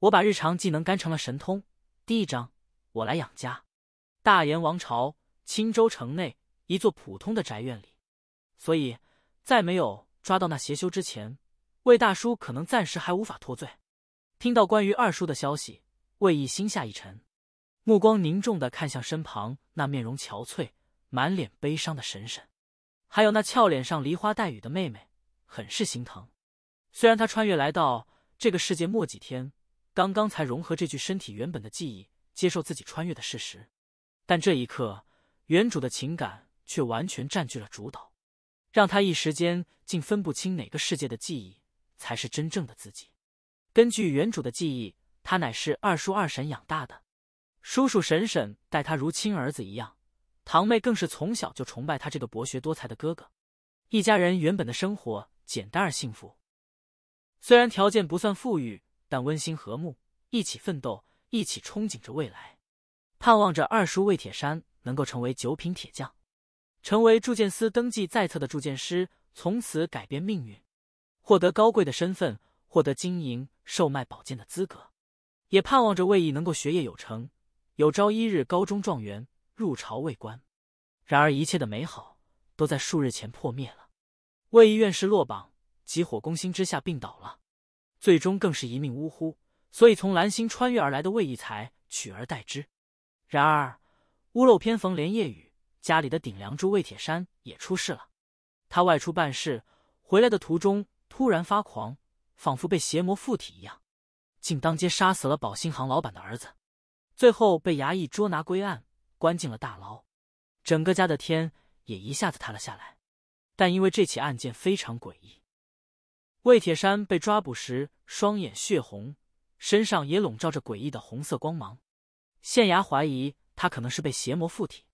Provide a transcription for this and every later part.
我把日常技能干成了神通。第一章，我来养家。大炎王朝青州城内一座普通的宅院里，所以，在没有抓到那邪修之前，魏大叔可能暂时还无法脱罪。听到关于二叔的消息，魏毅心下一沉，目光凝重的看向身旁那面容憔悴、满脸悲伤的婶婶，还有那俏脸上梨花带雨的妹妹，很是心疼。虽然他穿越来到这个世界末几天。刚刚才融合这具身体原本的记忆，接受自己穿越的事实，但这一刻，原主的情感却完全占据了主导，让他一时间竟分不清哪个世界的记忆才是真正的自己。根据原主的记忆，他乃是二叔二婶养大的，叔叔婶婶待他如亲儿子一样，堂妹更是从小就崇拜他这个博学多才的哥哥，一家人原本的生活简单而幸福，虽然条件不算富裕。但温馨和睦，一起奋斗，一起憧憬着未来，盼望着二叔魏铁山能够成为九品铁匠，成为铸剑司登记在册的铸剑师，从此改变命运，获得高贵的身份，获得经营售卖宝剑的资格，也盼望着魏毅能够学业有成，有朝一日高中状元，入朝为官。然而，一切的美好都在数日前破灭了，魏毅院士落榜，急火攻心之下病倒了。最终更是一命呜呼，所以从蓝星穿越而来的魏一才取而代之。然而屋漏偏逢连夜雨，家里的顶梁柱魏铁山也出事了。他外出办事回来的途中突然发狂，仿佛被邪魔附体一样，竟当街杀死了宝兴行老板的儿子，最后被衙役捉拿归案，关进了大牢。整个家的天也一下子塌了下来。但因为这起案件非常诡异。魏铁山被抓捕时，双眼血红，身上也笼罩着诡异的红色光芒。县衙怀疑他可能是被邪魔附体，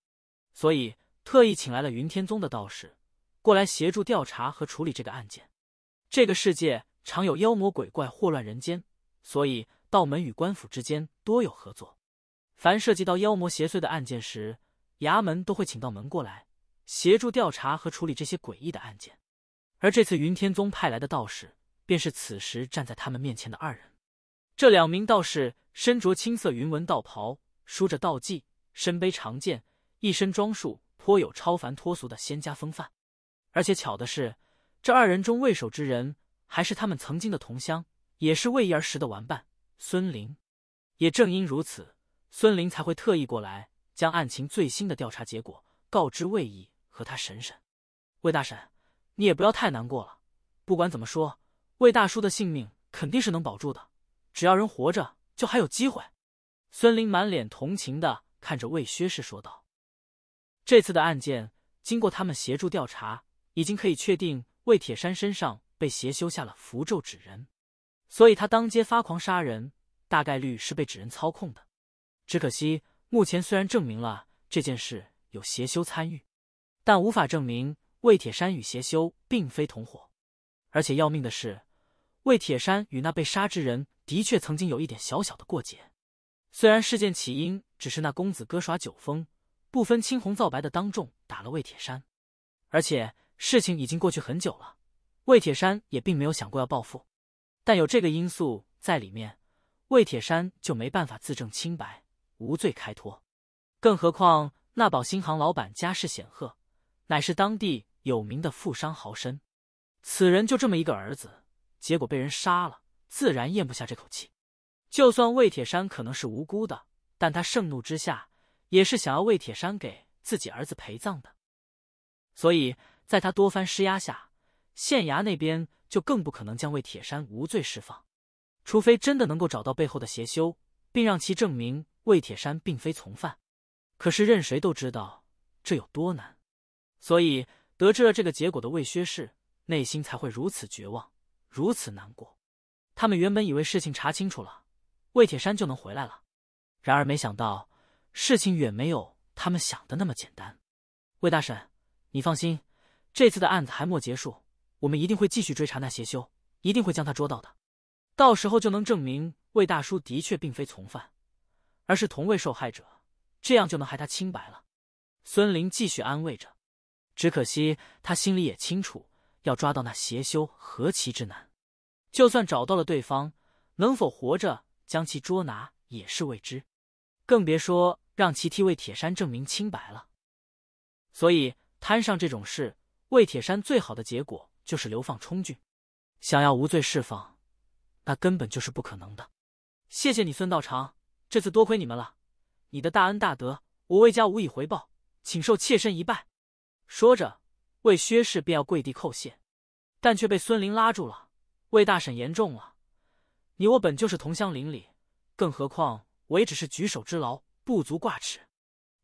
所以特意请来了云天宗的道士过来协助调查和处理这个案件。这个世界常有妖魔鬼怪祸乱人间，所以道门与官府之间多有合作。凡涉及到妖魔邪祟的案件时，衙门都会请到门过来协助调查和处理这些诡异的案件。而这次云天宗派来的道士，便是此时站在他们面前的二人。这两名道士身着青色云纹道袍，梳着道髻，身背长剑，一身装束颇有超凡脱俗的仙家风范。而且巧的是，这二人中魏守之人还是他们曾经的同乡，也是魏一儿时的玩伴孙林。也正因如此，孙林才会特意过来将案情最新的调查结果告知魏毅和他婶婶魏大婶。你也不要太难过了，不管怎么说，魏大叔的性命肯定是能保住的，只要人活着，就还有机会。孙林满脸同情的看着魏薛氏说道：“这次的案件，经过他们协助调查，已经可以确定魏铁山身上被邪修下了符咒纸人，所以他当街发狂杀人，大概率是被纸人操控的。只可惜，目前虽然证明了这件事有邪修参与，但无法证明。”魏铁山与邪修并非同伙，而且要命的是，魏铁山与那被杀之人的确曾经有一点小小的过节。虽然事件起因只是那公子哥耍酒疯，不分青红皂白的当众打了魏铁山，而且事情已经过去很久了，魏铁山也并没有想过要报复。但有这个因素在里面，魏铁山就没办法自证清白、无罪开脱。更何况那宝兴行老板家世显赫，乃是当地。有名的富商豪绅，此人就这么一个儿子，结果被人杀了，自然咽不下这口气。就算魏铁山可能是无辜的，但他盛怒之下也是想要魏铁山给自己儿子陪葬的。所以，在他多番施压下，县衙那边就更不可能将魏铁山无罪释放，除非真的能够找到背后的邪修，并让其证明魏铁山并非从犯。可是，任谁都知道这有多难，所以。得知了这个结果的魏薛氏内心才会如此绝望，如此难过。他们原本以为事情查清楚了，魏铁山就能回来了，然而没想到事情远没有他们想的那么简单。魏大婶，你放心，这次的案子还没结束，我们一定会继续追查那邪修，一定会将他捉到的。到时候就能证明魏大叔的确并非从犯，而是同为受害者，这样就能害他清白了。孙林继续安慰着。只可惜，他心里也清楚，要抓到那邪修何其之难。就算找到了对方，能否活着将其捉拿也是未知，更别说让其替魏铁山证明清白了。所以摊上这种事，魏铁山最好的结果就是流放冲军。想要无罪释放，那根本就是不可能的。谢谢你，孙道长，这次多亏你们了。你的大恩大德，我魏家无以回报，请受妾身一拜。说着，魏薛氏便要跪地叩谢，但却被孙林拉住了。魏大婶，言重了，你我本就是同乡邻里，更何况我也只是举手之劳，不足挂齿。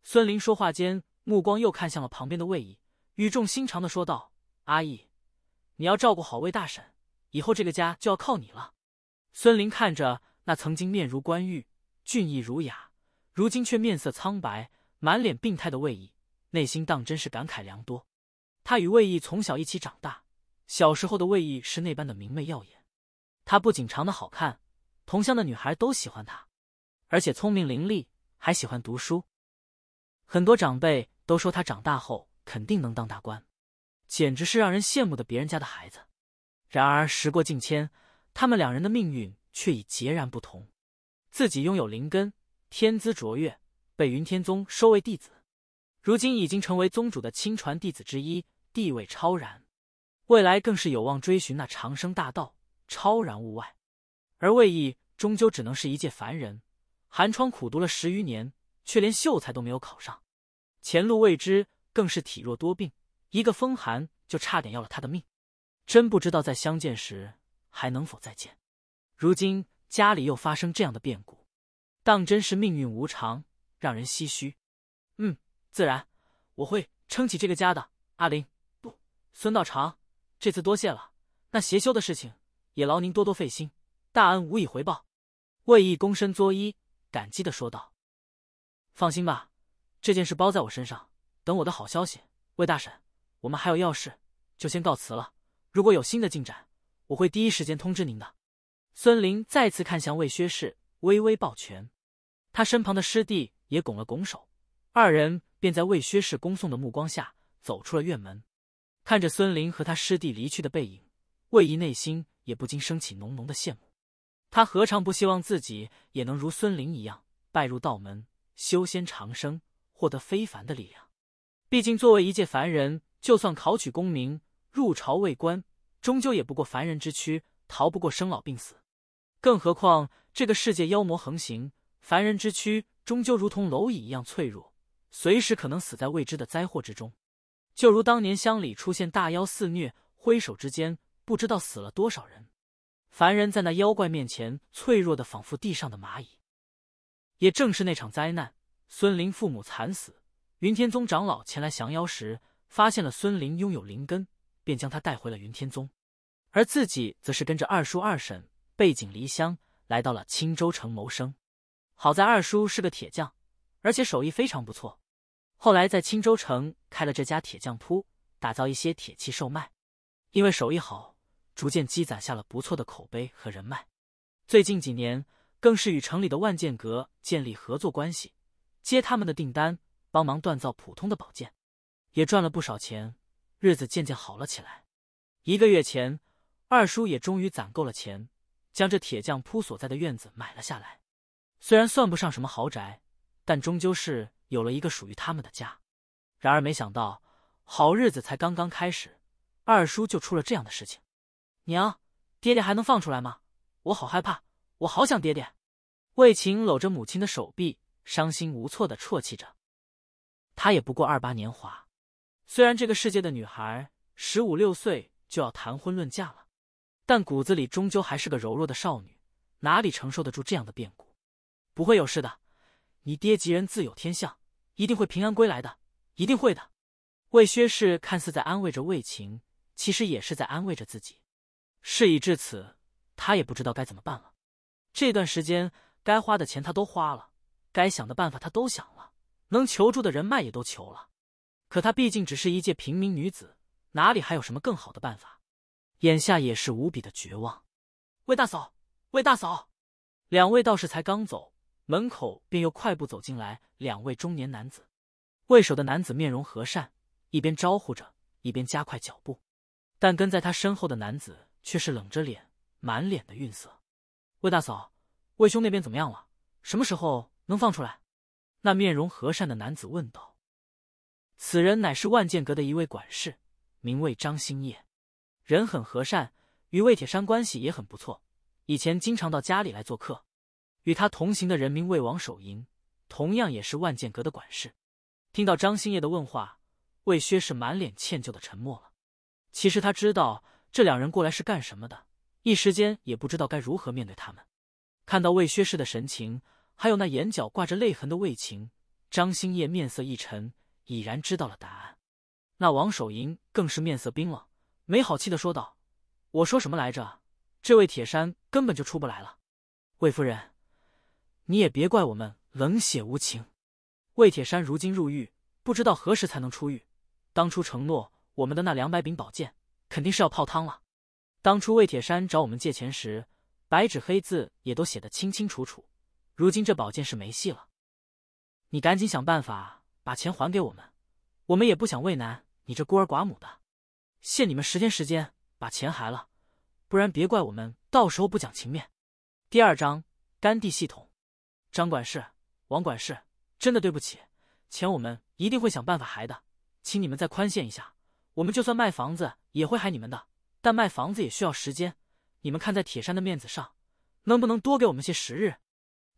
孙林说话间，目光又看向了旁边的魏毅，语重心长的说道：“阿姨，你要照顾好魏大婶，以后这个家就要靠你了。”孙林看着那曾经面如冠玉、俊逸儒雅，如今却面色苍白、满脸病态的魏毅。内心当真是感慨良多。他与魏毅从小一起长大，小时候的魏毅是那般的明媚耀眼，他不仅长得好看，同乡的女孩都喜欢他，而且聪明伶俐，还喜欢读书。很多长辈都说他长大后肯定能当大官，简直是让人羡慕的别人家的孩子。然而时过境迁，他们两人的命运却已截然不同。自己拥有灵根，天资卓越，被云天宗收为弟子。如今已经成为宗主的亲传弟子之一，地位超然，未来更是有望追寻那长生大道，超然物外。而魏毅终究只能是一介凡人，寒窗苦读了十余年，却连秀才都没有考上，前路未知，更是体弱多病，一个风寒就差点要了他的命。真不知道在相见时还能否再见。如今家里又发生这样的变故，当真是命运无常，让人唏嘘。自然，我会撑起这个家的。阿林不，孙道长，这次多谢了。那邪修的事情，也劳您多多费心，大恩无以回报。魏毅躬身作揖，感激的说道：“放心吧，这件事包在我身上。等我的好消息，魏大婶，我们还有要事，就先告辞了。如果有新的进展，我会第一时间通知您的。”孙林再次看向魏薛氏，微微抱拳。他身旁的师弟也拱了拱手，二人。便在魏薛氏恭送的目光下走出了院门，看着孙林和他师弟离去的背影，魏仪内心也不禁升起浓浓的羡慕。他何尝不希望自己也能如孙林一样，拜入道门，修仙长生，获得非凡的力量？毕竟，作为一介凡人，就算考取功名，入朝为官，终究也不过凡人之躯，逃不过生老病死。更何况，这个世界妖魔横行，凡人之躯终究如同蝼蚁一样脆弱。随时可能死在未知的灾祸之中，就如当年乡里出现大妖肆虐，挥手之间不知道死了多少人。凡人在那妖怪面前脆弱的仿佛地上的蚂蚁。也正是那场灾难，孙林父母惨死。云天宗长老前来降妖时，发现了孙林拥有灵根，便将他带回了云天宗，而自己则是跟着二叔二婶背井离乡，来到了青州城谋生。好在二叔是个铁匠。而且手艺非常不错，后来在青州城开了这家铁匠铺，打造一些铁器售卖。因为手艺好，逐渐积攒下了不错的口碑和人脉。最近几年，更是与城里的万剑阁建立合作关系，接他们的订单，帮忙锻造普通的宝剑，也赚了不少钱，日子渐渐好了起来。一个月前，二叔也终于攒够了钱，将这铁匠铺所在的院子买了下来。虽然算不上什么豪宅。但终究是有了一个属于他们的家，然而没想到好日子才刚刚开始，二叔就出了这样的事情。娘，爹爹还能放出来吗？我好害怕，我好想爹爹。魏晴搂着母亲的手臂，伤心无措的啜泣着。她也不过二八年华，虽然这个世界的女孩十五六岁就要谈婚论嫁了，但骨子里终究还是个柔弱的少女，哪里承受得住这样的变故？不会有事的。你爹吉人自有天相，一定会平安归来的，一定会的。魏薛氏看似在安慰着魏晴，其实也是在安慰着自己。事已至此，他也不知道该怎么办了。这段时间该花的钱他都花了，该想的办法他都想了，能求助的人脉也都求了。可他毕竟只是一介平民女子，哪里还有什么更好的办法？眼下也是无比的绝望。魏大嫂，魏大嫂，两位道士才刚走。门口便又快步走进来两位中年男子，为首的男子面容和善，一边招呼着，一边加快脚步，但跟在他身后的男子却是冷着脸，满脸的愠色。魏大嫂，魏兄那边怎么样了？什么时候能放出来？那面容和善的男子问道。此人乃是万剑阁的一位管事，名为张兴业，人很和善，与魏铁山关系也很不错，以前经常到家里来做客。与他同行的人名魏王守银，同样也是万剑阁的管事。听到张兴业的问话，魏薛氏满脸歉疚的沉默了。其实他知道这两人过来是干什么的，一时间也不知道该如何面对他们。看到魏薛氏的神情，还有那眼角挂着泪痕的魏晴，张兴业面色一沉，已然知道了答案。那王守银更是面色冰冷，没好气的说道：“我说什么来着？这位铁山根本就出不来了，魏夫人。”你也别怪我们冷血无情。魏铁山如今入狱，不知道何时才能出狱。当初承诺我们的那两百柄宝剑，肯定是要泡汤了。当初魏铁山找我们借钱时，白纸黑字也都写得清清楚楚。如今这宝剑是没戏了。你赶紧想办法把钱还给我们，我们也不想为难你这孤儿寡母的。限你们十天时间把钱还了，不然别怪我们到时候不讲情面。第二章：甘地系统。张管事、王管事，真的对不起，钱我们一定会想办法还的，请你们再宽限一下。我们就算卖房子也会还你们的，但卖房子也需要时间。你们看在铁山的面子上，能不能多给我们些时日？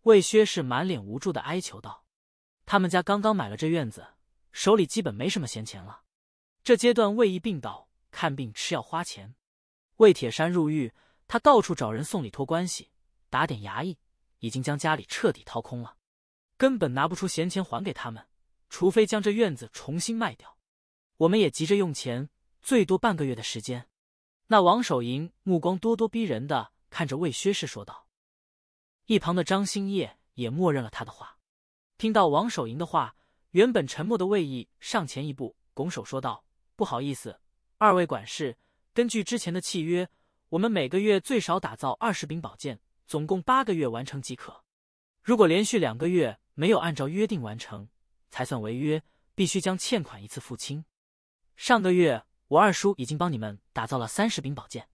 魏薛氏满脸无助的哀求道：“他们家刚刚买了这院子，手里基本没什么闲钱了。这阶段魏毅病倒，看病吃药花钱；魏铁山入狱，他到处找人送礼托关系，打点衙役。”已经将家里彻底掏空了，根本拿不出闲钱还给他们，除非将这院子重新卖掉。我们也急着用钱，最多半个月的时间。那王守银目光咄咄逼人的看着魏薛氏说道。一旁的张兴业也默认了他的话。听到王守银的话，原本沉默的魏毅上前一步，拱手说道：“不好意思，二位管事，根据之前的契约，我们每个月最少打造二十柄宝剑。”总共八个月完成即可，如果连续两个月没有按照约定完成，才算违约，必须将欠款一次付清。上个月我二叔已经帮你们打造了三十柄宝剑，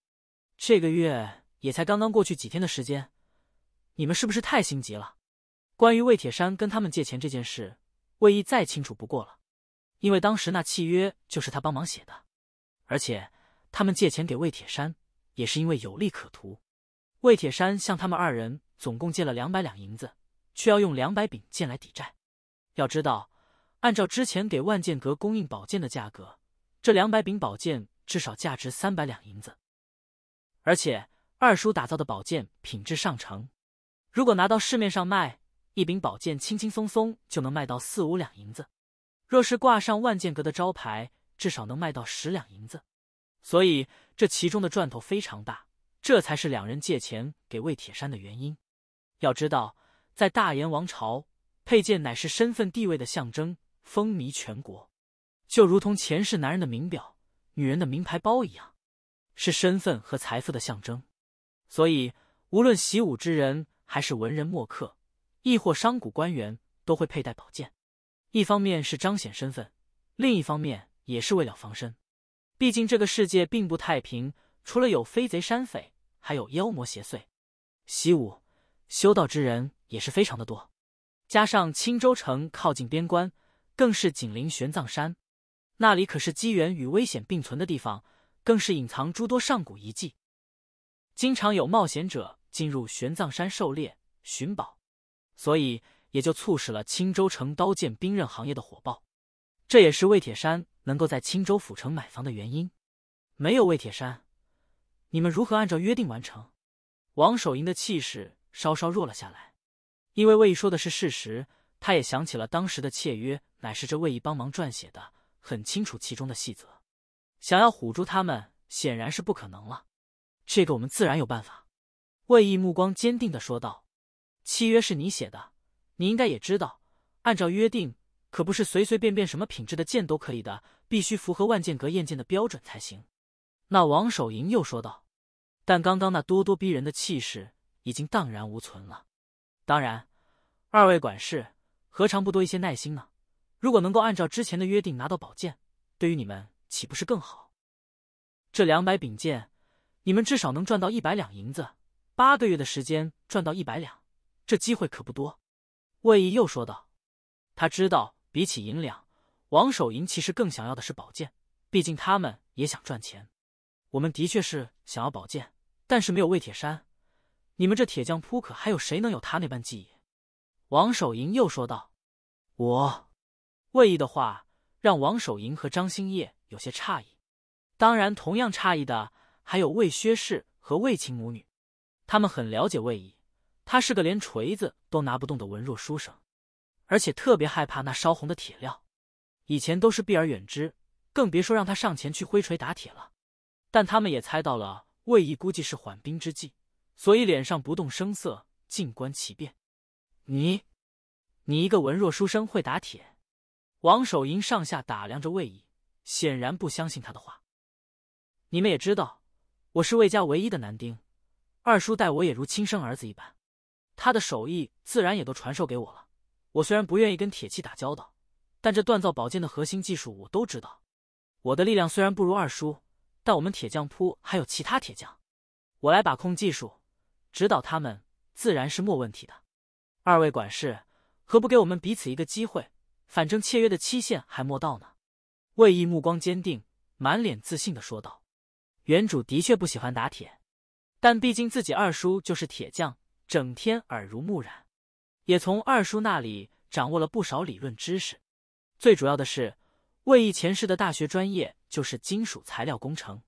这个月也才刚刚过去几天的时间，你们是不是太心急了？关于魏铁山跟他们借钱这件事，魏毅再清楚不过了，因为当时那契约就是他帮忙写的，而且他们借钱给魏铁山也是因为有利可图。魏铁山向他们二人总共借了两百两银子，却要用两百柄剑来抵债。要知道，按照之前给万剑阁供应宝剑的价格，这两百柄宝剑至少价值三百两银子。而且，二叔打造的宝剑品质上乘，如果拿到市面上卖，一柄宝剑轻轻松松就能卖到四五两银子；若是挂上万剑阁的招牌，至少能卖到十两银子。所以，这其中的赚头非常大。这才是两人借钱给魏铁山的原因。要知道，在大燕王朝，佩剑乃是身份地位的象征，风靡全国，就如同前世男人的名表、女人的名牌包一样，是身份和财富的象征。所以，无论习武之人，还是文人墨客，亦或商贾官员，都会佩戴宝剑。一方面是彰显身份，另一方面也是为了防身。毕竟这个世界并不太平，除了有飞贼山匪。还有妖魔邪祟，习武修道之人也是非常的多。加上青州城靠近边关，更是紧邻玄奘山，那里可是机缘与危险并存的地方，更是隐藏诸多上古遗迹。经常有冒险者进入玄奘山狩猎寻宝，所以也就促使了青州城刀剑兵刃行业的火爆。这也是魏铁山能够在青州府城买房的原因。没有魏铁山。你们如何按照约定完成？王守银的气势稍稍弱了下来，因为魏毅说的是事实，他也想起了当时的契约乃是这魏毅帮忙撰写的，很清楚其中的细则，想要唬住他们显然是不可能了。这个我们自然有办法。”魏毅目光坚定的说道，“契约是你写的，你应该也知道，按照约定可不是随随便便什么品质的剑都可以的，必须符合万剑阁验剑的标准才行。”那王守银又说道。但刚刚那咄咄逼人的气势已经荡然无存了。当然，二位管事何尝不多一些耐心呢？如果能够按照之前的约定拿到宝剑，对于你们岂不是更好？这两百柄剑，你们至少能赚到一百两银子。八个月的时间赚到一百两，这机会可不多。魏毅又说道：“他知道，比起银两，王守银其实更想要的是宝剑。毕竟他们也想赚钱。我们的确是想要宝剑。”但是没有魏铁山，你们这铁匠铺可还有谁能有他那般技艺？王守银又说道：“我。”魏毅的话让王守银和张兴业有些诧异，当然，同样诧异的还有魏薛氏和魏秦母女。他们很了解魏毅，他是个连锤子都拿不动的文弱书生，而且特别害怕那烧红的铁料，以前都是避而远之，更别说让他上前去挥锤打铁了。但他们也猜到了。魏毅估计是缓兵之计，所以脸上不动声色，静观其变。你，你一个文弱书生会打铁？王守银上下打量着魏毅，显然不相信他的话。你们也知道，我是魏家唯一的男丁，二叔待我也如亲生儿子一般，他的手艺自然也都传授给我了。我虽然不愿意跟铁器打交道，但这锻造宝剑的核心技术我都知道。我的力量虽然不如二叔。但我们铁匠铺还有其他铁匠，我来把控技术，指导他们自然是没问题的。二位管事，何不给我们彼此一个机会？反正契约的期限还没到呢。魏毅目光坚定，满脸自信的说道：“原主的确不喜欢打铁，但毕竟自己二叔就是铁匠，整天耳濡目染，也从二叔那里掌握了不少理论知识。最主要的是，魏毅前世的大学专业。”就是金属材料工程，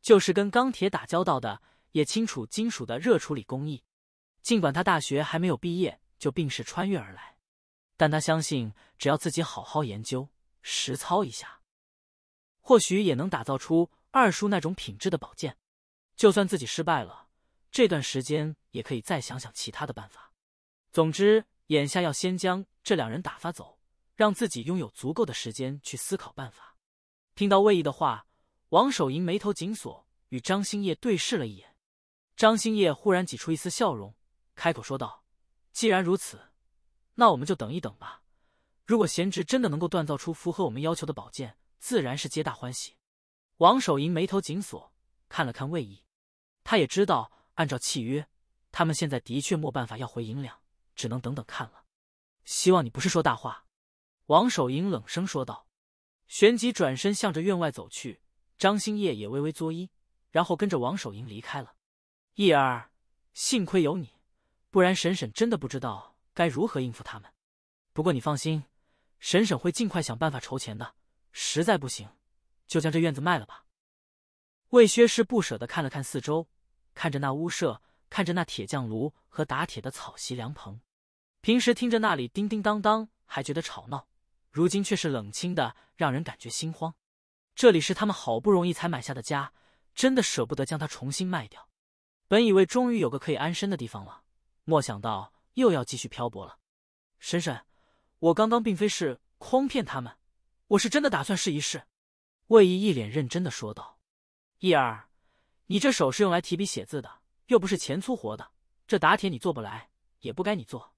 就是跟钢铁打交道的，也清楚金属的热处理工艺。尽管他大学还没有毕业就病逝穿越而来，但他相信，只要自己好好研究、实操一下，或许也能打造出二叔那种品质的宝剑。就算自己失败了，这段时间也可以再想想其他的办法。总之，眼下要先将这两人打发走，让自己拥有足够的时间去思考办法。听到魏毅的话，王守银眉头紧锁，与张兴业对视了一眼。张兴业忽然挤出一丝笑容，开口说道：“既然如此，那我们就等一等吧。如果贤侄真的能够锻造出符合我们要求的宝剑，自然是皆大欢喜。”王守银眉头紧锁，看了看魏毅，他也知道，按照契约，他们现在的确没办法要回银两，只能等等看了。希望你不是说大话。”王守银冷声说道。旋即转身向着院外走去，张兴业也微微作揖，然后跟着王守英离开了。意儿，幸亏有你，不然婶婶真的不知道该如何应付他们。不过你放心，婶婶会尽快想办法筹钱的。实在不行，就将这院子卖了吧。魏薛氏不舍得看了看四周，看着那屋舍，看着那铁匠炉和打铁的草席凉棚，平时听着那里叮叮当当，还觉得吵闹。如今却是冷清的，让人感觉心慌。这里是他们好不容易才买下的家，真的舍不得将它重新卖掉。本以为终于有个可以安身的地方了，莫想到又要继续漂泊了。婶婶，我刚刚并非是诓骗他们，我是真的打算试一试。魏毅一脸认真的说道：“意儿，你这手是用来提笔写字的，又不是钱粗活的，这打铁你做不来，也不该你做。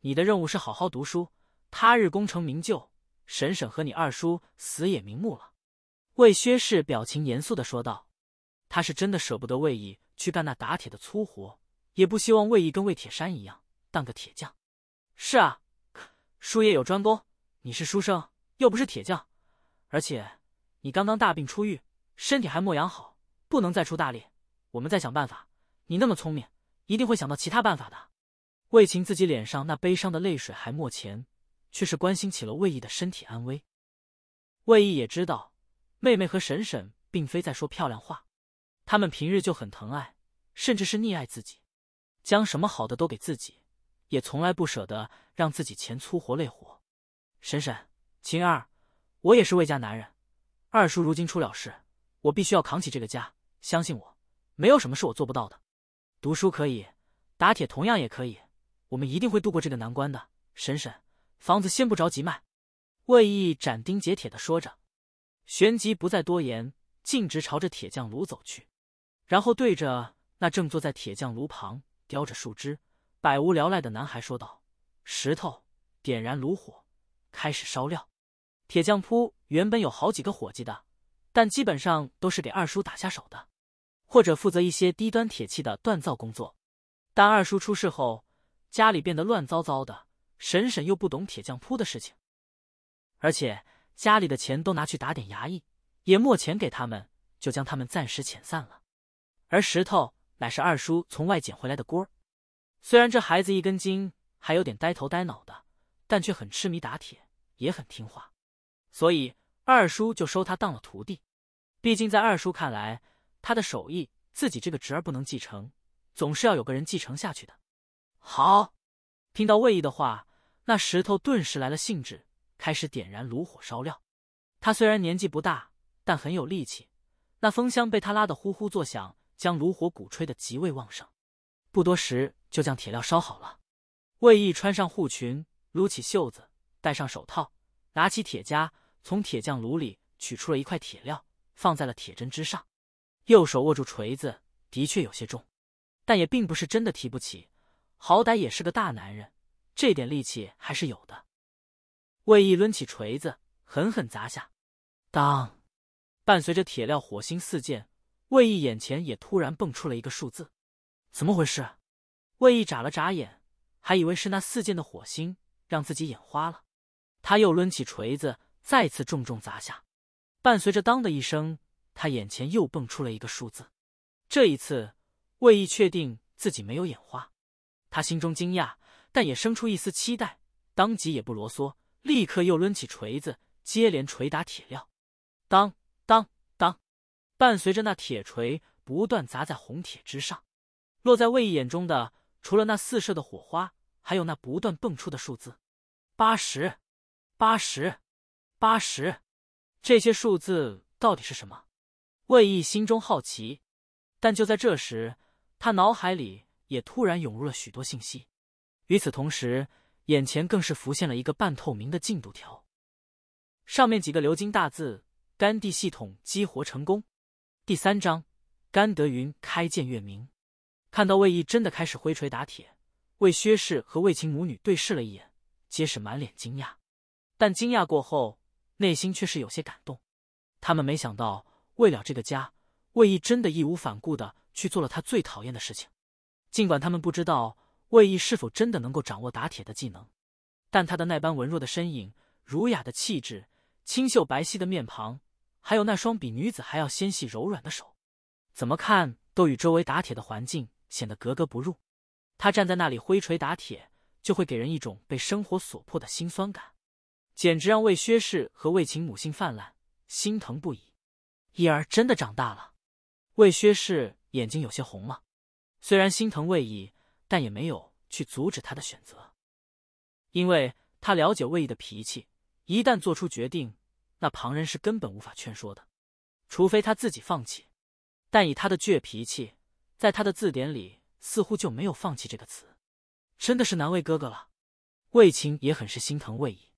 你的任务是好好读书。”他日功成名就，婶婶和你二叔死也瞑目了。”魏薛氏表情严肃的说道：“他是真的舍不得魏毅去干那打铁的粗活，也不希望魏毅跟魏铁山一样当个铁匠。”“是啊，术业有专攻，你是书生，又不是铁匠，而且你刚刚大病初愈，身体还没养好，不能再出大力。我们再想办法，你那么聪明，一定会想到其他办法的。”魏晴自己脸上那悲伤的泪水还没前，却是关心起了魏毅的身体安危。魏毅也知道，妹妹和婶婶并非在说漂亮话，他们平日就很疼爱，甚至是溺爱自己，将什么好的都给自己，也从来不舍得让自己钱粗活累活。婶婶，晴儿，我也是魏家男人，二叔如今出了事，我必须要扛起这个家。相信我，没有什么是我做不到的。读书可以，打铁同样也可以，我们一定会度过这个难关的。婶婶。房子先不着急卖，魏毅斩钉截铁的说着，旋即不再多言，径直朝着铁匠炉走去，然后对着那正坐在铁匠炉旁叼着树枝、百无聊赖的男孩说道：“石头，点燃炉火，开始烧料。”铁匠铺原本有好几个伙计的，但基本上都是给二叔打下手的，或者负责一些低端铁器的锻造工作。但二叔出事后，家里变得乱糟糟的。婶婶又不懂铁匠铺的事情，而且家里的钱都拿去打点衙役，也没钱给他们，就将他们暂时遣散了。而石头乃是二叔从外捡回来的孤儿，虽然这孩子一根筋，还有点呆头呆脑的，但却很痴迷打铁，也很听话，所以二叔就收他当了徒弟。毕竟在二叔看来，他的手艺自己这个侄儿不能继承，总是要有个人继承下去的。好，听到魏毅的话。那石头顿时来了兴致，开始点燃炉火烧料。他虽然年纪不大，但很有力气。那风箱被他拉得呼呼作响，将炉火鼓吹的极为旺盛。不多时，就将铁料烧好了。魏毅穿上护裙，撸起袖子，戴上手套，拿起铁夹，从铁匠炉里取出了一块铁料，放在了铁砧之上。右手握住锤子，的确有些重，但也并不是真的提不起，好歹也是个大男人。这点力气还是有的。魏毅抡起锤子，狠狠砸下，当，伴随着铁料火星四溅，魏毅眼前也突然蹦出了一个数字。怎么回事？魏毅眨了眨眼，还以为是那四溅的火星让自己眼花了。他又抡起锤子，再次重重砸下，伴随着“当”的一声，他眼前又蹦出了一个数字。这一次，魏毅确定自己没有眼花，他心中惊讶。但也生出一丝期待，当即也不啰嗦，立刻又抡起锤子，接连锤打铁料，当当当！伴随着那铁锤不断砸在红铁之上，落在魏毅眼中的除了那四射的火花，还有那不断蹦出的数字，八十，八十，八十。这些数字到底是什么？魏毅心中好奇。但就在这时，他脑海里也突然涌入了许多信息。与此同时，眼前更是浮现了一个半透明的进度条，上面几个鎏金大字：“甘地系统激活成功。”第三章，甘德云开见月明，看到魏毅真的开始挥锤打铁，魏薛氏和魏晴母女对视了一眼，皆是满脸惊讶，但惊讶过后，内心却是有些感动。他们没想到，为了这个家，魏毅真的义无反顾的去做了他最讨厌的事情。尽管他们不知道。魏毅是否真的能够掌握打铁的技能？但他的那般文弱的身影、儒雅的气质、清秀白皙的面庞，还有那双比女子还要纤细柔软的手，怎么看都与周围打铁的环境显得格格不入。他站在那里挥锤打铁，就会给人一种被生活所迫的辛酸感，简直让魏薛氏和魏秦母性泛滥，心疼不已。一儿真的长大了，魏薛氏眼睛有些红了，虽然心疼魏毅。但也没有去阻止他的选择，因为他了解魏毅的脾气，一旦做出决定，那旁人是根本无法劝说的，除非他自己放弃。但以他的倔脾气，在他的字典里似乎就没有“放弃”这个词，真的是难为哥哥了。魏晴也很是心疼魏毅，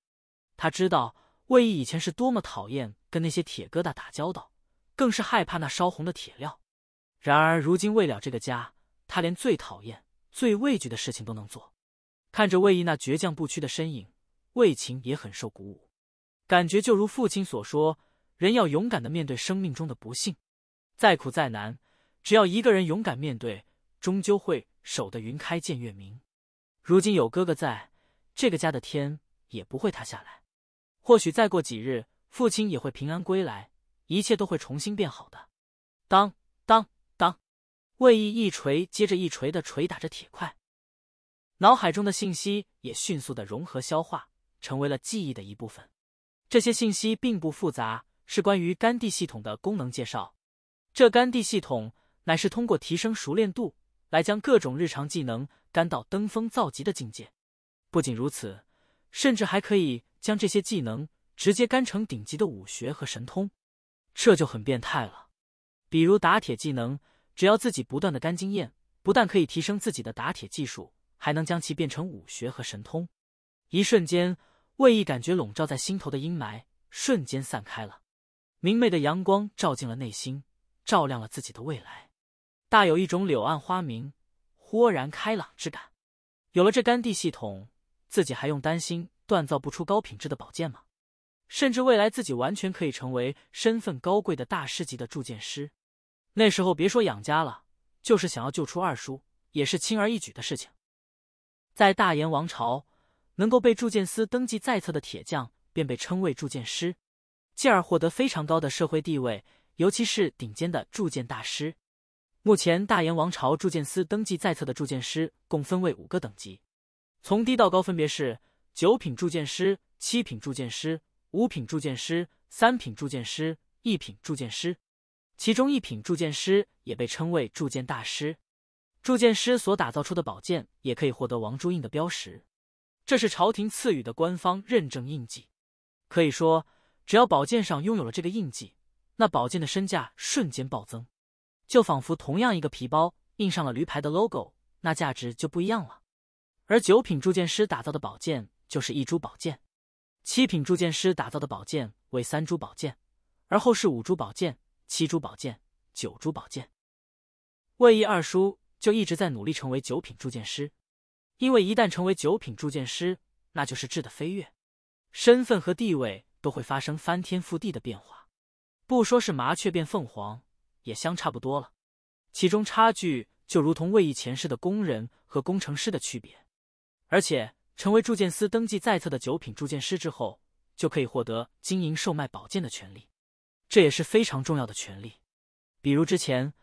他知道魏毅以前是多么讨厌跟那些铁疙瘩打交道，更是害怕那烧红的铁料。然而如今为了这个家，他连最讨厌。最畏惧的事情都能做，看着魏毅那倔强不屈的身影，魏琴也很受鼓舞，感觉就如父亲所说，人要勇敢的面对生命中的不幸，再苦再难，只要一个人勇敢面对，终究会守得云开见月明。如今有哥哥在，这个家的天也不会塌下来。或许再过几日，父亲也会平安归来，一切都会重新变好的。当当。位移一锤接着一锤的锤打着铁块，脑海中的信息也迅速的融合消化，成为了记忆的一部分。这些信息并不复杂，是关于肝地系统的功能介绍。这肝地系统乃是通过提升熟练度来将各种日常技能干到登峰造极的境界。不仅如此，甚至还可以将这些技能直接干成顶级的武学和神通，这就很变态了。比如打铁技能。只要自己不断的干经验，不但可以提升自己的打铁技术，还能将其变成武学和神通。一瞬间，魏毅感觉笼罩在心头的阴霾瞬间散开了，明媚的阳光照进了内心，照亮了自己的未来，大有一种柳暗花明、豁然开朗之感。有了这干地系统，自己还用担心锻造不出高品质的宝剑吗？甚至未来自己完全可以成为身份高贵的大师级的铸剑师。那时候别说养家了，就是想要救出二叔，也是轻而易举的事情。在大燕王朝，能够被铸剑司登记在册的铁匠，便被称为铸剑师，进而获得非常高的社会地位。尤其是顶尖的铸剑大师。目前大燕王朝铸剑司登记在册的铸剑师共分为五个等级，从低到高分别是九品铸剑师、七品铸剑师、五品铸剑师、三品铸剑师、一品铸剑师。其中一品铸剑师也被称为铸剑大师，铸剑师所打造出的宝剑也可以获得王朱印的标识，这是朝廷赐予的官方认证印记。可以说，只要宝剑上拥有了这个印记，那宝剑的身价瞬间暴增，就仿佛同样一个皮包印上了驴牌的 logo，那价值就不一样了。而九品铸剑师打造的宝剑就是一株宝剑，七品铸剑师打造的宝剑为三株宝剑，而后是五株宝剑。七珠宝剑，九珠宝剑，魏毅二叔就一直在努力成为九品铸剑师，因为一旦成为九品铸剑师，那就是质的飞跃，身份和地位都会发生翻天覆地的变化，不说是麻雀变凤凰，也相差不多了。其中差距就如同魏毅前世的工人和工程师的区别，而且成为铸剑司登记在册的九品铸剑师之后，就可以获得经营售卖宝剑的权利。这也是非常重要的权利，比如之前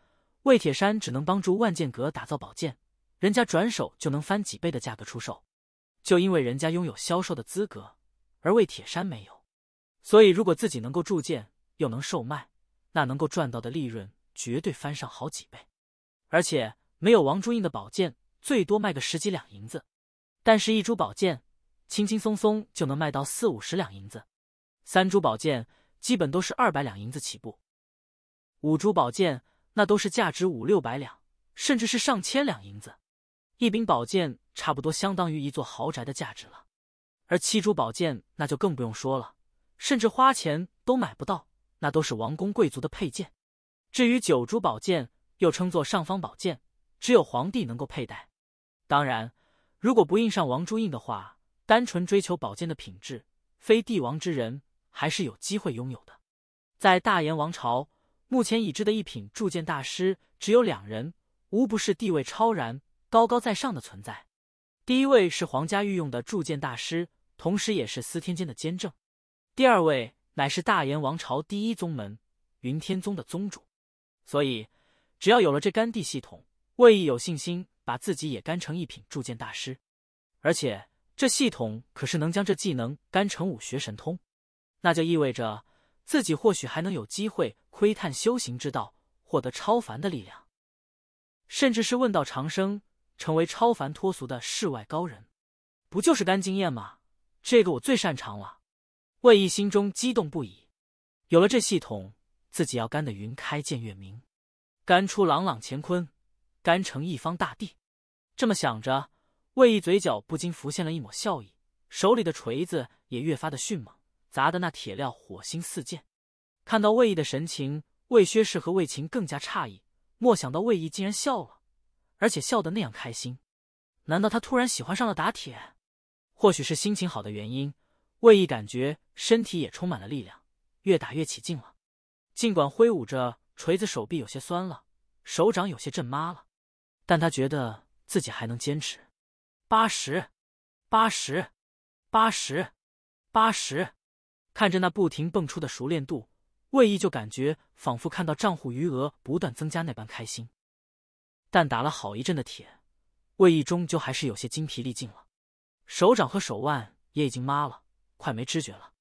魏铁山只能帮助万剑阁打造宝剑，人家转手就能翻几倍的价格出售，就因为人家拥有销售的资格，而魏铁山没有。所以如果自己能够铸剑，又能售卖，那能够赚到的利润绝对翻上好几倍。而且没有王朱印的宝剑，最多卖个十几两银子，但是一株宝剑，轻轻松松就能卖到四五十两银子，三株宝剑。基本都是二百两银子起步，五株宝剑那都是价值五六百两，甚至是上千两银子。一柄宝剑差不多相当于一座豪宅的价值了。而七株宝剑那就更不用说了，甚至花钱都买不到，那都是王公贵族的佩剑。至于九株宝剑，又称作上方宝剑，只有皇帝能够佩戴。当然，如果不印上王珠印的话，单纯追求宝剑的品质，非帝王之人。还是有机会拥有的。在大炎王朝，目前已知的一品铸剑大师只有两人，无不是地位超然、高高在上的存在。第一位是皇家御用的铸剑大师，同时也是司天监的监正；第二位乃是大炎王朝第一宗门云天宗的宗主。所以，只要有了这干地系统，魏毅有信心把自己也干成一品铸剑大师。而且，这系统可是能将这技能干成武学神通。那就意味着自己或许还能有机会窥探修行之道，获得超凡的力量，甚至是问道长生，成为超凡脱俗的世外高人。不就是干经验吗？这个我最擅长了。魏毅心中激动不已，有了这系统，自己要干的云开见月明，干出朗朗乾坤，干成一方大地。这么想着，魏毅嘴角不禁浮现了一抹笑意，手里的锤子也越发的迅猛。砸的那铁料火星四溅，看到魏毅的神情，魏薛氏和魏晴更加诧异。莫想到魏毅竟然笑了，而且笑得那样开心。难道他突然喜欢上了打铁？或许是心情好的原因，魏毅感觉身体也充满了力量，越打越起劲了。尽管挥舞着锤子，手臂有些酸了，手掌有些震麻了，但他觉得自己还能坚持。八十，八十，八十，八十。看着那不停蹦出的熟练度，魏毅就感觉仿佛看到账户余额不断增加那般开心。但打了好一阵的铁，魏毅终究还是有些精疲力尽了，手掌和手腕也已经麻了，快没知觉了。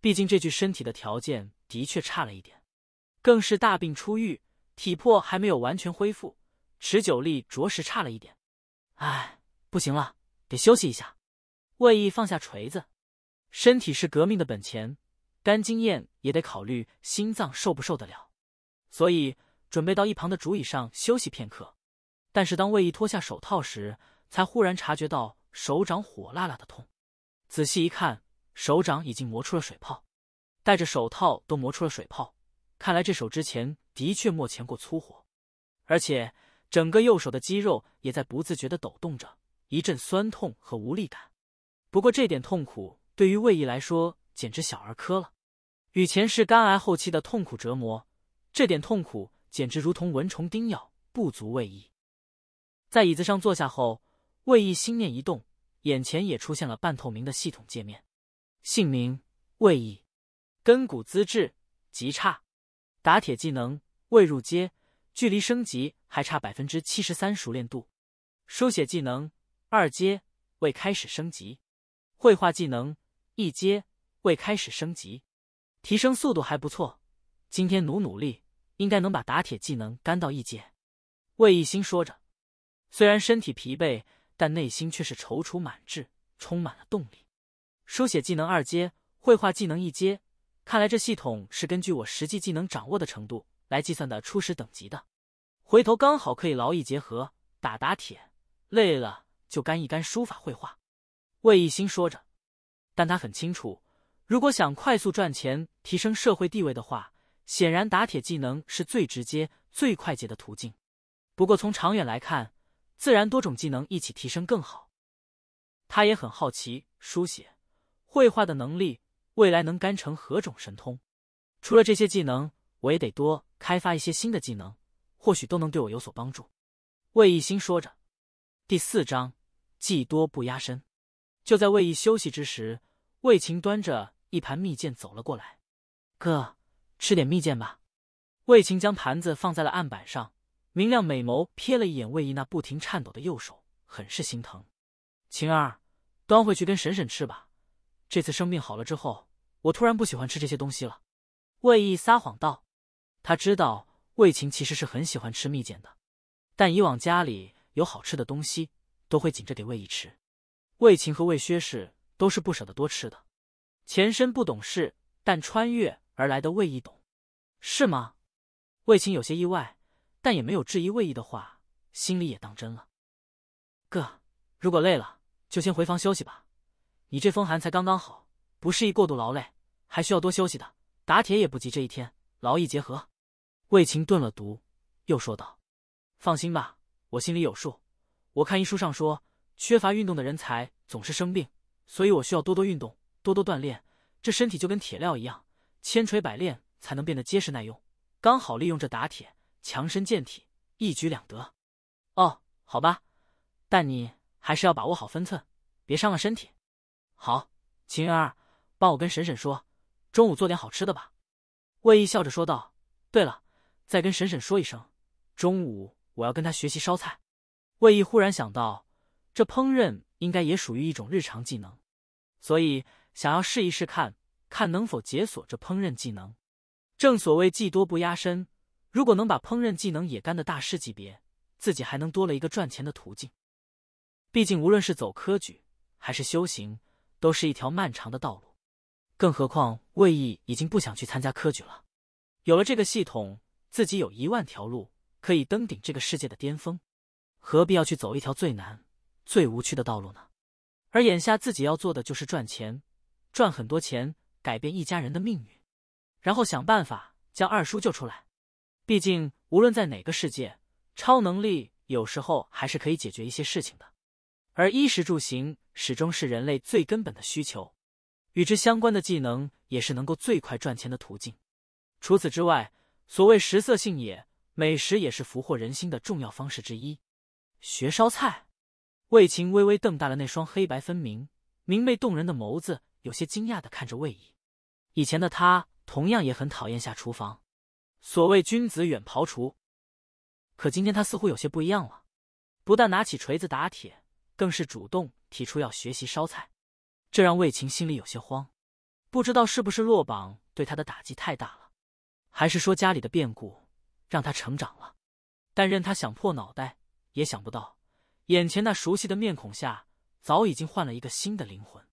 毕竟这具身体的条件的确差了一点，更是大病初愈，体魄还没有完全恢复，持久力着实差了一点。唉，不行了，得休息一下。魏毅放下锤子。身体是革命的本钱，干经验也得考虑心脏受不受得了，所以准备到一旁的竹椅上休息片刻。但是当卫毅脱下手套时，才忽然察觉到手掌火辣辣的痛，仔细一看，手掌已经磨出了水泡，戴着手套都磨出了水泡，看来这手之前的确没钳过粗活，而且整个右手的肌肉也在不自觉的抖动着，一阵酸痛和无力感。不过这点痛苦。对于魏毅来说，简直小儿科了。与前世肝癌后期的痛苦折磨，这点痛苦简直如同蚊虫叮咬，不足为意。在椅子上坐下后，魏毅心念一动，眼前也出现了半透明的系统界面。姓名：魏毅，根骨资质极差，打铁技能未入阶，距离升级还差百分之七十三熟练度。书写技能二阶，未开始升级。绘画技能。一阶未开始升级，提升速度还不错。今天努努力，应该能把打铁技能干到一阶。魏一心说着，虽然身体疲惫，但内心却是踌躇满志，充满了动力。书写技能二阶，绘画技能一阶。看来这系统是根据我实际技能掌握的程度来计算的初始等级的。回头刚好可以劳逸结合，打打铁，累了就干一干书法绘画。魏一心说着。但他很清楚，如果想快速赚钱、提升社会地位的话，显然打铁技能是最直接、最快捷的途径。不过从长远来看，自然多种技能一起提升更好。他也很好奇，书写、绘画的能力未来能干成何种神通？除了这些技能，我也得多开发一些新的技能，或许都能对我有所帮助。魏一心说着，第四章：技多不压身。就在魏毅休息之时，魏晴端着一盘蜜饯走了过来。哥，吃点蜜饯吧。魏晴将盘子放在了案板上，明亮美眸瞥了一眼魏毅那不停颤抖的右手，很是心疼。晴儿，端回去跟婶婶吃吧。这次生病好了之后，我突然不喜欢吃这些东西了。魏毅撒谎道，他知道魏晴其实是很喜欢吃蜜饯的，但以往家里有好吃的东西，都会紧着给魏毅吃。魏晴和魏薛氏都是不舍得多吃的，前身不懂事，但穿越而来的魏一懂，是吗？魏晴有些意外，但也没有质疑魏毅的话，心里也当真了。哥，如果累了，就先回房休息吧。你这风寒才刚刚好，不适宜过度劳累，还需要多休息的。打铁也不急这一天，劳逸结合。魏晴顿了毒，又说道：“放心吧，我心里有数。我看医书上说。”缺乏运动的人才总是生病，所以我需要多多运动，多多锻炼。这身体就跟铁料一样，千锤百炼才能变得结实耐用。刚好利用这打铁强身健体，一举两得。哦，好吧，但你还是要把握好分寸，别伤了身体。好，晴儿，帮我跟婶婶说，中午做点好吃的吧。魏毅笑着说道。对了，再跟婶婶说一声，中午我要跟她学习烧菜。魏毅忽然想到。这烹饪应该也属于一种日常技能，所以想要试一试，看看能否解锁这烹饪技能。正所谓技多不压身，如果能把烹饪技能也干的大师级别，自己还能多了一个赚钱的途径。毕竟无论是走科举还是修行，都是一条漫长的道路。更何况魏毅已经不想去参加科举了。有了这个系统，自己有一万条路可以登顶这个世界的巅峰，何必要去走一条最难？最无趣的道路呢？而眼下自己要做的就是赚钱，赚很多钱，改变一家人的命运，然后想办法将二叔救出来。毕竟，无论在哪个世界，超能力有时候还是可以解决一些事情的。而衣食住行始终是人类最根本的需求，与之相关的技能也是能够最快赚钱的途径。除此之外，所谓食色性也，美食也是俘获人心的重要方式之一。学烧菜。魏晴微微瞪大了那双黑白分明、明媚动人的眸子，有些惊讶的看着魏姨。以前的他同样也很讨厌下厨房，所谓君子远庖厨。可今天他似乎有些不一样了，不但拿起锤子打铁，更是主动提出要学习烧菜，这让魏晴心里有些慌，不知道是不是落榜对他的打击太大了，还是说家里的变故让他成长了。但任他想破脑袋也想不到。眼前那熟悉的面孔下，早已经换了一个新的灵魂。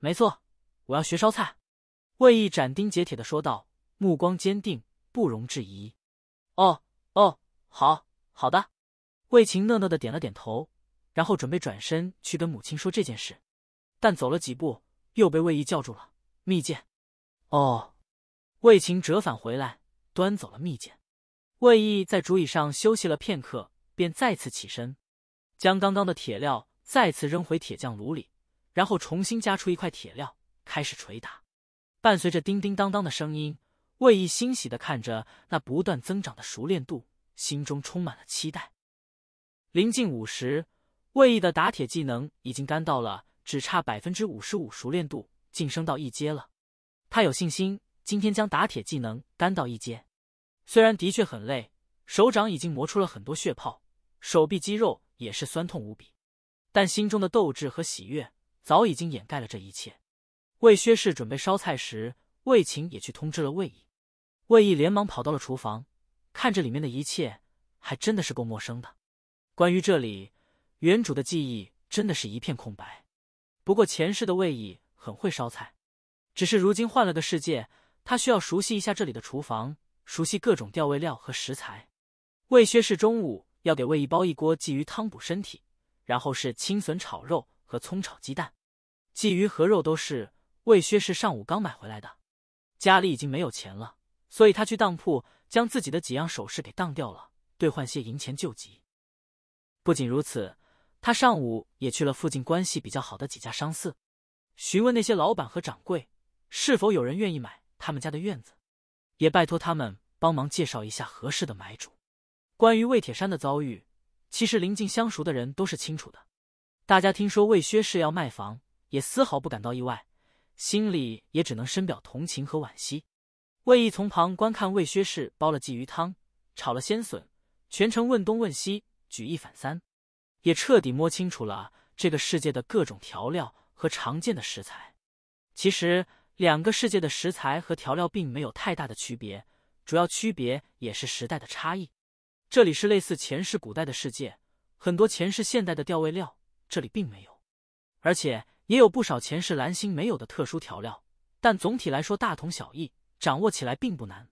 没错，我要学烧菜。魏毅斩钉截铁的说道，目光坚定，不容置疑。哦哦，好好的。魏晴讷讷的点了点头，然后准备转身去跟母亲说这件事，但走了几步，又被魏毅叫住了。蜜饯。哦。魏晴折返回来，端走了蜜饯。魏毅在竹椅上休息了片刻，便再次起身。将刚刚的铁料再次扔回铁匠炉里，然后重新夹出一块铁料，开始捶打。伴随着叮叮当当的声音，魏毅欣喜的看着那不断增长的熟练度，心中充满了期待。临近午时，魏毅的打铁技能已经干到了只差百分之五十五熟练度，晋升到一阶了。他有信心今天将打铁技能干到一阶。虽然的确很累，手掌已经磨出了很多血泡，手臂肌肉。也是酸痛无比，但心中的斗志和喜悦早已经掩盖了这一切。魏薛氏准备烧菜时，魏晴也去通知了魏毅。魏毅连忙跑到了厨房，看着里面的一切，还真的是够陌生的。关于这里，原主的记忆真的是一片空白。不过前世的魏毅很会烧菜，只是如今换了个世界，他需要熟悉一下这里的厨房，熟悉各种调味料和食材。魏薛氏中午。要给魏一煲一锅鲫鱼汤补身体，然后是青笋炒肉和葱炒鸡蛋。鲫鱼和肉都是魏薛氏上午刚买回来的，家里已经没有钱了，所以他去当铺将自己的几样首饰给当掉了，兑换些银钱救急。不仅如此，他上午也去了附近关系比较好的几家商肆，询问那些老板和掌柜是否有人愿意买他们家的院子，也拜托他们帮忙介绍一下合适的买主。关于魏铁山的遭遇，其实邻近相熟的人都是清楚的。大家听说魏薛氏要卖房，也丝毫不感到意外，心里也只能深表同情和惋惜。魏毅从旁观看魏薛氏煲了鲫鱼汤，炒了鲜笋，全程问东问西，举一反三，也彻底摸清楚了这个世界的各种调料和常见的食材。其实，两个世界的食材和调料并没有太大的区别，主要区别也是时代的差异。这里是类似前世古代的世界，很多前世现代的调味料这里并没有，而且也有不少前世蓝星没有的特殊调料，但总体来说大同小异，掌握起来并不难。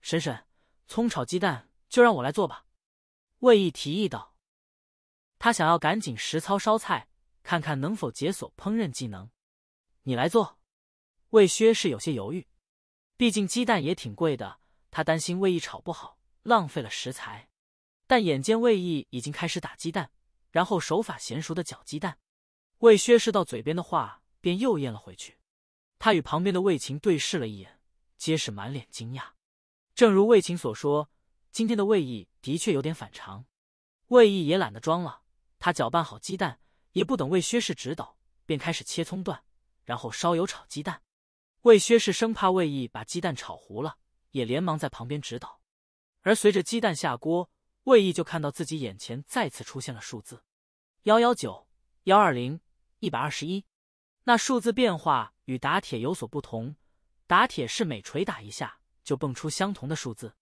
婶婶，葱炒鸡蛋就让我来做吧。”魏毅提议道，他想要赶紧实操烧菜，看看能否解锁烹饪技能。你来做。”魏薛是有些犹豫，毕竟鸡蛋也挺贵的，他担心魏毅炒不好，浪费了食材。但眼见魏毅已经开始打鸡蛋，然后手法娴熟的搅鸡蛋，魏薛氏到嘴边的话便又咽了回去。他与旁边的魏晴对视了一眼，皆是满脸惊讶。正如魏晴所说，今天的魏毅的确有点反常。魏毅也懒得装了，他搅拌好鸡蛋，也不等魏薛氏指导，便开始切葱段，然后烧油炒鸡蛋。魏薛氏生怕魏毅把鸡蛋炒糊了，也连忙在旁边指导。而随着鸡蛋下锅。魏毅就看到自己眼前再次出现了数字，幺幺九、幺二零、一百二十一。那数字变化与打铁有所不同，打铁是每捶打一下就蹦出相同的数字，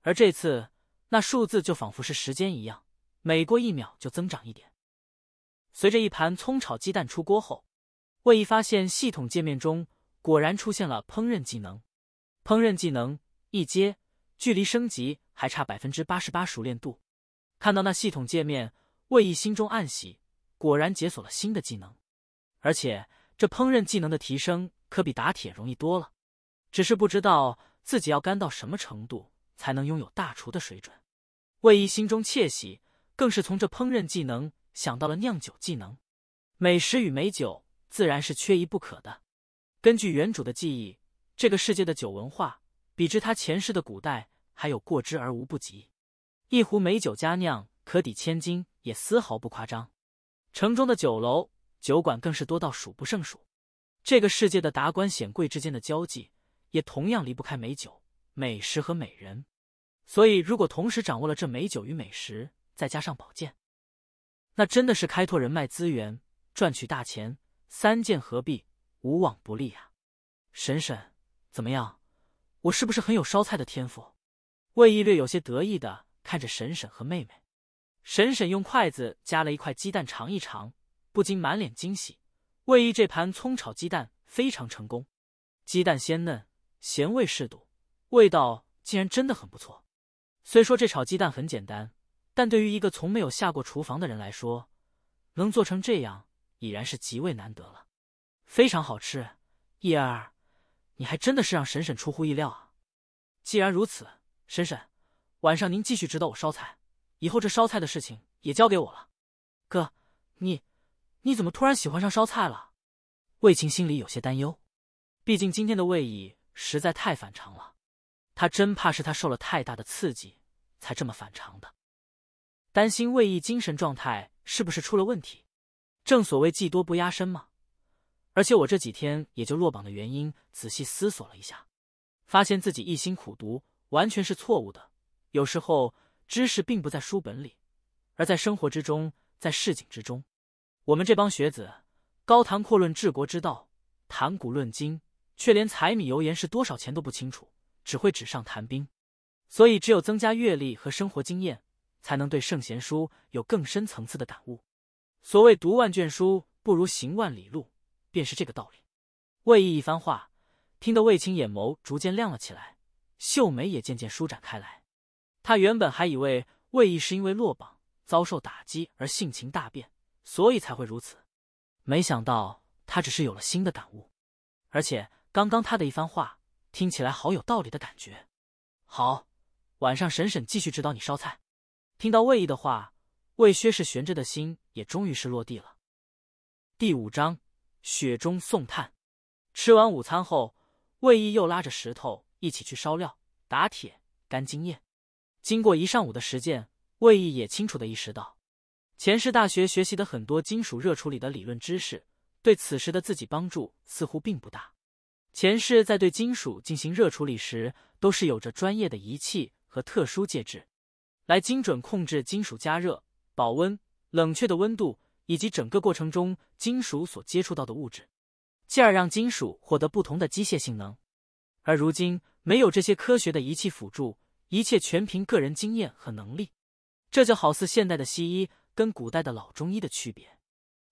而这次那数字就仿佛是时间一样，每过一秒就增长一点。随着一盘葱炒鸡蛋出锅后，魏毅发现系统界面中果然出现了烹饪技能，烹饪技能一阶。距离升级还差百分之八十八熟练度，看到那系统界面，魏毅心中暗喜，果然解锁了新的技能，而且这烹饪技能的提升可比打铁容易多了。只是不知道自己要干到什么程度才能拥有大厨的水准。魏毅心中窃喜，更是从这烹饪技能想到了酿酒技能，美食与美酒自然是缺一不可的。根据原主的记忆，这个世界的酒文化。比之他前世的古代还有过之而无不及，一壶美酒佳酿可抵千金，也丝毫不夸张。城中的酒楼酒馆更是多到数不胜数。这个世界的达官显贵之间的交际，也同样离不开美酒、美食和美人。所以，如果同时掌握了这美酒与美食，再加上宝剑，那真的是开拓人脉资源、赚取大钱，三剑合璧，无往不利呀！婶婶，怎么样？我是不是很有烧菜的天赋？魏毅略有些得意的看着婶婶和妹妹。婶婶用筷子夹了一块鸡蛋尝一尝，不禁满脸惊喜。魏毅这盘葱炒鸡蛋非常成功，鸡蛋鲜嫩，咸味适度，味道竟然真的很不错。虽说这炒鸡蛋很简单，但对于一个从没有下过厨房的人来说，能做成这样已然是极为难得了。非常好吃，叶儿。你还真的是让婶婶出乎意料啊！既然如此，婶婶，晚上您继续指导我烧菜，以后这烧菜的事情也交给我了。哥，你你怎么突然喜欢上烧菜了？魏晴心里有些担忧，毕竟今天的魏乙实在太反常了，他真怕是他受了太大的刺激才这么反常的，担心魏毅精神状态是不是出了问题。正所谓技多不压身嘛。而且我这几天也就落榜的原因，仔细思索了一下，发现自己一心苦读完全是错误的。有时候知识并不在书本里，而在生活之中，在市井之中。我们这帮学子高谈阔论治国之道，谈古论今，却连柴米油盐是多少钱都不清楚，只会纸上谈兵。所以，只有增加阅历和生活经验，才能对圣贤书有更深层次的感悟。所谓读万卷书，不如行万里路。便是这个道理。魏毅一番话，听得魏青眼眸逐渐亮了起来，秀眉也渐渐舒展开来。他原本还以为魏毅是因为落榜遭受打击而性情大变，所以才会如此。没想到他只是有了新的感悟，而且刚刚他的一番话听起来好有道理的感觉。好，晚上婶婶继续指导你烧菜。听到魏毅的话，魏薛氏悬着的心也终于是落地了。第五章。雪中送炭。吃完午餐后，魏毅又拉着石头一起去烧料、打铁、干经验。经过一上午的实践，魏毅也清楚的意识到，前世大学学习的很多金属热处理的理论知识，对此时的自己帮助似乎并不大。前世在对金属进行热处理时，都是有着专业的仪器和特殊介质，来精准控制金属加热、保温、冷却的温度。以及整个过程中金属所接触到的物质，进而让金属获得不同的机械性能。而如今没有这些科学的仪器辅助，一切全凭个人经验和能力。这就好似现代的西医跟古代的老中医的区别。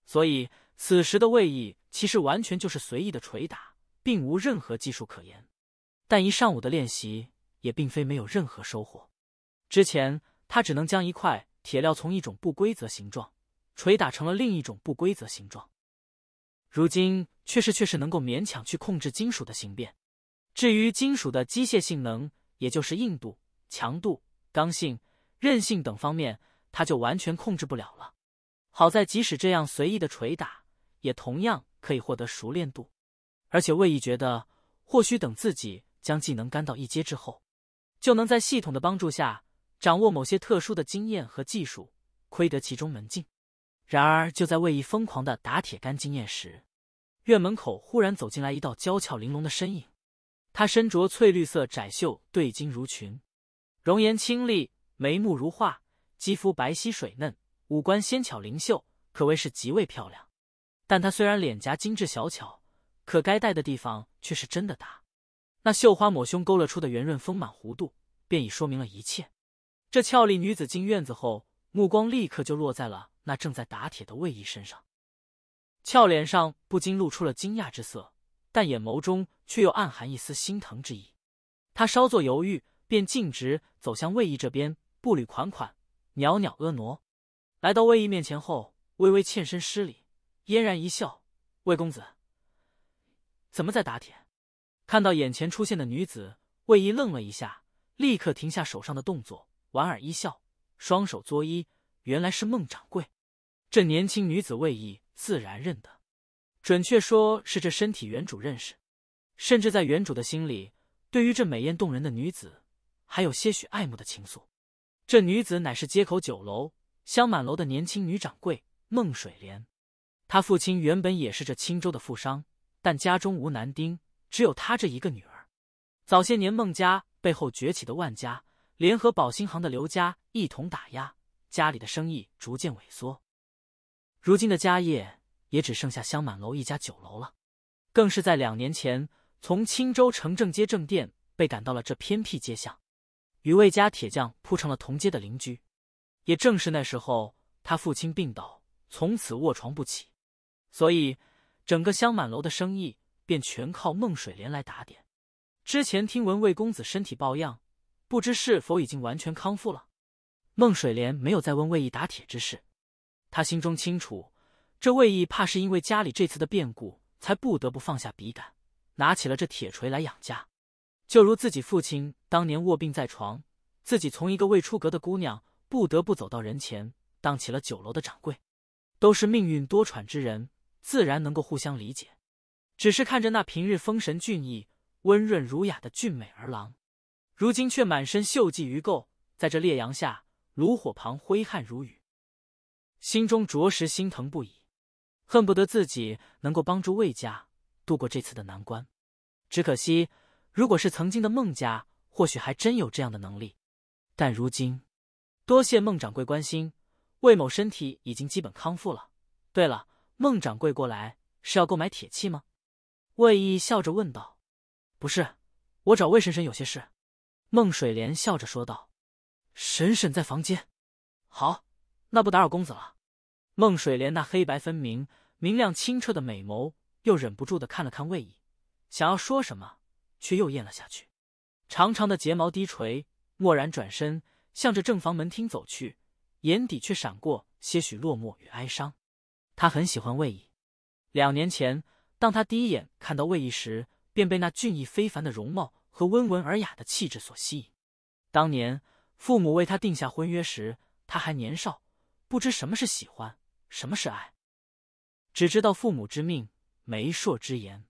所以此时的魏毅其实完全就是随意的捶打，并无任何技术可言。但一上午的练习也并非没有任何收获。之前他只能将一块铁料从一种不规则形状。捶打成了另一种不规则形状，如今却是却是能够勉强去控制金属的形变。至于金属的机械性能，也就是硬度、强度、刚性、韧性等方面，它就完全控制不了了。好在即使这样随意的捶打，也同样可以获得熟练度。而且魏毅觉得，或许等自己将技能干到一阶之后，就能在系统的帮助下掌握某些特殊的经验和技术，窥得其中门径。然而，就在魏毅疯狂的打铁杆经验时，院门口忽然走进来一道娇俏玲珑的身影。她身着翠绿色窄袖对襟襦裙，容颜清丽，眉目如画，肌肤白皙水嫩，五官纤巧灵秀，可谓是极为漂亮。但她虽然脸颊精致小巧，可该带的地方却是真的大。那绣花抹胸勾勒出的圆润丰满弧度，便已说明了一切。这俏丽女子进院子后，目光立刻就落在了。那正在打铁的魏毅身上，俏脸上不禁露出了惊讶之色，但眼眸中却又暗含一丝心疼之意。他稍作犹豫，便径直走向魏毅这边，步履款款，袅袅婀娜。来到魏毅面前后，微微欠身施礼，嫣然一笑：“魏公子，怎么在打铁？”看到眼前出现的女子，魏毅愣了一下，立刻停下手上的动作，莞尔一笑，双手作揖：“原来是孟掌柜。”这年轻女子魏毅自然认得，准确说是这身体原主认识，甚至在原主的心里，对于这美艳动人的女子还有些许爱慕的情愫。这女子乃是街口酒楼香满楼的年轻女掌柜孟水莲，她父亲原本也是这青州的富商，但家中无男丁，只有她这一个女儿。早些年，孟家背后崛起的万家联合宝兴行的刘家一同打压，家里的生意逐渐萎缩。如今的家业也只剩下香满楼一家酒楼了，更是在两年前从青州城正街正店被赶到了这偏僻街巷，与魏家铁匠铺成了同街的邻居。也正是那时候，他父亲病倒，从此卧床不起，所以整个香满楼的生意便全靠孟水莲来打点。之前听闻魏公子身体抱恙，不知是否已经完全康复了？孟水莲没有再问魏毅打铁之事。他心中清楚，这魏毅怕是因为家里这次的变故，才不得不放下笔杆，拿起了这铁锤来养家。就如自己父亲当年卧病在床，自己从一个未出阁的姑娘，不得不走到人前，当起了酒楼的掌柜。都是命运多舛之人，自然能够互相理解。只是看着那平日风神俊逸、温润儒雅的俊美儿郎，如今却满身锈迹鱼垢，在这烈阳下、炉火旁挥汗如雨。心中着实心疼不已，恨不得自己能够帮助魏家度过这次的难关。只可惜，如果是曾经的孟家，或许还真有这样的能力。但如今，多谢孟掌柜关心，魏某身体已经基本康复了。对了，孟掌柜过来是要购买铁器吗？魏毅笑着问道。不是，我找魏婶婶有些事。孟水莲笑着说道。婶婶在房间。好。那不打扰公子了。孟水莲那黑白分明、明亮清澈的美眸，又忍不住的看了看魏毅，想要说什么，却又咽了下去。长长的睫毛低垂，蓦然转身，向着正房门厅走去，眼底却闪过些许落寞与哀伤。他很喜欢魏毅。两年前，当他第一眼看到魏毅时，便被那俊逸非凡的容貌和温文尔雅的气质所吸引。当年父母为他定下婚约时，他还年少。不知什么是喜欢，什么是爱，只知道父母之命、媒妁之言。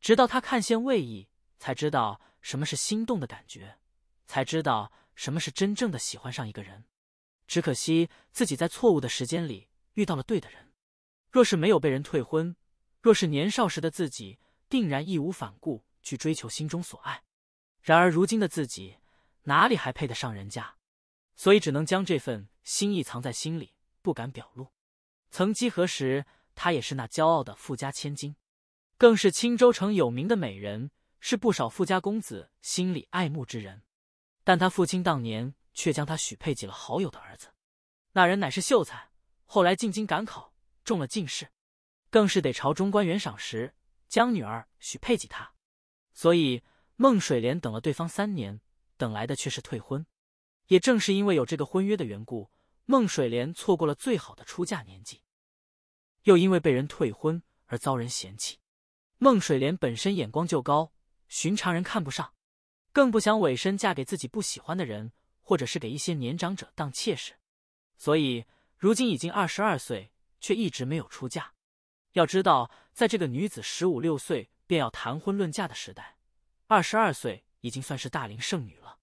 直到他看见魏意，才知道什么是心动的感觉，才知道什么是真正的喜欢上一个人。只可惜自己在错误的时间里遇到了对的人。若是没有被人退婚，若是年少时的自己，定然义无反顾去追求心中所爱。然而如今的自己，哪里还配得上人家？所以只能将这份……心意藏在心里，不敢表露。曾几何时，她也是那骄傲的富家千金，更是青州城有名的美人，是不少富家公子心里爱慕之人。但他父亲当年却将她许配给了好友的儿子，那人乃是秀才，后来进京赶考中了进士，更是得朝中官员赏识，将女儿许配给他。所以孟水莲等了对方三年，等来的却是退婚。也正是因为有这个婚约的缘故。孟水莲错过了最好的出嫁年纪，又因为被人退婚而遭人嫌弃。孟水莲本身眼光就高，寻常人看不上，更不想委身嫁给自己不喜欢的人，或者是给一些年长者当妾室。所以如今已经二十二岁，却一直没有出嫁。要知道，在这个女子十五六岁便要谈婚论嫁的时代，二十二岁已经算是大龄剩女了。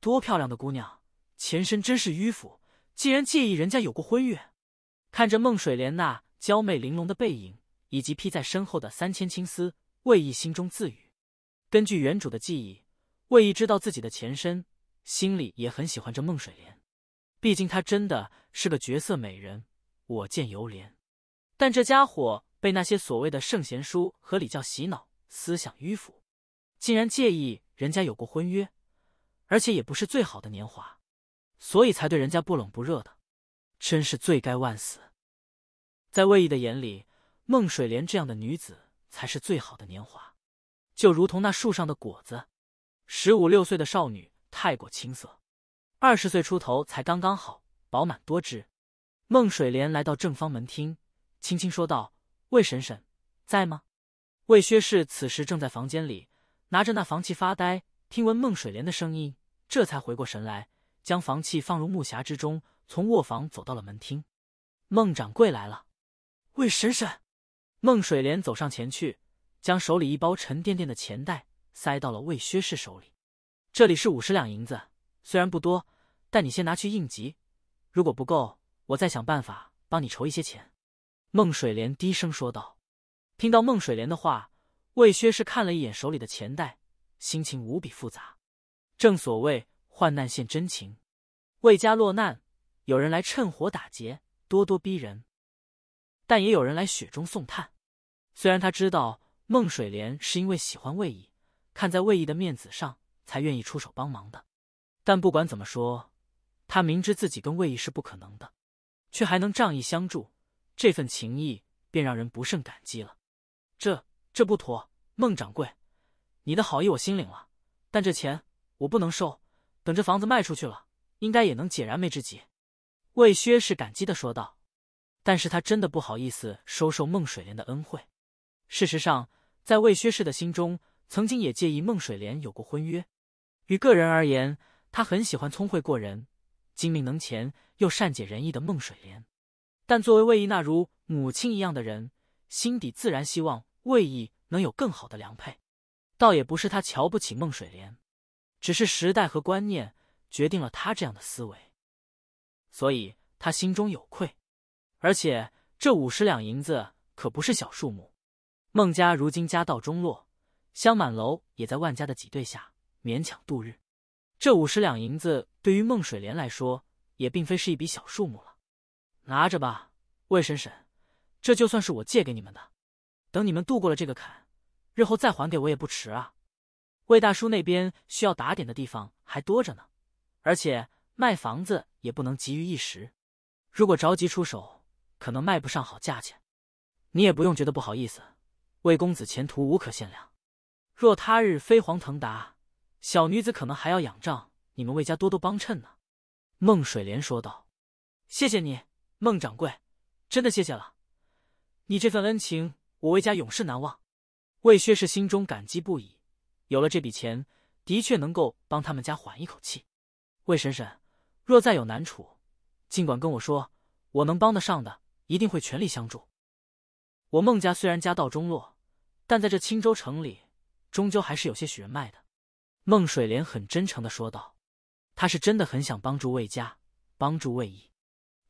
多漂亮的姑娘，前身真是迂腐。竟然介意人家有过婚约，看着孟水莲那娇媚玲珑的背影，以及披在身后的三千青丝，魏毅心中自语。根据原主的记忆，魏毅知道自己的前身，心里也很喜欢这孟水莲。毕竟她真的是个绝色美人，我见犹怜。但这家伙被那些所谓的圣贤书和礼教洗脑，思想迂腐，竟然介意人家有过婚约，而且也不是最好的年华。所以才对人家不冷不热的，真是罪该万死。在魏毅的眼里，孟水莲这样的女子才是最好的年华，就如同那树上的果子。十五六岁的少女太过青涩，二十岁出头才刚刚好，饱满多汁。孟水莲来到正方门厅，轻轻说道：“魏婶婶，在吗？”魏薛氏此时正在房间里拿着那房契发呆，听闻孟水莲的声音，这才回过神来。将房契放入木匣之中，从卧房走到了门厅。孟掌柜来了，魏婶婶。孟水莲走上前去，将手里一包沉甸甸的钱袋塞到了魏薛氏手里。这里是五十两银子，虽然不多，但你先拿去应急。如果不够，我再想办法帮你筹一些钱。孟水莲低声说道。听到孟水莲的话，魏薛氏看了一眼手里的钱袋，心情无比复杂。正所谓患难见真情。魏家落难，有人来趁火打劫，咄咄逼人；但也有人来雪中送炭。虽然他知道孟水莲是因为喜欢魏毅，看在魏毅的面子上才愿意出手帮忙的，但不管怎么说，他明知自己跟魏毅是不可能的，却还能仗义相助，这份情谊便让人不胜感激了。这这不妥，孟掌柜，你的好意我心领了，但这钱我不能收。等这房子卖出去了。应该也能解燃眉之急，魏薛氏感激的说道。但是他真的不好意思收受孟水莲的恩惠。事实上，在魏薛氏的心中，曾经也介意孟水莲有过婚约。与个人而言，他很喜欢聪慧过人、精明能钱又善解人意的孟水莲。但作为魏毅那如母亲一样的人，心底自然希望魏毅能有更好的良配。倒也不是他瞧不起孟水莲，只是时代和观念。决定了他这样的思维，所以他心中有愧，而且这五十两银子可不是小数目。孟家如今家道中落，香满楼也在万家的挤兑下勉强度日。这五十两银子对于孟水莲来说也并非是一笔小数目了。拿着吧，魏婶婶，这就算是我借给你们的。等你们度过了这个坎，日后再还给我也不迟啊。魏大叔那边需要打点的地方还多着呢。而且卖房子也不能急于一时，如果着急出手，可能卖不上好价钱。你也不用觉得不好意思，魏公子前途无可限量，若他日飞黄腾达，小女子可能还要仰仗你们魏家多多帮衬呢。”孟水莲说道，“谢谢你，孟掌柜，真的谢谢了，你这份恩情我魏家永世难忘。”魏薛氏心中感激不已，有了这笔钱，的确能够帮他们家缓一口气。魏婶婶，若再有难处，尽管跟我说，我能帮得上的，一定会全力相助。我孟家虽然家道中落，但在这青州城里，终究还是有些许人脉的。孟水莲很真诚的说道：“他是真的很想帮助魏家，帮助魏毅。”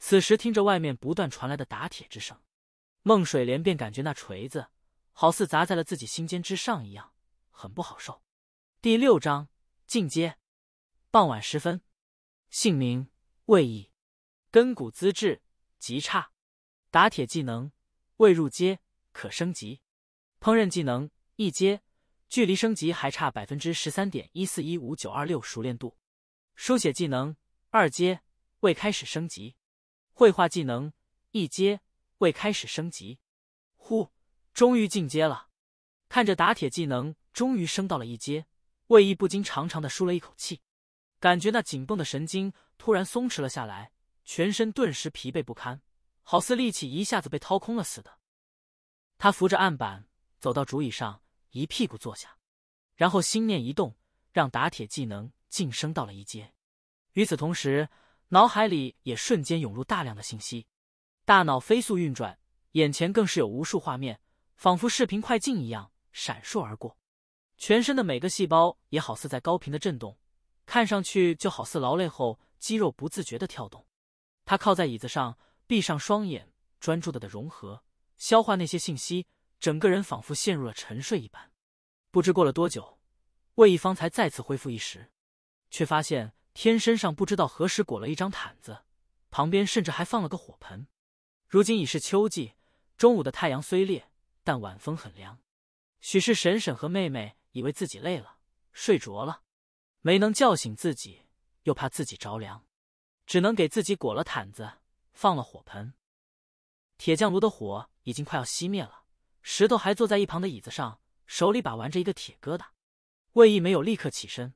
此时听着外面不断传来的打铁之声，孟水莲便感觉那锤子好似砸在了自己心尖之上一样，很不好受。第六章进阶。傍晚时分。姓名：魏毅，根骨资质极差，打铁技能未入阶，可升级；烹饪技能一阶，距离升级还差百分之十三点一四一五九二六熟练度；书写技能二阶，未开始升级；绘画技能一阶，未开始升级。呼，终于进阶了！看着打铁技能终于升到了一阶，魏毅不禁长长的舒了一口气。感觉那紧绷的神经突然松弛了下来，全身顿时疲惫不堪，好似力气一下子被掏空了似的。他扶着案板走到竹椅上，一屁股坐下，然后心念一动，让打铁技能晋升到了一阶。与此同时，脑海里也瞬间涌入大量的信息，大脑飞速运转，眼前更是有无数画面，仿佛视频快进一样闪烁而过，全身的每个细胞也好似在高频的震动。看上去就好似劳累后肌肉不自觉的跳动。他靠在椅子上，闭上双眼，专注的的融合消化那些信息，整个人仿佛陷入了沉睡一般。不知过了多久，魏一方才再次恢复意识，却发现天身上不知道何时裹了一张毯子，旁边甚至还放了个火盆。如今已是秋季，中午的太阳虽烈，但晚风很凉。许是婶婶和妹妹以为自己累了，睡着了。没能叫醒自己，又怕自己着凉，只能给自己裹了毯子，放了火盆。铁匠炉的火已经快要熄灭了，石头还坐在一旁的椅子上，手里把玩着一个铁疙瘩。魏毅没有立刻起身，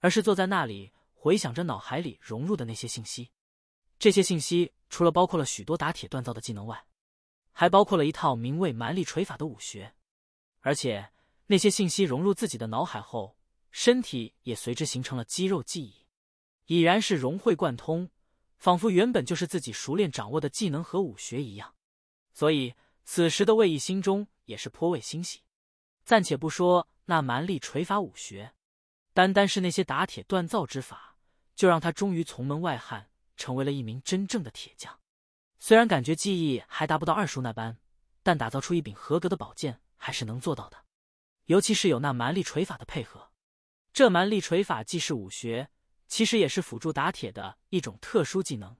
而是坐在那里回想着脑海里融入的那些信息。这些信息除了包括了许多打铁锻造的技能外，还包括了一套名为“蛮力锤法”的武学。而且那些信息融入自己的脑海后。身体也随之形成了肌肉记忆，已然是融会贯通，仿佛原本就是自己熟练掌握的技能和武学一样。所以此时的魏毅心中也是颇为欣喜。暂且不说那蛮力锤法武学，单单是那些打铁锻造之法，就让他终于从门外汉成为了一名真正的铁匠。虽然感觉技艺还达不到二叔那般，但打造出一柄合格的宝剑还是能做到的。尤其是有那蛮力锤法的配合。这蛮力锤法既是武学，其实也是辅助打铁的一种特殊技能。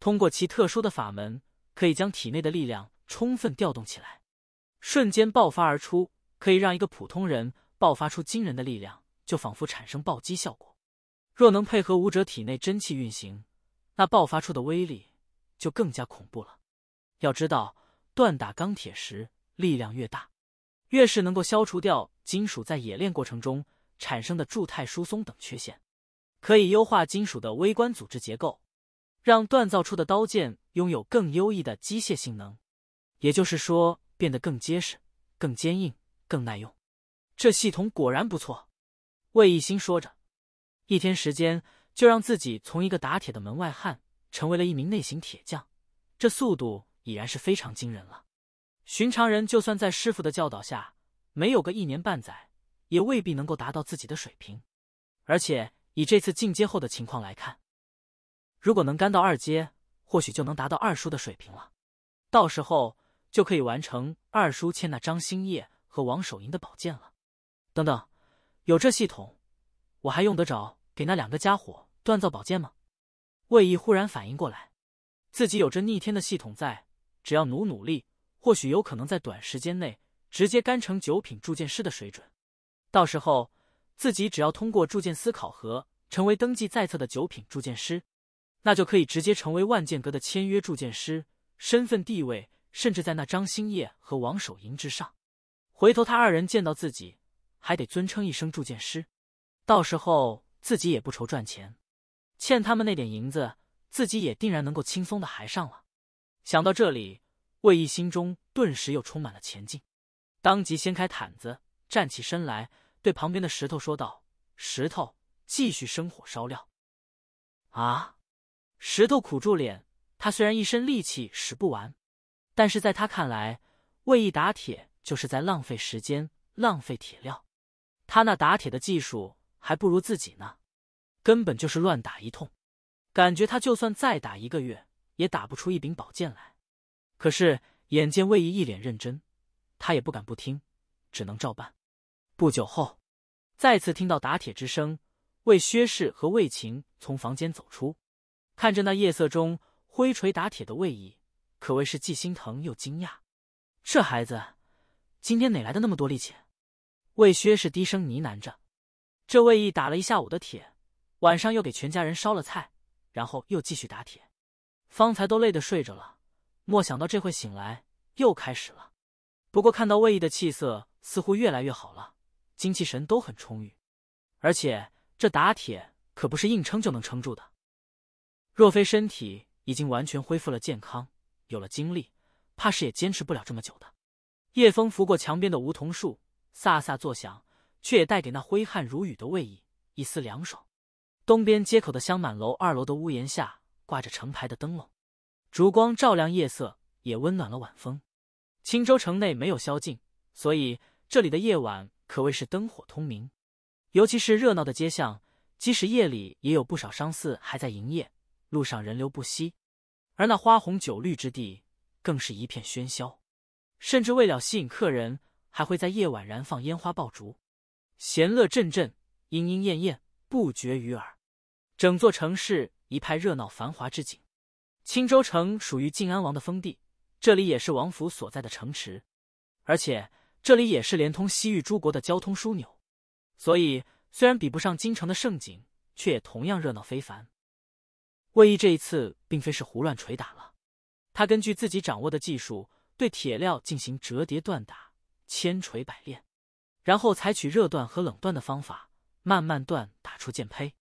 通过其特殊的法门，可以将体内的力量充分调动起来，瞬间爆发而出，可以让一个普通人爆发出惊人的力量，就仿佛产生暴击效果。若能配合武者体内真气运行，那爆发出的威力就更加恐怖了。要知道，锻打钢铁时，力量越大，越是能够消除掉金属在冶炼过程中。产生的铸态疏松等缺陷，可以优化金属的微观组织结构，让锻造出的刀剑拥有更优异的机械性能，也就是说，变得更结实、更坚硬、更耐用。这系统果然不错，魏一心说着，一天时间就让自己从一个打铁的门外汉成为了一名内行铁匠，这速度已然是非常惊人了。寻常人就算在师傅的教导下，没有个一年半载。也未必能够达到自己的水平，而且以这次进阶后的情况来看，如果能干到二阶，或许就能达到二叔的水平了。到时候就可以完成二叔欠那张兴业和王守银的宝剑了。等等，有这系统，我还用得着给那两个家伙锻造宝剑吗？魏毅忽然反应过来，自己有这逆天的系统在，只要努努力，或许有可能在短时间内直接干成九品铸剑师的水准。到时候，自己只要通过铸剑司考核，成为登记在册的九品铸剑师，那就可以直接成为万剑阁的签约铸剑师，身份地位甚至在那张兴业和王守银之上。回头他二人见到自己，还得尊称一声铸剑师。到时候自己也不愁赚钱，欠他们那点银子，自己也定然能够轻松的还上了。想到这里，魏毅心中顿时又充满了前进，当即掀开毯子，站起身来。对旁边的石头说道：“石头，继续生火烧料。”啊！石头苦住脸。他虽然一身力气使不完，但是在他看来，魏毅打铁就是在浪费时间、浪费铁料。他那打铁的技术还不如自己呢，根本就是乱打一通。感觉他就算再打一个月，也打不出一柄宝剑来。可是眼见魏毅一脸认真，他也不敢不听，只能照办。不久后，再次听到打铁之声，魏薛氏和魏晴从房间走出，看着那夜色中挥锤打铁的魏毅，可谓是既心疼又惊讶。这孩子今天哪来的那么多力气？魏薛氏低声呢喃着。这魏毅打了一下午的铁，晚上又给全家人烧了菜，然后又继续打铁，方才都累得睡着了，莫想到这会醒来又开始了。不过看到魏毅的气色似乎越来越好了。精气神都很充裕，而且这打铁可不是硬撑就能撑住的。若非身体已经完全恢复了健康，有了精力，怕是也坚持不了这么久的。夜风拂过墙边的梧桐树，飒飒作响，却也带给那挥汗如雨的卫衣一丝凉爽。东边街口的香满楼二楼的屋檐下挂着成排的灯笼，烛光照亮夜色，也温暖了晚风。青州城内没有宵禁，所以这里的夜晚。可谓是灯火通明，尤其是热闹的街巷，即使夜里也有不少商肆还在营业，路上人流不息。而那花红酒绿之地，更是一片喧嚣，甚至为了吸引客人，还会在夜晚燃放烟花爆竹，闲乐阵阵，莺莺燕燕不绝于耳，整座城市一派热闹繁华之景。青州城属于晋安王的封地，这里也是王府所在的城池，而且。这里也是连通西域诸国的交通枢纽，所以虽然比不上京城的盛景，却也同样热闹非凡。魏毅这一次并非是胡乱捶打了，他根据自己掌握的技术，对铁料进行折叠锻打，千锤百炼，然后采取热锻和冷锻的方法，慢慢锻打出剑胚。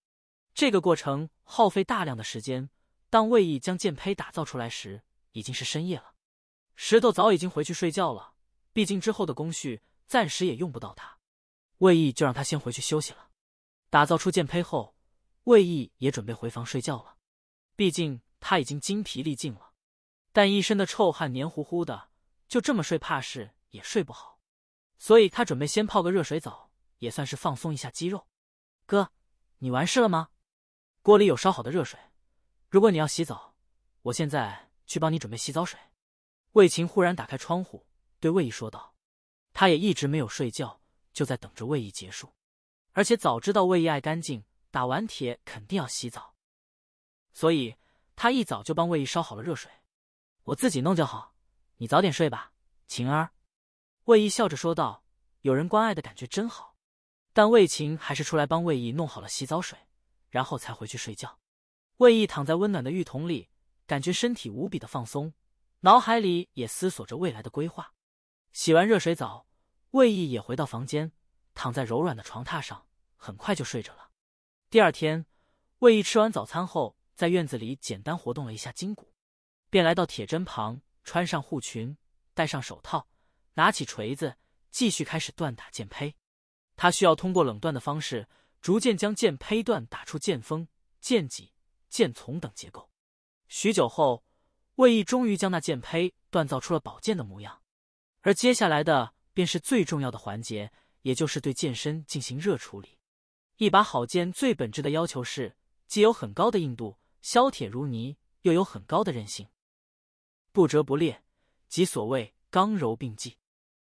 这个过程耗费大量的时间。当魏毅将剑胚打造出来时，已经是深夜了。石头早已经回去睡觉了。毕竟之后的工序暂时也用不到他，魏毅就让他先回去休息了。打造出剑胚后，魏毅也准备回房睡觉了。毕竟他已经精疲力尽了，但一身的臭汗黏糊糊的，就这么睡怕是也睡不好，所以他准备先泡个热水澡，也算是放松一下肌肉。哥，你完事了吗？锅里有烧好的热水，如果你要洗澡，我现在去帮你准备洗澡水。魏晴忽然打开窗户。对魏毅说道：“他也一直没有睡觉，就在等着魏毅结束。而且早知道魏毅爱干净，打完铁肯定要洗澡，所以他一早就帮魏毅烧好了热水。我自己弄就好，你早点睡吧，晴儿。”魏毅笑着说道：“有人关爱的感觉真好。”但魏晴还是出来帮魏毅弄好了洗澡水，然后才回去睡觉。魏毅躺在温暖的浴桶里，感觉身体无比的放松，脑海里也思索着未来的规划。洗完热水澡，魏毅也回到房间，躺在柔软的床榻上，很快就睡着了。第二天，魏毅吃完早餐后，在院子里简单活动了一下筋骨，便来到铁砧旁，穿上护裙，戴上手套，拿起锤子，继续开始锻打剑胚。他需要通过冷锻的方式，逐渐将剑胚锻打出剑锋、剑脊、剑丛等结构。许久后，魏毅终于将那剑胚锻造出了宝剑的模样。而接下来的便是最重要的环节，也就是对剑身进行热处理。一把好剑最本质的要求是，既有很高的硬度，削铁如泥，又有很高的韧性，不折不裂，即所谓刚柔并济。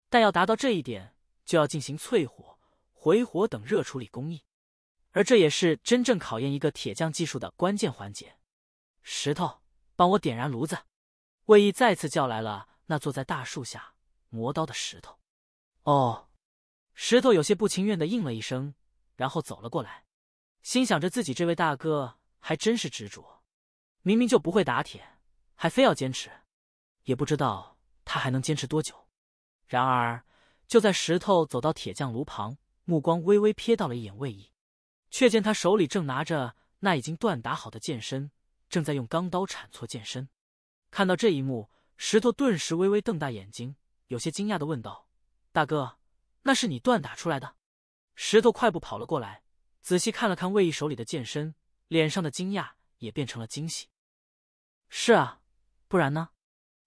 但要达到这一点，就要进行淬火、回火等热处理工艺，而这也是真正考验一个铁匠技术的关键环节。石头，帮我点燃炉子。魏毅再次叫来了那坐在大树下。磨刀的石头，哦，石头有些不情愿的应了一声，然后走了过来，心想着自己这位大哥还真是执着，明明就不会打铁，还非要坚持，也不知道他还能坚持多久。然而，就在石头走到铁匠炉旁，目光微微瞥到了一眼魏毅，却见他手里正拿着那已经锻打好的剑身，正在用钢刀铲挫剑身。看到这一幕，石头顿时微微瞪大眼睛。有些惊讶的问道：“大哥，那是你锻打出来的？”石头快步跑了过来，仔细看了看魏毅手里的剑身，脸上的惊讶也变成了惊喜。“是啊，不然呢？”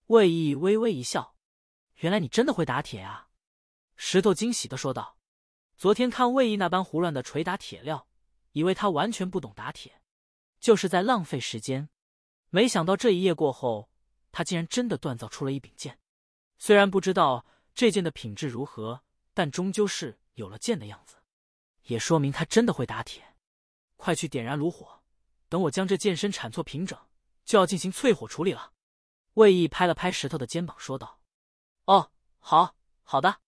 魏毅微微一笑，“原来你真的会打铁啊！”石头惊喜的说道：“昨天看魏毅那般胡乱的捶打铁料，以为他完全不懂打铁，就是在浪费时间。没想到这一夜过后，他竟然真的锻造出了一柄剑。”虽然不知道这件的品质如何，但终究是有了剑的样子，也说明他真的会打铁。快去点燃炉火，等我将这剑身铲做平整，就要进行淬火处理了。魏毅拍了拍石头的肩膀，说道：“哦，好好的。”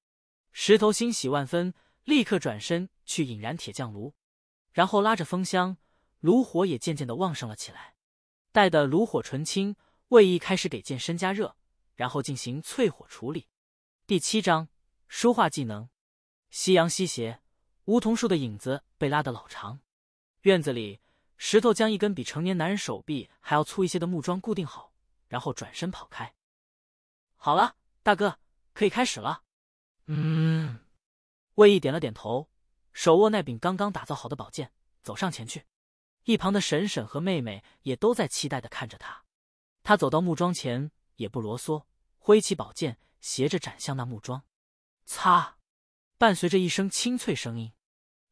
石头欣喜万分，立刻转身去引燃铁匠炉，然后拉着风箱，炉火也渐渐的旺盛了起来。待得炉火纯青，魏毅开始给剑身加热。然后进行淬火处理。第七章，书画技能。夕阳西斜，梧桐树的影子被拉得老长。院子里，石头将一根比成年男人手臂还要粗一些的木桩固定好，然后转身跑开。好了，大哥，可以开始了。嗯，魏毅点了点头，手握那柄刚刚打造好的宝剑，走上前去。一旁的婶婶和妹妹也都在期待的看着他。他走到木桩前。也不啰嗦，挥起宝剑，斜着斩向那木桩。擦，伴随着一声清脆声音，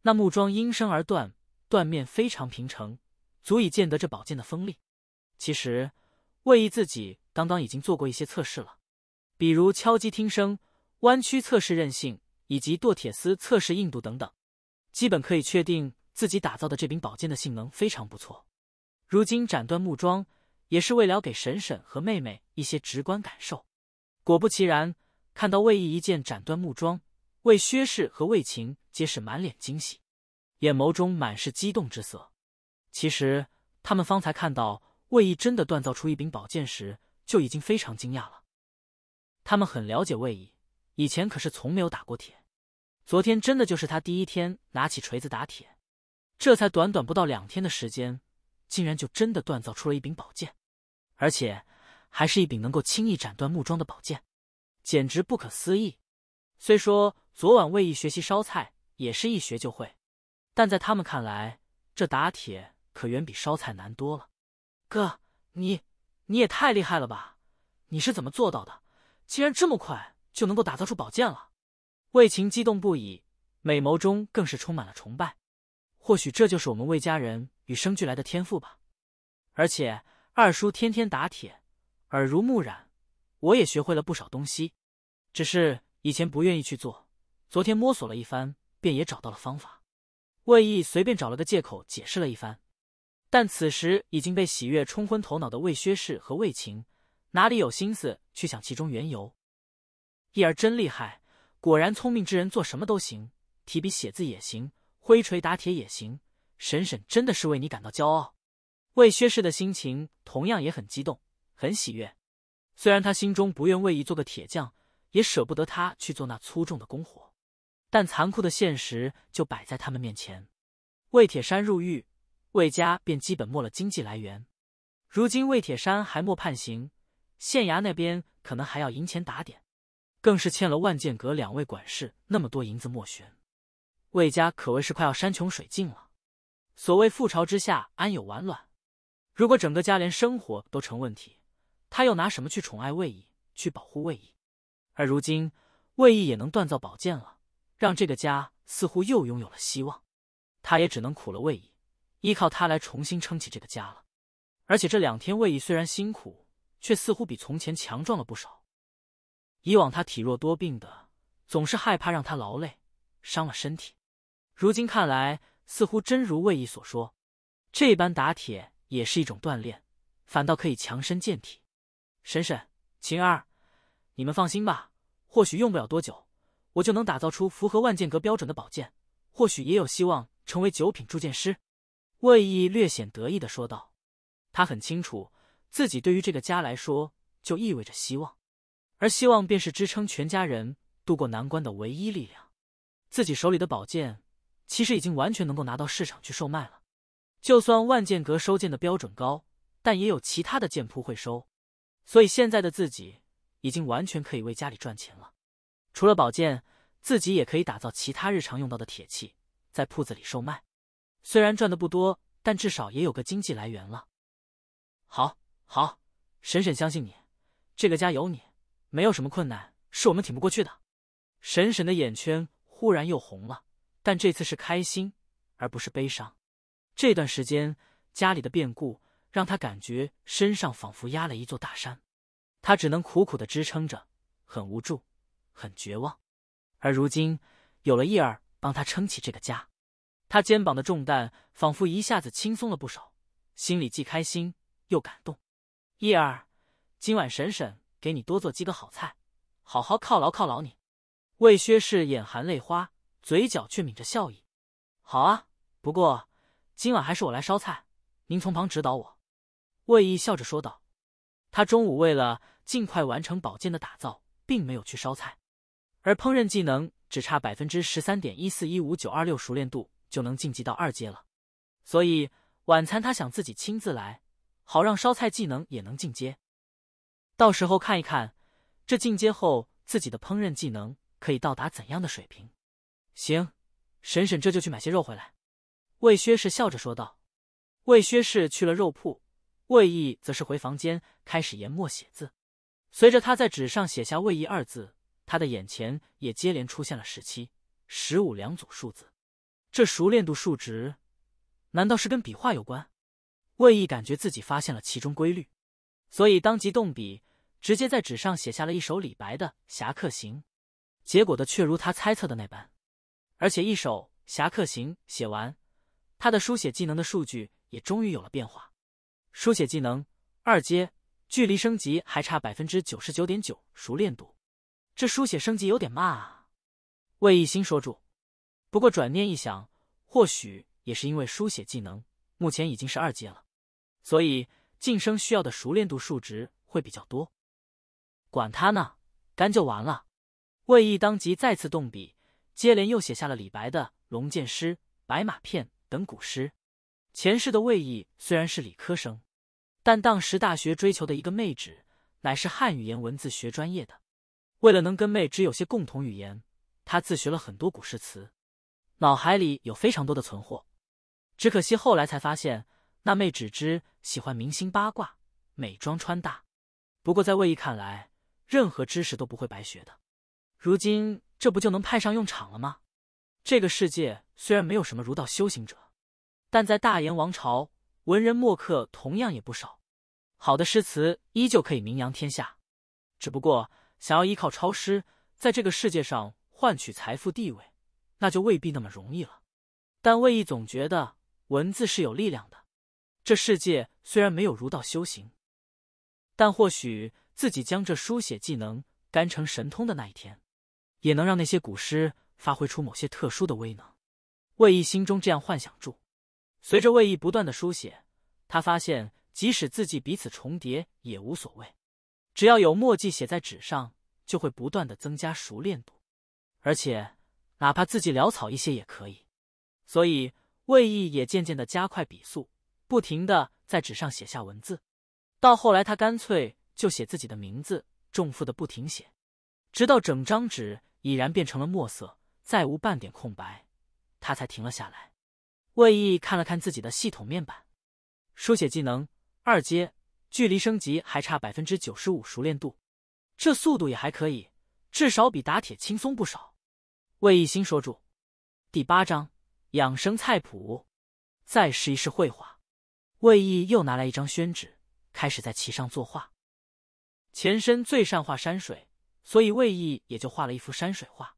那木桩应声而断，断面非常平成，足以见得这宝剑的锋利。其实魏毅自己刚刚已经做过一些测试了，比如敲击听声、弯曲测试韧性以及剁铁丝测试硬度等等，基本可以确定自己打造的这柄宝剑的性能非常不错。如今斩断木桩。也是为了给婶婶和妹妹一些直观感受。果不其然，看到魏毅一剑斩断木桩，魏薛氏和魏晴皆是满脸惊喜，眼眸中满是激动之色。其实他们方才看到魏毅真的锻造出一柄宝剑时，就已经非常惊讶了。他们很了解魏毅，以前可是从没有打过铁。昨天真的就是他第一天拿起锤子打铁，这才短短不到两天的时间，竟然就真的锻造出了一柄宝剑。而且，还是一柄能够轻易斩断木桩的宝剑，简直不可思议。虽说昨晚魏毅学习烧菜也是一学就会，但在他们看来，这打铁可远比烧菜难多了。哥，你你也太厉害了吧！你是怎么做到的？竟然这么快就能够打造出宝剑了？魏秦激动不已，美眸中更是充满了崇拜。或许这就是我们魏家人与生俱来的天赋吧。而且。二叔天天打铁，耳濡目染，我也学会了不少东西。只是以前不愿意去做，昨天摸索了一番，便也找到了方法。魏毅随便找了个借口解释了一番，但此时已经被喜悦冲昏头脑的魏薛氏和魏晴，哪里有心思去想其中缘由？意儿真厉害，果然聪明之人做什么都行，提笔写字也行，挥锤打铁也行。婶婶真的是为你感到骄傲。魏薛氏的心情同样也很激动，很喜悦。虽然他心中不愿魏夷做个铁匠，也舍不得他去做那粗重的工活，但残酷的现实就摆在他们面前。魏铁山入狱，魏家便基本没了经济来源。如今魏铁山还没判刑，县衙那边可能还要银钱打点，更是欠了万剑阁两位管事那么多银子莫悬。魏家可谓是快要山穷水尽了。所谓覆巢之下，安有完卵。如果整个家连生活都成问题，他又拿什么去宠爱魏毅，去保护魏毅？而如今魏毅也能锻造宝剑了，让这个家似乎又拥有了希望。他也只能苦了魏毅，依靠他来重新撑起这个家了。而且这两天魏毅虽然辛苦，却似乎比从前强壮了不少。以往他体弱多病的，总是害怕让他劳累，伤了身体。如今看来，似乎真如魏毅所说，这般打铁。也是一种锻炼，反倒可以强身健体。婶婶，晴儿，你们放心吧，或许用不了多久，我就能打造出符合万剑阁标准的宝剑，或许也有希望成为九品铸剑师。魏毅略显得意的说道，他很清楚自己对于这个家来说就意味着希望，而希望便是支撑全家人度过难关的唯一力量。自己手里的宝剑其实已经完全能够拿到市场去售卖了。就算万剑阁收剑的标准高，但也有其他的剑铺会收，所以现在的自己已经完全可以为家里赚钱了。除了宝剑，自己也可以打造其他日常用到的铁器，在铺子里售卖。虽然赚的不多，但至少也有个经济来源了。好，好，婶婶相信你，这个家有你，没有什么困难是我们挺不过去的。婶婶的眼圈忽然又红了，但这次是开心，而不是悲伤。这段时间家里的变故让他感觉身上仿佛压了一座大山，他只能苦苦的支撑着，很无助，很绝望。而如今有了叶儿帮他撑起这个家，他肩膀的重担仿佛一下子轻松了不少，心里既开心又感动。叶儿，今晚婶婶给你多做几个好菜，好好犒劳犒劳你。魏薛氏眼含泪花，嘴角却抿着笑意。好啊，不过。今晚还是我来烧菜，您从旁指导我。”魏毅笑着说道。他中午为了尽快完成宝剑的打造，并没有去烧菜，而烹饪技能只差百分之十三点一四一五九二六熟练度就能晋级到二阶了，所以晚餐他想自己亲自来，好让烧菜技能也能进阶，到时候看一看这进阶后自己的烹饪技能可以到达怎样的水平。行，婶婶这就去买些肉回来。魏薛氏笑着说道：“魏薛氏去了肉铺，魏毅则是回房间开始研墨写字。随着他在纸上写下‘魏毅’二字，他的眼前也接连出现了十七、十五两组数字。这熟练度数值，难道是跟笔画有关？”魏毅感觉自己发现了其中规律，所以当即动笔，直接在纸上写下了一首李白的《侠客行》。结果的却如他猜测的那般，而且一首《侠客行》写完。他的书写技能的数据也终于有了变化，书写技能二阶，距离升级还差百分之九十九点九熟练度，这书写升级有点慢啊！魏一心说住，不过转念一想，或许也是因为书写技能目前已经是二阶了，所以晋升需要的熟练度数值会比较多。管他呢，干就完了！魏毅当即再次动笔，接连又写下了李白的《龙剑诗》《白马篇》。等古诗，前世的魏毅虽然是理科生，但当时大学追求的一个妹纸乃是汉语言文字学专业的。为了能跟妹纸有些共同语言，他自学了很多古诗词，脑海里有非常多的存货。只可惜后来才发现，那妹纸只喜欢明星八卦、美妆穿搭。不过在魏毅看来，任何知识都不会白学的。如今这不就能派上用场了吗？这个世界虽然没有什么儒道修行者。但在大炎王朝，文人墨客同样也不少，好的诗词依旧可以名扬天下。只不过想要依靠抄诗在这个世界上换取财富地位，那就未必那么容易了。但魏毅总觉得文字是有力量的。这世界虽然没有儒道修行，但或许自己将这书写技能干成神通的那一天，也能让那些古诗发挥出某些特殊的威能。魏毅心中这样幻想住。随着魏毅不断的书写，他发现即使字迹彼此重叠也无所谓，只要有墨迹写在纸上，就会不断的增加熟练度，而且哪怕字迹潦草一些也可以。所以魏毅也渐渐的加快笔速，不停的在纸上写下文字。到后来，他干脆就写自己的名字，重复的不停写，直到整张纸已然变成了墨色，再无半点空白，他才停了下来。魏毅看了看自己的系统面板，书写技能二阶，距离升级还差百分之九十五熟练度。这速度也还可以，至少比打铁轻松不少。魏一心说住。第八章养生菜谱，再试一试绘画。魏毅又拿来一张宣纸，开始在其上作画。前身最善画山水，所以魏毅也就画了一幅山水画。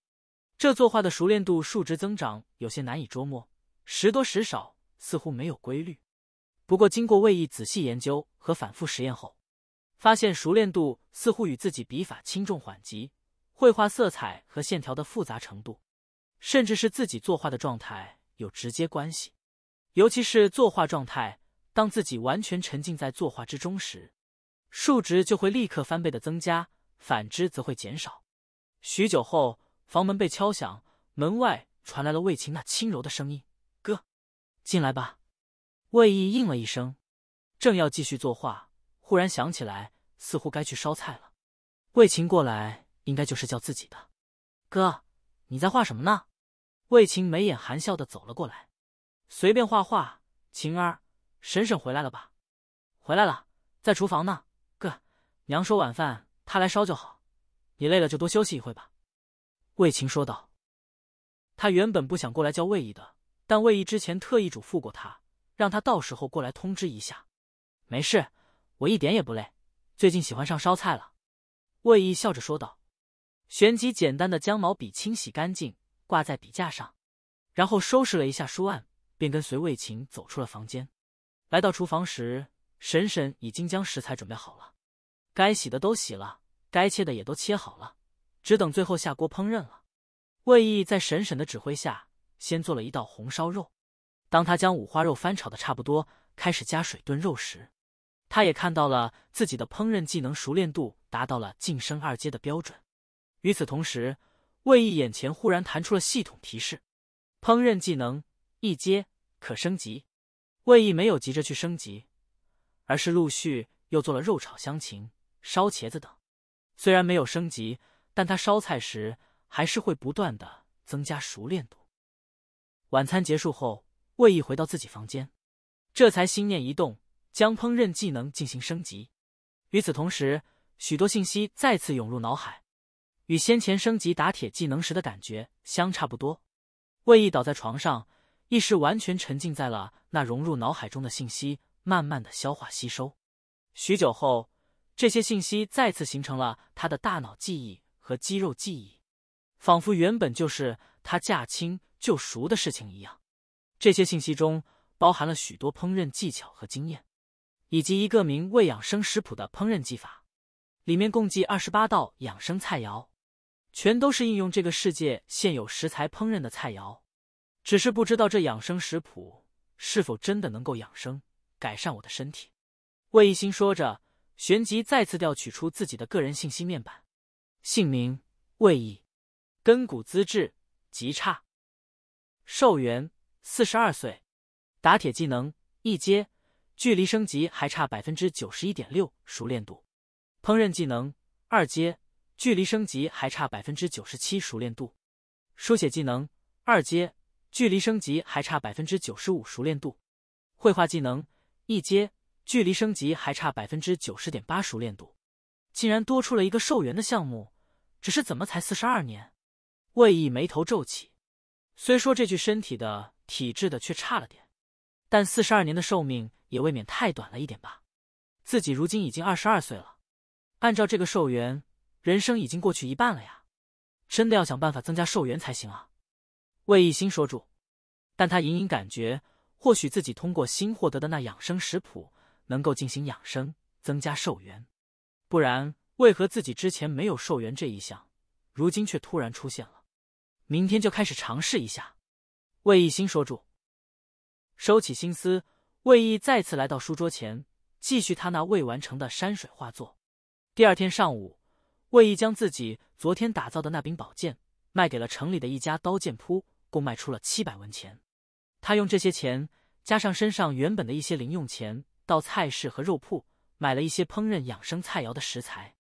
这作画的熟练度数值增长有些难以捉摸。时多时少，似乎没有规律。不过，经过魏毅仔细研究和反复实验后，发现熟练度似乎与自己笔法轻重缓急、绘画色彩和线条的复杂程度，甚至是自己作画的状态有直接关系。尤其是作画状态，当自己完全沉浸在作画之中时，数值就会立刻翻倍的增加；反之则会减少。许久后，房门被敲响，门外传来了魏晴那轻柔的声音。进来吧，魏毅应了一声，正要继续作画，忽然想起来，似乎该去烧菜了。魏晴过来，应该就是叫自己的。哥，你在画什么呢？魏晴眉眼含笑的走了过来，随便画画。晴儿，婶婶回来了吧？回来了，在厨房呢。哥，娘说晚饭她来烧就好，你累了就多休息一会吧。魏晴说道，他原本不想过来叫魏毅的。但魏毅之前特意嘱咐过他，让他到时候过来通知一下。没事，我一点也不累，最近喜欢上烧菜了。魏毅笑着说道，旋即简单的将毛笔清洗干净，挂在笔架上，然后收拾了一下书案，便跟随魏晴走出了房间。来到厨房时，婶婶已经将食材准备好了，该洗的都洗了，该切的也都切好了，只等最后下锅烹饪了。魏毅在婶婶的指挥下。先做了一道红烧肉，当他将五花肉翻炒的差不多，开始加水炖肉时，他也看到了自己的烹饪技能熟练度达到了晋升二阶的标准。与此同时，魏毅眼前忽然弹出了系统提示：“烹饪技能一阶可升级。”魏毅没有急着去升级，而是陆续又做了肉炒香芹、烧茄子等。虽然没有升级，但他烧菜时还是会不断的增加熟练度。晚餐结束后，魏毅回到自己房间，这才心念一动，将烹饪技能进行升级。与此同时，许多信息再次涌入脑海，与先前升级打铁技能时的感觉相差不多。魏毅倒在床上，意识完全沉浸在了那融入脑海中的信息，慢慢的消化吸收。许久后，这些信息再次形成了他的大脑记忆和肌肉记忆，仿佛原本就是他驾轻。救赎的事情一样，这些信息中包含了许多烹饪技巧和经验，以及一个名为“养生食谱”的烹饪技法，里面共计二十八道养生菜肴，全都是应用这个世界现有食材烹饪的菜肴，只是不知道这养生食谱是否真的能够养生，改善我的身体。魏一心说着，旋即再次调取出自己的个人信息面板，姓名魏毅，根骨资质极差。寿元四十二岁，打铁技能一阶，距离升级还差百分之九十一点六熟练度；烹饪技能二阶，距离升级还差百分之九十七熟练度；书写技能二阶，距离升级还差百分之九十五熟练度；绘画技能一阶，距离升级还差百分之九十点八熟练度。竟然多出了一个寿元的项目，只是怎么才四十二年？魏毅眉头皱起。虽说这具身体的体质的却差了点，但四十二年的寿命也未免太短了一点吧？自己如今已经二十二岁了，按照这个寿元，人生已经过去一半了呀！真的要想办法增加寿元才行啊！魏一心说住，但他隐隐感觉，或许自己通过新获得的那养生食谱能够进行养生，增加寿元，不然为何自己之前没有寿元这一项，如今却突然出现了？明天就开始尝试一下，魏一心说住。收起心思，魏毅再次来到书桌前，继续他那未完成的山水画作。第二天上午，魏毅将自己昨天打造的那柄宝剑卖给了城里的一家刀剑铺，共卖出了七百文钱。他用这些钱加上身上原本的一些零用钱，到菜市和肉铺买了一些烹饪养生菜肴的食材。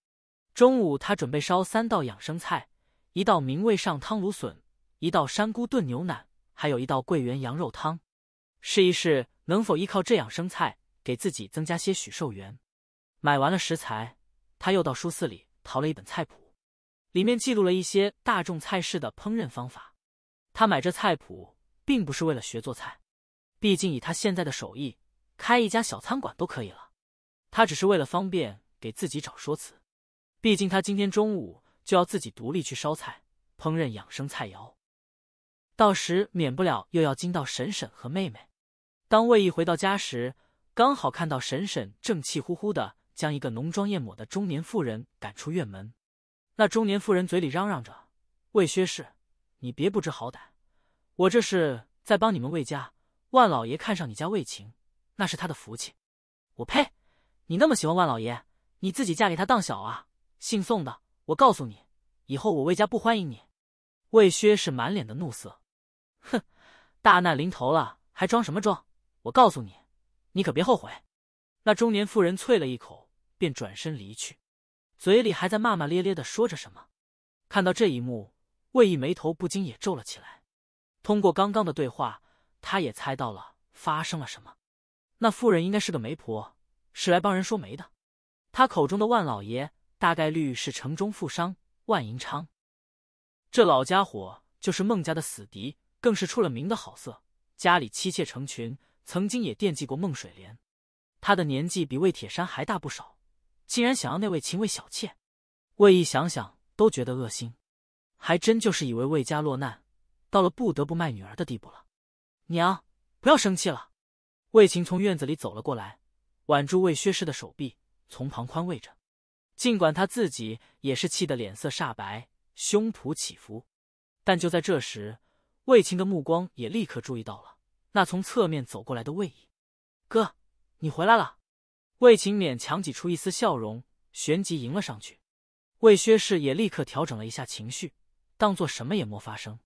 中午，他准备烧三道养生菜。一道名味上汤芦笋，一道山菇炖牛腩，还有一道桂圆羊肉汤，试一试能否依靠这养生菜给自己增加些许寿元。买完了食材，他又到书肆里淘了一本菜谱，里面记录了一些大众菜式的烹饪方法。他买这菜谱并不是为了学做菜，毕竟以他现在的手艺，开一家小餐馆都可以了。他只是为了方便给自己找说辞，毕竟他今天中午。就要自己独立去烧菜、烹饪养生菜肴，到时免不了又要惊到婶婶和妹妹。当魏毅回到家时，刚好看到婶婶正气呼呼的将一个浓妆艳抹的中年妇人赶出院门。那中年妇人嘴里嚷嚷着：“魏薛氏，你别不知好歹，我这是在帮你们魏家。万老爷看上你家魏晴，那是他的福气。我呸！你那么喜欢万老爷，你自己嫁给他当小啊，姓宋的。”我告诉你，以后我魏家不欢迎你。魏薛是满脸的怒色，哼，大难临头了还装什么装？我告诉你，你可别后悔。那中年妇人啐了一口，便转身离去，嘴里还在骂骂咧咧的说着什么。看到这一幕，魏毅眉头不禁也皱了起来。通过刚刚的对话，他也猜到了发生了什么。那妇人应该是个媒婆，是来帮人说媒的。他口中的万老爷。大概率是城中富商万银昌，这老家伙就是孟家的死敌，更是出了名的好色，家里妻妾成群，曾经也惦记过孟水莲。他的年纪比魏铁山还大不少，竟然想要那位秦魏小妾，魏毅想想都觉得恶心。还真就是以为魏家落难，到了不得不卖女儿的地步了。娘，不要生气了。魏晴从院子里走了过来，挽住魏薛氏的手臂，从旁宽慰着。尽管他自己也是气得脸色煞白，胸脯起伏，但就在这时，魏青的目光也立刻注意到了那从侧面走过来的魏毅。哥，你回来了。魏青勉强挤出一丝笑容，旋即迎了上去。魏薛氏也立刻调整了一下情绪，当做什么也没发生。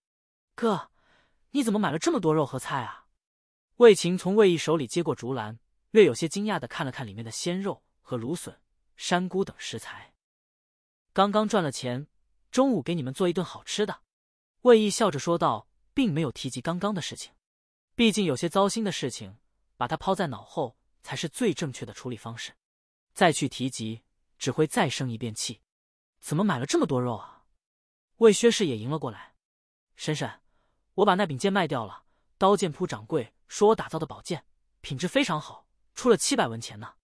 哥，你怎么买了这么多肉和菜啊？魏晴从魏毅手里接过竹篮，略有些惊讶的看了看里面的鲜肉和芦笋。山菇等食材，刚刚赚了钱，中午给你们做一顿好吃的。”魏毅笑着说道，并没有提及刚刚的事情，毕竟有些糟心的事情，把它抛在脑后才是最正确的处理方式，再去提及只会再生一遍气。怎么买了这么多肉啊？”魏薛氏也迎了过来，“婶婶，我把那柄剑卖掉了，刀剑铺掌柜说我打造的宝剑品质非常好，出了七百文钱呢。”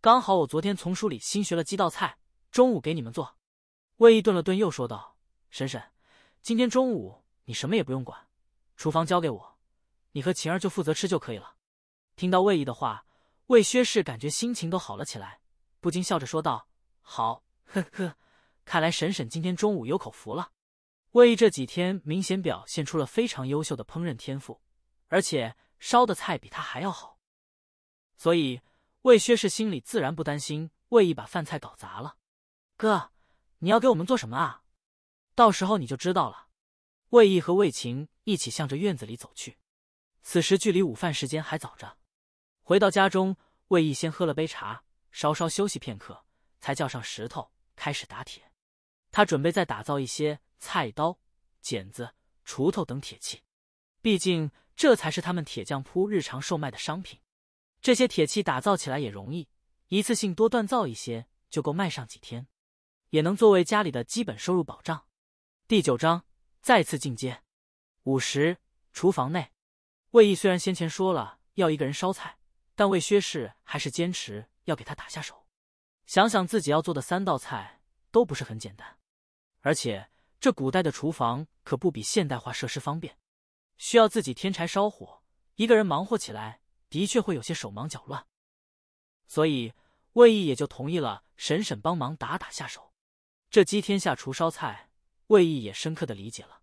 刚好我昨天从书里新学了几道菜，中午给你们做。魏毅顿了顿，又说道：“婶婶，今天中午你什么也不用管，厨房交给我，你和晴儿就负责吃就可以了。”听到魏毅的话，魏薛氏感觉心情都好了起来，不禁笑着说道：“好，呵呵，看来婶婶今天中午有口福了。”魏毅这几天明显表现出了非常优秀的烹饪天赋，而且烧的菜比他还要好，所以。魏薛氏心里自然不担心魏毅把饭菜搞砸了。哥，你要给我们做什么啊？到时候你就知道了。魏毅和魏晴一起向着院子里走去。此时距离午饭时间还早着。回到家中，魏毅先喝了杯茶，稍稍休息片刻，才叫上石头开始打铁。他准备再打造一些菜刀、剪子、锄头等铁器，毕竟这才是他们铁匠铺日常售卖的商品。这些铁器打造起来也容易，一次性多锻造一些就够卖上几天，也能作为家里的基本收入保障。第九章再次进阶。午时，厨房内，魏毅虽然先前说了要一个人烧菜，但魏薛氏还是坚持要给他打下手。想想自己要做的三道菜都不是很简单，而且这古代的厨房可不比现代化设施方便，需要自己添柴烧火，一个人忙活起来。的确会有些手忙脚乱，所以魏毅也就同意了婶婶帮忙打打下手。这“鸡天下厨烧菜”，魏毅也深刻的理解了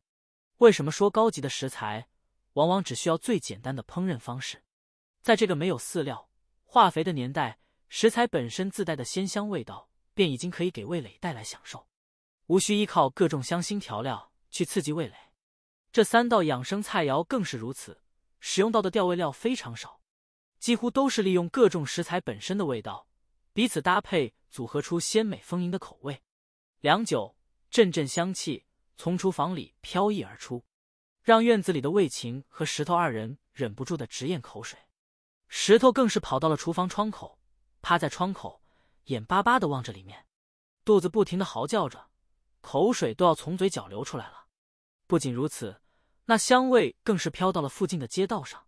为什么说高级的食材往往只需要最简单的烹饪方式。在这个没有饲料、化肥的年代，食材本身自带的鲜香味道便已经可以给味蕾带来享受，无需依靠各种香辛调料去刺激味蕾。这三道养生菜肴更是如此，使用到的调味料非常少。几乎都是利用各种食材本身的味道，彼此搭配组合出鲜美丰盈的口味。良久，阵阵香气从厨房里飘逸而出，让院子里的魏晴和石头二人忍不住的直咽口水。石头更是跑到了厨房窗口，趴在窗口，眼巴巴的望着里面，肚子不停的嚎叫着，口水都要从嘴角流出来了。不仅如此，那香味更是飘到了附近的街道上，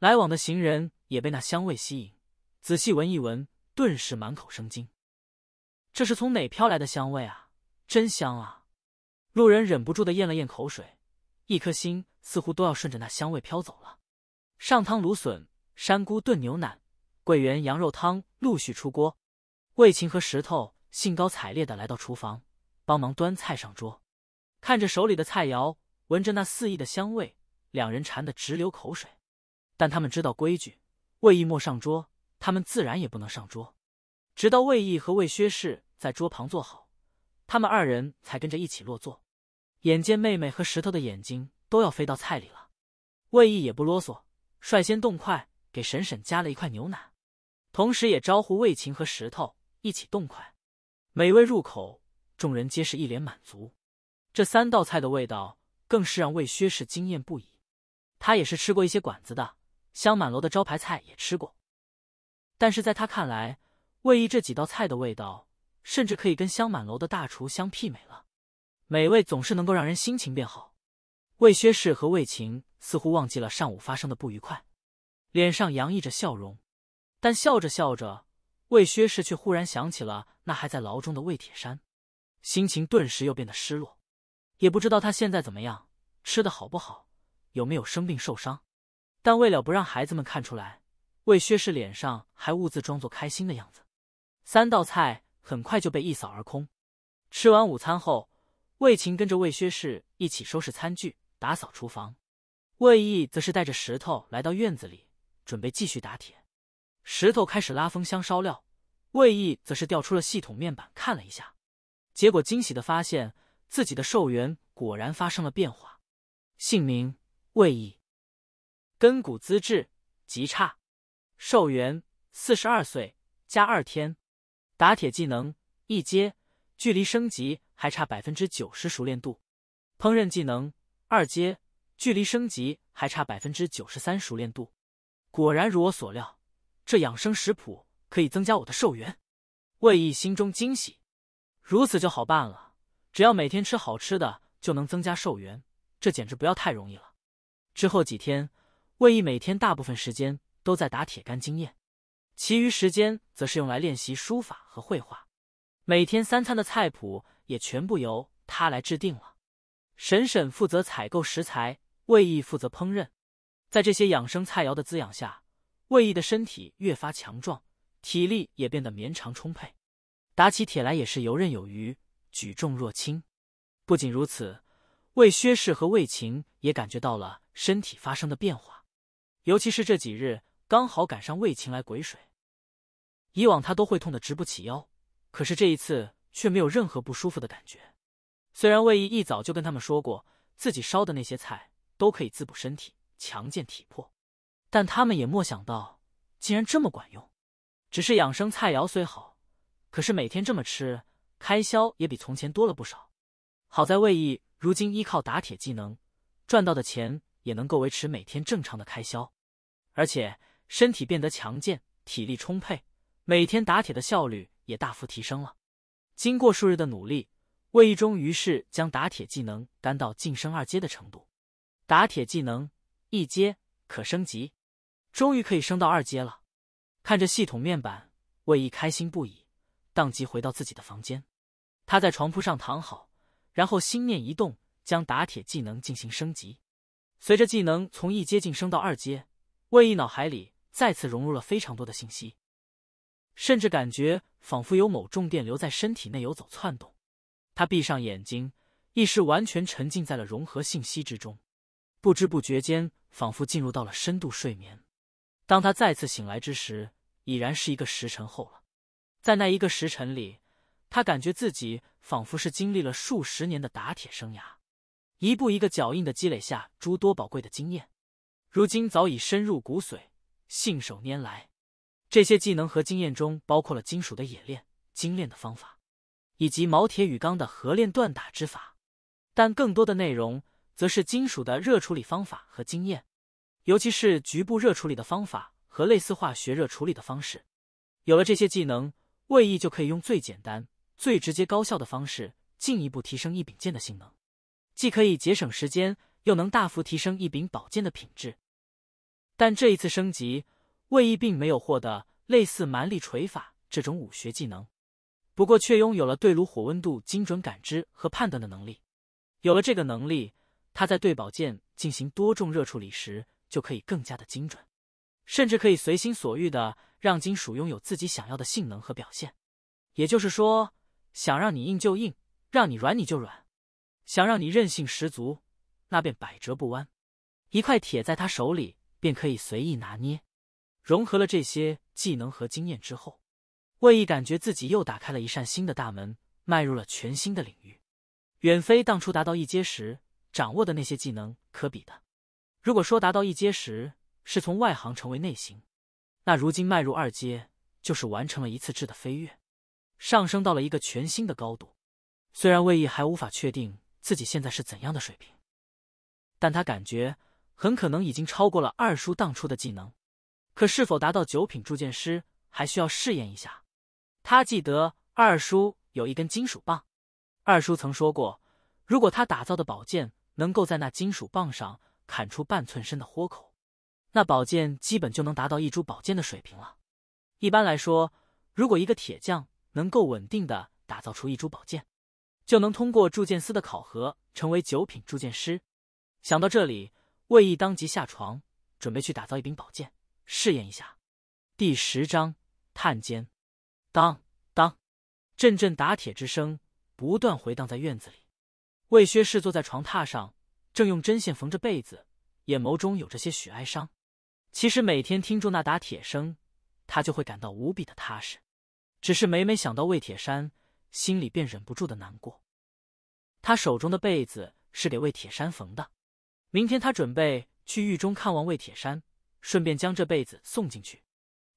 来往的行人。也被那香味吸引，仔细闻一闻，顿时满口生津。这是从哪飘来的香味啊？真香啊！路人忍不住的咽了咽口水，一颗心似乎都要顺着那香味飘走了。上汤芦笋、山菇炖牛腩、桂圆羊肉汤陆续出锅，魏晴和石头兴高采烈的来到厨房，帮忙端菜上桌。看着手里的菜肴，闻着那肆意的香味，两人馋得直流口水。但他们知道规矩。魏毅莫上桌，他们自然也不能上桌。直到魏毅和魏薛氏在桌旁坐好，他们二人才跟着一起落座。眼见妹妹和石头的眼睛都要飞到菜里了，魏毅也不啰嗦，率先动筷给沈沈夹了一块牛腩，同时也招呼魏晴和石头一起动筷。美味入口，众人皆是一脸满足。这三道菜的味道更是让魏薛氏惊艳不已。他也是吃过一些馆子的。香满楼的招牌菜也吃过，但是在他看来，魏毅这几道菜的味道，甚至可以跟香满楼的大厨相媲美了。美味总是能够让人心情变好。魏薛氏和魏晴似乎忘记了上午发生的不愉快，脸上洋溢着笑容。但笑着笑着，魏薛氏却忽然想起了那还在牢中的魏铁山，心情顿时又变得失落。也不知道他现在怎么样，吃的好不好，有没有生病受伤。但为了不让孩子们看出来，魏薛氏脸上还兀自装作开心的样子。三道菜很快就被一扫而空。吃完午餐后，魏晴跟着魏薛氏一起收拾餐具、打扫厨房。魏毅则是带着石头来到院子里，准备继续打铁。石头开始拉风箱烧料，魏毅则是调出了系统面板看了一下，结果惊喜的发现自己的寿元果然发生了变化。姓名：魏毅。根骨资质极差，寿元四十二岁加二天，打铁技能一阶，距离升级还差百分之九十熟练度；烹饪技能二阶，距离升级还差百分之九十三熟练度。果然如我所料，这养生食谱可以增加我的寿元。魏毅心中惊喜，如此就好办了，只要每天吃好吃的就能增加寿元，这简直不要太容易了。之后几天。魏毅每天大部分时间都在打铁干经验，其余时间则是用来练习书法和绘画。每天三餐的菜谱也全部由他来制定了。沈沈负责采购食材，魏毅负责烹饪。在这些养生菜肴的滋养下，魏毅的身体越发强壮，体力也变得绵长充沛，打起铁来也是游刃有余，举重若轻。不仅如此，魏薛氏和魏晴也感觉到了身体发生的变化。尤其是这几日刚好赶上魏晴来鬼水，以往他都会痛得直不起腰，可是这一次却没有任何不舒服的感觉。虽然魏毅一早就跟他们说过，自己烧的那些菜都可以滋补身体、强健体魄，但他们也没想到竟然这么管用。只是养生菜肴虽好，可是每天这么吃，开销也比从前多了不少。好在魏毅如今依靠打铁技能赚到的钱。也能够维持每天正常的开销，而且身体变得强健，体力充沛，每天打铁的效率也大幅提升了。经过数日的努力，魏一终于是将打铁技能干到晋升二阶的程度。打铁技能一阶可升级，终于可以升到二阶了。看着系统面板，魏一开心不已，当即回到自己的房间。他在床铺上躺好，然后心念一动，将打铁技能进行升级。随着技能从一阶晋升到二阶，魏毅脑海里再次融入了非常多的信息，甚至感觉仿佛有某重电流在身体内游走窜动。他闭上眼睛，意识完全沉浸在了融合信息之中，不知不觉间仿佛进入到了深度睡眠。当他再次醒来之时，已然是一个时辰后了。在那一个时辰里，他感觉自己仿佛是经历了数十年的打铁生涯。一步一个脚印的积累下诸多宝贵的经验，如今早已深入骨髓，信手拈来。这些技能和经验中包括了金属的冶炼、精炼的方法，以及毛铁与钢的合炼、锻打之法。但更多的内容则是金属的热处理方法和经验，尤其是局部热处理的方法和类似化学热处理的方式。有了这些技能，魏毅就可以用最简单、最直接、高效的方式，进一步提升一柄剑的性能。既可以节省时间，又能大幅提升一柄宝剑的品质。但这一次升级，魏毅并没有获得类似蛮力锤法这种武学技能，不过却拥有了对炉火温度精准感知和判断的能力。有了这个能力，他在对宝剑进行多重热处理时，就可以更加的精准，甚至可以随心所欲的让金属拥有自己想要的性能和表现。也就是说，想让你硬就硬，让你软你就软。想让你韧性十足，那便百折不弯。一块铁在他手里便可以随意拿捏。融合了这些技能和经验之后，魏毅感觉自己又打开了一扇新的大门，迈入了全新的领域，远非当初达到一阶时掌握的那些技能可比的。如果说达到一阶时是从外行成为内行，那如今迈入二阶就是完成了一次质的飞跃，上升到了一个全新的高度。虽然魏毅还无法确定。自己现在是怎样的水平？但他感觉很可能已经超过了二叔当初的技能，可是否达到九品铸剑师，还需要试验一下。他记得二叔有一根金属棒，二叔曾说过，如果他打造的宝剑能够在那金属棒上砍出半寸深的豁口，那宝剑基本就能达到一株宝剑的水平了。一般来说，如果一个铁匠能够稳定的打造出一株宝剑，就能通过铸剑司的考核，成为九品铸剑师。想到这里，魏毅当即下床，准备去打造一柄宝剑，试验一下。第十章探监。当当，阵阵打铁之声不断回荡在院子里。魏薛氏坐在床榻上，正用针线缝着被子，眼眸中有着些许哀伤。其实每天听住那打铁声，他就会感到无比的踏实。只是每每想到魏铁山，心里便忍不住的难过。他手中的被子是给魏铁山缝的，明天他准备去狱中看望魏铁山，顺便将这被子送进去。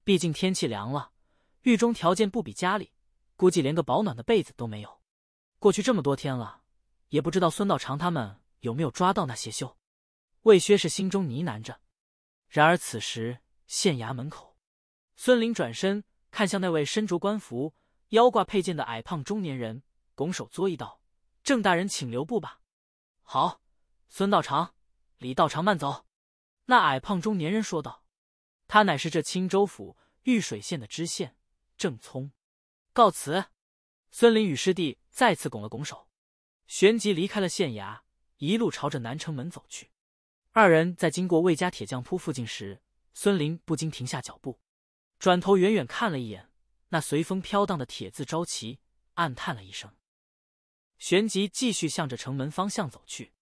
毕竟天气凉了，狱中条件不比家里，估计连个保暖的被子都没有。过去这么多天了，也不知道孙道长他们有没有抓到那些锈。魏薛氏心中呢喃着。然而此时县衙门口，孙林转身看向那位身着官服。腰挂佩剑的矮胖中年人拱手作揖道：“郑大人，请留步吧。”“好，孙道长，李道长，慢走。”那矮胖中年人说道：“他乃是这青州府玉水县的知县郑聪。”“告辞。”孙林与师弟再次拱了拱手，旋即离开了县衙，一路朝着南城门走去。二人在经过魏家铁匠铺附近时，孙林不禁停下脚步，转头远远看了一眼。那随风飘荡的铁字招旗，暗叹了一声，旋即继续向着城门方向走去。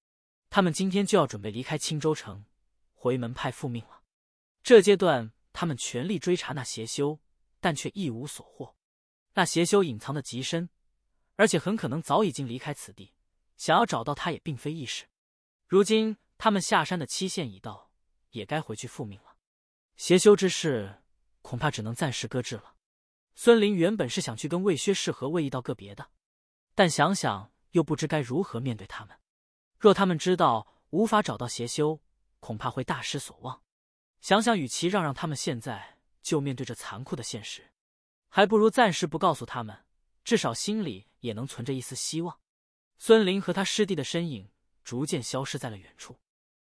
他们今天就要准备离开青州城，回门派复命了。这阶段他们全力追查那邪修，但却一无所获。那邪修隐藏的极深，而且很可能早已经离开此地，想要找到他也并非易事。如今他们下山的期限已到，也该回去复命了。邪修之事，恐怕只能暂时搁置了。孙林原本是想去跟魏薛氏和魏一道个别的，但想想又不知该如何面对他们。若他们知道无法找到邪修，恐怕会大失所望。想想，与其让让他们现在就面对这残酷的现实，还不如暂时不告诉他们，至少心里也能存着一丝希望。孙林和他师弟的身影逐渐消失在了远处，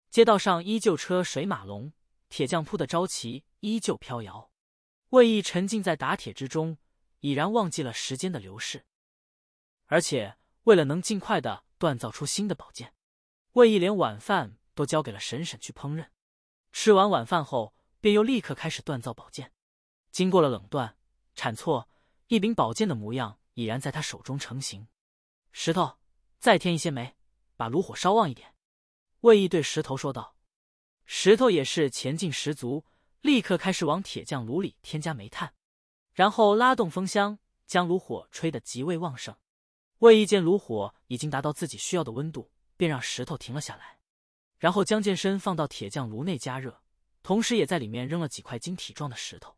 街道上依旧车水马龙，铁匠铺的朝旗依旧飘摇。魏毅沉浸在打铁之中，已然忘记了时间的流逝。而且为了能尽快的锻造出新的宝剑，魏毅连晚饭都交给了婶婶去烹饪。吃完晚饭后，便又立刻开始锻造宝剑。经过了冷锻、铲挫，一柄宝剑的模样已然在他手中成型。石头，再添一些煤，把炉火烧旺一点。魏毅对石头说道。石头也是前进十足。立刻开始往铁匠炉里添加煤炭，然后拉动风箱，将炉火吹得极为旺盛。魏毅见炉火已经达到自己需要的温度，便让石头停了下来，然后将剑身放到铁匠炉内加热，同时也在里面扔了几块晶体状的石头。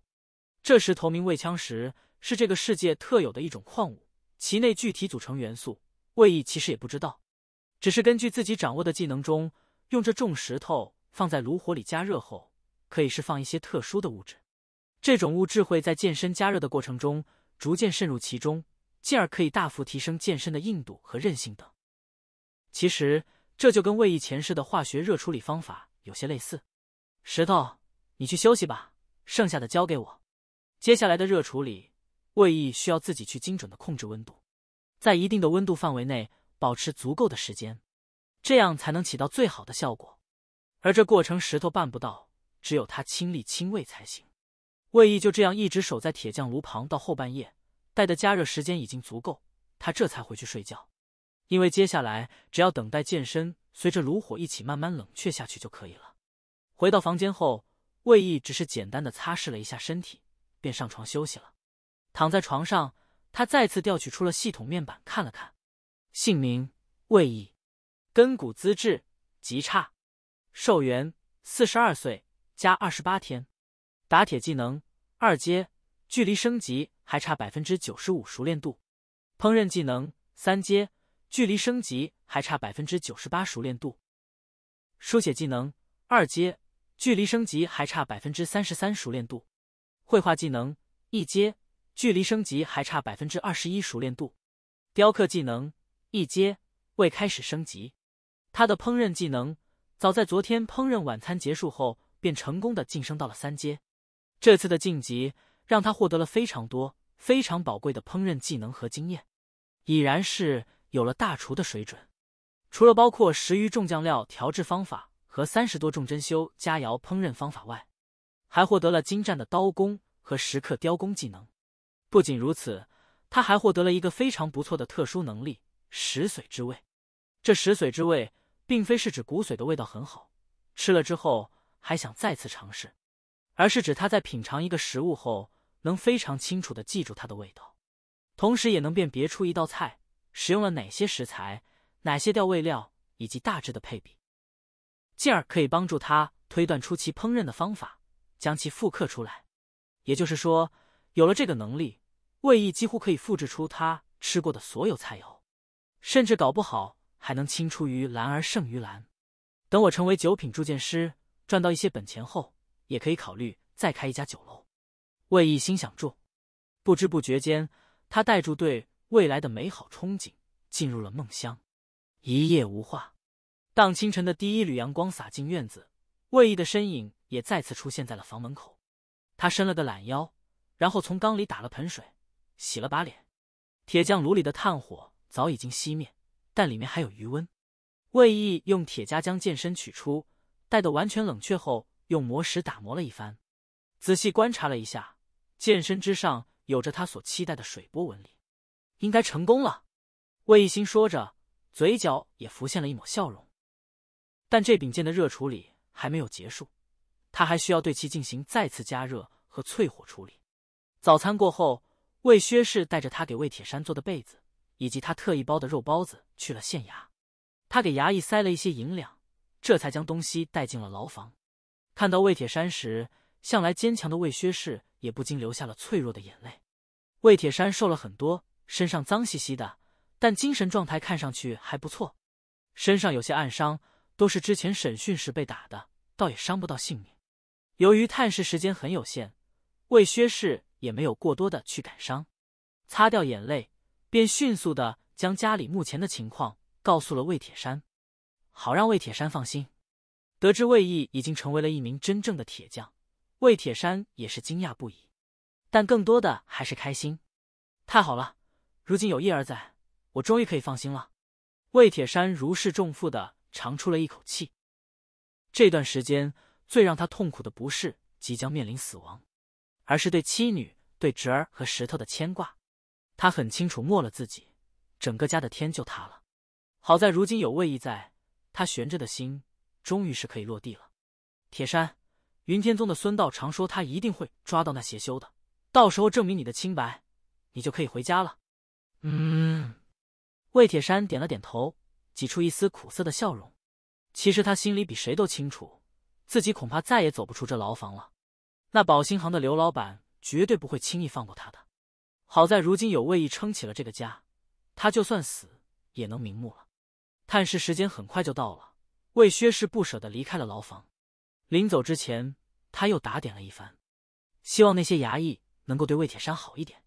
这时，头名魏枪石是这个世界特有的一种矿物，其内具体组成元素，魏毅其实也不知道，只是根据自己掌握的技能中，用这重石头放在炉火里加热后。可以释放一些特殊的物质，这种物质会在健身加热的过程中逐渐渗入其中，进而可以大幅提升健身的硬度和韧性等。其实这就跟魏毅前世的化学热处理方法有些类似。石头，你去休息吧，剩下的交给我。接下来的热处理，魏毅需要自己去精准的控制温度，在一定的温度范围内保持足够的时间，这样才能起到最好的效果。而这过程石头办不到。只有他亲力亲为才行。魏毅就这样一直守在铁匠炉旁到后半夜，待的加热时间已经足够，他这才回去睡觉。因为接下来只要等待健身随着炉火一起慢慢冷却下去就可以了。回到房间后，魏毅只是简单的擦拭了一下身体，便上床休息了。躺在床上，他再次调取出了系统面板看了看，姓名魏毅，根骨资质极差，寿元四十二岁。加二十八天，打铁技能二阶，距离升级还差百分之九十五熟练度；烹饪技能三阶，距离升级还差百分之九十八熟练度；书写技能二阶，距离升级还差百分之三十三熟练度；绘画技能一阶，距离升级还差百分之二十一熟练度；雕刻技能一阶，未开始升级。他的烹饪技能早在昨天烹饪晚餐结束后。便成功的晋升到了三阶，这次的晋级让他获得了非常多非常宝贵的烹饪技能和经验，已然是有了大厨的水准。除了包括十余种酱料调制方法和三十多种珍馐佳肴烹饪方法外，还获得了精湛的刀工和石刻雕工技能。不仅如此，他还获得了一个非常不错的特殊能力——食髓之味。这食髓之味，并非是指骨髓的味道很好，吃了之后。还想再次尝试，而是指他在品尝一个食物后，能非常清楚的记住它的味道，同时也能辨别出一道菜使用了哪些食材、哪些调味料以及大致的配比，进而可以帮助他推断出其烹饪的方法，将其复刻出来。也就是说，有了这个能力，魏毅几乎可以复制出他吃过的所有菜肴，甚至搞不好还能青出于蓝而胜于蓝。等我成为九品铸剑师。赚到一些本钱后，也可以考虑再开一家酒楼。魏毅心想住，不知不觉间，他带住对未来的美好憧憬进入了梦乡。一夜无话。当清晨的第一缕阳光洒进院子，魏毅的身影也再次出现在了房门口。他伸了个懒腰，然后从缸里打了盆水，洗了把脸。铁匠炉里的炭火早已经熄灭，但里面还有余温。魏毅用铁夹将剑身取出。待的完全冷却后，用磨石打磨了一番，仔细观察了一下，剑身之上有着他所期待的水波纹理，应该成功了。魏一心说着，嘴角也浮现了一抹笑容。但这柄剑的热处理还没有结束，他还需要对其进行再次加热和淬火处理。早餐过后，魏薛氏带着他给魏铁山做的被子，以及他特意包的肉包子去了县衙，他给衙役塞了一些银两。这才将东西带进了牢房。看到魏铁山时，向来坚强的魏薛氏也不禁流下了脆弱的眼泪。魏铁山瘦了很多，身上脏兮兮的，但精神状态看上去还不错。身上有些暗伤，都是之前审讯时被打的，倒也伤不到性命。由于探视时间很有限，魏薛氏也没有过多的去感伤，擦掉眼泪，便迅速的将家里目前的情况告诉了魏铁山。好让魏铁山放心。得知魏毅已经成为了一名真正的铁匠，魏铁山也是惊讶不已，但更多的还是开心。太好了，如今有一儿在，我终于可以放心了。魏铁山如释重负的长出了一口气。这段时间最让他痛苦的不是即将面临死亡，而是对妻女、对侄儿和石头的牵挂。他很清楚，没了自己，整个家的天就塌了。好在如今有魏毅在。他悬着的心终于是可以落地了。铁山，云天宗的孙道长说他一定会抓到那邪修的，到时候证明你的清白，你就可以回家了。嗯，魏铁山点了点头，挤出一丝苦涩的笑容。其实他心里比谁都清楚，自己恐怕再也走不出这牢房了。那宝兴行的刘老板绝对不会轻易放过他的。好在如今有魏毅撑起了这个家，他就算死也能瞑目了。探视时间很快就到了，魏薛氏不舍得离开了牢房。临走之前，他又打点了一番，希望那些衙役能够对魏铁山好一点。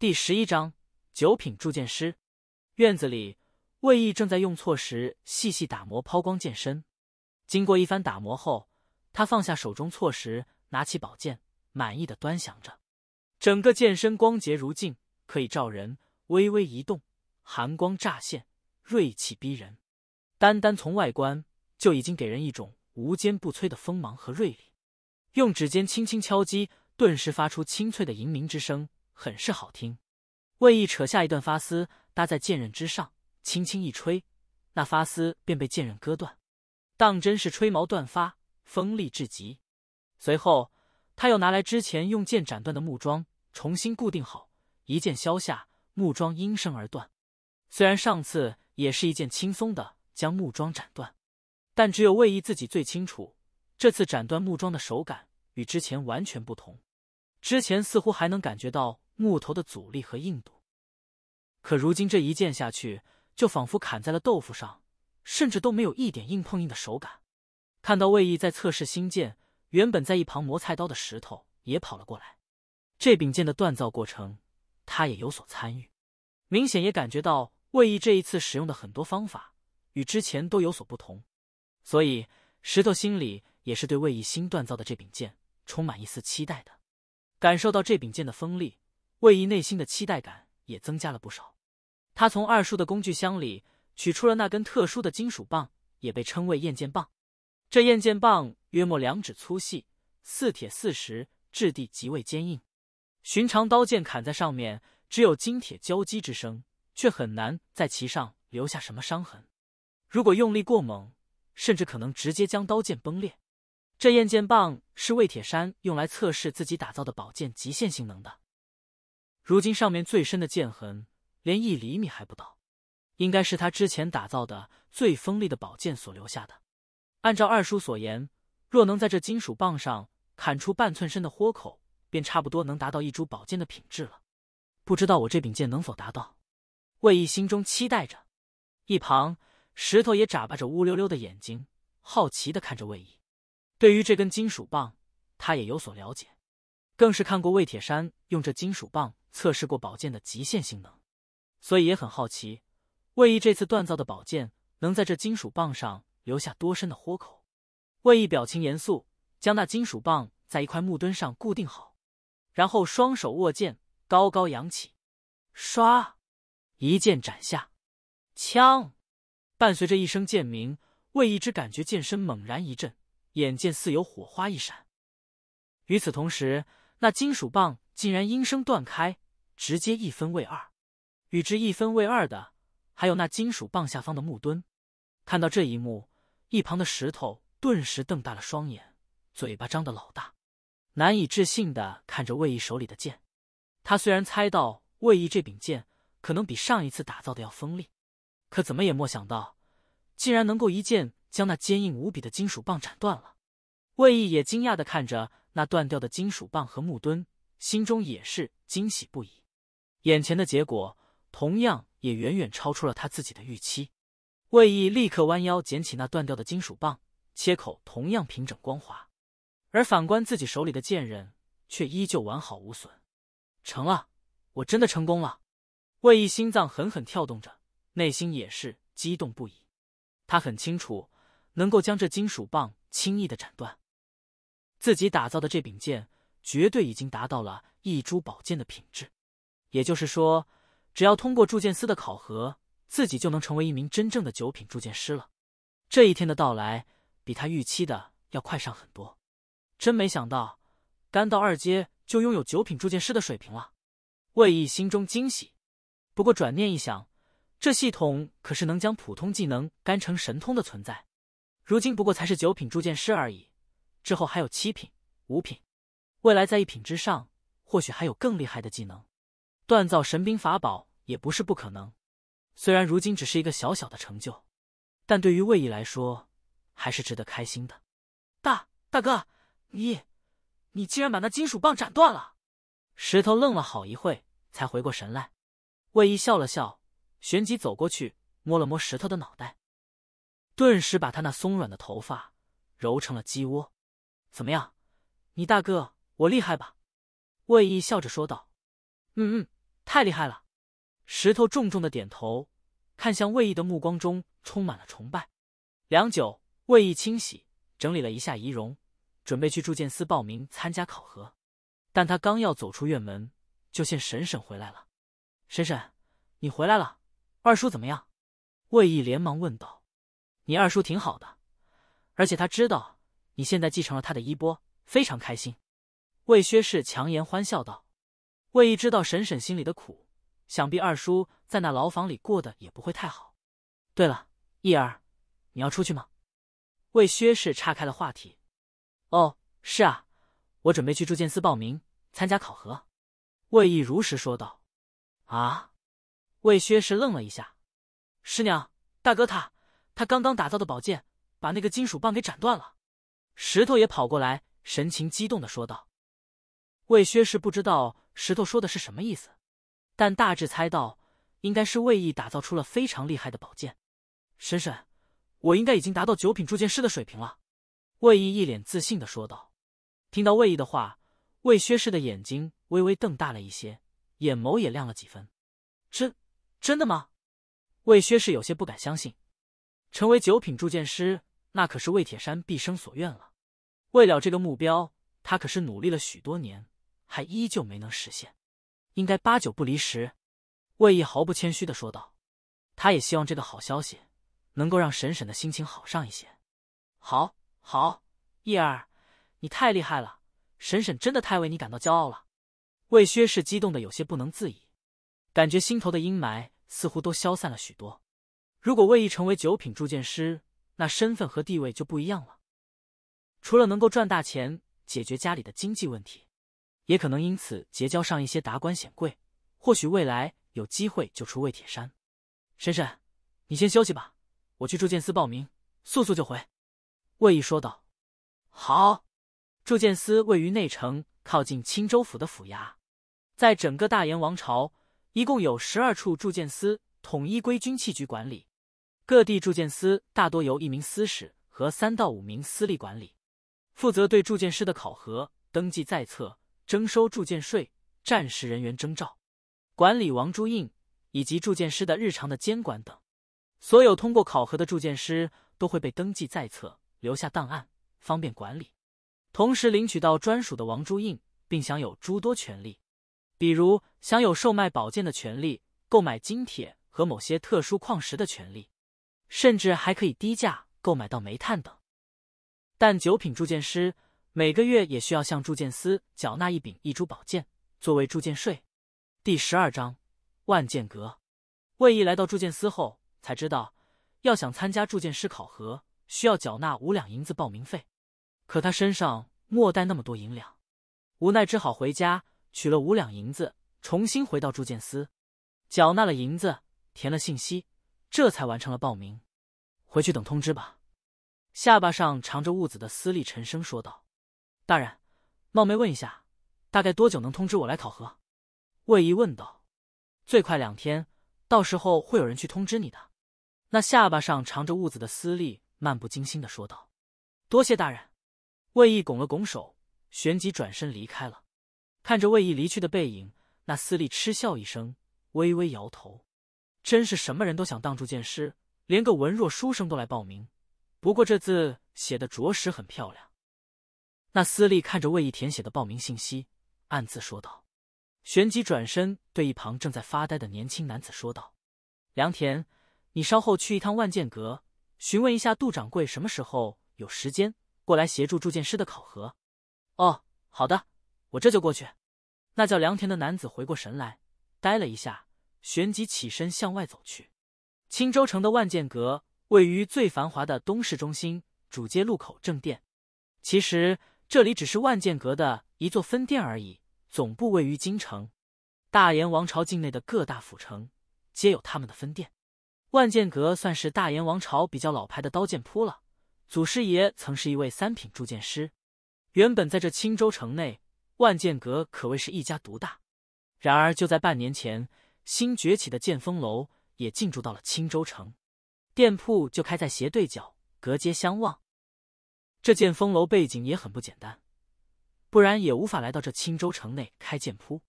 第十一章九品铸剑师。院子里，魏毅正在用错石细细打磨抛光剑身。经过一番打磨后，他放下手中错石，拿起宝剑，满意的端详着。整个剑身光洁如镜，可以照人。微微一动，寒光乍现。锐气逼人，单单从外观就已经给人一种无坚不摧的锋芒和锐利。用指尖轻轻敲击，顿时发出清脆的银铃之声，很是好听。魏毅扯下一段发丝，搭在剑刃之上，轻轻一吹，那发丝便被剑刃割断，当真是吹毛断发，锋利至极。随后，他又拿来之前用剑斩断的木桩，重新固定好，一剑削下，木桩应声而断。虽然上次。也是一件轻松的将木桩斩断，但只有魏毅自己最清楚，这次斩断木桩的手感与之前完全不同。之前似乎还能感觉到木头的阻力和硬度，可如今这一剑下去，就仿佛砍在了豆腐上，甚至都没有一点硬碰硬的手感。看到魏毅在测试新剑，原本在一旁磨菜刀的石头也跑了过来。这柄剑的锻造过程，他也有所参与，明显也感觉到。魏毅这一次使用的很多方法与之前都有所不同，所以石头心里也是对魏毅新锻造的这柄剑充满一丝期待的。感受到这柄剑的锋利，魏毅内心的期待感也增加了不少。他从二叔的工具箱里取出了那根特殊的金属棒，也被称为燕剑棒。这燕剑棒约莫两指粗细，似铁似石，质地极为坚硬，寻常刀剑砍在上面，只有金铁交击之声。却很难在其上留下什么伤痕，如果用力过猛，甚至可能直接将刀剑崩裂。这验剑棒是魏铁山用来测试自己打造的宝剑极限性能的，如今上面最深的剑痕连一厘米还不到，应该是他之前打造的最锋利的宝剑所留下的。按照二叔所言，若能在这金属棒上砍出半寸深的豁口，便差不多能达到一株宝剑的品质了。不知道我这柄剑能否达到？魏毅心中期待着，一旁石头也眨巴着乌溜溜的眼睛，好奇的看着魏毅。对于这根金属棒，他也有所了解，更是看过魏铁山用这金属棒测试过宝剑的极限性能，所以也很好奇魏毅这次锻造的宝剑能在这金属棒上留下多深的豁口。魏毅表情严肃，将那金属棒在一块木墩上固定好，然后双手握剑，高高扬起，刷。一剑斩下，枪！伴随着一声剑鸣，魏逸之感觉剑身猛然一震，眼见似有火花一闪。与此同时，那金属棒竟然应声断开，直接一分为二。与之一分为二的，还有那金属棒下方的木墩。看到这一幕，一旁的石头顿时瞪大了双眼，嘴巴张得老大，难以置信的看着魏毅手里的剑。他虽然猜到魏毅这柄剑。可能比上一次打造的要锋利，可怎么也没想到，竟然能够一剑将那坚硬无比的金属棒斩断了。魏毅也惊讶的看着那断掉的金属棒和木墩，心中也是惊喜不已。眼前的结果同样也远远超出了他自己的预期。魏毅立刻弯腰捡起那断掉的金属棒，切口同样平整光滑，而反观自己手里的剑刃，却依旧完好无损。成了，我真的成功了。魏毅心脏狠狠跳动着，内心也是激动不已。他很清楚，能够将这金属棒轻易的斩断，自己打造的这柄剑绝对已经达到了一株宝剑的品质。也就是说，只要通过铸剑司的考核，自己就能成为一名真正的九品铸剑师了。这一天的到来比他预期的要快上很多。真没想到，刚到二阶就拥有九品铸剑师的水平了。魏毅心中惊喜。不过转念一想，这系统可是能将普通技能干成神通的存在。如今不过才是九品铸剑师而已，之后还有七品、五品，未来在一品之上，或许还有更厉害的技能，锻造神兵法宝也不是不可能。虽然如今只是一个小小的成就，但对于魏毅来说，还是值得开心的。大大哥，你，你竟然把那金属棒斩断了！石头愣了好一会，才回过神来。魏毅笑了笑，旋即走过去，摸了摸石头的脑袋，顿时把他那松软的头发揉成了鸡窝。怎么样，你大哥，我厉害吧？魏毅笑着说道。嗯嗯，太厉害了！石头重重的点头，看向魏毅的目光中充满了崇拜。良久，魏毅清洗、整理了一下仪容，准备去铸剑司报名参加考核。但他刚要走出院门，就见婶婶回来了。婶婶，你回来了，二叔怎么样？魏毅连忙问道。你二叔挺好的，而且他知道你现在继承了他的衣钵，非常开心。魏薛氏强颜欢笑道。魏毅知道婶婶心里的苦，想必二叔在那牢房里过得也不会太好。对了，毅儿，你要出去吗？魏薛氏岔开了话题。哦，是啊，我准备去铸剑司报名参加考核。魏毅如实说道。啊！魏薛氏愣了一下，师娘，大哥他他刚刚打造的宝剑把那个金属棒给斩断了。石头也跑过来，神情激动的说道。魏薛氏不知道石头说的是什么意思，但大致猜到应该是魏毅打造出了非常厉害的宝剑。婶婶，我应该已经达到九品铸剑师的水平了。魏毅一脸自信的说道。听到魏毅的话，魏薛氏的眼睛微微瞪大了一些。眼眸也亮了几分，真真的吗？魏薛氏有些不敢相信。成为九品铸剑师，那可是魏铁山毕生所愿了。为了这个目标，他可是努力了许多年，还依旧没能实现。应该八九不离十。魏毅毫不谦虚的说道。他也希望这个好消息能够让婶婶的心情好上一些。好，好，叶儿，你太厉害了，婶婶真的太为你感到骄傲了。魏薛氏激动的有些不能自已，感觉心头的阴霾似乎都消散了许多。如果魏毅成为九品铸剑师，那身份和地位就不一样了。除了能够赚大钱，解决家里的经济问题，也可能因此结交上一些达官显贵，或许未来有机会救出魏铁山。婶婶，你先休息吧，我去铸剑司报名，速速就回。”魏毅说道。“好。”铸剑司位于内城，靠近青州府的府衙。在整个大燕王朝，一共有十二处铸剑司，统一归军器局管理。各地铸剑司大多由一名司使和三到五名司吏管理，负责对铸剑师的考核、登记在册、征收铸剑税、战时人员征召、管理王朱印以及铸剑师的日常的监管等。所有通过考核的铸剑师都会被登记在册，留下档案，方便管理，同时领取到专属的王朱印，并享有诸多权利。比如享有售卖宝剑的权利，购买金铁和某些特殊矿石的权利，甚至还可以低价购买到煤炭等。但九品铸剑师每个月也需要向铸剑司缴纳一柄一株宝剑作为铸剑税。第十二章，万剑阁。魏毅来到铸剑司后才知道，要想参加铸剑师考核，需要缴纳五两银子报名费。可他身上莫带那么多银两，无奈只好回家。取了五两银子，重新回到铸剑司，缴纳了银子，填了信息，这才完成了报名。回去等通知吧。下巴上长着痦子的司隶沉声说道：“大人，冒昧问一下，大概多久能通知我来考核？”魏毅问道：“最快两天，到时候会有人去通知你的。”那下巴上长着痦子的司隶漫不经心的说道：“多谢大人。”魏毅拱了拱手，旋即转身离开了。看着魏毅离去的背影，那司隶嗤笑一声，微微摇头，真是什么人都想当铸剑师，连个文弱书生都来报名。不过这字写的着实很漂亮。那司隶看着魏毅填写的报名信息，暗自说道，旋即转身对一旁正在发呆的年轻男子说道：“梁田，你稍后去一趟万剑阁，询问一下杜掌柜什么时候有时间过来协助铸剑师的考核。”“哦，好的。”我这就过去。那叫良田的男子回过神来，呆了一下，旋即起身向外走去。青州城的万剑阁位于最繁华的东市中心主街路口正殿。其实这里只是万剑阁的一座分店而已，总部位于京城。大燕王朝境内的各大府城皆有他们的分店。万剑阁算是大燕王朝比较老牌的刀剑铺了，祖师爷曾是一位三品铸剑师，原本在这青州城内。万剑阁可谓是一家独大，然而就在半年前，新崛起的剑风楼也进驻到了青州城，店铺就开在斜对角，隔街相望。这剑风楼背景也很不简单，不然也无法来到这青州城内开剑铺。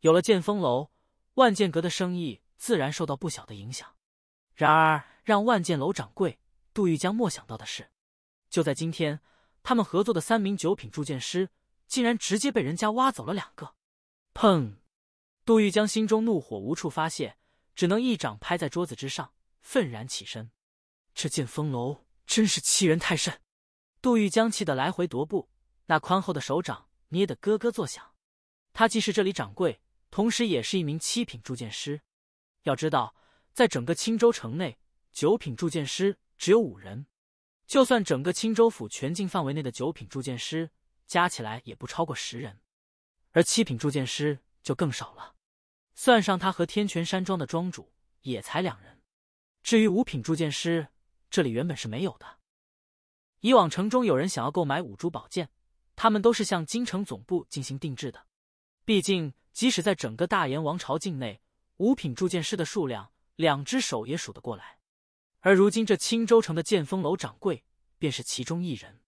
有了剑风楼，万剑阁的生意自然受到不小的影响。然而让万剑楼掌柜杜玉江莫想到的是，就在今天，他们合作的三名九品铸剑师。竟然直接被人家挖走了两个！砰！杜玉江心中怒火无处发泄，只能一掌拍在桌子之上，愤然起身。这剑风楼真是欺人太甚！杜玉江气得来回踱步，那宽厚的手掌捏得咯咯作响。他既是这里掌柜，同时也是一名七品铸剑师。要知道，在整个青州城内，九品铸剑师只有五人，就算整个青州府全境范围内的九品铸剑师。加起来也不超过十人，而七品铸剑师就更少了，算上他和天泉山庄的庄主，也才两人。至于五品铸剑师，这里原本是没有的。以往城中有人想要购买五株宝剑，他们都是向京城总部进行定制的。毕竟，即使在整个大燕王朝境内，五品铸剑师的数量，两只手也数得过来。而如今这青州城的剑锋楼掌柜，便是其中一人。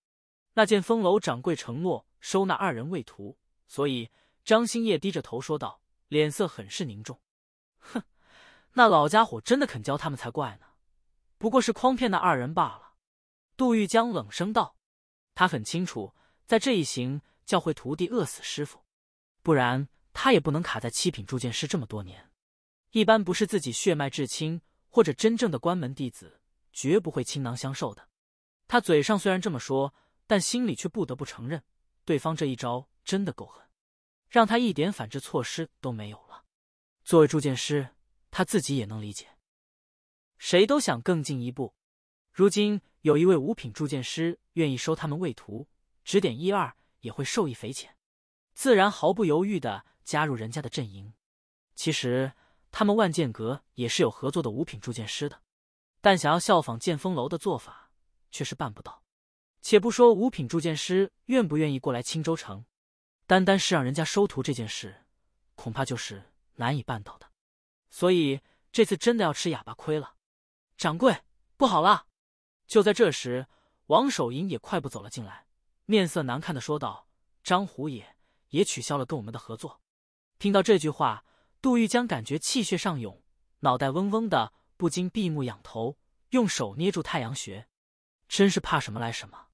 那见风楼掌柜承诺收纳二人为徒，所以张兴业低着头说道，脸色很是凝重。哼，那老家伙真的肯教他们才怪呢，不过是诓骗那二人罢了。杜玉江冷声道，他很清楚，在这一行，教会徒弟饿死师傅，不然他也不能卡在七品铸剑师这么多年。一般不是自己血脉至亲或者真正的关门弟子，绝不会倾囊相授的。他嘴上虽然这么说。但心里却不得不承认，对方这一招真的够狠，让他一点反制措施都没有了。作为铸剑师，他自己也能理解，谁都想更进一步。如今有一位五品铸剑师愿意收他们为徒，指点一二，也会受益匪浅，自然毫不犹豫的加入人家的阵营。其实他们万剑阁也是有合作的五品铸剑师的，但想要效仿剑风楼的做法，却是办不到。且不说五品铸剑师愿不愿意过来青州城，单单是让人家收徒这件事，恐怕就是难以办到的。所以这次真的要吃哑巴亏了。掌柜，不好了！就在这时，王守银也快步走了进来，面色难看的说道：“张虎也也取消了跟我们的合作。”听到这句话，杜玉江感觉气血上涌，脑袋嗡嗡的，不禁闭目仰头，用手捏住太阳穴，真是怕什么来什么。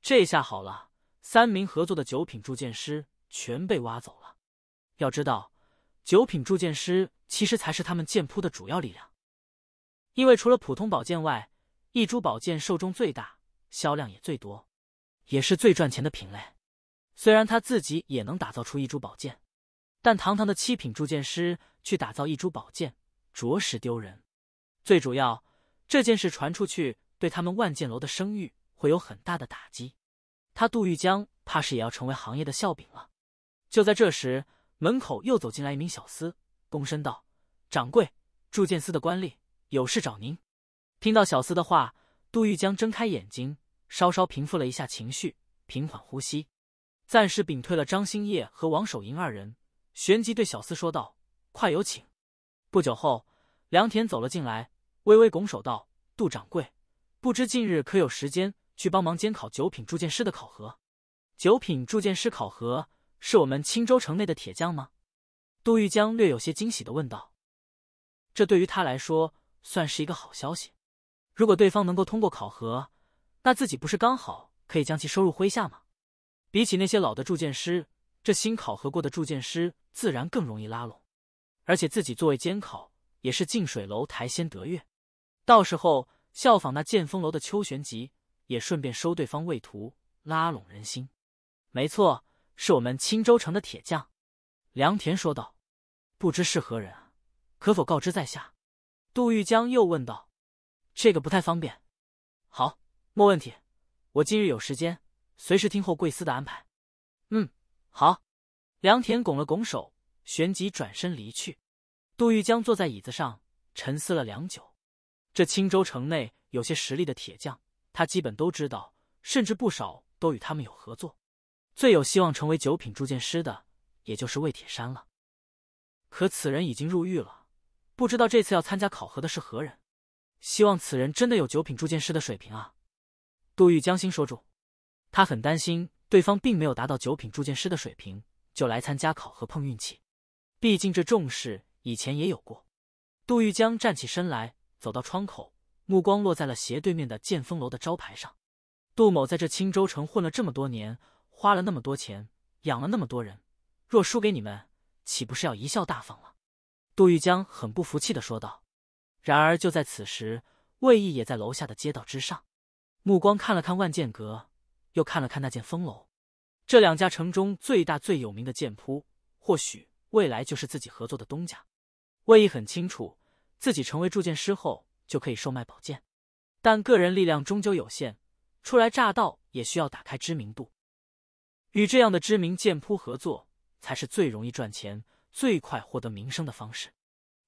这下好了，三名合作的九品铸剑师全被挖走了。要知道，九品铸剑师其实才是他们剑铺的主要力量，因为除了普通宝剑外，一株宝剑受众最大，销量也最多，也是最赚钱的品类。虽然他自己也能打造出一株宝剑，但堂堂的七品铸剑师去打造一株宝剑，着实丢人。最主要，这件事传出去，对他们万剑楼的声誉。会有很大的打击，他杜玉江怕是也要成为行业的笑柄了。就在这时，门口又走进来一名小厮，躬身道：“掌柜，铸剑司的官吏有事找您。”听到小厮的话，杜玉江睁开眼睛，稍稍平复了一下情绪，平缓呼吸，暂时屏退了张兴业和王守银二人，旋即对小厮说道：“快有请。”不久后，梁田走了进来，微微拱手道：“杜掌柜，不知近日可有时间？”去帮忙监考九品铸剑师的考核。九品铸剑师考核是我们青州城内的铁匠吗？杜玉江略有些惊喜的问道。这对于他来说算是一个好消息。如果对方能够通过考核，那自己不是刚好可以将其收入麾下吗？比起那些老的铸剑师，这新考核过的铸剑师自然更容易拉拢。而且自己作为监考，也是近水楼台先得月，到时候效仿那剑锋楼的秋玄吉。也顺便收对方为徒，拉拢人心。没错，是我们青州城的铁匠，梁田说道。不知是何人啊？可否告知在下？杜玉江又问道。这个不太方便。好，莫问题。我今日有时间，随时听候贵司的安排。嗯，好。梁田拱了拱手，旋即转身离去。杜玉江坐在椅子上，沉思了良久。这青州城内有些实力的铁匠。他基本都知道，甚至不少都与他们有合作。最有希望成为九品铸剑师的，也就是魏铁山了。可此人已经入狱了，不知道这次要参加考核的是何人？希望此人真的有九品铸剑师的水平啊！杜玉江心说住，他很担心对方并没有达到九品铸剑师的水平，就来参加考核碰运气。毕竟这重视以前也有过。杜玉江站起身来，走到窗口。目光落在了斜对面的剑锋楼的招牌上。杜某在这青州城混了这么多年，花了那么多钱，养了那么多人，若输给你们，岂不是要贻笑大方了？杜玉江很不服气的说道。然而就在此时，魏毅也在楼下的街道之上，目光看了看万剑阁，又看了看那剑锋楼，这两家城中最大最有名的剑铺，或许未来就是自己合作的东家。魏毅很清楚，自己成为铸剑师后。就可以售卖宝剑，但个人力量终究有限，初来乍到也需要打开知名度。与这样的知名剑铺合作，才是最容易赚钱、最快获得名声的方式。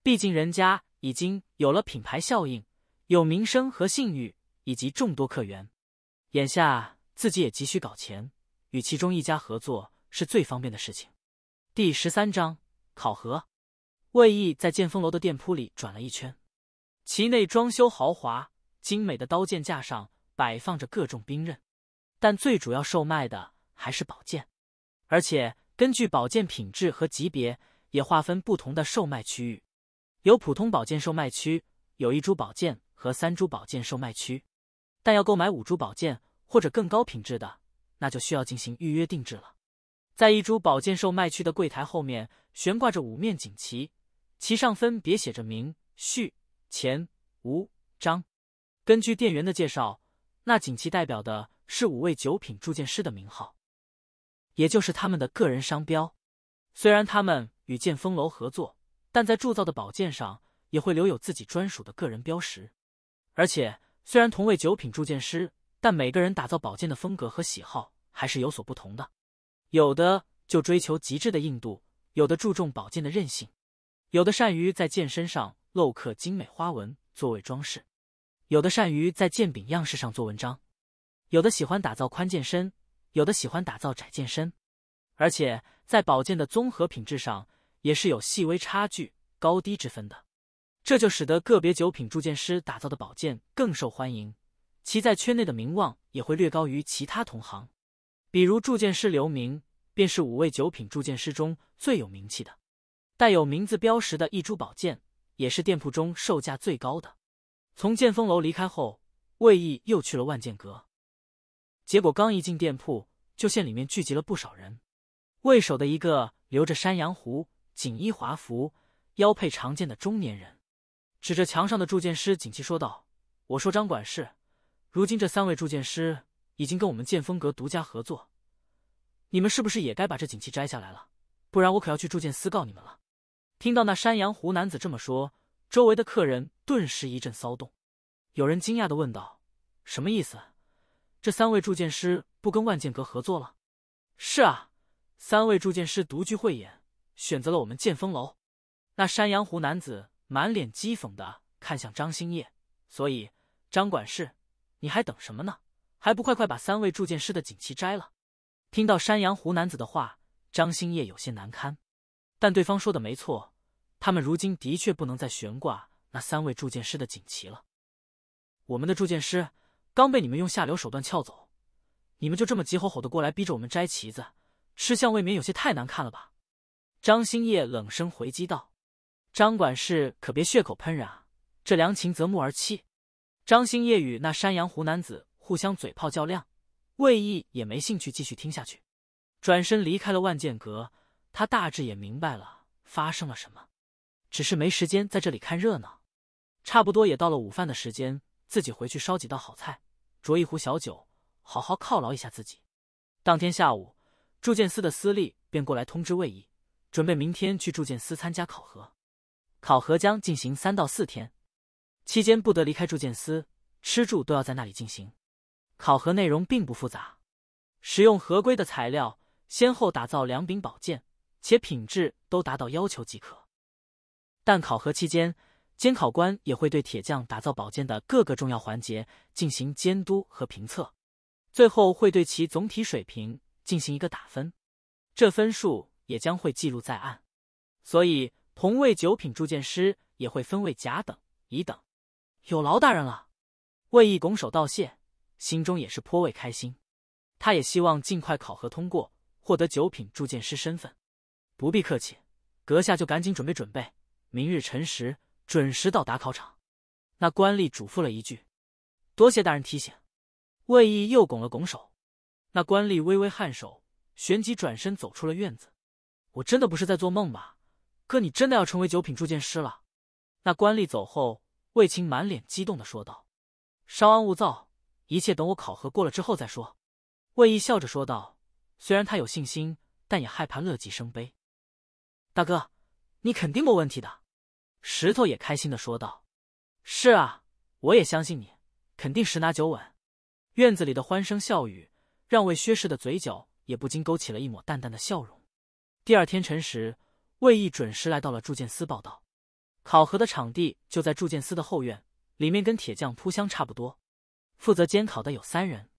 毕竟人家已经有了品牌效应、有名声和信誉，以及众多客源。眼下自己也急需搞钱，与其中一家合作是最方便的事情。第十三章考核，魏毅在剑风楼的店铺里转了一圈。其内装修豪华、精美的刀剑架上摆放着各种兵刃，但最主要售卖的还是宝剑，而且根据宝剑品质和级别，也划分不同的售卖区域，有普通宝剑售卖区，有一株宝剑和三株宝剑售卖区，但要购买五株宝剑或者更高品质的，那就需要进行预约定制了。在一株宝剑售卖区的柜台后面，悬挂着五面锦旗，旗上分别写着名、序。钱吴张，根据店员的介绍，那锦旗代表的是五位九品铸剑师的名号，也就是他们的个人商标。虽然他们与剑锋楼合作，但在铸造的宝剑上也会留有自己专属的个人标识。而且，虽然同为九品铸剑师，但每个人打造宝剑的风格和喜好还是有所不同的。有的就追求极致的硬度，有的注重宝剑的韧性，有的善于在剑身上。镂刻精美花纹作为装饰，有的善于在剑柄样式上做文章，有的喜欢打造宽剑身，有的喜欢打造窄剑身，而且在宝剑的综合品质上也是有细微差距、高低之分的。这就使得个别九品铸剑师打造的宝剑更受欢迎，其在圈内的名望也会略高于其他同行。比如铸剑师刘明便是五位九品铸剑师中最有名气的，带有名字标识的一株宝剑。也是店铺中售价最高的。从剑锋楼离开后，魏毅又去了万剑阁。结果刚一进店铺，就见里面聚集了不少人。为首的一个留着山羊胡、锦衣华服、腰佩长剑的中年人，指着墙上的铸剑师锦旗说道：“我说张管事，如今这三位铸剑师已经跟我们剑锋阁独家合作，你们是不是也该把这锦旗摘下来了？不然我可要去铸剑司告你们了。”听到那山羊胡男子这么说，周围的客人顿时一阵骚动。有人惊讶的问道：“什么意思？这三位铸剑师不跟万剑阁合作了？”“是啊，三位铸剑师独具慧眼，选择了我们剑风楼。”那山羊胡男子满脸讥讽的看向张兴业。“所以，张管事，你还等什么呢？还不快快把三位铸剑师的锦旗摘了？”听到山羊胡男子的话，张兴业有些难堪。但对方说的没错，他们如今的确不能再悬挂那三位铸剑师的锦旗了。我们的铸剑师刚被你们用下流手段撬走，你们就这么急吼吼的过来逼着我们摘旗子，吃相未免有些太难看了吧？张兴业冷声回击道：“张管事可别血口喷人啊！这良禽择木而栖。”张兴业与那山羊湖男子互相嘴炮较量，魏毅也没兴趣继续听下去，转身离开了万剑阁。他大致也明白了发生了什么，只是没时间在这里看热闹。差不多也到了午饭的时间，自己回去烧几道好菜，酌一壶小酒，好好犒劳一下自己。当天下午，铸剑司的司吏便过来通知魏毅，准备明天去铸剑司参加考核。考核将进行三到四天，期间不得离开铸剑司，吃住都要在那里进行。考核内容并不复杂，使用合规的材料，先后打造两柄宝剑。且品质都达到要求即可，但考核期间，监考官也会对铁匠打造宝剑的各个重要环节进行监督和评测，最后会对其总体水平进行一个打分，这分数也将会记录在案。所以，同为九品铸剑师，也会分为甲等、乙等。有劳大人了，魏毅拱手道谢，心中也是颇为开心。他也希望尽快考核通过，获得九品铸剑师身份。不必客气，阁下就赶紧准备准备，明日辰时准时到达考场。那官吏嘱咐了一句：“多谢大人提醒。”魏毅又拱了拱手。那官吏微微颔首，旋即转身走出了院子。我真的不是在做梦吧？哥，你真的要成为九品铸剑师了？那官吏走后，魏青满脸激动的说道：“稍安勿躁，一切等我考核过了之后再说。”魏毅笑着说道：“虽然他有信心，但也害怕乐极生悲。”大哥，你肯定没问题的。”石头也开心的说道。“是啊，我也相信你，肯定十拿九稳。”院子里的欢声笑语让魏薛氏的嘴角也不禁勾起了一抹淡淡的笑容。第二天晨时，魏毅准时来到了铸剑司报道。考核的场地就在铸剑司的后院，里面跟铁匠铺相差不多。负责监考的有三人：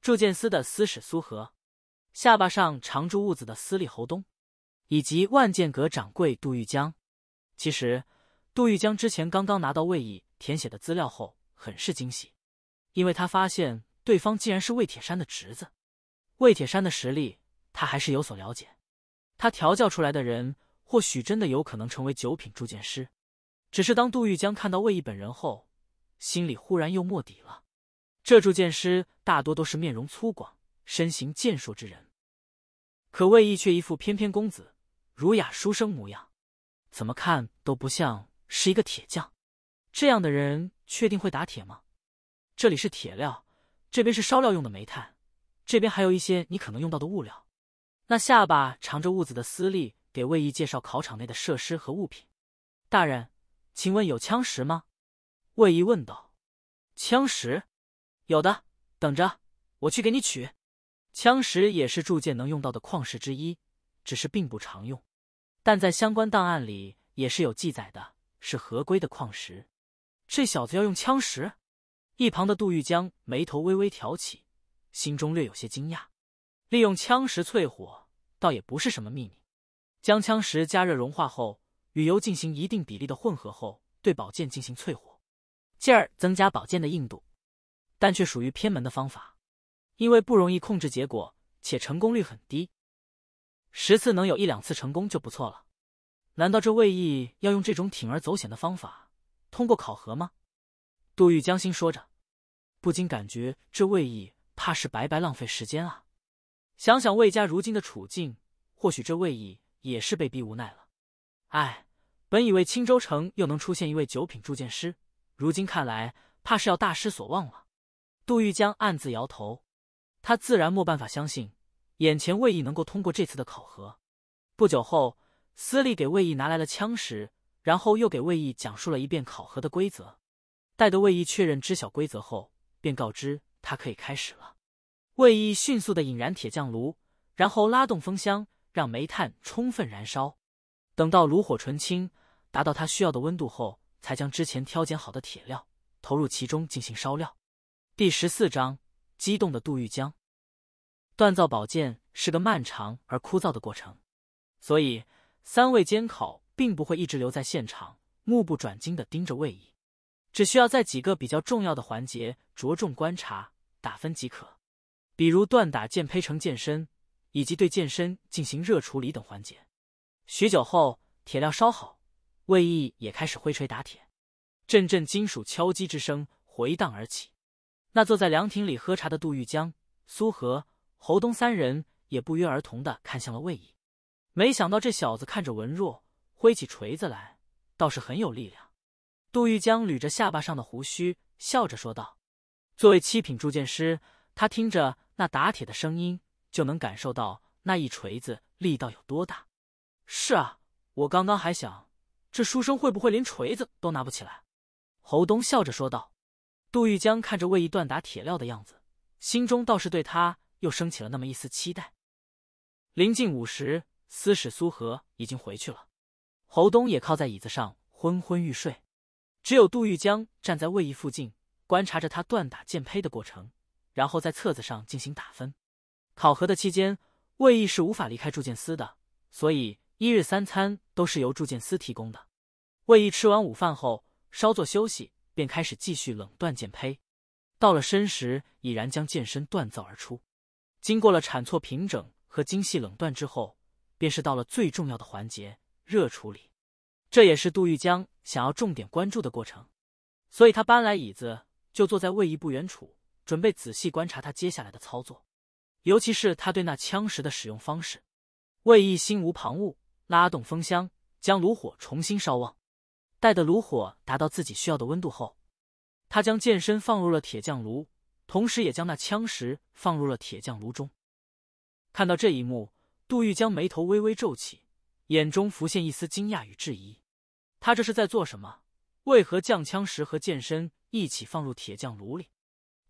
铸剑司的司使苏和，下巴上常住痦子的司隶侯东。以及万剑阁掌柜杜玉江，其实杜玉江之前刚刚拿到魏毅填写的资料后，很是惊喜，因为他发现对方竟然是魏铁山的侄子。魏铁山的实力他还是有所了解，他调教出来的人或许真的有可能成为九品铸剑师。只是当杜玉江看到魏毅本人后，心里忽然又没底了。这铸剑师大多都是面容粗犷、身形健硕之人，可魏毅却一副翩翩公子。儒雅书生模样，怎么看都不像是一个铁匠。这样的人确定会打铁吗？这里是铁料，这边是烧料用的煤炭，这边还有一些你可能用到的物料。那下巴长着痦子的司吏给魏毅介绍考场内的设施和物品。大人，请问有枪石吗？魏毅问道。枪石，有的，等着，我去给你取。枪石也是铸剑能用到的矿石之一，只是并不常用。但在相关档案里也是有记载的，是合规的矿石。这小子要用枪石？一旁的杜玉江眉头微微挑起，心中略有些惊讶。利用枪石淬火，倒也不是什么秘密。将枪石加热融化后，与油进行一定比例的混合后，对宝剑进行淬火，进而增加宝剑的硬度。但却属于偏门的方法，因为不容易控制结果，且成功率很低。十次能有一两次成功就不错了，难道这魏毅要用这种铤而走险的方法通过考核吗？杜玉江心说着，不禁感觉这魏毅怕是白白浪费时间啊。想想魏家如今的处境，或许这魏毅也是被逼无奈了。哎，本以为青州城又能出现一位九品铸剑师，如今看来，怕是要大失所望了。杜玉江暗自摇头，他自然没办法相信。眼前魏毅能够通过这次的考核。不久后，司隶给魏毅拿来了枪时，然后又给魏毅讲述了一遍考核的规则。待得魏毅确认知晓规则后，便告知他可以开始了。魏毅迅速的引燃铁匠炉，然后拉动风箱，让煤炭充分燃烧。等到炉火纯青，达到他需要的温度后，才将之前挑拣好的铁料投入其中进行烧料。第十四章：激动的杜玉江。锻造宝剑是个漫长而枯燥的过程，所以三位监考并不会一直留在现场，目不转睛地盯着魏毅，只需要在几个比较重要的环节着重观察打分即可，比如锻打剑胚成剑身，以及对剑身进行热处理等环节。许久后，铁料烧好，魏毅也开始挥锤打铁，阵阵金属敲击之声回荡而起。那坐在凉亭里喝茶的杜玉江、苏和。侯东三人也不约而同的看向了魏毅，没想到这小子看着文弱，挥起锤子来倒是很有力量。杜玉江捋着下巴上的胡须，笑着说道：“作为七品铸剑师，他听着那打铁的声音，就能感受到那一锤子力道有多大。”“是啊，我刚刚还想，这书生会不会连锤子都拿不起来？”侯东笑着说道。杜玉江看着魏毅锻打铁料的样子，心中倒是对他。又升起了那么一丝期待。临近午时，司使苏和已经回去了，侯东也靠在椅子上昏昏欲睡，只有杜玉江站在魏毅附近，观察着他锻打剑胚的过程，然后在册子上进行打分。考核的期间，魏毅是无法离开铸剑司的，所以一日三餐都是由铸剑司提供的。魏毅吃完午饭后，稍作休息，便开始继续冷锻剑胚。到了申时，已然将剑身锻造而出。经过了铲错平整和精细冷锻之后，便是到了最重要的环节热处理，这也是杜玉江想要重点关注的过程，所以他搬来椅子，就坐在位移不远处，准备仔细观察他接下来的操作，尤其是他对那枪石的使用方式。魏毅心无旁骛，拉动风箱，将炉火重新烧旺，待的炉火达到自己需要的温度后，他将剑身放入了铁匠炉。同时，也将那枪石放入了铁匠炉中。看到这一幕，杜玉将眉头微微皱起，眼中浮现一丝惊讶与质疑。他这是在做什么？为何将枪石和剑身一起放入铁匠炉里？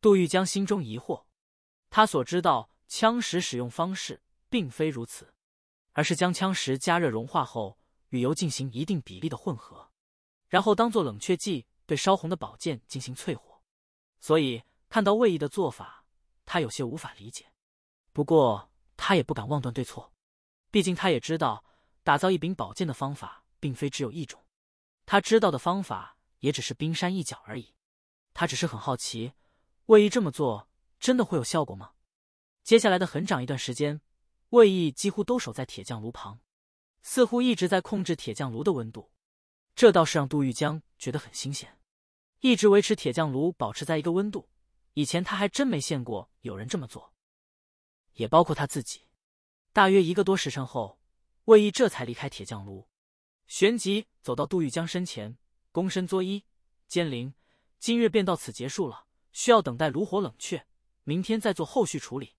杜玉将心中疑惑。他所知道枪石使用方式并非如此，而是将枪石加热融化后与油进行一定比例的混合，然后当做冷却剂对烧红的宝剑进行淬火。所以。看到魏毅的做法，他有些无法理解，不过他也不敢妄断对错，毕竟他也知道打造一柄宝剑的方法并非只有一种，他知道的方法也只是冰山一角而已。他只是很好奇，魏毅这么做真的会有效果吗？接下来的很长一段时间，魏毅几乎都守在铁匠炉旁，似乎一直在控制铁匠炉的温度，这倒是让杜玉江觉得很新鲜，一直维持铁匠炉保持在一个温度。以前他还真没见过有人这么做，也包括他自己。大约一个多时辰后，魏毅这才离开铁匠炉，旋即走到杜玉江身前，躬身作揖：“监灵，今日便到此结束了，需要等待炉火冷却，明天再做后续处理。”“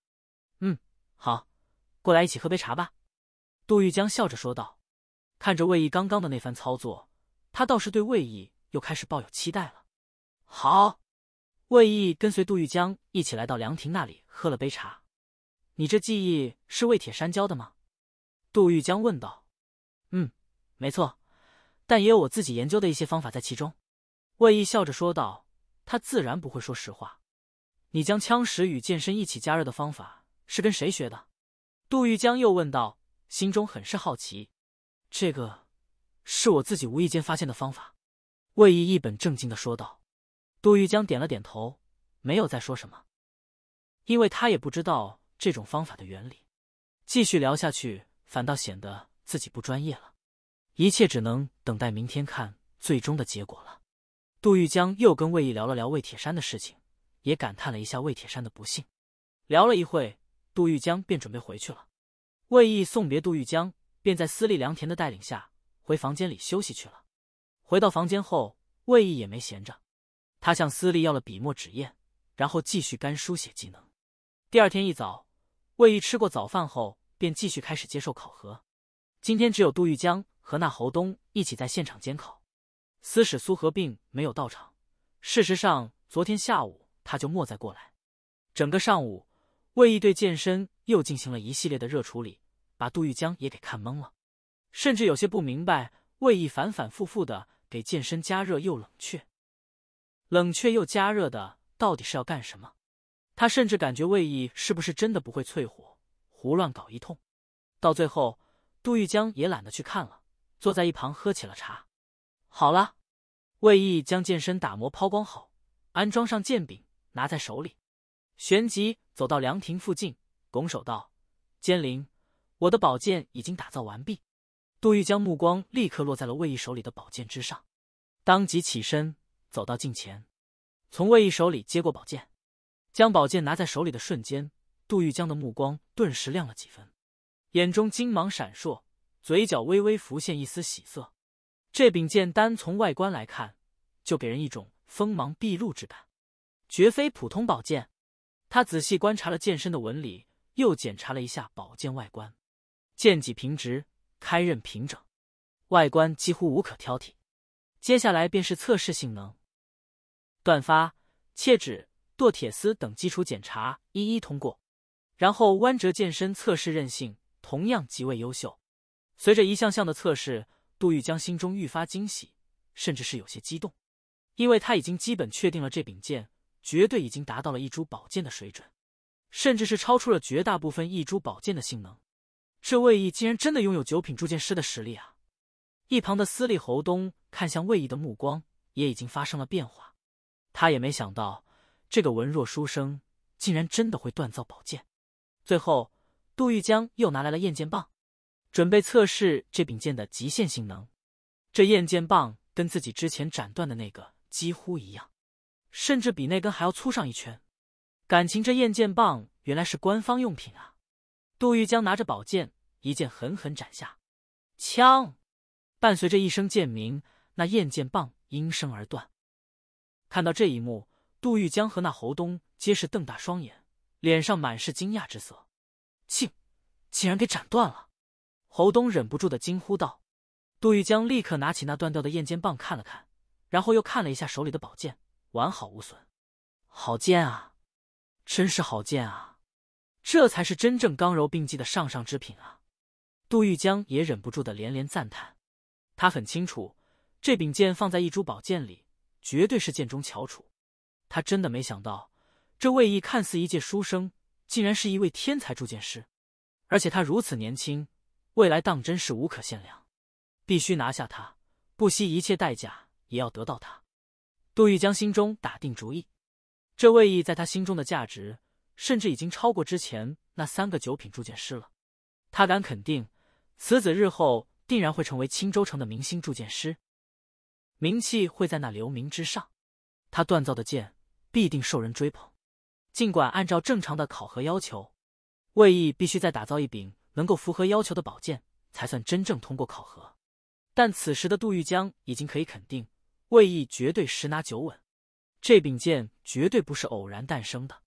嗯，好，过来一起喝杯茶吧。”杜玉江笑着说道。看着魏毅刚刚的那番操作，他倒是对魏毅又开始抱有期待了。“好。”魏毅跟随杜玉江一起来到凉亭那里喝了杯茶。你这记忆是魏铁山教的吗？杜玉江问道。嗯，没错，但也有我自己研究的一些方法在其中。魏毅笑着说道。他自然不会说实话。你将枪石与健身一起加热的方法是跟谁学的？杜玉江又问道，心中很是好奇。这个是我自己无意间发现的方法。魏毅一本正经的说道。杜玉江点了点头，没有再说什么，因为他也不知道这种方法的原理。继续聊下去，反倒显得自己不专业了。一切只能等待明天看最终的结果了。杜玉江又跟魏毅聊了聊魏铁山的事情，也感叹了一下魏铁山的不幸。聊了一会，杜玉江便准备回去了。魏毅送别杜玉江，便在私立良田的带领下回房间里休息去了。回到房间后，魏毅也没闲着。他向司吏要了笔墨纸砚，然后继续干书写技能。第二天一早，魏毅吃过早饭后，便继续开始接受考核。今天只有杜玉江和那侯东一起在现场监考，司使苏和并没有到场。事实上，昨天下午他就没再过来。整个上午，魏毅对健身又进行了一系列的热处理，把杜玉江也给看懵了，甚至有些不明白魏毅反反复复的给健身加热又冷却。冷却又加热的，到底是要干什么？他甚至感觉魏毅是不是真的不会淬火，胡乱搞一通。到最后，杜玉江也懒得去看了，坐在一旁喝起了茶。好了，魏毅将剑身打磨抛光好，安装上剑柄，拿在手里，旋即走到凉亭附近，拱手道：“监灵，我的宝剑已经打造完毕。”杜玉江目光立刻落在了魏毅手里的宝剑之上，当即起身。走到近前，从魏毅手里接过宝剑，将宝剑拿在手里的瞬间，杜玉江的目光顿时亮了几分，眼中金芒闪烁，嘴角微微浮现一丝喜色。这柄剑单从外观来看，就给人一种锋芒毕露之感，绝非普通宝剑。他仔细观察了剑身的纹理，又检查了一下宝剑外观，剑脊平直，开刃平整，外观几乎无可挑剔。接下来便是测试性能。断发、切指、剁铁丝等基础检查一一通过，然后弯折剑身测试韧性，同样极为优秀。随着一项项的测试，杜玉江心中愈发惊喜，甚至是有些激动，因为他已经基本确定了这柄剑绝对已经达到了一株宝剑的水准，甚至是超出了绝大部分一株宝剑的性能。这魏毅竟然真的拥有九品铸剑师的实力啊！一旁的司隶侯东看向魏毅的目光也已经发生了变化。他也没想到，这个文弱书生竟然真的会锻造宝剑。最后，杜玉江又拿来了验剑棒，准备测试这柄剑的极限性能。这验剑棒跟自己之前斩断的那个几乎一样，甚至比那根还要粗上一圈。感情这验剑棒原来是官方用品啊！杜玉江拿着宝剑，一剑狠狠斩下，枪伴随着一声剑鸣，那验剑棒应声而断。看到这一幕，杜玉江和那侯东皆是瞪大双眼，脸上满是惊讶之色，竟竟然给斩断了！侯东忍不住的惊呼道。杜玉江立刻拿起那断掉的验尖棒看了看，然后又看了一下手里的宝剑，完好无损。好剑啊！真是好剑啊！这才是真正刚柔并济的上上之品啊！杜玉江也忍不住的连连赞叹。他很清楚，这柄剑放在一株宝剑里。绝对是剑中翘楚，他真的没想到，这魏毅看似一介书生，竟然是一位天才铸剑师，而且他如此年轻，未来当真是无可限量。必须拿下他，不惜一切代价也要得到他。杜玉江心中打定主意，这魏毅在他心中的价值，甚至已经超过之前那三个九品铸剑师了。他敢肯定，此子日后定然会成为青州城的明星铸剑师。名气会在那流名之上，他锻造的剑必定受人追捧。尽管按照正常的考核要求，魏毅必须再打造一柄能够符合要求的宝剑才算真正通过考核，但此时的杜玉江已经可以肯定，魏毅绝对十拿九稳。这柄剑绝对不是偶然诞生的。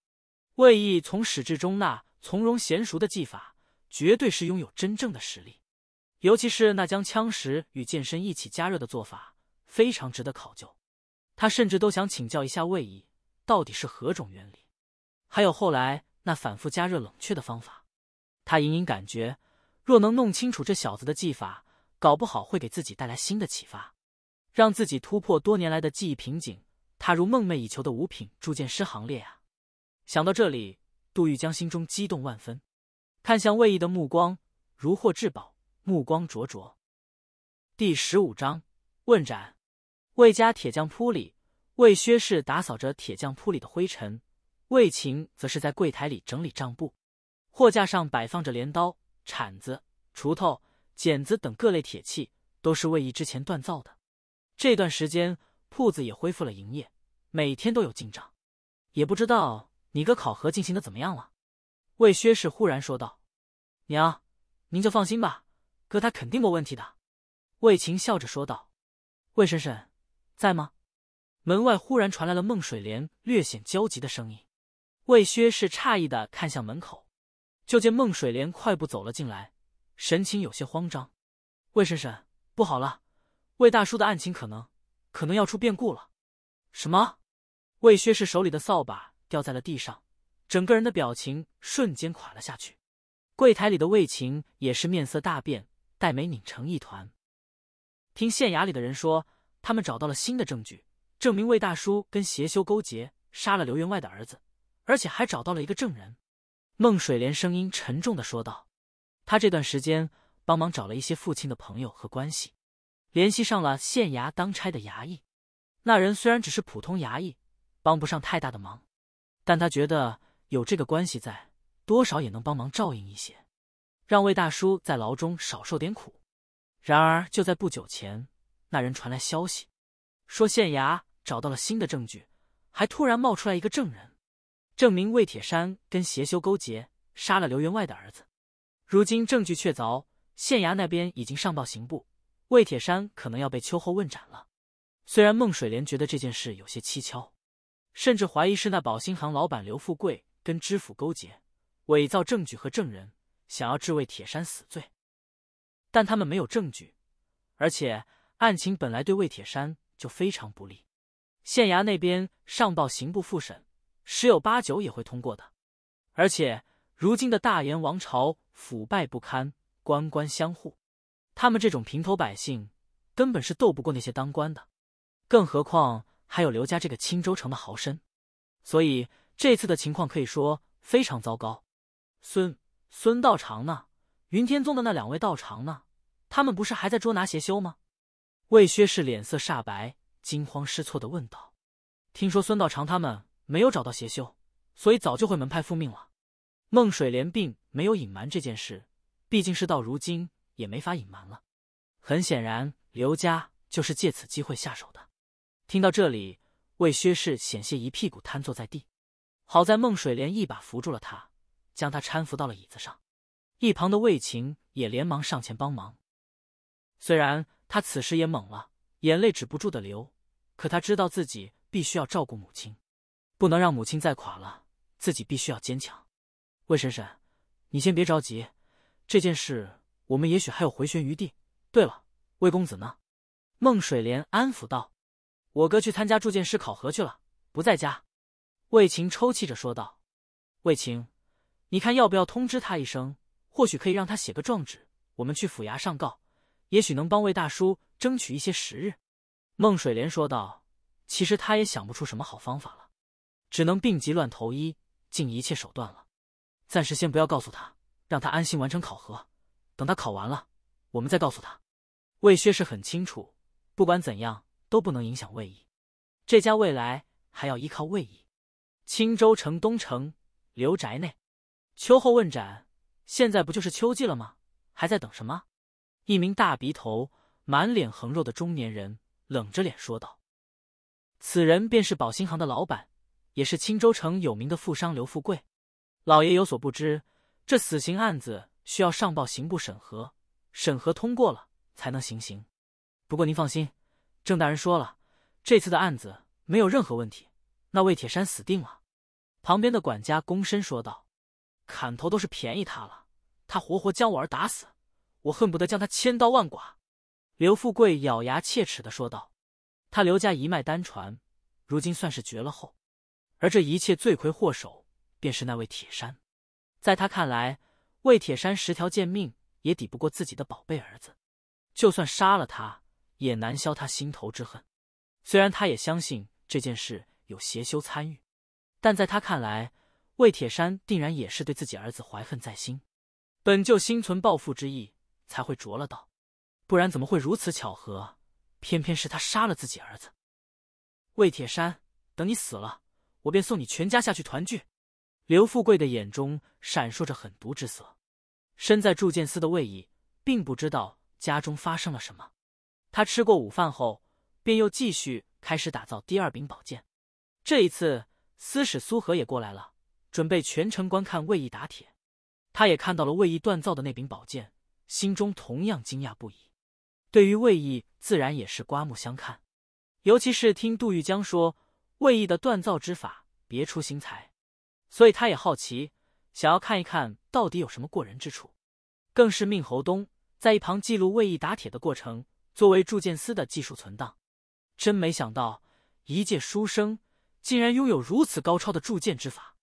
魏毅从始至终那从容娴熟的技法，绝对是拥有真正的实力。尤其是那将枪石与剑身一起加热的做法。非常值得考究，他甚至都想请教一下魏毅到底是何种原理，还有后来那反复加热冷却的方法。他隐隐感觉，若能弄清楚这小子的技法，搞不好会给自己带来新的启发，让自己突破多年来的记忆瓶颈，踏入梦寐以求的五品铸剑师行列啊！想到这里，杜玉江心中激动万分，看向魏毅的目光如获至宝，目光灼灼。第十五章问斩。魏家铁匠铺里，魏薛氏打扫着铁匠铺里的灰尘，魏晴则是在柜台里整理账簿。货架上摆放着镰刀、铲子、锄头、剪子等各类铁器，都是魏毅之前锻造的。这段时间，铺子也恢复了营业，每天都有进账。也不知道你哥考核进行的怎么样了？魏薛氏忽然说道：“娘，您就放心吧，哥他肯定没问题的。”魏晴笑着说道：“魏婶婶。”在吗？门外忽然传来了孟水莲略显焦急的声音。魏薛氏诧异的看向门口，就见孟水莲快步走了进来，神情有些慌张。魏婶婶，不好了，魏大叔的案情可能，可能要出变故了。什么？魏薛氏手里的扫把掉在了地上，整个人的表情瞬间垮了下去。柜台里的魏晴也是面色大变，黛眉拧成一团。听县衙里的人说。他们找到了新的证据，证明魏大叔跟邪修勾结，杀了刘员外的儿子，而且还找到了一个证人。孟水莲声音沉重的说道：“他这段时间帮忙找了一些父亲的朋友和关系，联系上了县衙当差的衙役。那人虽然只是普通衙役，帮不上太大的忙，但他觉得有这个关系在，多少也能帮忙照应一些，让魏大叔在牢中少受点苦。然而就在不久前。”那人传来消息，说县衙找到了新的证据，还突然冒出来一个证人，证明魏铁山跟邪修勾结，杀了刘员外的儿子。如今证据确凿，县衙那边已经上报刑部，魏铁山可能要被秋后问斩了。虽然孟水莲觉得这件事有些蹊跷，甚至怀疑是那宝兴行老板刘富贵跟知府勾结，伪造证据和证人，想要治魏铁山死罪，但他们没有证据，而且。案情本来对魏铁山就非常不利，县衙那边上报刑部复审，十有八九也会通过的。而且如今的大元王朝腐败不堪，官官相护，他们这种平头百姓根本是斗不过那些当官的，更何况还有刘家这个青州城的豪绅。所以这次的情况可以说非常糟糕。孙孙道长呢？云天宗的那两位道长呢？他们不是还在捉拿邪修吗？魏薛氏脸色煞白，惊慌失措的问道：“听说孙道长他们没有找到邪修，所以早就回门派复命了。”孟水莲并没有隐瞒这件事，毕竟事到如今也没法隐瞒了。很显然，刘家就是借此机会下手的。听到这里，魏薛氏险些一屁股瘫坐在地，好在孟水莲一把扶住了他，将他搀扶到了椅子上。一旁的魏晴也连忙上前帮忙，虽然。他此时也懵了，眼泪止不住的流，可他知道自己必须要照顾母亲，不能让母亲再垮了，自己必须要坚强。魏婶婶，你先别着急，这件事我们也许还有回旋余地。对了，魏公子呢？孟水莲安抚道：“我哥去参加铸剑师考核去了，不在家。”魏晴抽泣着说道：“魏晴，你看要不要通知他一声？或许可以让他写个状纸，我们去府衙上告。”也许能帮魏大叔争取一些时日，孟水莲说道。其实他也想不出什么好方法了，只能病急乱投医，尽一切手段了。暂时先不要告诉他，让他安心完成考核。等他考完了，我们再告诉他。魏薛氏很清楚，不管怎样都不能影响魏毅。这家未来还要依靠魏毅。青州城东城刘宅内，秋后问斩，现在不就是秋季了吗？还在等什么？一名大鼻头、满脸横肉的中年人冷着脸说道：“此人便是宝兴行的老板，也是青州城有名的富商刘富贵。老爷有所不知，这死刑案子需要上报刑部审核，审核通过了才能行刑。不过您放心，郑大人说了，这次的案子没有任何问题，那魏铁山死定了。”旁边的管家躬身说道：“砍头都是便宜他了，他活活将我儿打死。”我恨不得将他千刀万剐！”刘富贵咬牙切齿的说道，“他刘家一脉单传，如今算是绝了后。而这一切罪魁祸首便是那位铁山。在他看来，魏铁山十条贱命也抵不过自己的宝贝儿子。就算杀了他，也难消他心头之恨。虽然他也相信这件事有邪修参与，但在他看来，魏铁山定然也是对自己儿子怀恨在心，本就心存报复之意。”才会着了道，不然怎么会如此巧合？偏偏是他杀了自己儿子魏铁山。等你死了，我便送你全家下去团聚。刘富贵的眼中闪烁着狠毒之色。身在铸剑司的魏毅并不知道家中发生了什么。他吃过午饭后，便又继续开始打造第二柄宝剑。这一次，司使苏和也过来了，准备全程观看魏毅打铁。他也看到了魏毅锻造的那柄宝剑。心中同样惊讶不已，对于魏毅自然也是刮目相看，尤其是听杜玉江说魏毅的锻造之法别出心裁，所以他也好奇，想要看一看到底有什么过人之处，更是命侯东在一旁记录魏毅打铁的过程，作为铸剑司的技术存档。真没想到，一介书生竟然拥有如此高超的铸剑之法，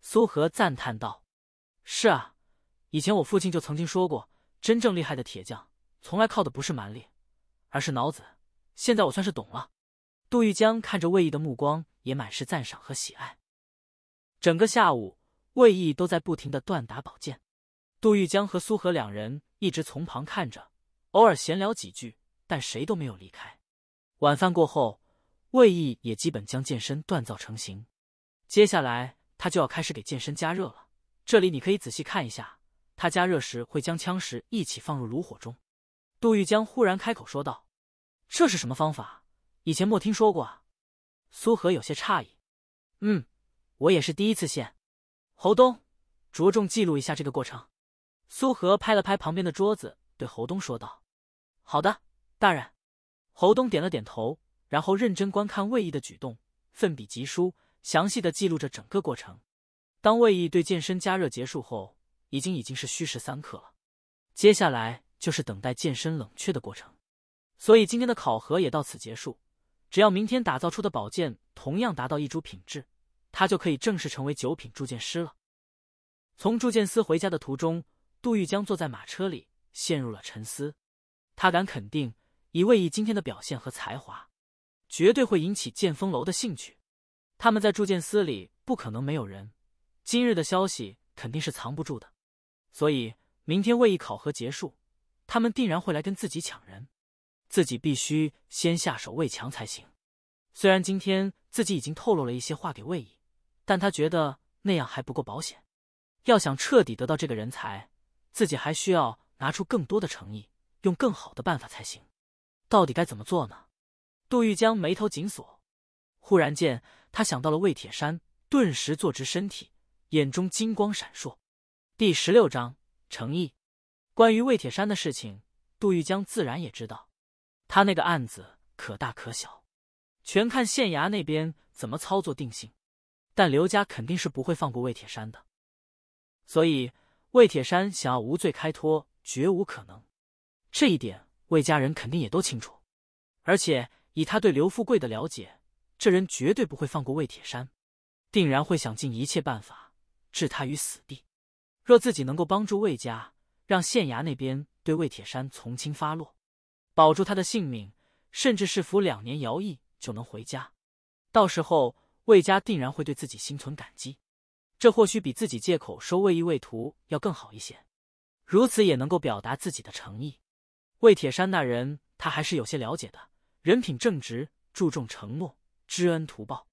苏和赞叹道：“是啊，以前我父亲就曾经说过。”真正厉害的铁匠，从来靠的不是蛮力，而是脑子。现在我算是懂了。杜玉江看着魏毅的目光也满是赞赏和喜爱。整个下午，魏毅都在不停的锻打宝剑，杜玉江和苏荷两人一直从旁看着，偶尔闲聊几句，但谁都没有离开。晚饭过后，魏毅也基本将剑身锻造成型，接下来他就要开始给剑身加热了。这里你可以仔细看一下。他加热时会将枪石一起放入炉火中，杜玉江忽然开口说道：“这是什么方法？以前莫听说过。”啊。”苏和有些诧异：“嗯，我也是第一次见。”侯东，着重记录一下这个过程。苏和拍了拍旁边的桌子，对侯东说道：“好的，大人。”侯东点了点头，然后认真观看魏毅的举动，奋笔疾书，详细的记录着整个过程。当魏毅对健身加热结束后。已经已经是虚实三刻了，接下来就是等待剑身冷却的过程。所以今天的考核也到此结束。只要明天打造出的宝剑同样达到一株品质，他就可以正式成为九品铸剑师了。从铸剑司回家的途中，杜玉江坐在马车里陷入了沉思。他敢肯定，以魏毅今天的表现和才华，绝对会引起剑风楼的兴趣。他们在铸剑司里不可能没有人，今日的消息肯定是藏不住的。所以，明天卫毅考核结束，他们定然会来跟自己抢人，自己必须先下手为强才行。虽然今天自己已经透露了一些话给魏毅，但他觉得那样还不够保险。要想彻底得到这个人才，自己还需要拿出更多的诚意，用更好的办法才行。到底该怎么做呢？杜玉江眉头紧锁，忽然间他想到了魏铁山，顿时坐直身体，眼中金光闪烁。第十六章诚意。关于魏铁山的事情，杜玉江自然也知道，他那个案子可大可小，全看县衙那边怎么操作定性。但刘家肯定是不会放过魏铁山的，所以魏铁山想要无罪开脱绝无可能。这一点魏家人肯定也都清楚。而且以他对刘富贵的了解，这人绝对不会放过魏铁山，定然会想尽一切办法置他于死地。若自己能够帮助魏家，让县衙那边对魏铁山从轻发落，保住他的性命，甚至是服两年徭役就能回家，到时候魏家定然会对自己心存感激。这或许比自己借口收魏义魏徒要更好一些，如此也能够表达自己的诚意。魏铁山那人，他还是有些了解的，人品正直，注重承诺，知恩图报。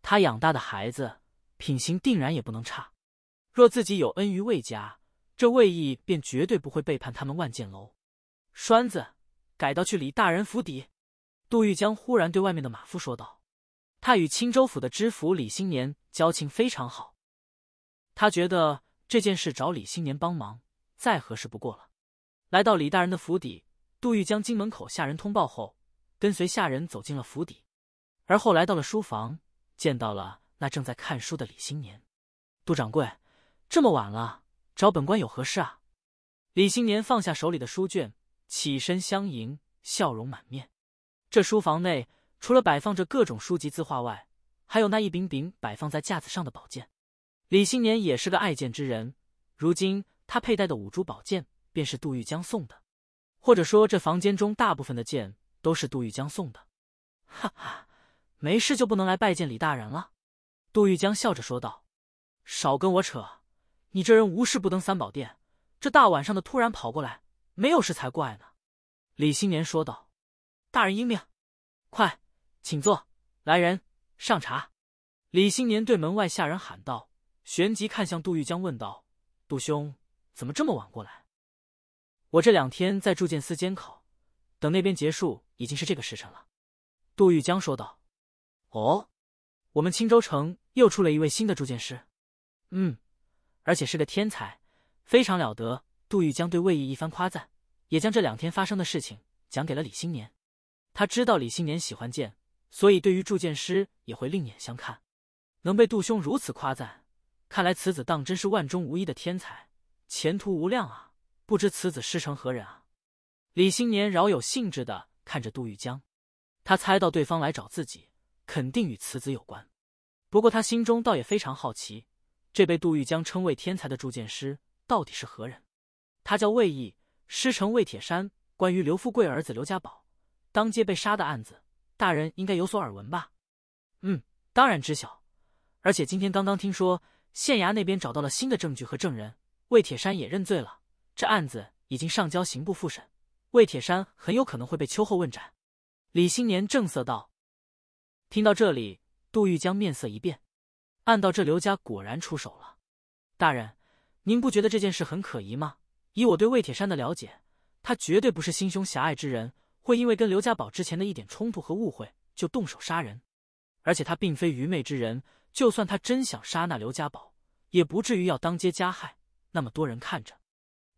他养大的孩子，品行定然也不能差。若自己有恩于魏家，这魏义便绝对不会背叛他们万剑楼。栓子，改道去李大人府邸。杜玉江忽然对外面的马夫说道：“他与青州府的知府李新年交情非常好，他觉得这件事找李新年帮忙再合适不过了。”来到李大人的府邸，杜玉江经门口下人通报后，跟随下人走进了府邸，而后来到了书房，见到了那正在看书的李新年。杜掌柜。这么晚了，找本官有何事啊？李新年放下手里的书卷，起身相迎，笑容满面。这书房内除了摆放着各种书籍字画外，还有那一柄柄摆放在架子上的宝剑。李新年也是个爱剑之人，如今他佩戴的五株宝剑便是杜玉江送的，或者说这房间中大部分的剑都是杜玉江送的。哈哈，没事就不能来拜见李大人了？杜玉江笑着说道：“少跟我扯。”你这人无事不登三宝殿，这大晚上的突然跑过来，没有事才怪呢。”李新年说道。“大人英明，快请坐。来人，上茶。”李新年对门外下人喊道，旋即看向杜玉江问道：“杜兄，怎么这么晚过来？”“我这两天在铸剑司监考，等那边结束，已经是这个时辰了。”杜玉江说道。“哦，我们青州城又出了一位新的铸剑师。”“嗯。”而且是个天才，非常了得。杜玉江对魏毅一番夸赞，也将这两天发生的事情讲给了李新年。他知道李新年喜欢剑，所以对于铸剑师也会另眼相看。能被杜兄如此夸赞，看来此子当真是万中无一的天才，前途无量啊！不知此子师承何人啊？李新年饶有兴致的看着杜玉江，他猜到对方来找自己，肯定与此子有关。不过他心中倒也非常好奇。这被杜玉江称为天才的铸剑师到底是何人？他叫魏毅，师承魏铁山。关于刘富贵儿子刘家宝当街被杀的案子，大人应该有所耳闻吧？嗯，当然知晓。而且今天刚刚听说，县衙那边找到了新的证据和证人，魏铁山也认罪了。这案子已经上交刑部复审，魏铁山很有可能会被秋后问斩。李新年正色道。听到这里，杜玉江面色一变。按道，这刘家果然出手了。大人，您不觉得这件事很可疑吗？以我对魏铁山的了解，他绝对不是心胸狭隘之人，会因为跟刘家宝之前的一点冲突和误会就动手杀人。而且他并非愚昧之人，就算他真想杀那刘家宝，也不至于要当街加害那么多人看着。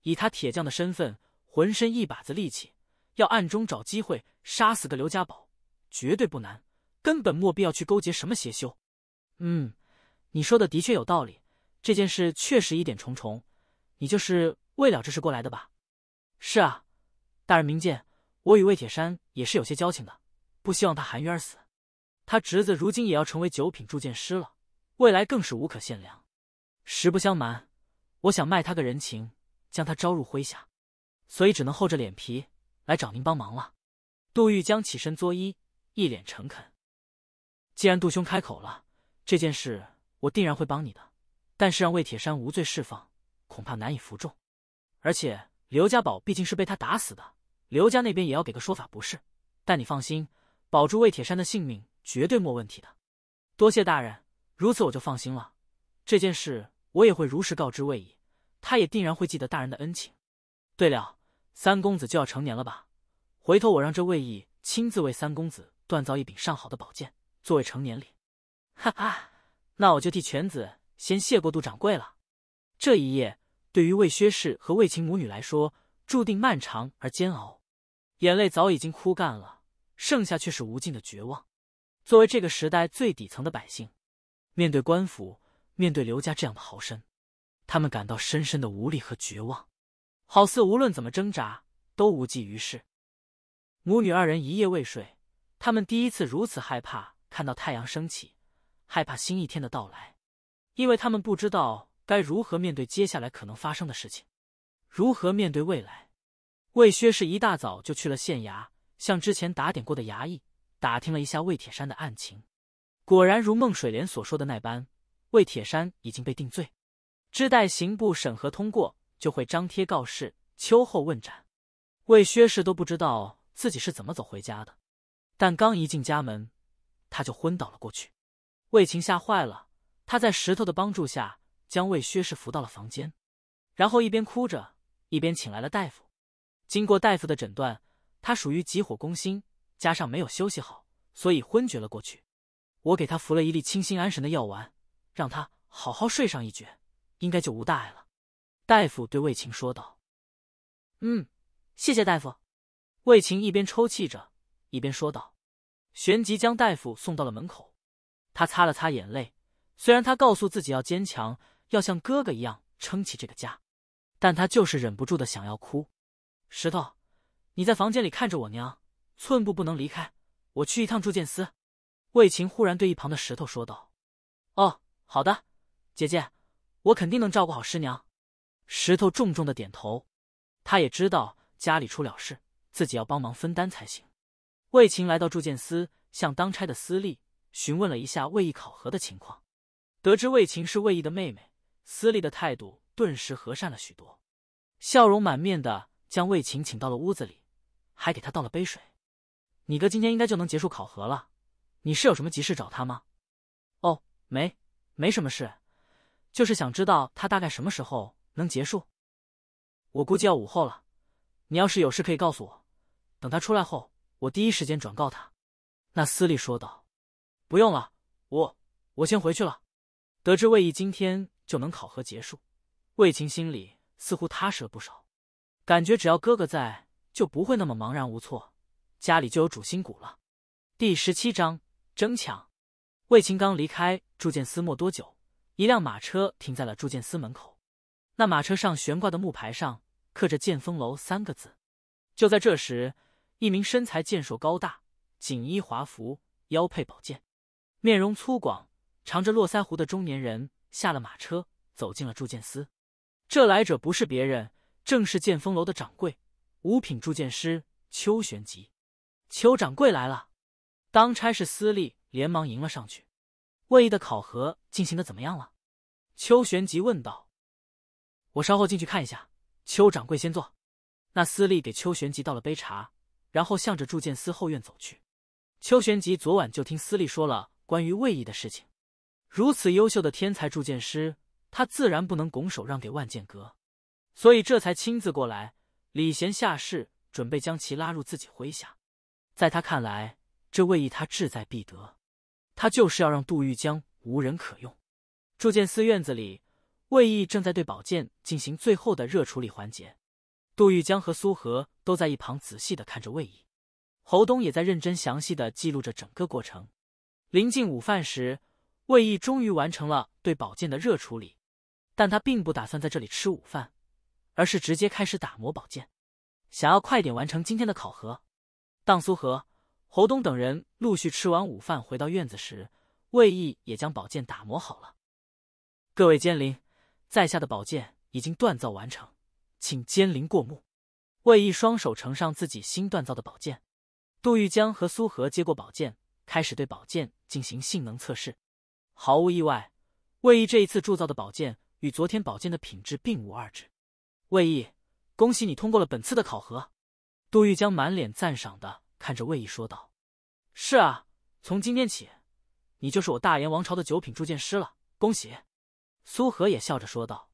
以他铁匠的身份，浑身一把子力气，要暗中找机会杀死个刘家宝，绝对不难，根本莫必要去勾结什么邪修。嗯。你说的的确有道理，这件事确实疑点重重。你就是为了这事过来的吧？是啊，大人明鉴，我与魏铁山也是有些交情的，不希望他含冤而死。他侄子如今也要成为九品铸剑师了，未来更是无可限量。实不相瞒，我想卖他个人情，将他招入麾下，所以只能厚着脸皮来找您帮忙了。杜玉江起身作揖，一脸诚恳。既然杜兄开口了，这件事。我定然会帮你的，但是让魏铁山无罪释放，恐怕难以服众。而且刘家宝毕竟是被他打死的，刘家那边也要给个说法，不是？但你放心，保住魏铁山的性命绝对没问题的。多谢大人，如此我就放心了。这件事我也会如实告知魏姨，他也定然会记得大人的恩情。对了，三公子就要成年了吧？回头我让这魏毅亲自为三公子锻造一柄上好的宝剑，作为成年礼。哈哈。那我就替犬子先谢过度掌柜了。这一夜，对于魏薛氏和魏秦母女来说，注定漫长而煎熬。眼泪早已经哭干了，剩下却是无尽的绝望。作为这个时代最底层的百姓，面对官府，面对刘家这样的豪绅，他们感到深深的无力和绝望，好似无论怎么挣扎都无济于事。母女二人一夜未睡，他们第一次如此害怕看到太阳升起。害怕新一天的到来，因为他们不知道该如何面对接下来可能发生的事情，如何面对未来。魏薛氏一大早就去了县衙，向之前打点过的衙役打听了一下魏铁山的案情，果然如孟水莲所说的那般，魏铁山已经被定罪，只待刑部审核通过，就会张贴告示，秋后问斩。魏薛氏都不知道自己是怎么走回家的，但刚一进家门，他就昏倒了过去。魏晴吓坏了，她在石头的帮助下将魏薛氏扶到了房间，然后一边哭着一边请来了大夫。经过大夫的诊断，他属于急火攻心，加上没有休息好，所以昏厥了过去。我给他服了一粒清心安神的药丸，让他好好睡上一觉，应该就无大碍了。大夫对魏晴说道：“嗯，谢谢大夫。”魏晴一边抽泣着一边说道，旋即将大夫送到了门口。他擦了擦眼泪，虽然他告诉自己要坚强，要像哥哥一样撑起这个家，但他就是忍不住的想要哭。石头，你在房间里看着我娘，寸步不能离开。我去一趟铸剑司。”魏晴忽然对一旁的石头说道。“哦，好的，姐姐，我肯定能照顾好师娘。”石头重重的点头，他也知道家里出了事，自己要帮忙分担才行。魏晴来到铸剑司，向当差的司隶询问了一下魏毅考核的情况，得知魏晴是魏毅的妹妹，司立的态度顿时和善了许多，笑容满面的将魏晴请到了屋子里，还给她倒了杯水。你哥今天应该就能结束考核了，你是有什么急事找他吗？哦，没，没什么事，就是想知道他大概什么时候能结束。我估计要午后了，你要是有事可以告诉我，等他出来后，我第一时间转告他。那司立说道。不用了，我我先回去了。得知魏毅今天就能考核结束，魏晴心里似乎踏实了不少，感觉只要哥哥在，就不会那么茫然无措，家里就有主心骨了。第十七章争抢。魏晴刚离开铸剑司没多久，一辆马车停在了铸剑司门口。那马车上悬挂的木牌上刻着“剑峰楼”三个字。就在这时，一名身材健硕、高大、锦衣华服、腰佩宝剑。面容粗犷、长着络腮胡的中年人下了马车，走进了铸剑司。这来者不是别人，正是剑风楼的掌柜、五品铸剑师邱玄吉。邱掌柜来了，当差是司隶，连忙迎了上去。魏毅的考核进行的怎么样了？邱玄吉问道。我稍后进去看一下。邱掌柜先坐。那司隶给邱玄吉倒了杯茶，然后向着铸剑司后院走去。邱玄吉昨晚就听司隶说了。关于魏毅的事情，如此优秀的天才铸剑师，他自然不能拱手让给万剑阁，所以这才亲自过来，礼贤下士，准备将其拉入自己麾下。在他看来，这魏毅他志在必得，他就是要让杜玉江无人可用。铸剑寺院子里，魏毅正在对宝剑进行最后的热处理环节，杜玉江和苏和都在一旁仔细的看着魏毅，侯东也在认真详细的记录着整个过程。临近午饭时，魏毅终于完成了对宝剑的热处理，但他并不打算在这里吃午饭，而是直接开始打磨宝剑，想要快点完成今天的考核。当苏和、侯东等人陆续吃完午饭回到院子时，魏毅也将宝剑打磨好了。各位监灵，在下的宝剑已经锻造完成，请监灵过目。魏毅双手呈上自己新锻造的宝剑，杜玉江和苏和接过宝剑。开始对宝剑进行性能测试，毫无意外，魏毅这一次铸造的宝剑与昨天宝剑的品质并无二致。魏毅，恭喜你通过了本次的考核！杜玉江满脸赞赏的看着魏毅说道：“是啊，从今天起，你就是我大燕王朝的九品铸剑师了，恭喜！”苏和也笑着说道：“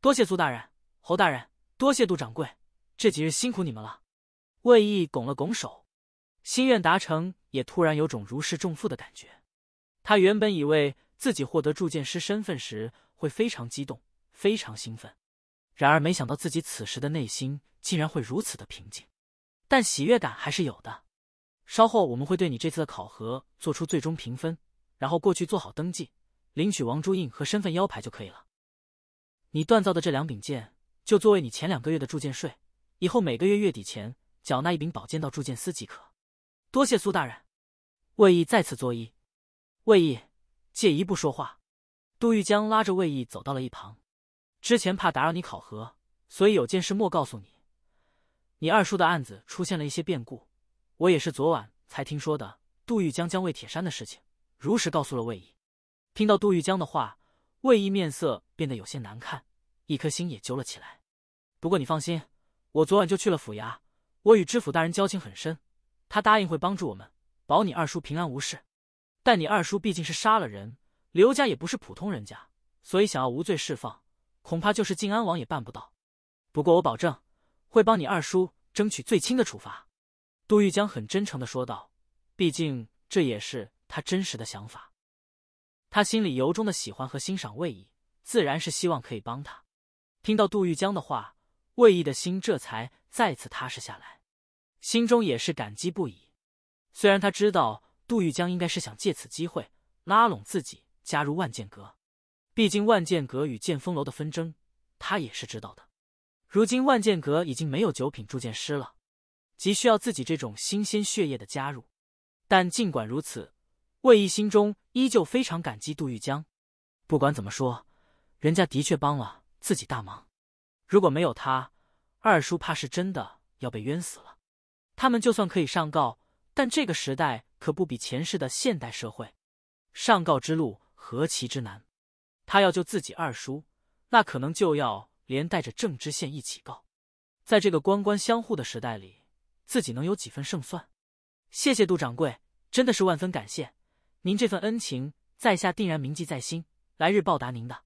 多谢苏大人、侯大人，多谢杜掌柜，这几日辛苦你们了。”魏毅拱了拱手。心愿达成，也突然有种如释重负的感觉。他原本以为自己获得铸剑师身份时会非常激动、非常兴奋，然而没想到自己此时的内心竟然会如此的平静。但喜悦感还是有的。稍后我们会对你这次的考核做出最终评分，然后过去做好登记，领取王朱印和身份腰牌就可以了。你锻造的这两柄剑，就作为你前两个月的铸剑税，以后每个月月底前缴纳一柄宝剑到铸剑司即可。多谢苏大人，魏毅再次作揖。魏毅，借一步说话。杜玉江拉着魏毅走到了一旁。之前怕打扰你考核，所以有件事莫告诉你。你二叔的案子出现了一些变故，我也是昨晚才听说的。杜玉江将魏铁山的事情如实告诉了魏毅。听到杜玉江的话，魏毅面色变得有些难看，一颗心也揪了起来。不过你放心，我昨晚就去了府衙，我与知府大人交情很深。他答应会帮助我们，保你二叔平安无事。但你二叔毕竟是杀了人，刘家也不是普通人家，所以想要无罪释放，恐怕就是晋安王也办不到。不过我保证会帮你二叔争取最轻的处罚。”杜玉江很真诚的说道，毕竟这也是他真实的想法。他心里由衷的喜欢和欣赏魏毅，自然是希望可以帮他。听到杜玉江的话，魏毅的心这才再次踏实下来。心中也是感激不已，虽然他知道杜玉江应该是想借此机会拉拢自己加入万剑阁，毕竟万剑阁与剑风楼的纷争他也是知道的。如今万剑阁已经没有九品铸剑师了，急需要自己这种新鲜血液的加入。但尽管如此，魏毅心中依旧非常感激杜玉江。不管怎么说，人家的确帮了自己大忙，如果没有他，二叔怕是真的要被冤死了。他们就算可以上告，但这个时代可不比前世的现代社会，上告之路何其之难。他要救自己二叔，那可能就要连带着郑知县一起告。在这个官官相护的时代里，自己能有几分胜算？谢谢杜掌柜，真的是万分感谢您这份恩情，在下定然铭记在心，来日报答您的。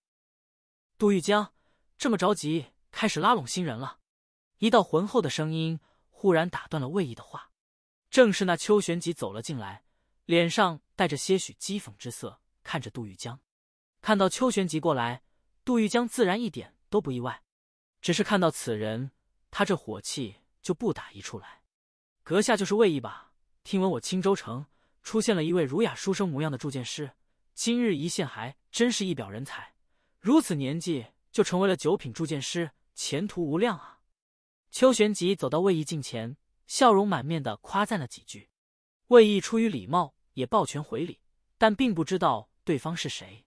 杜玉江，这么着急开始拉拢新人了？一道浑厚的声音。忽然打断了魏毅的话，正是那邱玄吉走了进来，脸上带着些许讥讽之色，看着杜玉江。看到邱玄吉过来，杜玉江自然一点都不意外，只是看到此人，他这火气就不打一处来。阁下就是魏毅吧？听闻我青州城出现了一位儒雅书生模样的铸剑师，今日一见，还真是一表人才，如此年纪就成为了九品铸剑师，前途无量啊！邱玄吉走到魏毅近前，笑容满面的夸赞了几句。魏毅出于礼貌，也抱拳回礼，但并不知道对方是谁。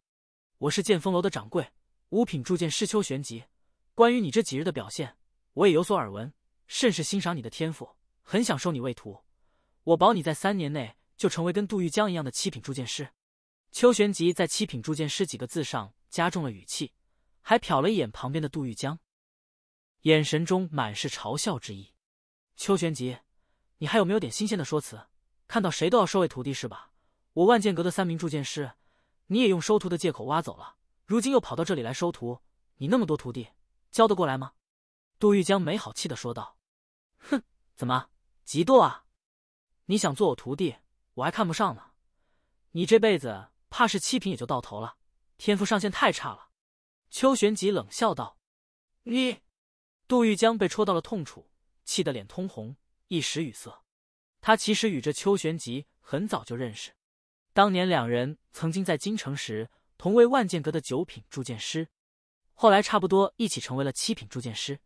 我是剑风楼的掌柜，五品铸剑师邱玄吉。关于你这几日的表现，我也有所耳闻，甚是欣赏你的天赋，很想收你为徒。我保你在三年内就成为跟杜玉江一样的七品铸剑师。邱玄吉在“七品铸剑师”几个字上加重了语气，还瞟了一眼旁边的杜玉江。眼神中满是嘲笑之意。邱玄吉，你还有没有点新鲜的说辞？看到谁都要收为徒弟是吧？我万剑阁的三名铸剑师，你也用收徒的借口挖走了，如今又跑到这里来收徒，你那么多徒弟，教得过来吗？杜玉江没好气的说道：“哼，怎么，嫉妒啊？你想做我徒弟，我还看不上呢。你这辈子怕是七品也就到头了，天赋上限太差了。”邱玄吉冷笑道：“你。”杜玉江被戳到了痛楚，气得脸通红，一时语塞。他其实与这邱玄吉很早就认识，当年两人曾经在京城时同为万剑阁的九品铸剑师，后来差不多一起成为了七品铸剑师。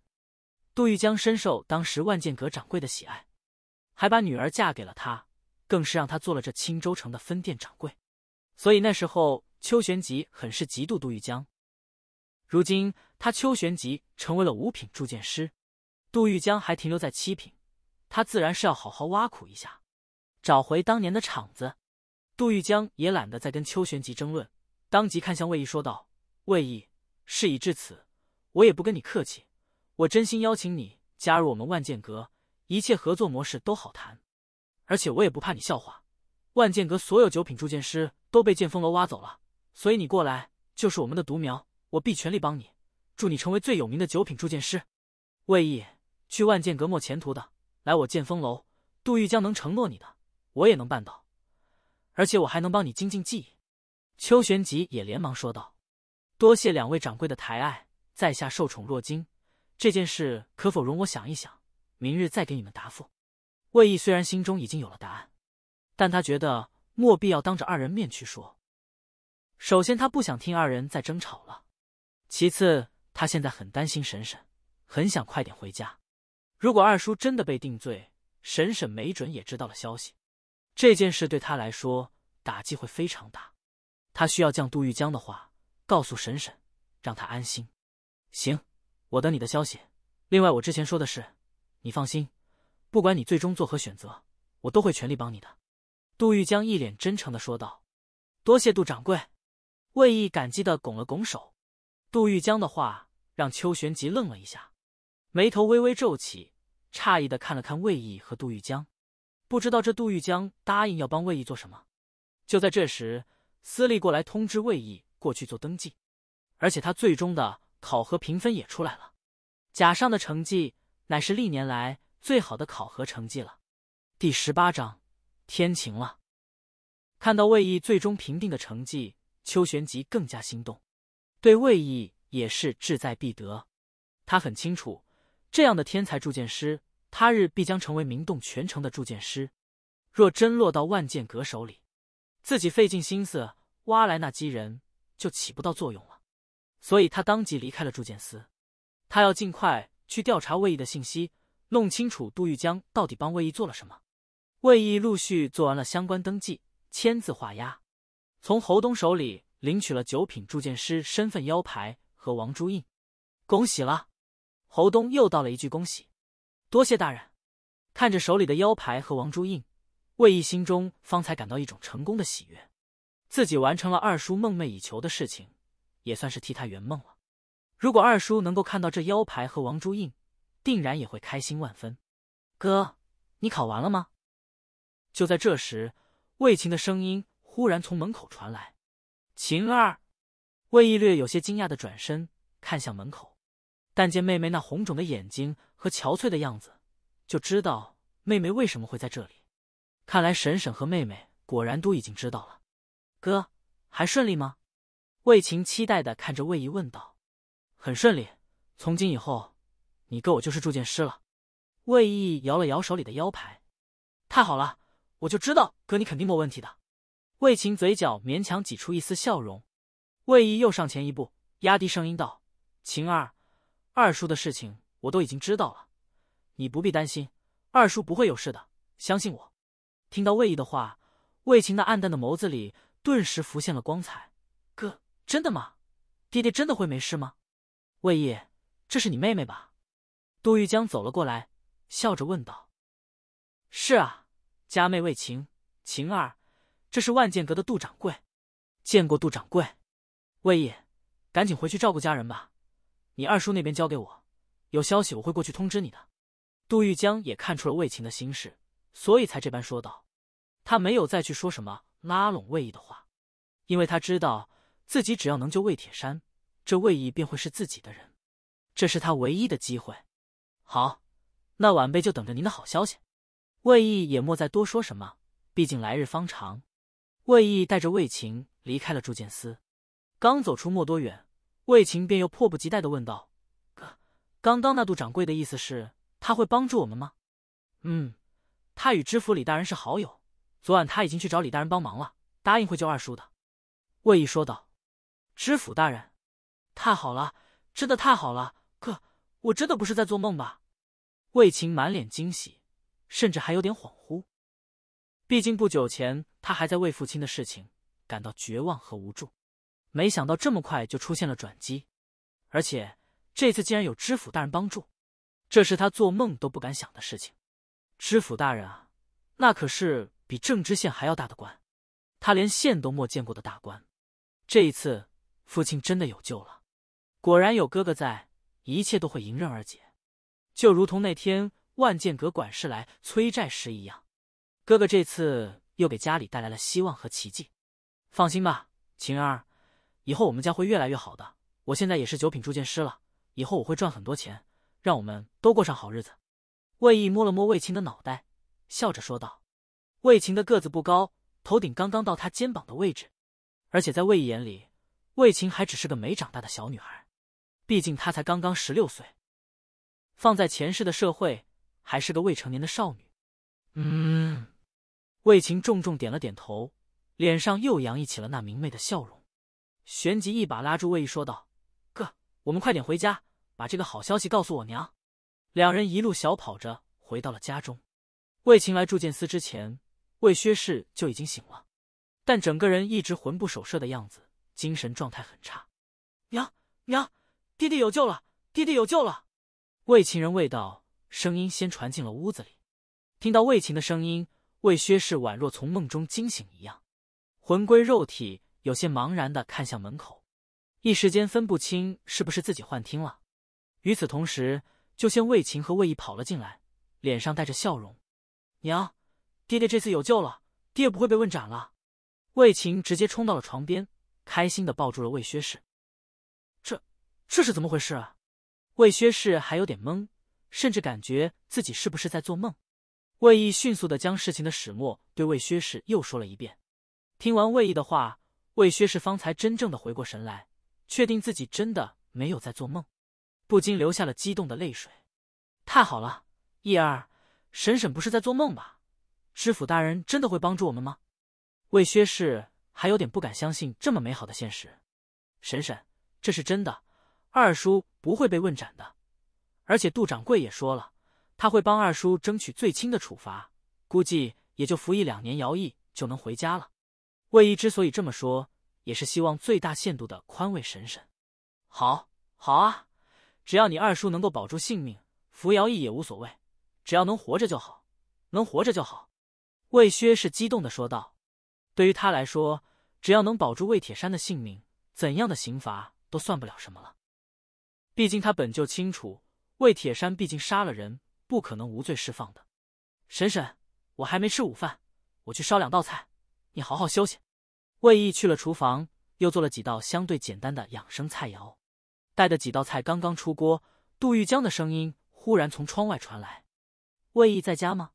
杜玉江深受当时万剑阁掌柜的喜爱，还把女儿嫁给了他，更是让他做了这青州城的分店掌柜。所以那时候，邱玄吉很是嫉妒杜玉江。如今。他秋玄吉成为了五品铸剑师，杜玉江还停留在七品，他自然是要好好挖苦一下，找回当年的场子。杜玉江也懒得再跟秋玄吉争论，当即看向魏毅说道：“魏毅，事已至此，我也不跟你客气。我真心邀请你加入我们万剑阁，一切合作模式都好谈。而且我也不怕你笑话，万剑阁所有九品铸剑师都被剑风楼挖走了，所以你过来就是我们的独苗，我必全力帮你。”祝你成为最有名的九品铸剑师，魏毅，去万剑阁没前途的，来我剑风楼，杜玉江能承诺你的，我也能办到，而且我还能帮你精进技艺。邱玄吉也连忙说道：“多谢两位掌柜的抬爱，在下受宠若惊。这件事可否容我想一想，明日再给你们答复。”魏毅虽然心中已经有了答案，但他觉得没必要当着二人面去说。首先，他不想听二人再争吵了；其次，他现在很担心婶婶，很想快点回家。如果二叔真的被定罪，婶婶没准也知道了消息。这件事对他来说打击会非常大，他需要将杜玉江的话告诉婶婶，让她安心。行，我等你的消息。另外，我之前说的是，你放心，不管你最终做何选择，我都会全力帮你的。杜玉江一脸真诚的说道：“多谢杜掌柜。”魏毅感激的拱了拱手。杜玉江的话。让邱玄吉愣了一下，眉头微微皱起，诧异的看了看魏毅和杜玉江，不知道这杜玉江答应要帮魏毅做什么。就在这时，司隶过来通知魏毅过去做登记，而且他最终的考核评分也出来了，甲上的成绩乃是历年来最好的考核成绩了。第十八章，天晴了，看到魏毅最终评定的成绩，邱玄吉更加心动，对魏毅。也是志在必得，他很清楚，这样的天才铸剑师，他日必将成为名动全城的铸剑师。若真落到万剑阁手里，自己费尽心思挖来那几人就起不到作用了。所以，他当即离开了铸剑司，他要尽快去调查魏毅的信息，弄清楚杜玉江到底帮魏毅做了什么。魏毅陆续做完了相关登记，签字画押，从侯东手里领取了九品铸剑师身份腰牌。和王朱印，恭喜了！侯东又道了一句恭喜，多谢大人。看着手里的腰牌和王朱印，魏毅心中方才感到一种成功的喜悦，自己完成了二叔梦寐以求的事情，也算是替他圆梦了。如果二叔能够看到这腰牌和王朱印，定然也会开心万分。哥，你考完了吗？就在这时，魏晴的声音忽然从门口传来：“晴儿。”魏毅略有些惊讶的转身看向门口，但见妹妹那红肿的眼睛和憔悴的样子，就知道妹妹为什么会在这里。看来婶婶和妹妹果然都已经知道了。哥，还顺利吗？魏晴期待的看着魏毅问道。很顺利，从今以后，你哥我就是铸剑师了。魏毅摇了摇手里的腰牌。太好了，我就知道哥你肯定没问题的。魏晴嘴角勉强挤出一丝笑容。魏毅又上前一步，压低声音道：“晴儿，二叔的事情我都已经知道了，你不必担心，二叔不会有事的，相信我。”听到魏毅的话，魏晴那暗淡的眸子里顿时浮现了光彩。“哥，真的吗？爹爹真的会没事吗？”魏毅，这是你妹妹吧？”杜玉江走了过来，笑着问道。“是啊，家妹魏晴，晴儿，这是万剑阁的杜掌柜，见过杜掌柜。”魏毅，赶紧回去照顾家人吧。你二叔那边交给我，有消息我会过去通知你的。杜玉江也看出了魏晴的心事，所以才这般说道。他没有再去说什么拉拢魏毅的话，因为他知道自己只要能救魏铁山，这魏毅便会是自己的人。这是他唯一的机会。好，那晚辈就等着您的好消息。魏毅也莫再多说什么，毕竟来日方长。魏毅带着魏晴离开了铸剑司。刚走出没多远，魏晴便又迫不及待的问道：“哥，刚刚那杜掌柜的意思是他会帮助我们吗？”“嗯，他与知府李大人是好友，昨晚他已经去找李大人帮忙了，答应会救二叔的。”魏毅说道。“知府大人，太好了，真的太好了！哥，我真的不是在做梦吧？”魏晴满脸惊喜，甚至还有点恍惚。毕竟不久前他还在为父亲的事情感到绝望和无助。没想到这么快就出现了转机，而且这次竟然有知府大人帮助，这是他做梦都不敢想的事情。知府大人啊，那可是比正知县还要大的官，他连县都没见过的大官。这一次，父亲真的有救了。果然有哥哥在，一切都会迎刃而解，就如同那天万剑阁管事来催债时一样。哥哥这次又给家里带来了希望和奇迹。放心吧，晴儿。以后我们家会越来越好的。我现在也是九品铸剑师了，以后我会赚很多钱，让我们都过上好日子。魏毅摸了摸魏晴的脑袋，笑着说道：“魏晴的个子不高，头顶刚刚到他肩膀的位置，而且在魏毅眼里，魏琴还只是个没长大的小女孩，毕竟她才刚刚十六岁，放在前世的社会还是个未成年的少女。”嗯，魏琴重重点了点头，脸上又洋溢起了那明媚的笑容。旋即一把拉住魏毅，说道：“哥，我们快点回家，把这个好消息告诉我娘。”两人一路小跑着回到了家中。魏晴来铸剑司之前，魏薛氏就已经醒了，但整个人一直魂不守舍的样子，精神状态很差。“娘娘，爹爹有救了，爹爹有救了！”魏晴人未到，声音先传进了屋子里。听到魏晴的声音，魏薛氏宛若从梦中惊醒一样，魂归肉体。有些茫然的看向门口，一时间分不清是不是自己幻听了。与此同时，就见魏晴和魏毅跑了进来，脸上带着笑容。娘，爹爹这次有救了，爹不会被问斩了。魏晴直接冲到了床边，开心的抱住了魏薛氏。这，这是怎么回事啊？魏薛氏还有点懵，甚至感觉自己是不是在做梦。魏毅迅速的将事情的始末对魏薛氏又说了一遍。听完魏毅的话。魏薛氏方才真正的回过神来，确定自己真的没有在做梦，不禁流下了激动的泪水。太好了，叶儿，婶婶不是在做梦吧？知府大人真的会帮助我们吗？魏薛氏还有点不敢相信这么美好的现实。婶婶，这是真的，二叔不会被问斩的，而且杜掌柜也说了，他会帮二叔争取最轻的处罚，估计也就服役两年徭役就能回家了。魏毅之所以这么说，也是希望最大限度的宽慰婶婶。好，好啊，只要你二叔能够保住性命，扶摇翼也无所谓，只要能活着就好，能活着就好。魏薛是激动的说道。对于他来说，只要能保住魏铁山的性命，怎样的刑罚都算不了什么了。毕竟他本就清楚，魏铁山毕竟杀了人，不可能无罪释放的。婶婶，我还没吃午饭，我去烧两道菜。你好好休息。魏毅去了厨房，又做了几道相对简单的养生菜肴。带的几道菜刚刚出锅，杜玉江的声音忽然从窗外传来：“魏毅在家吗？”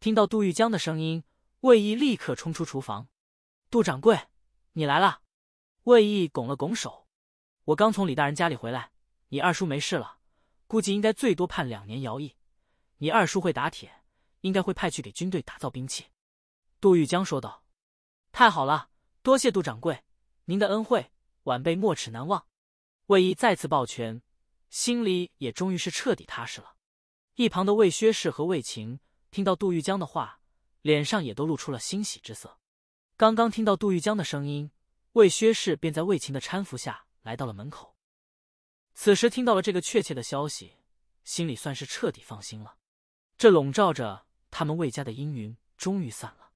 听到杜玉江的声音，魏毅立刻冲出厨房：“杜掌柜，你来了。”魏毅拱了拱手：“我刚从李大人家里回来，你二叔没事了，估计应该最多判两年徭役。你二叔会打铁，应该会派去给军队打造兵器。”杜玉江说道。太好了，多谢杜掌柜，您的恩惠，晚辈没齿难忘。魏毅再次抱拳，心里也终于是彻底踏实了。一旁的魏薛氏和魏晴听到杜玉江的话，脸上也都露出了欣喜之色。刚刚听到杜玉江的声音，魏薛氏便在魏晴的搀扶下来到了门口。此时听到了这个确切的消息，心里算是彻底放心了。这笼罩着他们魏家的阴云终于散了。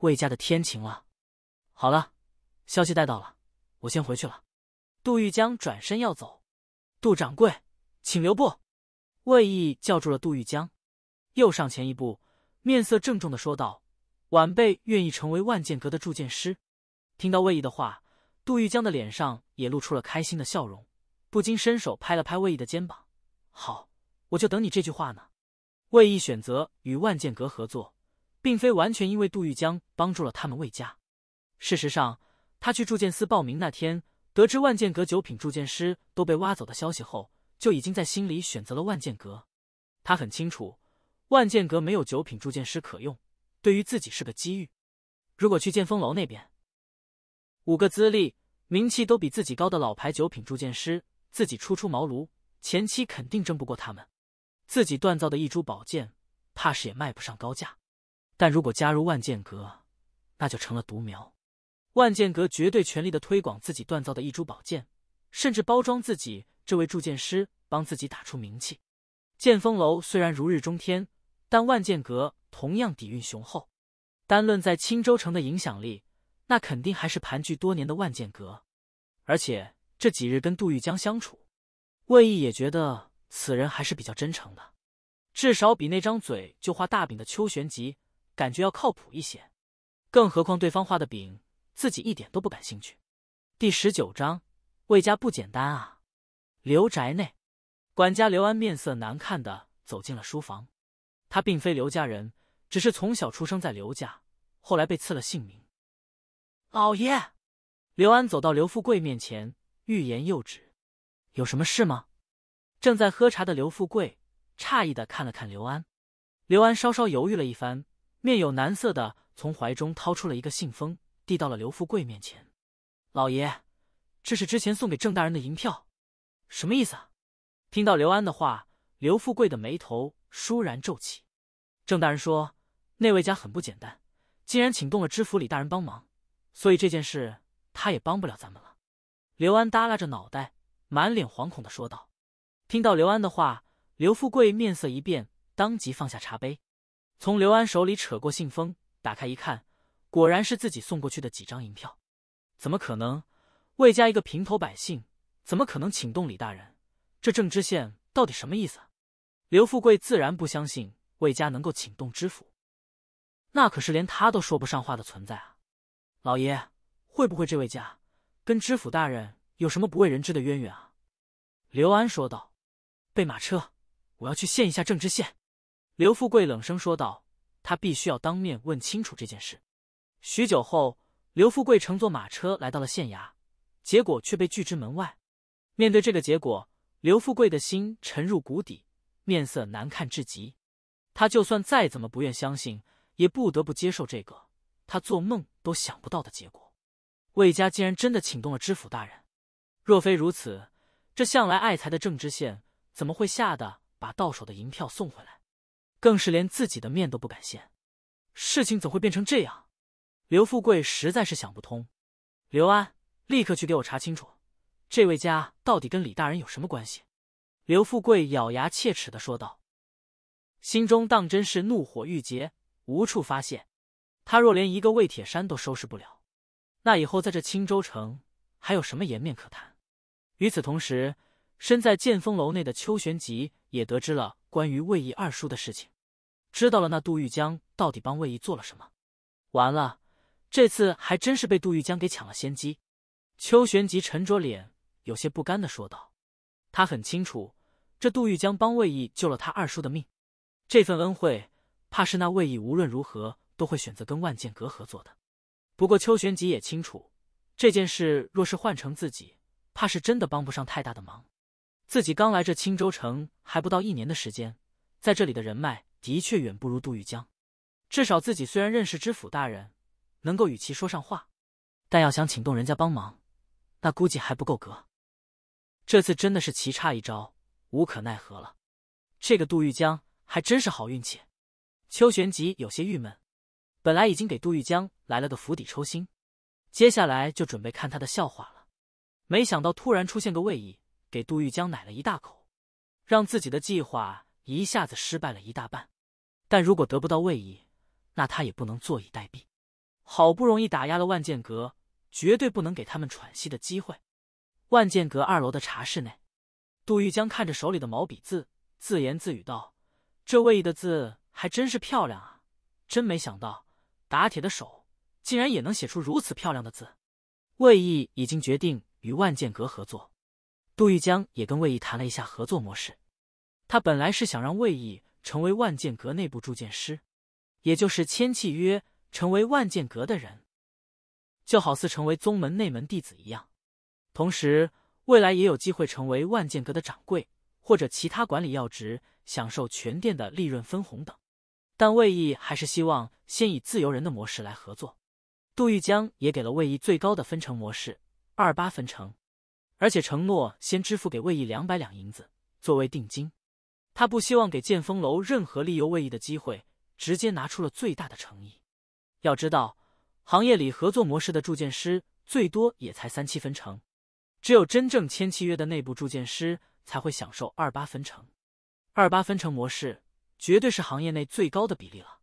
魏家的天晴了，好了，消息带到了，我先回去了。杜玉江转身要走，杜掌柜，请留步。魏毅叫住了杜玉江，又上前一步，面色郑重的说道：“晚辈愿意成为万剑阁的铸剑师。”听到魏毅的话，杜玉江的脸上也露出了开心的笑容，不禁伸手拍了拍魏毅的肩膀：“好，我就等你这句话呢。”魏毅选择与万剑阁合作。并非完全因为杜玉江帮助了他们魏家，事实上，他去铸剑司报名那天，得知万剑阁九品铸剑师都被挖走的消息后，就已经在心里选择了万剑阁。他很清楚，万剑阁没有九品铸剑师可用，对于自己是个机遇。如果去剑锋楼那边，五个资历、名气都比自己高的老牌九品铸剑师，自己初出茅庐，前期肯定争不过他们，自己锻造的一株宝剑，怕是也卖不上高价。但如果加入万剑阁，那就成了独苗。万剑阁绝对全力的推广自己锻造的一株宝剑，甚至包装自己这位铸剑师，帮自己打出名气。剑风楼虽然如日中天，但万剑阁同样底蕴雄厚。单论在青州城的影响力，那肯定还是盘踞多年的万剑阁。而且这几日跟杜玉江相处，魏毅也觉得此人还是比较真诚的，至少比那张嘴就画大饼的邱玄吉。感觉要靠谱一些，更何况对方画的饼自己一点都不感兴趣。第十九章，魏家不简单啊！刘宅内，管家刘安面色难看的走进了书房。他并非刘家人，只是从小出生在刘家，后来被赐了姓名。老爷，刘安走到刘富贵面前，欲言又止。有什么事吗？正在喝茶的刘富贵诧异的看了看刘安，刘安稍稍犹豫了一番。面有难色的从怀中掏出了一个信封，递到了刘富贵面前。老爷，这是之前送给郑大人的银票，什么意思？听到刘安的话，刘富贵的眉头倏然皱起。郑大人说那位家很不简单，竟然请动了知府李大人帮忙，所以这件事他也帮不了咱们了。刘安耷拉着脑袋，满脸惶恐的说道。听到刘安的话，刘富贵面色一变，当即放下茶杯。从刘安手里扯过信封，打开一看，果然是自己送过去的几张银票。怎么可能？魏家一个平头百姓，怎么可能请动李大人？这郑知县到底什么意思？刘富贵自然不相信魏家能够请动知府，那可是连他都说不上话的存在啊！老爷，会不会这位家跟知府大人有什么不为人知的渊源啊？刘安说道：“备马车，我要去见一下郑知县。”刘富贵冷声说道：“他必须要当面问清楚这件事。”许久后，刘富贵乘坐马车来到了县衙，结果却被拒之门外。面对这个结果，刘富贵的心沉入谷底，面色难看至极。他就算再怎么不愿相信，也不得不接受这个他做梦都想不到的结果：魏家竟然真的请动了知府大人。若非如此，这向来爱财的郑知县怎么会吓得把到手的银票送回来？更是连自己的面都不敢现，事情怎会变成这样？刘富贵实在是想不通。刘安，立刻去给我查清楚，这位家到底跟李大人有什么关系？刘富贵咬牙切齿的说道，心中当真是怒火欲结，无处发泄。他若连一个魏铁山都收拾不了，那以后在这青州城还有什么颜面可谈？与此同时，身在剑峰楼内的邱玄吉也得知了。关于魏毅二叔的事情，知道了那杜玉江到底帮魏毅做了什么？完了，这次还真是被杜玉江给抢了先机。邱玄吉沉着脸，有些不甘的说道：“他很清楚，这杜玉江帮魏毅救了他二叔的命，这份恩惠，怕是那魏毅无论如何都会选择跟万剑阁合作的。不过，邱玄吉也清楚，这件事若是换成自己，怕是真的帮不上太大的忙。”自己刚来这青州城还不到一年的时间，在这里的人脉的确远不如杜玉江。至少自己虽然认识知府大人，能够与其说上话，但要想请动人家帮忙，那估计还不够格。这次真的是棋差一招，无可奈何了。这个杜玉江还真是好运气。邱玄吉有些郁闷，本来已经给杜玉江来了个釜底抽薪，接下来就准备看他的笑话了，没想到突然出现个魏移。给杜玉江奶了一大口，让自己的计划一下子失败了一大半。但如果得不到魏毅，那他也不能坐以待毙。好不容易打压了万剑阁，绝对不能给他们喘息的机会。万剑阁二楼的茶室内，杜玉江看着手里的毛笔字，自言自语道：“这魏毅的字还真是漂亮啊！真没想到，打铁的手竟然也能写出如此漂亮的字。”魏毅已经决定与万剑阁合作。杜玉江也跟魏毅谈了一下合作模式，他本来是想让魏毅成为万剑阁内部铸剑师，也就是签契约成为万剑阁的人，就好似成为宗门内门弟子一样，同时未来也有机会成为万剑阁的掌柜或者其他管理要职，享受全店的利润分红等。但魏毅还是希望先以自由人的模式来合作，杜玉江也给了魏毅最高的分成模式，二八分成。而且承诺先支付给魏毅两百两银子作为定金，他不希望给剑风楼任何利诱魏毅的机会，直接拿出了最大的诚意。要知道，行业里合作模式的铸剑师最多也才三七分成，只有真正签契约的内部铸剑师才会享受二八分成。二八分成模式绝对是行业内最高的比例了。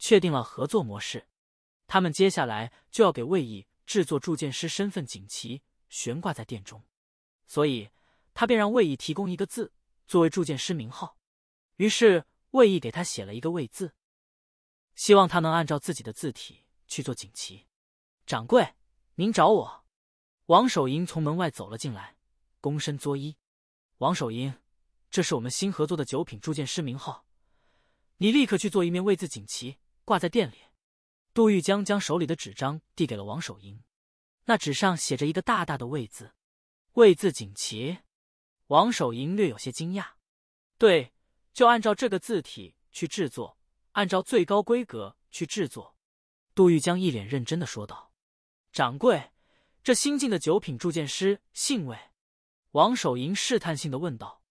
确定了合作模式，他们接下来就要给魏毅制作铸剑师身份锦旗，悬挂在店中。所以，他便让魏毅提供一个字作为铸剑师名号。于是，魏毅给他写了一个“魏”字，希望他能按照自己的字体去做锦旗。掌柜，您找我？王守银从门外走了进来，躬身作揖。王守银，这是我们新合作的九品铸剑师名号，你立刻去做一面“魏”字锦旗，挂在店里。杜玉江将手里的纸张递给了王守银，那纸上写着一个大大的“魏”字。魏字锦旗，王守银略有些惊讶。对，就按照这个字体去制作，按照最高规格去制作。杜玉江一脸认真的说道：“掌柜，这新进的九品铸剑师姓魏。”王守银试探性的问道：“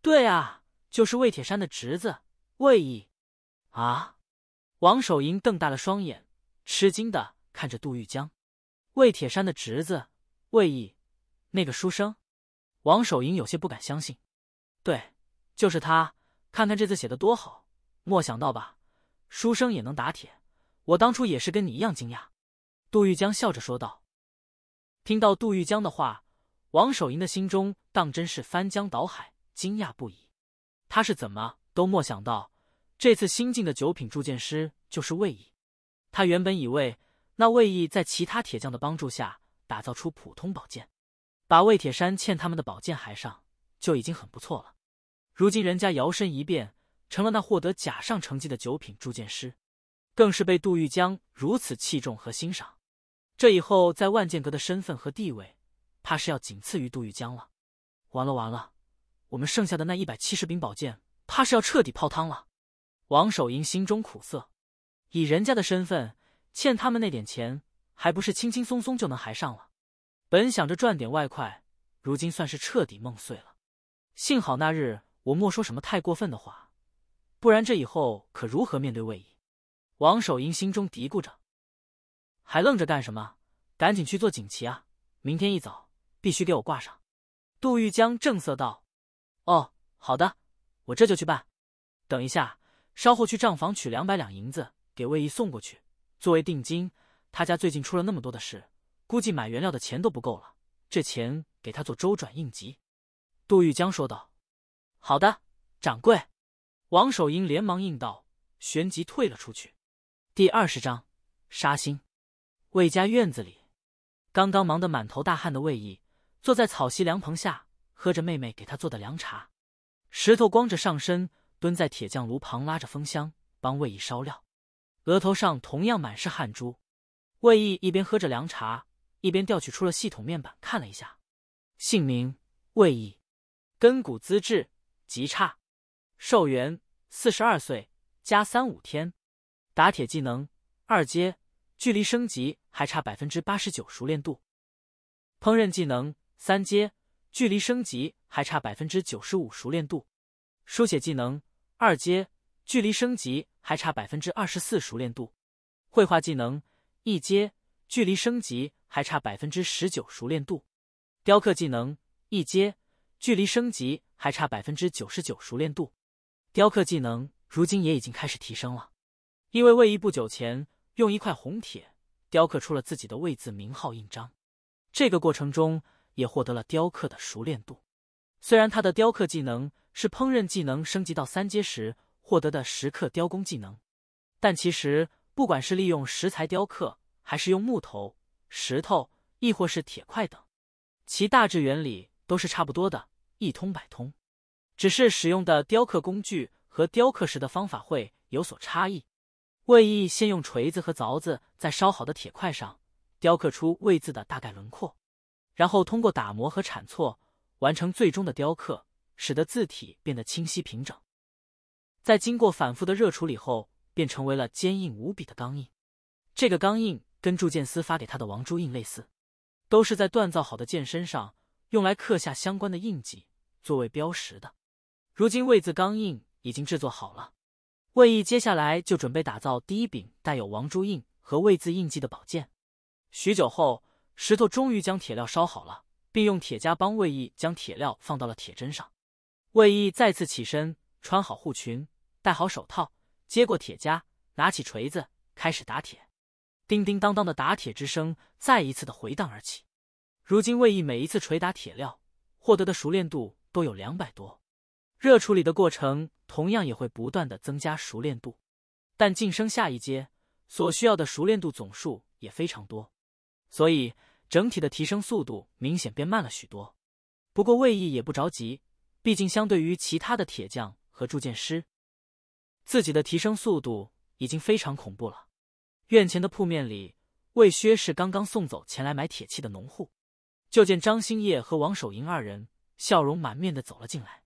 对啊，就是魏铁山的侄子魏义。”啊！王守银瞪大了双眼，吃惊的看着杜玉江：“魏铁山的侄子魏义。”那个书生，王守银有些不敢相信。对，就是他。看看这字写的多好，莫想到吧？书生也能打铁。我当初也是跟你一样惊讶。杜玉江笑着说道。听到杜玉江的话，王守银的心中当真是翻江倒海，惊讶不已。他是怎么都莫想到，这次新进的九品铸剑师就是魏毅。他原本以为那魏毅在其他铁匠的帮助下打造出普通宝剑。把魏铁山欠他们的宝剑还上就已经很不错了，如今人家摇身一变成了那获得甲上成绩的九品铸剑师，更是被杜玉江如此器重和欣赏，这以后在万剑阁的身份和地位，怕是要仅次于杜玉江了。完了完了，我们剩下的那一百七十柄宝剑，怕是要彻底泡汤了。王守银心中苦涩，以人家的身份，欠他们那点钱，还不是轻轻松松就能还上了。本想着赚点外快，如今算是彻底梦碎了。幸好那日我莫说什么太过分的话，不然这以后可如何面对魏姨？王守银心中嘀咕着：“还愣着干什么？赶紧去做锦旗啊！明天一早必须给我挂上。”杜玉江正色道：“哦，好的，我这就去办。等一下，稍后去账房取两百两银子给魏姨送过去，作为定金。他家最近出了那么多的事。”估计买原料的钱都不够了，这钱给他做周转应急。”杜玉江说道。“好的，掌柜。”王守英连忙应道，旋即退了出去。第二十章杀心。魏家院子里，刚刚忙得满头大汗的魏毅坐在草席凉棚下，喝着妹妹给他做的凉茶。石头光着上身，蹲在铁匠炉旁拉着风箱，帮魏毅烧料，额头上同样满是汗珠。魏毅一边喝着凉茶，一边调取出了系统面板，看了一下，姓名：魏毅，根骨资质极差，寿元四十二岁加三五天，打铁技能二阶，距离升级还差百分之八十九熟练度，烹饪技能三阶，距离升级还差百分之九十五熟练度，书写技能二阶，距离升级还差百分之二十四熟练度，绘画技能一阶，距离升级。还差百分之十九熟练度，雕刻技能一阶，距离升级还差百分之九十九熟练度，雕刻技能如今也已经开始提升了。因为魏一不久前用一块红铁雕刻出了自己的位字名号印章，这个过程中也获得了雕刻的熟练度。虽然他的雕刻技能是烹饪技能升级到三阶时获得的石刻雕工技能，但其实不管是利用石材雕刻还是用木头。石头，亦或是铁块等，其大致原理都是差不多的，一通百通，只是使用的雕刻工具和雕刻时的方法会有所差异。魏毅先用锤子和凿子在烧好的铁块上雕刻出“魏”字的大概轮廓，然后通过打磨和铲挫完成最终的雕刻，使得字体变得清晰平整。在经过反复的热处理后，便成为了坚硬无比的钢印。这个钢印。跟铸剑司发给他的王珠印类似，都是在锻造好的剑身上用来刻下相关的印记作为标识的。如今位字钢印已经制作好了，魏毅接下来就准备打造第一柄带有王珠印和位字印记的宝剑。许久后，石头终于将铁料烧好了，并用铁夹帮魏毅将铁料放到了铁砧上。魏毅再次起身，穿好护裙，戴好手套，接过铁夹，拿起锤子开始打铁。叮叮当当的打铁之声再一次的回荡而起。如今魏毅每一次捶打铁料获得的熟练度都有两百多，热处理的过程同样也会不断的增加熟练度，但晋升下一阶所需要的熟练度总数也非常多，所以整体的提升速度明显变慢了许多。不过魏毅也不着急，毕竟相对于其他的铁匠和铸剑师，自己的提升速度已经非常恐怖了。院前的铺面里，魏薛氏刚刚送走前来买铁器的农户，就见张兴业和王守银二人笑容满面的走了进来。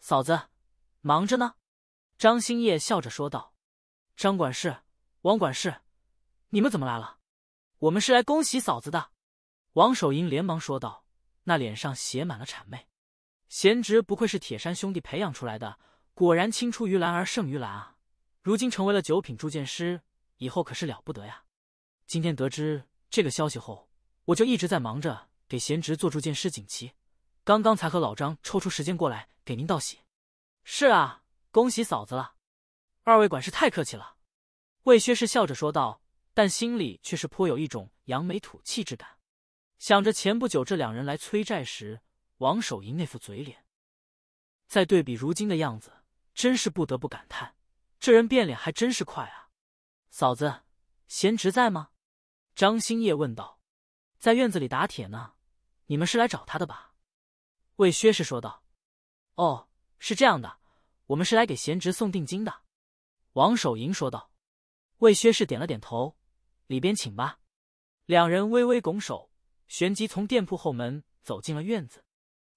嫂子，忙着呢。”张兴业笑着说道。“张管事，王管事，你们怎么来了？我们是来恭喜嫂子的。”王守银连忙说道，那脸上写满了谄媚。“贤侄不愧是铁山兄弟培养出来的，果然青出于蓝而胜于蓝啊！如今成为了九品铸剑师。”以后可是了不得呀！今天得知这个消息后，我就一直在忙着给贤侄做铸剑师锦旗，刚刚才和老张抽出时间过来给您道喜。是啊，恭喜嫂子了！二位管事太客气了。”魏薛氏笑着说道，但心里却是颇有一种扬眉吐气之感。想着前不久这两人来催债时，王守银那副嘴脸，再对比如今的样子，真是不得不感叹，这人变脸还真是快啊！嫂子，贤侄在吗？张星业问道。在院子里打铁呢，你们是来找他的吧？魏薛氏说道。哦，是这样的，我们是来给贤侄送定金的。王守银说道。魏薛氏点了点头。里边请吧。两人微微拱手，旋即从店铺后门走进了院子。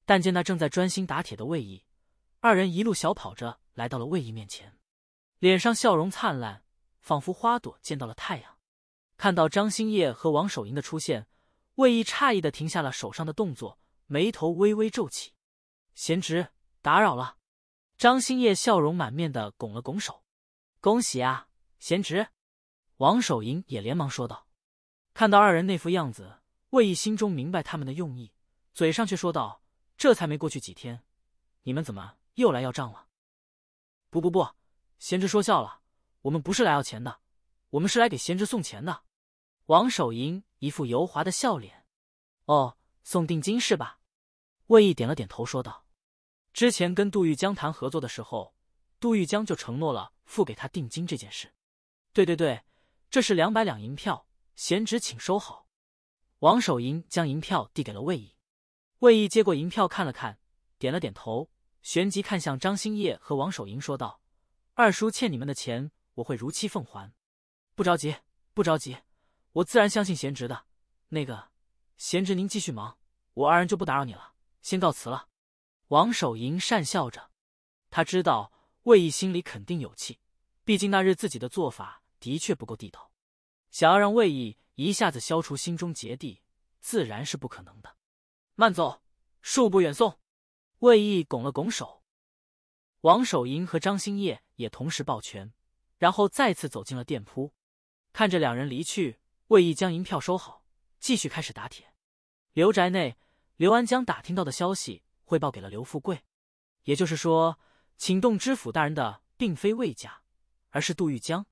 但见那正在专心打铁的魏毅，二人一路小跑着来到了魏毅面前，脸上笑容灿烂。仿佛花朵见到了太阳，看到张新叶和王守银的出现，魏毅诧异的停下了手上的动作，眉头微微皱起。贤侄，打扰了。张新叶笑容满面的拱了拱手，恭喜啊，贤侄。王守银也连忙说道。看到二人那副样子，魏毅心中明白他们的用意，嘴上却说道：这才没过去几天，你们怎么又来要账了？不不不，贤侄说笑了。我们不是来要钱的，我们是来给贤侄送钱的。王守银一副油滑的笑脸。哦，送定金是吧？魏毅点了点头，说道：“之前跟杜玉江谈合作的时候，杜玉江就承诺了付给他定金这件事。”对对对，这是两百两银票，贤侄请收好。王守银将银票递给了魏毅，魏毅接过银票看了看，点了点头，旋即看向张兴业和王守银，说道：“二叔欠你们的钱。”我会如期奉还，不着急，不着急，我自然相信贤侄的。那个贤侄，您继续忙，我二人就不打扰你了，先告辞了。王守银讪笑着，他知道魏毅心里肯定有气，毕竟那日自己的做法的确不够地道。想要让魏毅一下子消除心中芥蒂，自然是不可能的。慢走，恕不远送。魏毅拱了拱手，王守银和张兴业也同时抱拳。然后再次走进了店铺，看着两人离去，魏毅将银票收好，继续开始打铁。刘宅内，刘安将打听到的消息汇报给了刘富贵。也就是说，请动知府大人的并非魏家，而是杜玉江。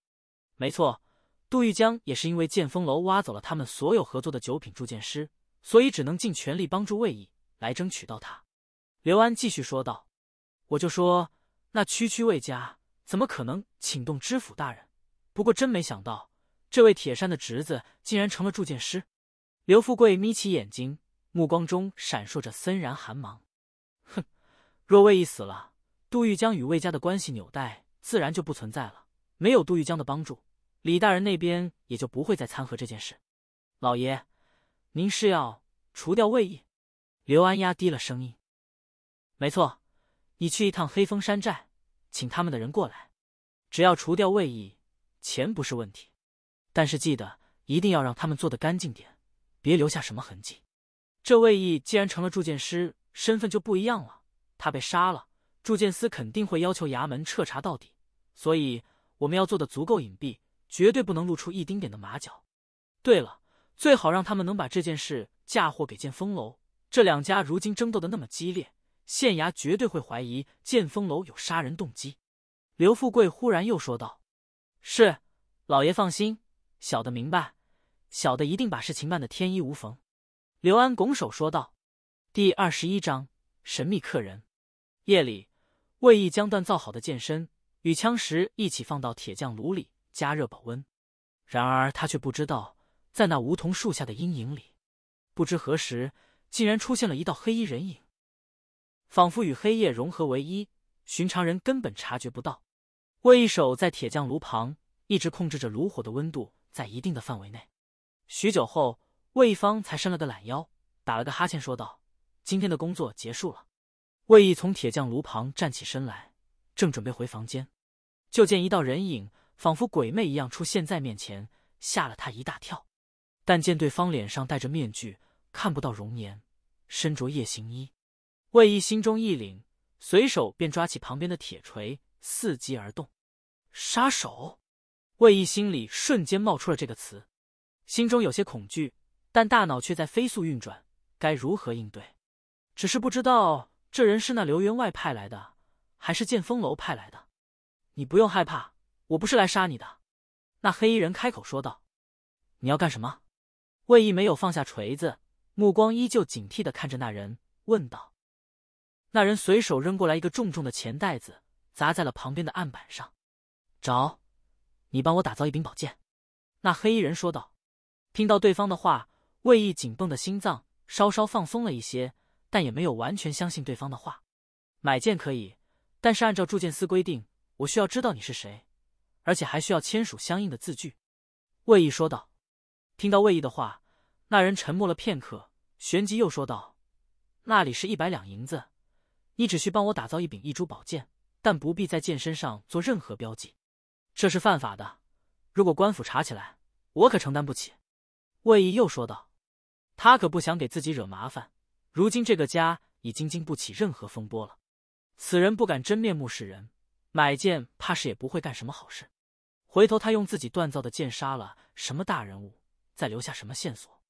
没错，杜玉江也是因为剑风楼挖走了他们所有合作的九品铸剑师，所以只能尽全力帮助魏毅来争取到他。刘安继续说道：“我就说那区区魏家。”怎么可能请动知府大人？不过真没想到，这位铁山的侄子竟然成了铸剑师。刘富贵眯起眼睛，目光中闪烁着森然寒芒。哼，若魏毅死了，杜玉江与魏家的关系纽带自然就不存在了。没有杜玉江的帮助，李大人那边也就不会再掺和这件事。老爷，您是要除掉魏毅？刘安压低了声音：“没错，你去一趟黑风山寨。”请他们的人过来，只要除掉魏毅，钱不是问题。但是记得一定要让他们做的干净点，别留下什么痕迹。这魏毅既然成了铸剑师，身份就不一样了。他被杀了，铸剑司肯定会要求衙门彻查到底。所以我们要做的足够隐蔽，绝对不能露出一丁点的马脚。对了，最好让他们能把这件事嫁祸给剑风楼，这两家如今争斗的那么激烈。县衙绝对会怀疑剑风楼有杀人动机。刘富贵忽然又说道：“是老爷放心，小的明白，小的一定把事情办得天衣无缝。”刘安拱手说道。第二十一章神秘客人。夜里，魏毅将锻造好的剑身与枪石一起放到铁匠炉里加热保温。然而他却不知道，在那梧桐树下的阴影里，不知何时竟然出现了一道黑衣人影。仿佛与黑夜融合为一，寻常人根本察觉不到。魏一守在铁匠炉旁，一直控制着炉火的温度在一定的范围内。许久后，魏一方才伸了个懒腰，打了个哈欠，说道：“今天的工作结束了。”魏毅从铁匠炉旁站起身来，正准备回房间，就见一道人影仿佛鬼魅一样出现在面前，吓了他一大跳。但见对方脸上戴着面具，看不到容颜，身着夜行衣。魏毅心中一凛，随手便抓起旁边的铁锤，伺机而动。杀手，魏毅心里瞬间冒出了这个词，心中有些恐惧，但大脑却在飞速运转，该如何应对？只是不知道这人是那刘员外派来的，还是剑风楼派来的。你不用害怕，我不是来杀你的。”那黑衣人开口说道。“你要干什么？”魏毅没有放下锤子，目光依旧警惕的看着那人，问道。那人随手扔过来一个重重的钱袋子，砸在了旁边的案板上。找，你帮我打造一柄宝剑。”那黑衣人说道。听到对方的话，魏毅紧绷的心脏稍稍放松了一些，但也没有完全相信对方的话。买剑可以，但是按照铸剑司规定，我需要知道你是谁，而且还需要签署相应的字据。”魏毅说道。听到魏毅的话，那人沉默了片刻，旋即又说道：“那里是一百两银子。”你只需帮我打造一柄一株宝剑，但不必在剑身上做任何标记，这是犯法的。如果官府查起来，我可承担不起。魏毅又说道，他可不想给自己惹麻烦。如今这个家已经经不起任何风波了。此人不敢真面目示人，买剑怕是也不会干什么好事。回头他用自己锻造的剑杀了什么大人物，再留下什么线索，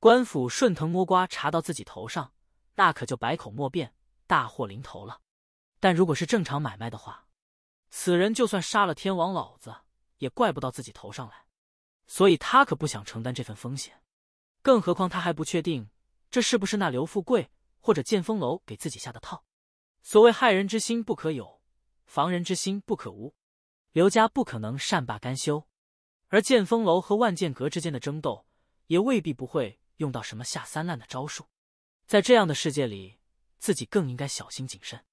官府顺藤摸瓜查到自己头上，那可就百口莫辩。大祸临头了，但如果是正常买卖的话，此人就算杀了天王老子，也怪不到自己头上来。所以他可不想承担这份风险。更何况他还不确定这是不是那刘富贵或者剑风楼给自己下的套。所谓害人之心不可有，防人之心不可无。刘家不可能善罢甘休，而剑风楼和万剑阁之间的争斗，也未必不会用到什么下三滥的招数。在这样的世界里。自己更应该小心谨慎，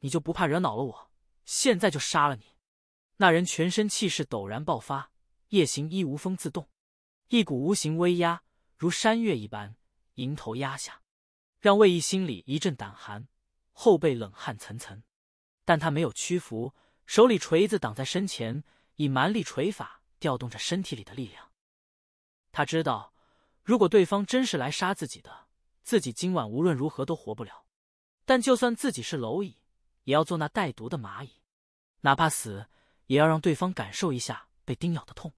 你就不怕惹恼了我？现在就杀了你！那人全身气势陡然爆发，夜行衣无风自动，一股无形威压如山岳一般迎头压下，让魏毅心里一阵胆寒，后背冷汗涔涔。但他没有屈服，手里锤子挡在身前，以蛮力锤法调动着身体里的力量。他知道，如果对方真是来杀自己的，自己今晚无论如何都活不了。但就算自己是蝼蚁，也要做那带毒的蚂蚁，哪怕死，也要让对方感受一下被叮咬的痛。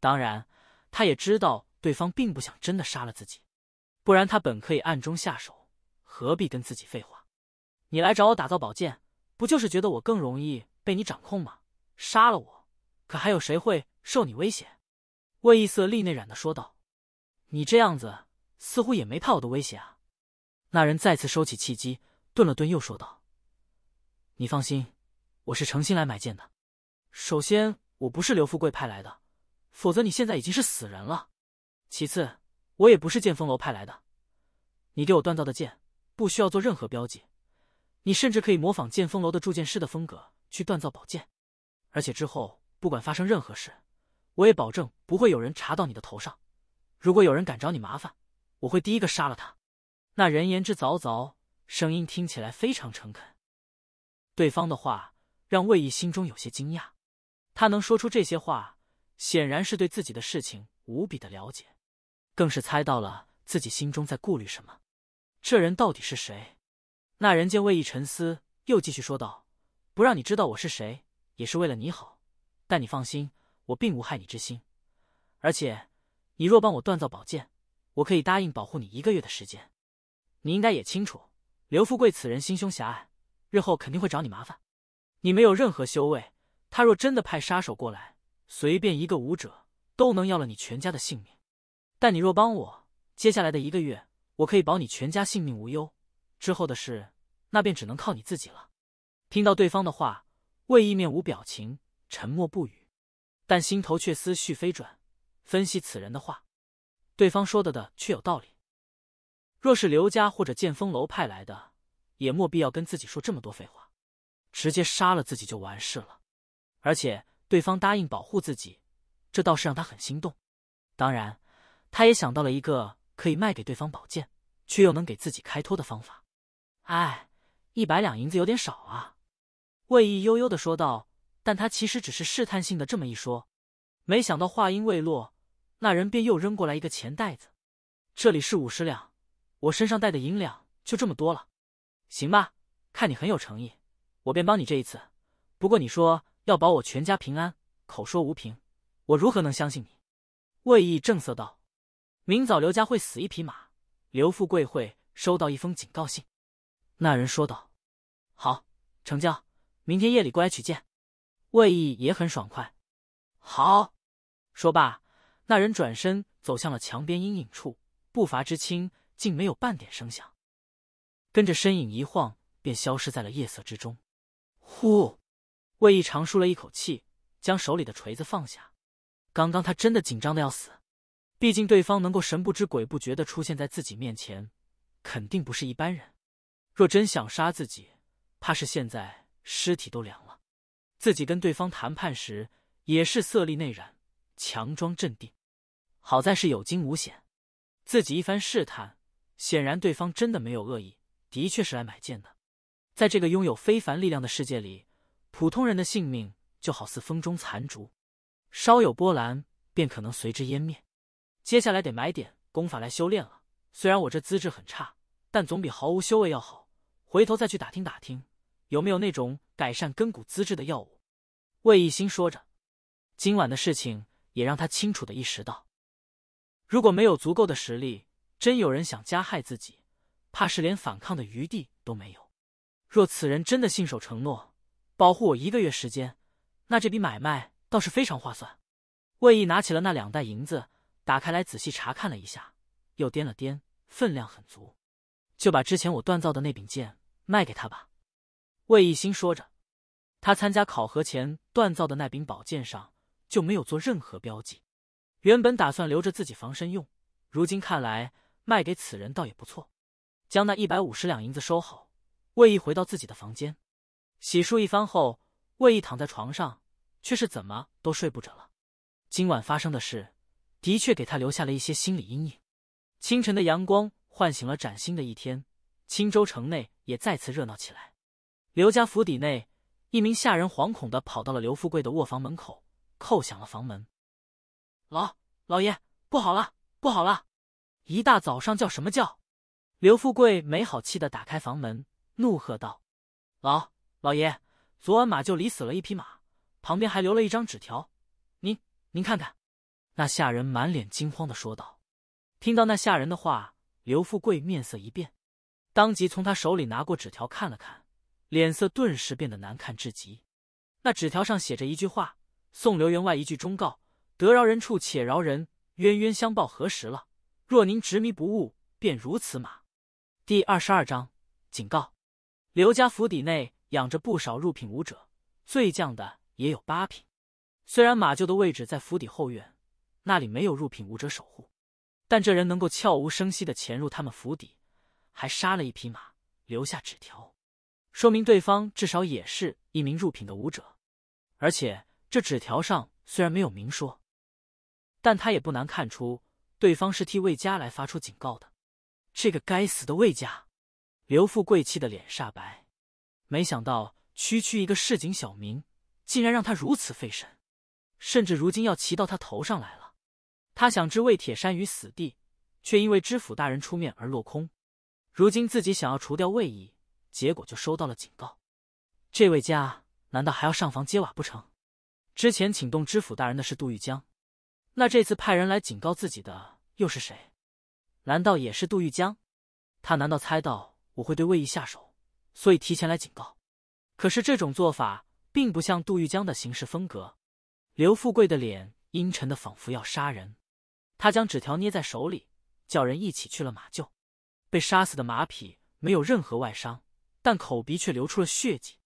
当然，他也知道对方并不想真的杀了自己，不然他本可以暗中下手，何必跟自己废话？你来找我打造宝剑，不就是觉得我更容易被你掌控吗？杀了我，可还有谁会受你威胁？魏易色厉内染的说道：“你这样子，似乎也没怕我的威胁啊。”那人再次收起气机。顿了顿，又说道：“你放心，我是诚心来买剑的。首先，我不是刘富贵派来的，否则你现在已经是死人了。其次，我也不是剑风楼派来的。你给我锻造的剑，不需要做任何标记，你甚至可以模仿剑风楼的铸剑师的风格去锻造宝剑。而且之后，不管发生任何事，我也保证不会有人查到你的头上。如果有人敢找你麻烦，我会第一个杀了他。”那人言之凿凿。声音听起来非常诚恳，对方的话让魏毅心中有些惊讶。他能说出这些话，显然是对自己的事情无比的了解，更是猜到了自己心中在顾虑什么。这人到底是谁？那人见魏毅沉思，又继续说道：“不让你知道我是谁，也是为了你好。但你放心，我并无害你之心。而且，你若帮我锻造宝剑，我可以答应保护你一个月的时间。你应该也清楚。”刘富贵此人心胸狭隘，日后肯定会找你麻烦。你没有任何修为，他若真的派杀手过来，随便一个武者都能要了你全家的性命。但你若帮我，接下来的一个月，我可以保你全家性命无忧。之后的事，那便只能靠你自己了。听到对方的话，魏毅面无表情，沉默不语，但心头却思绪飞转，分析此人的话，对方说的的确有道理。若是刘家或者剑锋楼派来的，也莫必要跟自己说这么多废话，直接杀了自己就完事了。而且对方答应保护自己，这倒是让他很心动。当然，他也想到了一个可以卖给对方宝剑，却又能给自己开脱的方法。哎，一百两银子有点少啊。”魏毅悠悠的说道，但他其实只是试探性的这么一说。没想到话音未落，那人便又扔过来一个钱袋子，“这里是五十两。”我身上带的银两就这么多了，行吧？看你很有诚意，我便帮你这一次。不过你说要保我全家平安，口说无凭，我如何能相信你？魏毅正色道：“明早刘家会死一匹马，刘富贵会收到一封警告信。”那人说道：“好，成交。明天夜里过来取件。”魏毅也很爽快：“好。”说罢，那人转身走向了墙边阴影处，步伐之轻。竟没有半点声响，跟着身影一晃，便消失在了夜色之中。呼，魏毅长舒了一口气，将手里的锤子放下。刚刚他真的紧张的要死，毕竟对方能够神不知鬼不觉的出现在自己面前，肯定不是一般人。若真想杀自己，怕是现在尸体都凉了。自己跟对方谈判时，也是色厉内荏，强装镇定。好在是有惊无险，自己一番试探。显然，对方真的没有恶意，的确是来买剑的。在这个拥有非凡力量的世界里，普通人的性命就好似风中残烛，稍有波澜便可能随之湮灭。接下来得买点功法来修炼了。虽然我这资质很差，但总比毫无修为要好。回头再去打听打听，有没有那种改善根骨资质的药物。魏一心说着，今晚的事情也让他清楚的意识到，如果没有足够的实力，真有人想加害自己，怕是连反抗的余地都没有。若此人真的信守承诺，保护我一个月时间，那这笔买卖倒是非常划算。魏毅拿起了那两袋银子，打开来仔细查看了一下，又掂了掂，分量很足，就把之前我锻造的那柄剑卖给他吧。魏一心说着，他参加考核前锻造的那柄宝剑上就没有做任何标记，原本打算留着自己防身用，如今看来。卖给此人倒也不错，将那一百五十两银子收好。魏毅回到自己的房间，洗漱一番后，魏毅躺在床上，却是怎么都睡不着了。今晚发生的事，的确给他留下了一些心理阴影。清晨的阳光唤醒了崭新的一天，青州城内也再次热闹起来。刘家府邸内，一名下人惶恐的跑到了刘富贵的卧房门口，叩响了房门：“老老爷，不好了，不好了！”一大早上叫什么叫？刘富贵没好气的打开房门，怒喝道：“老老爷，昨晚马厩里死了一匹马，旁边还留了一张纸条，您您看看。”那下人满脸惊慌的说道。听到那下人的话，刘富贵面色一变，当即从他手里拿过纸条看了看，脸色顿时变得难看至极。那纸条上写着一句话：“送刘员外一句忠告：得饶人处且饶人，冤冤相报何时了。”若您执迷不悟，便如此马。第二十二章，警告。刘家府邸内养着不少入品武者，最犟的也有八品。虽然马厩的位置在府邸后院，那里没有入品武者守护，但这人能够悄无声息的潜入他们府邸，还杀了一匹马，留下纸条，说明对方至少也是一名入品的武者。而且这纸条上虽然没有明说，但他也不难看出。对方是替魏家来发出警告的，这个该死的魏家！刘富贵气得脸煞白，没想到区区一个市井小民，竟然让他如此费神，甚至如今要骑到他头上来了。他想置魏铁山于死地，却因为知府大人出面而落空。如今自己想要除掉魏毅，结果就收到了警告。这魏家难道还要上房揭瓦不成？之前请动知府大人的，是杜玉江。那这次派人来警告自己的又是谁？难道也是杜玉江？他难道猜到我会对魏毅下手，所以提前来警告？可是这种做法并不像杜玉江的行事风格。刘富贵的脸阴沉的仿佛要杀人，他将纸条捏在手里，叫人一起去了马厩。被杀死的马匹没有任何外伤，但口鼻却流出了血迹。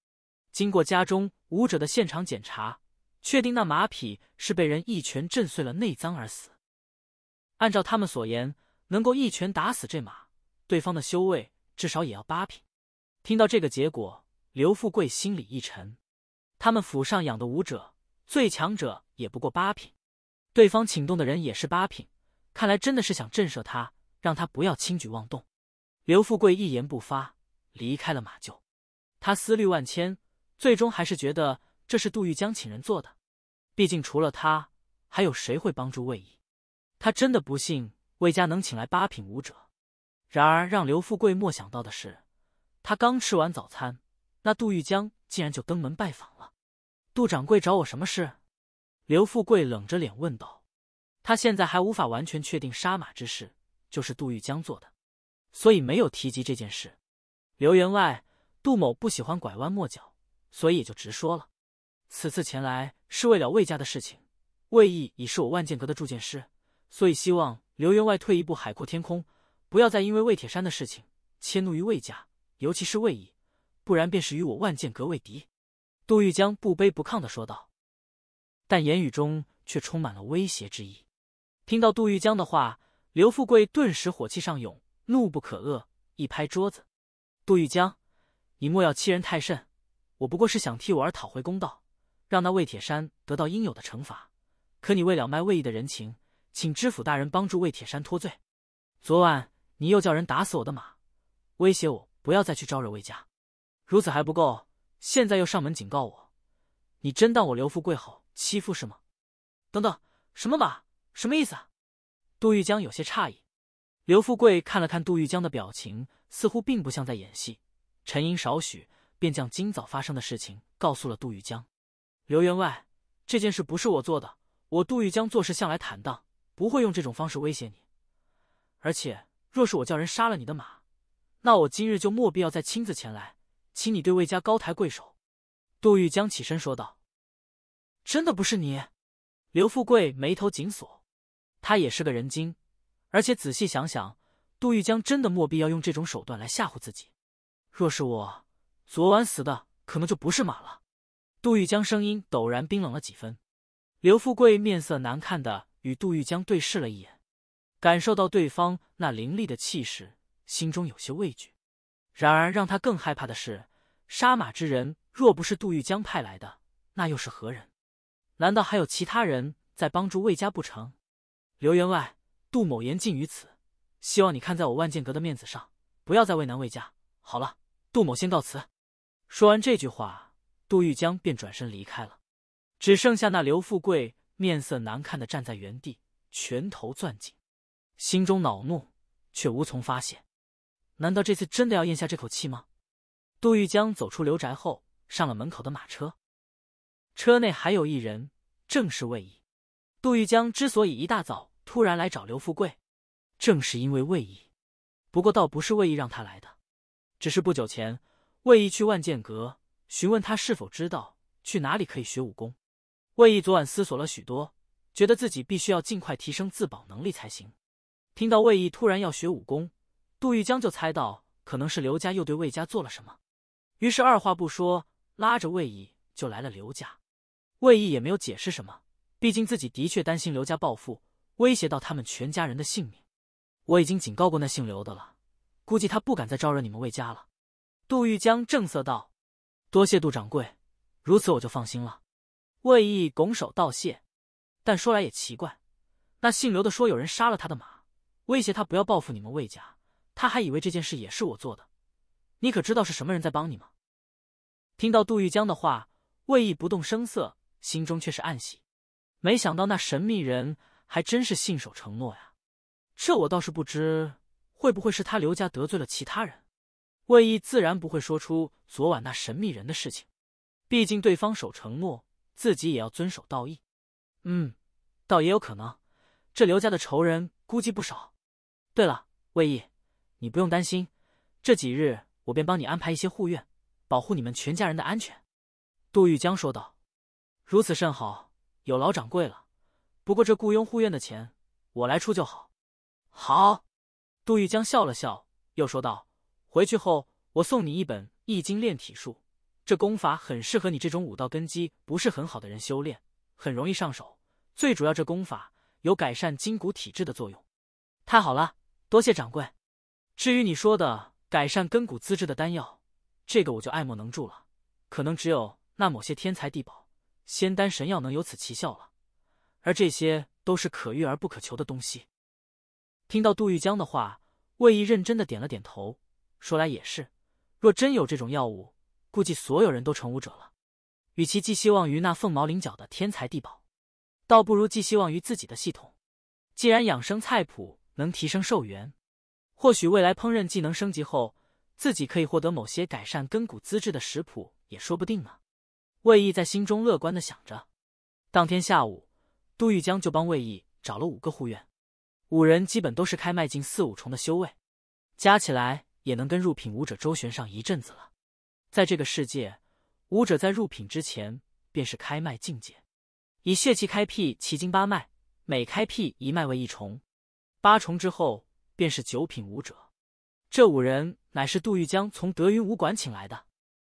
经过家中武者的现场检查。确定那马匹是被人一拳震碎了内脏而死。按照他们所言，能够一拳打死这马，对方的修为至少也要八品。听到这个结果，刘富贵心里一沉。他们府上养的武者最强者也不过八品，对方请动的人也是八品，看来真的是想震慑他，让他不要轻举妄动。刘富贵一言不发，离开了马厩。他思虑万千，最终还是觉得。这是杜玉江请人做的，毕竟除了他，还有谁会帮助魏毅？他真的不信魏家能请来八品武者。然而让刘富贵莫想到的是，他刚吃完早餐，那杜玉江竟然就登门拜访了。杜掌柜找我什么事？刘富贵冷着脸问道。他现在还无法完全确定杀马之事就是杜玉江做的，所以没有提及这件事。刘员外，杜某不喜欢拐弯抹角，所以也就直说了。此次前来是为了魏家的事情，魏毅已是我万剑阁的铸剑师，所以希望刘员外退一步海阔天空，不要再因为魏铁山的事情迁怒于魏家，尤其是魏毅，不然便是与我万剑阁为敌。”杜玉江不卑不亢的说道，但言语中却充满了威胁之意。听到杜玉江的话，刘富贵顿时火气上涌，怒不可遏，一拍桌子：“杜玉江，你莫要欺人太甚！我不过是想替我儿讨回公道。”让那魏铁山得到应有的惩罚，可你为了卖魏义的人情，请知府大人帮助魏铁山脱罪。昨晚你又叫人打死我的马，威胁我不要再去招惹魏家。如此还不够，现在又上门警告我，你真当我刘富贵好欺负是吗？等等，什么马？什么意思？啊？杜玉江有些诧异。刘富贵看了看杜玉江的表情，似乎并不像在演戏，沉吟少许，便将今早发生的事情告诉了杜玉江。刘员外，这件事不是我做的。我杜玉江做事向来坦荡，不会用这种方式威胁你。而且，若是我叫人杀了你的马，那我今日就莫必要再亲自前来，请你对魏家高抬贵手。”杜玉江起身说道，“真的不是你？”刘富贵眉头紧锁，他也是个人精。而且仔细想想，杜玉江真的莫必要用这种手段来吓唬自己。若是我昨晚死的，可能就不是马了。杜玉江声音陡然冰冷了几分，刘富贵面色难看的与杜玉江对视了一眼，感受到对方那凌厉的气势，心中有些畏惧。然而让他更害怕的是，杀马之人若不是杜玉江派来的，那又是何人？难道还有其他人在帮助魏家不成？刘员外，杜某言尽于此，希望你看在我万剑阁的面子上，不要再为难魏家。好了，杜某先告辞。说完这句话。杜玉江便转身离开了，只剩下那刘富贵面色难看的站在原地，拳头攥紧，心中恼怒却无从发泄。难道这次真的要咽下这口气吗？杜玉江走出刘宅后，上了门口的马车，车内还有一人，正是魏毅。杜玉江之所以一大早突然来找刘富贵，正是因为魏毅。不过倒不是魏毅让他来的，只是不久前魏毅去万剑阁。询问他是否知道去哪里可以学武功。魏毅昨晚思索了许多，觉得自己必须要尽快提升自保能力才行。听到魏毅突然要学武功，杜玉江就猜到可能是刘家又对魏家做了什么，于是二话不说，拉着魏毅就来了刘家。魏毅也没有解释什么，毕竟自己的确担心刘家报复，威胁到他们全家人的性命。我已经警告过那姓刘的了，估计他不敢再招惹你们魏家了。杜玉江正色道。多谢杜掌柜，如此我就放心了。魏毅拱手道谢。但说来也奇怪，那姓刘的说有人杀了他的马，威胁他不要报复你们魏家，他还以为这件事也是我做的。你可知道是什么人在帮你吗？听到杜玉江的话，魏毅不动声色，心中却是暗喜，没想到那神秘人还真是信守承诺呀。这我倒是不知，会不会是他刘家得罪了其他人？魏毅自然不会说出昨晚那神秘人的事情，毕竟对方守承诺，自己也要遵守道义。嗯，倒也有可能，这刘家的仇人估计不少。对了，魏毅，你不用担心，这几日我便帮你安排一些护院，保护你们全家人的安全。杜玉江说道：“如此甚好，有劳掌柜了。不过这雇佣护院的钱，我来出就好。”好。杜玉江笑了笑，又说道。回去后，我送你一本《易经炼体术》，这功法很适合你这种武道根基不是很好的人修炼，很容易上手。最主要这功法有改善筋骨体质的作用。太好了，多谢掌柜。至于你说的改善根骨资质的丹药，这个我就爱莫能助了。可能只有那某些天材地宝、仙丹神药能有此奇效了，而这些都是可遇而不可求的东西。听到杜玉江的话，魏毅认真的点了点头。说来也是，若真有这种药物，估计所有人都成武者了。与其寄希望于那凤毛麟角的天才地宝，倒不如寄希望于自己的系统。既然养生菜谱能提升寿元，或许未来烹饪技能升级后，自己可以获得某些改善根骨资质的食谱，也说不定呢。魏毅在心中乐观的想着。当天下午，杜玉江就帮魏毅找了五个护院，五人基本都是开迈进四五重的修为，加起来。也能跟入品武者周旋上一阵子了。在这个世界，武者在入品之前便是开脉境界，以血气开辟奇经八脉，每开辟一脉为一重，八重之后便是九品武者。这五人乃是杜玉江从德云武馆请来的。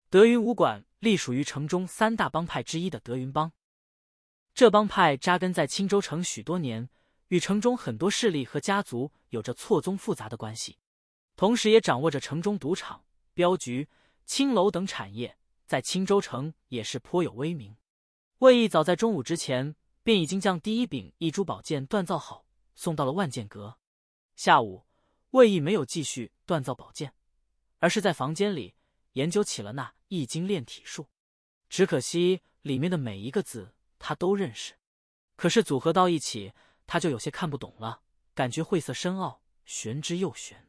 德云武馆隶属于城中三大帮派之一的德云帮，这帮派扎根在青州城许多年，与城中很多势力和家族有着错综复杂的关系。同时，也掌握着城中赌场、镖局、青楼等产业，在青州城也是颇有威名。魏毅早在中午之前便已经将第一柄一珠宝剑锻造好，送到了万剑阁。下午，魏毅没有继续锻造宝剑，而是在房间里研究起了那《易经》炼体术。只可惜，里面的每一个字他都认识，可是组合到一起，他就有些看不懂了，感觉晦涩深奥，玄之又玄。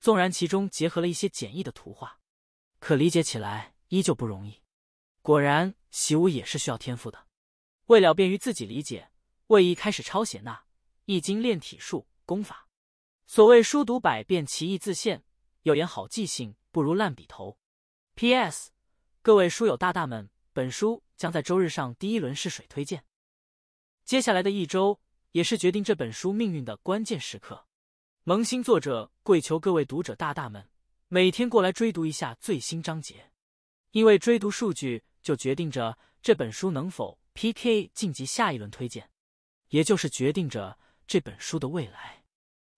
纵然其中结合了一些简易的图画，可理解起来依旧不容易。果然，习武也是需要天赋的。为了便于自己理解，魏一开始抄写那《易经炼体术》功法。所谓“书读百遍，其义自现”，有言“好记性不如烂笔头”。P.S. 各位书友大大们，本书将在周日上第一轮试水推荐，接下来的一周也是决定这本书命运的关键时刻。萌新作者跪求各位读者大大们每天过来追读一下最新章节，因为追读数据就决定着这本书能否 PK 晋级下一轮推荐，也就是决定着这本书的未来。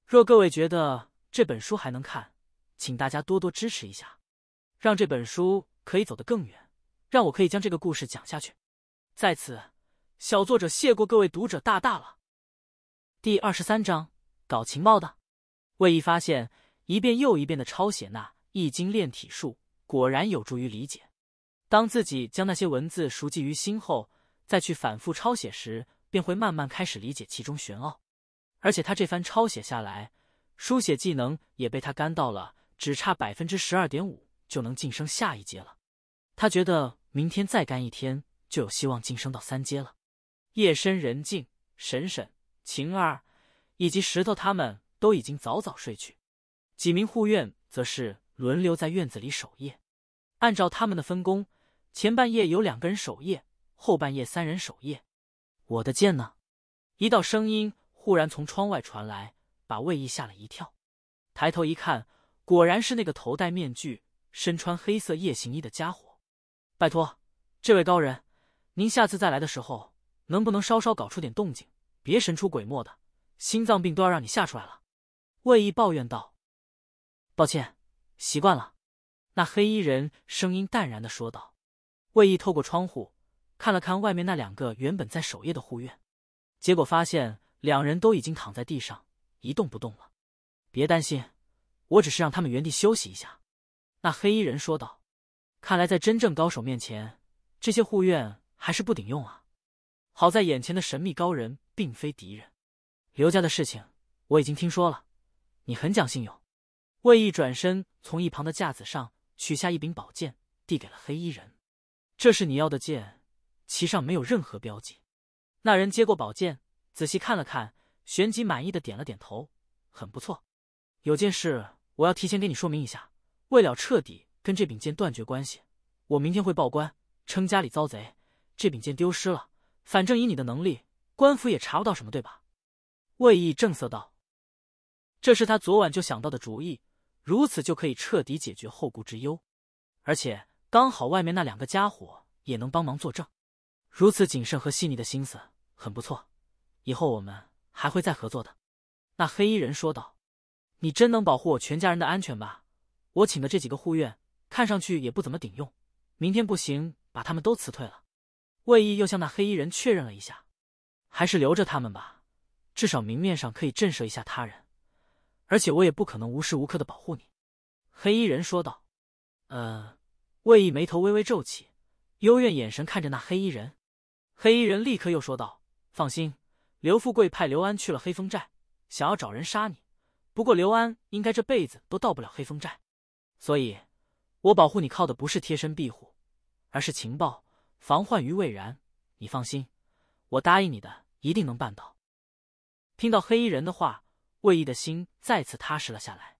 若各位觉得这本书还能看，请大家多多支持一下，让这本书可以走得更远，让我可以将这个故事讲下去。在此，小作者谢过各位读者大大了。第二十三章，搞情报的。魏一发现，一遍又一遍的抄写那《易经》炼体术，果然有助于理解。当自己将那些文字熟记于心后，再去反复抄写时，便会慢慢开始理解其中玄奥。而且他这番抄写下来，书写技能也被他干到了，只差百分之十二点五就能晋升下一阶了。他觉得明天再干一天，就有希望晋升到三阶了。夜深人静，沈沈晴儿以及石头他们。都已经早早睡去，几名护院则是轮流在院子里守夜。按照他们的分工，前半夜有两个人守夜，后半夜三人守夜。我的剑呢？一道声音忽然从窗外传来，把魏毅吓了一跳。抬头一看，果然是那个头戴面具、身穿黑色夜行衣的家伙。拜托，这位高人，您下次再来的时候，能不能稍稍搞出点动静？别神出鬼没的，心脏病都要让你吓出来了。魏毅抱怨道：“抱歉，习惯了。”那黑衣人声音淡然的说道。魏毅透过窗户看了看外面那两个原本在守夜的护院，结果发现两人都已经躺在地上一动不动了。“别担心，我只是让他们原地休息一下。”那黑衣人说道。看来在真正高手面前，这些护院还是不顶用啊。好在眼前的神秘高人并非敌人。刘家的事情我已经听说了。你很讲信用，魏毅转身从一旁的架子上取下一柄宝剑，递给了黑衣人。这是你要的剑，其上没有任何标记。那人接过宝剑，仔细看了看，旋即满意的点了点头，很不错。有件事我要提前给你说明一下，为了彻底跟这柄剑断绝关系，我明天会报官，称家里遭贼，这柄剑丢失了。反正以你的能力，官府也查不到什么，对吧？魏毅正色道。这是他昨晚就想到的主意，如此就可以彻底解决后顾之忧，而且刚好外面那两个家伙也能帮忙作证。如此谨慎和细腻的心思很不错，以后我们还会再合作的。那黑衣人说道：“你真能保护我全家人的安全吧？我请的这几个护院看上去也不怎么顶用，明天不行，把他们都辞退了。”魏毅又向那黑衣人确认了一下：“还是留着他们吧，至少明面上可以震慑一下他人。”而且我也不可能无时无刻的保护你，黑衣人说道。呃，魏毅眉头微微皱起，幽怨眼神看着那黑衣人。黑衣人立刻又说道：“放心，刘富贵派刘安去了黑风寨，想要找人杀你。不过刘安应该这辈子都到不了黑风寨，所以，我保护你靠的不是贴身庇护，而是情报，防患于未然。你放心，我答应你的，一定能办到。”听到黑衣人的话。魏毅的心再次踏实了下来，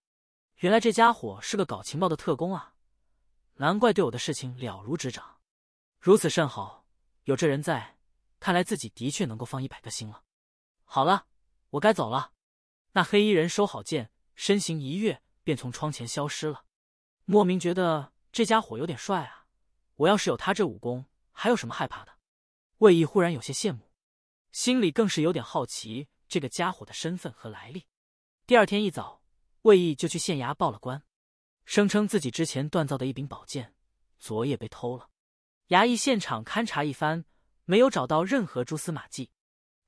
原来这家伙是个搞情报的特工啊，难怪对我的事情了如指掌。如此甚好，有这人在，看来自己的确能够放一百个心了。好了，我该走了。那黑衣人收好剑，身形一跃，便从窗前消失了。莫名觉得这家伙有点帅啊，我要是有他这武功，还有什么害怕的？魏毅忽然有些羡慕，心里更是有点好奇这个家伙的身份和来历。第二天一早，魏毅就去县衙报了官，声称自己之前锻造的一柄宝剑昨夜被偷了。衙役现场勘查一番，没有找到任何蛛丝马迹。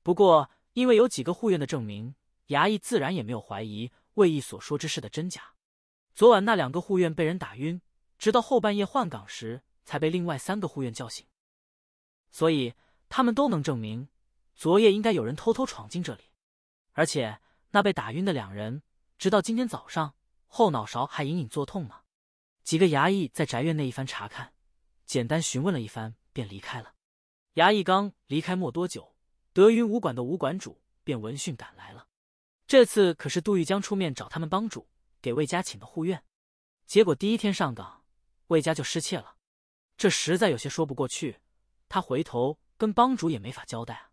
不过，因为有几个护院的证明，衙役自然也没有怀疑魏毅所说之事的真假。昨晚那两个护院被人打晕，直到后半夜换岗时才被另外三个护院叫醒，所以他们都能证明，昨夜应该有人偷偷闯进这里，而且。那被打晕的两人，直到今天早上，后脑勺还隐隐作痛呢。几个衙役在宅院内一番查看，简单询问了一番，便离开了。衙役刚离开没多久，德云武馆的武馆主便闻讯赶来了。这次可是杜玉江出面找他们帮主给魏家请的护院，结果第一天上岗，魏家就失窃了，这实在有些说不过去。他回头跟帮主也没法交代啊，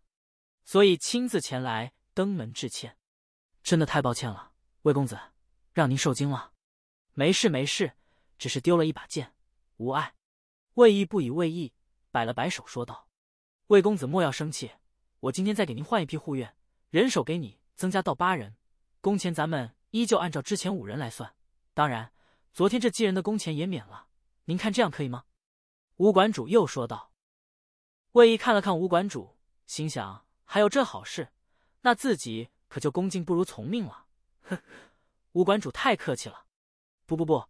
所以亲自前来登门致歉。真的太抱歉了，魏公子，让您受惊了。没事没事，只是丢了一把剑，无碍。魏毅不以为意，摆了摆手说道：“魏公子莫要生气，我今天再给您换一批护院，人手给你增加到八人，工钱咱们依旧按照之前五人来算。当然，昨天这几人的工钱也免了，您看这样可以吗？”吴馆主又说道。魏毅看了看吴馆主，心想还有这好事，那自己。可就恭敬不如从命了。哼，吴武馆主太客气了。不不不，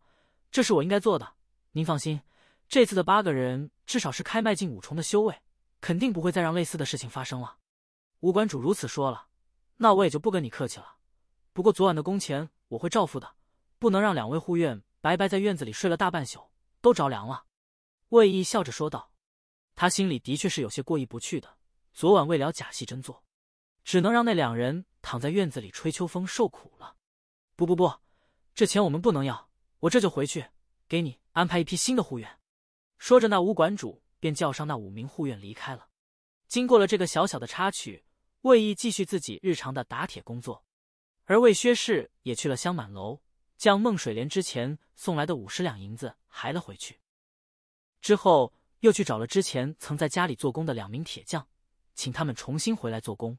这是我应该做的。您放心，这次的八个人至少是开脉境五重的修为，肯定不会再让类似的事情发生了。武馆主如此说了，那我也就不跟你客气了。不过昨晚的工钱我会照付的，不能让两位护院白白在院子里睡了大半宿，都着凉了。魏毅笑着说道，他心里的确是有些过意不去的。昨晚为了假戏真做。只能让那两人躺在院子里吹秋风受苦了。不不不，这钱我们不能要，我这就回去给你安排一批新的护院。说着，那武馆主便叫上那五名护院离开了。经过了这个小小的插曲，魏毅继续自己日常的打铁工作，而魏薛氏也去了香满楼，将孟水莲之前送来的五十两银子还了回去，之后又去找了之前曾在家里做工的两名铁匠，请他们重新回来做工。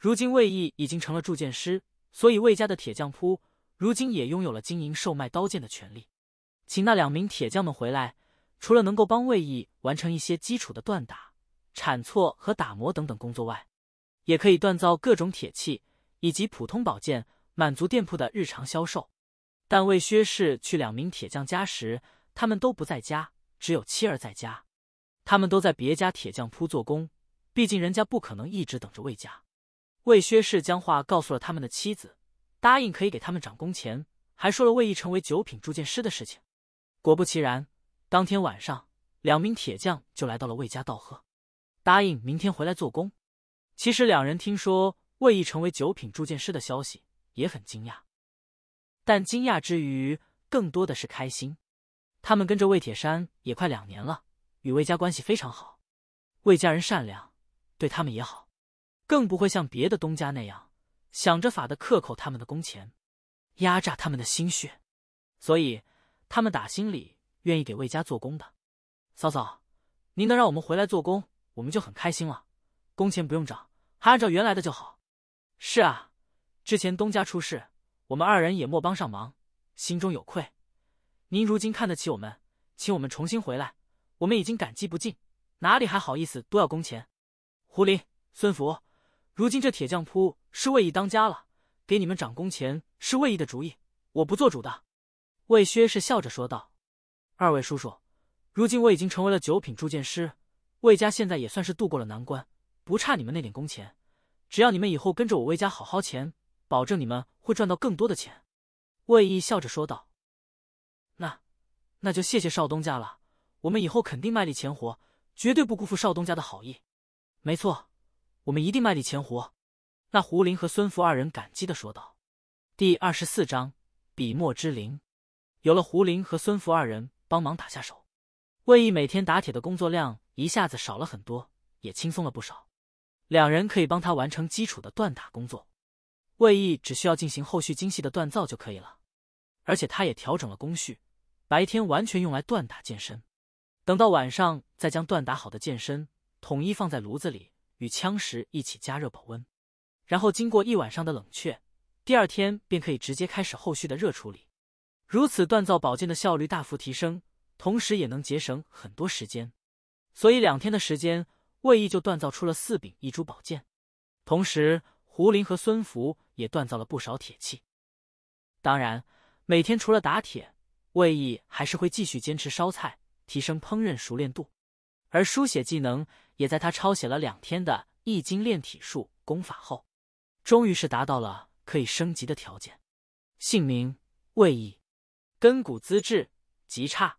如今魏毅已经成了铸剑师，所以魏家的铁匠铺如今也拥有了经营售卖刀剑的权利。请那两名铁匠们回来，除了能够帮魏毅完成一些基础的锻打、铲锉和打磨等等工作外，也可以锻造各种铁器以及普通宝剑，满足店铺的日常销售。但魏薛氏去两名铁匠家时，他们都不在家，只有妻儿在家。他们都在别家铁匠铺做工，毕竟人家不可能一直等着魏家。魏薛氏将话告诉了他们的妻子，答应可以给他们涨工钱，还说了魏毅成为九品铸剑师的事情。果不其然，当天晚上，两名铁匠就来到了魏家道贺，答应明天回来做工。其实两人听说魏毅成为九品铸剑师的消息也很惊讶，但惊讶之余更多的是开心。他们跟着魏铁山也快两年了，与魏家关系非常好，魏家人善良，对他们也好。更不会像别的东家那样想着法的克扣他们的工钱，压榨他们的心血，所以他们打心里愿意给魏家做工的。嫂嫂，您能让我们回来做工，我们就很开心了。工钱不用涨，还按照原来的就好。是啊，之前东家出事，我们二人也莫帮上忙，心中有愧。您如今看得起我们，请我们重新回来，我们已经感激不尽，哪里还好意思多要工钱？胡林、孙福。如今这铁匠铺是魏毅当家了，给你们涨工钱是魏毅的主意，我不做主的。魏薛是笑着说道：“二位叔叔，如今我已经成为了九品铸剑师，魏家现在也算是渡过了难关，不差你们那点工钱。只要你们以后跟着我魏家好好钱，保证你们会赚到更多的钱。”魏毅笑着说道：“那，那就谢谢少东家了，我们以后肯定卖力钱活，绝对不辜负少东家的好意。”没错。我们一定卖力钱活。那胡林和孙福二人感激的说道。第二十四章，笔墨之灵。有了胡林和孙福二人帮忙打下手，魏毅每天打铁的工作量一下子少了很多，也轻松了不少。两人可以帮他完成基础的锻打工作，魏毅只需要进行后续精细的锻造就可以了。而且他也调整了工序，白天完全用来锻打健身，等到晚上再将锻打好的健身统一放在炉子里。与枪石一起加热保温，然后经过一晚上的冷却，第二天便可以直接开始后续的热处理。如此锻造宝剑的效率大幅提升，同时也能节省很多时间。所以两天的时间，魏毅就锻造出了四柄一株宝剑。同时，胡林和孙福也锻造了不少铁器。当然，每天除了打铁，魏毅还是会继续坚持烧菜，提升烹饪熟练度。而书写技能。也在他抄写了两天的《易经炼体术》功法后，终于是达到了可以升级的条件。姓名：魏毅，根骨资质极差，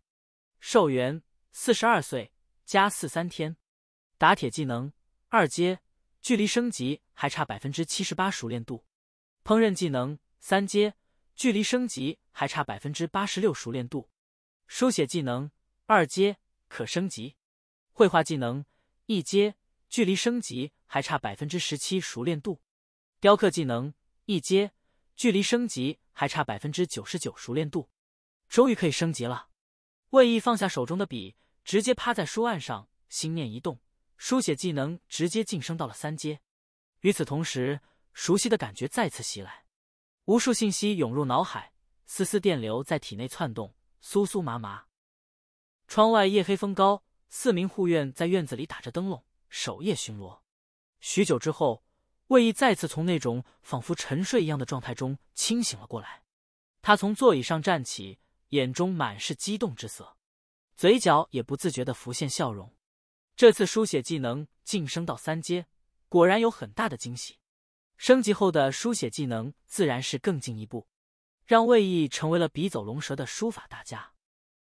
寿元四十二岁加四三天。打铁技能二阶，距离升级还差百分之七十八熟练度。烹饪技能三阶，距离升级还差百分之八十六熟练度。书写技能二阶，可升级。绘画技能。一阶距离升级还差百分之十七熟练度，雕刻技能一阶距离升级还差百分之九十九熟练度，终于可以升级了。魏毅放下手中的笔，直接趴在书案上，心念一动，书写技能直接晋升到了三阶。与此同时，熟悉的感觉再次袭来，无数信息涌入脑海，丝丝电流在体内窜动，酥酥麻麻。窗外夜黑风高。四名护院在院子里打着灯笼守夜巡逻，许久之后，魏毅再次从那种仿佛沉睡一样的状态中清醒了过来。他从座椅上站起，眼中满是激动之色，嘴角也不自觉的浮现笑容。这次书写技能晋升到三阶，果然有很大的惊喜。升级后的书写技能自然是更进一步，让魏毅成为了笔走龙蛇的书法大家，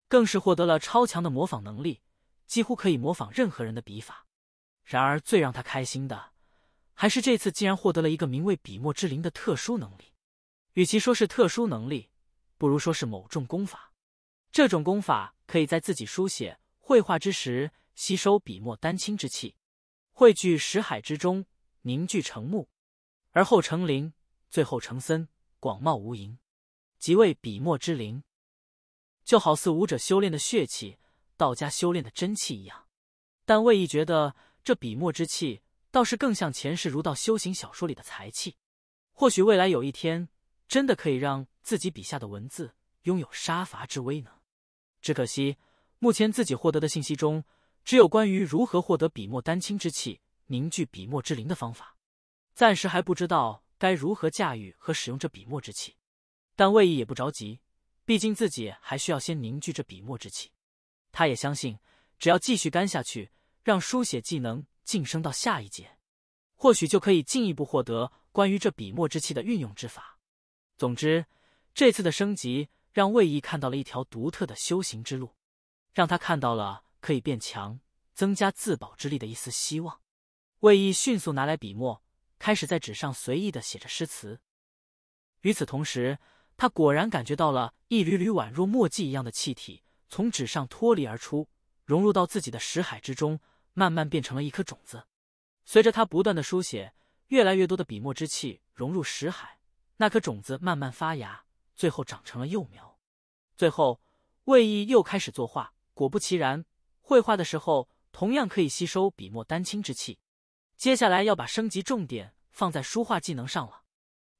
更是获得了超强的模仿能力。几乎可以模仿任何人的笔法，然而最让他开心的，还是这次竟然获得了一个名为“笔墨之灵”的特殊能力。与其说是特殊能力，不如说是某种功法。这种功法可以在自己书写、绘画之时，吸收笔墨丹青之气，汇聚识海之中，凝聚成木，而后成林，最后成森，广袤无垠，即为笔墨之灵。就好似武者修炼的血气。道家修炼的真气一样，但魏毅觉得这笔墨之气倒是更像前世儒道修行小说里的才气。或许未来有一天，真的可以让自己笔下的文字拥有杀伐之威呢。只可惜，目前自己获得的信息中，只有关于如何获得笔墨丹青之气，凝聚笔墨之灵的方法，暂时还不知道该如何驾驭和使用这笔墨之气。但魏毅也不着急，毕竟自己还需要先凝聚这笔墨之气。他也相信，只要继续干下去，让书写技能晋升到下一阶，或许就可以进一步获得关于这笔墨之气的运用之法。总之，这次的升级让魏毅看到了一条独特的修行之路，让他看到了可以变强、增加自保之力的一丝希望。魏毅迅速拿来笔墨，开始在纸上随意的写着诗词。与此同时，他果然感觉到了一缕缕宛若墨迹一样的气体。从纸上脱离而出，融入到自己的识海之中，慢慢变成了一颗种子。随着他不断的书写，越来越多的笔墨之气融入识海，那颗种子慢慢发芽，最后长成了幼苗。最后，魏毅又开始作画，果不其然，绘画的时候同样可以吸收笔墨丹青之气。接下来要把升级重点放在书画技能上了。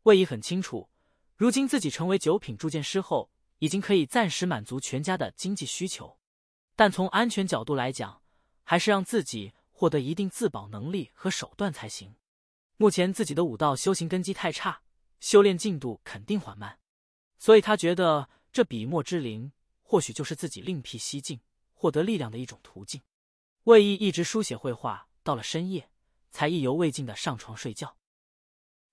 魏毅很清楚，如今自己成为九品铸剑师后。已经可以暂时满足全家的经济需求，但从安全角度来讲，还是让自己获得一定自保能力和手段才行。目前自己的武道修行根基太差，修炼进度肯定缓慢，所以他觉得这笔墨之灵或许就是自己另辟蹊径获得力量的一种途径。魏毅一直书写绘画，到了深夜才意犹未尽的上床睡觉，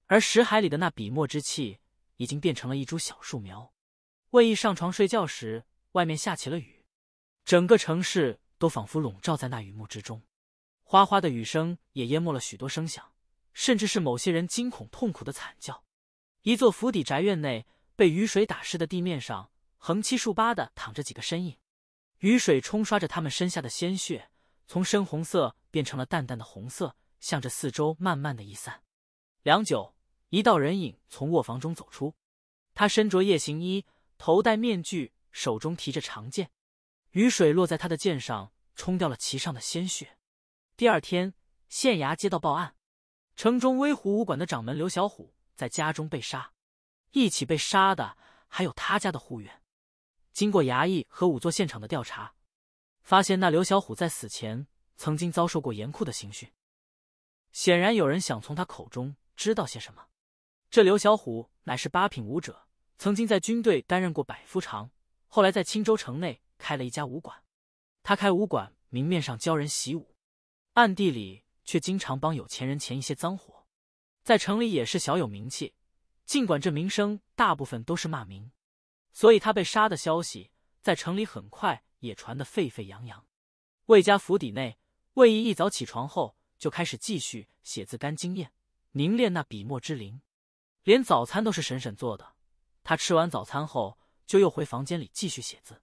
而石海里的那笔墨之气已经变成了一株小树苗。魏毅上床睡觉时，外面下起了雨，整个城市都仿佛笼罩在那雨幕之中，哗哗的雨声也淹没了许多声响，甚至是某些人惊恐痛苦的惨叫。一座府邸宅院内，被雨水打湿的地面上，横七竖八的躺着几个身影，雨水冲刷着他们身下的鲜血，从深红色变成了淡淡的红色，向着四周慢慢的溢散。良久，一道人影从卧房中走出，他身着夜行衣。头戴面具，手中提着长剑，雨水落在他的剑上，冲掉了其上的鲜血。第二天，县衙接到报案，城中威虎武馆的掌门刘小虎在家中被杀，一起被杀的还有他家的护院。经过衙役和仵作现场的调查，发现那刘小虎在死前曾经遭受过严酷的刑讯，显然有人想从他口中知道些什么。这刘小虎乃是八品武者。曾经在军队担任过百夫长，后来在青州城内开了一家武馆。他开武馆，明面上教人习武，暗地里却经常帮有钱人钱一些脏活。在城里也是小有名气，尽管这名声大部分都是骂名。所以，他被杀的消息在城里很快也传得沸沸扬扬。魏家府邸内，魏毅一早起床后就开始继续写字，干经验，凝练那笔墨之灵，连早餐都是婶婶做的。他吃完早餐后，就又回房间里继续写字。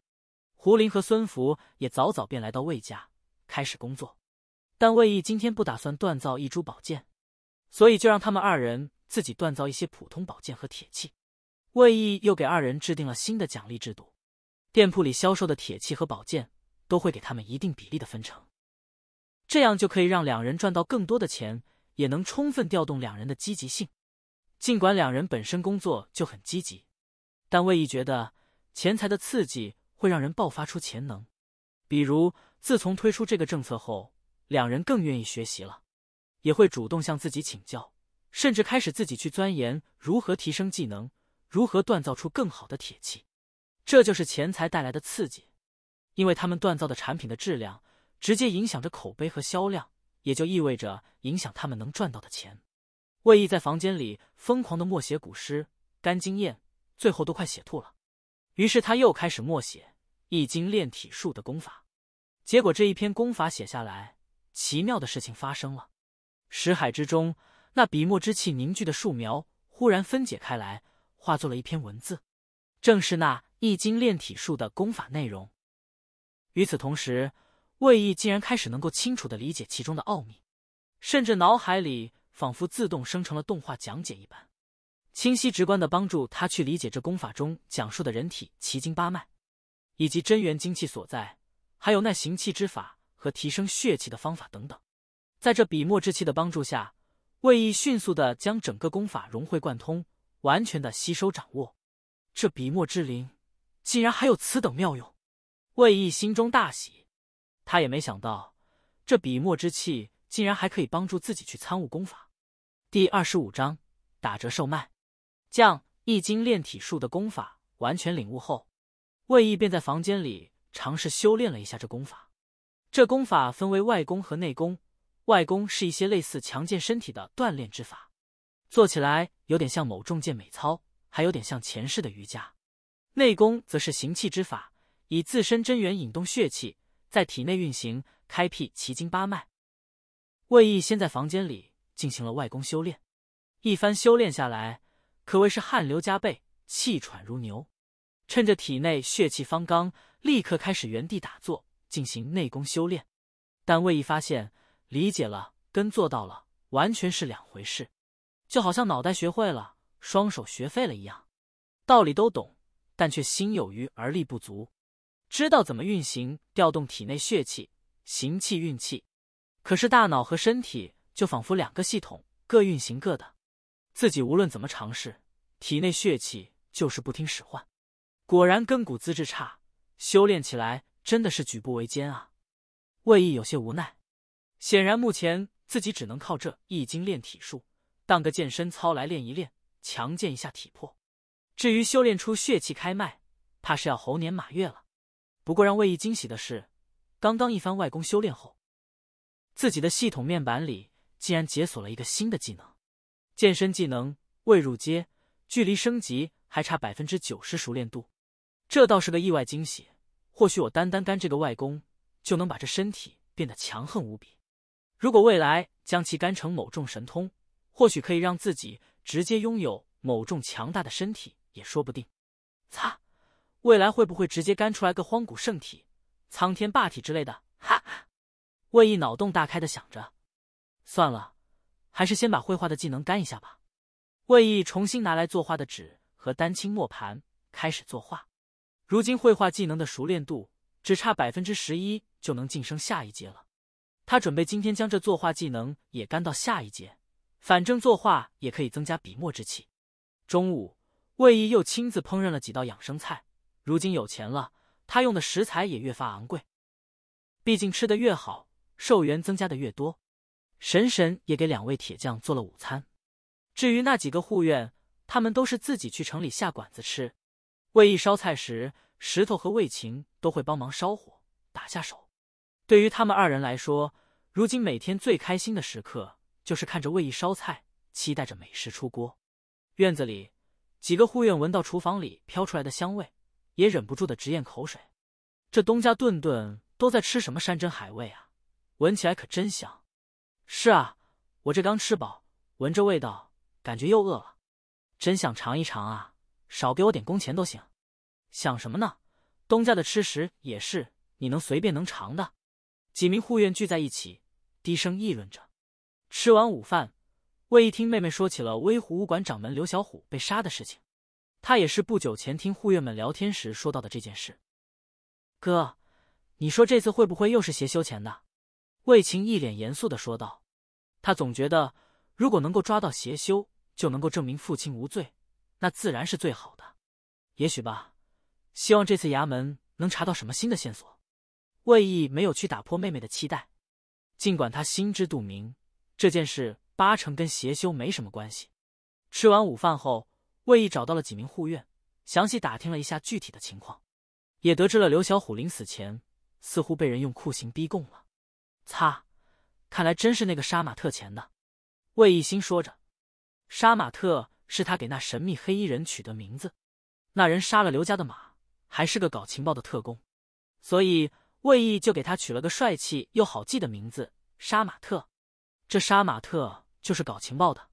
胡林和孙福也早早便来到魏家，开始工作。但魏毅今天不打算锻造一株宝剑，所以就让他们二人自己锻造一些普通宝剑和铁器。魏毅又给二人制定了新的奖励制度：店铺里销售的铁器和宝剑都会给他们一定比例的分成，这样就可以让两人赚到更多的钱，也能充分调动两人的积极性。尽管两人本身工作就很积极。但魏毅觉得，钱财的刺激会让人爆发出潜能。比如，自从推出这个政策后，两人更愿意学习了，也会主动向自己请教，甚至开始自己去钻研如何提升技能，如何锻造出更好的铁器。这就是钱财带来的刺激，因为他们锻造的产品的质量直接影响着口碑和销量，也就意味着影响他们能赚到的钱。魏毅在房间里疯狂的默写古诗，干经验。最后都快写吐了，于是他又开始默写《易经炼体术》的功法，结果这一篇功法写下来，奇妙的事情发生了，识海之中那笔墨之气凝聚的树苗忽然分解开来，化作了一篇文字，正是那《易经炼体术》的功法内容。与此同时，魏毅竟然开始能够清楚的理解其中的奥秘，甚至脑海里仿佛自动生成了动画讲解一般。清晰直观的帮助他去理解这功法中讲述的人体奇经八脉，以及真元精气所在，还有那行气之法和提升血气的方法等等。在这笔墨之气的帮助下，魏毅迅速的将整个功法融会贯通，完全的吸收掌握。这笔墨之灵竟然还有此等妙用，魏毅心中大喜。他也没想到这笔墨之气竟然还可以帮助自己去参悟功法。第二十五章打折售卖。将《易经》炼体术的功法完全领悟后，魏毅便在房间里尝试修炼了一下这功法。这功法分为外功和内功，外功是一些类似强健身体的锻炼之法，做起来有点像某重健美操，还有点像前世的瑜伽；内功则是行气之法，以自身真元引动血气在体内运行，开辟奇经八脉。魏毅先在房间里进行了外功修炼，一番修炼下来。可谓是汗流浃背、气喘如牛。趁着体内血气方刚，立刻开始原地打坐，进行内功修炼。但魏毅发现，理解了跟做到了完全是两回事，就好像脑袋学会了，双手学废了一样。道理都懂，但却心有余而力不足。知道怎么运行、调动体内血气、行气运气，可是大脑和身体就仿佛两个系统，各运行各的。自己无论怎么尝试。体内血气就是不听使唤，果然根骨资质差，修炼起来真的是举步维艰啊！魏毅有些无奈，显然目前自己只能靠这一经练体术，当个健身操来练一练，强健一下体魄。至于修炼出血气开脉，怕是要猴年马月了。不过让魏毅惊喜的是，刚刚一番外功修炼后，自己的系统面板里竟然解锁了一个新的技能——健身技能未入阶。距离升级还差百分之九十熟练度，这倒是个意外惊喜。或许我单单干这个外功，就能把这身体变得强横无比。如果未来将其干成某种神通，或许可以让自己直接拥有某种强大的身体，也说不定。擦，未来会不会直接干出来个荒古圣体、苍天霸体之类的？哈哈，魏毅脑洞大开的想着。算了，还是先把绘画的技能干一下吧。魏毅重新拿来作画的纸和丹青墨盘，开始作画。如今绘画技能的熟练度只差百分之十一就能晋升下一阶了。他准备今天将这作画技能也干到下一阶，反正作画也可以增加笔墨之气。中午，魏毅又亲自烹饪了几道养生菜。如今有钱了，他用的食材也越发昂贵。毕竟吃得越好，寿元增加的越多。神神也给两位铁匠做了午餐。至于那几个护院，他们都是自己去城里下馆子吃。魏毅烧菜时，石头和魏晴都会帮忙烧火、打下手。对于他们二人来说，如今每天最开心的时刻就是看着魏毅烧菜，期待着美食出锅。院子里几个护院闻到厨房里飘出来的香味，也忍不住的直咽口水。这东家顿顿都在吃什么山珍海味啊？闻起来可真香！是啊，我这刚吃饱，闻着味道。感觉又饿了，真想尝一尝啊！少给我点工钱都行。想什么呢？东家的吃食也是你能随便能尝的。几名护院聚在一起，低声议论着。吃完午饭，魏一听妹妹说起了威虎武馆掌门刘小虎被杀的事情，他也是不久前听护院们聊天时说到的这件事。哥，你说这次会不会又是邪修前的？魏晴一脸严肃的说道。他总觉得，如果能够抓到邪修，就能够证明父亲无罪，那自然是最好的。也许吧，希望这次衙门能查到什么新的线索。魏毅没有去打破妹妹的期待，尽管他心知肚明，这件事八成跟邪修没什么关系。吃完午饭后，魏毅找到了几名护院，详细打听了一下具体的情况，也得知了刘小虎临死前似乎被人用酷刑逼供了。擦，看来真是那个杀马特钱的。魏毅心说着。杀马特是他给那神秘黑衣人取的名字。那人杀了刘家的马，还是个搞情报的特工，所以魏毅就给他取了个帅气又好记的名字——杀马特。这杀马特就是搞情报的。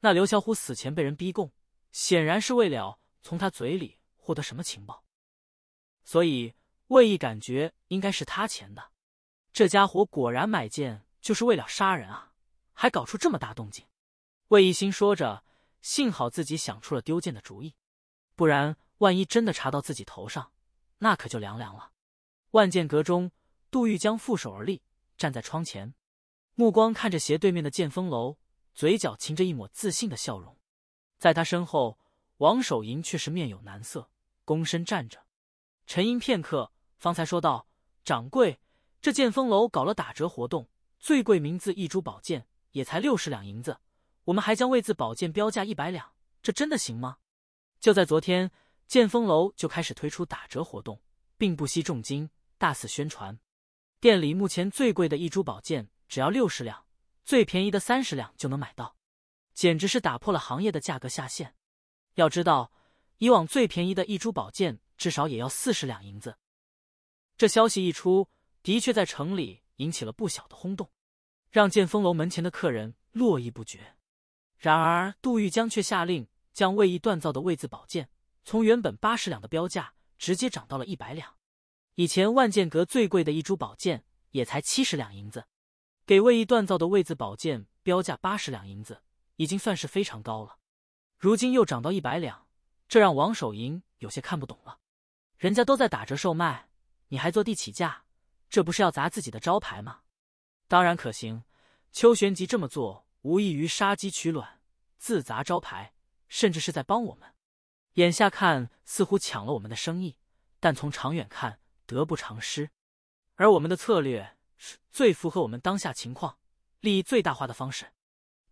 那刘小虎死前被人逼供，显然是为了从他嘴里获得什么情报，所以魏毅感觉应该是他钱的。这家伙果然买剑就是为了杀人啊，还搞出这么大动静。魏一心说着：“幸好自己想出了丢剑的主意，不然万一真的查到自己头上，那可就凉凉了。”万剑阁中，杜玉江负手而立，站在窗前，目光看着斜对面的剑风楼，嘴角噙着一抹自信的笑容。在他身后，王守银却是面有难色，躬身站着，沉吟片刻，方才说道：“掌柜，这剑风楼搞了打折活动，最贵名字一株宝剑也才六十两银子。”我们还将为字宝剑标价一百两，这真的行吗？就在昨天，剑锋楼就开始推出打折活动，并不惜重金大肆宣传。店里目前最贵的一株宝剑只要六十两，最便宜的三十两就能买到，简直是打破了行业的价格下限。要知道，以往最便宜的一株宝剑至少也要四十两银子。这消息一出，的确在城里引起了不小的轰动，让剑锋楼门前的客人络绎不绝。然而，杜玉江却下令将魏毅锻造的魏字宝剑，从原本八十两的标价直接涨到了一百两。以前万剑阁最贵的一株宝剑也才七十两银子，给魏毅锻造的魏字宝剑标价八十两银子，已经算是非常高了。如今又涨到一百两，这让王守银有些看不懂了。人家都在打折售卖，你还坐地起价，这不是要砸自己的招牌吗？当然可行，邱玄吉这么做。无异于杀鸡取卵，自砸招牌，甚至是在帮我们。眼下看似乎抢了我们的生意，但从长远看得不偿失。而我们的策略是最符合我们当下情况、利益最大化的方式。”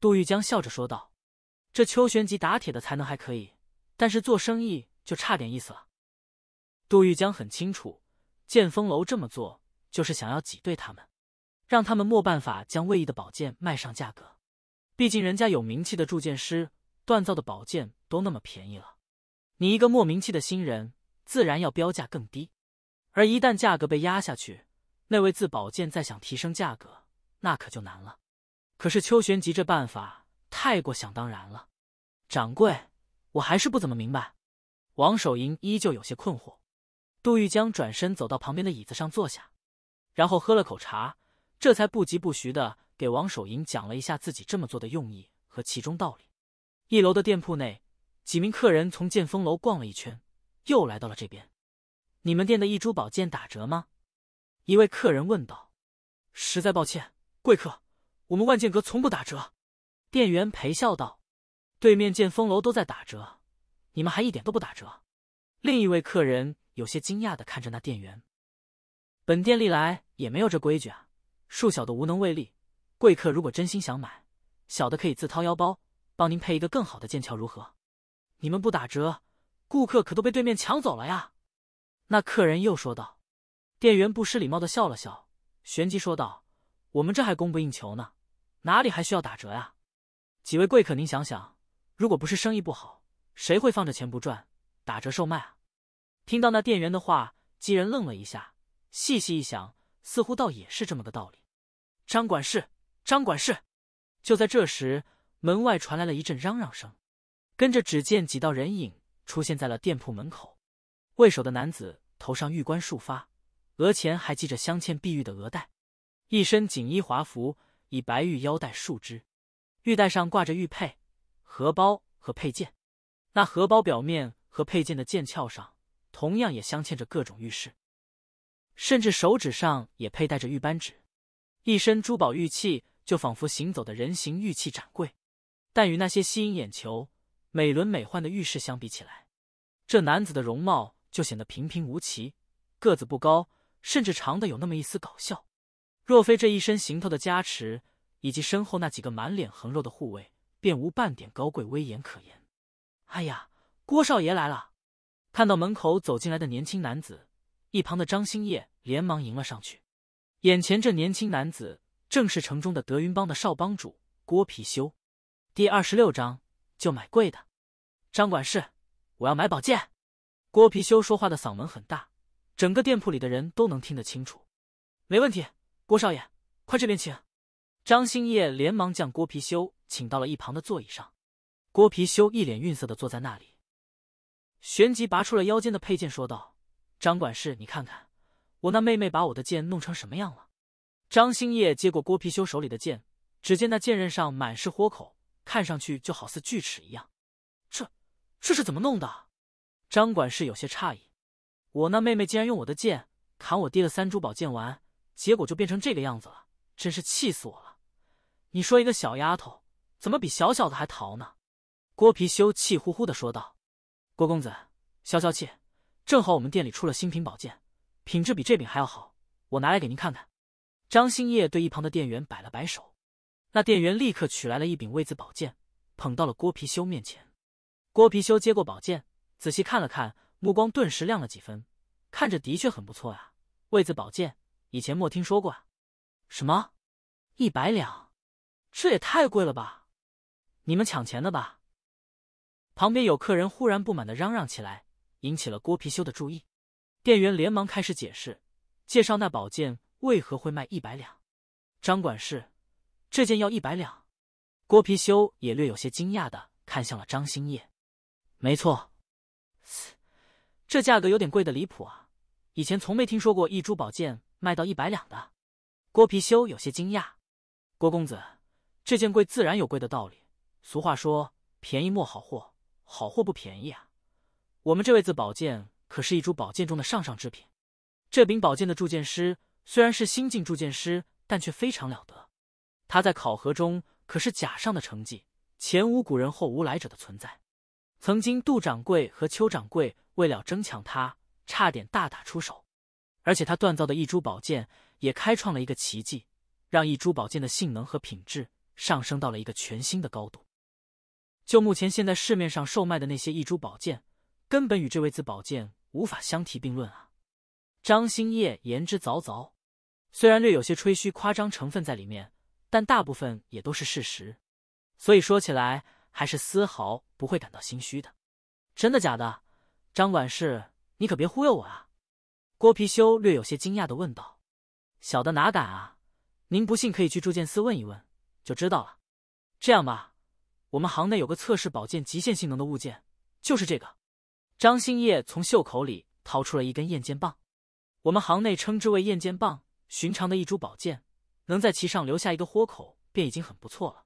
杜玉江笑着说道，“这秋玄吉打铁的才能还可以，但是做生意就差点意思了。”杜玉江很清楚，剑风楼这么做就是想要挤兑他们，让他们没办法将魏毅的宝剑卖上价格。毕竟人家有名气的铸剑师锻造的宝剑都那么便宜了，你一个没名气的新人自然要标价更低。而一旦价格被压下去，那位自宝剑再想提升价格那可就难了。可是邱玄吉这办法太过想当然了。掌柜，我还是不怎么明白。王守银依旧有些困惑。杜玉江转身走到旁边的椅子上坐下，然后喝了口茶，这才不疾不徐的。给王守银讲了一下自己这么做的用意和其中道理。一楼的店铺内，几名客人从剑锋楼逛了一圈，又来到了这边。你们店的一珠宝剑打折吗？一位客人问道。实在抱歉，贵客，我们万剑阁从不打折。店员陪笑道。对面剑锋楼都在打折，你们还一点都不打折？另一位客人有些惊讶的看着那店员。本店历来也没有这规矩啊，恕小的无能为力。贵客如果真心想买，小的可以自掏腰包帮您配一个更好的剑鞘，如何？你们不打折，顾客可都被对面抢走了呀！那客人又说道。店员不失礼貌的笑了笑，旋即说道：“我们这还供不应求呢，哪里还需要打折呀？几位贵客，您想想，如果不是生意不好，谁会放着钱不赚，打折售卖啊？”听到那店员的话，机人愣了一下，细细一想，似乎倒也是这么个道理。张管事。张管事，就在这时，门外传来了一阵嚷嚷声，跟着只见几道人影出现在了店铺门口。为首的男子头上玉冠束发，额前还系着镶嵌碧玉的额带，一身锦衣华服，以白玉腰带束之，玉带上挂着玉佩、荷包和佩剑。那荷包表面和佩剑的剑鞘上，同样也镶嵌着各种玉饰，甚至手指上也佩戴着玉扳指，一身珠宝玉器。就仿佛行走的人形玉器展柜，但与那些吸引眼球、美轮美奂的玉饰相比起来，这男子的容貌就显得平平无奇，个子不高，甚至长得有那么一丝搞笑。若非这一身行头的加持，以及身后那几个满脸横肉的护卫，便无半点高贵威严可言。哎呀，郭少爷来了！看到门口走进来的年轻男子，一旁的张兴业连忙迎了上去。眼前这年轻男子。正是城中的德云帮的少帮主郭貔修。第二十六章，就买贵的。张管事，我要买宝剑。郭貔修说话的嗓门很大，整个店铺里的人都能听得清楚。没问题，郭少爷，快这边请。张兴业连忙将郭貔修请到了一旁的座椅上。郭貔修一脸愠色的坐在那里，旋即拔出了腰间的佩剑，说道：“张管事，你看看，我那妹妹把我的剑弄成什么样了。”张星业接过郭貔修手里的剑，只见那剑刃上满是豁口，看上去就好似锯齿一样。这这是怎么弄的？张管事有些诧异。我那妹妹竟然用我的剑砍我爹的三珠宝剑，丸，结果就变成这个样子了，真是气死我了！你说一个小丫头怎么比小小子还淘呢？郭貔修气呼呼的说道。郭公子，消消气。正好我们店里出了新品宝剑，品质比这柄还要好，我拿来给您看看。张兴业对一旁的店员摆了摆手，那店员立刻取来了一柄位子宝剑，捧到了郭貔修面前。郭貔修接过宝剑，仔细看了看，目光顿时亮了几分，看着的确很不错啊。位子宝剑以前莫听说过啊？什么？一百两？这也太贵了吧！你们抢钱的吧？旁边有客人忽然不满的嚷嚷起来，引起了郭貔修的注意。店员连忙开始解释，介绍那宝剑。为何会卖一百两？张管事，这件要一百两？郭貔修也略有些惊讶的看向了张兴业。没错，这价格有点贵的离谱啊！以前从没听说过一株宝剑卖到一百两的。郭貔修有些惊讶。郭公子，这件贵自然有贵的道理。俗话说，便宜莫好货，好货不便宜啊！我们这位字宝剑可是一株宝剑中的上上之品，这柄宝剑的铸剑师。虽然是新晋铸剑师，但却非常了得。他在考核中可是甲上的成绩，前无古人后无来者的存在。曾经，杜掌柜和邱掌柜为了争抢他，差点大打出手。而且，他锻造的一株宝剑也开创了一个奇迹，让一株宝剑的性能和品质上升到了一个全新的高度。就目前现在市面上售卖的那些一株宝剑，根本与这位子宝剑无法相提并论啊！张兴业言之凿凿。虽然略有些吹嘘、夸张成分在里面，但大部分也都是事实，所以说起来还是丝毫不会感到心虚的。真的假的，张管事，你可别忽悠我啊！郭貔貅略有些惊讶的问道：“小的哪敢啊？您不信可以去铸剑司问一问，就知道了。这样吧，我们行内有个测试宝剑极限性能的物件，就是这个。”张兴业从袖口里掏出了一根验剑棒，我们行内称之为验剑棒。寻常的一株宝剑，能在其上留下一个豁口，便已经很不错了。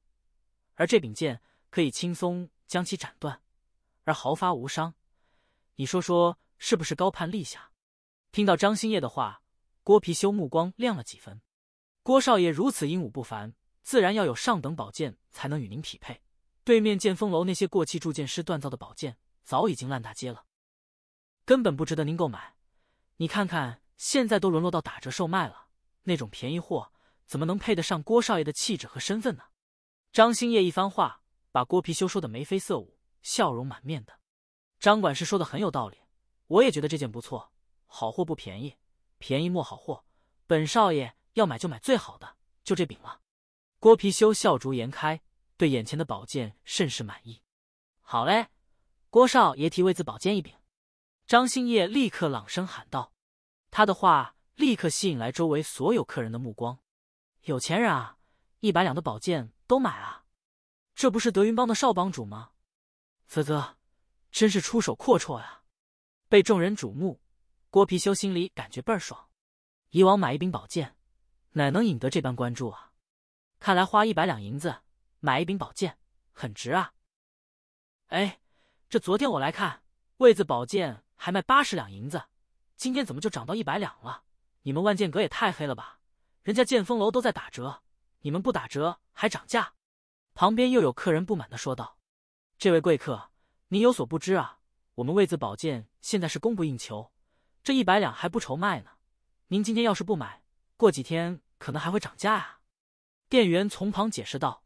而这柄剑可以轻松将其斩断，而毫发无伤。你说说，是不是高攀立下？听到张新业的话，郭貔貅目光亮了几分。郭少爷如此英武不凡，自然要有上等宝剑才能与您匹配。对面剑锋楼那些过气铸剑师锻造的宝剑，早已经烂大街了，根本不值得您购买。你看看，现在都沦落到打折售卖了。那种便宜货怎么能配得上郭少爷的气质和身份呢？张兴业一番话，把郭貔貅说的眉飞色舞，笑容满面的。张管事说的很有道理，我也觉得这件不错。好货不便宜，便宜莫好货。本少爷要买就买最好的，就这柄了。郭貔貅笑逐颜开，对眼前的宝剑甚是满意。好嘞，郭少爷提位子宝剑一柄。张兴业立刻朗声喊道：“他的话。”立刻吸引来周围所有客人的目光。有钱人啊，一百两的宝剑都买啊！这不是德云帮的少帮主吗？啧啧，真是出手阔绰呀！被众人瞩目，郭貔修心里感觉倍儿爽。以往买一柄宝剑，哪能引得这般关注啊？看来花一百两银子买一柄宝剑很值啊！哎，这昨天我来看位子宝剑还卖八十两银子，今天怎么就涨到一百两了？你们万剑阁也太黑了吧！人家剑风楼都在打折，你们不打折还涨价。旁边又有客人不满的说道：“这位贵客，您有所不知啊，我们魏字宝剑现在是供不应求，这一百两还不愁卖呢。您今天要是不买，过几天可能还会涨价啊。”店员从旁解释道：“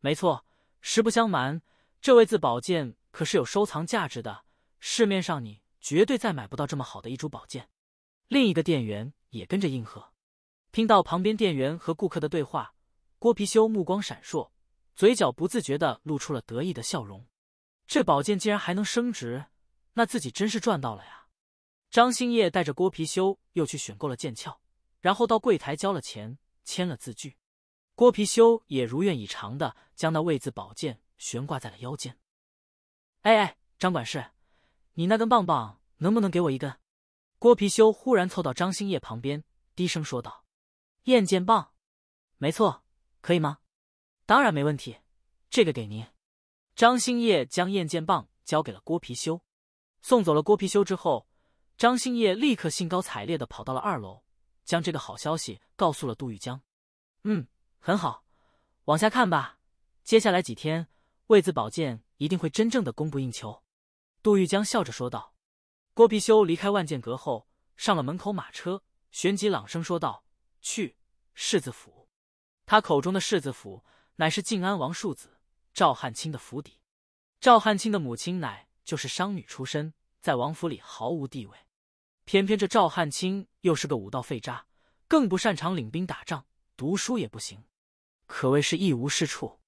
没错，实不相瞒，这位字宝剑可是有收藏价值的，市面上你绝对再买不到这么好的一株宝剑。”另一个店员也跟着应和，听到旁边店员和顾客的对话，郭貔貅目光闪烁，嘴角不自觉的露出了得意的笑容。这宝剑竟然还能升值，那自己真是赚到了呀！张兴业带着郭貔貅又去选购了剑鞘，然后到柜台交了钱，签了字据。郭貔貅也如愿以偿的将那位字宝剑悬挂在了腰间。哎哎，张管事，你那根棒棒能不能给我一根？郭貔修忽然凑到张兴叶旁边，低声说道：“验剑棒，没错，可以吗？当然没问题，这个给您。”张兴叶将验剑棒交给了郭貔修。送走了郭貔修之后，张兴叶立刻兴高采烈的跑到了二楼，将这个好消息告诉了杜玉江。“嗯，很好，往下看吧，接下来几天，魏子宝剑一定会真正的供不应求。”杜玉江笑着说道。郭貔修离开万剑阁后，上了门口马车，旋即朗声说道：“去世子府。”他口中的世子府，乃是靖安王庶子赵汉卿的府邸。赵汉卿的母亲乃就是商女出身，在王府里毫无地位。偏偏这赵汉卿又是个武道废渣，更不擅长领兵打仗，读书也不行，可谓是一无是处，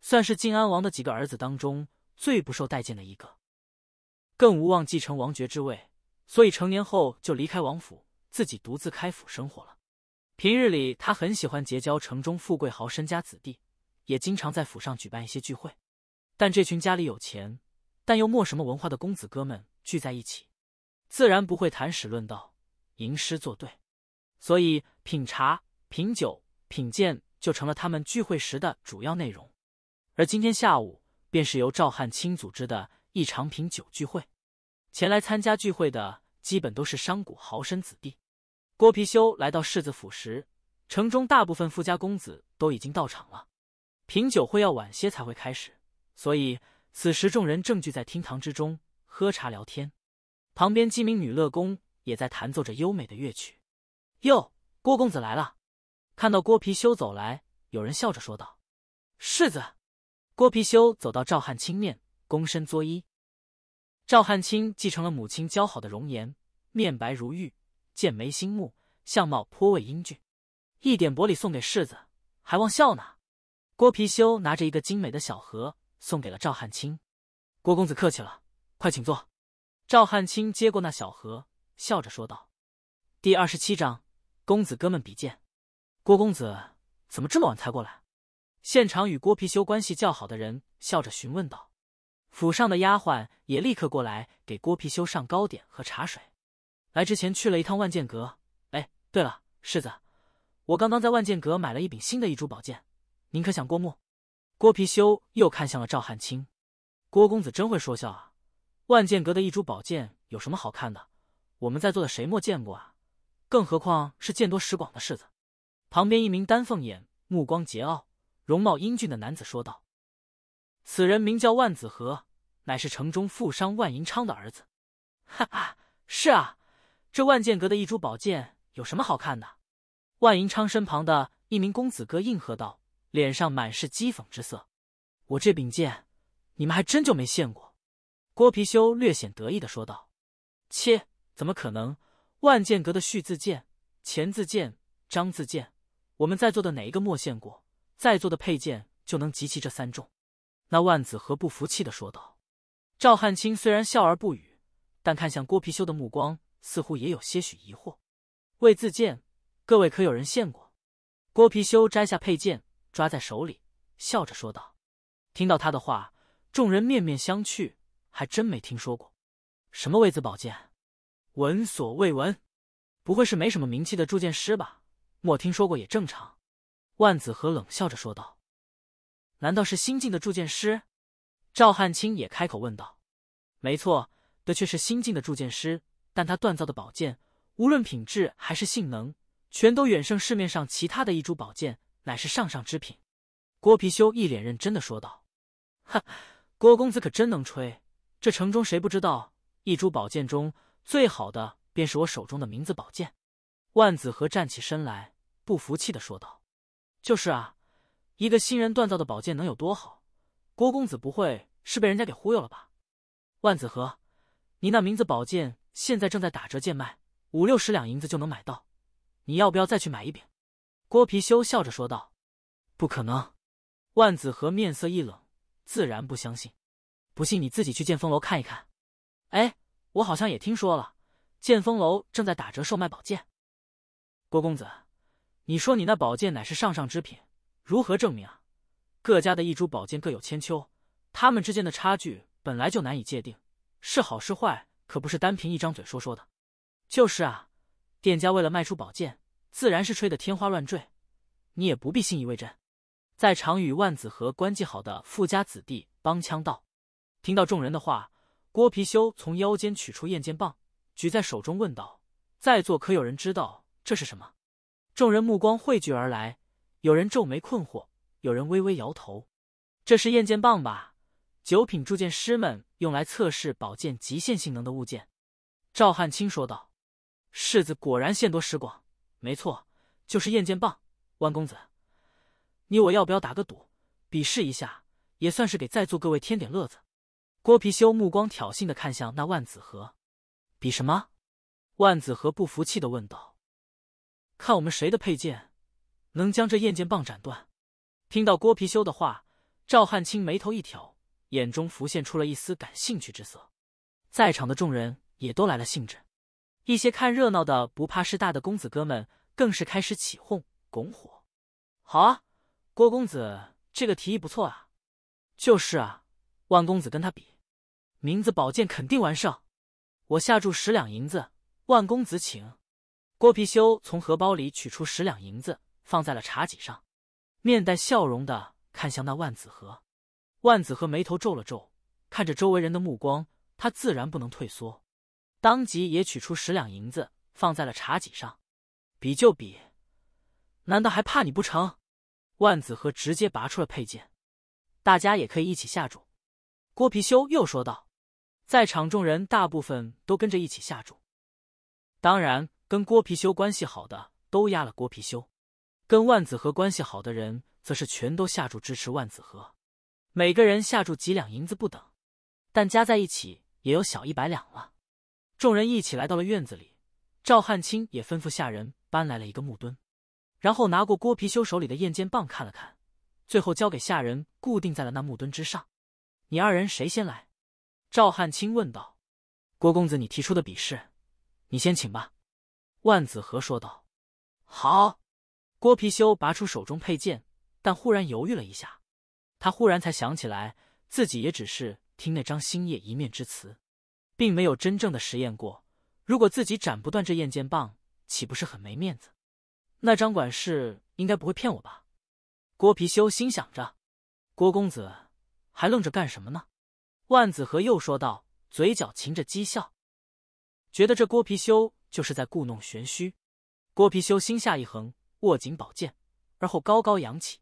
算是靖安王的几个儿子当中最不受待见的一个。更无望继承王爵之位，所以成年后就离开王府，自己独自开府生活了。平日里，他很喜欢结交城中富贵豪绅家子弟，也经常在府上举办一些聚会。但这群家里有钱但又没什么文化的公子哥们聚在一起，自然不会谈史论道、吟诗作对，所以品茶、品酒、品剑就成了他们聚会时的主要内容。而今天下午，便是由赵汉卿组织的。一场品酒聚会，前来参加聚会的基本都是商贾豪绅子弟。郭貔貅来到世子府时，城中大部分富家公子都已经到场了。品酒会要晚些才会开始，所以此时众人正聚在厅堂之中喝茶聊天。旁边几名女乐工也在弹奏着优美的乐曲。哟，郭公子来了！看到郭貔貅走来，有人笑着说道：“世子。”郭貔貅走到赵汉卿面。躬身作揖，赵汉卿继承了母亲姣好的容颜，面白如玉，剑眉星目，相貌颇为英俊。一点薄礼送给世子，还望笑纳。郭貔貅拿着一个精美的小盒，送给了赵汉卿。郭公子客气了，快请坐。赵汉卿接过那小盒，笑着说道：“第二十七章，公子哥们比剑。郭公子怎么这么晚才过来？”现场与郭貔貅关系较好的人笑着询问道。府上的丫鬟也立刻过来给郭貔貅上糕点和茶水。来之前去了一趟万剑阁。哎，对了，世子，我刚刚在万剑阁买了一柄新的一珠宝剑，您可想过目？郭貔貅又看向了赵汉卿。郭公子真会说笑啊！万剑阁的一株宝剑有什么好看的？我们在座的谁没见过啊？更何况是见多识广的世子。旁边一名丹凤眼、目光桀骜、容貌英俊的男子说道。此人名叫万子和，乃是城中富商万银昌的儿子。哈哈，是啊，这万剑阁的一株宝剑有什么好看的？万银昌身旁的一名公子哥应和道，脸上满是讥讽之色。我这柄剑，你们还真就没献过？郭貔貅略显得意的说道。切，怎么可能？万剑阁的续字剑、钱字剑、张字剑，我们在座的哪一个没献过？在座的佩剑就能集齐这三种？那万子和不服气的说道：“赵汉卿虽然笑而不语，但看向郭貔貅的目光似乎也有些许疑惑。魏自剑，各位可有人献过？”郭貔貅摘下佩剑，抓在手里，笑着说道：“听到他的话，众人面面相觑，还真没听说过什么魏子宝剑，闻所未闻。不会是没什么名气的铸剑师吧？莫听说过也正常。”万子和冷笑着说道。难道是新晋的铸剑师？赵汉卿也开口问道。没错，的确是新晋的铸剑师，但他锻造的宝剑，无论品质还是性能，全都远胜市面上其他的一株宝剑，乃是上上之品。郭貔貅一脸认真的说道。哈，郭公子可真能吹，这城中谁不知道，一株宝剑中最好的便是我手中的名字宝剑。万子和站起身来，不服气的说道。就是啊。一个新人锻造的宝剑能有多好？郭公子不会是被人家给忽悠了吧？万子和，你那名字宝剑现在正在打折贱卖，五六十两银子就能买到，你要不要再去买一柄？郭貔貅笑着说道：“不可能。”万子和面色一冷，自然不相信。不信你自己去剑锋楼看一看。哎，我好像也听说了，剑锋楼正在打折售卖宝剑。郭公子，你说你那宝剑乃是上上之品？如何证明啊？各家的一株宝剑各有千秋，他们之间的差距本来就难以界定，是好是坏，可不是单凭一张嘴说说的。就是啊，店家为了卖出宝剑，自然是吹得天花乱坠，你也不必信以为真。在场与万子和关系好的富家子弟帮腔道。听到众人的话，郭貔貅从腰间取出验剑棒，举在手中问道：“在座可有人知道这是什么？”众人目光汇聚而来。有人皱眉困惑，有人微微摇头。这是验剑棒吧？九品铸剑师们用来测试宝剑极限性能的物件。赵汉清说道：“世子果然见多识广，没错，就是验剑棒。”万公子，你我要不要打个赌，比试一下，也算是给在座各位添点乐子？”郭貔貅目光挑衅的看向那万子和，“比什么？”万子和不服气的问道，“看我们谁的佩剑。”能将这燕剑棒斩断？听到郭貔修的话，赵汉卿眉头一挑，眼中浮现出了一丝感兴趣之色。在场的众人也都来了兴致，一些看热闹的不怕事大的公子哥们更是开始起哄拱火。好啊，郭公子这个提议不错啊！就是啊，万公子跟他比，名字宝剑肯定完胜。我下注十两银子，万公子请。郭貔修从荷包里取出十两银子。放在了茶几上，面带笑容的看向那万子和，万子和眉头皱了皱，看着周围人的目光，他自然不能退缩，当即也取出十两银子放在了茶几上。比就比，难道还怕你不成？万子和直接拔出了佩剑，大家也可以一起下注。郭貔貅又说道，在场众人大部分都跟着一起下注，当然跟郭貔貅关系好的都压了郭貔貅。跟万子和关系好的人，则是全都下注支持万子和，每个人下注几两银子不等，但加在一起也有小一百两了。众人一起来到了院子里，赵汉清也吩咐下人搬来了一个木墩，然后拿过郭貔貅手里的验剑棒看了看，最后交给下人固定在了那木墩之上。你二人谁先来？赵汉清问道。郭公子，你提出的比试，你先请吧。”万子和说道。“好。”郭貔貅拔出手中佩剑，但忽然犹豫了一下，他忽然才想起来自己也只是听那张星夜一面之词，并没有真正的实验过。如果自己斩不断这燕剑棒，岂不是很没面子？那张管事应该不会骗我吧？郭貔貅心想着。郭公子，还愣着干什么呢？万子和又说道，嘴角噙着讥笑，觉得这郭貔貅就是在故弄玄虚。郭貔貅心下一横。握紧宝剑，而后高高扬起，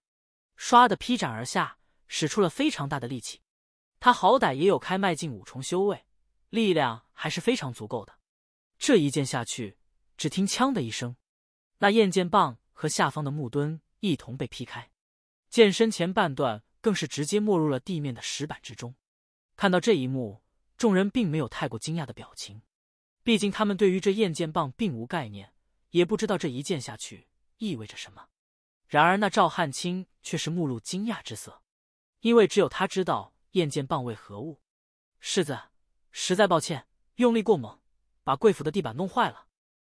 唰的劈斩而下，使出了非常大的力气。他好歹也有开脉境五重修为，力量还是非常足够的。这一剑下去，只听“锵”的一声，那燕剑棒和下方的木墩一同被劈开，剑身前半段更是直接没入了地面的石板之中。看到这一幕，众人并没有太过惊讶的表情，毕竟他们对于这燕剑棒并无概念，也不知道这一剑下去。意味着什么？然而那赵汉清却是目露惊讶之色，因为只有他知道燕剑棒为何物。世子，实在抱歉，用力过猛，把贵府的地板弄坏了。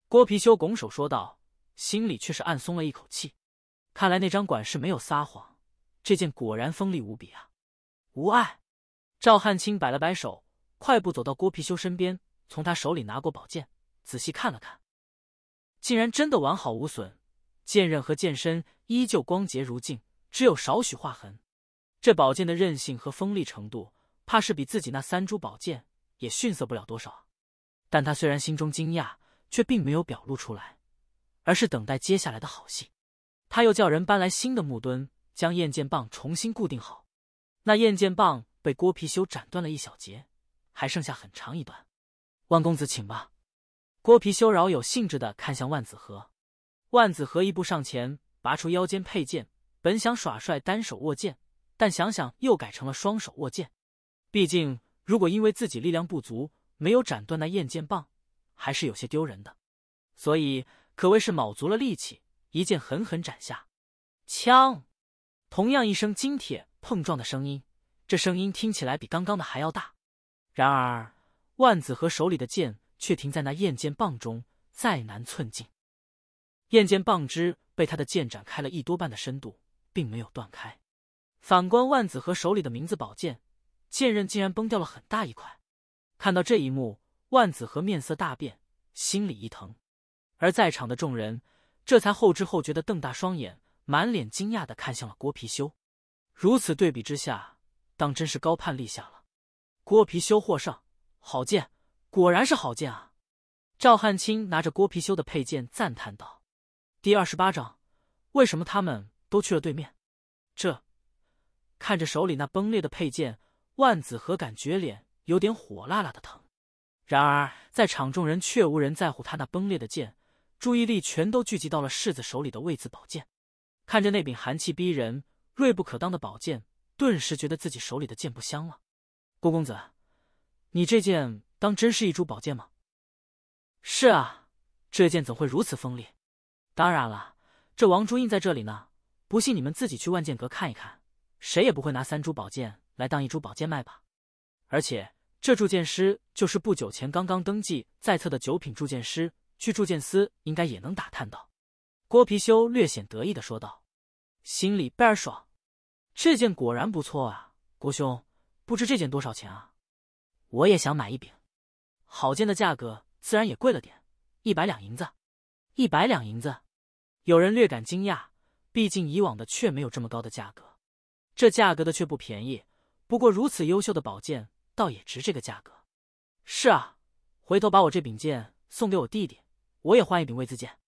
郭貔貅拱手说道，心里却是暗松了一口气。看来那张管事没有撒谎，这剑果然锋利无比啊！无碍。赵汉清摆了摆手，快步走到郭貔貅身边，从他手里拿过宝剑，仔细看了看，竟然真的完好无损。剑刃和剑身依旧光洁如镜，只有少许划痕。这宝剑的韧性和锋利程度，怕是比自己那三株宝剑也逊色不了多少。但他虽然心中惊讶，却并没有表露出来，而是等待接下来的好戏。他又叫人搬来新的木墩，将燕剑棒重新固定好。那燕剑棒被郭貔修斩断了一小截，还剩下很长一段。万公子，请吧。郭皮修饶有兴致的看向万子和。万子和一步上前，拔出腰间佩剑，本想耍帅，单手握剑，但想想又改成了双手握剑。毕竟，如果因为自己力量不足，没有斩断那焰剑棒，还是有些丢人的。所以，可谓是卯足了力气，一剑狠狠斩下。枪，同样一声金铁碰撞的声音，这声音听起来比刚刚的还要大。然而，万子和手里的剑却停在那焰剑棒中，再难寸进。燕剑棒枝被他的剑斩开了一多半的深度，并没有断开。反观万子和手里的名字宝剑，剑刃竟然崩掉了很大一块。看到这一幕，万子和面色大变，心里一疼。而在场的众人这才后知后觉的瞪大双眼，满脸惊讶的看向了郭貔貅。如此对比之下，当真是高攀立下了。郭貔貅获胜，好剑，果然是好剑啊！赵汉卿拿着郭貔貅的佩剑赞叹道。第二十八章，为什么他们都去了对面？这看着手里那崩裂的佩剑，万子和感觉脸有点火辣辣的疼。然而在场众人却无人在乎他那崩裂的剑，注意力全都聚集到了世子手里的魏字宝剑。看着那柄寒气逼人、锐不可当的宝剑，顿时觉得自己手里的剑不香了。顾公子，你这剑当真是一株宝剑吗？是啊，这剑怎会如此锋利？当然了，这王珠印在这里呢，不信你们自己去万剑阁看一看，谁也不会拿三株宝剑来当一株宝剑卖吧？而且这铸剑师就是不久前刚刚登记在册的九品铸剑师，去铸剑司应该也能打探到。郭貔貅略显得意的说道，心里倍儿爽。这件果然不错啊，郭兄，不知这件多少钱啊？我也想买一柄。好剑的价格自然也贵了点，一百两银子。一百两银子。有人略感惊讶，毕竟以往的却没有这么高的价格，这价格的却不便宜。不过如此优秀的宝剑，倒也值这个价格。是啊，回头把我这柄剑送给我弟弟，我也换一柄魏字剑。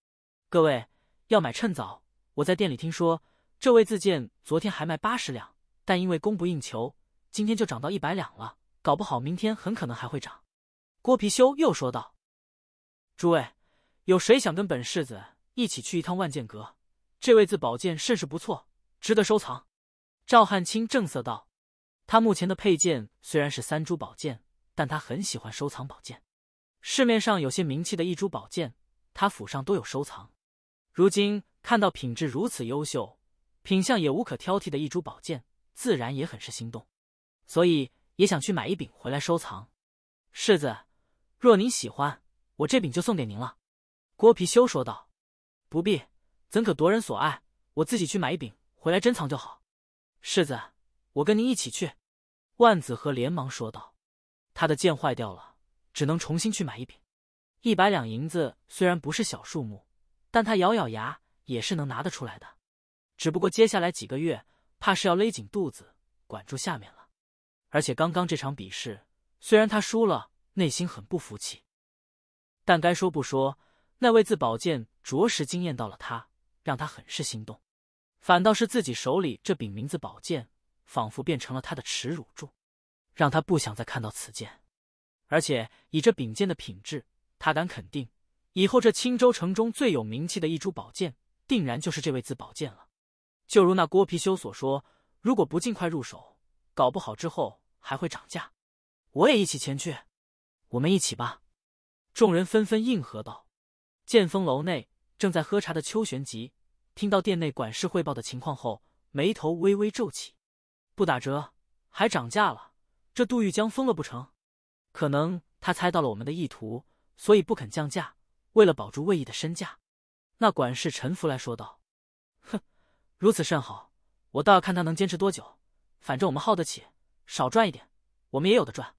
各位要买趁早，我在店里听说这魏字剑昨天还卖八十两，但因为供不应求，今天就涨到一百两了，搞不好明天很可能还会涨。郭貔貅又说道：“诸位，有谁想跟本世子？”一起去一趟万剑阁，这位字宝剑甚是不错，值得收藏。赵汉清正色道：“他目前的佩剑虽然是三株宝剑，但他很喜欢收藏宝剑。市面上有些名气的一株宝剑，他府上都有收藏。如今看到品质如此优秀，品相也无可挑剔的一株宝剑，自然也很是心动，所以也想去买一柄回来收藏。世子，若您喜欢，我这柄就送给您了。”郭貔貅说道。不必，怎可夺人所爱？我自己去买一柄回来珍藏就好。世子，我跟您一起去。”万子和连忙说道。他的剑坏掉了，只能重新去买一柄。一百两银子虽然不是小数目，但他咬咬牙也是能拿得出来的。只不过接下来几个月，怕是要勒紧肚子，管住下面了。而且刚刚这场比试，虽然他输了，内心很不服气，但该说不说，那位自宝剑。着实惊艳到了他，让他很是心动。反倒是自己手里这柄名字宝剑，仿佛变成了他的耻辱柱，让他不想再看到此剑。而且以这柄剑的品质，他敢肯定，以后这青州城中最有名气的一株宝剑，定然就是这位字宝剑了。就如那郭貔貅所说，如果不尽快入手，搞不好之后还会涨价。我也一起前去，我们一起吧。众人纷纷应和道。剑锋楼内。正在喝茶的邱玄吉听到店内管事汇报的情况后，眉头微微皱起：“不打折还涨价了，这杜玉江疯了不成？可能他猜到了我们的意图，所以不肯降价。为了保住魏毅的身价。”那管事沉浮来说道：“哼，如此甚好，我倒要看他能坚持多久。反正我们耗得起，少赚一点我们也有的赚。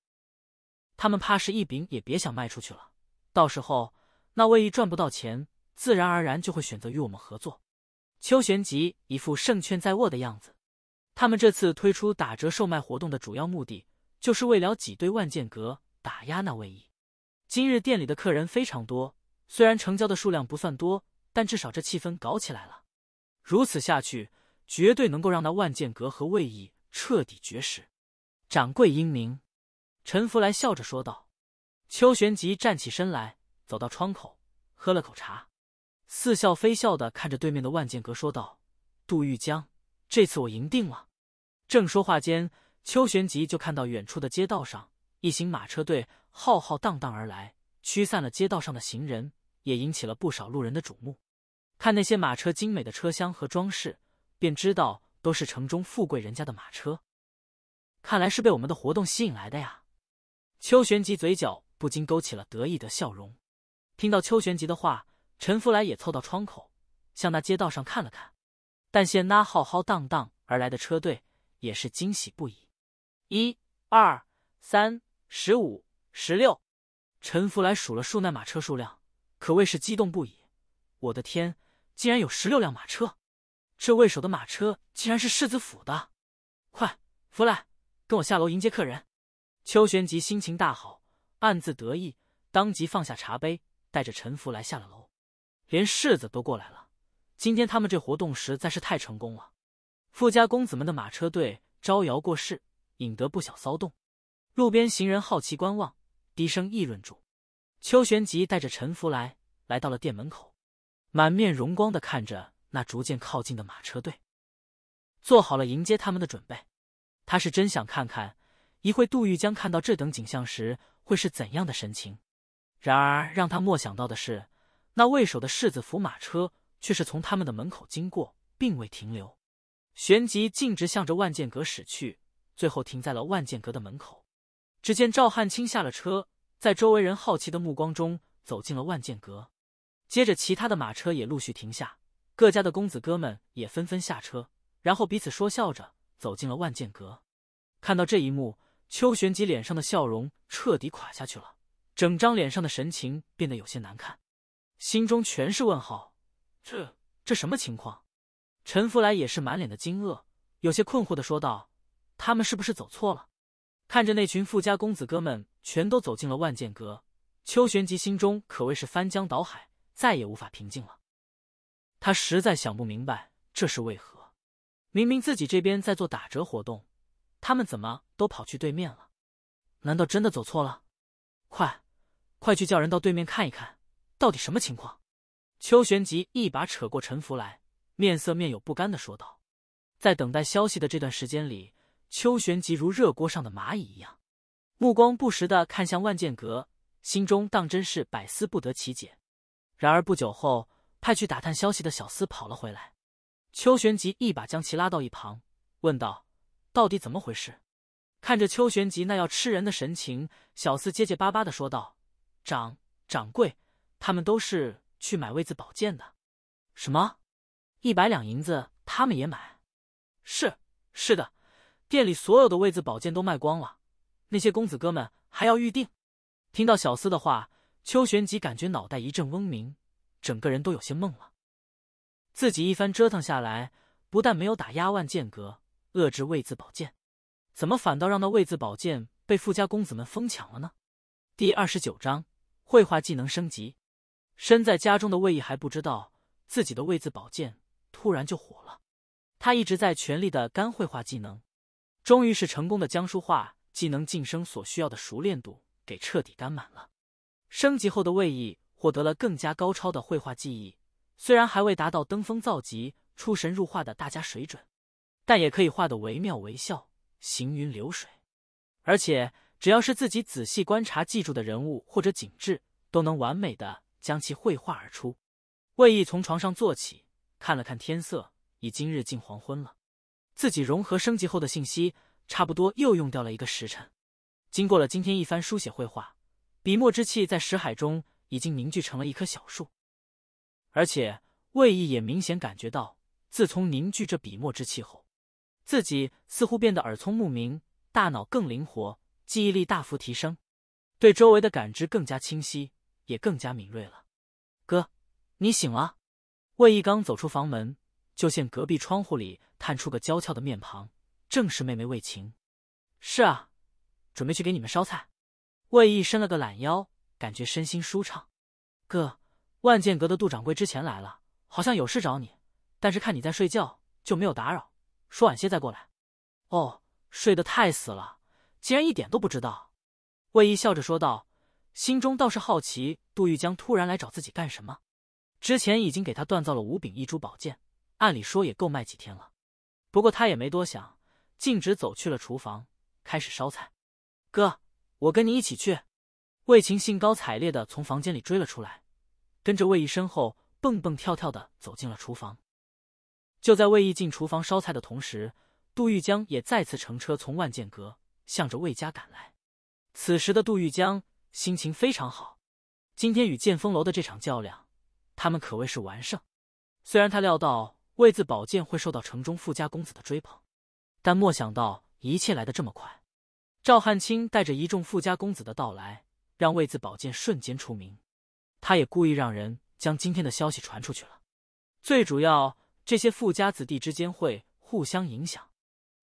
他们怕是一饼也别想卖出去了。到时候那魏毅赚不到钱。”自然而然就会选择与我们合作。邱玄吉一副胜券在握的样子。他们这次推出打折售卖活动的主要目的，就是为了挤兑万剑阁，打压那位毅。今日店里的客人非常多，虽然成交的数量不算多，但至少这气氛搞起来了。如此下去，绝对能够让那万剑阁和魏毅彻底绝食。掌柜英明，陈福来笑着说道。邱玄吉站起身来，走到窗口，喝了口茶。似笑非笑的看着对面的万剑阁说道：“杜玉江，这次我赢定了。”正说话间，邱玄吉就看到远处的街道上，一行马车队浩浩荡荡而来，驱散了街道上的行人，也引起了不少路人的瞩目。看那些马车精美的车厢和装饰，便知道都是城中富贵人家的马车。看来是被我们的活动吸引来的呀。邱玄吉嘴角不禁勾起了得意的笑容。听到邱玄吉的话。陈福来也凑到窗口，向那街道上看了看，但见那浩浩荡荡而来的车队，也是惊喜不已。一二三，十五十六，陈福来数了数那马车数量，可谓是激动不已。我的天，竟然有十六辆马车！这为首的马车竟然是世子府的。快，福来，跟我下楼迎接客人。秋玄吉心情大好，暗自得意，当即放下茶杯，带着陈福来下了楼。连世子都过来了，今天他们这活动实在是太成功了。富家公子们的马车队招摇过市，引得不小骚动。路边行人好奇观望，低声议论着。秋玄吉带着陈福来来到了店门口，满面荣光的看着那逐渐靠近的马车队，做好了迎接他们的准备。他是真想看看，一会杜玉江看到这等景象时会是怎样的神情。然而让他莫想到的是。那为首的世子府马车却是从他们的门口经过，并未停留，旋即径直向着万剑阁驶去，最后停在了万剑阁的门口。只见赵汉卿下了车，在周围人好奇的目光中走进了万剑阁。接着，其他的马车也陆续停下，各家的公子哥们也纷纷下车，然后彼此说笑着走进了万剑阁。看到这一幕，邱玄吉脸上的笑容彻底垮下去了，整张脸上的神情变得有些难看。心中全是问号，这这什么情况？陈福来也是满脸的惊愕，有些困惑的说道：“他们是不是走错了？”看着那群富家公子哥们全都走进了万剑阁，邱玄吉心中可谓是翻江倒海，再也无法平静了。他实在想不明白这是为何，明明自己这边在做打折活动，他们怎么都跑去对面了？难道真的走错了？快，快去叫人到对面看一看！到底什么情况？邱玄吉一把扯过陈福来，面色面有不甘的说道：“在等待消息的这段时间里，邱玄吉如热锅上的蚂蚁一样，目光不时的看向万剑阁，心中当真是百思不得其解。然而不久后，派去打探消息的小厮跑了回来，邱玄吉一把将其拉到一旁，问道：‘到底怎么回事？’看着邱玄吉那要吃人的神情，小厮结结巴巴的说道：‘掌掌柜。’他们都是去买位子宝剑的，什么一百两银子，他们也买？是是的，店里所有的位子宝剑都卖光了，那些公子哥们还要预定。听到小厮的话，邱玄吉感觉脑袋一阵嗡鸣，整个人都有些懵了。自己一番折腾下来，不但没有打压万剑阁，遏制位子宝剑，怎么反倒让那位子宝剑被富家公子们疯抢了呢？第二十九章：绘画技能升级。身在家中的魏毅还不知道自己的魏字宝剑突然就火了。他一直在全力的干绘画技能，终于是成功的将书画技能晋升所需要的熟练度给彻底干满了。升级后的魏毅获得了更加高超的绘画技艺，虽然还未达到登峰造极、出神入化的大家水准，但也可以画的惟妙惟肖、行云流水。而且只要是自己仔细观察、记住的人物或者景致，都能完美的。将其绘画而出。魏毅从床上坐起，看了看天色，已今日近黄昏了。自己融合升级后的信息，差不多又用掉了一个时辰。经过了今天一番书写绘画，笔墨之气在识海中已经凝聚成了一棵小树。而且魏毅也明显感觉到，自从凝聚这笔墨之气后，自己似乎变得耳聪目明，大脑更灵活，记忆力大幅提升，对周围的感知更加清晰。也更加敏锐了，哥，你醒了。魏毅刚走出房门，就见隔壁窗户里探出个娇俏的面庞，正是妹妹魏晴。是啊，准备去给你们烧菜。魏毅伸了个懒腰，感觉身心舒畅。哥，万剑阁的杜掌柜之前来了，好像有事找你，但是看你在睡觉，就没有打扰，说晚些再过来。哦，睡得太死了，竟然一点都不知道。魏毅笑着说道。心中倒是好奇，杜玉江突然来找自己干什么？之前已经给他锻造了五柄一株宝剑，按理说也够卖几天了。不过他也没多想，径直走去了厨房，开始烧菜。哥，我跟你一起去！魏晴兴高采烈的从房间里追了出来，跟着魏毅身后蹦蹦跳跳的走进了厨房。就在魏毅进厨房烧菜的同时，杜玉江也再次乘车从万剑阁向着魏家赶来。此时的杜玉江。心情非常好，今天与剑锋楼的这场较量，他们可谓是完胜。虽然他料到魏字宝剑会受到城中富家公子的追捧，但莫想到一切来得这么快。赵汉卿带着一众富家公子的到来，让魏字宝剑瞬间出名。他也故意让人将今天的消息传出去了。最主要，这些富家子弟之间会互相影响，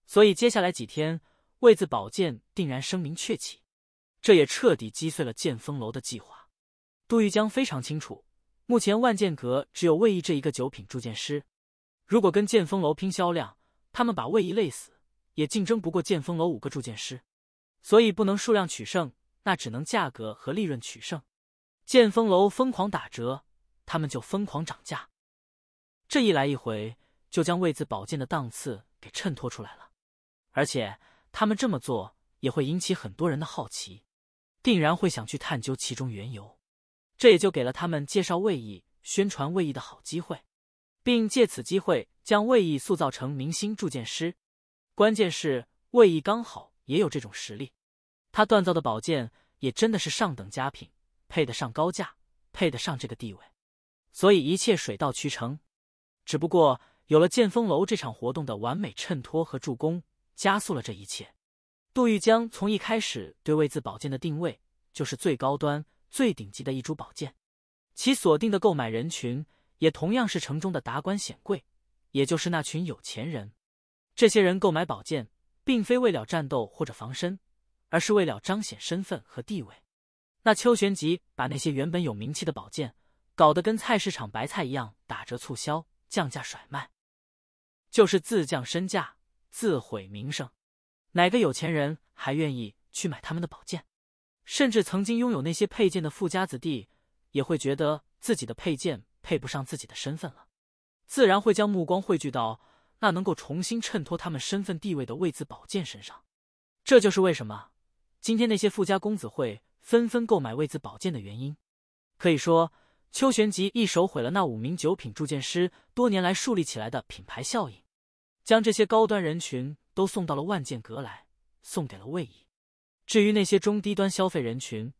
所以接下来几天，魏字宝剑定然声名鹊起。这也彻底击碎了剑风楼的计划。杜玉江非常清楚，目前万剑阁只有魏毅这一个九品铸剑师。如果跟剑风楼拼销量，他们把魏毅累死，也竞争不过剑风楼五个铸剑师。所以不能数量取胜，那只能价格和利润取胜。剑风楼疯狂打折，他们就疯狂涨价。这一来一回，就将位子宝剑的档次给衬托出来了。而且他们这么做，也会引起很多人的好奇。定然会想去探究其中缘由，这也就给了他们介绍魏毅、宣传魏毅的好机会，并借此机会将魏毅塑造成明星铸剑师。关键是魏毅刚好也有这种实力，他锻造的宝剑也真的是上等佳品，配得上高价，配得上这个地位，所以一切水到渠成。只不过有了剑风楼这场活动的完美衬托和助攻，加速了这一切。杜玉江从一开始对未字宝剑的定位就是最高端、最顶级的一株宝剑，其锁定的购买人群也同样是城中的达官显贵，也就是那群有钱人。这些人购买宝剑，并非为了战斗或者防身，而是为了彰显身份和地位。那秋玄吉把那些原本有名气的宝剑搞得跟菜市场白菜一样打折促销、降价甩卖，就是自降身价、自毁名声。哪个有钱人还愿意去买他们的宝剑？甚至曾经拥有那些佩剑的富家子弟，也会觉得自己的佩剑配不上自己的身份了，自然会将目光汇聚到那能够重新衬托他们身份地位的位字宝剑身上。这就是为什么今天那些富家公子会纷纷购买位字宝剑的原因。可以说，邱玄吉一手毁了那五名九品铸剑师多年来树立起来的品牌效应，将这些高端人群。都送到了万剑阁来，送给了魏毅。至于那些中低端消费人群，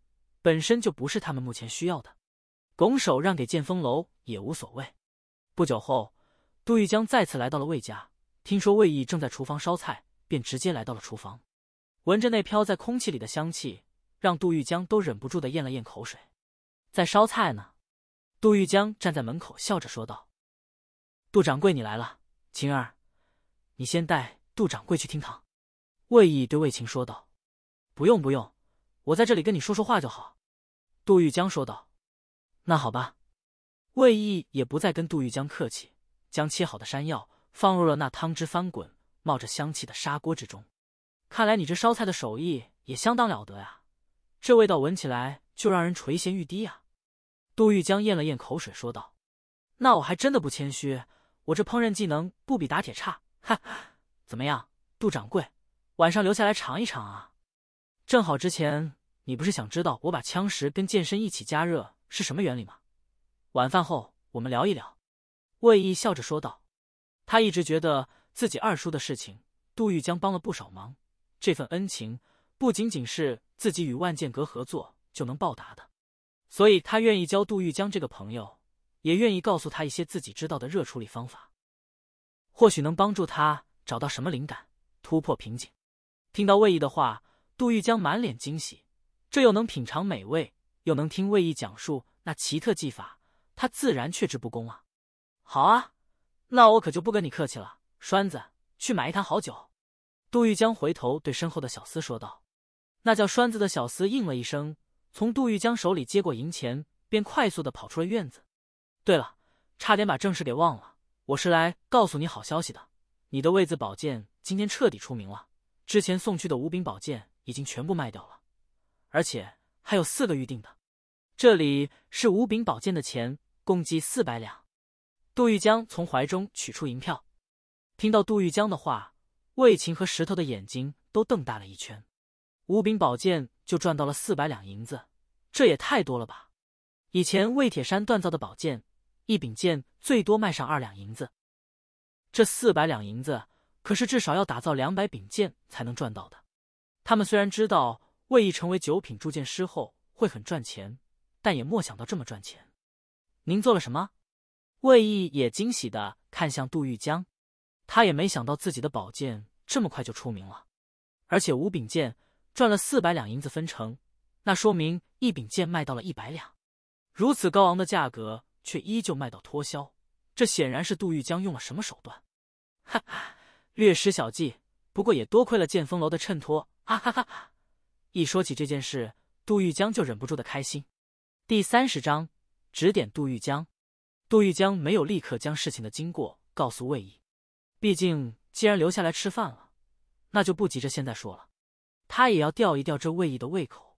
本身就不是他们目前需要的，拱手让给剑风楼也无所谓。不久后，杜玉江再次来到了魏家，听说魏毅正在厨房烧菜，便直接来到了厨房。闻着那飘在空气里的香气，让杜玉江都忍不住的咽了咽口水。在烧菜呢，杜玉江站在门口笑着说道：“杜掌柜，你来了。晴儿，你先带。”杜掌柜去厅堂，魏毅对魏晴说道：“不用不用，我在这里跟你说说话就好。”杜玉江说道：“那好吧。”魏毅也不再跟杜玉江客气，将切好的山药放入了那汤汁翻滚、冒着香气的砂锅之中。看来你这烧菜的手艺也相当了得呀，这味道闻起来就让人垂涎欲滴呀。杜玉江咽了咽口水说道：“那我还真的不谦虚，我这烹饪技能不比打铁差，哈哈。”怎么样，杜掌柜，晚上留下来尝一尝啊？正好之前你不是想知道我把枪石跟剑身一起加热是什么原理吗？晚饭后我们聊一聊。魏毅笑着说道。他一直觉得自己二叔的事情，杜玉江帮了不少忙，这份恩情不仅仅是自己与万剑阁合作就能报答的，所以他愿意交杜玉江这个朋友，也愿意告诉他一些自己知道的热处理方法，或许能帮助他。找到什么灵感突破瓶颈？听到魏毅的话，杜玉江满脸惊喜。这又能品尝美味，又能听魏毅讲述那奇特技法，他自然却之不恭啊！好啊，那我可就不跟你客气了。栓子，去买一坛好酒。杜玉江回头对身后的小厮说道。那叫栓子的小厮应了一声，从杜玉江手里接过银钱，便快速的跑出了院子。对了，差点把正事给忘了，我是来告诉你好消息的。你的位子宝剑今天彻底出名了，之前送去的五柄宝剑已经全部卖掉了，而且还有四个预定的。这里是五柄宝剑的钱，共计四百两。杜玉江从怀中取出银票。听到杜玉江的话，魏晴和石头的眼睛都瞪大了一圈。五柄宝剑就赚到了四百两银子，这也太多了吧？以前魏铁山锻造的宝剑，一柄剑最多卖上二两银子。这四百两银子可是至少要打造两百柄剑才能赚到的。他们虽然知道魏毅成为九品铸剑师后会很赚钱，但也莫想到这么赚钱。您做了什么？魏毅也惊喜的看向杜玉江，他也没想到自己的宝剑这么快就出名了，而且五柄剑赚了四百两银子分成，那说明一柄剑卖到了一百两。如此高昂的价格却依旧卖到脱销，这显然是杜玉江用了什么手段。哈哈，略施小计，不过也多亏了剑风楼的衬托，哈哈哈哈！一说起这件事，杜玉江就忍不住的开心。第三十章指点杜玉江，杜玉江没有立刻将事情的经过告诉魏毅，毕竟既然留下来吃饭了，那就不急着现在说了。他也要吊一吊这魏毅的胃口，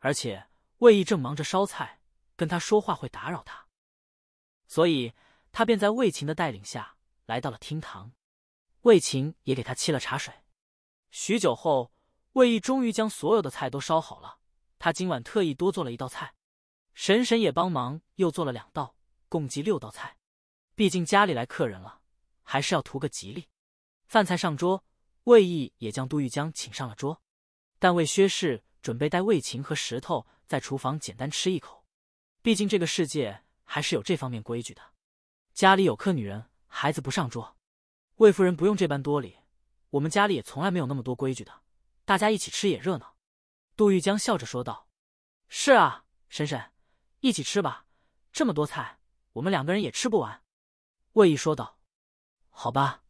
而且魏毅正忙着烧菜，跟他说话会打扰他，所以他便在魏晴的带领下来到了厅堂。魏晴也给他沏了茶水，许久后，魏毅终于将所有的菜都烧好了。他今晚特意多做了一道菜，神神也帮忙又做了两道，共计六道菜。毕竟家里来客人了，还是要图个吉利。饭菜上桌，魏毅也将杜玉江请上了桌，但为薛氏准备带魏晴和石头在厨房简单吃一口。毕竟这个世界还是有这方面规矩的，家里有客，女人孩子不上桌。魏夫人不用这般多礼，我们家里也从来没有那么多规矩的，大家一起吃也热闹。”杜玉江笑着说道。“是啊，婶婶，一起吃吧，这么多菜，我们两个人也吃不完。”魏毅说道。“好吧。”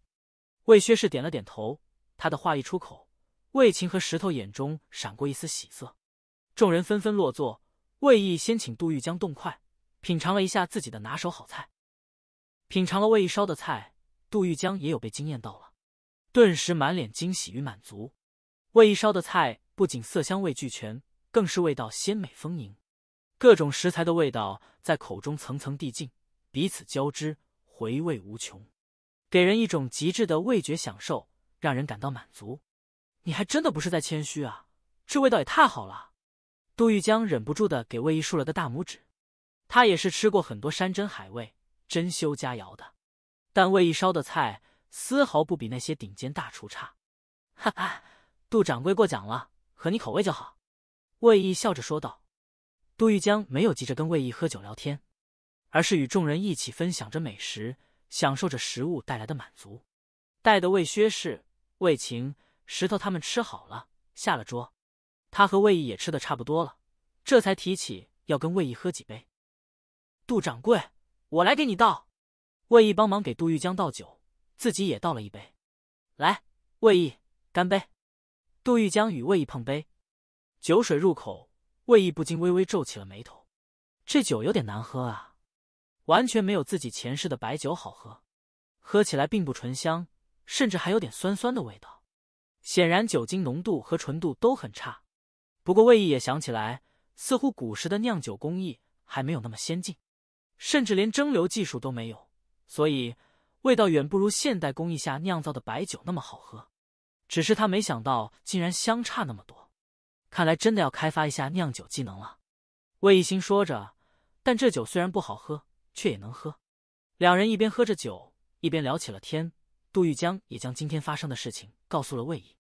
魏薛氏点了点头。他的话一出口，魏晴和石头眼中闪过一丝喜色。众人纷纷落座。魏毅先请杜玉江动筷，品尝了一下自己的拿手好菜。品尝了魏毅烧的菜。杜玉江也有被惊艳到了，顿时满脸惊喜与满足。魏一烧的菜不仅色香味俱全，更是味道鲜美丰盈，各种食材的味道在口中层层递进，彼此交织，回味无穷，给人一种极致的味觉享受，让人感到满足。你还真的不是在谦虚啊，这味道也太好了！杜玉江忍不住的给魏一竖了个大拇指，他也是吃过很多山珍海味、珍馐佳肴的。但魏毅烧的菜丝毫不比那些顶尖大厨差，哈哈，杜掌柜过奖了，合你口味就好。魏毅笑着说道。杜玉江没有急着跟魏毅喝酒聊天，而是与众人一起分享着美食，享受着食物带来的满足。带的魏薛氏、魏晴、石头他们吃好了，下了桌，他和魏毅也吃的差不多了，这才提起要跟魏毅喝几杯。杜掌柜，我来给你倒。魏毅帮忙给杜玉江倒酒，自己也倒了一杯。来，魏毅，干杯！杜玉江与魏毅碰杯，酒水入口，魏毅不禁微微皱起了眉头。这酒有点难喝啊，完全没有自己前世的白酒好喝，喝起来并不醇香，甚至还有点酸酸的味道。显然酒精浓度和纯度都很差。不过魏毅也想起来，似乎古时的酿酒工艺还没有那么先进，甚至连蒸馏技术都没有。所以味道远不如现代工艺下酿造的白酒那么好喝，只是他没想到竟然相差那么多，看来真的要开发一下酿酒技能了。魏一心说着，但这酒虽然不好喝，却也能喝。两人一边喝着酒，一边聊起了天。杜玉江也将今天发生的事情告诉了魏毅。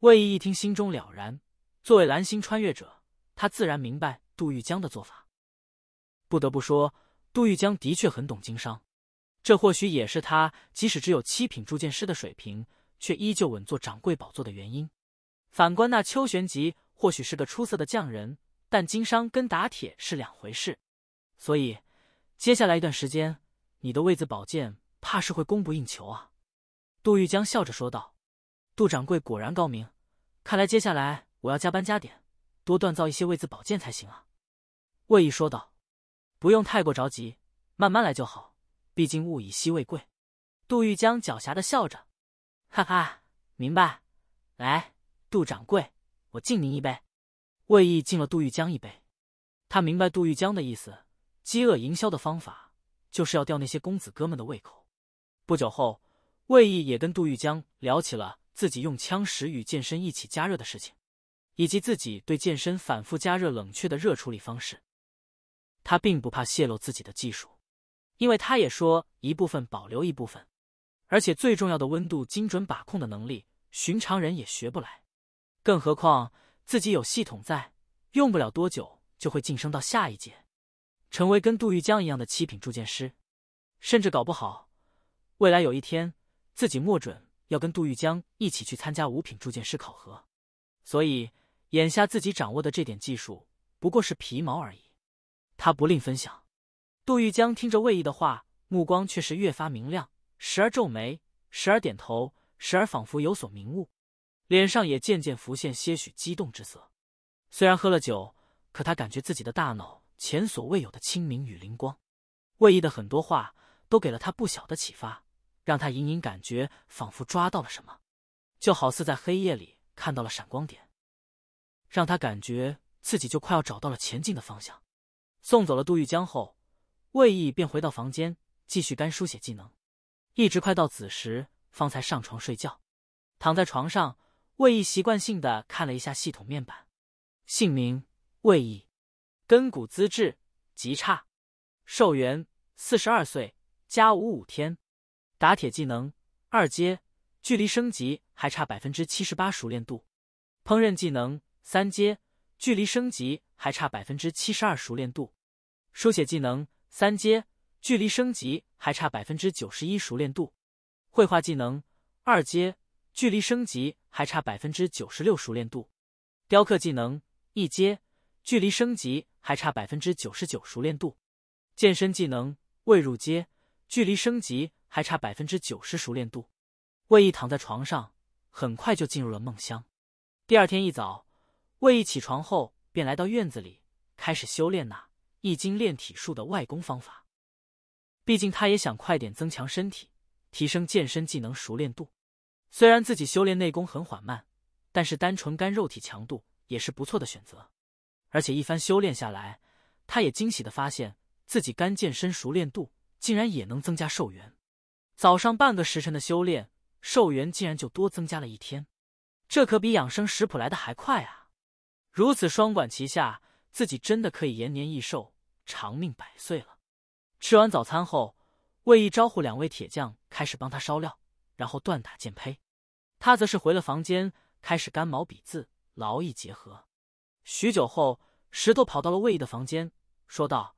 魏毅一听，心中了然。作为蓝星穿越者，他自然明白杜玉江的做法。不得不说，杜玉江的确很懂经商。这或许也是他即使只有七品铸剑师的水平，却依旧稳坐掌柜宝座的原因。反观那秋玄吉，或许是个出色的匠人，但经商跟打铁是两回事。所以，接下来一段时间，你的位子宝剑怕是会供不应求啊。”杜玉江笑着说道。“杜掌柜果然高明，看来接下来我要加班加点，多锻造一些位子宝剑才行啊。”魏毅说道。“不用太过着急，慢慢来就好。”毕竟物以稀为贵，杜玉江狡黠的笑着，哈哈，明白。来，杜掌柜，我敬您一杯。魏毅敬了杜玉江一杯，他明白杜玉江的意思，饥饿营销的方法就是要吊那些公子哥们的胃口。不久后，魏毅也跟杜玉江聊起了自己用枪石与健身一起加热的事情，以及自己对健身反复加热冷却的热处理方式。他并不怕泄露自己的技术。因为他也说一部分保留一部分，而且最重要的温度精准把控的能力，寻常人也学不来。更何况自己有系统在，用不了多久就会晋升到下一阶，成为跟杜玉江一样的七品铸剑师，甚至搞不好未来有一天自己莫准要跟杜玉江一起去参加五品铸剑师考核。所以眼下自己掌握的这点技术不过是皮毛而已，他不吝分享。杜玉江听着魏毅的话，目光却是越发明亮，时而皱眉，时而点头，时而仿佛有所明悟，脸上也渐渐浮现些许激动之色。虽然喝了酒，可他感觉自己的大脑前所未有的清明与灵光。魏毅的很多话都给了他不小的启发，让他隐隐感觉仿佛抓到了什么，就好似在黑夜里看到了闪光点，让他感觉自己就快要找到了前进的方向。送走了杜玉江后。魏毅便回到房间，继续干书写技能，一直快到子时方才上床睡觉。躺在床上，魏毅习惯性的看了一下系统面板：姓名魏毅，根骨资质极差，寿元四十二岁加五五天，打铁技能二阶，距离升级还差百分之七十八熟练度；烹饪技能三阶，距离升级还差百分之七十二熟练度；书写技能。三阶距离升级还差百分之九十一熟练度，绘画技能二阶距离升级还差百分之九十六熟练度，雕刻技能一阶距离升级还差百分之九十九熟练度，健身技能未入阶距离升级还差百分之九十熟练度。魏毅躺在床上，很快就进入了梦乡。第二天一早，魏毅起床后便来到院子里开始修炼呐。易经炼体术的外功方法，毕竟他也想快点增强身体，提升健身技能熟练度。虽然自己修炼内功很缓慢，但是单纯干肉体强度也是不错的选择。而且一番修炼下来，他也惊喜的发现自己干健身熟练度竟然也能增加寿元。早上半个时辰的修炼，寿元竟然就多增加了一天，这可比养生食谱来的还快啊！如此双管齐下。自己真的可以延年益寿、长命百岁了。吃完早餐后，魏毅招呼两位铁匠开始帮他烧料，然后锻打剑胚。他则是回了房间，开始干毛笔字，劳逸结合。许久后，石头跑到了魏毅的房间，说道：“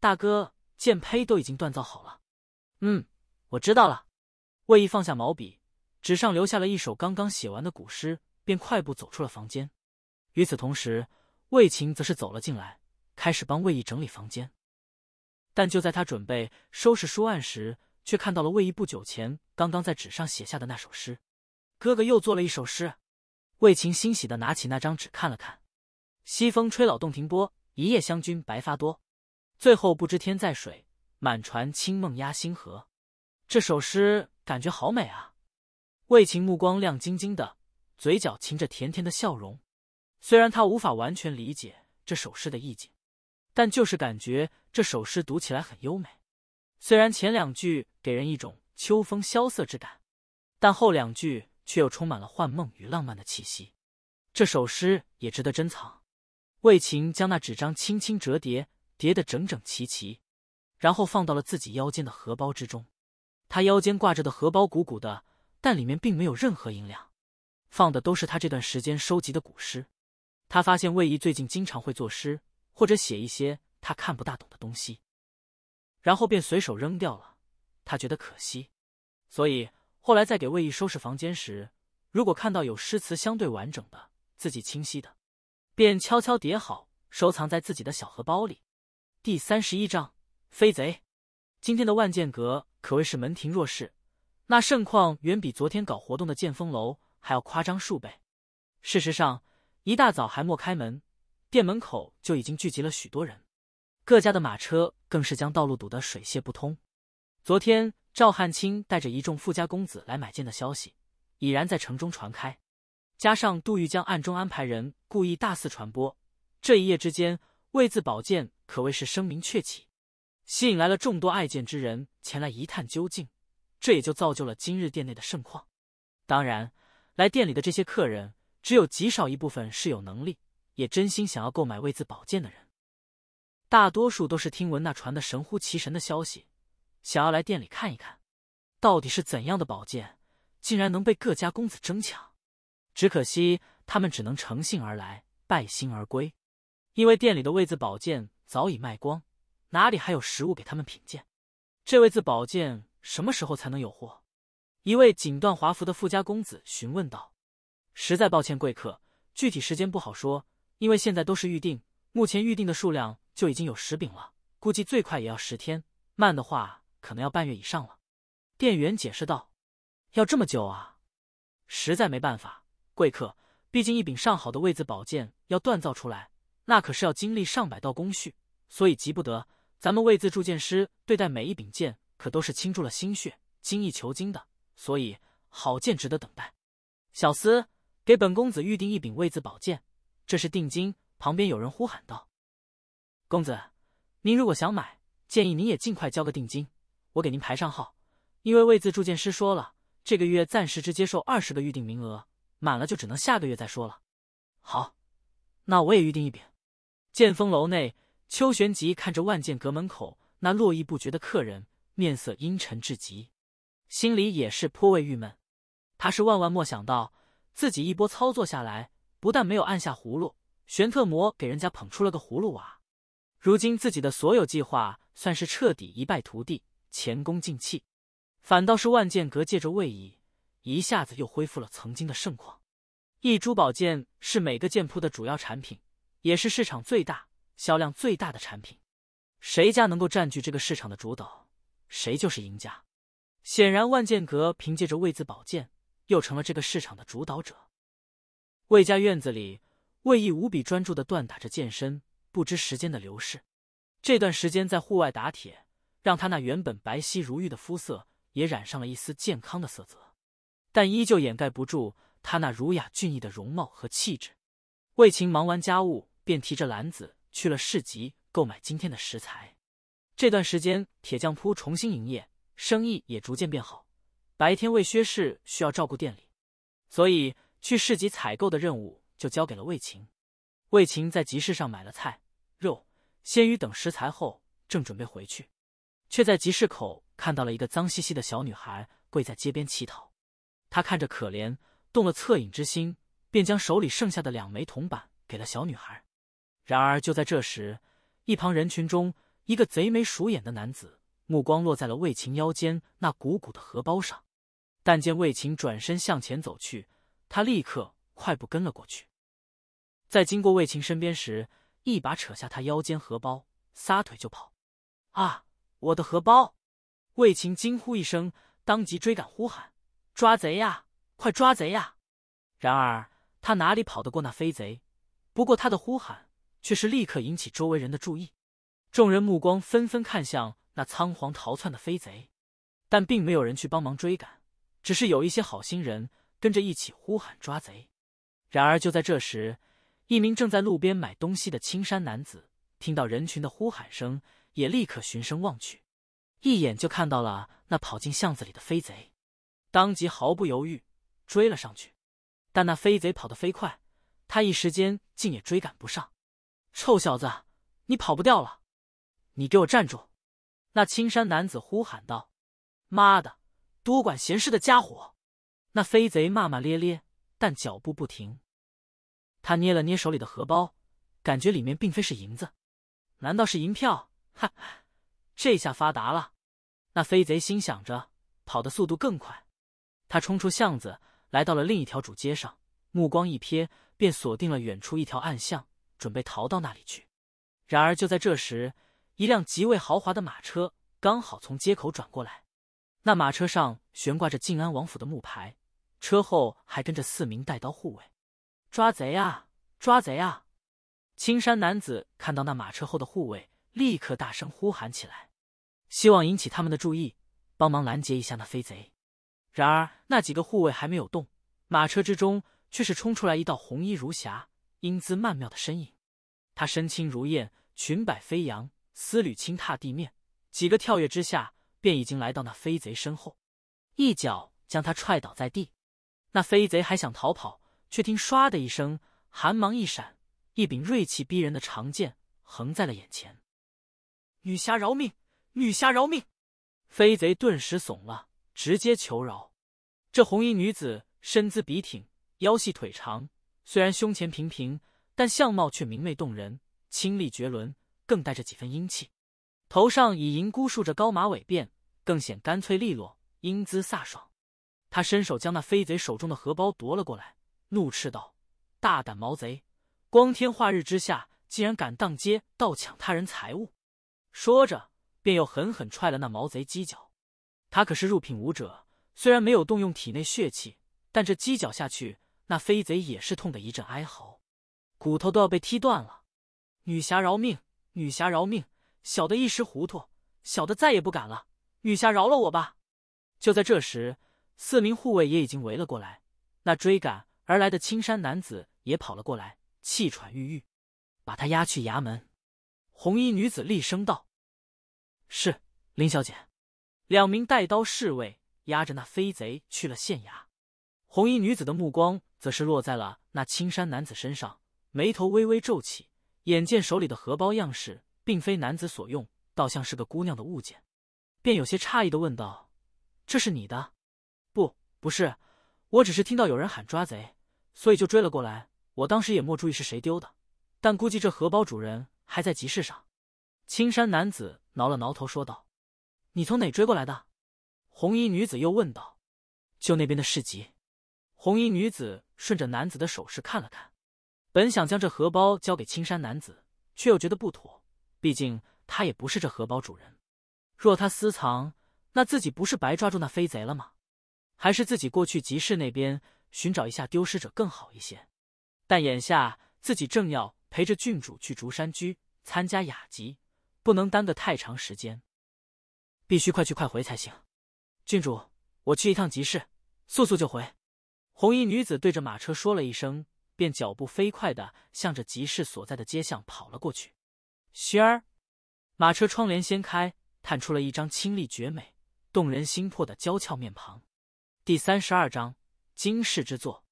大哥，剑胚都已经锻造好了。”“嗯，我知道了。”魏毅放下毛笔，纸上留下了一首刚刚写完的古诗，便快步走出了房间。与此同时，魏晴则是走了进来，开始帮魏毅整理房间。但就在他准备收拾书案时，却看到了魏毅不久前刚刚在纸上写下的那首诗。哥哥又做了一首诗，魏晴欣喜的拿起那张纸看了看：“西风吹老洞庭波，一夜湘君白发多。最后不知天在水，满船清梦压星河。”这首诗感觉好美啊！魏晴目光亮晶晶的，嘴角噙着甜甜的笑容。虽然他无法完全理解这首诗的意境，但就是感觉这首诗读起来很优美。虽然前两句给人一种秋风萧瑟之感，但后两句却又充满了幻梦与浪漫的气息。这首诗也值得珍藏。魏晴将那纸张轻轻折叠，叠得整整齐齐，然后放到了自己腰间的荷包之中。他腰间挂着的荷包鼓鼓的，但里面并没有任何银两，放的都是他这段时间收集的古诗。他发现魏毅最近经常会作诗，或者写一些他看不大懂的东西，然后便随手扔掉了。他觉得可惜，所以后来在给魏毅收拾房间时，如果看到有诗词相对完整的、字迹清晰的，便悄悄叠好，收藏在自己的小荷包里。第三十一章飞贼。今天的万剑阁可谓是门庭若市，那盛况远比昨天搞活动的剑风楼还要夸张数倍。事实上。一大早还没开门，店门口就已经聚集了许多人，各家的马车更是将道路堵得水泄不通。昨天赵汉卿带着一众富家公子来买剑的消息已然在城中传开，加上杜玉江暗中安排人故意大肆传播，这一夜之间，魏字宝剑可谓是声名鹊起，吸引来了众多爱剑之人前来一探究竟，这也就造就了今日店内的盛况。当然，来店里的这些客人。只有极少一部分是有能力，也真心想要购买魏字宝剑的人，大多数都是听闻那传的神乎其神的消息，想要来店里看一看，到底是怎样的宝剑，竟然能被各家公子争抢。只可惜他们只能乘兴而来，败兴而归，因为店里的魏字宝剑早已卖光，哪里还有实物给他们品鉴？这位字宝剑什么时候才能有货？一位锦缎华服的富家公子询问道。实在抱歉，贵客，具体时间不好说，因为现在都是预定，目前预定的数量就已经有十柄了，估计最快也要十天，慢的话可能要半月以上了。店员解释道：“要这么久啊？实在没办法，贵客，毕竟一柄上好的位子宝剑要锻造出来，那可是要经历上百道工序，所以急不得。咱们位子铸剑师对待每一柄剑，可都是倾注了心血，精益求精的，所以好剑值得等待。”小司。给本公子预定一柄位字宝剑，这是定金。旁边有人呼喊道：“公子，您如果想买，建议您也尽快交个定金，我给您排上号。因为位字铸剑师说了，这个月暂时只接受二十个预定名额，满了就只能下个月再说了。”好，那我也预定一柄。剑风楼内，秋玄吉看着万剑阁门口那络绎不绝的客人，面色阴沉至极，心里也是颇为郁闷。他是万万莫想到。自己一波操作下来，不但没有按下葫芦，玄特魔给人家捧出了个葫芦娃。如今自己的所有计划算是彻底一败涂地，前功尽弃。反倒是万剑阁借着位移，一下子又恢复了曾经的盛况。一珠宝剑是每个剑铺的主要产品，也是市场最大、销量最大的产品。谁家能够占据这个市场的主导，谁就是赢家。显然，万剑阁凭借着位字宝剑。又成了这个市场的主导者。魏家院子里，魏毅无比专注的锻打着健身，不知时间的流逝。这段时间在户外打铁，让他那原本白皙如玉的肤色也染上了一丝健康的色泽，但依旧掩盖不住他那儒雅俊逸的容貌和气质。魏晴忙完家务，便提着篮子去了市集购买今天的食材。这段时间，铁匠铺重新营业，生意也逐渐变好。白天魏薛氏需要照顾店里，所以去市集采购的任务就交给了魏晴。魏晴在集市上买了菜、肉、鲜鱼等食材后，正准备回去，却在集市口看到了一个脏兮兮的小女孩跪在街边乞讨。她看着可怜，动了恻隐之心，便将手里剩下的两枚铜板给了小女孩。然而就在这时，一旁人群中一个贼眉鼠眼的男子目光落在了魏晴腰间那鼓鼓的荷包上。但见魏晴转身向前走去，他立刻快步跟了过去。在经过魏晴身边时，一把扯下他腰间荷包，撒腿就跑。啊！我的荷包！魏晴惊呼一声，当即追赶，呼喊：“抓贼呀！快抓贼呀！”然而他哪里跑得过那飞贼？不过他的呼喊却是立刻引起周围人的注意，众人目光纷纷看向那仓皇逃窜的飞贼，但并没有人去帮忙追赶。只是有一些好心人跟着一起呼喊抓贼，然而就在这时，一名正在路边买东西的青山男子听到人群的呼喊声，也立刻循声望去，一眼就看到了那跑进巷子里的飞贼，当即毫不犹豫追了上去。但那飞贼跑得飞快，他一时间竟也追赶不上。臭小子，你跑不掉了，你给我站住！那青山男子呼喊道：“妈的！”多管闲事的家伙！那飞贼骂骂咧咧，但脚步不停。他捏了捏手里的荷包，感觉里面并非是银子，难道是银票？哈哈，这下发达了！那飞贼心想着，跑的速度更快。他冲出巷子，来到了另一条主街上，目光一瞥，便锁定了远处一条暗巷，准备逃到那里去。然而，就在这时，一辆极为豪华的马车刚好从街口转过来。那马车上悬挂着靖安王府的木牌，车后还跟着四名带刀护卫。抓贼啊！抓贼啊！青山男子看到那马车后的护卫，立刻大声呼喊起来，希望引起他们的注意，帮忙拦截一下那飞贼。然而，那几个护卫还没有动，马车之中却是冲出来一道红衣如霞、英姿曼妙的身影。他身轻如燕，裙摆飞扬，丝缕轻踏地面，几个跳跃之下。便已经来到那飞贼身后，一脚将他踹倒在地。那飞贼还想逃跑，却听唰的一声，寒芒一闪，一柄锐气逼人的长剑横在了眼前。女侠饶命，女侠饶命！飞贼顿时怂了，直接求饶。这红衣女子身姿笔挺，腰细腿长，虽然胸前平平，但相貌却明媚动人，清丽绝伦，更带着几分英气。头上以银箍束着高马尾辫，更显干脆利落、英姿飒爽。他伸手将那飞贼手中的荷包夺了过来，怒斥道：“大胆毛贼！光天化日之下，竟然敢当街盗抢他人财物！”说着，便又狠狠踹了那毛贼几脚。他可是入品武者，虽然没有动用体内血气，但这几脚下去，那飞贼也是痛得一阵哀嚎，骨头都要被踢断了。“女侠饶命！女侠饶命！”小的一时糊涂，小的再也不敢了。女侠饶了我吧！就在这时，四名护卫也已经围了过来。那追赶而来的青衫男子也跑了过来，气喘吁吁。把他押去衙门。红衣女子厉声道：“是林小姐。”两名带刀侍卫押着那飞贼去了县衙。红衣女子的目光则是落在了那青衫男子身上，眉头微微皱起。眼见手里的荷包样式。并非男子所用，倒像是个姑娘的物件，便有些诧异的问道：“这是你的？不，不是，我只是听到有人喊抓贼，所以就追了过来。我当时也没注意是谁丢的，但估计这荷包主人还在集市上。”青山男子挠了挠头说道：“你从哪追过来的？”红衣女子又问道：“就那边的市集。”红衣女子顺着男子的手势看了看，本想将这荷包交给青山男子，却又觉得不妥。毕竟他也不是这荷包主人，若他私藏，那自己不是白抓住那飞贼了吗？还是自己过去集市那边寻找一下丢失者更好一些。但眼下自己正要陪着郡主去竹山居参加雅集，不能耽搁太长时间，必须快去快回才行。郡主，我去一趟集市，速速就回。红衣女子对着马车说了一声，便脚步飞快的向着集市所在的街巷跑了过去。轩儿，马车窗帘掀开，探出了一张清丽绝美、动人心魄的娇俏面庞。第三十二章惊世之作。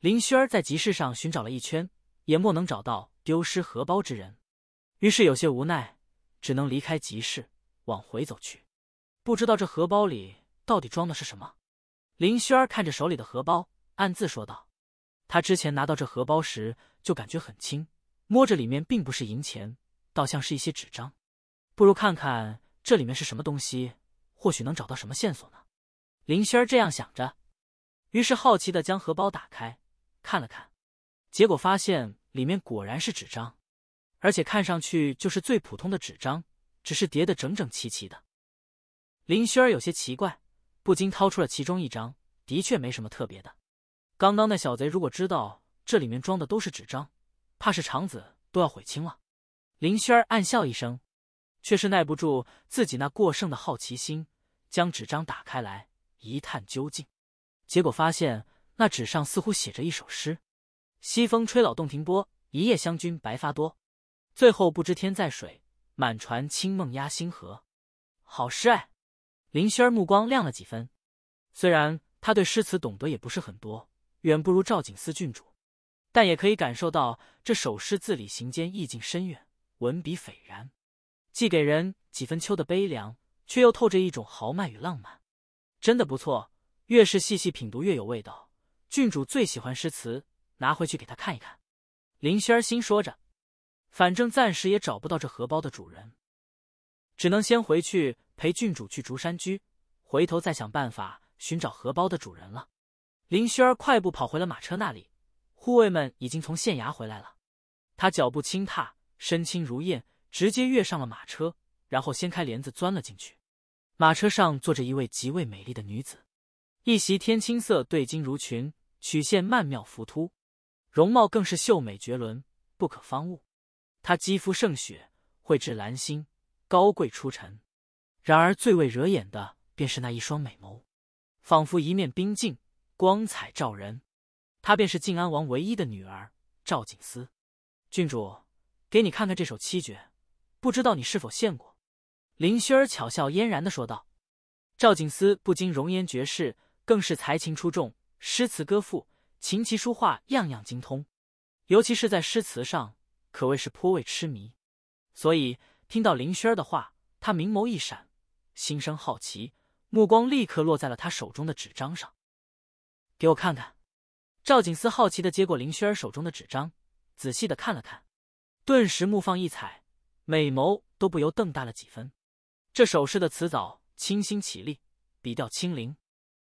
林轩儿在集市上寻找了一圈，也莫能找到丢失荷包之人，于是有些无奈，只能离开集市往回走去。不知道这荷包里到底装的是什么。林轩儿看着手里的荷包，暗自说道：“他之前拿到这荷包时，就感觉很轻，摸着里面并不是银钱。”倒像是一些纸张，不如看看这里面是什么东西，或许能找到什么线索呢？林轩儿这样想着，于是好奇的将荷包打开，看了看，结果发现里面果然是纸张，而且看上去就是最普通的纸张，只是叠得整整齐齐的。林轩儿有些奇怪，不禁掏出了其中一张，的确没什么特别的。刚刚那小贼如果知道这里面装的都是纸张，怕是肠子都要悔青了。林轩暗笑一声，却是耐不住自己那过剩的好奇心，将纸张打开来一探究竟。结果发现那纸上似乎写着一首诗：“西风吹老洞庭波，一夜湘君白发多。最后不知天在水，满船清梦压星河。”好诗哎！林轩目光亮了几分。虽然他对诗词懂得也不是很多，远不如赵景思郡主，但也可以感受到这首诗字里行间意境深远。文笔斐然，既给人几分秋的悲凉，却又透着一种豪迈与浪漫，真的不错。越是细细品读，越有味道。郡主最喜欢诗词，拿回去给他看一看。林轩儿心说着，反正暂时也找不到这荷包的主人，只能先回去陪郡主去竹山居，回头再想办法寻找荷包的主人了。林轩儿快步跑回了马车那里，护卫们已经从县衙回来了。他脚步轻踏。身轻如燕，直接跃上了马车，然后掀开帘子钻了进去。马车上坐着一位极为美丽的女子，一袭天青色对襟襦裙，曲线曼妙浮凸，容貌更是秀美绝伦，不可方物。她肌肤胜雪，蕙质兰心，高贵出尘。然而最为惹眼的便是那一双美眸，仿佛一面冰镜，光彩照人。她便是晋安王唯一的女儿赵景思，郡主。给你看看这首七绝，不知道你是否见过？林萱儿巧笑嫣然的说道。赵景思不仅容颜绝世，更是才情出众，诗词歌赋、琴棋书画样样精通，尤其是在诗词上，可谓是颇为痴迷。所以听到林萱儿的话，他明眸一闪，心生好奇，目光立刻落在了他手中的纸张上。给我看看。赵景思好奇的接过林萱儿手中的纸张，仔细的看了看。顿时目放异彩，美眸都不由瞪大了几分。这首诗的词藻清新绮丽，笔调轻灵，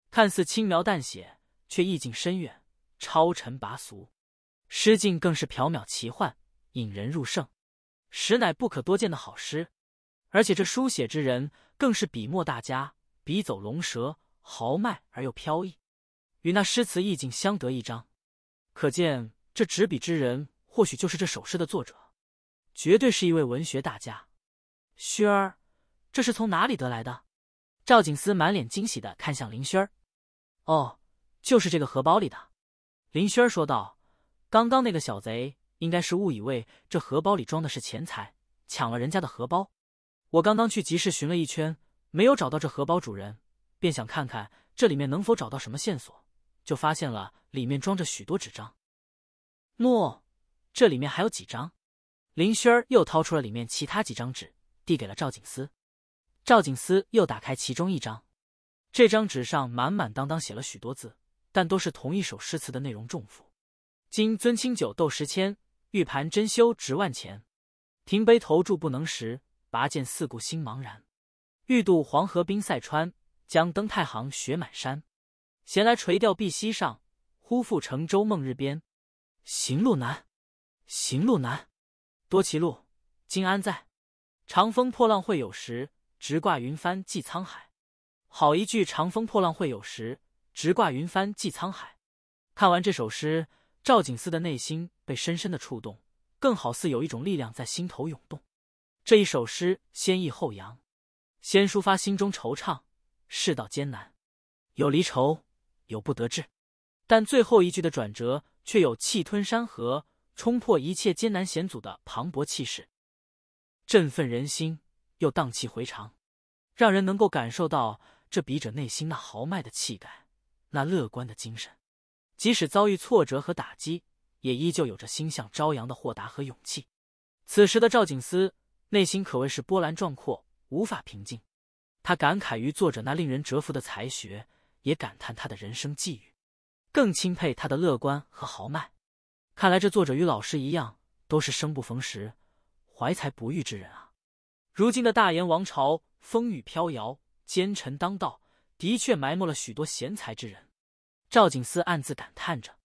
看似轻描淡写，却意境深远，超尘拔俗。诗境更是缥缈奇幻，引人入胜，实乃不可多见的好诗。而且这书写之人更是笔墨大家，笔走龙蛇，豪迈而又飘逸，与那诗词意境相得益彰。可见这执笔之人或许就是这首诗的作者。绝对是一位文学大家，熏儿，这是从哪里得来的？赵景思满脸惊喜的看向林轩。儿。哦，就是这个荷包里的。林轩儿说道：“刚刚那个小贼应该是误以为这荷包里装的是钱财，抢了人家的荷包。我刚刚去集市寻了一圈，没有找到这荷包主人，便想看看这里面能否找到什么线索，就发现了里面装着许多纸张。诺，这里面还有几张。”林轩儿又掏出了里面其他几张纸，递给了赵景思。赵景思又打开其中一张，这张纸上满满当当写了许多字，但都是同一首诗词的内容重复。今樽清酒斗十千，玉盘珍羞值万钱。停杯投箸不能食，拔剑四顾心茫然。欲渡黄河冰塞川，将登太行雪满山。闲来垂钓碧溪上，忽复乘舟梦日边。行路难，行路难。多歧路，今安在？长风破浪会有时，直挂云帆济沧海。好一句“长风破浪会有时，直挂云帆济沧海”。看完这首诗，赵景思的内心被深深的触动，更好似有一种力量在心头涌动。这一首诗先抑后扬，先抒发心中惆怅、世道艰难、有离愁、有不得志，但最后一句的转折却有气吞山河。冲破一切艰难险阻的磅礴气势，振奋人心又荡气回肠，让人能够感受到这笔者内心那豪迈的气概、那乐观的精神。即使遭遇挫折和打击，也依旧有着心向朝阳的豁达和勇气。此时的赵景思内心可谓是波澜壮阔，无法平静。他感慨于作者那令人折服的才学，也感叹他的人生际遇，更钦佩他的乐观和豪迈。看来这作者与老师一样，都是生不逢时、怀才不遇之人啊！如今的大炎王朝风雨飘摇，奸臣当道，的确埋没了许多贤才之人。赵景思暗自感叹着，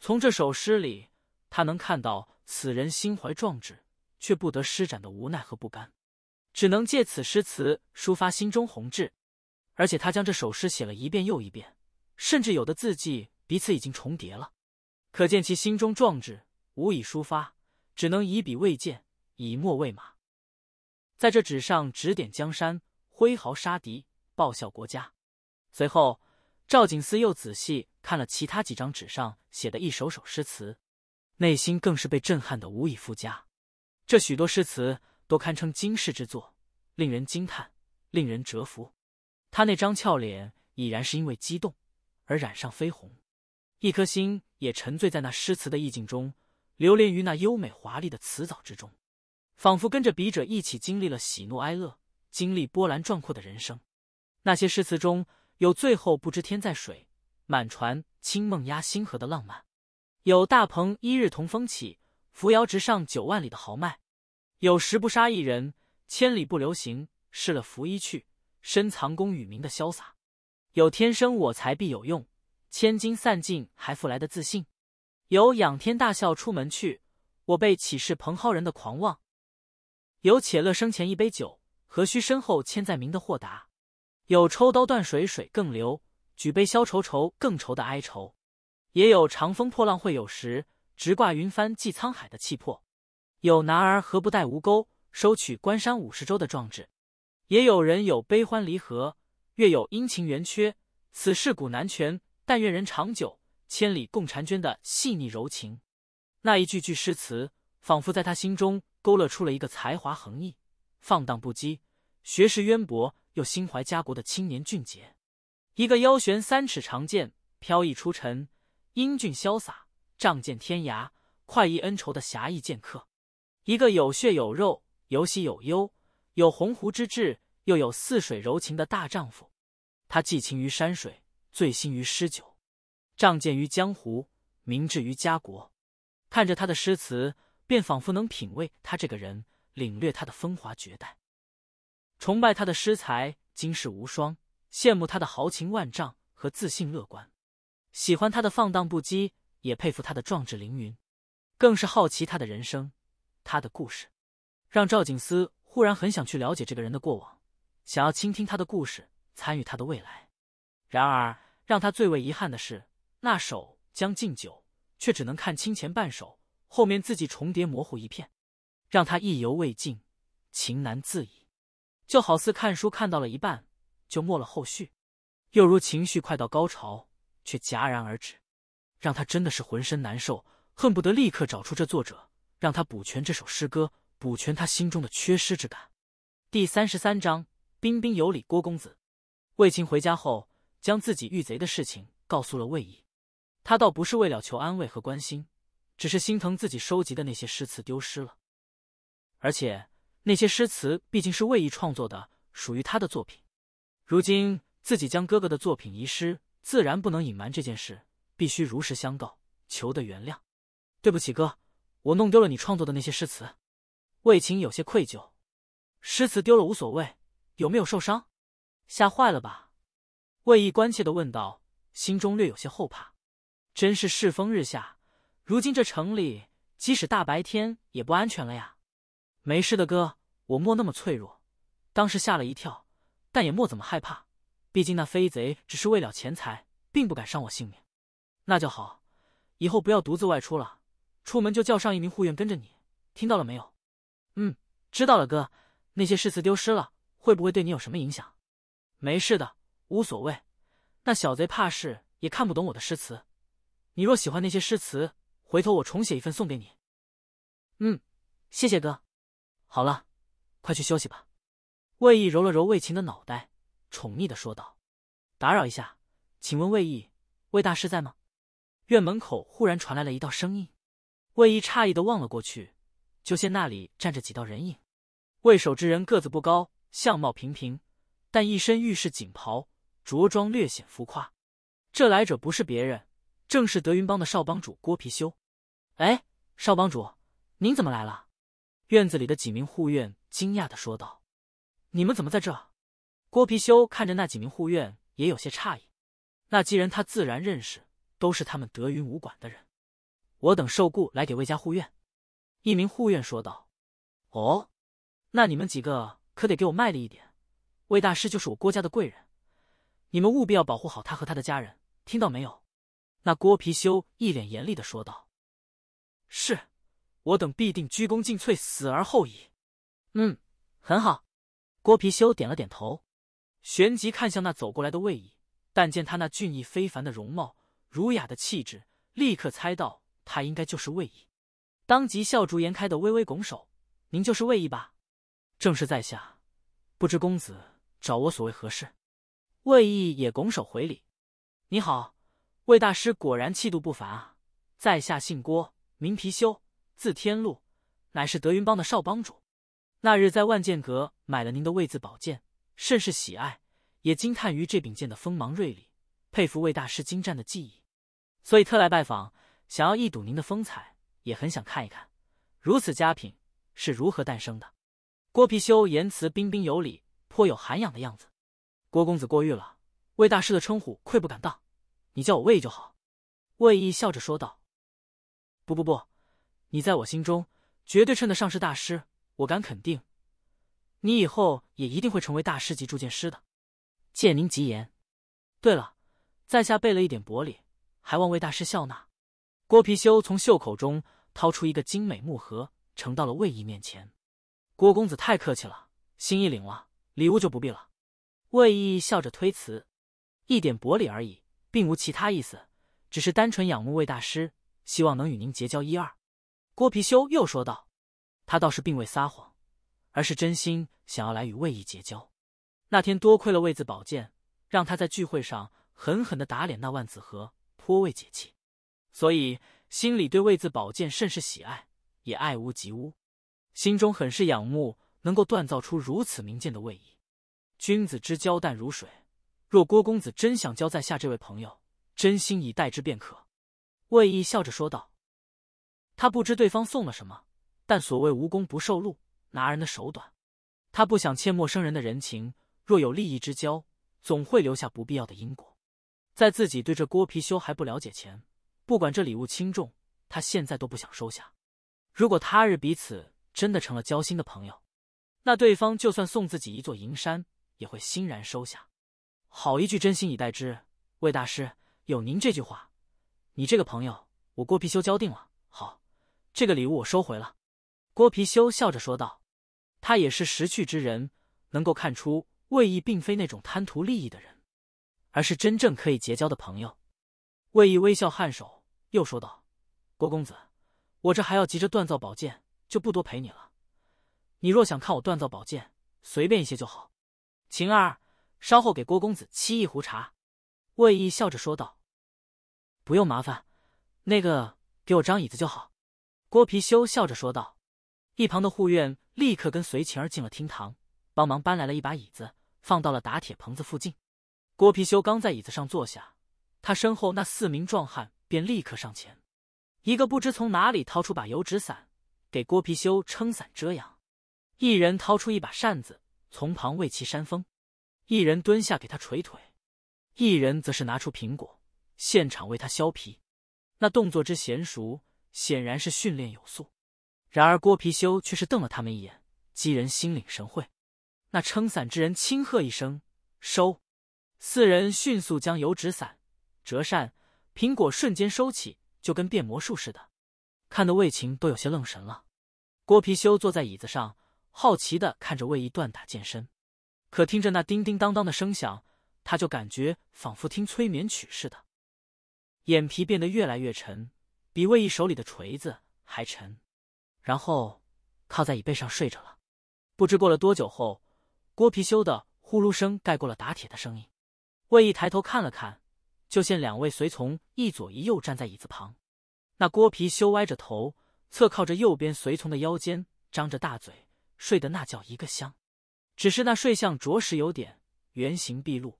从这首诗里，他能看到此人心怀壮志却不得施展的无奈和不甘，只能借此诗词抒发心中宏志。而且他将这首诗写了一遍又一遍，甚至有的字迹彼此已经重叠了。可见其心中壮志无以抒发，只能以笔为剑，以墨为马，在这纸上指点江山，挥毫杀敌，报效国家。随后，赵景思又仔细看了其他几张纸上写的一首首诗词，内心更是被震撼的无以复加。这许多诗词都堪称惊世之作，令人惊叹，令人折服。他那张俏脸已然是因为激动而染上绯红，一颗心。也沉醉在那诗词的意境中，流连于那优美华丽的词藻之中，仿佛跟着笔者一起经历了喜怒哀乐，经历波澜壮阔的人生。那些诗词中有“最后不知天在水，满船清梦压星河”的浪漫，有“大鹏一日同风起，扶摇直上九万里”的豪迈，有“十不杀一人，千里不留行，试了拂衣去，深藏功与名”的潇洒，有“天生我材必有用”。千金散尽还复来的自信，有仰天大笑出门去，我辈岂是蓬蒿人的狂妄；有且乐生前一杯酒，何须身后千载名的豁达；有抽刀断水水更流，举杯消愁愁更愁的哀愁；也有长风破浪会有时，直挂云帆济沧海的气魄；有男儿何不带吴钩，收取关山五十州的壮志；也有人有悲欢离合，月有阴晴圆缺，此事古难全。但愿人长久，千里共婵娟的细腻柔情，那一句句诗词，仿佛在他心中勾勒出了一个才华横溢、放荡不羁、学识渊博又心怀家国的青年俊杰，一个腰悬三尺长剑、飘逸出尘、英俊潇洒、仗剑天涯、快意恩仇的侠义剑客，一个有血有肉、有喜有忧、有鸿鹄之志又有似水柔情的大丈夫。他寄情于山水。醉心于诗酒，仗剑于江湖，明志于家国。看着他的诗词，便仿佛能品味他这个人，领略他的风华绝代，崇拜他的诗才经世无双，羡慕他的豪情万丈和自信乐观，喜欢他的放荡不羁，也佩服他的壮志凌云，更是好奇他的人生，他的故事，让赵景思忽然很想去了解这个人的过往，想要倾听他的故事，参与他的未来。然而。让他最为遗憾的是，那首《将近酒》却只能看清前半首，后面字迹重叠模糊一片，让他意犹未尽，情难自已，就好似看书看到了一半就没了后续，又如情绪快到高潮却戛然而止，让他真的是浑身难受，恨不得立刻找出这作者，让他补全这首诗歌，补全他心中的缺失之感。第三十三章，彬彬有礼郭公子，卫琴回家后。将自己遇贼的事情告诉了魏毅，他倒不是为了求安慰和关心，只是心疼自己收集的那些诗词丢失了，而且那些诗词毕竟是魏毅创作的，属于他的作品。如今自己将哥哥的作品遗失，自然不能隐瞒这件事，必须如实相告，求得原谅。对不起，哥，我弄丢了你创作的那些诗词。魏晴有些愧疚，诗词丢了无所谓，有没有受伤？吓坏了吧？魏毅关切地问道，心中略有些后怕。真是世风日下，如今这城里，即使大白天也不安全了呀。没事的，哥，我莫那么脆弱。当时吓了一跳，但也莫怎么害怕。毕竟那飞贼只是为了钱财，并不敢伤我性命。那就好，以后不要独自外出了，出门就叫上一名护院跟着你。听到了没有？嗯，知道了，哥。那些诗词丢失了，会不会对你有什么影响？没事的。无所谓，那小贼怕是也看不懂我的诗词。你若喜欢那些诗词，回头我重写一份送给你。嗯，谢谢哥。好了，快去休息吧。魏毅揉了揉魏琴的脑袋，宠溺的说道：“打扰一下，请问魏毅魏大师在吗？”院门口忽然传来了一道声音。魏毅诧异的望了过去，就见那里站着几道人影。魏守之人个子不高，相貌平平，但一身御士锦袍。着装略显浮夸，这来者不是别人，正是德云帮的少帮主郭貔貅。哎，少帮主，您怎么来了？院子里的几名护院惊讶的说道：“你们怎么在这？”郭貔貅看着那几名护院，也有些诧异。那几人他自然认识，都是他们德云武馆的人。我等受雇来给魏家护院。一名护院说道：“哦，那你们几个可得给我卖力一点。魏大师就是我郭家的贵人。”你们务必要保护好他和他的家人，听到没有？那郭貔貅一脸严厉的说道：“是，我等必定鞠躬尽瘁，死而后已。”嗯，很好。郭貔貅点了点头，旋即看向那走过来的魏毅，但见他那俊逸非凡的容貌、儒雅的气质，立刻猜到他应该就是魏毅，当即笑逐颜开的微微拱手：“您就是魏毅吧？”“正是在下，不知公子找我所谓何事？”魏毅也拱手回礼：“你好，魏大师果然气度不凡啊！在下姓郭，名貔貅，字天禄，乃是德云帮的少帮主。那日在万剑阁买了您的魏字宝剑，甚是喜爱，也惊叹于这柄剑的锋芒锐利，佩服魏大师精湛的技艺，所以特来拜访，想要一睹您的风采，也很想看一看如此佳品是如何诞生的。”郭貔貅言辞彬彬有礼，颇有涵养的样子。郭公子过誉了，魏大师的称呼愧不敢当，你叫我魏就好。魏毅笑着说道：“不不不，你在我心中绝对称得上是大师，我敢肯定，你以后也一定会成为大师级铸剑师的。借您吉言。对了，在下备了一点薄礼，还望魏大师笑纳。”郭貔貅从袖口中掏出一个精美木盒，呈到了魏义面前。郭公子太客气了，心意领了，礼物就不必了。魏毅笑着推辞，一点薄礼而已，并无其他意思，只是单纯仰慕魏大师，希望能与您结交一二。郭貔貅又说道，他倒是并未撒谎，而是真心想要来与魏毅结交。那天多亏了魏字宝剑，让他在聚会上狠狠的打脸那万子和，颇为解气，所以心里对魏字宝剑甚是喜爱，也爱屋及乌，心中很是仰慕能够锻造出如此名剑的魏毅。君子之交淡如水，若郭公子真想交在下这位朋友，真心以待之便可。魏毅笑着说道。他不知对方送了什么，但所谓无功不受禄，拿人的手短。他不想欠陌生人的人情，若有利益之交，总会留下不必要的因果。在自己对这郭貔貅还不了解前，不管这礼物轻重，他现在都不想收下。如果他日彼此真的成了交心的朋友，那对方就算送自己一座银山。也会欣然收下。好一句“真心以待之”，魏大师有您这句话，你这个朋友我郭貔貅交定了。好，这个礼物我收回了。郭貔貅笑着说道：“他也是识趣之人，能够看出魏毅并非那种贪图利益的人，而是真正可以结交的朋友。”魏毅微笑颔首，又说道：“郭公子，我这还要急着锻造宝剑，就不多陪你了。你若想看我锻造宝剑，随便一些就好。”晴儿，稍后给郭公子沏一壶茶。”魏毅笑着说道，“不用麻烦，那个给我张椅子就好。”郭貔修笑着说道。一旁的护院立刻跟随晴儿进了厅堂，帮忙搬来了一把椅子，放到了打铁棚子附近。郭貔修刚在椅子上坐下，他身后那四名壮汉便立刻上前，一个不知从哪里掏出把油纸伞，给郭貔修撑伞遮阳；一人掏出一把扇子。从旁为其扇风，一人蹲下给他捶腿，一人则是拿出苹果，现场为他削皮。那动作之娴熟，显然是训练有素。然而郭貔貅却是瞪了他们一眼，激人心领神会。那撑伞之人轻喝一声“收”，四人迅速将油纸伞、折扇、苹果瞬间收起，就跟变魔术似的。看得魏晴都有些愣神了。郭貔貅坐在椅子上。好奇的看着魏毅锻打健身，可听着那叮叮当当的声响，他就感觉仿佛听催眠曲似的，眼皮变得越来越沉，比魏毅手里的锤子还沉，然后靠在椅背上睡着了。不知过了多久后，郭皮修的呼噜声盖过了打铁的声音。魏毅抬头看了看，就见两位随从一左一右站在椅子旁，那郭皮修歪着头，侧靠着右边随从的腰间，张着大嘴。睡得那叫一个香，只是那睡相着实有点原形毕露，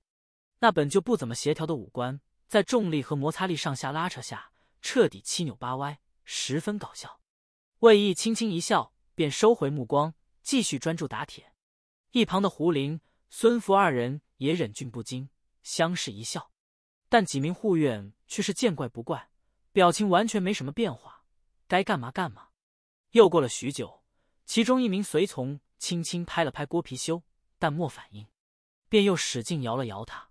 那本就不怎么协调的五官在重力和摩擦力上下拉扯下，彻底七扭八歪，十分搞笑。魏毅轻轻一笑，便收回目光，继续专注打铁。一旁的胡林、孙福二人也忍俊不禁，相视一笑。但几名护院却是见怪不怪，表情完全没什么变化，该干嘛干嘛。又过了许久。其中一名随从轻轻拍了拍郭貔貅，但莫反应，便又使劲摇了摇他，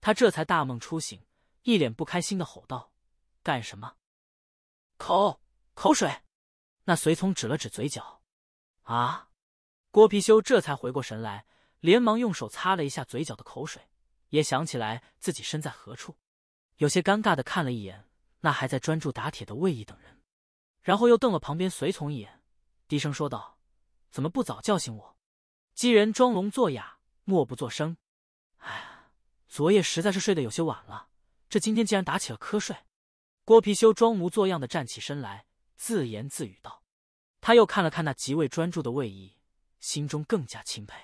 他这才大梦初醒，一脸不开心的吼道：“干什么？”“口口水。”那随从指了指嘴角，“啊！”郭貔貅这才回过神来，连忙用手擦了一下嘴角的口水，也想起来自己身在何处，有些尴尬的看了一眼那还在专注打铁的魏毅等人，然后又瞪了旁边随从一眼。低声说道：“怎么不早叫醒我？”姬人装聋作哑，默不作声。哎，昨夜实在是睡得有些晚了，这今天竟然打起了瞌睡。郭貔貅装模作样的站起身来，自言自语道：“他又看了看那极为专注的魏毅，心中更加钦佩。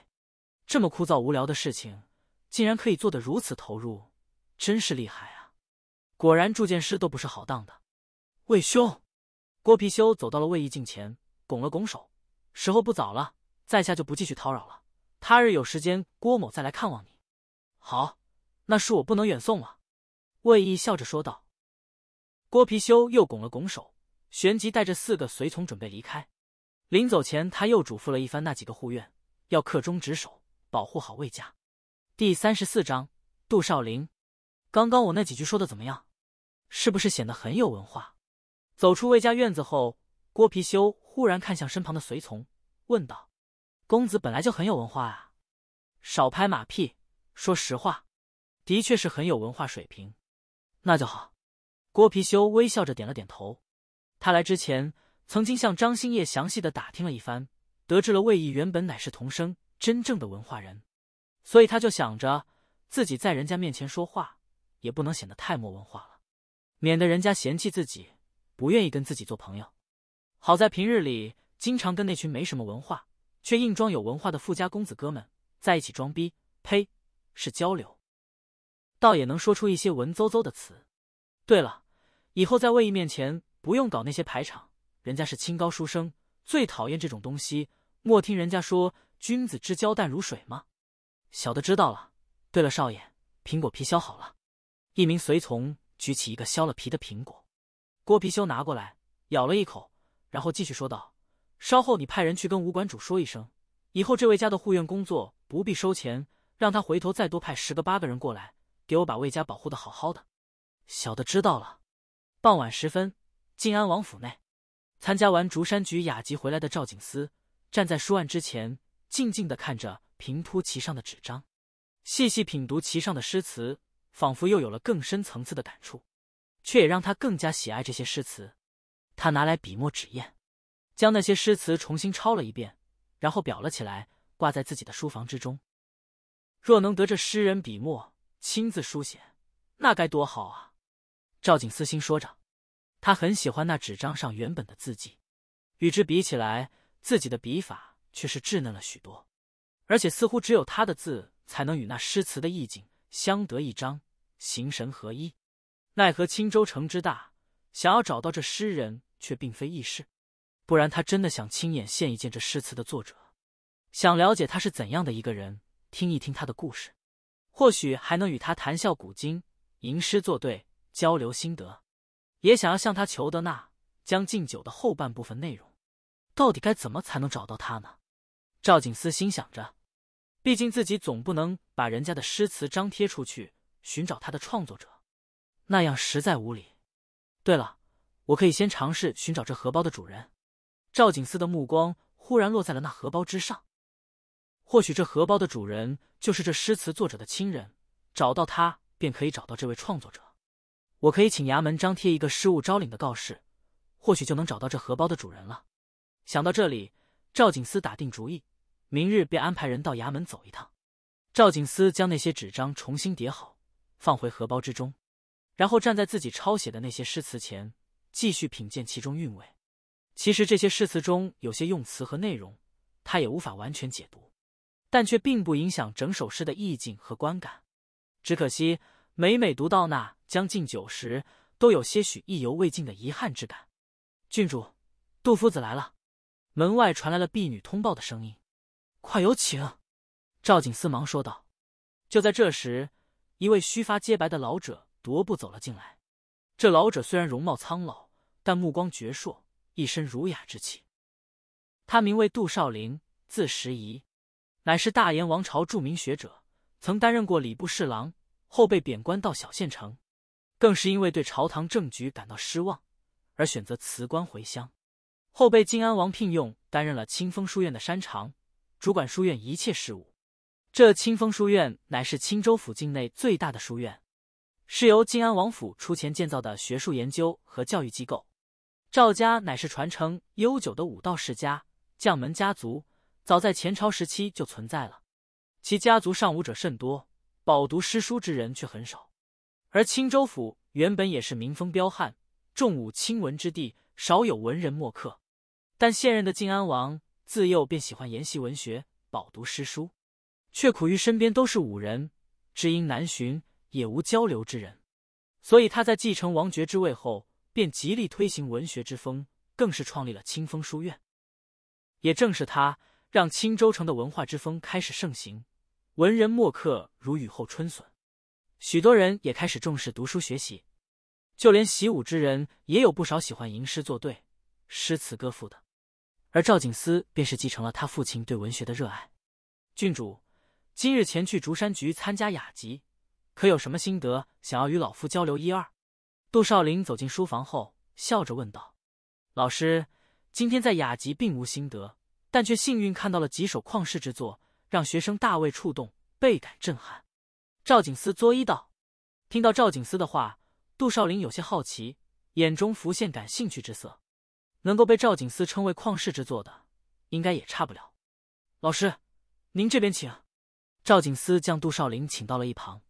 这么枯燥无聊的事情，竟然可以做得如此投入，真是厉害啊！果然，铸剑师都不是好当的。”魏兄，郭貔貅走到了魏毅近前。拱了拱手，时候不早了，在下就不继续叨扰了。他日有时间，郭某再来看望你。好，那恕我不能远送了。魏毅笑着说道。郭貔貅又拱了拱手，旋即带着四个随从准备离开。临走前，他又嘱咐了一番那几个护院，要恪忠职守，保护好魏家。第三十四章，杜少林。刚刚我那几句说的怎么样？是不是显得很有文化？走出魏家院子后。郭貔貅忽然看向身旁的随从，问道：“公子本来就很有文化啊，少拍马屁，说实话，的确是很有文化水平。那就好。”郭貔貅微笑着点了点头。他来之前曾经向张兴业详细的打听了一番，得知了魏毅原本乃是童生，真正的文化人，所以他就想着自己在人家面前说话也不能显得太没文化了，免得人家嫌弃自己，不愿意跟自己做朋友。好在平日里经常跟那群没什么文化却硬装有文化的富家公子哥们在一起装逼，呸，是交流，倒也能说出一些文绉绉的词。对了，以后在魏毅面前不用搞那些排场，人家是清高书生，最讨厌这种东西。莫听人家说君子之交淡如水吗？小的知道了。对了，少爷，苹果皮削好了。一名随从举起一个削了皮的苹果，郭皮修拿过来咬了一口。然后继续说道：“稍后你派人去跟武馆主说一声，以后这位家的护院工作不必收钱，让他回头再多派十个八个人过来，给我把魏家保护的好好的。”小的知道了。傍晚时分，晋安王府内，参加完竹山局雅集回来的赵景思，站在书案之前，静静的看着平铺其上的纸张，细细品读其上的诗词，仿佛又有了更深层次的感触，却也让他更加喜爱这些诗词。他拿来笔墨纸砚，将那些诗词重新抄了一遍，然后裱了起来，挂在自己的书房之中。若能得这诗人笔墨亲自书写，那该多好啊！赵景思心说着，他很喜欢那纸张上原本的字迹，与之比起来，自己的笔法却是稚嫩了许多。而且似乎只有他的字才能与那诗词的意境相得益彰，形神合一。奈何青州城之大。想要找到这诗人却并非易事，不然他真的想亲眼见一见这诗词的作者，想了解他是怎样的一个人，听一听他的故事，或许还能与他谈笑古今，吟诗作对，交流心得。也想要向他求得那《将进酒》的后半部分内容，到底该怎么才能找到他呢？赵景思心想着，毕竟自己总不能把人家的诗词张贴出去寻找他的创作者，那样实在无礼。对了，我可以先尝试寻找这荷包的主人。赵景思的目光忽然落在了那荷包之上，或许这荷包的主人就是这诗词作者的亲人，找到他便可以找到这位创作者。我可以请衙门张贴一个失物招领的告示，或许就能找到这荷包的主人了。想到这里，赵景思打定主意，明日便安排人到衙门走一趟。赵景思将那些纸张重新叠好，放回荷包之中。然后站在自己抄写的那些诗词前，继续品鉴其中韵味。其实这些诗词中有些用词和内容，他也无法完全解读，但却并不影响整首诗的意境和观感。只可惜每每读到那《将进酒》时，都有些许意犹未尽的遗憾之感。郡主，杜夫子来了。门外传来了婢女通报的声音：“快有请。”赵景思忙说道。就在这时，一位须发皆白的老者。踱步走了进来，这老者虽然容貌苍老，但目光矍铄，一身儒雅之气。他名为杜少陵，字时宜，乃是大燕王朝著名学者，曾担任过礼部侍郎，后被贬官到小县城，更是因为对朝堂政局感到失望，而选择辞官回乡。后被晋安王聘用，担任了清风书院的山长，主管书院一切事务。这清风书院乃是青州府境内最大的书院。是由晋安王府出钱建造的学术研究和教育机构。赵家乃是传承悠久的武道世家、将门家族，早在前朝时期就存在了。其家族尚武者甚多，饱读诗书之人却很少。而青州府原本也是民风彪悍、重武轻文之地，少有文人墨客。但现任的晋安王自幼便喜欢研习文学，饱读诗书，却苦于身边都是武人，知音难寻。也无交流之人，所以他在继承王爵之位后，便极力推行文学之风，更是创立了清风书院。也正是他，让青州城的文化之风开始盛行，文人墨客如雨后春笋，许多人也开始重视读书学习，就连习武之人也有不少喜欢吟诗作对、诗词歌赋的。而赵景思便是继承了他父亲对文学的热爱。郡主今日前去竹山局参加雅集。可有什么心得想要与老夫交流一二？杜少林走进书房后，笑着问道：“老师，今天在雅集并无心得，但却幸运看到了几首旷世之作，让学生大为触动，倍感震撼。”赵景思作揖道。听到赵景思的话，杜少林有些好奇，眼中浮现感兴趣之色。能够被赵景思称为旷世之作的，应该也差不了。老师，您这边请。赵景思将杜少林请到了一旁。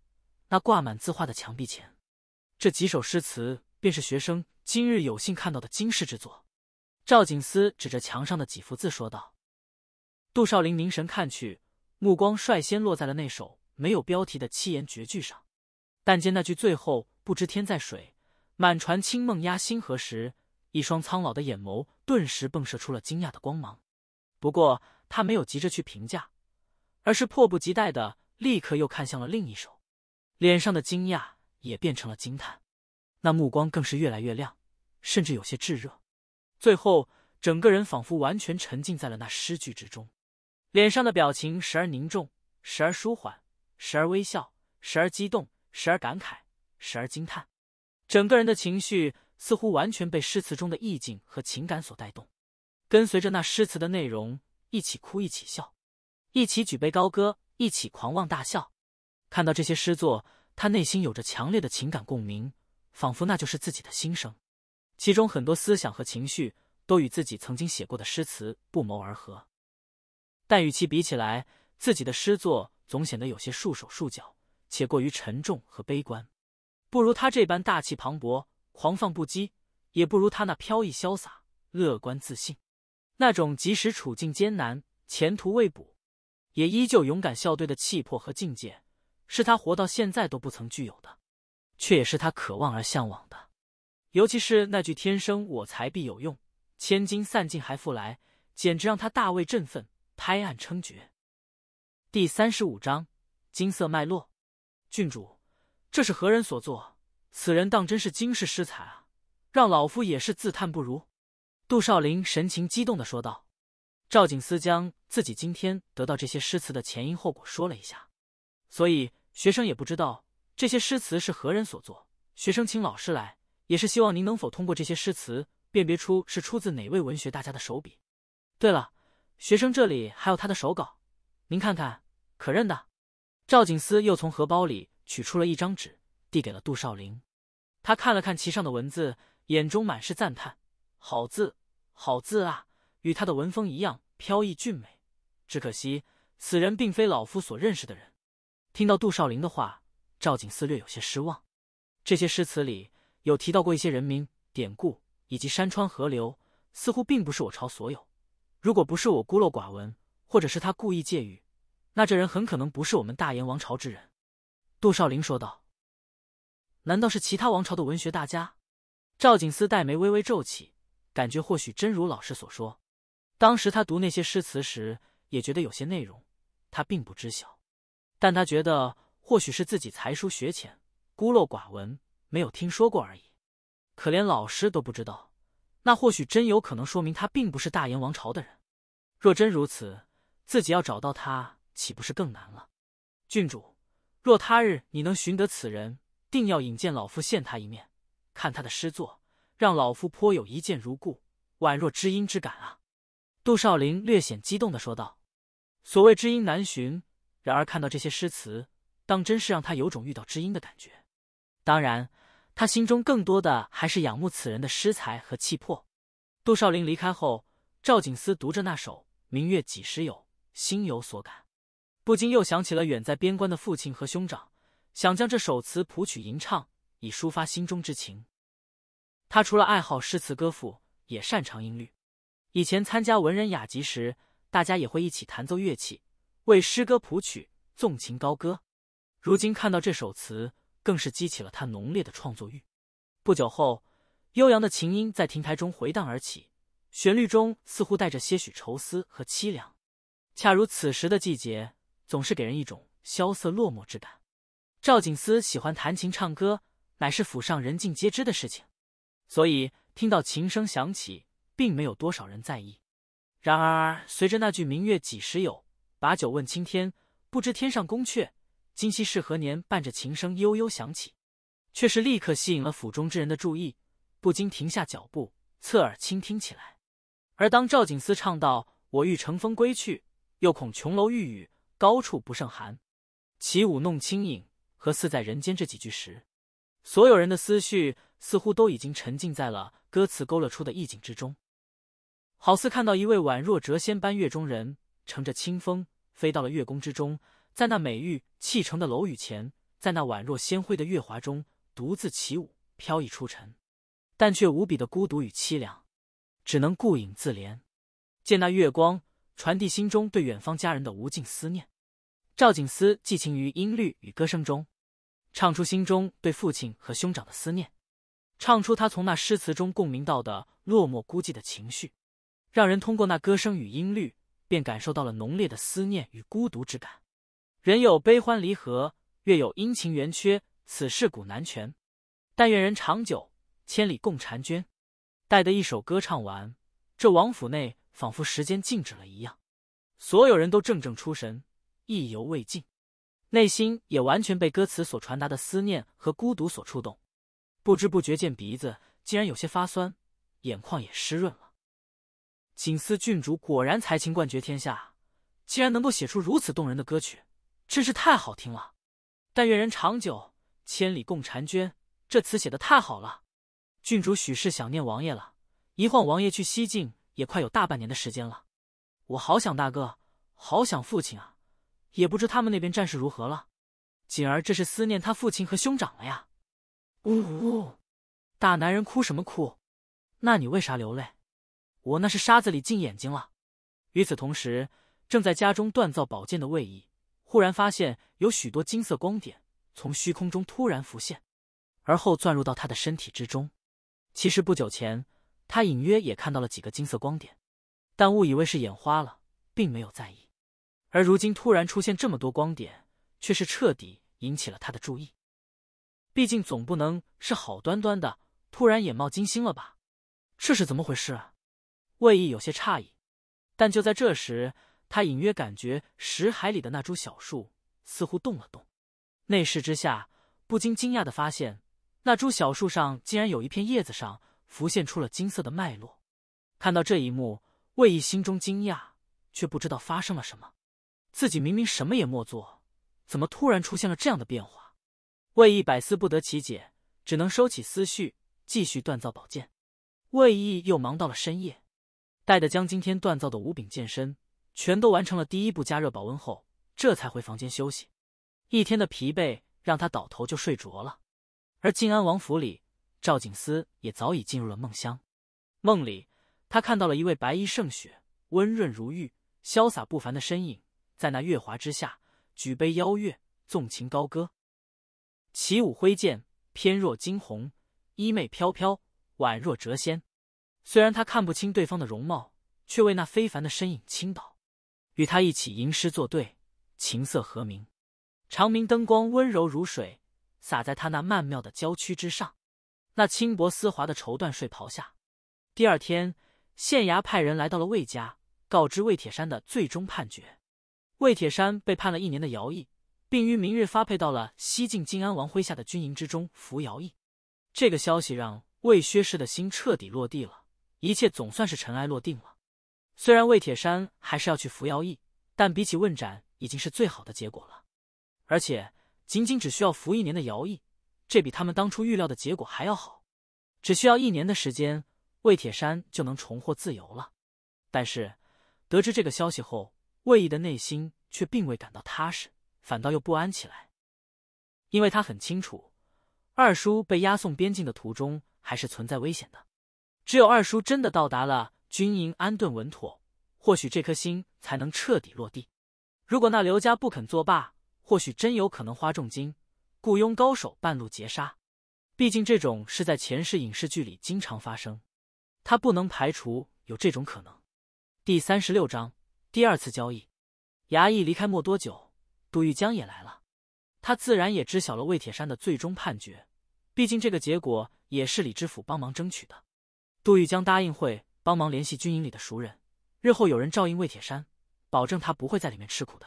那挂满字画的墙壁前，这几首诗词便是学生今日有幸看到的惊世之作。赵景思指着墙上的几幅字说道。杜少林凝神看去，目光率先落在了那首没有标题的七言绝句上。但见那句“最后不知天在水，满船清梦压星河”时，一双苍老的眼眸顿时迸射出了惊讶的光芒。不过他没有急着去评价，而是迫不及待的立刻又看向了另一首。脸上的惊讶也变成了惊叹，那目光更是越来越亮，甚至有些炙热。最后，整个人仿佛完全沉浸在了那诗句之中，脸上的表情时而凝重，时而舒缓，时而微笑，时而激动，时而感慨，时而惊叹。整个人的情绪似乎完全被诗词中的意境和情感所带动，跟随着那诗词的内容一起哭，一起笑，一起举杯高歌，一起狂妄大笑。看到这些诗作，他内心有着强烈的情感共鸣，仿佛那就是自己的心声。其中很多思想和情绪都与自己曾经写过的诗词不谋而合。但与其比起来，自己的诗作总显得有些束手束脚，且过于沉重和悲观，不如他这般大气磅礴、狂放不羁，也不如他那飘逸潇洒、乐观自信。那种即使处境艰难、前途未卜，也依旧勇敢笑对的气魄和境界。是他活到现在都不曾具有的，却也是他渴望而向往的。尤其是那句“天生我材必有用，千金散尽还复来”，简直让他大为振奋，拍案称绝。第三十五章：金色脉络。郡主，这是何人所作？此人当真是惊世诗才啊，让老夫也是自叹不如。”杜少林神情激动的说道。赵景思将自己今天得到这些诗词的前因后果说了一下。所以，学生也不知道这些诗词是何人所作。学生请老师来，也是希望您能否通过这些诗词辨别出是出自哪位文学大家的手笔。对了，学生这里还有他的手稿，您看看可认的？赵景思又从荷包里取出了一张纸，递给了杜少陵。他看了看其上的文字，眼中满是赞叹：“好字，好字啊！”与他的文风一样飘逸俊美。只可惜，此人并非老夫所认识的人。听到杜少陵的话，赵景思略有些失望。这些诗词里有提到过一些人名、典故以及山川河流，似乎并不是我朝所有。如果不是我孤陋寡闻，或者是他故意借喻，那这人很可能不是我们大燕王朝之人。杜少陵说道：“难道是其他王朝的文学大家？”赵景思黛眉微微皱起，感觉或许真如老师所说。当时他读那些诗词时，也觉得有些内容他并不知晓。但他觉得，或许是自己才疏学浅、孤陋寡闻，没有听说过而已。可连老师都不知道，那或许真有可能说明他并不是大燕王朝的人。若真如此，自己要找到他，岂不是更难了？郡主，若他日你能寻得此人，定要引荐老夫见他一面，看他的诗作，让老夫颇有一见如故、宛若知音之感啊！”杜少林略显激动的说道。“所谓知音难寻。”然而看到这些诗词，当真是让他有种遇到知音的感觉。当然，他心中更多的还是仰慕此人的诗才和气魄。杜少陵离开后，赵景思读着那首“明月几时有”，心有所感，不禁又想起了远在边关的父亲和兄长，想将这首词谱曲吟唱，以抒发心中之情。他除了爱好诗词歌赋，也擅长音律。以前参加文人雅集时，大家也会一起弹奏乐器。为诗歌谱曲，纵情高歌。如今看到这首词，更是激起了他浓烈的创作欲。不久后，悠扬的琴音在亭台中回荡而起，旋律中似乎带着些许愁思和凄凉，恰如此时的季节，总是给人一种萧瑟落寞之感。赵景思喜欢弹琴唱歌，乃是府上人尽皆知的事情，所以听到琴声响起，并没有多少人在意。然而，随着那句“明月几时有”，把酒问青天，不知天上宫阙，今夕是何年？伴着琴声悠悠响起，却是立刻吸引了府中之人的注意，不禁停下脚步，侧耳倾听起来。而当赵景思唱到“我欲乘风归去，又恐琼楼玉宇，高处不胜寒”，起舞弄清影，何似在人间这几句时，所有人的思绪似乎都已经沉浸在了歌词勾勒出的意境之中，好似看到一位宛若谪仙般月中人，乘着清风。飞到了月宫之中，在那美玉砌成的楼宇前，在那宛若仙辉的月华中独自起舞，飘逸出尘，但却无比的孤独与凄凉，只能顾影自怜。借那月光传递心中对远方家人的无尽思念。赵景思寄情于音律与歌声中，唱出心中对父亲和兄长的思念，唱出他从那诗词中共鸣到的落寞孤寂的情绪，让人通过那歌声与音律。便感受到了浓烈的思念与孤独之感。人有悲欢离合，月有阴晴圆缺，此事古难全。但愿人长久，千里共婵娟。待得一首歌唱完，这王府内仿佛时间静止了一样，所有人都怔怔出神，意犹未尽，内心也完全被歌词所传达的思念和孤独所触动，不知不觉间鼻子竟然有些发酸，眼眶也湿润了。锦思郡主果然才情冠绝天下，竟然能够写出如此动人的歌曲，真是太好听了。但愿人长久，千里共婵娟，这词写的太好了。郡主许是想念王爷了，一晃王爷去西境也快有大半年的时间了，我好想大哥，好想父亲啊，也不知他们那边战事如何了。锦儿这是思念他父亲和兄长了呀。呜呜，大男人哭什么哭？那你为啥流泪？我那是沙子里进眼睛了。与此同时，正在家中锻造宝剑的魏毅忽然发现，有许多金色光点从虚空中突然浮现，而后钻入到他的身体之中。其实不久前，他隐约也看到了几个金色光点，但误以为是眼花了，并没有在意。而如今突然出现这么多光点，却是彻底引起了他的注意。毕竟，总不能是好端端的突然眼冒金星了吧？这是怎么回事？魏毅有些诧异，但就在这时，他隐约感觉石海里的那株小树似乎动了动。内视之下，不禁惊讶的发现，那株小树上竟然有一片叶子上浮现出了金色的脉络。看到这一幕，魏毅心中惊讶，却不知道发生了什么。自己明明什么也没做，怎么突然出现了这样的变化？魏毅百思不得其解，只能收起思绪，继续锻造宝剑。魏毅又忙到了深夜。待得将今天锻造的五柄剑身全都完成了第一步加热保温后，这才回房间休息。一天的疲惫让他倒头就睡着了。而晋安王府里，赵景思也早已进入了梦乡。梦里，他看到了一位白衣胜雪、温润如玉、潇洒不凡的身影，在那月华之下举杯邀月、纵情高歌，起舞挥剑，翩若惊鸿，衣袂飘飘，宛若谪仙。虽然他看不清对方的容貌，却为那非凡的身影倾倒。与他一起吟诗作对，琴瑟和鸣。长明灯光温柔如水，洒在他那曼妙的娇躯之上。那轻薄丝滑的绸缎睡袍下，第二天，县衙派人来到了魏家，告知魏铁山的最终判决：魏铁山被判了一年的徭役，并于明日发配到了西晋晋安王麾下的军营之中服徭役。这个消息让魏薛氏的心彻底落地了。一切总算是尘埃落定了，虽然魏铁山还是要去扶摇役，但比起问斩已经是最好的结果了。而且仅仅只需要服一年的徭役，这比他们当初预料的结果还要好。只需要一年的时间，魏铁山就能重获自由了。但是得知这个消息后，魏毅的内心却并未感到踏实，反倒又不安起来，因为他很清楚，二叔被押送边境的途中还是存在危险的。只有二叔真的到达了军营，安顿稳妥，或许这颗心才能彻底落地。如果那刘家不肯作罢，或许真有可能花重金雇佣高手半路截杀。毕竟这种事在前世影视剧里经常发生，他不能排除有这种可能。第三十六章第二次交易，衙役离开没多久，杜玉江也来了。他自然也知晓了魏铁山的最终判决，毕竟这个结果也是李知府帮忙争取的。杜玉江答应会帮忙联系军营里的熟人，日后有人照应魏铁山，保证他不会在里面吃苦的。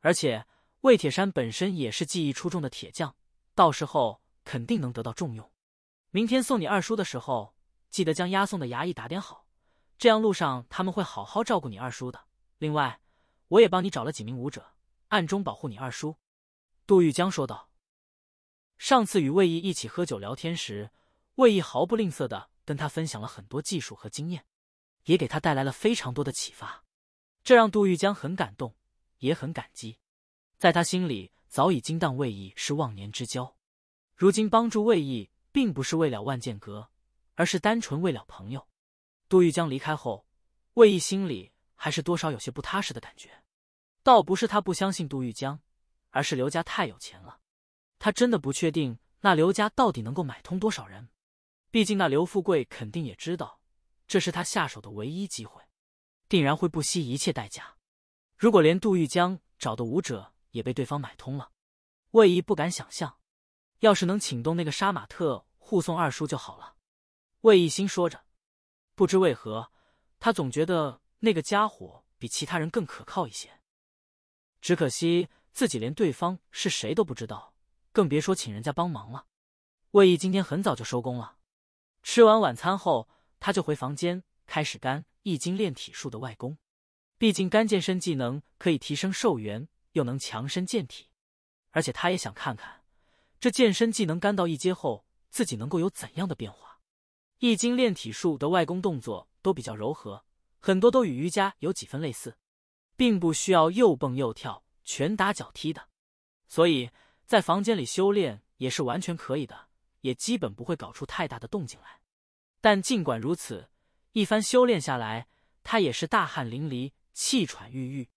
而且魏铁山本身也是技艺出众的铁匠，到时候肯定能得到重用。明天送你二叔的时候，记得将押送的衙役打点好，这样路上他们会好好照顾你二叔的。另外，我也帮你找了几名武者，暗中保护你二叔。杜玉江说道。上次与魏毅一起喝酒聊天时，魏毅毫不吝啬的。跟他分享了很多技术和经验，也给他带来了非常多的启发，这让杜玉江很感动，也很感激。在他心里，早已金当魏毅是忘年之交。如今帮助魏毅，并不是为了万剑阁，而是单纯为了朋友。杜玉江离开后，魏毅心里还是多少有些不踏实的感觉。倒不是他不相信杜玉江，而是刘家太有钱了，他真的不确定那刘家到底能够买通多少人。毕竟那刘富贵肯定也知道，这是他下手的唯一机会，定然会不惜一切代价。如果连杜玉江找的舞者也被对方买通了，魏毅不敢想象。要是能请动那个杀马特护送二叔就好了。魏一心说着，不知为何，他总觉得那个家伙比其他人更可靠一些。只可惜自己连对方是谁都不知道，更别说请人家帮忙了。魏毅今天很早就收工了。吃完晚餐后，他就回房间开始干易经炼体术的外功。毕竟干健身技能可以提升寿元，又能强身健体，而且他也想看看这健身技能干到一阶后，自己能够有怎样的变化。易经炼体术的外功动作都比较柔和，很多都与瑜伽有几分类似，并不需要又蹦又跳、拳打脚踢的，所以在房间里修炼也是完全可以的。也基本不会搞出太大的动静来，但尽管如此，一番修炼下来，他也是大汗淋漓、气喘吁吁。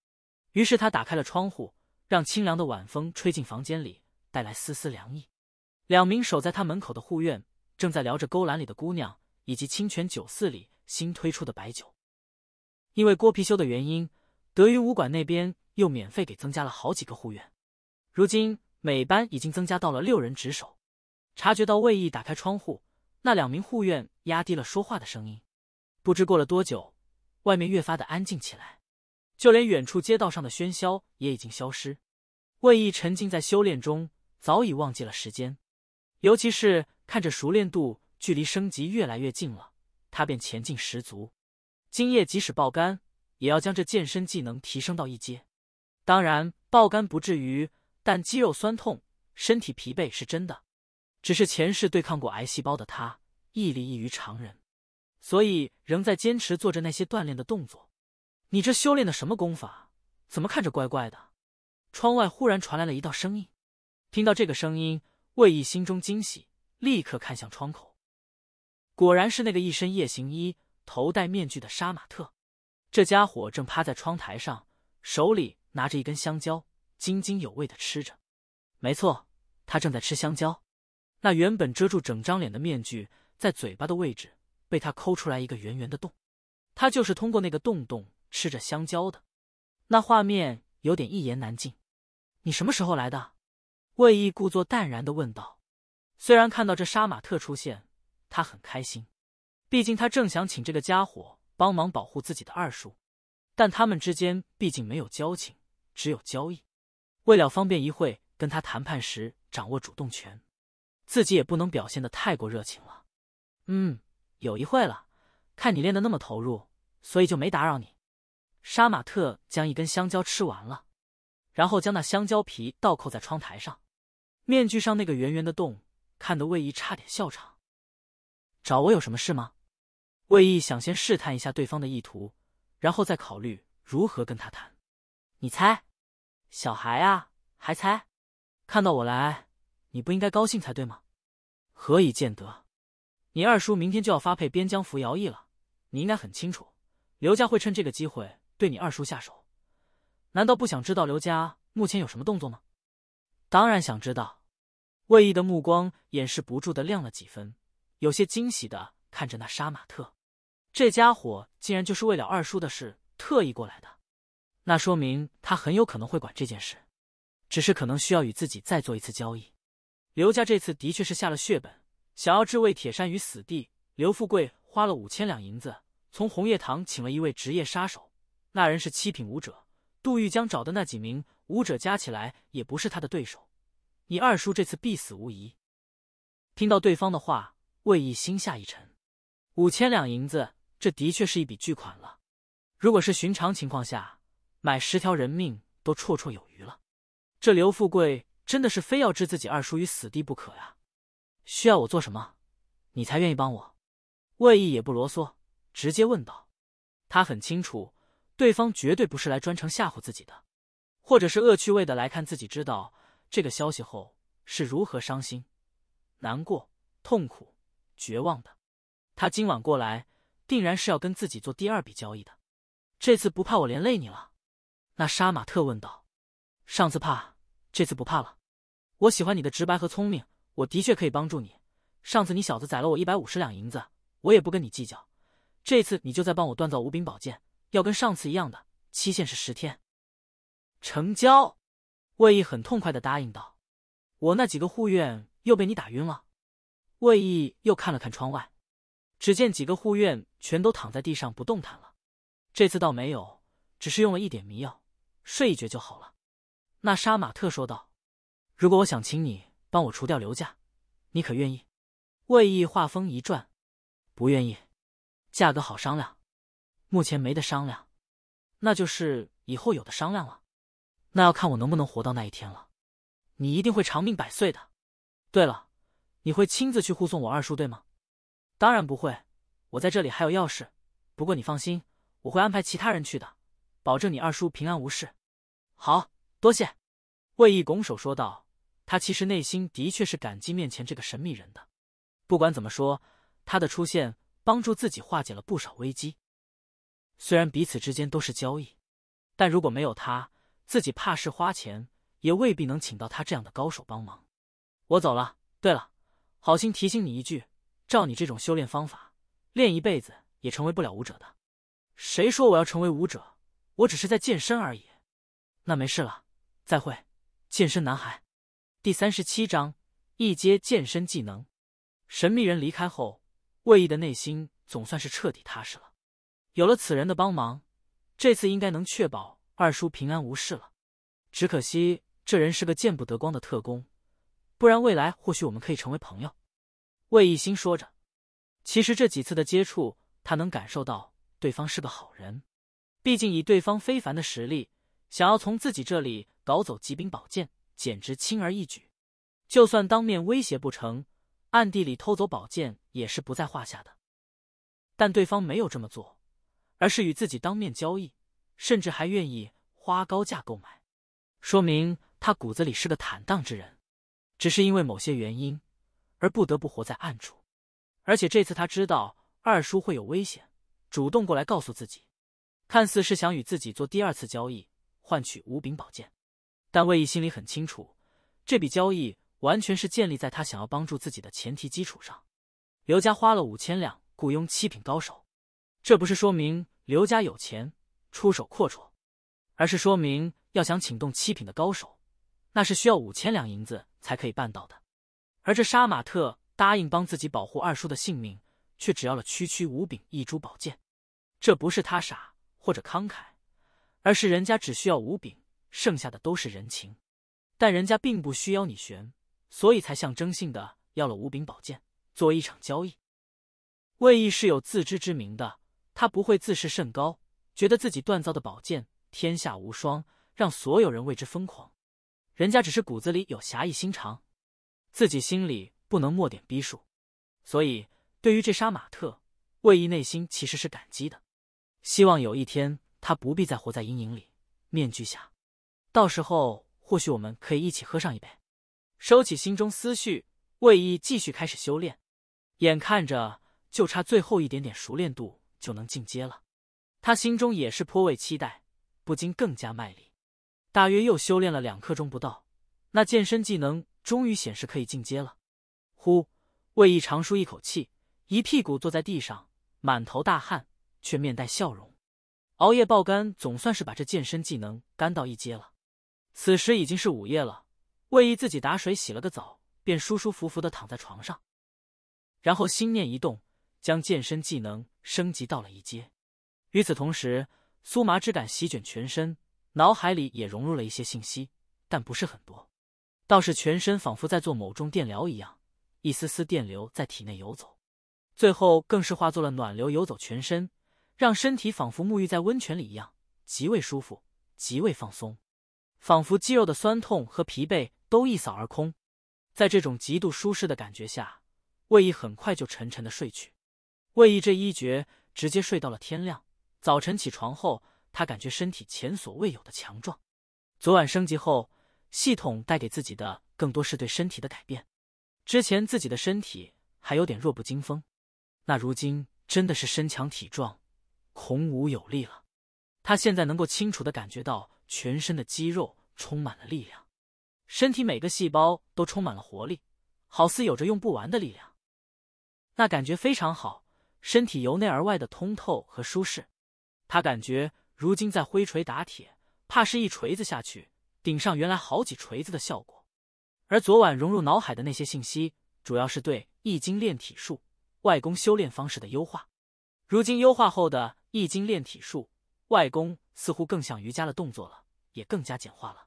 于是他打开了窗户，让清凉的晚风吹进房间里，带来丝丝凉意。两名守在他门口的护院正在聊着勾栏里的姑娘以及清泉酒肆里新推出的白酒。因为郭貔貅的原因，德云武馆那边又免费给增加了好几个护院，如今每班已经增加到了六人值守。察觉到魏毅打开窗户，那两名护院压低了说话的声音。不知过了多久，外面越发的安静起来，就连远处街道上的喧嚣也已经消失。魏毅沉浸在修炼中，早已忘记了时间。尤其是看着熟练度距离升级越来越近了，他便前进十足。今夜即使爆肝，也要将这健身技能提升到一阶。当然，爆肝不至于，但肌肉酸痛、身体疲惫是真的。只是前世对抗过癌细胞的他，毅力异于常人，所以仍在坚持做着那些锻炼的动作。你这修炼的什么功法？怎么看着怪怪的？窗外忽然传来了一道声音。听到这个声音，魏毅心中惊喜，立刻看向窗口。果然是那个一身夜行衣、头戴面具的杀马特。这家伙正趴在窗台上，手里拿着一根香蕉，津津有味的吃着。没错，他正在吃香蕉。那原本遮住整张脸的面具，在嘴巴的位置被他抠出来一个圆圆的洞，他就是通过那个洞洞吃着香蕉的。那画面有点一言难尽。你什么时候来的？魏毅故作淡然的问道。虽然看到这杀马特出现，他很开心，毕竟他正想请这个家伙帮忙保护自己的二叔，但他们之间毕竟没有交情，只有交易。为了方便一会跟他谈判时掌握主动权。自己也不能表现的太过热情了。嗯，有一会了，看你练的那么投入，所以就没打扰你。杀马特将一根香蕉吃完了，然后将那香蕉皮倒扣在窗台上。面具上那个圆圆的洞，看得魏毅差点笑场。找我有什么事吗？魏毅想先试探一下对方的意图，然后再考虑如何跟他谈。你猜？小孩啊，还猜？看到我来。你不应该高兴才对吗？何以见得？你二叔明天就要发配边疆服徭役了，你应该很清楚。刘家会趁这个机会对你二叔下手，难道不想知道刘家目前有什么动作吗？当然想知道。魏毅的目光掩饰不住的亮了几分，有些惊喜的看着那杀马特，这家伙竟然就是为了二叔的事特意过来的，那说明他很有可能会管这件事，只是可能需要与自己再做一次交易。刘家这次的确是下了血本，想要置魏铁山于死地。刘富贵花了五千两银子，从红叶堂请了一位职业杀手，那人是七品武者。杜玉江找的那几名武者加起来也不是他的对手。你二叔这次必死无疑。听到对方的话，魏毅心下一沉。五千两银子，这的确是一笔巨款了。如果是寻常情况下，买十条人命都绰绰有余了。这刘富贵。真的是非要置自己二叔于死地不可呀？需要我做什么，你才愿意帮我？魏毅也不啰嗦，直接问道。他很清楚，对方绝对不是来专程吓唬自己的，或者是恶趣味的来看自己知道这个消息后是如何伤心、难过、痛苦、绝望的。他今晚过来，定然是要跟自己做第二笔交易的。这次不怕我连累你了？那杀马特问道。上次怕。这次不怕了，我喜欢你的直白和聪明，我的确可以帮助你。上次你小子宰了我一百五十两银子，我也不跟你计较。这次你就在帮我锻造五柄宝剑，要跟上次一样的，期限是十天。成交。魏毅很痛快的答应道。我那几个护院又被你打晕了。魏毅又看了看窗外，只见几个护院全都躺在地上不动弹了。这次倒没有，只是用了一点迷药，睡一觉就好了。那杀马特说道：“如果我想请你帮我除掉刘家，你可愿意？”魏毅话锋一转：“不愿意，价格好商量。目前没得商量，那就是以后有的商量了。那要看我能不能活到那一天了。你一定会长命百岁的。对了，你会亲自去护送我二叔对吗？”“当然不会，我在这里还有要事。不过你放心，我会安排其他人去的，保证你二叔平安无事。”“好。”多谢，魏毅拱手说道。他其实内心的确是感激面前这个神秘人的。不管怎么说，他的出现帮助自己化解了不少危机。虽然彼此之间都是交易，但如果没有他，自己怕是花钱也未必能请到他这样的高手帮忙。我走了。对了，好心提醒你一句，照你这种修炼方法，练一辈子也成为不了武者的。谁说我要成为武者？我只是在健身而已。那没事了。再会，健身男孩。第三十七章，一阶健身技能。神秘人离开后，魏毅的内心总算是彻底踏实了。有了此人的帮忙，这次应该能确保二叔平安无事了。只可惜这人是个见不得光的特工，不然未来或许我们可以成为朋友。魏毅心说着，其实这几次的接触，他能感受到对方是个好人。毕竟以对方非凡的实力，想要从自己这里。搞走疾柄宝剑，简直轻而易举。就算当面威胁不成，暗地里偷走宝剑也是不在话下的。但对方没有这么做，而是与自己当面交易，甚至还愿意花高价购买，说明他骨子里是个坦荡之人。只是因为某些原因，而不得不活在暗处。而且这次他知道二叔会有危险，主动过来告诉自己，看似是想与自己做第二次交易，换取五柄宝剑。但魏毅心里很清楚，这笔交易完全是建立在他想要帮助自己的前提基础上。刘家花了五千两雇佣七品高手，这不是说明刘家有钱、出手阔绰，而是说明要想请动七品的高手，那是需要五千两银子才可以办到的。而这杀马特答应帮自己保护二叔的性命，却只要了区区五柄一株宝剑，这不是他傻或者慷慨，而是人家只需要五柄。剩下的都是人情，但人家并不需要你悬，所以才象征性的要了五柄宝剑做一场交易。魏毅是有自知之明的，他不会自视甚高，觉得自己锻造的宝剑天下无双，让所有人为之疯狂。人家只是骨子里有侠义心肠，自己心里不能没点逼数，所以对于这杀马特魏毅内心其实是感激的，希望有一天他不必再活在阴影里，面具下。到时候或许我们可以一起喝上一杯。收起心中思绪，魏毅继续开始修炼。眼看着就差最后一点点熟练度就能进阶了，他心中也是颇为期待，不禁更加卖力。大约又修炼了两刻钟不到，那健身技能终于显示可以进阶了。呼，魏毅长舒一口气，一屁股坐在地上，满头大汗，却面带笑容。熬夜爆肝，总算是把这健身技能干到一阶了。此时已经是午夜了，魏毅自己打水洗了个澡，便舒舒服服的躺在床上，然后心念一动，将健身技能升级到了一阶。与此同时，酥麻之感席卷全身，脑海里也融入了一些信息，但不是很多，倒是全身仿佛在做某种电疗一样，一丝丝电流在体内游走，最后更是化作了暖流游走全身，让身体仿佛沐浴在温泉里一样，极为舒服，极为放松。仿佛肌肉的酸痛和疲惫都一扫而空，在这种极度舒适的感觉下，魏毅很快就沉沉的睡去。魏毅这一觉直接睡到了天亮。早晨起床后，他感觉身体前所未有的强壮。昨晚升级后，系统带给自己的更多是对身体的改变。之前自己的身体还有点弱不禁风，那如今真的是身强体壮，孔武有力了。他现在能够清楚的感觉到。全身的肌肉充满了力量，身体每个细胞都充满了活力，好似有着用不完的力量。那感觉非常好，身体由内而外的通透和舒适。他感觉如今在挥锤打铁，怕是一锤子下去，顶上原来好几锤子的效果。而昨晚融入脑海的那些信息，主要是对《易经》炼体术外功修炼方式的优化。如今优化后的《易经》炼体术外功，似乎更像瑜伽的动作了。也更加简化了。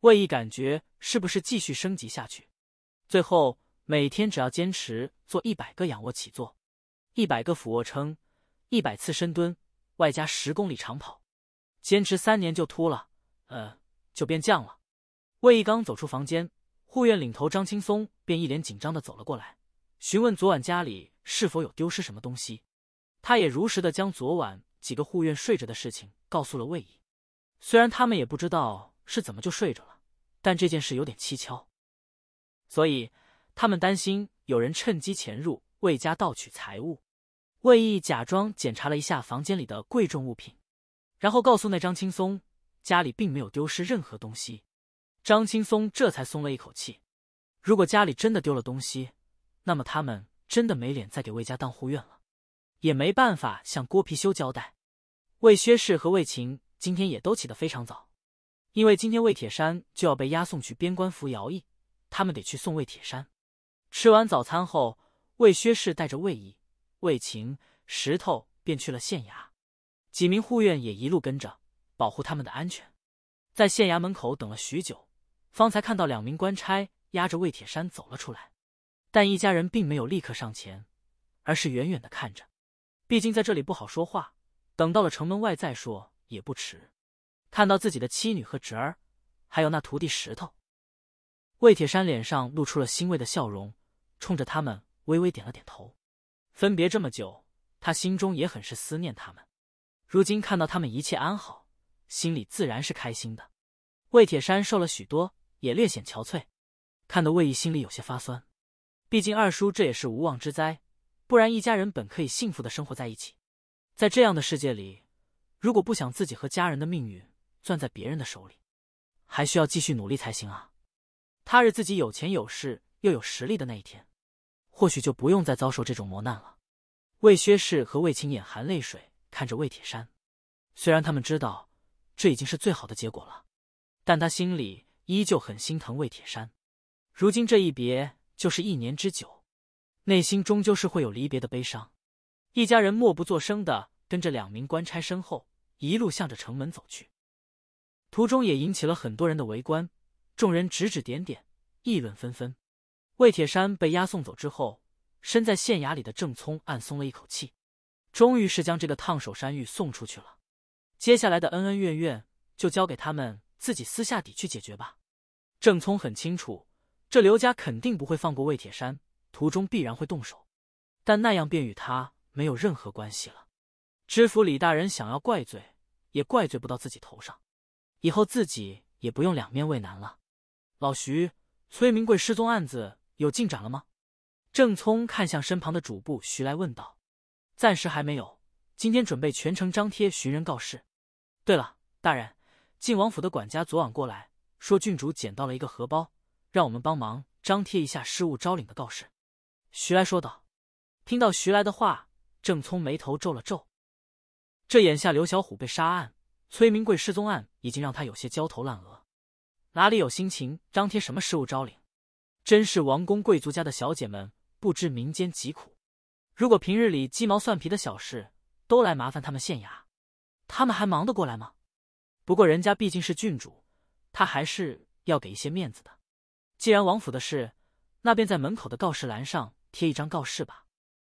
魏毅感觉是不是继续升级下去？最后每天只要坚持做一百个仰卧起坐、一百个俯卧撑、一百次深蹲，外加十公里长跑，坚持三年就秃了，呃，就变僵了。魏毅刚走出房间，护院领头张青松便一脸紧张的走了过来，询问昨晚家里是否有丢失什么东西。他也如实的将昨晚几个护院睡着的事情告诉了魏毅。虽然他们也不知道是怎么就睡着了，但这件事有点蹊跷，所以他们担心有人趁机潜入魏家盗取财物。魏毅假装检查了一下房间里的贵重物品，然后告诉那张青松，家里并没有丢失任何东西。张青松这才松了一口气。如果家里真的丢了东西，那么他们真的没脸再给魏家当护院了，也没办法向郭貔修交代。魏薛氏和魏晴。今天也都起得非常早，因为今天魏铁山就要被押送去边关服徭役，他们得去送魏铁山。吃完早餐后，魏薛氏带着魏毅、魏晴、石头便去了县衙，几名护院也一路跟着，保护他们的安全。在县衙门口等了许久，方才看到两名官差押着魏铁山走了出来，但一家人并没有立刻上前，而是远远的看着，毕竟在这里不好说话，等到了城门外再说。也不迟。看到自己的妻女和侄儿，还有那徒弟石头，魏铁山脸上露出了欣慰的笑容，冲着他们微微点了点头。分别这么久，他心中也很是思念他们。如今看到他们一切安好，心里自然是开心的。魏铁山瘦了许多，也略显憔悴，看得魏毅心里有些发酸。毕竟二叔这也是无妄之灾，不然一家人本可以幸福的生活在一起。在这样的世界里。如果不想自己和家人的命运攥在别人的手里，还需要继续努力才行啊！他日自己有钱有势又有实力的那一天，或许就不用再遭受这种磨难了。魏薛氏和魏晴眼含泪水看着魏铁山，虽然他们知道这已经是最好的结果了，但他心里依旧很心疼魏铁山。如今这一别就是一年之久，内心终究是会有离别的悲伤。一家人默不作声的。跟着两名官差身后，一路向着城门走去，途中也引起了很多人的围观，众人指指点点，议论纷纷。魏铁山被押送走之后，身在县衙里的郑聪暗松了一口气，终于是将这个烫手山芋送出去了。接下来的恩恩怨怨就交给他们自己私下底去解决吧。郑聪很清楚，这刘家肯定不会放过魏铁山，途中必然会动手，但那样便与他没有任何关系了。知府李大人想要怪罪，也怪罪不到自己头上，以后自己也不用两面为难了。老徐，崔明贵失踪案子有进展了吗？郑聪看向身旁的主簿徐来问道。暂时还没有，今天准备全程张贴寻人告示。对了，大人，晋王府的管家昨晚过来说，郡主捡到了一个荷包，让我们帮忙张贴一下失物招领的告示。徐来说道。听到徐来的话，郑聪眉头皱了皱。这眼下刘小虎被杀案、崔明贵失踪案已经让他有些焦头烂额，哪里有心情张贴什么失物招领？真是王公贵族家的小姐们不知民间疾苦。如果平日里鸡毛蒜皮的小事都来麻烦他们县衙，他们还忙得过来吗？不过人家毕竟是郡主，他还是要给一些面子的。既然王府的事，那便在门口的告示栏上贴一张告示吧。”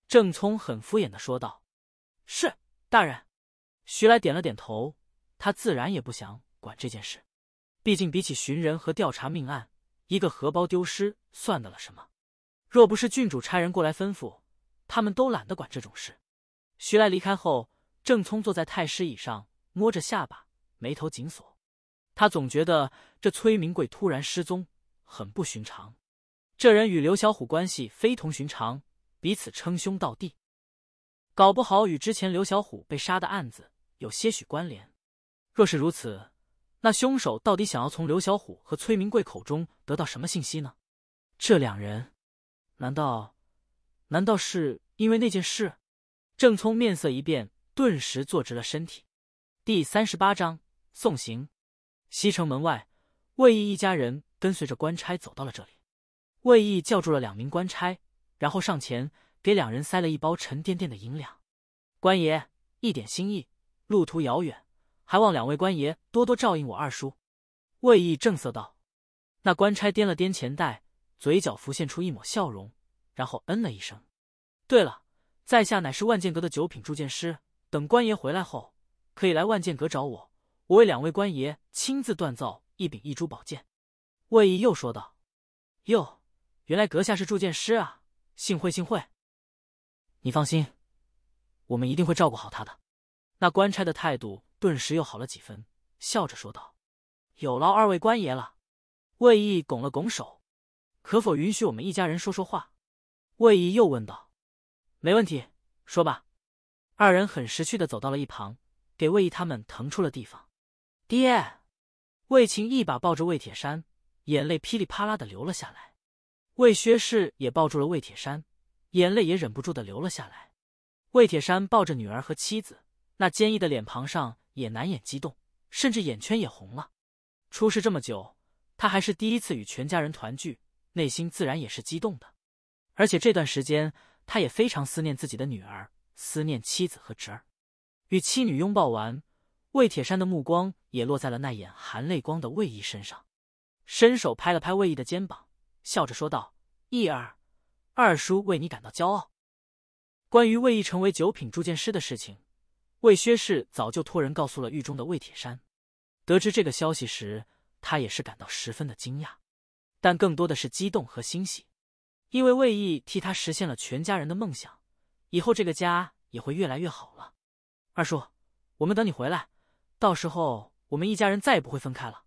郑聪很敷衍的说道，“是大人。”徐来点了点头，他自然也不想管这件事。毕竟比起寻人和调查命案，一个荷包丢失算得了什么？若不是郡主差人过来吩咐，他们都懒得管这种事。徐来离开后，郑聪坐在太师椅上，摸着下巴，眉头紧锁。他总觉得这崔明贵突然失踪很不寻常。这人与刘小虎关系非同寻常，彼此称兄道弟，搞不好与之前刘小虎被杀的案子。有些许关联，若是如此，那凶手到底想要从刘小虎和崔明贵口中得到什么信息呢？这两人，难道，难道是因为那件事？郑聪面色一变，顿时坐直了身体。第三十八章送行。西城门外，魏毅一家人跟随着官差走到了这里。魏毅叫住了两名官差，然后上前给两人塞了一包沉甸甸的银两。官爷，一点心意。路途遥远，还望两位官爷多多照应我二叔。魏毅正色道：“那官差掂了掂钱袋，嘴角浮现出一抹笑容，然后嗯了一声。对了，在下乃是万剑阁的九品铸剑师，等官爷回来后，可以来万剑阁找我，我为两位官爷亲自锻造一柄一株宝剑。”魏毅又说道：“哟，原来阁下是铸剑师啊，幸会幸会。你放心，我们一定会照顾好他的。”那官差的态度顿时又好了几分，笑着说道：“有劳二位官爷了。”魏毅拱了拱手：“可否允许我们一家人说说话？”魏毅又问道：“没问题，说吧。”二人很识趣的走到了一旁，给魏毅他们腾出了地方。爹，魏晴一把抱着魏铁山，眼泪噼里啪啦的流了下来。魏薛氏也抱住了魏铁山，眼泪也忍不住的流了下来。魏铁山抱着女儿和妻子。那坚毅的脸庞上也难掩激动，甚至眼圈也红了。出事这么久，他还是第一次与全家人团聚，内心自然也是激动的。而且这段时间，他也非常思念自己的女儿，思念妻子和侄儿。与妻女拥抱完，魏铁山的目光也落在了那眼含泪光的魏毅身上，伸手拍了拍魏毅的肩膀，笑着说道：“毅儿，二叔为你感到骄傲。关于魏毅成为九品铸剑师的事情。”魏薛氏早就托人告诉了狱中的魏铁山，得知这个消息时，他也是感到十分的惊讶，但更多的是激动和欣喜，因为魏毅替他实现了全家人的梦想，以后这个家也会越来越好了。二叔，我们等你回来，到时候我们一家人再也不会分开了。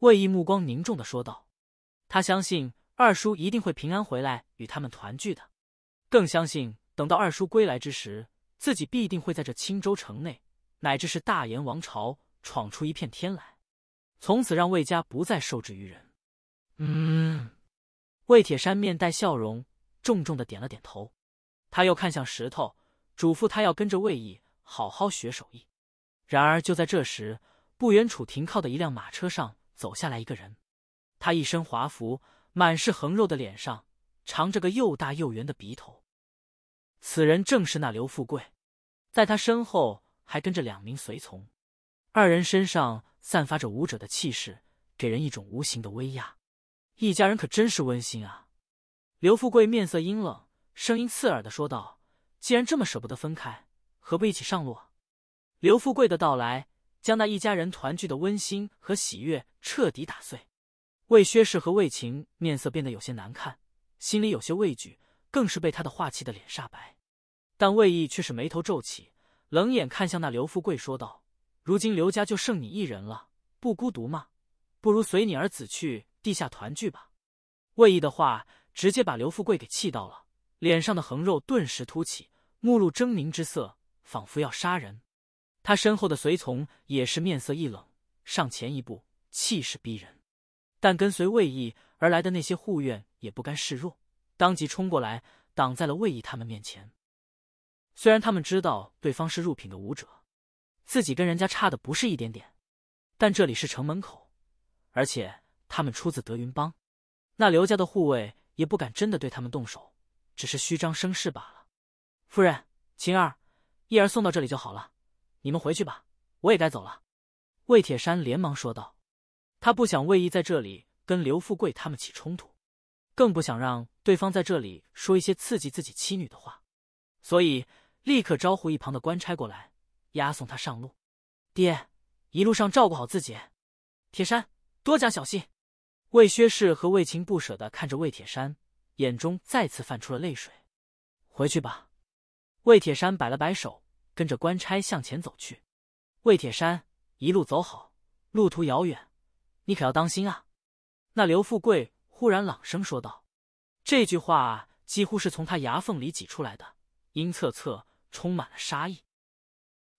魏毅目光凝重的说道，他相信二叔一定会平安回来与他们团聚的，更相信等到二叔归来之时。自己必定会在这青州城内，乃至是大燕王朝闯出一片天来，从此让魏家不再受制于人。嗯，魏铁山面带笑容，重重的点了点头。他又看向石头，嘱咐他要跟着魏毅好好学手艺。然而就在这时，不远处停靠的一辆马车上走下来一个人，他一身华服，满是横肉的脸上长着个又大又圆的鼻头。此人正是那刘富贵，在他身后还跟着两名随从，二人身上散发着武者的气势，给人一种无形的威压。一家人可真是温馨啊！刘富贵面色阴冷，声音刺耳的说道：“既然这么舍不得分开，何不一起上路？”刘富贵的到来，将那一家人团聚的温馨和喜悦彻底打碎。魏薛氏和魏晴面色变得有些难看，心里有些畏惧。更是被他的话气得脸煞白，但魏毅却是眉头皱起，冷眼看向那刘富贵，说道：“如今刘家就剩你一人了，不孤独吗？不如随你儿子去地下团聚吧。”魏毅的话直接把刘富贵给气到了，脸上的横肉顿时凸起，目露狰狞之色，仿佛要杀人。他身后的随从也是面色一冷，上前一步，气势逼人。但跟随魏毅而来的那些护院也不甘示弱。当即冲过来，挡在了魏毅他们面前。虽然他们知道对方是入品的武者，自己跟人家差的不是一点点，但这里是城门口，而且他们出自德云帮，那刘家的护卫也不敢真的对他们动手，只是虚张声势罢了。夫人，晴儿、意儿送到这里就好了，你们回去吧，我也该走了。”魏铁山连忙说道，他不想魏毅在这里跟刘富贵他们起冲突，更不想让。对方在这里说一些刺激自己妻女的话，所以立刻招呼一旁的官差过来押送他上路。爹，一路上照顾好自己。铁山，多加小心。魏薛氏和魏晴不舍的看着魏铁山，眼中再次泛出了泪水。回去吧。魏铁山摆了摆手，跟着官差向前走去。魏铁山，一路走好。路途遥远，你可要当心啊。那刘富贵忽然朗声说道。这句话几乎是从他牙缝里挤出来的，阴恻恻，充满了杀意。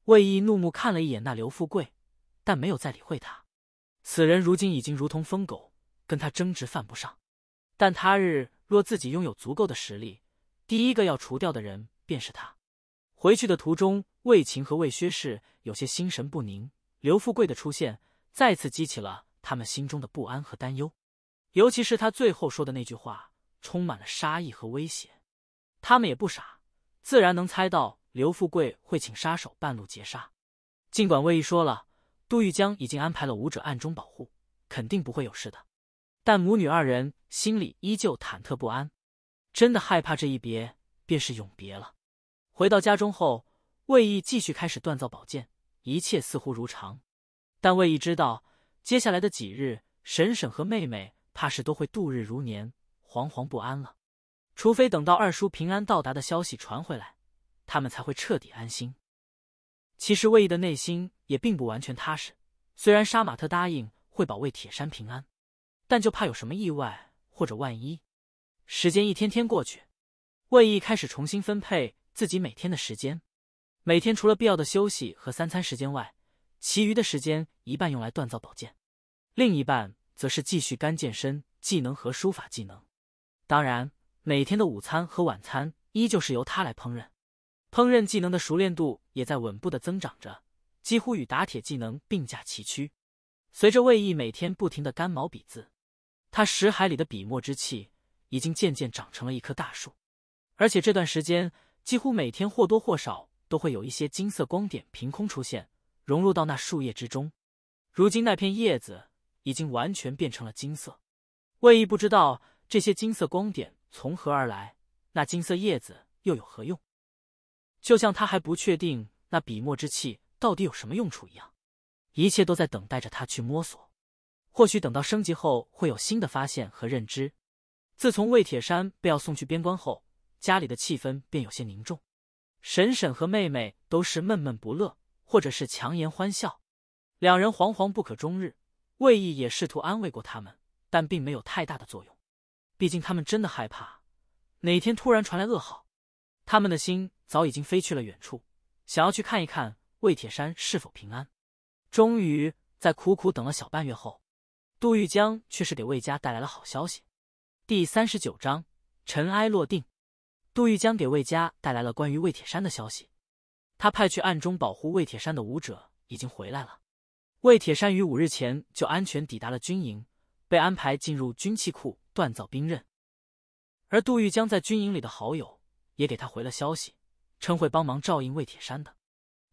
魏毅怒目看了一眼那刘富贵，但没有再理会他。此人如今已经如同疯狗，跟他争执犯不上。但他日若自己拥有足够的实力，第一个要除掉的人便是他。回去的途中，魏晴和魏薛氏有些心神不宁。刘富贵的出现再次激起了他们心中的不安和担忧，尤其是他最后说的那句话。充满了杀意和威胁，他们也不傻，自然能猜到刘富贵会请杀手半路截杀。尽管魏毅说了，杜玉江已经安排了武者暗中保护，肯定不会有事的，但母女二人心里依旧忐忑不安，真的害怕这一别便是永别了。回到家中后，魏毅继续开始锻造宝剑，一切似乎如常，但魏毅知道，接下来的几日，婶婶和妹妹怕是都会度日如年。惶惶不安了，除非等到二叔平安到达的消息传回来，他们才会彻底安心。其实魏毅的内心也并不完全踏实，虽然杀马特答应会保卫铁山平安，但就怕有什么意外或者万一。时间一天天过去，魏毅开始重新分配自己每天的时间，每天除了必要的休息和三餐时间外，其余的时间一半用来锻造宝剑，另一半则是继续干健身技能和书法技能。当然，每天的午餐和晚餐依旧是由他来烹饪，烹饪技能的熟练度也在稳步的增长着，几乎与打铁技能并驾齐驱。随着魏毅每天不停的干毛笔字，他识海里的笔墨之气已经渐渐长成了一棵大树，而且这段时间几乎每天或多或少都会有一些金色光点凭空出现，融入到那树叶之中。如今那片叶子已经完全变成了金色。魏毅不知道。这些金色光点从何而来？那金色叶子又有何用？就像他还不确定那笔墨之气到底有什么用处一样，一切都在等待着他去摸索。或许等到升级后会有新的发现和认知。自从魏铁山被要送去边关后，家里的气氛便有些凝重。婶婶和妹妹都是闷闷不乐，或者是强颜欢笑，两人惶惶不可终日。魏毅也试图安慰过他们，但并没有太大的作用。毕竟他们真的害怕，哪天突然传来噩耗，他们的心早已经飞去了远处，想要去看一看魏铁山是否平安。终于，在苦苦等了小半月后，杜玉江却是给魏家带来了好消息。第三十九章：尘埃落定。杜玉江给魏家带来了关于魏铁山的消息，他派去暗中保护魏铁山的武者已经回来了。魏铁山于五日前就安全抵达了军营，被安排进入军器库。锻造兵刃，而杜玉江在军营里的好友也给他回了消息，称会帮忙照应魏铁山的。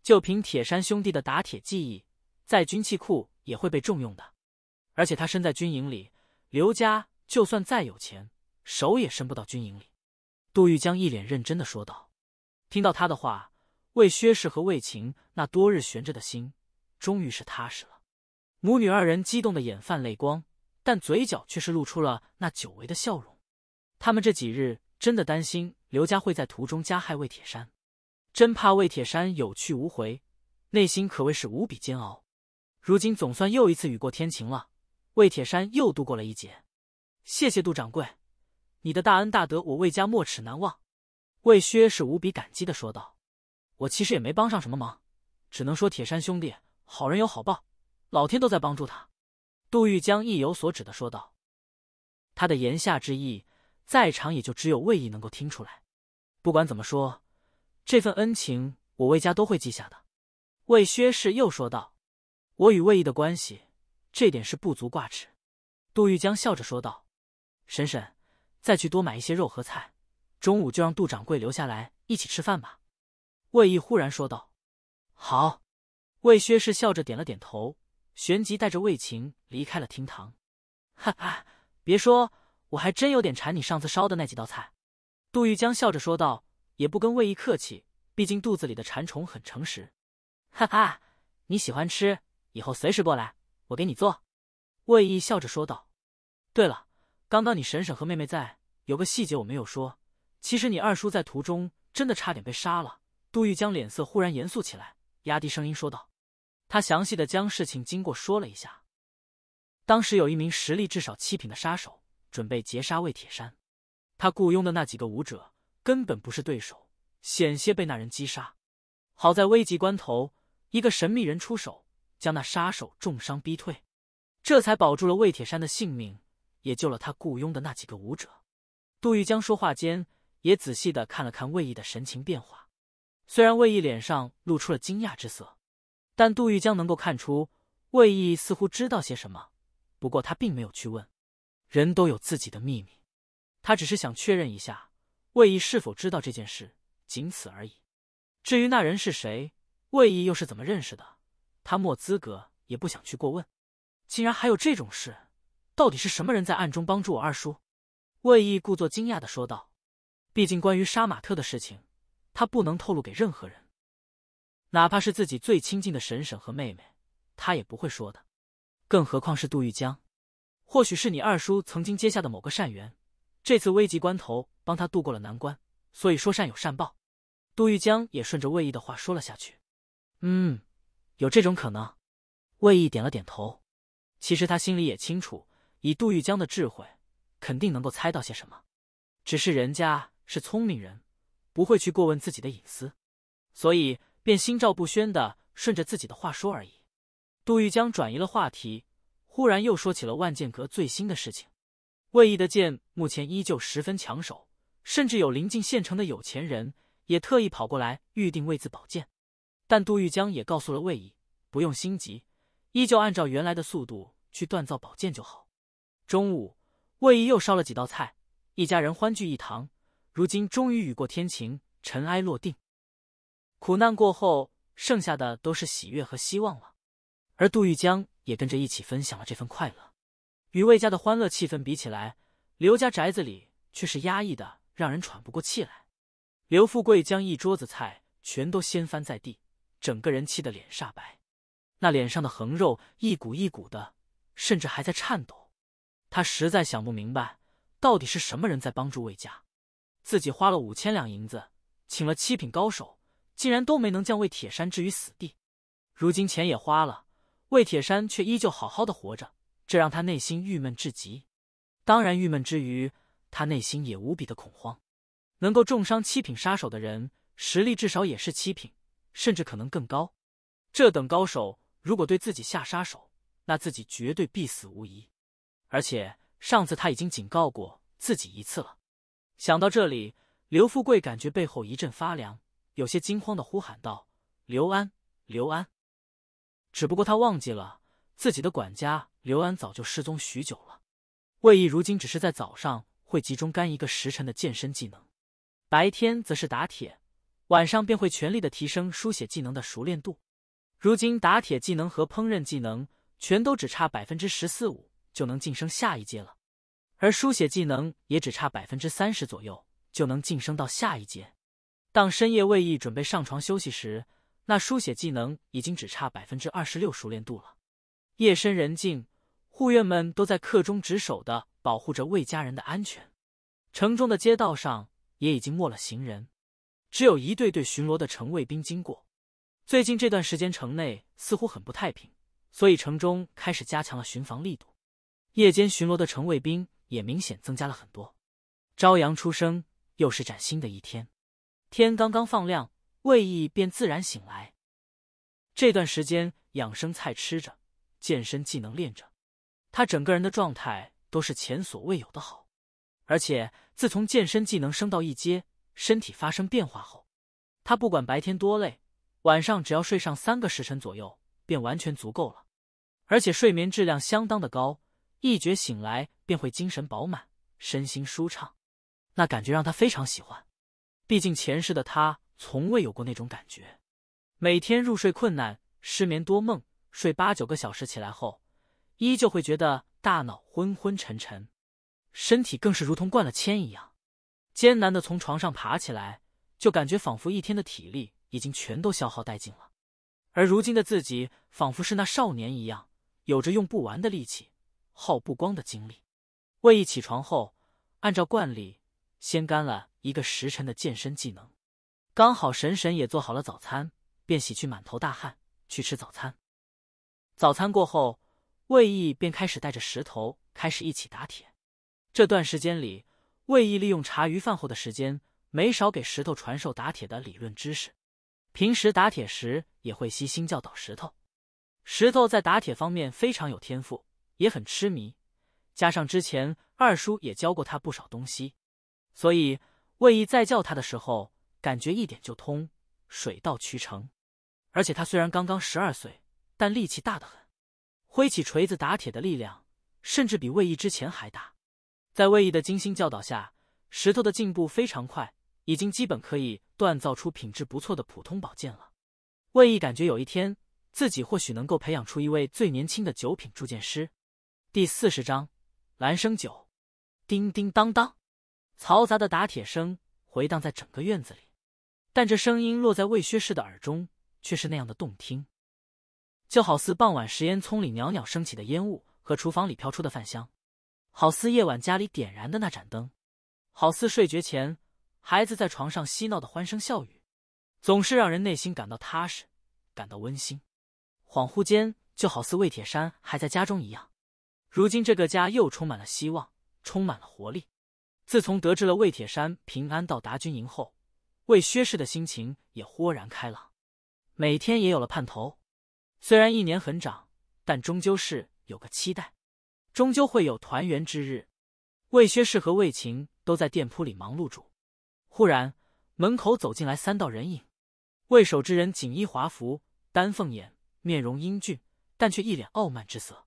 就凭铁山兄弟的打铁技艺，在军器库也会被重用的。而且他身在军营里，刘家就算再有钱，手也伸不到军营里。杜玉江一脸认真的说道。听到他的话，魏薛氏和魏晴那多日悬着的心终于是踏实了，母女二人激动的眼泛泪光。但嘴角却是露出了那久违的笑容。他们这几日真的担心刘家会在途中加害魏铁山，真怕魏铁山有去无回，内心可谓是无比煎熬。如今总算又一次雨过天晴了，魏铁山又度过了一劫。谢谢杜掌柜，你的大恩大德我魏家没齿难忘。魏薛是无比感激的说道：“我其实也没帮上什么忙，只能说铁山兄弟好人有好报，老天都在帮助他。”杜玉江意有所指的说道，他的言下之意，在场也就只有魏毅能够听出来。不管怎么说，这份恩情我魏家都会记下的。魏薛氏又说道：“我与魏毅的关系，这点是不足挂齿。”杜玉江笑着说道：“婶婶，再去多买一些肉和菜，中午就让杜掌柜留下来一起吃饭吧。”魏毅忽然说道：“好。”魏薛氏笑着点了点头。旋即带着魏晴离开了厅堂，哈哈，别说，我还真有点馋你上次烧的那几道菜。杜玉江笑着说道，也不跟魏毅客气，毕竟肚子里的馋虫很诚实。哈哈，你喜欢吃，以后随时过来，我给你做。魏毅笑着说道。对了，刚刚你婶婶和妹妹在，有个细节我没有说，其实你二叔在途中真的差点被杀了。杜玉江脸色忽然严肃起来，压低声音说道。他详细的将事情经过说了一下，当时有一名实力至少七品的杀手准备劫杀魏铁山，他雇佣的那几个武者根本不是对手，险些被那人击杀。好在危急关头，一个神秘人出手，将那杀手重伤逼退，这才保住了魏铁山的性命，也救了他雇佣的那几个武者。杜玉江说话间，也仔细的看了看魏毅的神情变化，虽然魏毅脸上露出了惊讶之色。但杜玉江能够看出，魏毅似乎知道些什么，不过他并没有去问。人都有自己的秘密，他只是想确认一下魏毅是否知道这件事，仅此而已。至于那人是谁，魏毅又是怎么认识的，他没资格也不想去过问。竟然还有这种事，到底是什么人在暗中帮助我二叔？魏毅故作惊讶的说道。毕竟关于杀马特的事情，他不能透露给任何人。哪怕是自己最亲近的婶婶和妹妹，他也不会说的，更何况是杜玉江。或许是你二叔曾经接下的某个善缘，这次危急关头帮他渡过了难关，所以说善有善报。杜玉江也顺着魏毅的话说了下去：“嗯，有这种可能。”魏毅点了点头。其实他心里也清楚，以杜玉江的智慧，肯定能够猜到些什么，只是人家是聪明人，不会去过问自己的隐私，所以。便心照不宣的顺着自己的话说而已。杜玉江转移了话题，忽然又说起了万剑阁最新的事情。魏毅的剑目前依旧十分抢手，甚至有临近县城的有钱人也特意跑过来预定魏字宝剑。但杜玉江也告诉了魏毅，不用心急，依旧按照原来的速度去锻造宝剑就好。中午，魏毅又烧了几道菜，一家人欢聚一堂。如今终于雨过天晴，尘埃落定。苦难过后，剩下的都是喜悦和希望了。而杜玉江也跟着一起分享了这份快乐。与魏家的欢乐气氛比起来，刘家宅子里却是压抑的，让人喘不过气来。刘富贵将一桌子菜全都掀翻在地，整个人气得脸煞白，那脸上的横肉一股一股的，甚至还在颤抖。他实在想不明白，到底是什么人在帮助魏家？自己花了五千两银子，请了七品高手。竟然都没能将魏铁山置于死地，如今钱也花了，魏铁山却依旧好好的活着，这让他内心郁闷至极。当然，郁闷之余，他内心也无比的恐慌。能够重伤七品杀手的人，实力至少也是七品，甚至可能更高。这等高手如果对自己下杀手，那自己绝对必死无疑。而且上次他已经警告过自己一次了。想到这里，刘富贵感觉背后一阵发凉。有些惊慌的呼喊道：“刘安，刘安！”只不过他忘记了自己的管家刘安早就失踪许久了。魏毅如今只是在早上会集中干一个时辰的健身技能，白天则是打铁，晚上便会全力的提升书写技能的熟练度。如今打铁技能和烹饪技能全都只差百分之十四五就能晋升下一阶了，而书写技能也只差百分之三十左右就能晋升到下一阶。当深夜魏毅准备上床休息时，那书写技能已经只差百分之二十六熟练度了。夜深人静，护院们都在恪尽职守的保护着魏家人的安全。城中的街道上也已经没了行人，只有一队队巡逻的城卫兵经过。最近这段时间，城内似乎很不太平，所以城中开始加强了巡防力度。夜间巡逻的城卫兵也明显增加了很多。朝阳初升，又是崭新的一天。天刚刚放亮，魏毅便自然醒来。这段时间养生菜吃着，健身技能练着，他整个人的状态都是前所未有的好。而且自从健身技能升到一阶，身体发生变化后，他不管白天多累，晚上只要睡上三个时辰左右，便完全足够了。而且睡眠质量相当的高，一觉醒来便会精神饱满，身心舒畅，那感觉让他非常喜欢。毕竟前世的他从未有过那种感觉，每天入睡困难，失眠多梦，睡八九个小时起来后，依旧会觉得大脑昏昏沉沉，身体更是如同灌了铅一样，艰难的从床上爬起来，就感觉仿佛一天的体力已经全都消耗殆尽了。而如今的自己仿佛是那少年一样，有着用不完的力气，耗不光的精力。魏毅起床后，按照惯例。先干了一个时辰的健身技能，刚好神神也做好了早餐，便洗去满头大汗去吃早餐。早餐过后，魏毅便开始带着石头开始一起打铁。这段时间里，魏毅利用茶余饭后的时间，没少给石头传授打铁的理论知识。平时打铁时也会悉心教导石头。石头在打铁方面非常有天赋，也很痴迷。加上之前二叔也教过他不少东西。所以魏毅在叫他的时候，感觉一点就通，水到渠成。而且他虽然刚刚十二岁，但力气大得很，挥起锤子打铁的力量甚至比魏毅之前还大。在魏毅的精心教导下，石头的进步非常快，已经基本可以锻造出品质不错的普通宝剑了。魏毅感觉有一天自己或许能够培养出一位最年轻的九品铸剑师。第四十章：兰生九。叮叮当当。嘈杂的打铁声回荡在整个院子里，但这声音落在魏薛氏的耳中却是那样的动听，就好似傍晚时，烟囱里袅袅升起的烟雾和厨房里飘出的饭香，好似夜晚家里点燃的那盏灯，好似睡觉前孩子在床上嬉闹的欢声笑语，总是让人内心感到踏实，感到温馨。恍惚间，就好似魏铁山还在家中一样，如今这个家又充满了希望，充满了活力。自从得知了魏铁山平安到达军营后，魏薛氏的心情也豁然开朗，每天也有了盼头。虽然一年很长，但终究是有个期待，终究会有团圆之日。魏薛氏和魏晴都在店铺里忙碌着。忽然，门口走进来三道人影。魏守之人锦衣华服，丹凤眼，面容英俊，但却一脸傲慢之色。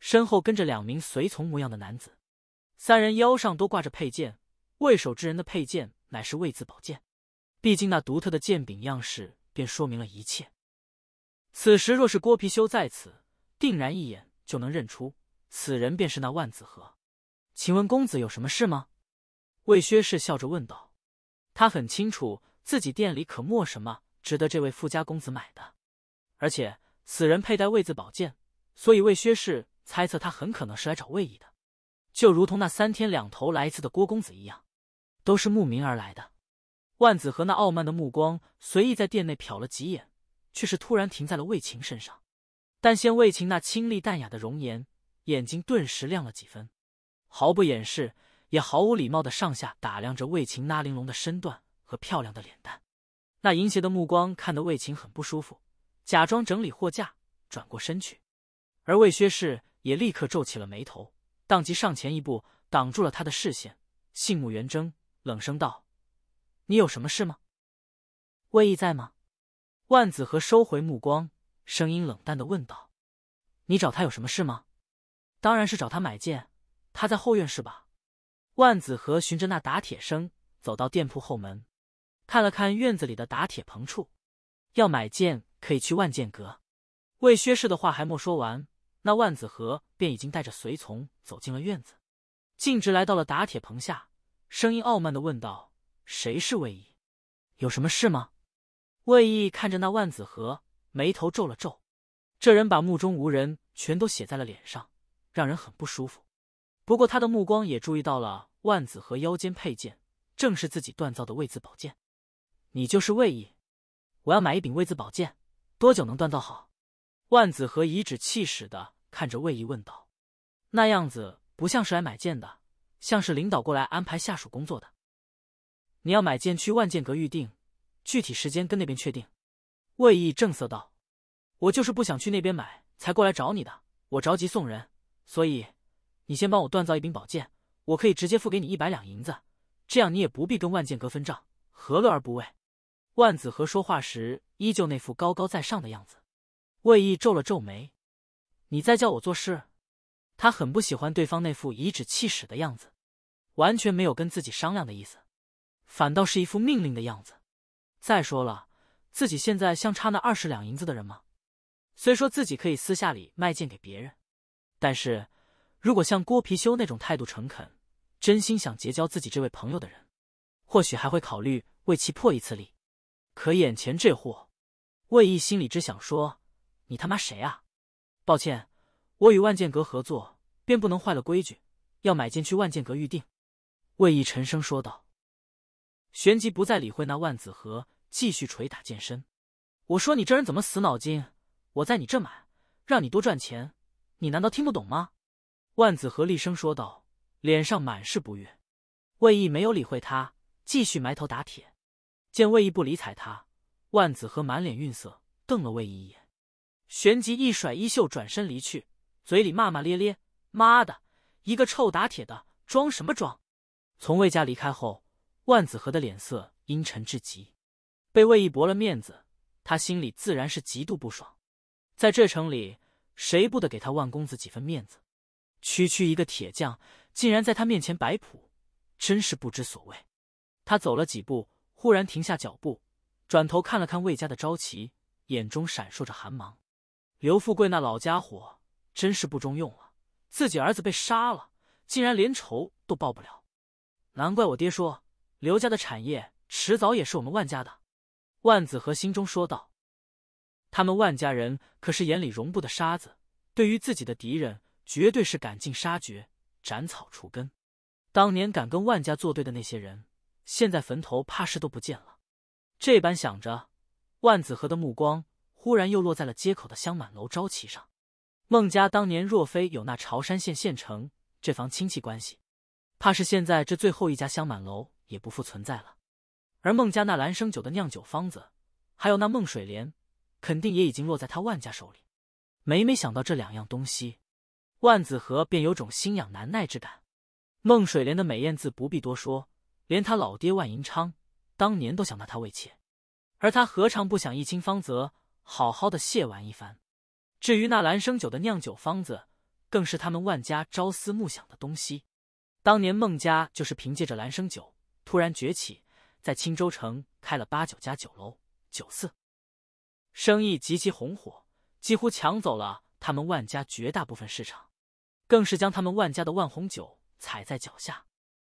身后跟着两名随从模样的男子。三人腰上都挂着佩剑，魏守之人的佩剑乃是魏字宝剑，毕竟那独特的剑柄样式便说明了一切。此时若是郭貔修在此，定然一眼就能认出此人便是那万子和。请问公子有什么事吗？魏薛氏笑着问道。他很清楚自己店里可没什么值得这位富家公子买的，而且此人佩戴魏字宝剑，所以魏薛氏猜测他很可能是来找魏毅的。就如同那三天两头来一次的郭公子一样，都是慕名而来的。万子和那傲慢的目光随意在殿内瞟了几眼，却是突然停在了魏晴身上。但见魏晴那清丽淡雅的容颜，眼睛顿时亮了几分，毫不掩饰，也毫无礼貌的上下打量着魏晴那玲珑的身段和漂亮的脸蛋。那淫邪的目光看得魏晴很不舒服，假装整理货架，转过身去。而魏薛氏也立刻皱起了眉头。上级上前一步，挡住了他的视线，杏目圆睁，冷声道：“你有什么事吗？”魏毅在吗？万子和收回目光，声音冷淡的问道：“你找他有什么事吗？”“当然是找他买剑，他在后院是吧？”万子和循着那打铁声走到店铺后门，看了看院子里的打铁棚处，要买剑可以去万剑阁。魏薛氏的话还没说完。那万子和便已经带着随从走进了院子，径直来到了打铁棚下，声音傲慢的问道：“谁是魏毅？有什么事吗？”魏毅看着那万子和，眉头皱了皱，这人把目中无人全都写在了脸上，让人很不舒服。不过他的目光也注意到了万子和腰间佩剑，正是自己锻造的魏字宝剑。你就是魏毅？我要买一柄魏字宝剑，多久能锻造好？万子和颐指气使的看着魏毅问道：“那样子不像是来买剑的，像是领导过来安排下属工作的。你要买剑去万剑阁预定，具体时间跟那边确定。”魏毅正色道：“我就是不想去那边买，才过来找你的。我着急送人，所以你先帮我锻造一柄宝剑，我可以直接付给你一百两银子，这样你也不必跟万剑阁分账，何乐而不为？”万子和说话时依旧那副高高在上的样子。魏毅皱了皱眉：“你再叫我做事？”他很不喜欢对方那副颐指气使的样子，完全没有跟自己商量的意思，反倒是一副命令的样子。再说了，自己现在像差那二十两银子的人吗？虽说自己可以私下里卖剑给别人，但是如果像郭貔修那种态度诚恳、真心想结交自己这位朋友的人，或许还会考虑为其破一次例。可眼前这货，魏毅心里只想说。你他妈谁啊？抱歉，我与万剑阁合作，便不能坏了规矩。要买剑去万剑阁预定。”魏毅沉声说道，旋即不再理会那万子和，继续捶打剑身。“我说你这人怎么死脑筋？我在你这买，让你多赚钱，你难道听不懂吗？”万子和厉声说道，脸上满是不悦。魏毅没有理会他，继续埋头打铁。见魏毅不理睬他，万子和满脸愠色，瞪了魏毅一眼。旋即一甩衣袖，转身离去，嘴里骂骂咧咧：“妈的，一个臭打铁的，装什么装？”从魏家离开后，万子和的脸色阴沉至极。被魏毅驳了面子，他心里自然是极度不爽。在这城里，谁不得给他万公子几分面子？区区一个铁匠，竟然在他面前摆谱，真是不知所谓。他走了几步，忽然停下脚步，转头看了看魏家的招旗，眼中闪烁着寒芒。刘富贵那老家伙真是不中用了，自己儿子被杀了，竟然连仇都报不了。难怪我爹说刘家的产业迟早也是我们万家的。万子和心中说道：“他们万家人可是眼里容不得沙子，对于自己的敌人，绝对是赶尽杀绝、斩草除根。当年敢跟万家作对的那些人，现在坟头怕是都不见了。”这般想着，万子和的目光。忽然又落在了街口的香满楼招旗上。孟家当年若非有那潮山县县城这房亲戚关系，怕是现在这最后一家香满楼也不复存在了。而孟家那兰生酒的酿酒方子，还有那孟水莲，肯定也已经落在他万家手里。每每想到这两样东西，万子和便有种心痒难耐之感。孟水莲的美艳字不必多说，连他老爹万银昌当年都想纳他为妾，而他何尝不想一亲芳泽？好好的谢玩一番，至于那兰生酒的酿酒方子，更是他们万家朝思暮想的东西。当年孟家就是凭借着兰生酒突然崛起，在青州城开了八九家酒楼酒肆，生意极其红火，几乎抢走了他们万家绝大部分市场，更是将他们万家的万红酒踩在脚下。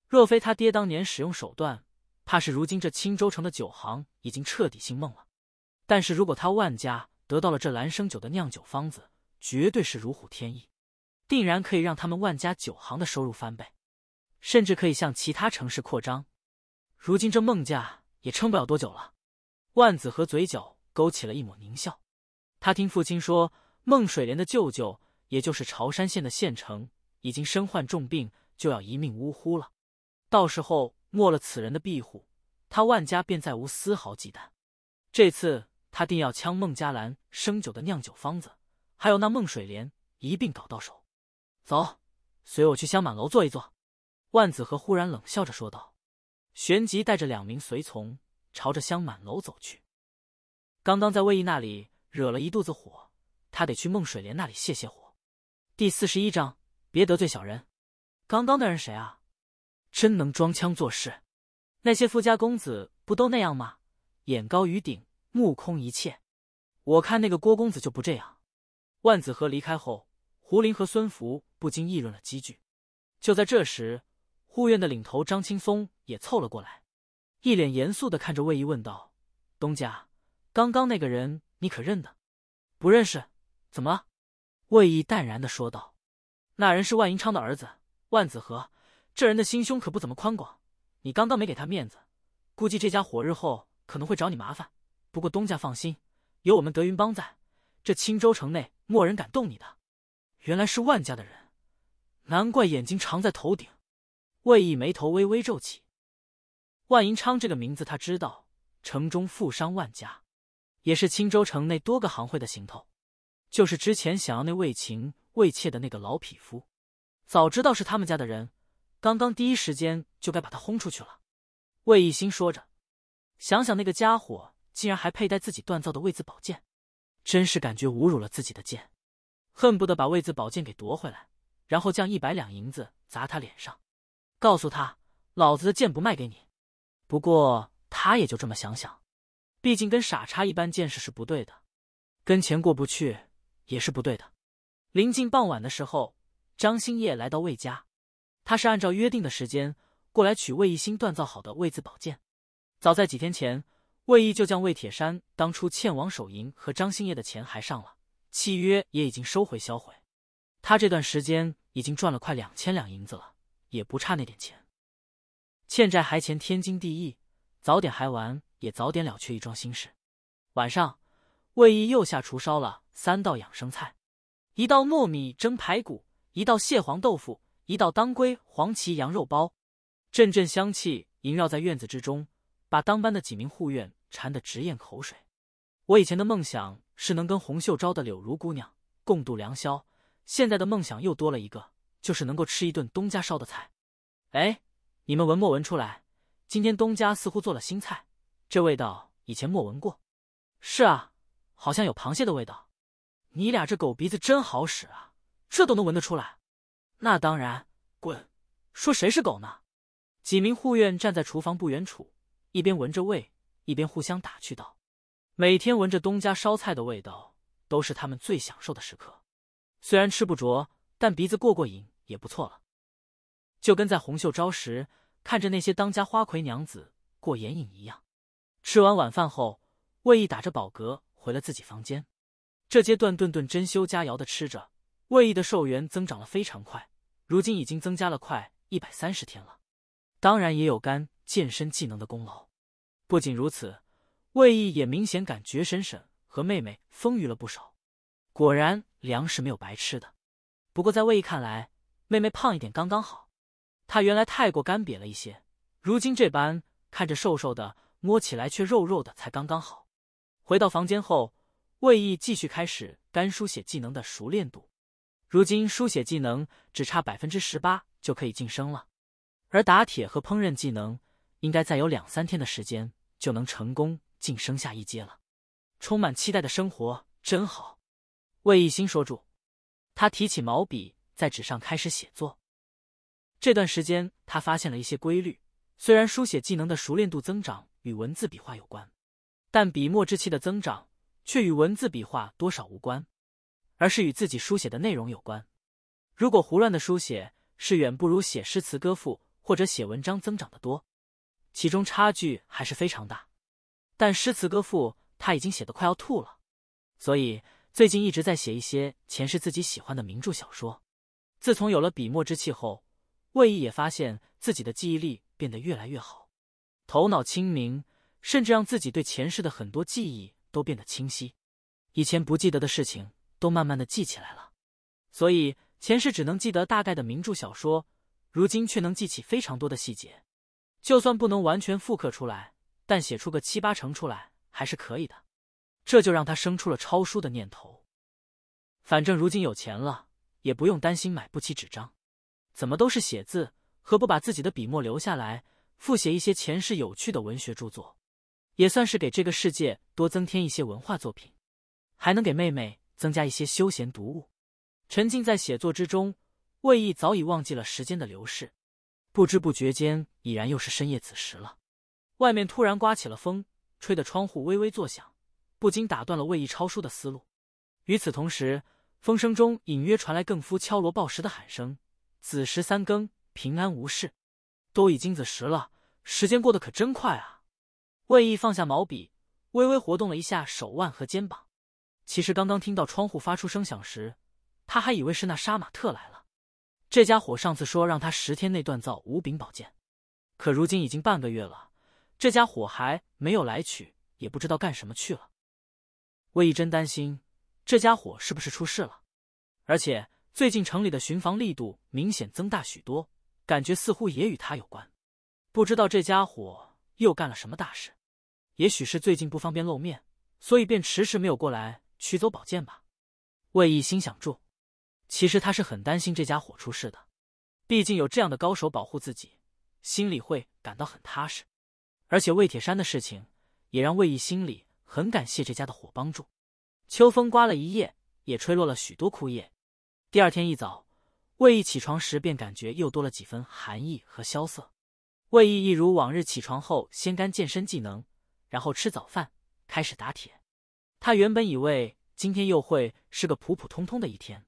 若非他爹当年使用手段，怕是如今这青州城的酒行已经彻底姓孟了。但是如果他万家得到了这兰生酒的酿酒方子，绝对是如虎添翼，定然可以让他们万家酒行的收入翻倍，甚至可以向其他城市扩张。如今这孟家也撑不了多久了。万子和嘴角勾起了一抹狞笑，他听父亲说，孟水莲的舅舅，也就是潮山县的县城，已经身患重病，就要一命呜呼了。到时候没了此人的庇护，他万家便再无丝毫忌惮。这次。他定要将孟家兰生酒的酿酒方子，还有那孟水莲一并搞到手。走，随我去香满楼坐一坐。”万子和忽然冷笑着说道，旋即带着两名随从朝着香满楼走去。刚刚在魏毅那里惹了一肚子火，他得去孟水莲那里泄泄火。第四十一章：别得罪小人。刚刚那人谁啊？真能装腔作势。那些富家公子不都那样吗？眼高于顶。目空一切，我看那个郭公子就不这样。万子和离开后，胡林和孙福不禁议论了几句。就在这时，护院的领头张青松也凑了过来，一脸严肃的看着魏毅问道：“东家，刚刚那个人你可认得？”“不认识，怎么了？”魏毅淡然的说道：“那人是万银昌的儿子万子和，这人的心胸可不怎么宽广。你刚刚没给他面子，估计这家伙日后可能会找你麻烦。”不过东家放心，有我们德云帮在这青州城内，没人敢动你的。原来是万家的人，难怪眼睛长在头顶。魏毅眉头微微皱起。万银昌这个名字他知道，城中富商万家，也是青州城内多个行会的行头，就是之前想要那魏晴魏妾的那个老匹夫。早知道是他们家的人，刚刚第一时间就该把他轰出去了。魏一心说着，想想那个家伙。竟然还佩戴自己锻造的魏字宝剑，真是感觉侮辱了自己的剑，恨不得把魏字宝剑给夺回来，然后将一百两银子砸他脸上，告诉他老子的剑不卖给你。不过他也就这么想想，毕竟跟傻叉一般见识是不对的，跟钱过不去也是不对的。临近傍晚的时候，张兴业来到魏家，他是按照约定的时间过来取魏一心锻造好的魏字宝剑。早在几天前。魏毅就将魏铁山当初欠王守银和张兴业的钱还上了，契约也已经收回销毁。他这段时间已经赚了快两千两银子了，也不差那点钱。欠债还钱，天经地义。早点还完，也早点了却一桩心事。晚上，魏毅又下厨烧了三道养生菜：一道糯米蒸排骨，一道蟹黄豆腐，一道当归黄芪羊肉包。阵阵香气萦绕在院子之中，把当班的几名护院。馋得直咽口水，我以前的梦想是能跟洪秀昭的柳如姑娘共度良宵，现在的梦想又多了一个，就是能够吃一顿东家烧的菜。哎，你们闻没闻出来？今天东家似乎做了新菜，这味道以前没闻过。是啊，好像有螃蟹的味道。你俩这狗鼻子真好使啊，这都能闻得出来。那当然，滚！说谁是狗呢？几名护院站在厨房不远处，一边闻着味。一边互相打趣道：“每天闻着东家烧菜的味道，都是他们最享受的时刻。虽然吃不着，但鼻子过过瘾也不错了。就跟在红袖招时看着那些当家花魁娘子过眼瘾一样。”吃完晚饭后，魏毅打着饱嗝回了自己房间。这阶段顿顿珍馐佳肴的吃着，魏毅的寿元增长了非常快，如今已经增加了快一百三十天了。当然也有干健身技能的功劳。不仅如此，魏毅也明显感觉婶婶和妹妹丰腴了不少。果然，粮食没有白吃的。不过，在魏毅看来，妹妹胖一点刚刚好。她原来太过干瘪了一些，如今这般看着瘦瘦的，摸起来却肉肉的，才刚刚好。回到房间后，魏毅继续开始干书写技能的熟练度。如今书写技能只差百分之十八就可以晋升了，而打铁和烹饪技能。应该再有两三天的时间，就能成功晋升下一阶了。充满期待的生活真好。魏一心说住，他提起毛笔，在纸上开始写作。这段时间，他发现了一些规律。虽然书写技能的熟练度增长与文字笔画有关，但笔墨之气的增长却与文字笔画多少无关，而是与自己书写的内容有关。如果胡乱的书写，是远不如写诗词歌赋或者写文章增长的多。其中差距还是非常大，但诗词歌赋他已经写的快要吐了，所以最近一直在写一些前世自己喜欢的名著小说。自从有了笔墨之气后，魏毅也发现自己的记忆力变得越来越好，头脑清明，甚至让自己对前世的很多记忆都变得清晰。以前不记得的事情都慢慢的记起来了，所以前世只能记得大概的名著小说，如今却能记起非常多的细节。就算不能完全复刻出来，但写出个七八成出来还是可以的。这就让他生出了抄书的念头。反正如今有钱了，也不用担心买不起纸张。怎么都是写字，何不把自己的笔墨留下来，复写一些前世有趣的文学著作，也算是给这个世界多增添一些文化作品，还能给妹妹增加一些休闲读物。沉浸在写作之中，魏毅早已忘记了时间的流逝。不知不觉间，已然又是深夜子时了。外面突然刮起了风，吹得窗户微微作响，不禁打断了魏毅抄书的思路。与此同时，风声中隐约传来更夫敲锣报时的喊声。子时三更，平安无事。都已经子时了，时间过得可真快啊！魏毅放下毛笔，微微活动了一下手腕和肩膀。其实刚刚听到窗户发出声响时，他还以为是那杀马特来了。这家伙上次说让他十天内锻造五柄宝剑，可如今已经半个月了，这家伙还没有来取，也不知道干什么去了。魏一真担心这家伙是不是出事了，而且最近城里的巡防力度明显增大许多，感觉似乎也与他有关。不知道这家伙又干了什么大事？也许是最近不方便露面，所以便迟迟没有过来取走宝剑吧。魏一心想住。其实他是很担心这家伙出事的，毕竟有这样的高手保护自己，心里会感到很踏实。而且魏铁山的事情也让魏毅心里很感谢这家的伙帮助。秋风刮了一夜，也吹落了许多枯叶。第二天一早，魏毅起床时便感觉又多了几分寒意和萧瑟。魏毅一如往日起床后先干健身技能，然后吃早饭，开始打铁。他原本以为今天又会是个普普通通的一天。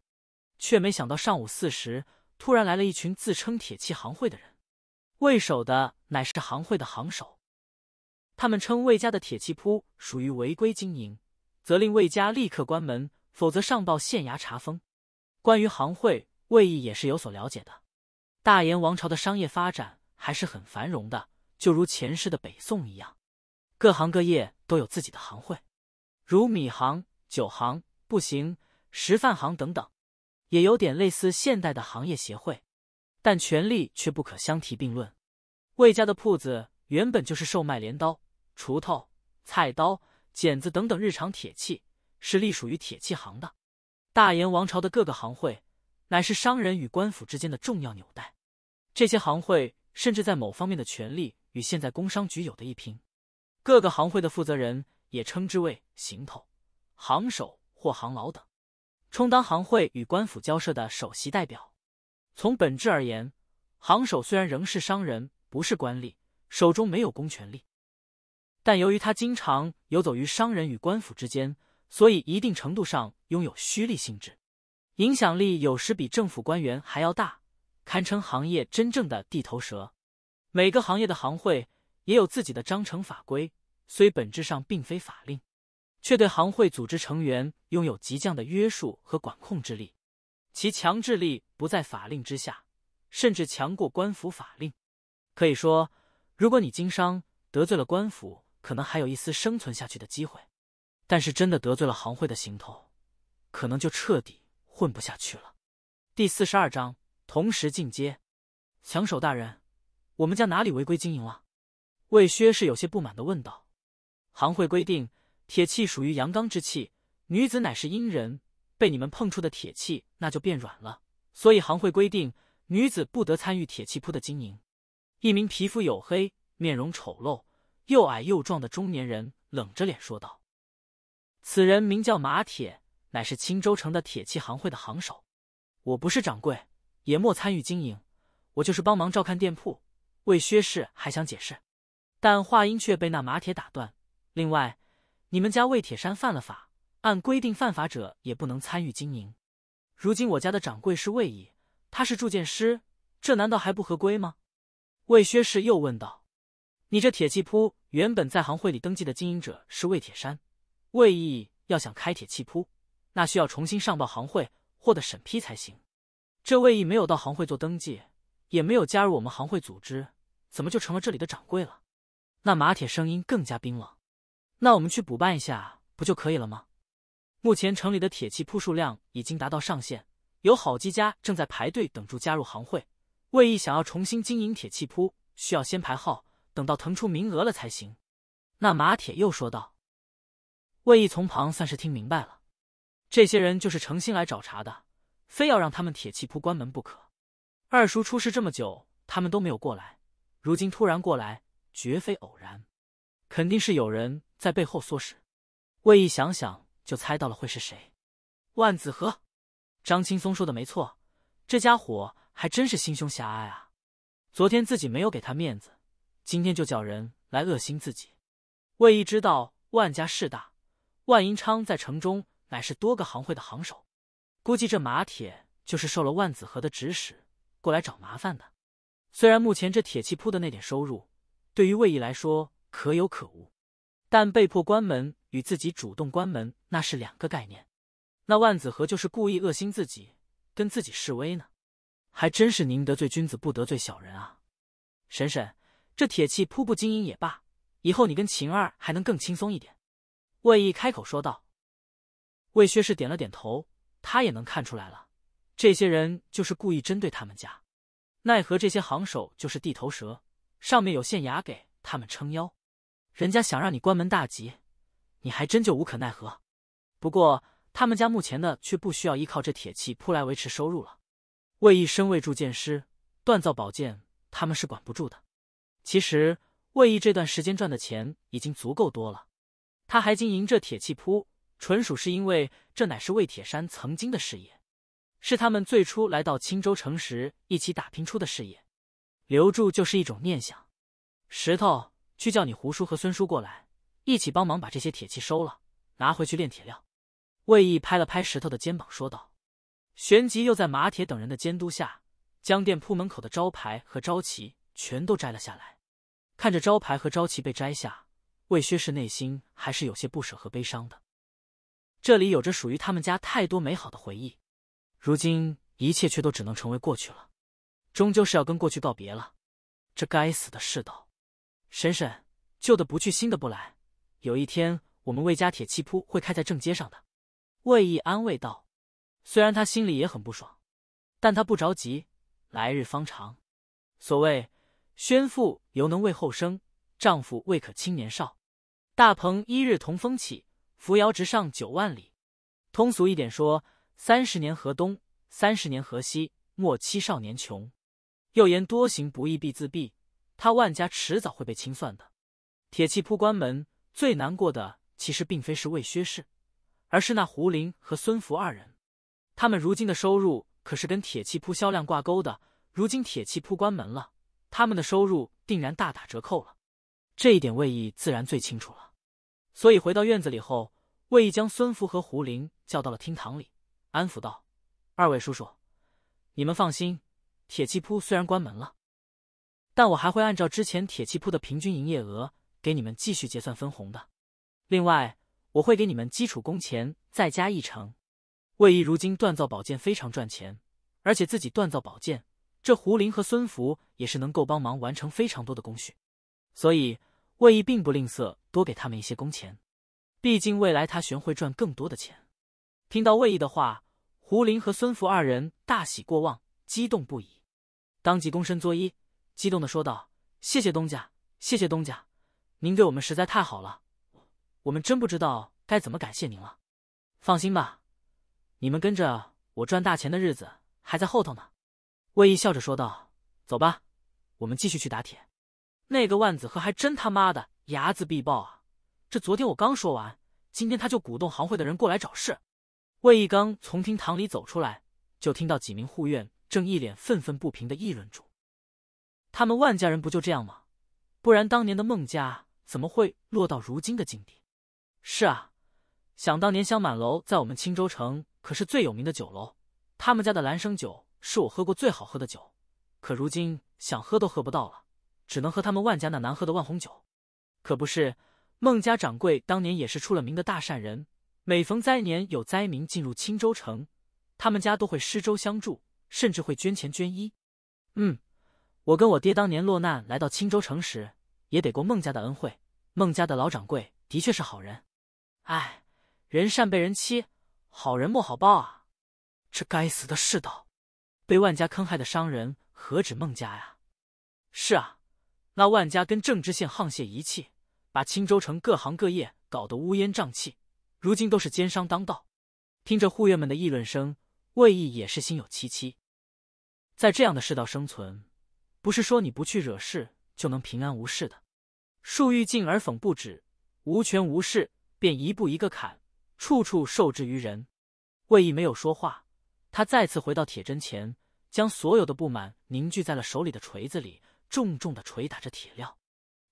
却没想到，上午四时突然来了一群自称铁器行会的人。为首的乃是行会的行首，他们称魏家的铁器铺属于违规经营，责令魏家立刻关门，否则上报县衙查封。关于行会，魏毅也是有所了解的。大炎王朝的商业发展还是很繁荣的，就如前世的北宋一样，各行各业都有自己的行会，如米行、酒行、布行、食饭行等等。也有点类似现代的行业协会，但权力却不可相提并论。魏家的铺子原本就是售卖镰刀、锄头、菜刀、剪子等等日常铁器，是隶属于铁器行的。大燕王朝的各个行会，乃是商人与官府之间的重要纽带。这些行会甚至在某方面的权力与现在工商局有的一拼。各个行会的负责人也称之为行头、行首或行老等。充当行会与官府交涉的首席代表，从本质而言，行首虽然仍是商人，不是官吏，手中没有公权力，但由于他经常游走于商人与官府之间，所以一定程度上拥有虚力性质，影响力有时比政府官员还要大，堪称行业真正的地头蛇。每个行业的行会也有自己的章程法规，虽本质上并非法令。却对行会组织成员拥有极强的约束和管控之力，其强制力不在法令之下，甚至强过官府法令。可以说，如果你经商得罪了官府，可能还有一丝生存下去的机会；但是真的得罪了行会的行头，可能就彻底混不下去了。第四十二章，同时进阶。抢手大人，我们家哪里违规经营了？魏薛是有些不满的问道。行会规定。铁器属于阳刚之气，女子乃是阴人，被你们碰触的铁器那就变软了。所以行会规定，女子不得参与铁器铺的经营。一名皮肤黝黑、面容丑陋、又矮又壮的中年人冷着脸说道：“此人名叫马铁，乃是青州城的铁器行会的行首。我不是掌柜，也莫参与经营，我就是帮忙照看店铺。”为薛氏还想解释，但话音却被那马铁打断。另外。你们家魏铁山犯了法，按规定，犯法者也不能参与经营。如今我家的掌柜是魏毅，他是铸剑师，这难道还不合规吗？魏薛氏又问道：“你这铁器铺原本在行会里登记的经营者是魏铁山，魏毅要想开铁器铺，那需要重新上报行会，获得审批才行。这魏毅没有到行会做登记，也没有加入我们行会组织，怎么就成了这里的掌柜了？”那马铁声音更加冰冷。那我们去补办一下不就可以了吗？目前城里的铁器铺数量已经达到上限，有好几家正在排队等住加入行会。魏毅想要重新经营铁器铺，需要先排号，等到腾出名额了才行。那马铁又说道。魏毅从旁算是听明白了，这些人就是诚心来找茬的，非要让他们铁器铺关门不可。二叔出事这么久，他们都没有过来，如今突然过来，绝非偶然。肯定是有人在背后唆使，魏毅想想就猜到了会是谁。万子和，张青松说的没错，这家伙还真是心胸狭隘啊！昨天自己没有给他面子，今天就叫人来恶心自己。魏毅知道万家势大，万银昌在城中乃是多个行会的行首，估计这马铁就是受了万子和的指使过来找麻烦的。虽然目前这铁器铺的那点收入，对于魏毅来说。可有可无，但被迫关门与自己主动关门那是两个概念。那万子和就是故意恶心自己，跟自己示威呢？还真是宁得罪君子，不得罪小人啊！婶婶，这铁器铺不经营也罢，以后你跟晴儿还能更轻松一点。”魏毅开口说道。魏薛氏点了点头，他也能看出来了，这些人就是故意针对他们家。奈何这些行首就是地头蛇，上面有县衙给他们撑腰。人家想让你关门大吉，你还真就无可奈何。不过他们家目前的却不需要依靠这铁器铺来维持收入了。魏毅身为铸剑师，锻造宝剑他们是管不住的。其实魏毅这段时间赚的钱已经足够多了，他还经营这铁器铺，纯属是因为这乃是魏铁山曾经的事业，是他们最初来到青州城时一起打拼出的事业，留住就是一种念想。石头。去叫你胡叔和孙叔过来，一起帮忙把这些铁器收了，拿回去炼铁料。魏毅拍了拍石头的肩膀，说道。旋即又在马铁等人的监督下，将店铺门口的招牌和招旗全都摘了下来。看着招牌和招旗被摘下，魏薛氏内心还是有些不舍和悲伤的。这里有着属于他们家太多美好的回忆，如今一切却都只能成为过去了，终究是要跟过去告别了。这该死的世道！婶婶，旧的不去，新的不来。有一天，我们魏家铁器铺会开在正街上的。魏毅安慰道，虽然他心里也很不爽，但他不着急，来日方长。所谓“宣父犹能畏后生，丈夫未可轻年少”，大鹏一日同风起，扶摇直上九万里。通俗一点说，三十年河东，三十年河西，莫欺少年穷。又言多行不义必自毙。他万家迟早会被清算的。铁器铺关门，最难过的其实并非是魏薛氏，而是那胡林和孙福二人。他们如今的收入可是跟铁器铺销量挂钩的。如今铁器铺关门了，他们的收入定然大打折扣了。这一点魏毅自然最清楚了。所以回到院子里后，魏毅将孙福和胡林叫到了厅堂里，安抚道：“二位叔叔，你们放心，铁器铺虽然关门了。”但我还会按照之前铁器铺的平均营业额给你们继续结算分红的，另外我会给你们基础工钱再加一成。魏毅如今锻造宝剑非常赚钱，而且自己锻造宝剑，这胡林和孙福也是能够帮忙完成非常多的工序，所以魏毅并不吝啬多给他们一些工钱，毕竟未来他玄会赚更多的钱。听到魏毅的话，胡林和孙福二人大喜过望，激动不已，当即躬身作揖。激动的说道：“谢谢东家，谢谢东家，您对我们实在太好了，我们真不知道该怎么感谢您了。放心吧，你们跟着我赚大钱的日子还在后头呢。”魏毅笑着说道：“走吧，我们继续去打铁。”那个万子和还真他妈的睚眦必报啊！这昨天我刚说完，今天他就鼓动行会的人过来找事。魏毅刚从厅堂里走出来，就听到几名护院正一脸愤愤不平的议论着。他们万家人不就这样吗？不然当年的孟家怎么会落到如今的境地？是啊，想当年香满楼在我们青州城可是最有名的酒楼，他们家的兰生酒是我喝过最好喝的酒，可如今想喝都喝不到了，只能喝他们万家那难喝的万红酒。可不是，孟家掌柜当年也是出了名的大善人，每逢灾年有灾民进入青州城，他们家都会施粥相助，甚至会捐钱捐衣。嗯。我跟我爹当年落难来到青州城时，也得过孟家的恩惠。孟家的老掌柜的确是好人，哎，人善被人欺，好人莫好报啊！这该死的世道，被万家坑害的商人何止孟家呀？是啊，那万家跟郑知县沆瀣一气，把青州城各行各业搞得乌烟瘴气，如今都是奸商当道。听着护院们的议论声，魏毅也是心有戚戚，在这样的世道生存。不是说你不去惹事就能平安无事的。树欲静而风不止，无权无势便一步一个坎，处处受制于人。魏毅没有说话，他再次回到铁砧前，将所有的不满凝聚在了手里的锤子里，重重的捶打着铁料。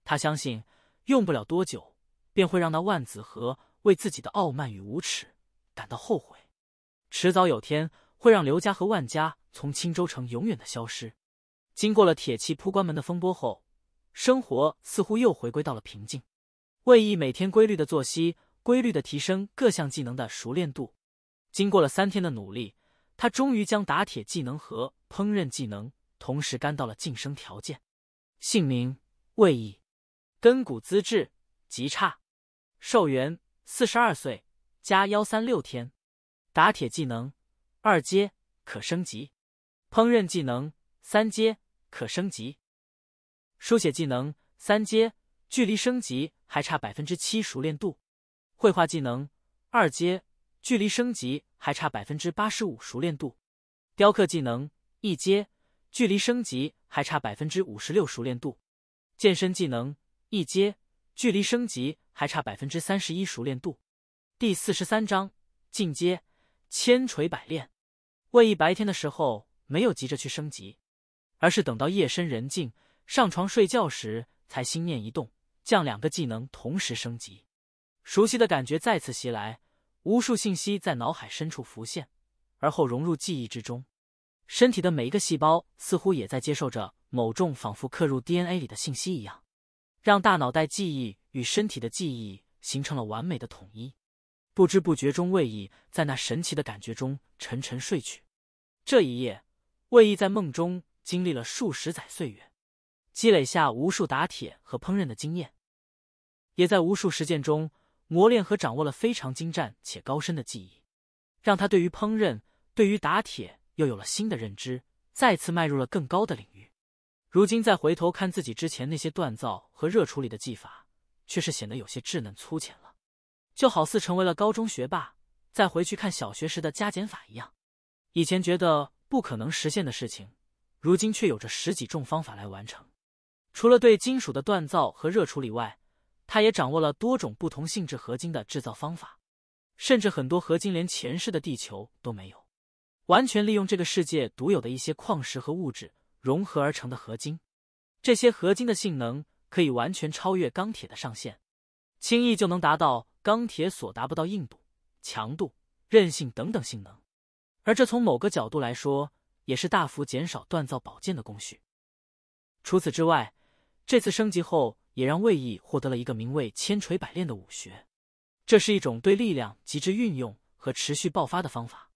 他相信，用不了多久，便会让那万子和为自己的傲慢与无耻感到后悔。迟早有天，会让刘家和万家从青州城永远的消失。经过了铁器铺关门的风波后，生活似乎又回归到了平静。魏毅每天规律的作息，规律的提升各项技能的熟练度。经过了三天的努力，他终于将打铁技能和烹饪技能同时干到了晋升条件。姓名：魏毅，根骨资质极差，寿元四十二岁加幺三六天。打铁技能二阶可升级，烹饪技能三阶。可升级，书写技能三阶，距离升级还差百分之七熟练度；绘画技能二阶，距离升级还差百分之八十五熟练度；雕刻技能一阶，距离升级还差百分之五十六熟练度；健身技能一阶，距离升级还差百分之三十一熟练度。第四十三章：进阶，千锤百炼。魏一白天的时候没有急着去升级。而是等到夜深人静、上床睡觉时，才心念一动，将两个技能同时升级。熟悉的感觉再次袭来，无数信息在脑海深处浮现，而后融入记忆之中。身体的每一个细胞似乎也在接受着某种仿佛刻入 DNA 里的信息一样，让大脑袋记忆与身体的记忆形成了完美的统一。不知不觉中，魏毅在那神奇的感觉中沉沉睡去。这一夜，魏毅在梦中。经历了数十载岁月，积累下无数打铁和烹饪的经验，也在无数实践中磨练和掌握了非常精湛且高深的技艺，让他对于烹饪、对于打铁又有了新的认知，再次迈入了更高的领域。如今再回头看自己之前那些锻造和热处理的技法，却是显得有些稚嫩粗浅了，就好似成为了高中学霸再回去看小学时的加减法一样。以前觉得不可能实现的事情。如今却有着十几种方法来完成，除了对金属的锻造和热处理外，他也掌握了多种不同性质合金的制造方法，甚至很多合金连前世的地球都没有。完全利用这个世界独有的一些矿石和物质融合而成的合金，这些合金的性能可以完全超越钢铁的上限，轻易就能达到钢铁所达不到硬度、强度、韧性等等性能。而这从某个角度来说。也是大幅减少锻造宝剑的工序。除此之外，这次升级后也让魏毅获得了一个名为“千锤百炼”的武学。这是一种对力量极致运用和持续爆发的方法，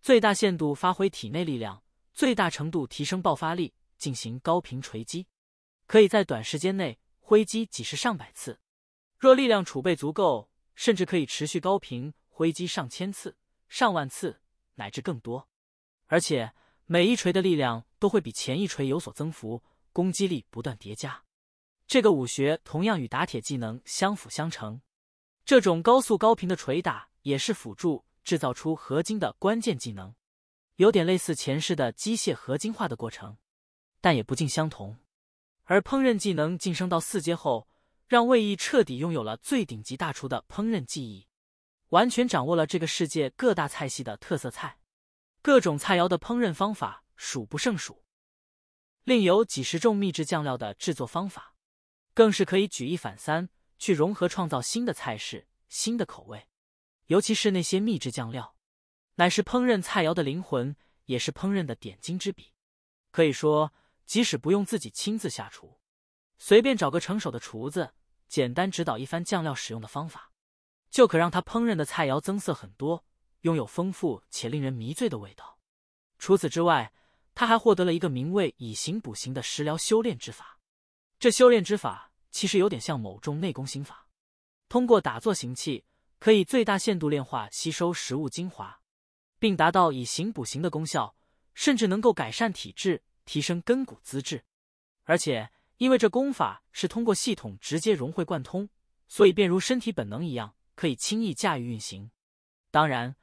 最大限度发挥体内力量，最大程度提升爆发力，进行高频锤击，可以在短时间内挥击几十上百次。若力量储备足够，甚至可以持续高频挥击上千次、上万次乃至更多。而且。每一锤的力量都会比前一锤有所增幅，攻击力不断叠加。这个武学同样与打铁技能相辅相成。这种高速高频的捶打也是辅助制造出合金的关键技能，有点类似前世的机械合金化的过程，但也不尽相同。而烹饪技能晋升到四阶后，让魏毅彻底拥有了最顶级大厨的烹饪技艺，完全掌握了这个世界各大菜系的特色菜。各种菜肴的烹饪方法数不胜数，另有几十种秘制酱料的制作方法，更是可以举一反三，去融合创造新的菜式、新的口味。尤其是那些秘制酱料，乃是烹饪菜肴的灵魂，也是烹饪的点睛之笔。可以说，即使不用自己亲自下厨，随便找个成熟的厨子，简单指导一番酱料使用的方法，就可让他烹饪的菜肴增色很多。拥有丰富且令人迷醉的味道。除此之外，他还获得了一个名为“以形补形”的食疗修炼之法。这修炼之法其实有点像某种内功心法，通过打坐行气，可以最大限度炼化吸收食物精华，并达到以形补形的功效，甚至能够改善体质、提升根骨资质。而且，因为这功法是通过系统直接融会贯通，所以便如身体本能一样，可以轻易驾驭运行。当然。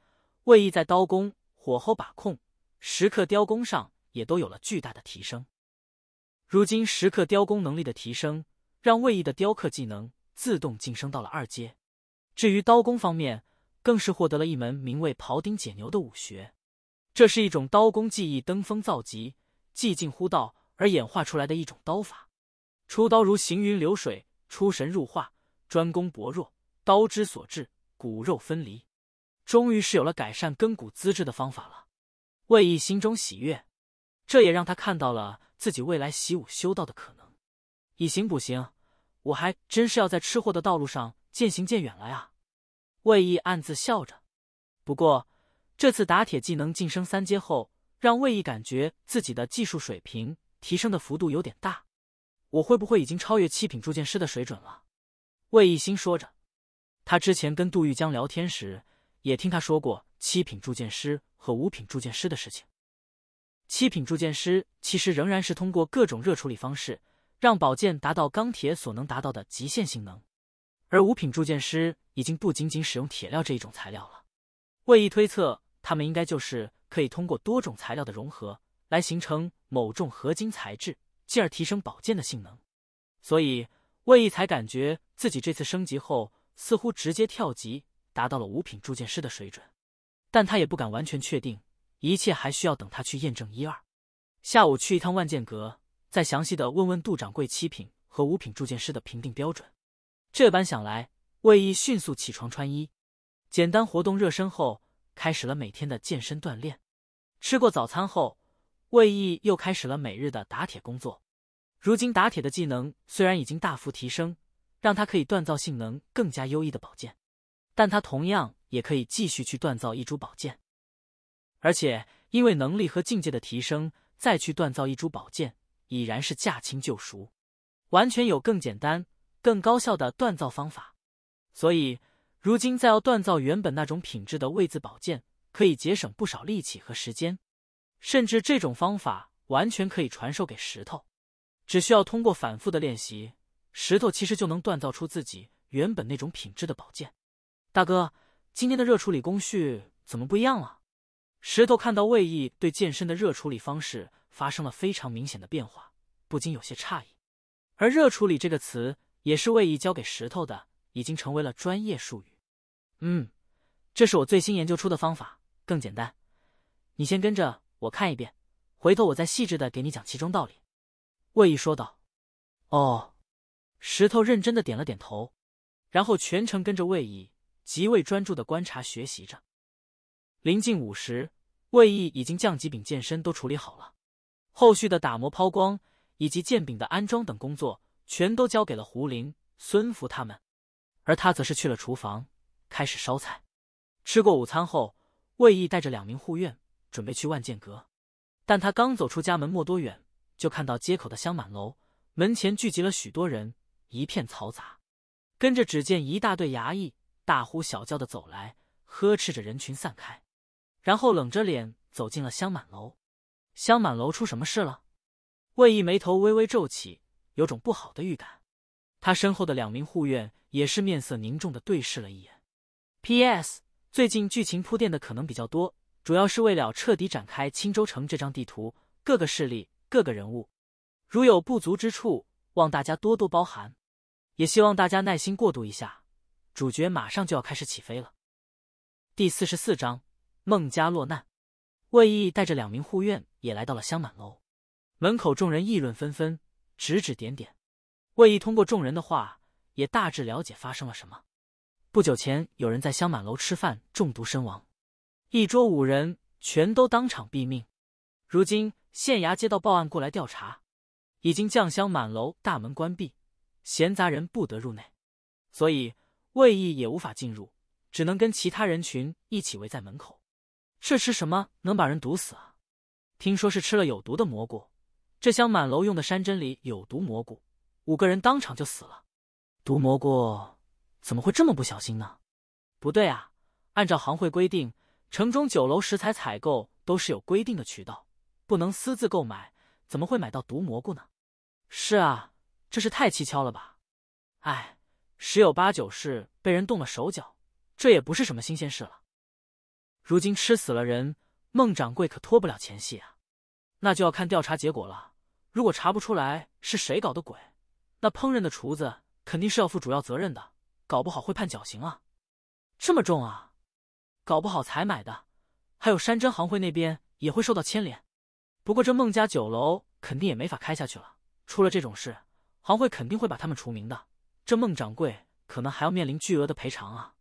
魏毅在刀工、火候把控、石刻雕工上也都有了巨大的提升。如今石刻雕工能力的提升，让魏毅的雕刻技能自动晋升到了二阶。至于刀工方面，更是获得了一门名为“庖丁解牛”的武学，这是一种刀工技艺登峰造极、寂静乎道而演化出来的一种刀法，出刀如行云流水，出神入化，专攻薄弱，刀之所至，骨肉分离。终于是有了改善根骨资质的方法了，魏毅心中喜悦，这也让他看到了自己未来习武修道的可能。以形补形，我还真是要在吃货的道路上渐行渐远了呀！魏毅暗自笑着。不过，这次打铁技能晋升三阶后，让魏毅感觉自己的技术水平提升的幅度有点大。我会不会已经超越七品铸剑师的水准了？魏毅心说着，他之前跟杜玉江聊天时。也听他说过七品铸剑师和五品铸剑师的事情。七品铸剑师其实仍然是通过各种热处理方式，让宝剑达到钢铁所能达到的极限性能。而五品铸剑师已经不仅仅使用铁料这一种材料了。魏毅推测，他们应该就是可以通过多种材料的融合，来形成某种合金材质，进而提升宝剑的性能。所以魏毅才感觉自己这次升级后，似乎直接跳级。达到了五品铸剑师的水准，但他也不敢完全确定，一切还需要等他去验证一二。下午去一趟万剑阁，再详细的问问杜掌柜七品和五品铸剑师的评定标准。这般想来，魏毅迅速起床穿衣，简单活动热身后，开始了每天的健身锻炼。吃过早餐后，魏毅又开始了每日的打铁工作。如今打铁的技能虽然已经大幅提升，让他可以锻造性能更加优异的宝剑。但他同样也可以继续去锻造一株宝剑，而且因为能力和境界的提升，再去锻造一株宝剑已然是驾轻就熟，完全有更简单、更高效的锻造方法。所以，如今再要锻造原本那种品质的位字宝剑，可以节省不少力气和时间，甚至这种方法完全可以传授给石头。只需要通过反复的练习，石头其实就能锻造出自己原本那种品质的宝剑。大哥，今天的热处理工序怎么不一样了？石头看到魏毅对剑身的热处理方式发生了非常明显的变化，不禁有些诧异。而“热处理”这个词也是魏毅教给石头的，已经成为了专业术语。嗯，这是我最新研究出的方法，更简单。你先跟着我看一遍，回头我再细致的给你讲其中道理。”魏毅说道。哦，石头认真的点了点头，然后全程跟着魏毅。极为专注的观察学习着。临近午时，魏毅已经将几柄剑身都处理好了，后续的打磨抛光以及剑柄的安装等工作，全都交给了胡林、孙福他们，而他则是去了厨房开始烧菜。吃过午餐后，魏毅带着两名护院准备去万剑阁，但他刚走出家门没多远，就看到街口的香满楼门前聚集了许多人，一片嘈杂。跟着，只见一大队衙役。大呼小叫的走来，呵斥着人群散开，然后冷着脸走进了香满楼。香满楼出什么事了？魏毅眉头微微皱起，有种不好的预感。他身后的两名护院也是面色凝重的对视了一眼。P.S. 最近剧情铺垫的可能比较多，主要是为了彻底展开青州城这张地图，各个势力、各个人物。如有不足之处，望大家多多包涵，也希望大家耐心过渡一下。主角马上就要开始起飞了。第四十四章，孟家落难。魏毅带着两名护院也来到了香满楼门口，众人议论纷纷，指指点点。魏毅通过众人的话，也大致了解发生了什么。不久前，有人在香满楼吃饭中毒身亡，一桌五人全都当场毙命。如今县衙接到报案过来调查，已经将香满楼大门关闭，闲杂人不得入内。所以。卫毅也无法进入，只能跟其他人群一起围在门口。这是什么能把人毒死啊？听说是吃了有毒的蘑菇。这箱满楼用的山珍里有毒蘑菇，五个人当场就死了。毒蘑菇怎么会这么不小心呢？不对啊！按照行会规定，城中酒楼食材采购都是有规定的渠道，不能私自购买，怎么会买到毒蘑菇呢？是啊，这是太蹊跷了吧？哎。十有八九是被人动了手脚，这也不是什么新鲜事了。如今吃死了人，孟掌柜可脱不了前戏啊。那就要看调查结果了。如果查不出来是谁搞的鬼，那烹饪的厨子肯定是要负主要责任的，搞不好会判绞刑啊！这么重啊！搞不好采买的，还有山珍行会那边也会受到牵连。不过这孟家酒楼肯定也没法开下去了，出了这种事，行会肯定会把他们除名的。这孟掌柜可能还要面临巨额的赔偿啊！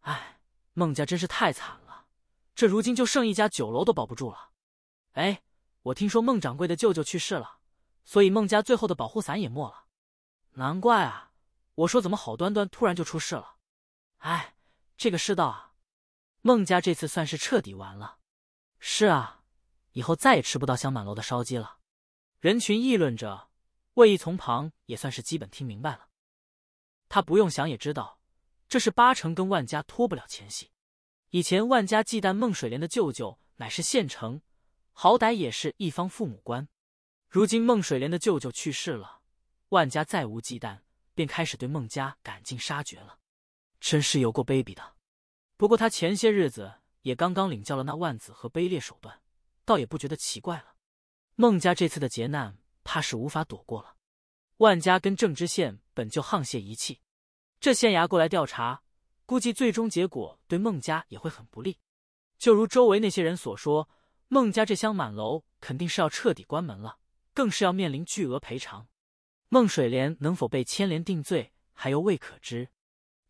哎，孟家真是太惨了，这如今就剩一家酒楼都保不住了。哎，我听说孟掌柜的舅舅去世了，所以孟家最后的保护伞也没了。难怪啊！我说怎么好端端突然就出事了？哎，这个世道啊，孟家这次算是彻底完了。是啊，以后再也吃不到香满楼的烧鸡了。人群议论着，魏毅从旁也算是基本听明白了。他不用想也知道，这是八成跟万家脱不了前戏。以前万家忌惮孟水莲的舅舅乃是县城，好歹也是一方父母官。如今孟水莲的舅舅去世了，万家再无忌惮，便开始对孟家赶尽杀绝了，真是有过卑鄙的。不过他前些日子也刚刚领教了那万子和卑劣手段，倒也不觉得奇怪了。孟家这次的劫难，怕是无法躲过了。万家跟郑知县本就沆瀣一气，这县衙过来调查，估计最终结果对孟家也会很不利。就如周围那些人所说，孟家这香满楼肯定是要彻底关门了，更是要面临巨额赔偿。孟水莲能否被牵连定罪，还犹未可知。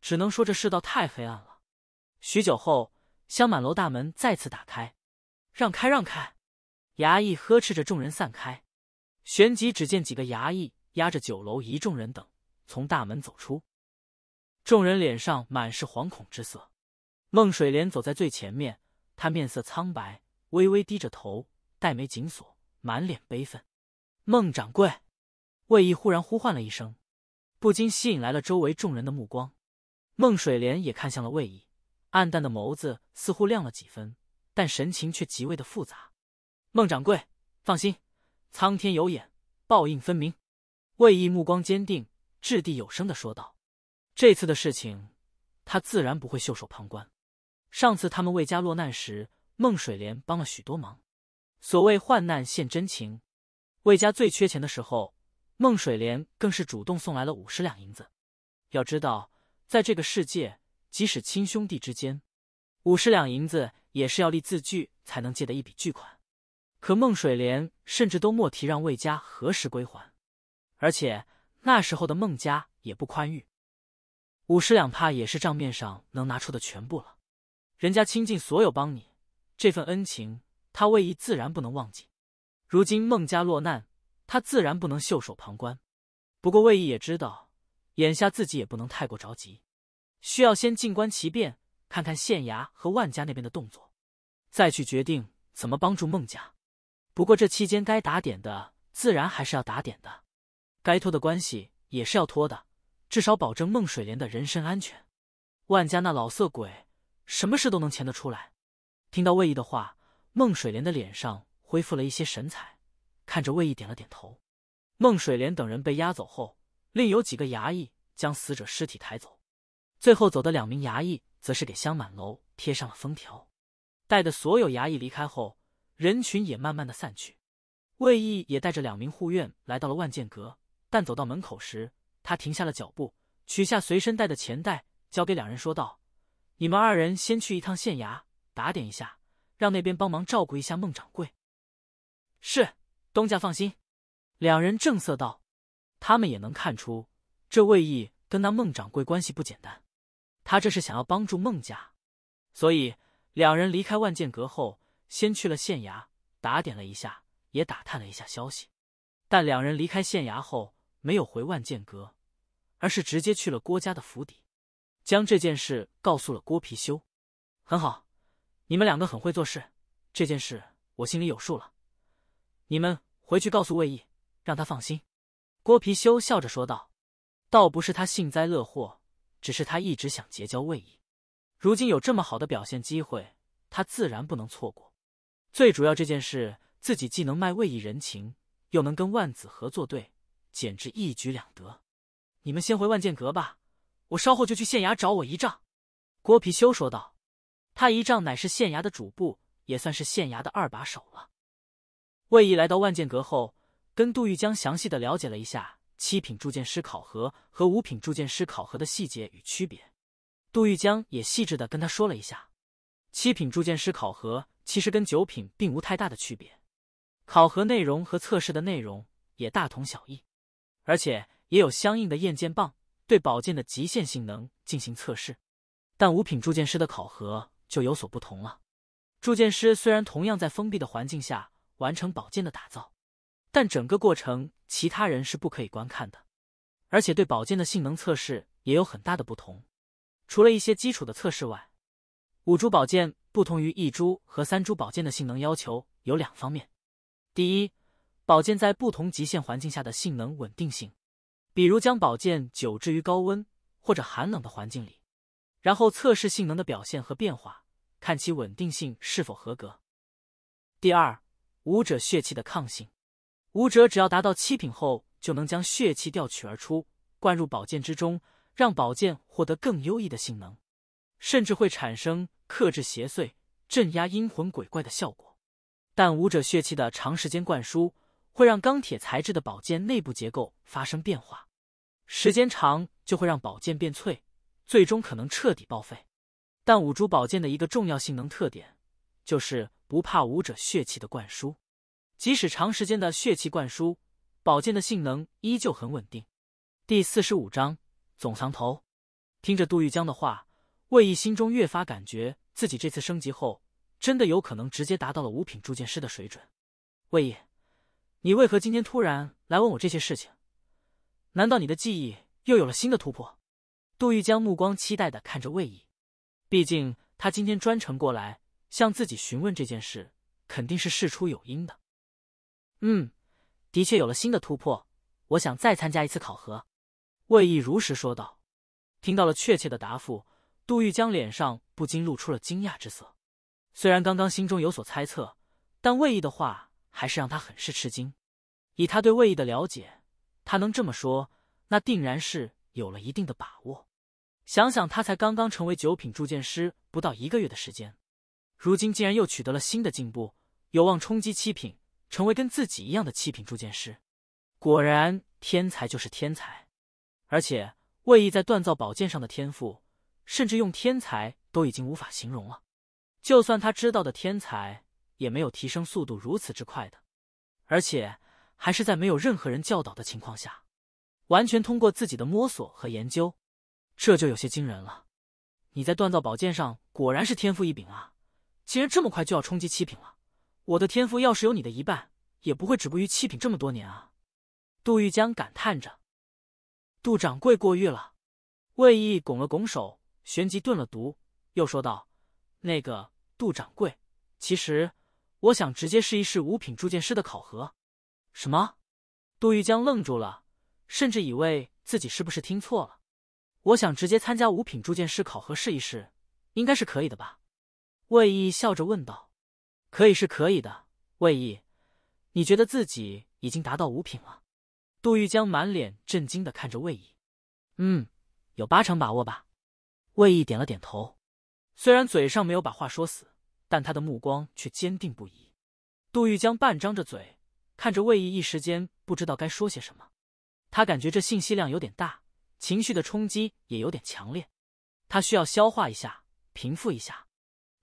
只能说这世道太黑暗了。许久后，香满楼大门再次打开，让开让开！衙役呵斥着众人散开，旋即只见几个衙役。压着酒楼一众人等从大门走出，众人脸上满是惶恐之色。孟水莲走在最前面，她面色苍白，微微低着头，黛眉紧锁，满脸悲愤。孟掌柜，魏毅忽然呼唤了一声，不禁吸引来了周围众人的目光。孟水莲也看向了魏毅，暗淡的眸子似乎亮了几分，但神情却极为的复杂。孟掌柜，放心，苍天有眼，报应分明。魏毅目光坚定，掷地有声的说道：“这次的事情，他自然不会袖手旁观。上次他们魏家落难时，孟水莲帮了许多忙。所谓患难见真情，魏家最缺钱的时候，孟水莲更是主动送来了五十两银子。要知道，在这个世界，即使亲兄弟之间，五十两银子也是要立字据才能借的一笔巨款。可孟水莲甚至都莫提让魏家何时归还。”而且那时候的孟家也不宽裕，五十两怕也是账面上能拿出的全部了。人家倾尽所有帮你，这份恩情他魏毅自然不能忘记。如今孟家落难，他自然不能袖手旁观。不过魏毅也知道，眼下自己也不能太过着急，需要先静观其变，看看县衙和万家那边的动作，再去决定怎么帮助孟家。不过这期间该打点的，自然还是要打点的。该托的关系也是要托的，至少保证孟水莲的人身安全。万家那老色鬼，什么事都能牵得出来。听到魏毅的话，孟水莲的脸上恢复了一些神采，看着魏毅点了点头。孟水莲等人被押走后，另有几个衙役将死者尸体抬走。最后走的两名衙役则是给香满楼贴上了封条。带的所有衙役离开后，人群也慢慢的散去。魏毅也带着两名护院来到了万剑阁。但走到门口时，他停下了脚步，取下随身带的钱袋，交给两人，说道：“你们二人先去一趟县衙，打点一下，让那边帮忙照顾一下孟掌柜。”“是，东家放心。”两人正色道：“他们也能看出，这魏毅跟那孟掌柜关系不简单，他这是想要帮助孟家。”所以两人离开万剑阁后，先去了县衙，打点了一下，也打探了一下消息。但两人离开县衙后，没有回万剑阁，而是直接去了郭家的府邸，将这件事告诉了郭貔修。很好，你们两个很会做事，这件事我心里有数了。你们回去告诉魏毅，让他放心。郭貔修笑着说道：“倒不是他幸灾乐祸，只是他一直想结交魏毅，如今有这么好的表现机会，他自然不能错过。最主要这件事，自己既能卖魏毅人情，又能跟万子合作对。”简直一举两得，你们先回万剑阁吧，我稍后就去县衙找我仪丈。”郭貔修说道。他仪丈乃是县衙的主簿，也算是县衙的二把手了。魏毅来到万剑阁后，跟杜玉江详细的了解了一下七品铸剑师考核和五品铸剑师考核的细节与区别。杜玉江也细致的跟他说了一下，七品铸剑师考核其实跟九品并无太大的区别，考核内容和测试的内容也大同小异。而且也有相应的验剑棒，对宝剑的极限性能进行测试。但五品铸剑师的考核就有所不同了。铸剑师虽然同样在封闭的环境下完成宝剑的打造，但整个过程其他人是不可以观看的，而且对宝剑的性能测试也有很大的不同。除了一些基础的测试外，五株宝剑不同于一株和三株宝剑的性能要求有两方面：第一。宝剑在不同极限环境下的性能稳定性，比如将宝剑久置于高温或者寒冷的环境里，然后测试性能的表现和变化，看其稳定性是否合格。第二，武者血气的抗性，武者只要达到七品后，就能将血气调取而出，灌入宝剑之中，让宝剑获得更优异的性能，甚至会产生克制邪祟、镇压阴魂鬼怪的效果。但武者血气的长时间灌输。会让钢铁材质的宝剑内部结构发生变化，时间长就会让宝剑变脆，最终可能彻底报废。但五珠宝剑的一个重要性能特点就是不怕武者血气的灌输，即使长时间的血气灌输，宝剑的性能依旧很稳定。第四十五章总藏头，听着杜玉江的话，魏毅心中越发感觉自己这次升级后，真的有可能直接达到了五品铸剑师的水准。魏毅。你为何今天突然来问我这些事情？难道你的记忆又有了新的突破？杜玉江目光期待的看着魏毅，毕竟他今天专程过来向自己询问这件事，肯定是事出有因的。嗯，的确有了新的突破，我想再参加一次考核。魏毅如实说道。听到了确切的答复，杜玉江脸上不禁露出了惊讶之色。虽然刚刚心中有所猜测，但魏毅的话还是让他很是吃惊。以他对魏毅的了解，他能这么说，那定然是有了一定的把握。想想他才刚刚成为九品铸剑师不到一个月的时间，如今竟然又取得了新的进步，有望冲击七品，成为跟自己一样的七品铸剑师。果然，天才就是天才。而且，魏毅在锻造宝剑上的天赋，甚至用天才都已经无法形容了。就算他知道的天才，也没有提升速度如此之快的。而且。还是在没有任何人教导的情况下，完全通过自己的摸索和研究，这就有些惊人了。你在锻造宝剑上果然是天赋异禀啊！竟然这么快就要冲击七品了。我的天赋要是有你的一半，也不会止步于七品这么多年啊！杜玉江感叹着。杜掌柜过誉了。魏毅拱了拱手，旋即顿了毒，又说道：“那个杜掌柜，其实我想直接试一试五品铸剑师的考核。”什么？杜玉江愣住了，甚至以为自己是不是听错了。我想直接参加五品铸剑师考核试一试，应该是可以的吧？魏毅笑着问道。可以是可以的，魏毅，你觉得自己已经达到五品了？杜玉江满脸震惊的看着魏毅。嗯，有八成把握吧？魏毅点了点头。虽然嘴上没有把话说死，但他的目光却坚定不移。杜玉江半张着嘴。看着魏毅，一时间不知道该说些什么。他感觉这信息量有点大，情绪的冲击也有点强烈。他需要消化一下，平复一下。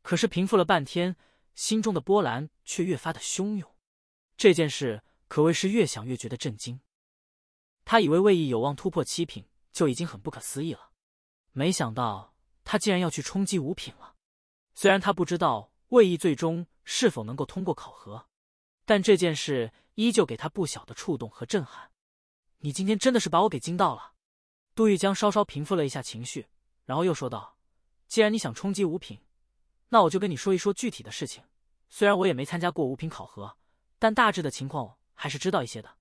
可是平复了半天，心中的波澜却越发的汹涌。这件事可谓是越想越觉得震惊。他以为魏毅有望突破七品就已经很不可思议了，没想到他竟然要去冲击五品了。虽然他不知道魏毅最终是否能够通过考核。但这件事依旧给他不小的触动和震撼。你今天真的是把我给惊到了。杜玉江稍稍平复了一下情绪，然后又说道：“既然你想冲击五品，那我就跟你说一说具体的事情。虽然我也没参加过五品考核，但大致的情况我还是知道一些的。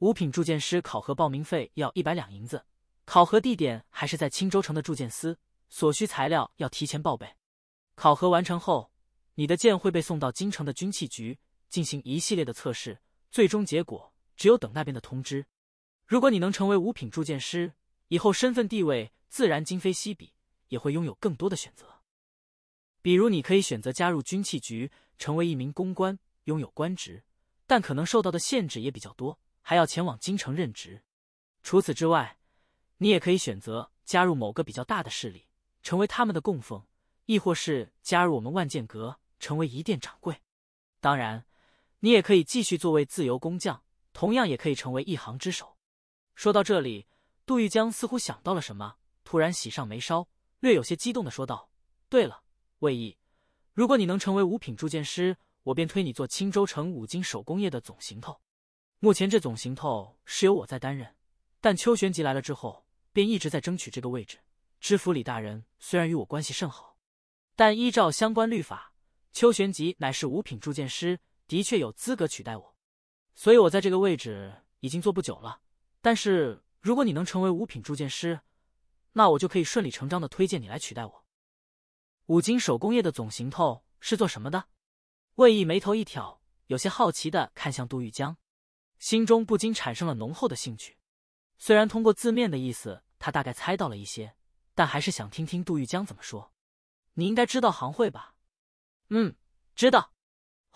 五品铸剑师考核报名费要一百两银子，考核地点还是在青州城的铸剑司，所需材料要提前报备。考核完成后，你的剑会被送到京城的军器局。”进行一系列的测试，最终结果只有等那边的通知。如果你能成为五品铸剑师，以后身份地位自然今非昔比，也会拥有更多的选择。比如，你可以选择加入军器局，成为一名公官，拥有官职，但可能受到的限制也比较多，还要前往京城任职。除此之外，你也可以选择加入某个比较大的势力，成为他们的供奉，亦或是加入我们万剑阁，成为一店掌柜。当然。你也可以继续做为自由工匠，同样也可以成为一行之首。说到这里，杜玉江似乎想到了什么，突然喜上眉梢，略有些激动的说道：“对了，魏毅，如果你能成为五品铸剑师，我便推你做青州城五金手工业的总行头。目前这总行头是由我在担任，但邱玄吉来了之后，便一直在争取这个位置。知府李大人虽然与我关系甚好，但依照相关律法，邱玄吉乃是五品铸剑师。”的确有资格取代我，所以我在这个位置已经坐不久了。但是如果你能成为五品铸剑师，那我就可以顺理成章的推荐你来取代我。五金手工业的总行头是做什么的？魏毅眉头一挑，有些好奇的看向杜玉江，心中不禁产生了浓厚的兴趣。虽然通过字面的意思，他大概猜到了一些，但还是想听听杜玉江怎么说。你应该知道行会吧？嗯，知道。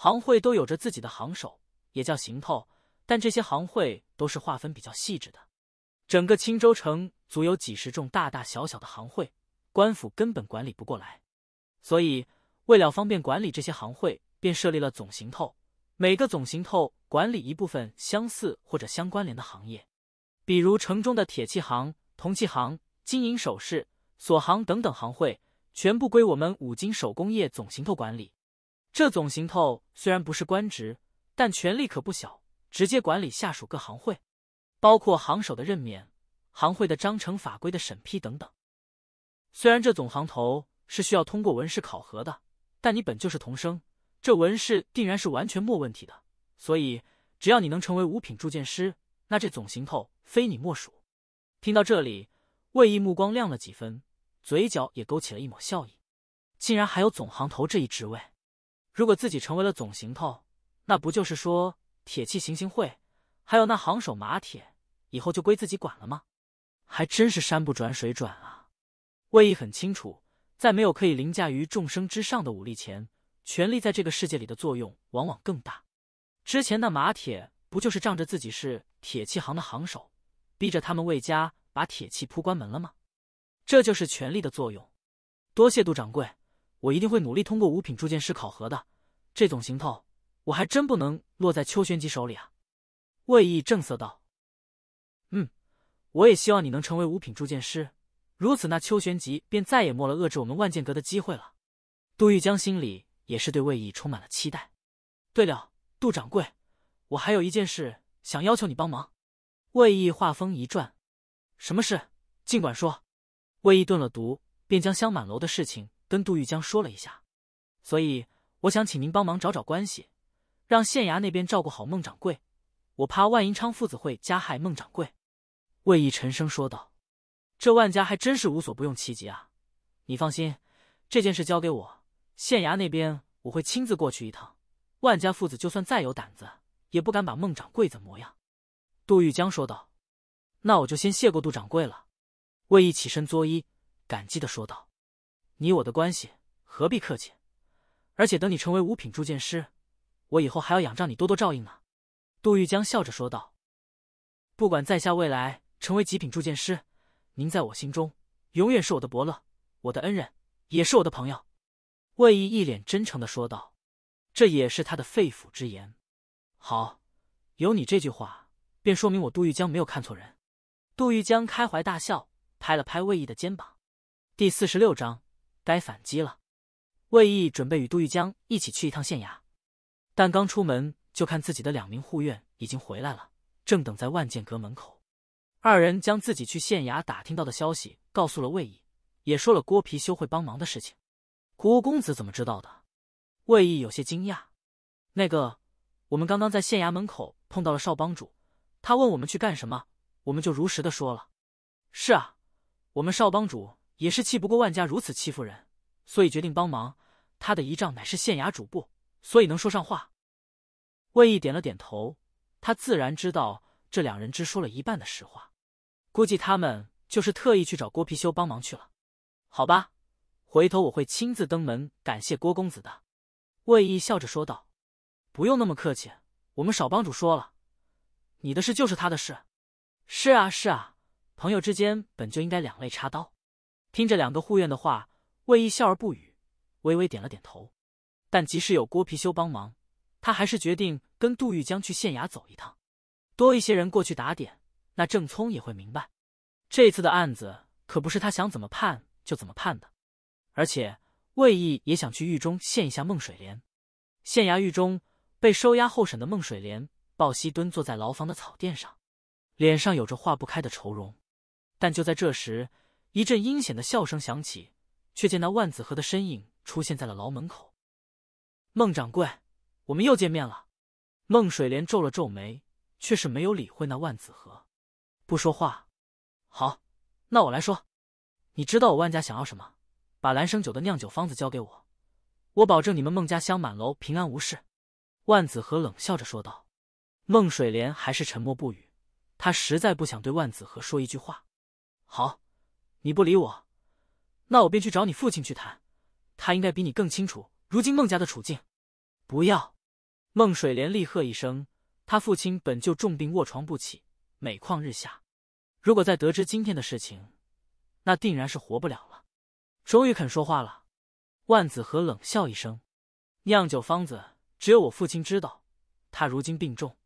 行会都有着自己的行首，也叫行头，但这些行会都是划分比较细致的。整个青州城足有几十种大大小小的行会，官府根本管理不过来，所以为了方便管理这些行会，便设立了总行头。每个总行头管理一部分相似或者相关联的行业，比如城中的铁器行、铜器行、金银首饰、锁行等等行会，全部归我们五金手工业总行头管理。这总行头虽然不是官职，但权力可不小，直接管理下属各行会，包括行首的任免、行会的章程法规的审批等等。虽然这总行头是需要通过文试考核的，但你本就是童生，这文试定然是完全莫问题的。所以，只要你能成为五品铸剑师，那这总行头非你莫属。听到这里，魏毅目光亮了几分，嘴角也勾起了一抹笑意，竟然还有总行头这一职位。如果自己成为了总行头，那不就是说铁器行行会还有那行首马铁以后就归自己管了吗？还真是山不转水转啊！魏毅很清楚，在没有可以凌驾于众生之上的武力前，权力在这个世界里的作用往往更大。之前那马铁不就是仗着自己是铁器行的行首，逼着他们魏家把铁器铺关门了吗？这就是权力的作用。多谢杜掌柜。我一定会努力通过五品铸剑师考核的，这种行头我还真不能落在邱玄吉手里啊！魏毅正色道：“嗯，我也希望你能成为五品铸剑师，如此那邱玄吉便再也没了遏制我们万剑阁的机会了。”杜玉江心里也是对魏毅充满了期待。对了，杜掌柜，我还有一件事想要求你帮忙。魏毅话锋一转：“什么事？尽管说。”魏毅顿了毒，便将香满楼的事情。跟杜玉江说了一下，所以我想请您帮忙找找关系，让县衙那边照顾好孟掌柜，我怕万银昌父子会加害孟掌柜。魏毅沉声说道：“这万家还真是无所不用其极啊！你放心，这件事交给我，县衙那边我会亲自过去一趟。万家父子就算再有胆子，也不敢把孟掌柜怎么样。”杜玉江说道：“那我就先谢过杜掌柜了。”魏毅起身作揖，感激的说道。你我的关系何必客气？而且等你成为五品铸剑师，我以后还要仰仗你多多照应呢。”杜玉江笑着说道。“不管在下未来成为极品铸剑师，您在我心中永远是我的伯乐、我的恩人，也是我的朋友。”魏毅一脸真诚的说道，这也是他的肺腑之言。“好，有你这句话，便说明我杜玉江没有看错人。”杜玉江开怀大笑，拍了拍魏毅的肩膀。第四十六章。该反击了，魏毅准备与杜玉江一起去一趟县衙，但刚出门就看自己的两名护院已经回来了，正等在万剑阁门口。二人将自己去县衙打听到的消息告诉了魏毅，也说了郭貔修会帮忙的事情。郭公子怎么知道的？魏毅有些惊讶。那个，我们刚刚在县衙门口碰到了少帮主，他问我们去干什么，我们就如实的说了。是啊，我们少帮主。也是气不过万家如此欺负人，所以决定帮忙。他的仪仗乃是县衙主簿，所以能说上话。魏毅点了点头，他自然知道这两人只说了一半的实话，估计他们就是特意去找郭貔貅帮忙去了。好吧，回头我会亲自登门感谢郭公子的。魏毅笑着说道：“不用那么客气，我们少帮主说了，你的事就是他的事。”“是啊，是啊，朋友之间本就应该两肋插刀。”听着两个护院的话，魏毅笑而不语，微微点了点头。但即使有郭貔修帮忙，他还是决定跟杜玉江去县衙走一趟。多一些人过去打点，那郑聪也会明白，这次的案子可不是他想怎么判就怎么判的。而且魏毅也想去狱中见一下孟水莲。县衙狱中，被收押候审的孟水莲抱膝蹲坐在牢房的草垫上，脸上有着化不开的愁容。但就在这时，一阵阴险的笑声响起，却见那万子和的身影出现在了牢门口。孟掌柜，我们又见面了。孟水莲皱了皱眉，却是没有理会那万子和，不说话。好，那我来说。你知道我万家想要什么？把兰生酒的酿酒方子交给我，我保证你们孟家香满楼平安无事。万子和冷笑着说道。孟水莲还是沉默不语，他实在不想对万子和说一句话。好。你不理我，那我便去找你父亲去谈，他应该比你更清楚如今孟家的处境。不要！孟水莲厉喝一声，他父亲本就重病卧床不起，每况日下，如果再得知今天的事情，那定然是活不了了。终于肯说话了，万子和冷笑一声，酿酒方子只有我父亲知道，他如今病重，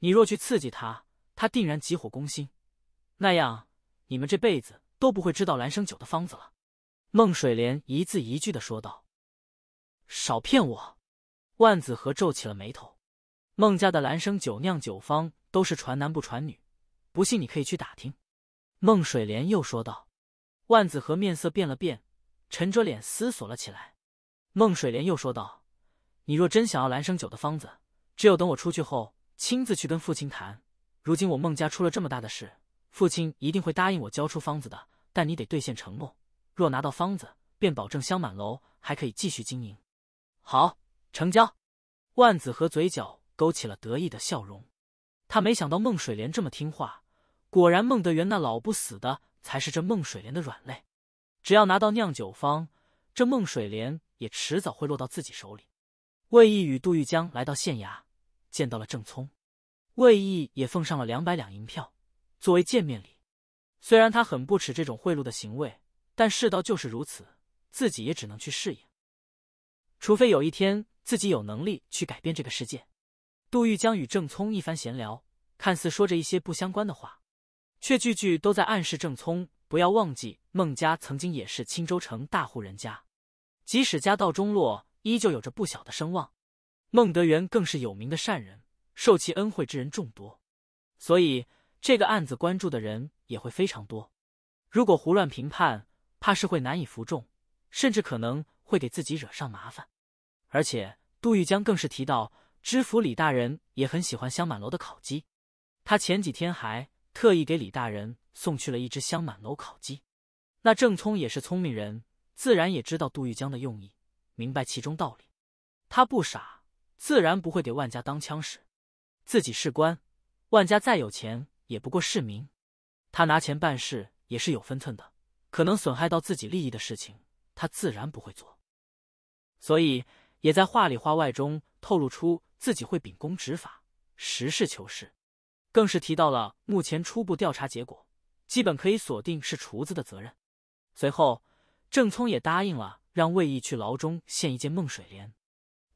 你若去刺激他，他定然急火攻心，那样你们这辈子。都不会知道兰生酒的方子了，孟水莲一字一句的说道：“少骗我！”万子和皱起了眉头。孟家的兰生酒酿酒方都是传男不传女，不信你可以去打听。”孟水莲又说道。万子和面色变了变，沉着脸思索了起来。孟水莲又说道：“你若真想要兰生酒的方子，只有等我出去后亲自去跟父亲谈。如今我孟家出了这么大的事。”父亲一定会答应我交出方子的，但你得兑现承诺。若拿到方子，便保证香满楼还可以继续经营。好，成交。万子和嘴角勾起了得意的笑容，他没想到孟水莲这么听话。果然，孟德元那老不死的才是这孟水莲的软肋。只要拿到酿酒方，这孟水莲也迟早会落到自己手里。魏毅与杜玉江来到县衙，见到了郑聪，魏毅也奉上了两百两银票。作为见面礼，虽然他很不耻这种贿赂的行为，但世道就是如此，自己也只能去适应。除非有一天自己有能力去改变这个世界。杜玉江与郑聪一番闲聊，看似说着一些不相关的话，却句句都在暗示郑聪不要忘记孟家曾经也是青州城大户人家，即使家道中落，依旧有着不小的声望。孟德元更是有名的善人，受其恩惠之人众多，所以。这个案子关注的人也会非常多，如果胡乱评判，怕是会难以服众，甚至可能会给自己惹上麻烦。而且杜玉江更是提到，知府李大人也很喜欢香满楼的烤鸡，他前几天还特意给李大人送去了一只香满楼烤鸡。那郑聪也是聪明人，自然也知道杜玉江的用意，明白其中道理。他不傻，自然不会给万家当枪使。自己是官，万家再有钱。也不过市民，他拿钱办事也是有分寸的，可能损害到自己利益的事情，他自然不会做，所以也在话里话外中透露出自己会秉公执法、实事求是，更是提到了目前初步调查结果，基本可以锁定是厨子的责任。随后，郑聪也答应了让魏毅去牢中献一见孟水莲。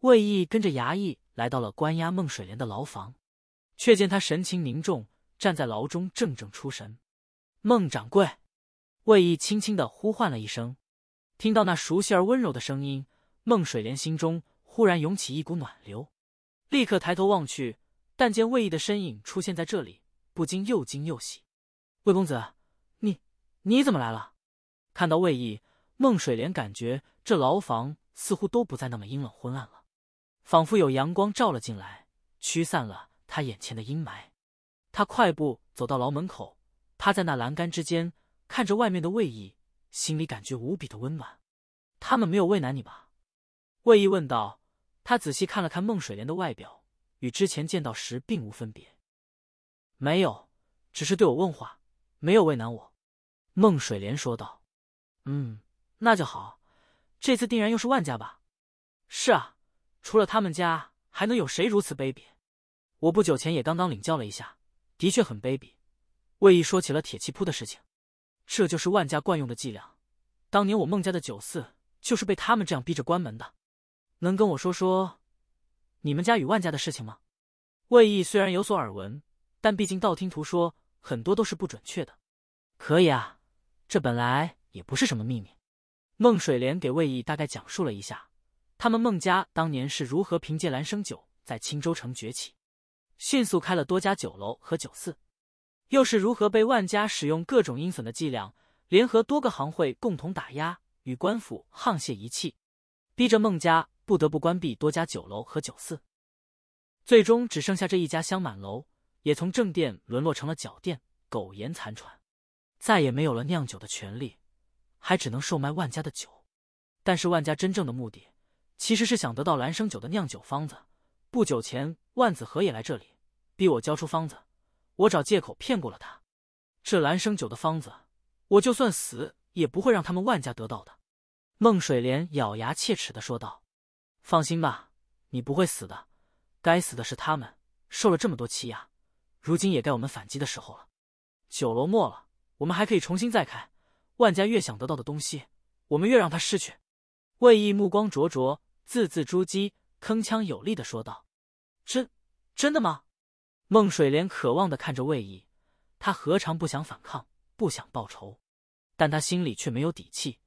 魏毅跟着衙役来到了关押孟水莲的牢房，却见他神情凝重。站在牢中怔怔出神，孟掌柜，魏毅轻轻的呼唤了一声。听到那熟悉而温柔的声音，孟水莲心中忽然涌起一股暖流，立刻抬头望去，但见魏毅的身影出现在这里，不禁又惊又喜。魏公子，你你怎么来了？看到魏毅，孟水莲感觉这牢房似乎都不再那么阴冷昏暗了，仿佛有阳光照了进来，驱散了他眼前的阴霾。他快步走到牢门口，趴在那栏杆之间看着外面的魏毅，心里感觉无比的温暖。他们没有为难你吧？魏毅问道。他仔细看了看孟水莲的外表，与之前见到时并无分别。没有，只是对我问话，没有为难我。孟水莲说道。嗯，那就好。这次定然又是万家吧？是啊，除了他们家，还能有谁如此卑鄙？我不久前也刚刚领教了一下。的确很卑鄙。魏毅说起了铁器铺的事情，这就是万家惯用的伎俩。当年我孟家的酒肆就是被他们这样逼着关门的。能跟我说说你们家与万家的事情吗？魏毅虽然有所耳闻，但毕竟道听途说，很多都是不准确的。可以啊，这本来也不是什么秘密。孟水莲给魏毅大概讲述了一下，他们孟家当年是如何凭借兰生酒在青州城崛起。迅速开了多家酒楼和酒肆，又是如何被万家使用各种阴损的伎俩，联合多个行会共同打压，与官府沆瀣一气，逼着孟家不得不关闭多家酒楼和酒肆，最终只剩下这一家香满楼，也从正店沦落成了脚店，苟延残喘，再也没有了酿酒的权利，还只能售卖万家的酒。但是万家真正的目的，其实是想得到兰生酒的酿酒方子。不久前，万子和也来这里逼我交出方子，我找借口骗过了他。这兰生酒的方子，我就算死也不会让他们万家得到的。孟水莲咬牙切齿的说道：“放心吧，你不会死的。该死的是他们，受了这么多欺压，如今也该我们反击的时候了。酒楼没了，我们还可以重新再开。万家越想得到的东西，我们越让他失去。”魏毅目光灼灼，字字珠玑。铿锵有力的说道：“真真的吗？”孟水莲渴望的看着魏毅，他何尝不想反抗，不想报仇，但他心里却没有底气，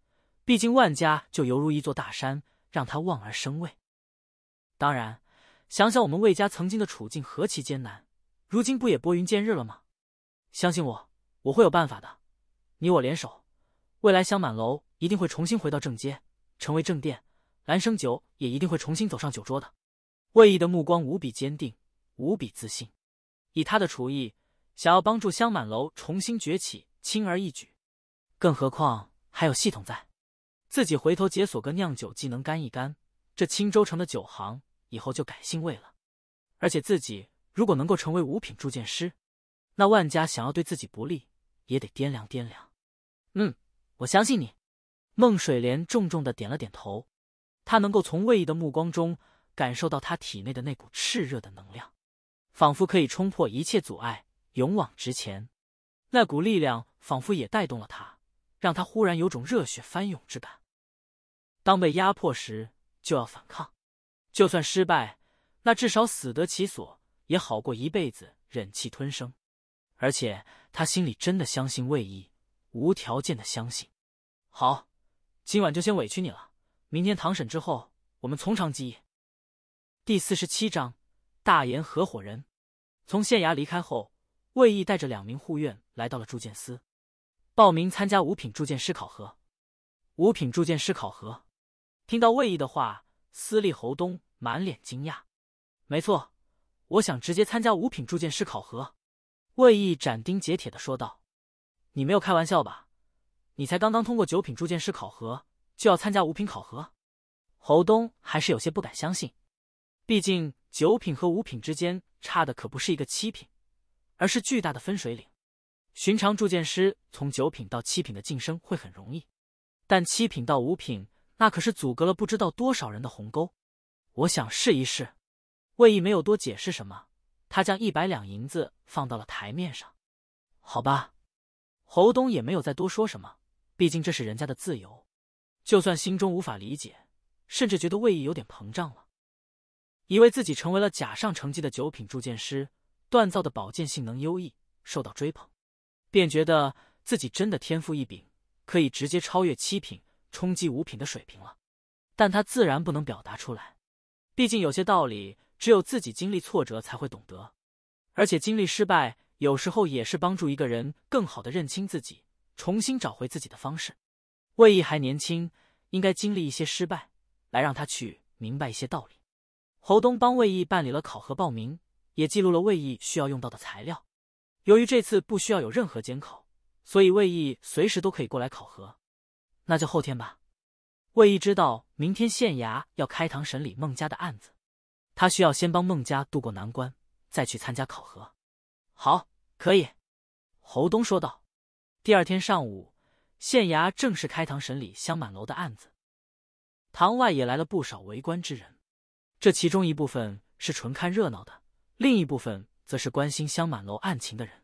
毕竟万家就犹如一座大山，让他望而生畏。当然，想想我们魏家曾经的处境何其艰难，如今不也拨云见日了吗？相信我，我会有办法的。你我联手，未来香满楼一定会重新回到正街，成为正殿。兰生酒也一定会重新走上酒桌的。魏毅的目光无比坚定，无比自信。以他的厨艺，想要帮助香满楼重新崛起，轻而易举。更何况还有系统在，自己回头解锁个酿酒技能，干一干，这青州城的酒行以后就改姓魏了。而且自己如果能够成为五品铸剑师，那万家想要对自己不利，也得掂量掂量。嗯，我相信你。孟水莲重重的点了点头。他能够从魏毅的目光中感受到他体内的那股炽热的能量，仿佛可以冲破一切阻碍，勇往直前。那股力量仿佛也带动了他，让他忽然有种热血翻涌之感。当被压迫时，就要反抗；就算失败，那至少死得其所，也好过一辈子忍气吞声。而且，他心里真的相信魏毅，无条件的相信。好，今晚就先委屈你了。明天堂审之后，我们从长计议。第四十七章大言合伙人。从县衙离开后，魏毅带着两名护院来到了铸剑司，报名参加五品铸剑师考核。五品铸剑师考核。听到魏毅的话，司隶侯东满脸惊讶。没错，我想直接参加五品铸剑师考核。魏毅斩钉截铁的说道：“你没有开玩笑吧？你才刚刚通过九品铸剑师考核。”就要参加五品考核，侯东还是有些不敢相信，毕竟九品和五品之间差的可不是一个七品，而是巨大的分水岭。寻常铸剑师从九品到七品的晋升会很容易，但七品到五品那可是阻隔了不知道多少人的鸿沟。我想试一试。魏毅没有多解释什么，他将一百两银子放到了台面上。好吧，侯东也没有再多说什么，毕竟这是人家的自由。就算心中无法理解，甚至觉得魏毅有点膨胀了，以为自己成为了假上成绩的九品铸剑师，锻造的宝剑性能优异，受到追捧，便觉得自己真的天赋异禀，可以直接超越七品，冲击五品的水平了。但他自然不能表达出来，毕竟有些道理只有自己经历挫折才会懂得，而且经历失败有时候也是帮助一个人更好的认清自己，重新找回自己的方式。魏毅还年轻，应该经历一些失败，来让他去明白一些道理。侯东帮魏毅办理了考核报名，也记录了魏毅需要用到的材料。由于这次不需要有任何监考，所以魏毅随时都可以过来考核。那就后天吧。魏毅知道明天县衙要开堂审理孟家的案子，他需要先帮孟家渡过难关，再去参加考核。好，可以。侯东说道。第二天上午。县衙正式开堂审理香满楼的案子，堂外也来了不少围观之人。这其中一部分是纯看热闹的，另一部分则是关心香满楼案情的人。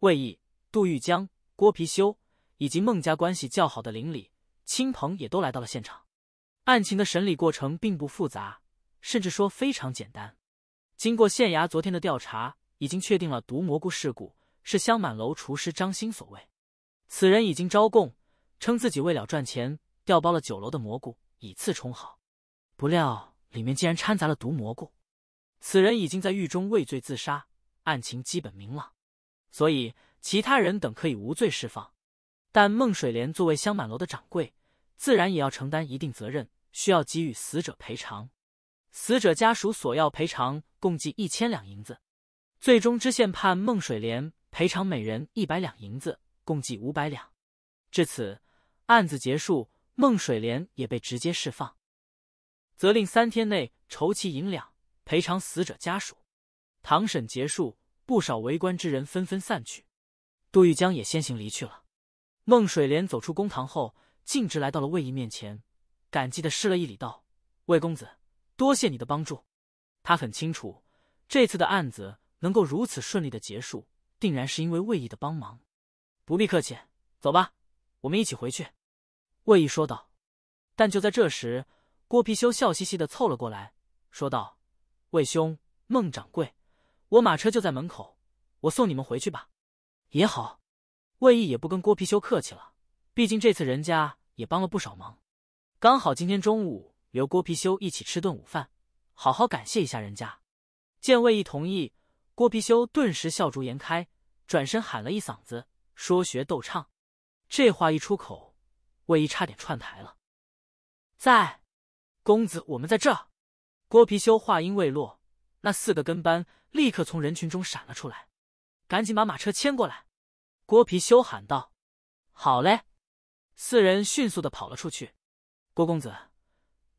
魏毅、杜玉江、郭貔貅以及孟家关系较好的邻里亲朋也都来到了现场。案情的审理过程并不复杂，甚至说非常简单。经过县衙昨天的调查，已经确定了毒蘑菇事故是香满楼厨师张鑫所为。此人已经招供，称自己为了赚钱，调包了酒楼的蘑菇，以次充好。不料里面竟然掺杂了毒蘑菇。此人已经在狱中畏罪自杀，案情基本明朗，所以其他人等可以无罪释放。但孟水莲作为香满楼的掌柜，自然也要承担一定责任，需要给予死者赔偿。死者家属索要赔偿共计一千两银子，最终知县判孟水莲赔偿每人一百两银子。共计五百两，至此案子结束，孟水莲也被直接释放，责令三天内筹齐银两赔偿死者家属。堂审结束，不少围观之人纷纷散去，杜玉江也先行离去了。孟水莲走出公堂后，径直来到了魏毅面前，感激的施了一礼，道：“魏公子，多谢你的帮助。”他很清楚，这次的案子能够如此顺利的结束，定然是因为魏毅的帮忙。不必客气，走吧，我们一起回去。”魏毅说道。但就在这时，郭貔貅笑嘻嘻的凑了过来，说道：“魏兄，孟掌柜，我马车就在门口，我送你们回去吧。”也好，魏毅也不跟郭貔貅客气了，毕竟这次人家也帮了不少忙。刚好今天中午留郭貔貅一起吃顿午饭，好好感谢一下人家。见魏毅同意，郭貔貅顿时笑逐颜开，转身喊了一嗓子。说学逗唱，这话一出口，魏毅差点串台了。在，公子，我们在这。郭貔貅话音未落，那四个跟班立刻从人群中闪了出来，赶紧把马车牵过来。郭貔貅喊道：“好嘞！”四人迅速的跑了出去。郭公子，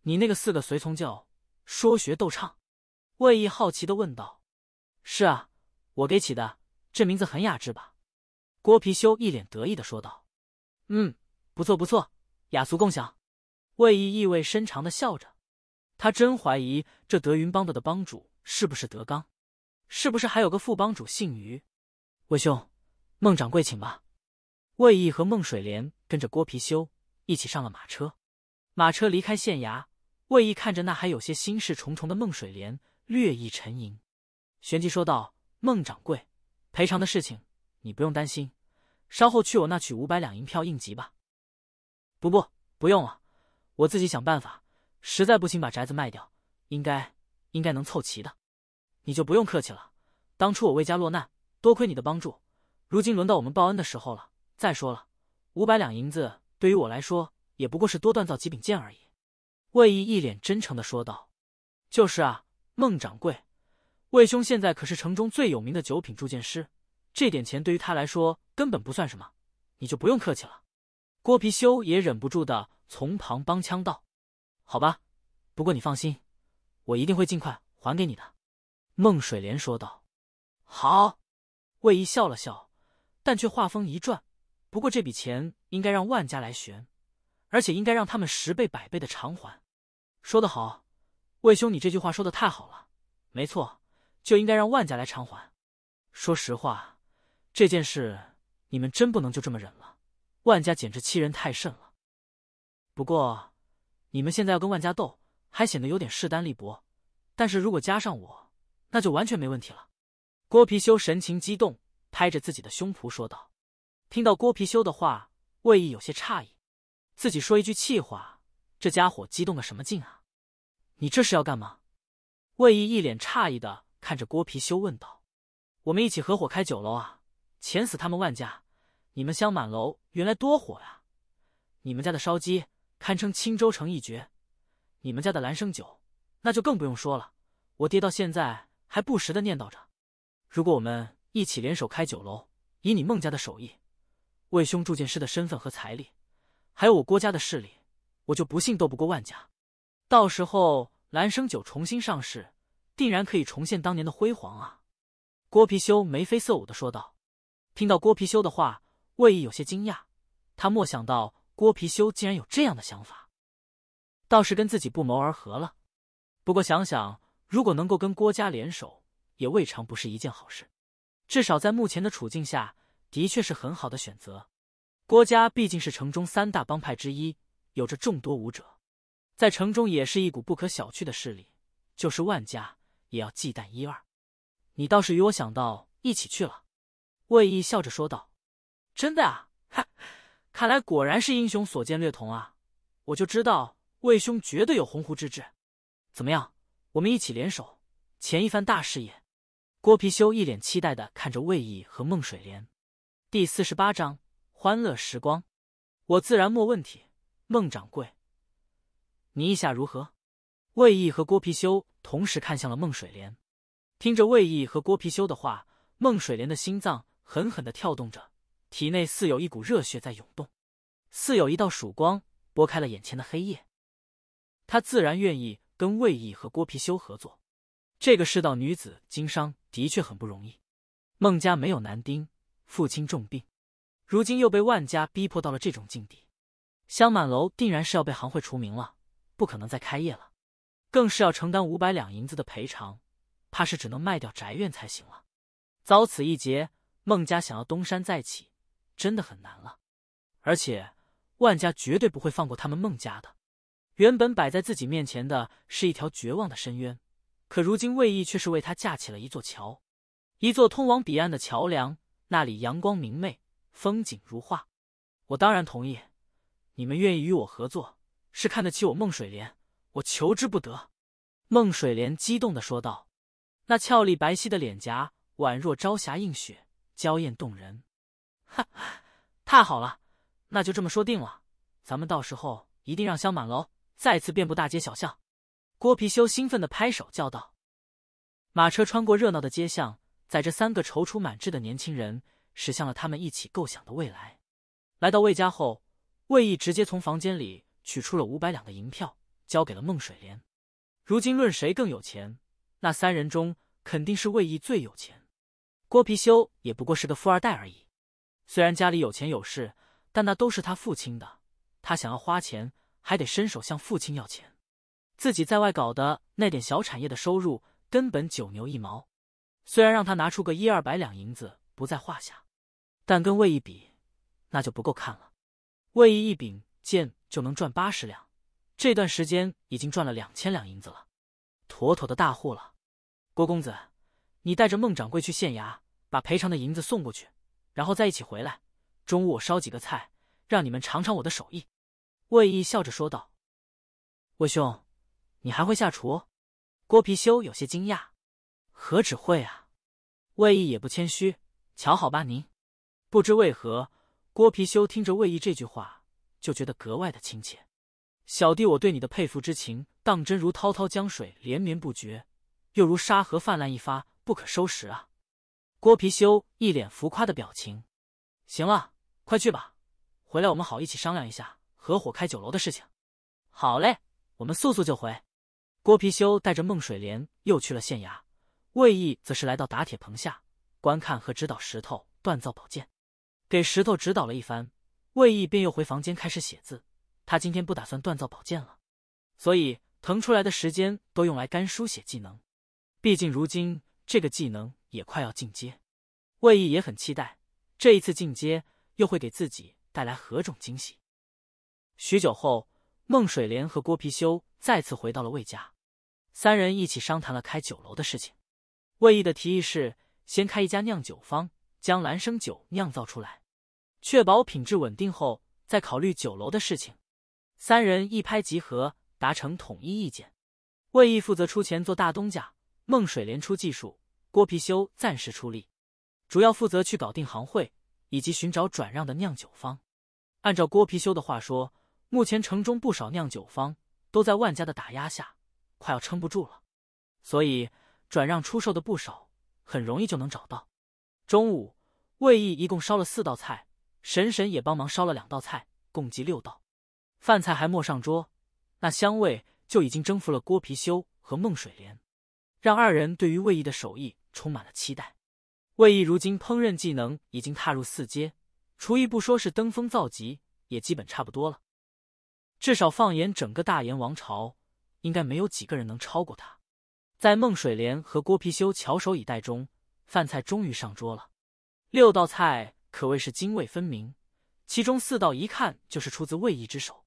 你那个四个随从叫说学逗唱？魏毅好奇的问道。“是啊，我给起的，这名字很雅致吧？”郭皮修一脸得意的说道：“嗯，不错不错，雅俗共享。”魏毅意味深长的笑着，他真怀疑这德云帮的的帮主是不是德刚，是不是还有个副帮主姓余？魏兄，孟掌柜请吧。魏毅和孟水莲跟着郭皮修一起上了马车。马车离开县衙，魏毅看着那还有些心事重重的孟水莲，略一沉吟，旋即说道：“孟掌柜，赔偿的事情。”你不用担心，稍后去我那取五百两银票应急吧。不不，不用了，我自己想办法。实在不行，把宅子卖掉，应该应该能凑齐的。你就不用客气了，当初我魏家落难，多亏你的帮助，如今轮到我们报恩的时候了。再说了，五百两银子对于我来说，也不过是多锻造几柄剑而已。魏毅一脸真诚的说道：“就是啊，孟掌柜，魏兄现在可是城中最有名的九品铸剑师。”这点钱对于他来说根本不算什么，你就不用客气了。郭貔修也忍不住的从旁帮腔道：“好吧，不过你放心，我一定会尽快还给你的。”孟水莲说道：“好。”魏毅笑了笑，但却话锋一转：“不过这笔钱应该让万家来悬，而且应该让他们十倍百倍的偿还。”说得好，魏兄，你这句话说的太好了。没错，就应该让万家来偿还。说实话。这件事你们真不能就这么忍了，万家简直欺人太甚了。不过，你们现在要跟万家斗，还显得有点势单力薄。但是如果加上我，那就完全没问题了。郭貔修神情激动，拍着自己的胸脯说道。听到郭貔修的话，魏毅有些诧异，自己说一句气话，这家伙激动个什么劲啊？你这是要干嘛？魏毅一脸诧异的看着郭貔修问道：“我们一起合伙开酒楼啊？”钱死他们万家！你们香满楼原来多火呀！你们家的烧鸡堪称青州城一绝，你们家的兰生酒那就更不用说了。我爹到现在还不时的念叨着。如果我们一起联手开酒楼，以你孟家的手艺，魏兄铸剑师的身份和财力，还有我郭家的势力，我就不信斗不过万家。到时候兰生酒重新上市，定然可以重现当年的辉煌啊！郭貔貅眉飞色舞的说道。听到郭貔修的话，魏毅有些惊讶，他莫想到郭貔修竟然有这样的想法，倒是跟自己不谋而合了。不过想想，如果能够跟郭家联手，也未尝不是一件好事，至少在目前的处境下，的确是很好的选择。郭家毕竟是城中三大帮派之一，有着众多武者，在城中也是一股不可小觑的势力，就是万家也要忌惮一二。你倒是与我想到一起去了。魏毅笑着说道：“真的啊，哈！看来果然是英雄所见略同啊！我就知道魏兄绝对有鸿鹄之志。怎么样，我们一起联手，前一番大事业？”郭貔修一脸期待的看着魏毅和孟水莲。第四十八章欢乐时光，我自然莫问题。孟掌柜，你意下如何？”魏毅和郭貔修同时看向了孟水莲。听着魏毅和郭貔修的话，孟水莲的心脏。狠狠的跳动着，体内似有一股热血在涌动，似有一道曙光拨开了眼前的黑夜。他自然愿意跟魏毅和郭貔修合作。这个世道，女子经商的确很不容易。孟家没有男丁，父亲重病，如今又被万家逼迫到了这种境地，香满楼定然是要被行会除名了，不可能再开业了，更是要承担五百两银子的赔偿，怕是只能卖掉宅院才行了。遭此一劫。孟家想要东山再起，真的很难了。而且万家绝对不会放过他们孟家的。原本摆在自己面前的是一条绝望的深渊，可如今魏毅却是为他架起了一座桥，一座通往彼岸的桥梁。那里阳光明媚，风景如画。我当然同意，你们愿意与我合作，是看得起我孟水莲，我求之不得。孟水莲激动的说道：“那俏丽白皙的脸颊，宛若朝霞映雪。”娇艳动人，哈，太好了，那就这么说定了，咱们到时候一定让香满楼再次遍布大街小巷。郭貔修兴奋的拍手叫道。马车穿过热闹的街巷，载着三个踌躇满志的年轻人，驶向了他们一起构想的未来。来到魏家后，魏毅直接从房间里取出了五百两的银票，交给了孟水莲。如今论谁更有钱，那三人中肯定是魏毅最有钱。郭貔貅也不过是个富二代而已，虽然家里有钱有势，但那都是他父亲的，他想要花钱还得伸手向父亲要钱，自己在外搞的那点小产业的收入根本九牛一毛，虽然让他拿出个一二百两银子不在话下，但跟魏一比，那就不够看了。魏一一柄剑就能赚八十两，这段时间已经赚了两千两银子了，妥妥的大户了，郭公子。你带着孟掌柜去县衙，把赔偿的银子送过去，然后再一起回来。中午我烧几个菜，让你们尝尝我的手艺。”魏毅笑着说道。“魏兄，你还会下厨？”郭貔貅有些惊讶。“何止会啊！”魏毅也不谦虚，“瞧好吧您。”不知为何，郭貔貅听着魏毅这句话，就觉得格外的亲切。“小弟，我对你的佩服之情，当真如滔滔江水连绵不绝，又如沙河泛滥一发。”不可收拾啊！郭貔修一脸浮夸的表情。行了，快去吧，回来我们好一起商量一下合伙开酒楼的事情。好嘞，我们速速就回。郭貔修带着孟水莲又去了县衙，魏毅则是来到打铁棚下观看和指导石头锻造宝剑。给石头指导了一番，魏毅便又回房间开始写字。他今天不打算锻造宝剑了，所以腾出来的时间都用来干书写技能。毕竟如今。这个技能也快要进阶，魏毅也很期待这一次进阶又会给自己带来何种惊喜。许久后，孟水莲和郭貔修再次回到了魏家，三人一起商谈了开酒楼的事情。魏毅的提议是先开一家酿酒坊，将兰生酒酿造出来，确保品质稳定后再考虑酒楼的事情。三人一拍即合，达成统一意见。魏毅负责出钱做大东家。孟水莲出技术，郭貔貅暂时出力，主要负责去搞定行会以及寻找转让的酿酒方。按照郭貔貅的话说，目前城中不少酿酒方都在万家的打压下，快要撑不住了，所以转让出售的不少，很容易就能找到。中午，魏毅一共烧了四道菜，神神也帮忙烧了两道菜，共计六道。饭菜还没上桌，那香味就已经征服了郭貔貅和孟水莲。让二人对于魏毅的手艺充满了期待。魏毅如今烹饪技能已经踏入四阶，厨艺不说是登峰造极，也基本差不多了。至少放眼整个大燕王朝，应该没有几个人能超过他。在孟水莲和郭貔修翘首以待中，饭菜终于上桌了。六道菜可谓是泾渭分明，其中四道一看就是出自魏毅之手，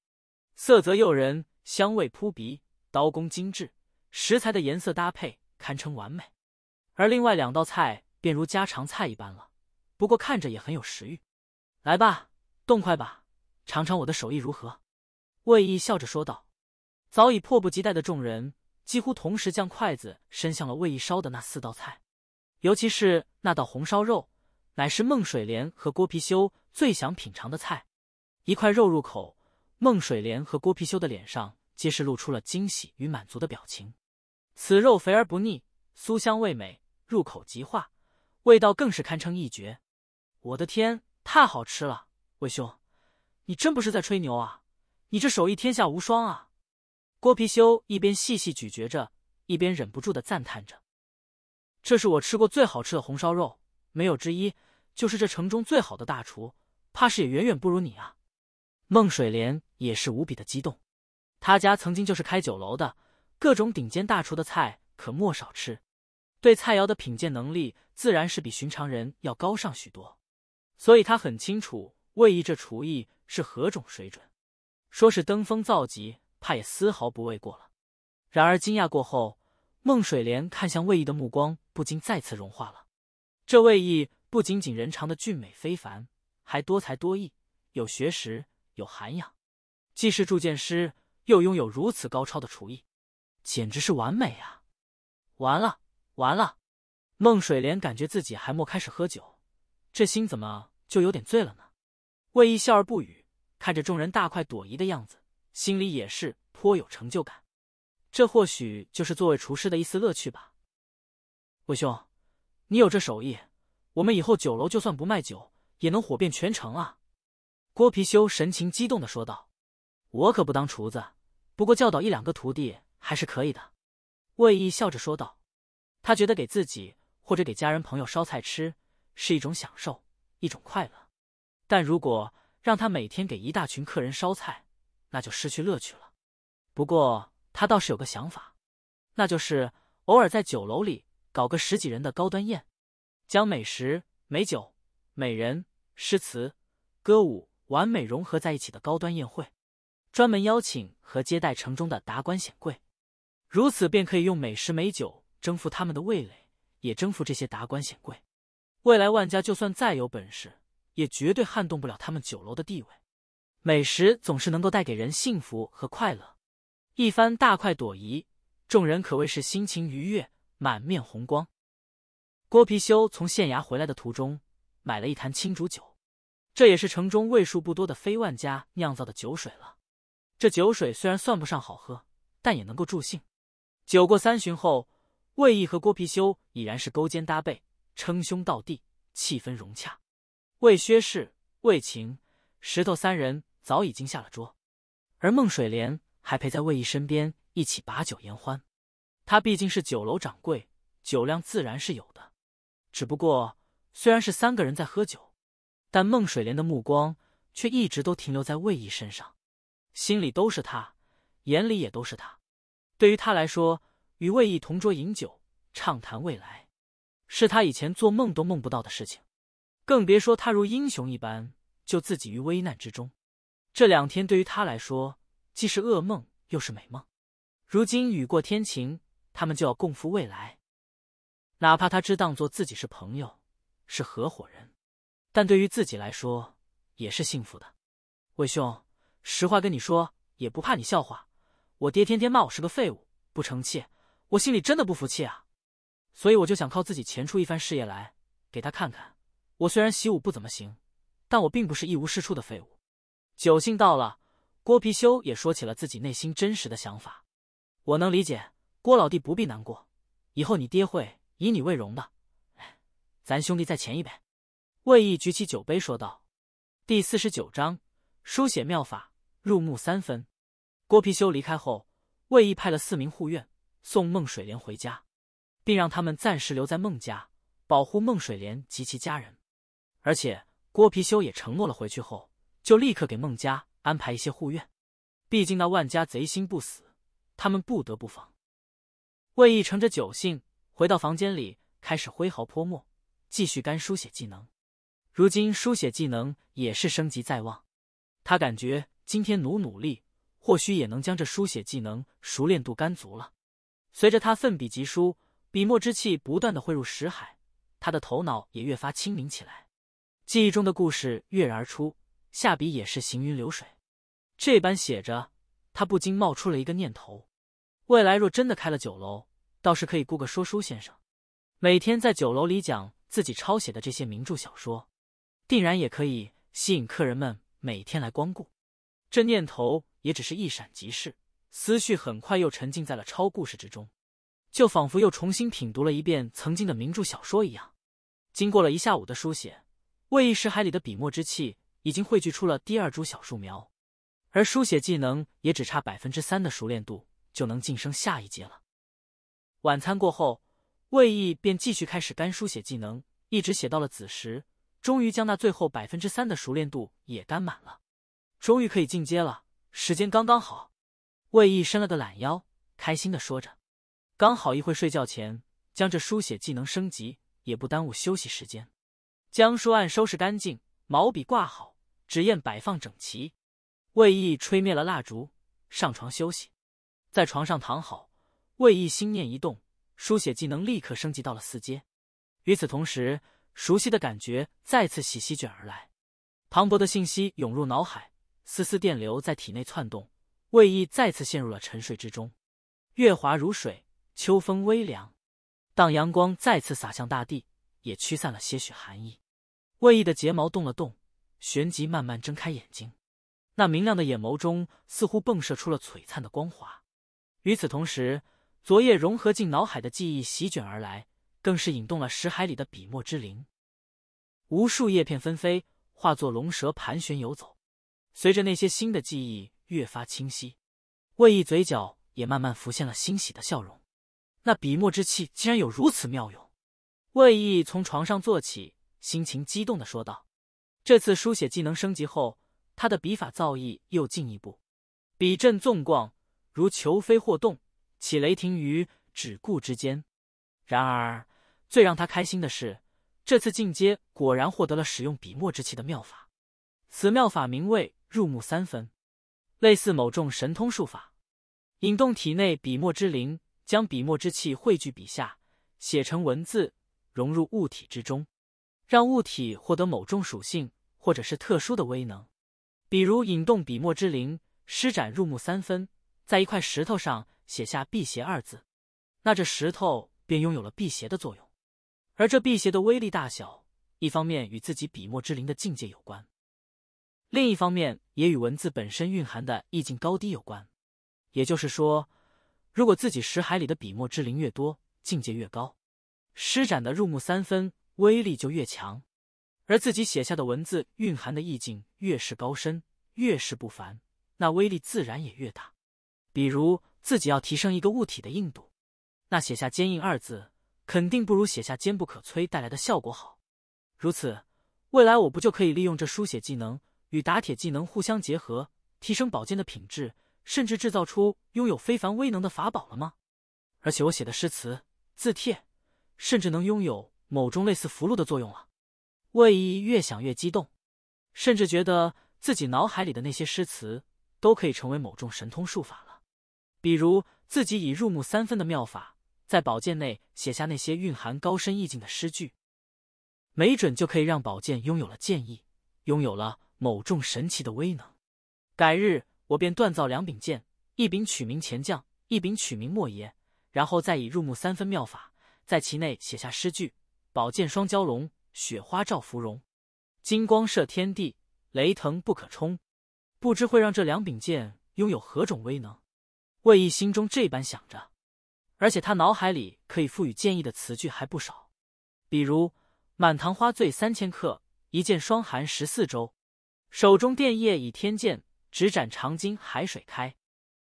色泽诱人，香味扑鼻，刀工精致，食材的颜色搭配。堪称完美，而另外两道菜便如家常菜一般了，不过看着也很有食欲。来吧，动筷吧，尝尝我的手艺如何？魏毅笑着说道。早已迫不及待的众人几乎同时将筷子伸向了魏毅烧的那四道菜，尤其是那道红烧肉，乃是孟水莲和郭貔貅最想品尝的菜。一块肉入口，孟水莲和郭貔貅的脸上皆是露出了惊喜与满足的表情。此肉肥而不腻，酥香味美，入口即化，味道更是堪称一绝。我的天，太好吃了，魏兄，你真不是在吹牛啊！你这手艺天下无双啊！郭貔貅一边细细咀嚼着，一边忍不住的赞叹着：“这是我吃过最好吃的红烧肉，没有之一。就是这城中最好的大厨，怕是也远远不如你啊！”孟水莲也是无比的激动，他家曾经就是开酒楼的。各种顶尖大厨的菜可莫少吃，对菜肴的品鉴能力自然是比寻常人要高上许多，所以他很清楚魏毅这厨艺是何种水准，说是登峰造极，怕也丝毫不为过了。然而惊讶过后，孟水莲看向魏毅的目光不禁再次融化了。这魏毅不仅仅人长得俊美非凡，还多才多艺，有学识，有涵养，既是铸剑师，又拥有如此高超的厨艺。简直是完美呀！完了完了，孟水莲感觉自己还没开始喝酒，这心怎么就有点醉了呢？魏毅笑而不语，看着众人大快朵颐的样子，心里也是颇有成就感。这或许就是作为厨师的一丝乐趣吧。魏兄，你有这手艺，我们以后酒楼就算不卖酒，也能火遍全城啊！郭貔貅神情激动的说道：“我可不当厨子，不过教导一两个徒弟。”还是可以的，魏毅笑着说道。他觉得给自己或者给家人朋友烧菜吃是一种享受，一种快乐。但如果让他每天给一大群客人烧菜，那就失去乐趣了。不过他倒是有个想法，那就是偶尔在酒楼里搞个十几人的高端宴，将美食、美酒、美人、诗词、歌舞完美融合在一起的高端宴会，专门邀请和接待城中的达官显贵。如此便可以用美食美酒征服他们的味蕾，也征服这些达官显贵。未来万家就算再有本事，也绝对撼动不了他们酒楼的地位。美食总是能够带给人幸福和快乐。一番大快朵颐，众人可谓是心情愉悦，满面红光。郭貔貅从县衙回来的途中，买了一坛青竹酒，这也是城中为数不多的非万家酿造的酒水了。这酒水虽然算不上好喝，但也能够助兴。酒过三巡后，魏毅和郭貔修已然是勾肩搭背，称兄道弟，气氛融洽。魏薛氏、魏晴、石头三人早已经下了桌，而孟水莲还陪在魏毅身边一起把酒言欢。他毕竟是酒楼掌柜，酒量自然是有的。只不过，虽然是三个人在喝酒，但孟水莲的目光却一直都停留在魏毅身上，心里都是他，眼里也都是他。对于他来说，与魏毅同桌饮酒、畅谈未来，是他以前做梦都梦不到的事情，更别说他如英雄一般救自己于危难之中。这两天对于他来说，既是噩梦又是美梦。如今雨过天晴，他们就要共赴未来。哪怕他只当做自己是朋友、是合伙人，但对于自己来说也是幸福的。魏兄，实话跟你说，也不怕你笑话。我爹天天骂我是个废物，不成器，我心里真的不服气啊，所以我就想靠自己前出一番事业来给他看看。我虽然习武不怎么行，但我并不是一无是处的废物。酒兴到了，郭貔修也说起了自己内心真实的想法。我能理解，郭老弟不必难过，以后你爹会以你为荣的。哎，咱兄弟再前一杯。魏毅举起酒杯说道。第四十九章：书写妙法，入木三分。郭貔貅离开后，魏毅派了四名护院送孟水莲回家，并让他们暂时留在孟家保护孟水莲及其家人。而且郭貔貅也承诺了，回去后就立刻给孟家安排一些护院。毕竟那万家贼心不死，他们不得不防。魏毅乘着酒兴回到房间里，开始挥毫泼墨，继续干书写技能。如今书写技能也是升级在望，他感觉今天努努力。或许也能将这书写技能熟练度干足了。随着他奋笔疾书，笔墨之气不断的汇入识海，他的头脑也越发清明起来。记忆中的故事跃然而出，下笔也是行云流水。这般写着，他不禁冒出了一个念头：未来若真的开了酒楼，倒是可以雇个说书先生，每天在酒楼里讲自己抄写的这些名著小说，定然也可以吸引客人们每天来光顾。这念头也只是一闪即逝，思绪很快又沉浸在了超故事之中，就仿佛又重新品读了一遍曾经的名著小说一样。经过了一下午的书写，魏意识海里的笔墨之气已经汇聚出了第二株小树苗，而书写技能也只差百分之三的熟练度就能晋升下一阶了。晚餐过后，魏毅便继续开始干书写技能，一直写到了子时，终于将那最后百分之三的熟练度也干满了。终于可以进阶了，时间刚刚好。魏毅伸了个懒腰，开心的说着：“刚好一会睡觉前将这书写技能升级，也不耽误休息时间。”将书案收拾干净，毛笔挂好，纸砚摆放整齐。魏毅吹灭了蜡烛，上床休息。在床上躺好，魏毅心念一动，书写技能立刻升级到了四阶。与此同时，熟悉的感觉再次袭席卷而来，磅礴的信息涌入脑海。丝丝电流在体内窜动，魏毅再次陷入了沉睡之中。月华如水，秋风微凉。当阳光再次洒向大地，也驱散了些许寒意。魏毅的睫毛动了动，旋即慢慢睁开眼睛。那明亮的眼眸中似乎迸射出了璀璨的光华。与此同时，昨夜融合进脑海的记忆席卷而来，更是引动了石海里的笔墨之灵。无数叶片纷飞，化作龙蛇盘旋游走。随着那些新的记忆越发清晰，魏毅嘴角也慢慢浮现了欣喜的笑容。那笔墨之气竟然有如此妙用！魏毅从床上坐起，心情激动的说道：“这次书写技能升级后，他的笔法造诣又进一步。笔阵纵逛，如球飞或动，起雷霆于指顾之间。然而，最让他开心的是，这次进阶果然获得了使用笔墨之气的妙法。此妙法名为……”入木三分，类似某种神通术法，引动体内笔墨之灵，将笔墨之气汇聚笔下，写成文字，融入物体之中，让物体获得某种属性或者是特殊的威能。比如引动笔墨之灵，施展入木三分，在一块石头上写下“辟邪”二字，那这石头便拥有了辟邪的作用。而这辟邪的威力大小，一方面与自己笔墨之灵的境界有关。另一方面，也与文字本身蕴含的意境高低有关。也就是说，如果自己识海里的笔墨之灵越多，境界越高，施展的入木三分威力就越强；而自己写下的文字蕴含的意境越是高深，越是不凡，那威力自然也越大。比如，自己要提升一个物体的硬度，那写下“坚硬”二字，肯定不如写下“坚不可摧”带来的效果好。如此，未来我不就可以利用这书写技能？与打铁技能互相结合，提升宝剑的品质，甚至制造出拥有非凡威能的法宝了吗？而且我写的诗词字帖，甚至能拥有某种类似符箓的作用了。魏夷越想越激动，甚至觉得自己脑海里的那些诗词都可以成为某种神通术法了。比如自己以入木三分的妙法，在宝剑内写下那些蕴含高深意境的诗句，没准就可以让宝剑拥有了剑意，拥有了。某种神奇的威能，改日我便锻造两柄剑，一柄取名钱将，一柄取名莫爷，然后再以入木三分妙法在其内写下诗句：“宝剑双蛟龙，雪花照芙蓉，金光射天地，雷腾不可冲。”不知会让这两柄剑拥有何种威能。魏毅心中这般想着，而且他脑海里可以赋予剑意的词句还不少，比如“满堂花醉三千客，一剑霜寒十四州。”手中电液以天剑，直斩长津海水开；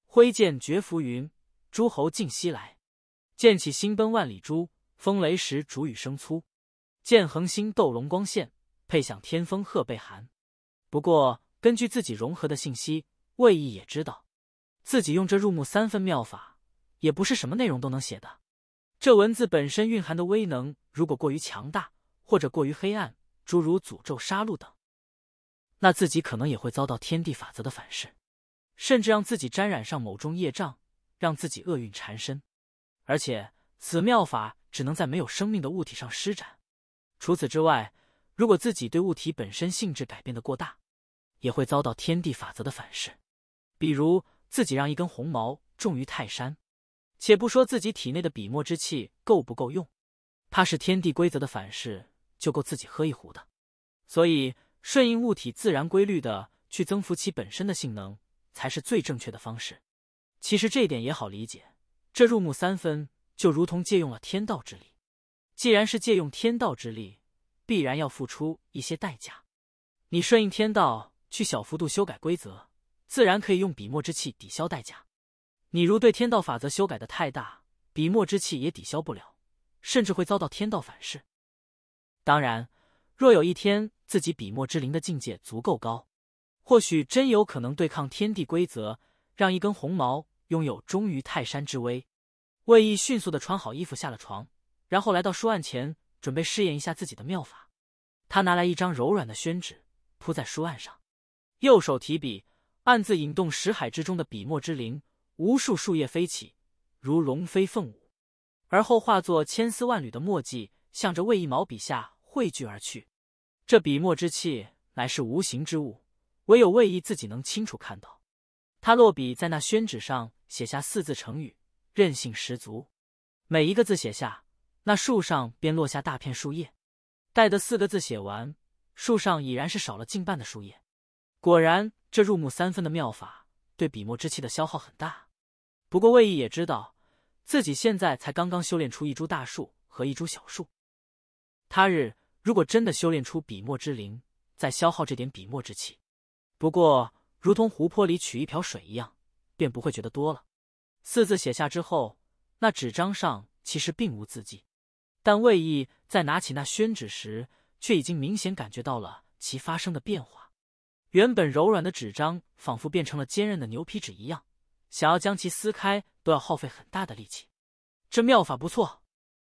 挥剑绝浮云，诸侯尽西来。剑起星奔万里珠，风雷时逐雨声粗。剑横星斗龙光现，配响天风鹤背寒。不过，根据自己融合的信息，魏毅也知道，自己用这入木三分妙法，也不是什么内容都能写的。这文字本身蕴含的威能，如果过于强大，或者过于黑暗，诸如诅咒、杀戮等。那自己可能也会遭到天地法则的反噬，甚至让自己沾染上某种业障，让自己厄运缠身。而且此妙法只能在没有生命的物体上施展。除此之外，如果自己对物体本身性质改变的过大，也会遭到天地法则的反噬。比如自己让一根红毛重于泰山，且不说自己体内的笔墨之气够不够用，怕是天地规则的反噬就够自己喝一壶的。所以。顺应物体自然规律的去增幅其本身的性能，才是最正确的方式。其实这一点也好理解，这入木三分就如同借用了天道之力。既然是借用天道之力，必然要付出一些代价。你顺应天道去小幅度修改规则，自然可以用笔墨之气抵消代价。你如对天道法则修改的太大，笔墨之气也抵消不了，甚至会遭到天道反噬。当然。若有一天自己笔墨之灵的境界足够高，或许真有可能对抗天地规则，让一根红毛拥有忠于泰山之威。魏毅迅速的穿好衣服下了床，然后来到书案前，准备试验一下自己的妙法。他拿来一张柔软的宣纸铺在书案上，右手提笔，暗自引动识海之中的笔墨之灵，无数树叶飞起，如龙飞凤舞，而后化作千丝万缕的墨迹，向着魏毅毛笔下。汇聚而去，这笔墨之气乃是无形之物，唯有魏毅自己能清楚看到。他落笔在那宣纸上写下四字成语，韧性十足。每一个字写下，那树上便落下大片树叶。待得四个字写完，树上已然是少了近半的树叶。果然，这入木三分的妙法对笔墨之气的消耗很大。不过，魏毅也知道自己现在才刚刚修炼出一株大树和一株小树，他日。如果真的修炼出笔墨之灵，再消耗这点笔墨之气，不过如同湖泊里取一瓢水一样，便不会觉得多了。四字写下之后，那纸张上其实并无字迹，但魏毅在拿起那宣纸时，却已经明显感觉到了其发生的变化。原本柔软的纸张仿佛变成了坚韧的牛皮纸一样，想要将其撕开都要耗费很大的力气。这妙法不错，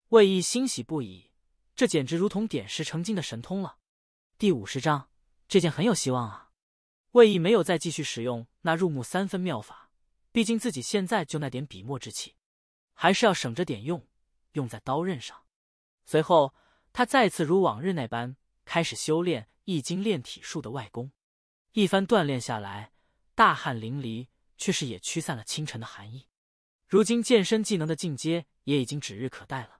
魏毅欣喜不已。这简直如同点石成金的神通了。第五十章，这件很有希望啊。魏毅没有再继续使用那入木三分妙法，毕竟自己现在就那点笔墨之气，还是要省着点用，用在刀刃上。随后，他再次如往日那般开始修炼《易经》炼体术的外功。一番锻炼下来，大汗淋漓，却是也驱散了清晨的寒意。如今健身技能的进阶也已经指日可待了。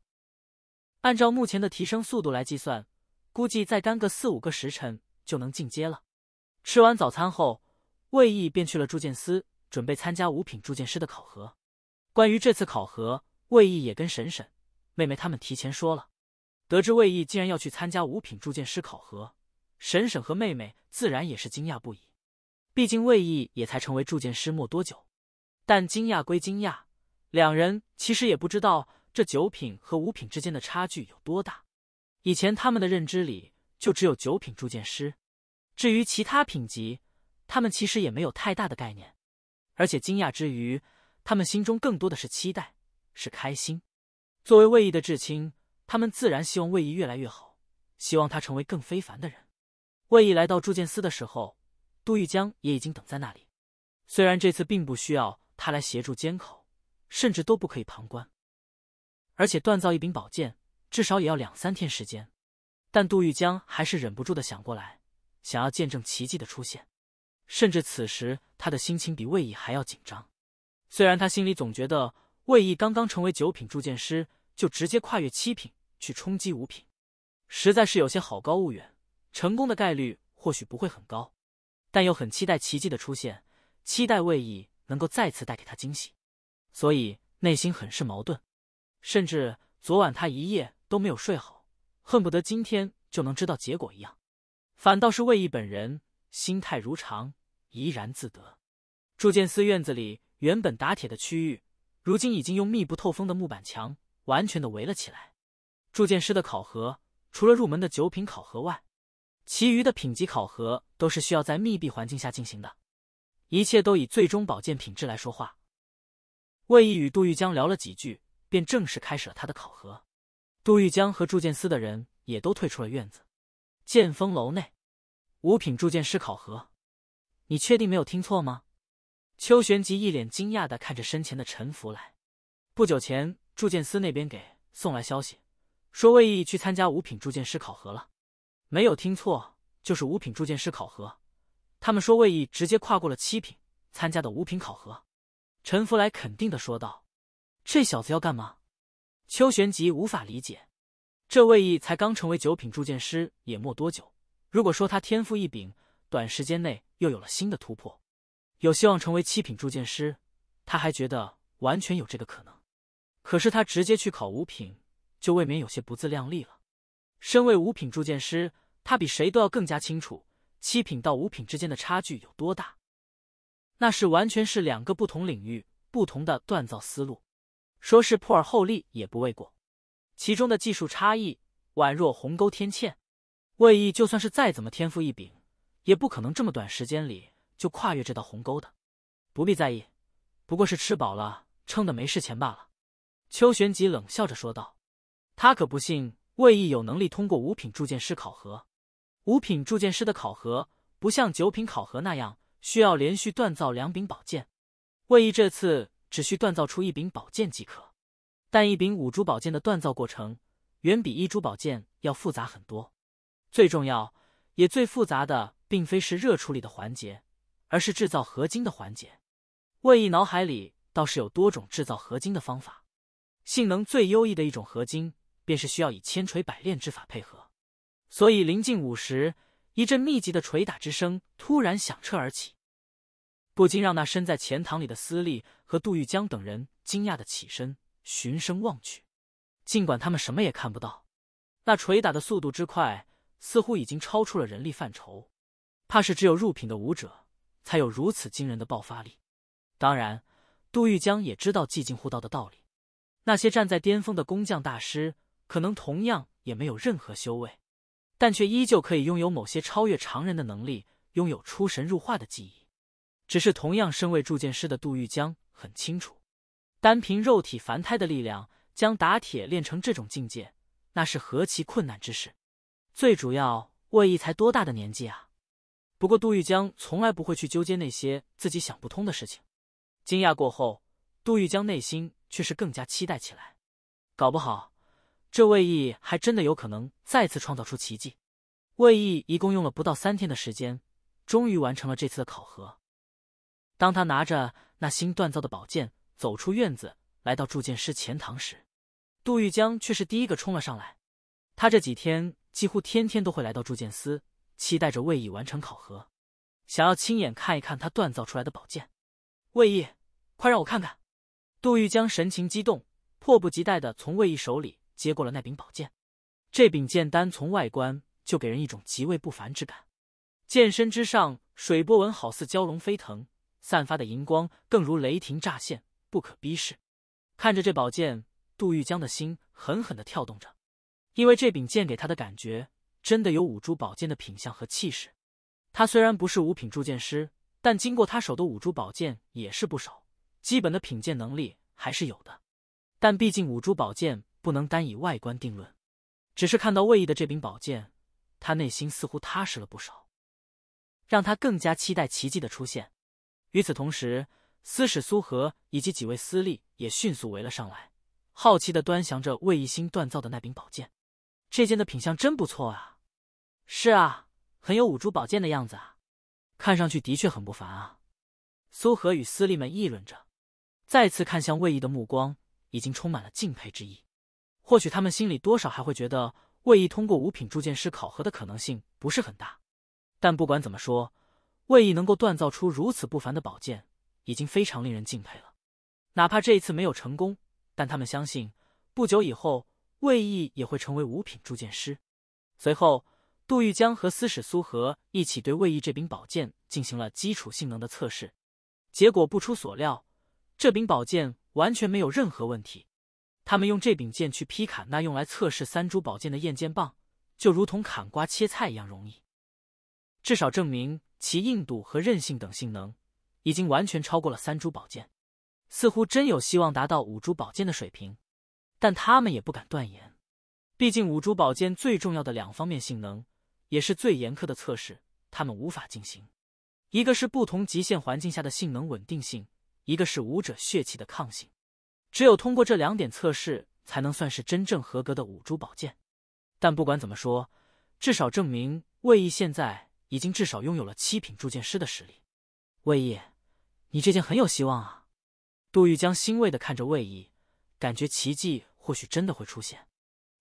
按照目前的提升速度来计算，估计再干个四五个时辰就能进阶了。吃完早餐后，魏毅便去了铸剑司，准备参加五品铸剑师的考核。关于这次考核，魏毅也跟沈沈、妹妹他们提前说了。得知魏毅竟然要去参加五品铸剑师考核，沈沈和妹妹自然也是惊讶不已。毕竟魏毅也才成为铸剑师没多久，但惊讶归惊讶，两人其实也不知道。这九品和五品之间的差距有多大？以前他们的认知里就只有九品铸剑师，至于其他品级，他们其实也没有太大的概念。而且惊讶之余，他们心中更多的是期待，是开心。作为魏毅的至亲，他们自然希望魏毅越来越好，希望他成为更非凡的人。魏毅来到铸剑司的时候，杜玉江也已经等在那里。虽然这次并不需要他来协助监考，甚至都不可以旁观。而且锻造一柄宝剑至少也要两三天时间，但杜玉江还是忍不住的想过来，想要见证奇迹的出现。甚至此时他的心情比魏毅还要紧张。虽然他心里总觉得魏毅刚刚成为九品铸剑师，就直接跨越七品去冲击五品，实在是有些好高骛远，成功的概率或许不会很高，但又很期待奇迹的出现，期待魏毅能够再次带给他惊喜，所以内心很是矛盾。甚至昨晚他一夜都没有睡好，恨不得今天就能知道结果一样。反倒是魏毅本人，心态如常，怡然自得。铸剑司院子里原本打铁的区域，如今已经用密不透风的木板墙完全的围了起来。铸剑师的考核，除了入门的九品考核外，其余的品级考核都是需要在密闭环境下进行的。一切都以最终保健品质来说话。魏毅与杜玉江聊了几句。便正式开始了他的考核，杜玉江和铸剑司的人也都退出了院子。剑峰楼内，五品铸剑师考核，你确定没有听错吗？秋玄吉一脸惊讶的看着身前的陈福来。不久前，铸剑司那边给送来消息，说魏毅去参加五品铸剑师考核了。没有听错，就是五品铸剑师考核。他们说魏毅直接跨过了七品，参加的五品考核。陈福来肯定的说道。这小子要干嘛？邱玄吉无法理解。这位义才刚成为九品铸剑师，也没多久。如果说他天赋异禀，短时间内又有了新的突破，有希望成为七品铸剑师，他还觉得完全有这个可能。可是他直接去考五品，就未免有些不自量力了。身为五品铸剑师，他比谁都要更加清楚七品到五品之间的差距有多大。那是完全是两个不同领域、不同的锻造思路。说是破而后立也不为过，其中的技术差异宛若鸿沟天堑，魏毅就算是再怎么天赋异禀，也不可能这么短时间里就跨越这道鸿沟的。不必在意，不过是吃饱了撑的没事钱罢了。”邱玄吉冷笑着说道，他可不信魏毅有能力通过五品铸剑师考核。五品铸剑师的考核不像九品考核那样需要连续锻造两柄宝剑，魏毅这次。只需锻造出一柄宝剑即可，但一柄五珠宝剑的锻造过程远比一珠宝剑要复杂很多。最重要也最复杂的，并非是热处理的环节，而是制造合金的环节。魏毅脑海里倒是有多种制造合金的方法，性能最优异的一种合金，便是需要以千锤百炼之法配合。所以临近午时，一阵密集的捶打之声突然响彻而起。不禁让那身在钱塘里的司隶和杜玉江等人惊讶的起身，循声望去。尽管他们什么也看不到，那捶打的速度之快，似乎已经超出了人力范畴，怕是只有入品的武者才有如此惊人的爆发力。当然，杜玉江也知道寂静护道的道理。那些站在巅峰的工匠大师，可能同样也没有任何修为，但却依旧可以拥有某些超越常人的能力，拥有出神入化的技艺。只是同样身为铸剑师的杜玉江很清楚，单凭肉体凡胎的力量将打铁练成这种境界，那是何其困难之事。最主要，魏毅才多大的年纪啊？不过杜玉江从来不会去纠结那些自己想不通的事情。惊讶过后，杜玉江内心却是更加期待起来。搞不好，这魏毅还真的有可能再次创造出奇迹。魏毅一共用了不到三天的时间，终于完成了这次的考核。当他拿着那新锻造的宝剑走出院子，来到铸剑师前堂时，杜玉江却是第一个冲了上来。他这几天几乎天天都会来到铸剑司，期待着魏毅完成考核，想要亲眼看一看他锻造出来的宝剑。魏毅，快让我看看！杜玉江神情激动，迫不及待的从魏毅手里接过了那柄宝剑。这柄剑单从外观就给人一种极为不凡之感，剑身之上水波纹好似蛟龙飞腾。散发的银光更如雷霆乍现，不可逼视。看着这宝剑，杜玉江的心狠狠的跳动着，因为这柄剑给他的感觉真的有五珠宝剑的品相和气势。他虽然不是五品铸剑师，但经过他手的五珠宝剑也是不少，基本的品鉴能力还是有的。但毕竟五珠宝剑不能单以外观定论，只是看到魏毅的这柄宝剑，他内心似乎踏实了不少，让他更加期待奇迹的出现。与此同时，司使苏和以及几位司吏也迅速围了上来，好奇的端详着魏一新锻造的那柄宝剑。这剑的品相真不错啊！是啊，很有五珠宝剑的样子啊，看上去的确很不凡啊。苏和与司吏们议论着，再次看向魏毅的目光已经充满了敬佩之意。或许他们心里多少还会觉得魏毅通过五品铸剑师考核的可能性不是很大，但不管怎么说。魏毅能够锻造出如此不凡的宝剑，已经非常令人敬佩了。哪怕这一次没有成功，但他们相信不久以后，魏毅也会成为五品铸剑师。随后，杜玉江和司使苏和一起对魏毅这柄宝剑进行了基础性能的测试。结果不出所料，这柄宝剑完全没有任何问题。他们用这柄剑去劈砍那用来测试三株宝剑的验剑棒，就如同砍瓜切菜一样容易。至少证明。其硬度和韧性等性能已经完全超过了三株宝剑，似乎真有希望达到五株宝剑的水平。但他们也不敢断言，毕竟五株宝剑最重要的两方面性能，也是最严苛的测试，他们无法进行。一个是不同极限环境下的性能稳定性，一个是武者血气的抗性。只有通过这两点测试，才能算是真正合格的五株宝剑。但不管怎么说，至少证明魏毅现在。已经至少拥有了七品铸剑师的实力，魏毅，你这件很有希望啊！杜玉江欣慰的看着魏毅，感觉奇迹或许真的会出现，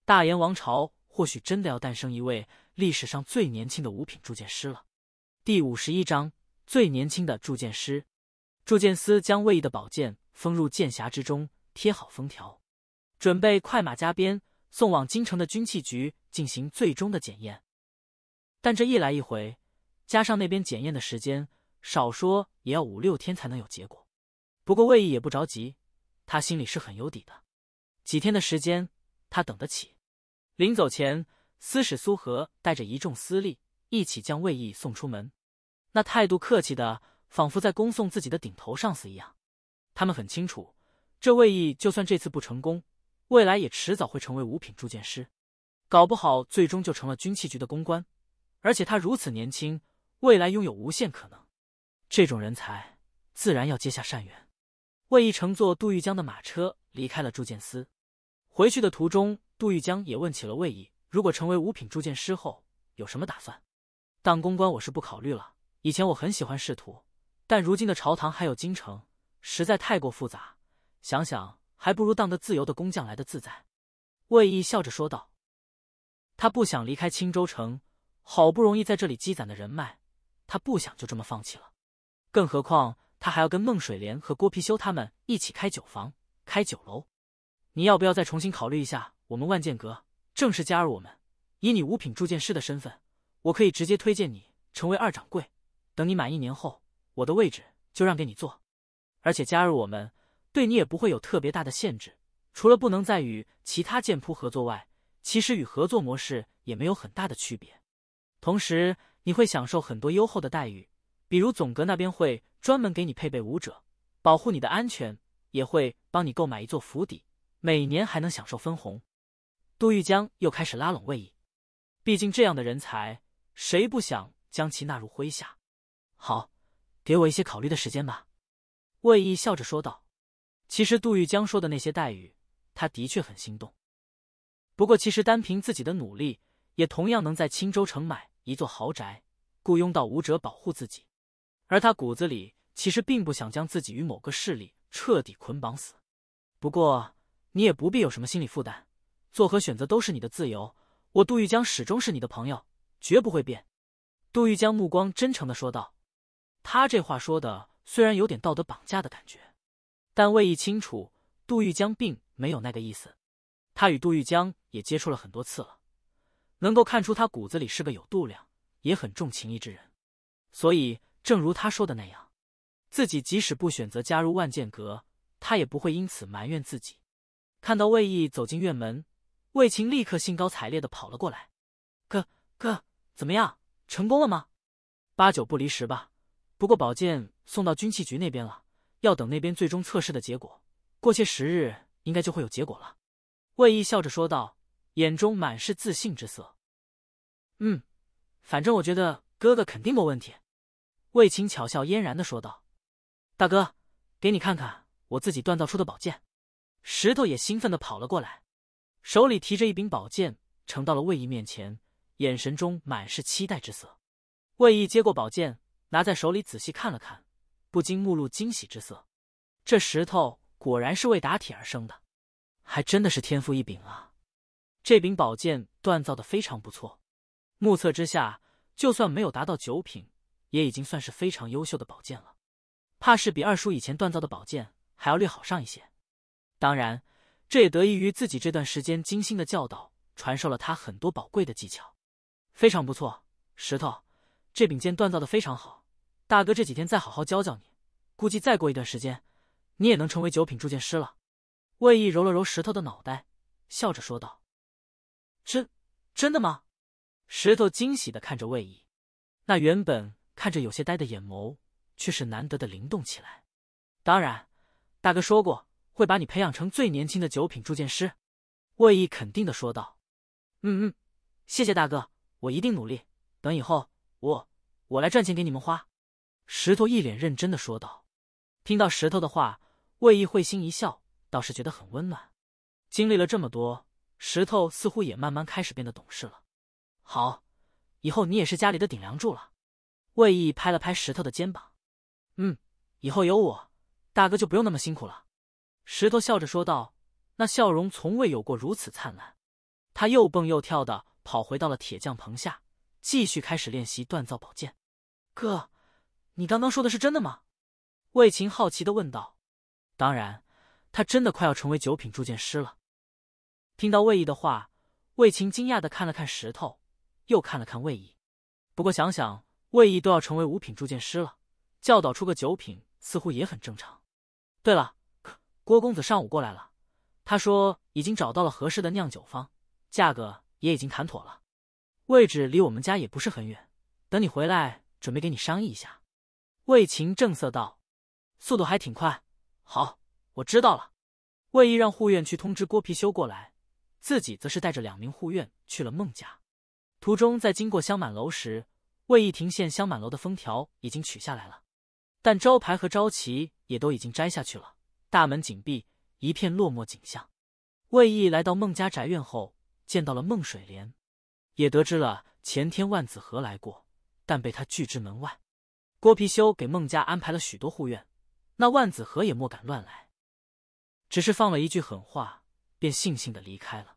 大燕王朝或许真的要诞生一位历史上最年轻的五品铸剑师了。第五十一章最年轻的铸剑师，铸剑师将魏毅的宝剑封入剑匣之中，贴好封条，准备快马加鞭送往京城的军器局进行最终的检验。但这一来一回。加上那边检验的时间，少说也要五六天才能有结果。不过魏毅也不着急，他心里是很有底的，几天的时间他等得起。临走前，司使苏和带着一众司吏一起将魏毅送出门，那态度客气的，仿佛在恭送自己的顶头上司一样。他们很清楚，这魏毅就算这次不成功，未来也迟早会成为五品铸剑师，搞不好最终就成了军器局的公关。而且他如此年轻。未来拥有无限可能，这种人才自然要结下善缘。魏毅乘坐杜玉江的马车离开了铸剑司。回去的途中，杜玉江也问起了魏毅：如果成为五品铸剑师后有什么打算？当公关我是不考虑了。以前我很喜欢仕途，但如今的朝堂还有京城实在太过复杂，想想还不如当个自由的工匠来的自在。魏毅笑着说道：“他不想离开青州城，好不容易在这里积攒的人脉。”他不想就这么放弃了，更何况他还要跟孟水莲和郭貔修他们一起开酒房、开酒楼。你要不要再重新考虑一下？我们万剑阁正式加入我们，以你五品铸剑师的身份，我可以直接推荐你成为二掌柜。等你满一年后，我的位置就让给你坐。而且加入我们，对你也不会有特别大的限制，除了不能再与其他剑铺合作外，其实与合作模式也没有很大的区别。同时，你会享受很多优厚的待遇，比如总阁那边会专门给你配备武者，保护你的安全，也会帮你购买一座府邸，每年还能享受分红。杜玉江又开始拉拢魏毅，毕竟这样的人才，谁不想将其纳入麾下？好，给我一些考虑的时间吧。魏毅笑着说道。其实杜玉江说的那些待遇，他的确很心动。不过，其实单凭自己的努力，也同样能在青州城买。一座豪宅，雇佣到武者保护自己，而他骨子里其实并不想将自己与某个势力彻底捆绑死。不过你也不必有什么心理负担，做何选择都是你的自由。我杜玉江始终是你的朋友，绝不会变。杜玉江目光真诚的说道。他这话说的虽然有点道德绑架的感觉，但魏毅清楚，杜玉江并没有那个意思。他与杜玉江也接触了很多次了。能够看出他骨子里是个有度量，也很重情义之人，所以正如他说的那样，自己即使不选择加入万剑阁，他也不会因此埋怨自己。看到魏毅走进院门，魏晴立刻兴高采烈的跑了过来：“哥哥，怎么样，成功了吗？八九不离十吧。不过宝剑送到军器局那边了，要等那边最终测试的结果，过些时日应该就会有结果了。”魏毅笑着说道。眼中满是自信之色。嗯，反正我觉得哥哥肯定没问题。”魏青巧笑嫣然的说道。“大哥，给你看看我自己锻造出的宝剑。”石头也兴奋的跑了过来，手里提着一柄宝剑，呈到了魏毅面前，眼神中满是期待之色。魏毅接过宝剑，拿在手里仔细看了看，不禁目露惊喜之色。这石头果然是为打铁而生的，还真的是天赋异禀啊！这柄宝剑锻造的非常不错，目测之下，就算没有达到九品，也已经算是非常优秀的宝剑了，怕是比二叔以前锻造的宝剑还要略好上一些。当然，这也得益于自己这段时间精心的教导，传授了他很多宝贵的技巧，非常不错。石头，这柄剑锻造的非常好，大哥这几天再好好教教你，估计再过一段时间，你也能成为九品铸剑师了。魏毅揉了揉石头的脑袋，笑着说道。真真的吗？石头惊喜的看着魏毅，那原本看着有些呆的眼眸却是难得的灵动起来。当然，大哥说过会把你培养成最年轻的九品铸剑师。魏毅肯定的说道。嗯嗯，谢谢大哥，我一定努力。等以后我我来赚钱给你们花。石头一脸认真的说道。听到石头的话，魏毅会心一笑，倒是觉得很温暖。经历了这么多。石头似乎也慢慢开始变得懂事了。好，以后你也是家里的顶梁柱了。魏毅拍了拍石头的肩膀。嗯，以后有我，大哥就不用那么辛苦了。石头笑着说道，那笑容从未有过如此灿烂。他又蹦又跳的跑回到了铁匠棚下，继续开始练习锻造宝剑。哥，你刚刚说的是真的吗？魏晴好奇的问道。当然，他真的快要成为九品铸剑师了。听到魏毅的话，魏晴惊讶的看了看石头，又看了看魏毅。不过想想魏毅都要成为五品铸剑师了，教导出个九品似乎也很正常。对了，郭公子上午过来了，他说已经找到了合适的酿酒方，价格也已经谈妥了，位置离我们家也不是很远，等你回来准备给你商议一下。魏晴正色道：“速度还挺快，好，我知道了。”魏毅让护院去通知郭貔貅过来。自己则是带着两名护院去了孟家，途中在经过香满楼时，魏义停线香满楼的封条已经取下来了，但招牌和招旗也都已经摘下去了，大门紧闭，一片落寞景象。魏义来到孟家宅院后，见到了孟水莲，也得知了前天万子和来过，但被他拒之门外。郭貔貅给孟家安排了许多护院，那万子和也莫敢乱来，只是放了一句狠话，便悻悻的离开了。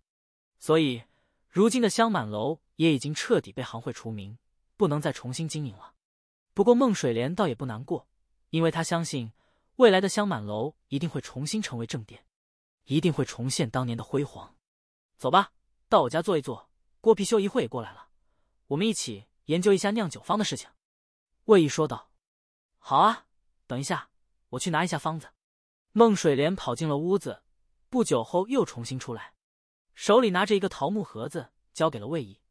所以，如今的香满楼也已经彻底被行会除名，不能再重新经营了。不过，孟水莲倒也不难过，因为她相信未来的香满楼一定会重新成为正殿，一定会重现当年的辉煌。走吧，到我家坐一坐。郭貔貅一会也过来了，我们一起研究一下酿酒方的事情。”魏毅说道。“好啊，等一下，我去拿一下方子。”孟水莲跑进了屋子，不久后又重新出来。手里拿着一个桃木盒子，交给了魏毅。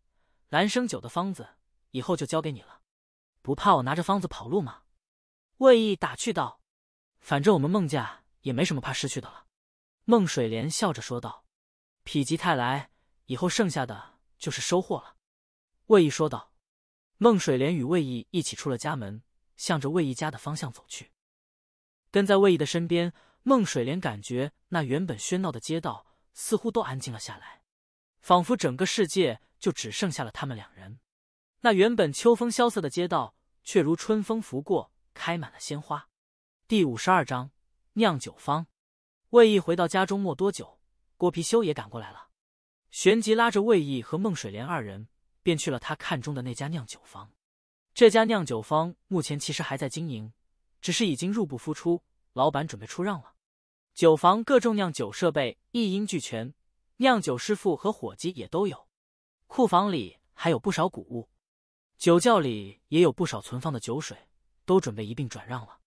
兰生酒的方子以后就交给你了，不怕我拿着方子跑路吗？魏毅打趣道。反正我们孟家也没什么怕失去的了，孟水莲笑着说道。否极泰来，以后剩下的就是收获了。魏毅说道。孟水莲与魏毅一起出了家门，向着魏毅家的方向走去。跟在魏毅的身边，孟水莲感觉那原本喧闹的街道。似乎都安静了下来，仿佛整个世界就只剩下了他们两人。那原本秋风萧瑟的街道，却如春风拂过，开满了鲜花。第五十二章酿酒坊。魏毅回到家中没多久，郭貔修也赶过来了，旋即拉着魏毅和孟水莲二人，便去了他看中的那家酿酒坊。这家酿酒坊目前其实还在经营，只是已经入不敷出，老板准备出让了。酒房各种酿酒设备一应俱全，酿酒师傅和伙计也都有。库房里还有不少谷物，酒窖里也有不少存放的酒水，都准备一并转让了。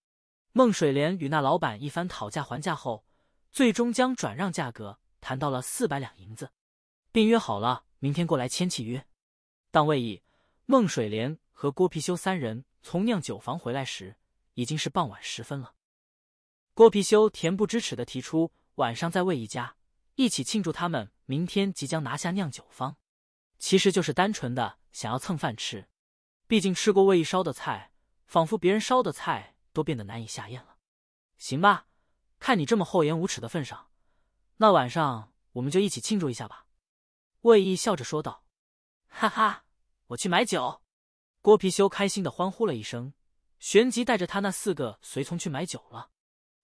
孟水莲与那老板一番讨价还价后，最终将转让价格谈到了四百两银子，并约好了明天过来签契约。当未已，孟水莲和郭貔貅三人从酿酒房回来时，已经是傍晚时分了。郭貔貅恬不知耻的提出晚上再魏一家一起庆祝他们明天即将拿下酿酒坊，其实就是单纯的想要蹭饭吃，毕竟吃过魏义烧的菜，仿佛别人烧的菜都变得难以下咽了。行吧，看你这么厚颜无耻的份上，那晚上我们就一起庆祝一下吧。魏毅笑着说道：“哈哈，我去买酒。”郭貔貅开心的欢呼了一声，旋即带着他那四个随从去买酒了。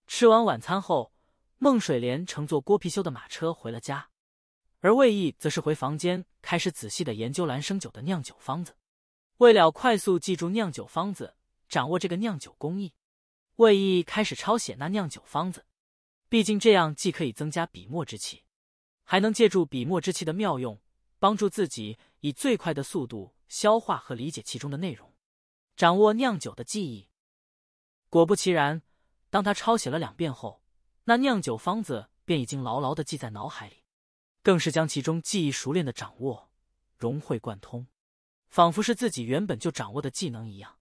吃完晚餐后，孟水莲乘坐郭貔貅的马车回了家，而魏毅则是回房间开始仔细的研究兰生酒的酿酒方子。为了快速记住酿酒方子，掌握这个酿酒工艺，魏毅开始抄写那酿酒方子。毕竟这样既可以增加笔墨之气，还能借助笔墨之气的妙用，帮助自己以最快的速度消化和理解其中的内容，掌握酿酒的技艺。果不其然。当他抄写了两遍后，那酿酒方子便已经牢牢的记在脑海里，更是将其中技艺熟练的掌握，融会贯通，仿佛是自己原本就掌握的技能一样。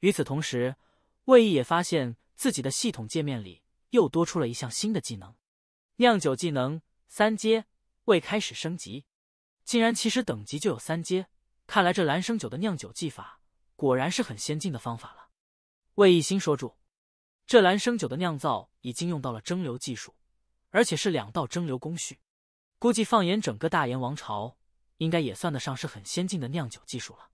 与此同时，魏毅也发现自己的系统界面里又多出了一项新的技能——酿酒技能三阶，未开始升级。竟然其实等级就有三阶，看来这兰生酒的酿酒技法果然是很先进的方法了。魏一心说住。这兰生酒的酿造已经用到了蒸馏技术，而且是两道蒸馏工序，估计放眼整个大炎王朝，应该也算得上是很先进的酿酒技术了。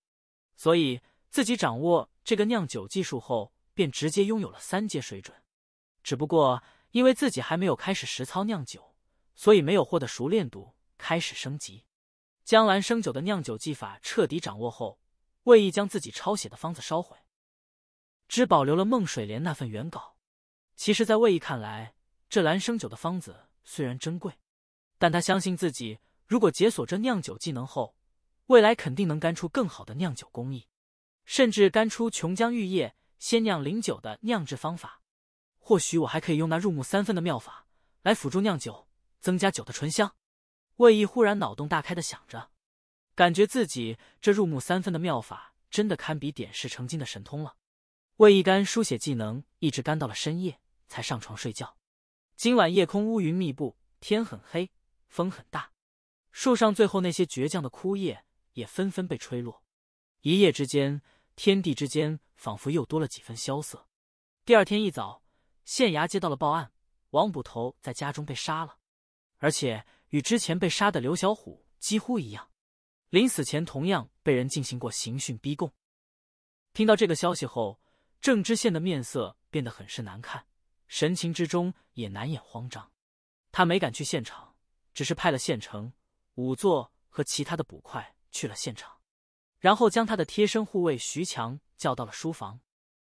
所以自己掌握这个酿酒技术后，便直接拥有了三阶水准。只不过因为自己还没有开始实操酿酒，所以没有获得熟练度开始升级。将兰生酒的酿酒技法彻底掌握后，魏毅将自己抄写的方子烧毁。只保留了孟水莲那份原稿。其实，在魏毅看来，这兰生酒的方子虽然珍贵，但他相信自己，如果解锁这酿酒技能后，未来肯定能干出更好的酿酒工艺，甚至干出琼浆玉液、鲜酿灵酒的酿制方法。或许我还可以用那入木三分的妙法来辅助酿酒，增加酒的醇香。魏毅忽然脑洞大开的想着，感觉自己这入木三分的妙法真的堪比点石成金的神通了。为一干书写技能，一直干到了深夜才上床睡觉。今晚夜空乌云密布，天很黑，风很大，树上最后那些倔强的枯叶也纷纷被吹落。一夜之间，天地之间仿佛又多了几分萧瑟。第二天一早，县衙接到了报案：王捕头在家中被杀了，而且与之前被杀的刘小虎几乎一样，临死前同样被人进行过刑讯逼供。听到这个消息后，郑知县的面色变得很是难看，神情之中也难掩慌张。他没敢去现场，只是派了县城仵作和其他的捕快去了现场，然后将他的贴身护卫徐强叫到了书房。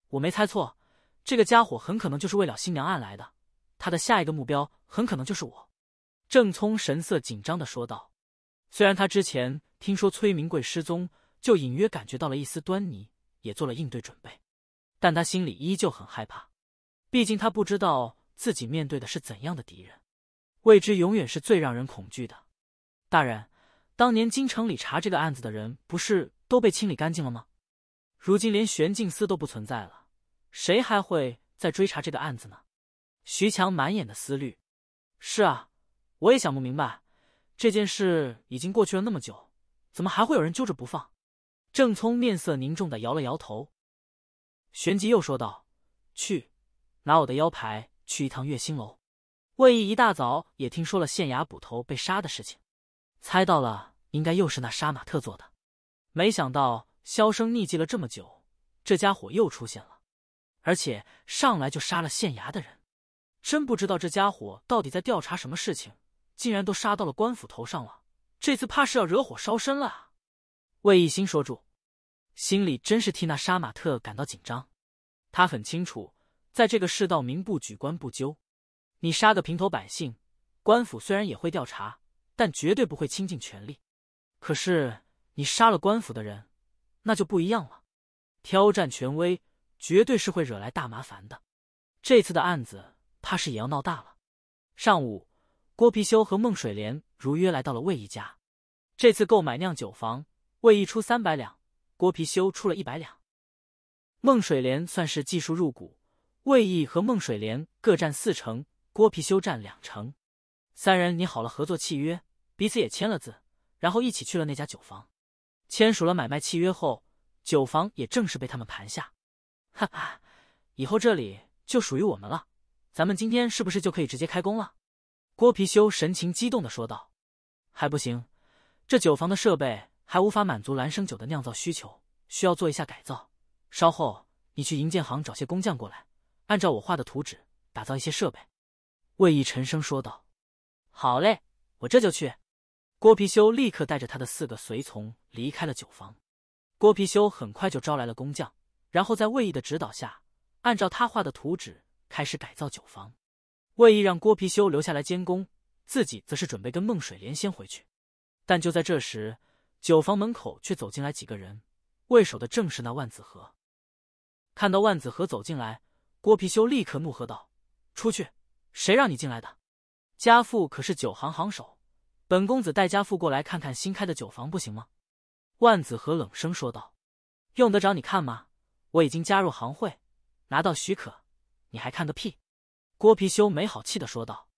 我没猜错，这个家伙很可能就是为了新娘案来的，他的下一个目标很可能就是我。”郑聪神色紧张的说道。虽然他之前听说崔明贵失踪，就隐约感觉到了一丝端倪，也做了应对准备。但他心里依旧很害怕，毕竟他不知道自己面对的是怎样的敌人，未知永远是最让人恐惧的。大人，当年京城里查这个案子的人不是都被清理干净了吗？如今连玄镜司都不存在了，谁还会再追查这个案子呢？徐强满眼的思虑。是啊，我也想不明白，这件事已经过去了那么久，怎么还会有人揪着不放？郑聪面色凝重的摇了摇头。旋即又说道：“去拿我的腰牌，去一趟月星楼。”魏毅一大早也听说了县衙捕头被杀的事情，猜到了应该又是那杀马特做的。没想到销声匿迹了这么久，这家伙又出现了，而且上来就杀了县衙的人，真不知道这家伙到底在调查什么事情，竟然都杀到了官府头上了。这次怕是要惹火烧身了啊！魏一心说住。心里真是替那杀马特感到紧张，他很清楚，在这个世道，民不举，官不究。你杀个平头百姓，官府虽然也会调查，但绝对不会倾尽全力。可是你杀了官府的人，那就不一样了。挑战权威，绝对是会惹来大麻烦的。这次的案子，怕是也要闹大了。上午，郭貔貅和孟水莲如约来到了魏义家。这次购买酿酒房，魏一出三百两。郭貔貅出了一百两，孟水莲算是技术入股，魏毅和孟水莲各占四成，郭貔貅占两成，三人拟好了合作契约，彼此也签了字，然后一起去了那家酒坊，签署了买卖契约后，酒坊也正式被他们盘下。哈哈，以后这里就属于我们了，咱们今天是不是就可以直接开工了？郭貔貅神情激动的说道。还不行，这酒坊的设备。还无法满足兰生酒的酿造需求，需要做一下改造。稍后你去银建行找些工匠过来，按照我画的图纸打造一些设备。”魏毅沉声说道。“好嘞，我这就去。”郭貔貅立刻带着他的四个随从离开了酒坊。郭貔貅很快就招来了工匠，然后在魏毅的指导下，按照他画的图纸开始改造酒坊。魏毅让郭貔貅留下来监工，自己则是准备跟孟水莲先回去。但就在这时，酒房门口却走进来几个人，为首的正是那万子和。看到万子和走进来，郭貔貅立刻怒喝道：“出去！谁让你进来的？家父可是酒行行首，本公子带家父过来看看新开的酒房，不行吗？”万子和冷声说道：“用得着你看吗？我已经加入行会，拿到许可，你还看个屁？”郭貔貅没好气的说道：“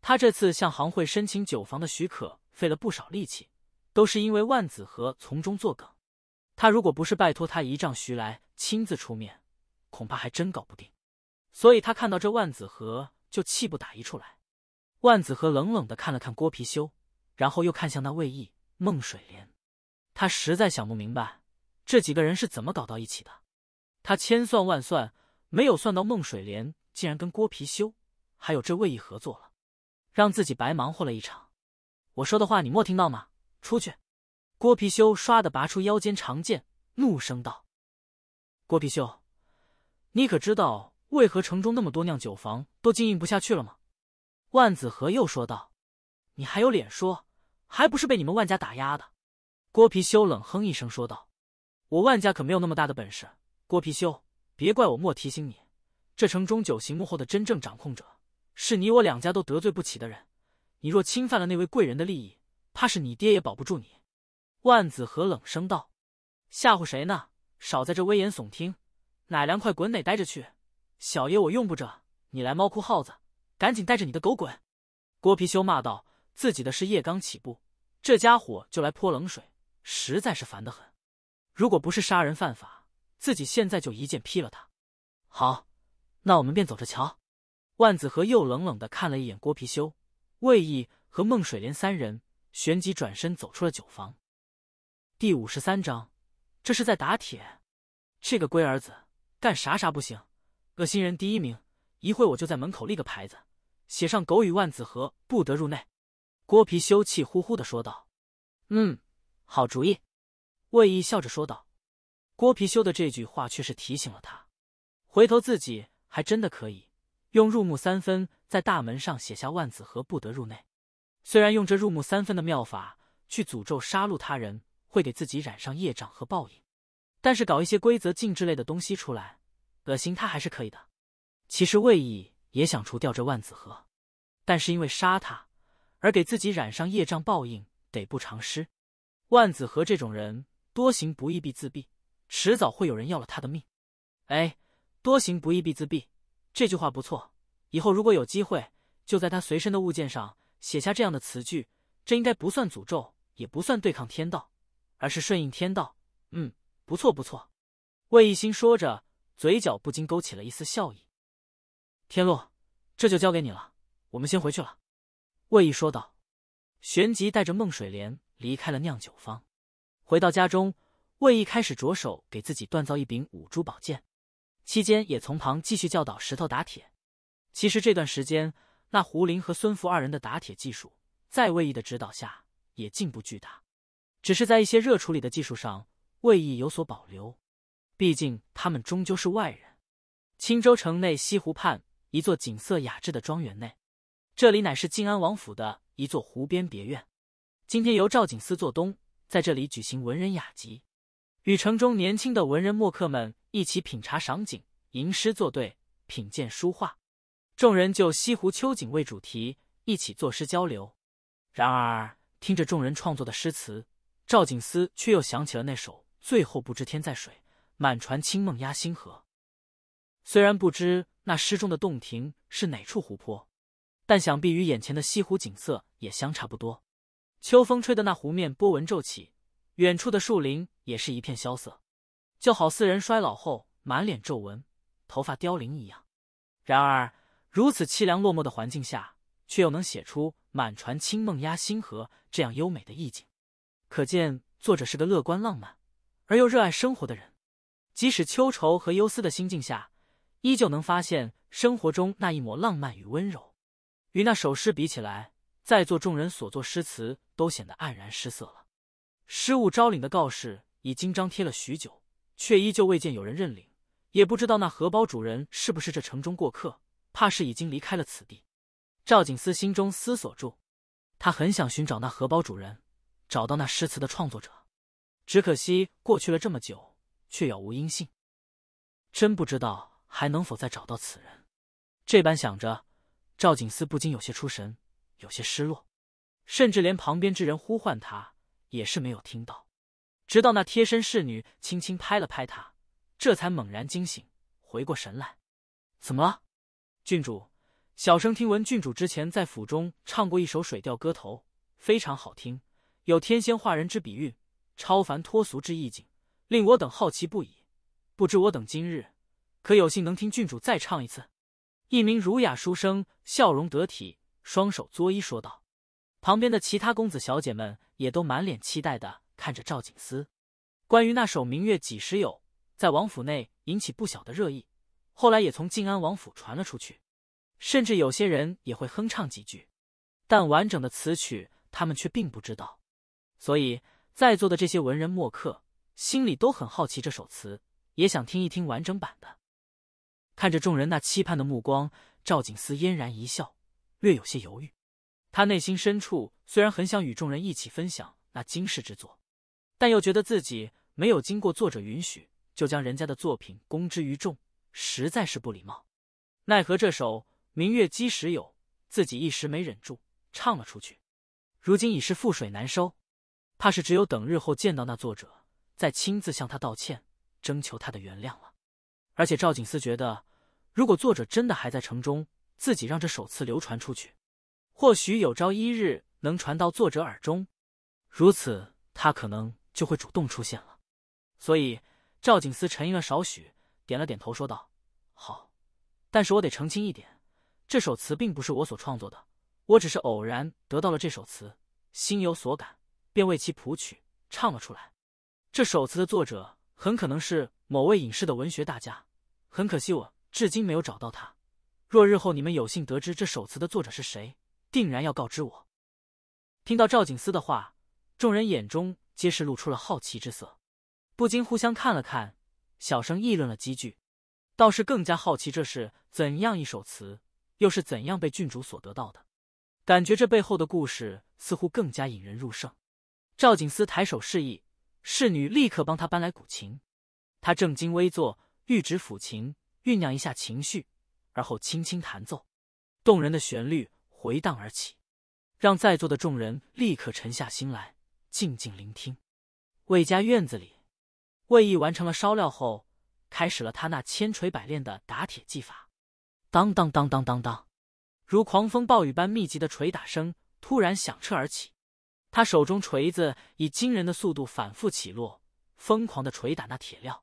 他这次向行会申请酒房的许可，费了不少力气。”都是因为万子和从中作梗，他如果不是拜托他姨丈徐来亲自出面，恐怕还真搞不定。所以他看到这万子和就气不打一处来。万子和冷冷的看了看郭貔貅，然后又看向那魏毅、孟水莲，他实在想不明白这几个人是怎么搞到一起的。他千算万算，没有算到孟水莲竟然跟郭貔貅还有这魏毅合作了，让自己白忙活了一场。我说的话你莫听到吗？出去！郭貔貅唰的拔出腰间长剑，怒声道：“郭貔貅，你可知道为何城中那么多酿酒坊都经营不下去了吗？”万子和又说道：“你还有脸说？还不是被你们万家打压的？”郭貔貅冷哼一声说道：“我万家可没有那么大的本事。”郭貔貅，别怪我莫提醒你，这城中酒行幕后的真正掌控者，是你我两家都得罪不起的人。你若侵犯了那位贵人的利益，怕是你爹也保不住你，万子和冷声道：“吓唬谁呢？少在这危言耸听！哪凉快滚哪待着去！小爷我用不着你来猫哭耗子，赶紧带着你的狗滚！”郭皮修骂道：“自己的事业刚起步，这家伙就来泼冷水，实在是烦得很。如果不是杀人犯法，自己现在就一剑劈了他。”好，那我们便走着瞧。万子和又冷冷的看了一眼郭皮修、魏毅和孟水莲三人。旋即转身走出了酒房。第五十三章，这是在打铁，这个龟儿子干啥啥不行，恶心人第一名。一会我就在门口立个牌子，写上“狗与万子河不得入内”。郭皮修气呼呼的说道：“嗯，好主意。”魏毅笑着说道。郭皮修的这句话却是提醒了他，回头自己还真的可以用入木三分在大门上写下“万子河不得入内”。虽然用这入木三分的妙法去诅咒杀戮他人，会给自己染上业障和报应，但是搞一些规则禁之类的东西出来，恶心他还是可以的。其实魏毅也想除掉这万子和，但是因为杀他而给自己染上业障报应，得不偿失。万子和这种人，多行不义必自毙，迟早会有人要了他的命。哎，多行不义必自毙这句话不错，以后如果有机会，就在他随身的物件上。写下这样的词句，这应该不算诅咒，也不算对抗天道，而是顺应天道。嗯，不错不错。魏一心说着，嘴角不禁勾起了一丝笑意。天洛，这就交给你了，我们先回去了。”魏毅说道，旋即带着孟水莲离开了酿酒坊，回到家中，魏毅开始着手给自己锻造一柄五珠宝剑，期间也从旁继续教导石头打铁。其实这段时间。那胡林和孙福二人的打铁技术，在魏毅的指导下也进步巨大，只是在一些热处理的技术上，魏毅有所保留。毕竟他们终究是外人。青州城内西湖畔一座景色雅致的庄园内，这里乃是靖安王府的一座湖边别院。今天由赵景思做东，在这里举行文人雅集，与城中年轻的文人墨客们一起品茶赏景、吟诗作对、品鉴书画。众人就西湖秋景为主题一起作诗交流，然而听着众人创作的诗词，赵景思却又想起了那首“醉后不知天在水，满船清梦压星河”。虽然不知那诗中的洞庭是哪处湖泊，但想必与眼前的西湖景色也相差不多。秋风吹的那湖面波纹骤起，远处的树林也是一片萧瑟，就好似人衰老后满脸皱纹、头发凋零一样。然而。如此凄凉落寞的环境下，却又能写出“满船清梦压星河”这样优美的意境，可见作者是个乐观浪漫而又热爱生活的人。即使秋愁和忧思的心境下，依旧能发现生活中那一抹浪漫与温柔。与那首诗比起来，在座众人所作诗词都显得黯然失色了。失物招领的告示已经张贴了许久，却依旧未见有人认领，也不知道那荷包主人是不是这城中过客。怕是已经离开了此地，赵景思心中思索住，他很想寻找那荷包主人，找到那诗词的创作者，只可惜过去了这么久，却杳无音信，真不知道还能否再找到此人。这般想着，赵景思不禁有些出神，有些失落，甚至连旁边之人呼唤他也是没有听到，直到那贴身侍女轻轻拍了拍他，这才猛然惊醒，回过神来，怎么了？郡主，小生听闻郡主之前在府中唱过一首《水调歌头》，非常好听，有天仙化人之比喻，超凡脱俗之意境，令我等好奇不已。不知我等今日可有幸能听郡主再唱一次？一名儒雅书生笑容得体，双手作揖说道。旁边的其他公子小姐们也都满脸期待的看着赵景思。关于那首《明月几时有》，在王府内引起不小的热议。后来也从晋安王府传了出去，甚至有些人也会哼唱几句，但完整的词曲他们却并不知道，所以在座的这些文人墨客心里都很好奇这首词，也想听一听完整版的。看着众人那期盼的目光，赵景思嫣然一笑，略有些犹豫。他内心深处虽然很想与众人一起分享那惊世之作，但又觉得自己没有经过作者允许就将人家的作品公之于众。实在是不礼貌，奈何这首《明月几时有》自己一时没忍住唱了出去，如今已是覆水难收，怕是只有等日后见到那作者，再亲自向他道歉，征求他的原谅了。而且赵景思觉得，如果作者真的还在城中，自己让这首词流传出去，或许有朝一日能传到作者耳中，如此他可能就会主动出现了。所以赵景思沉吟了少许。点了点头，说道：“好，但是我得澄清一点，这首词并不是我所创作的，我只是偶然得到了这首词，心有所感，便为其谱曲唱了出来。这首词的作者很可能是某位影视的文学大家，很可惜我至今没有找到他。若日后你们有幸得知这首词的作者是谁，定然要告知我。”听到赵景思的话，众人眼中皆是露出了好奇之色，不禁互相看了看。小声议论了几句，倒是更加好奇这是怎样一首词，又是怎样被郡主所得到的？感觉这背后的故事似乎更加引人入胜。赵景思抬手示意侍女立刻帮他搬来古琴，他正襟危坐，玉指抚琴，酝酿一下情绪，而后轻轻弹奏，动人的旋律回荡而起，让在座的众人立刻沉下心来，静静聆听。魏家院子里。魏毅完成了烧料后，开始了他那千锤百炼的打铁技法。当当当当当当，如狂风暴雨般密集的捶打声突然响彻而起。他手中锤子以惊人的速度反复起落，疯狂的捶打那铁料，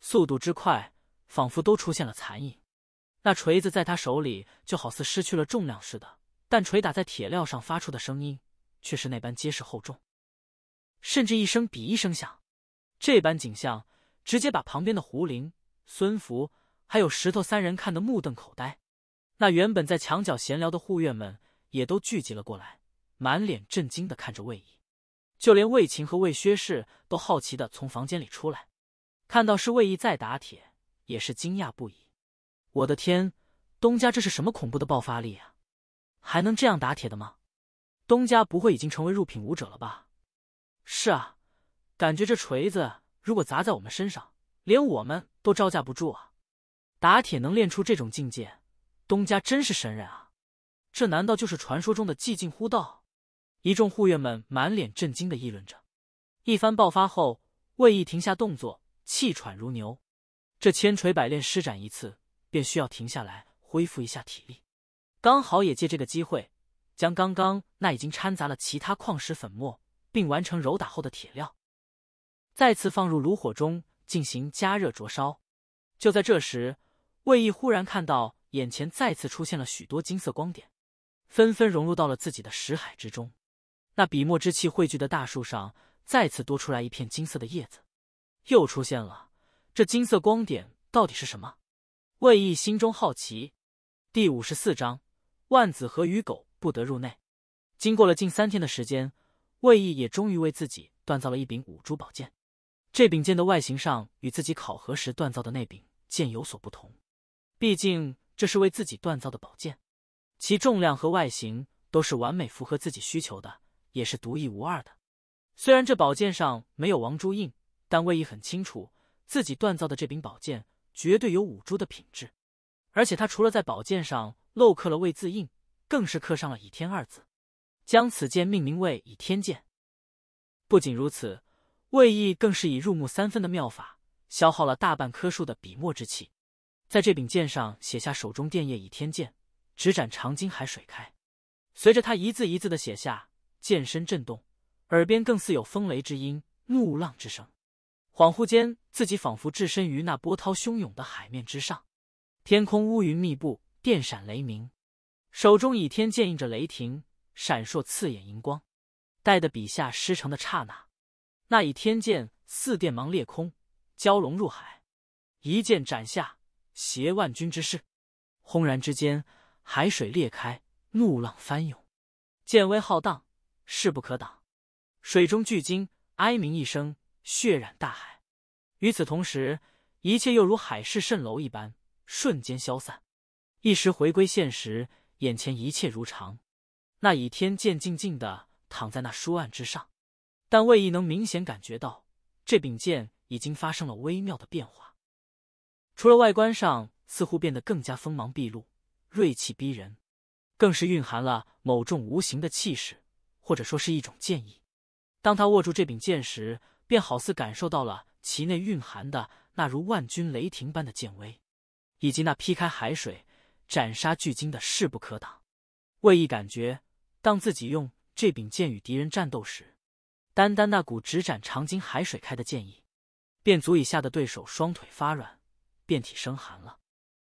速度之快，仿佛都出现了残影。那锤子在他手里就好似失去了重量似的，但捶打在铁料上发出的声音却是那般结实厚重，甚至一声比一声响。这般景象，直接把旁边的胡林、孙福还有石头三人看得目瞪口呆。那原本在墙角闲聊的护院们也都聚集了过来，满脸震惊的看着魏毅。就连魏晴和魏薛氏都好奇的从房间里出来，看到是魏毅在打铁，也是惊讶不已。我的天，东家这是什么恐怖的爆发力啊？还能这样打铁的吗？东家不会已经成为入品武者了吧？是啊。感觉这锤子如果砸在我们身上，连我们都招架不住啊！打铁能练出这种境界，东家真是神人啊！这难道就是传说中的寂静呼道？一众护院们满脸震惊的议论着。一番爆发后，魏毅停下动作，气喘如牛。这千锤百炼施展一次，便需要停下来恢复一下体力。刚好也借这个机会，将刚刚那已经掺杂了其他矿石粉末并完成揉打后的铁料。再次放入炉火中进行加热灼烧，就在这时，魏毅忽然看到眼前再次出现了许多金色光点，纷纷融入到了自己的识海之中。那笔墨之气汇聚的大树上，再次多出来一片金色的叶子。又出现了这金色光点，到底是什么？魏毅心中好奇。第五十四章：万子和与狗不得入内。经过了近三天的时间，魏毅也终于为自己锻造了一柄五珠宝剑。这柄剑的外形上与自己考核时锻造的那柄剑有所不同，毕竟这是为自己锻造的宝剑，其重量和外形都是完美符合自己需求的，也是独一无二的。虽然这宝剑上没有王珠印，但魏毅很清楚，自己锻造的这柄宝剑绝对有五珠的品质。而且他除了在宝剑上镂刻了魏字印，更是刻上了“倚天”二字，将此剑命名为“倚天剑”。不仅如此。魏毅更是以入木三分的妙法，消耗了大半棵树的笔墨之气，在这柄剑上写下“手中电液倚天剑，直斩长津海水开”。随着他一字一字的写下，剑身震动，耳边更似有风雷之音、怒浪之声。恍惚间，自己仿佛置身于那波涛汹涌的海面之上，天空乌云密布，电闪雷鸣，手中倚天剑映着雷霆，闪烁刺眼银光。待的笔下诗成的刹那。那倚天剑似电芒裂空，蛟龙入海，一剑斩下，携万钧之势，轰然之间，海水裂开，怒浪翻涌，剑威浩荡，势不可挡。水中巨鲸哀鸣一声，血染大海。与此同时，一切又如海市蜃楼一般，瞬间消散。一时回归现实，眼前一切如常。那倚天剑静静的躺在那书案之上。但魏毅能明显感觉到，这柄剑已经发生了微妙的变化，除了外观上似乎变得更加锋芒毕露、锐气逼人，更是蕴含了某种无形的气势，或者说是一种剑意。当他握住这柄剑时，便好似感受到了其内蕴含的那如万钧雷霆般的剑威，以及那劈开海水、斩杀巨鲸的势不可挡。魏毅感觉，当自己用这柄剑与敌人战斗时，单单那股直斩长津海水开的剑意，便足以吓得对手双腿发软，遍体生寒了。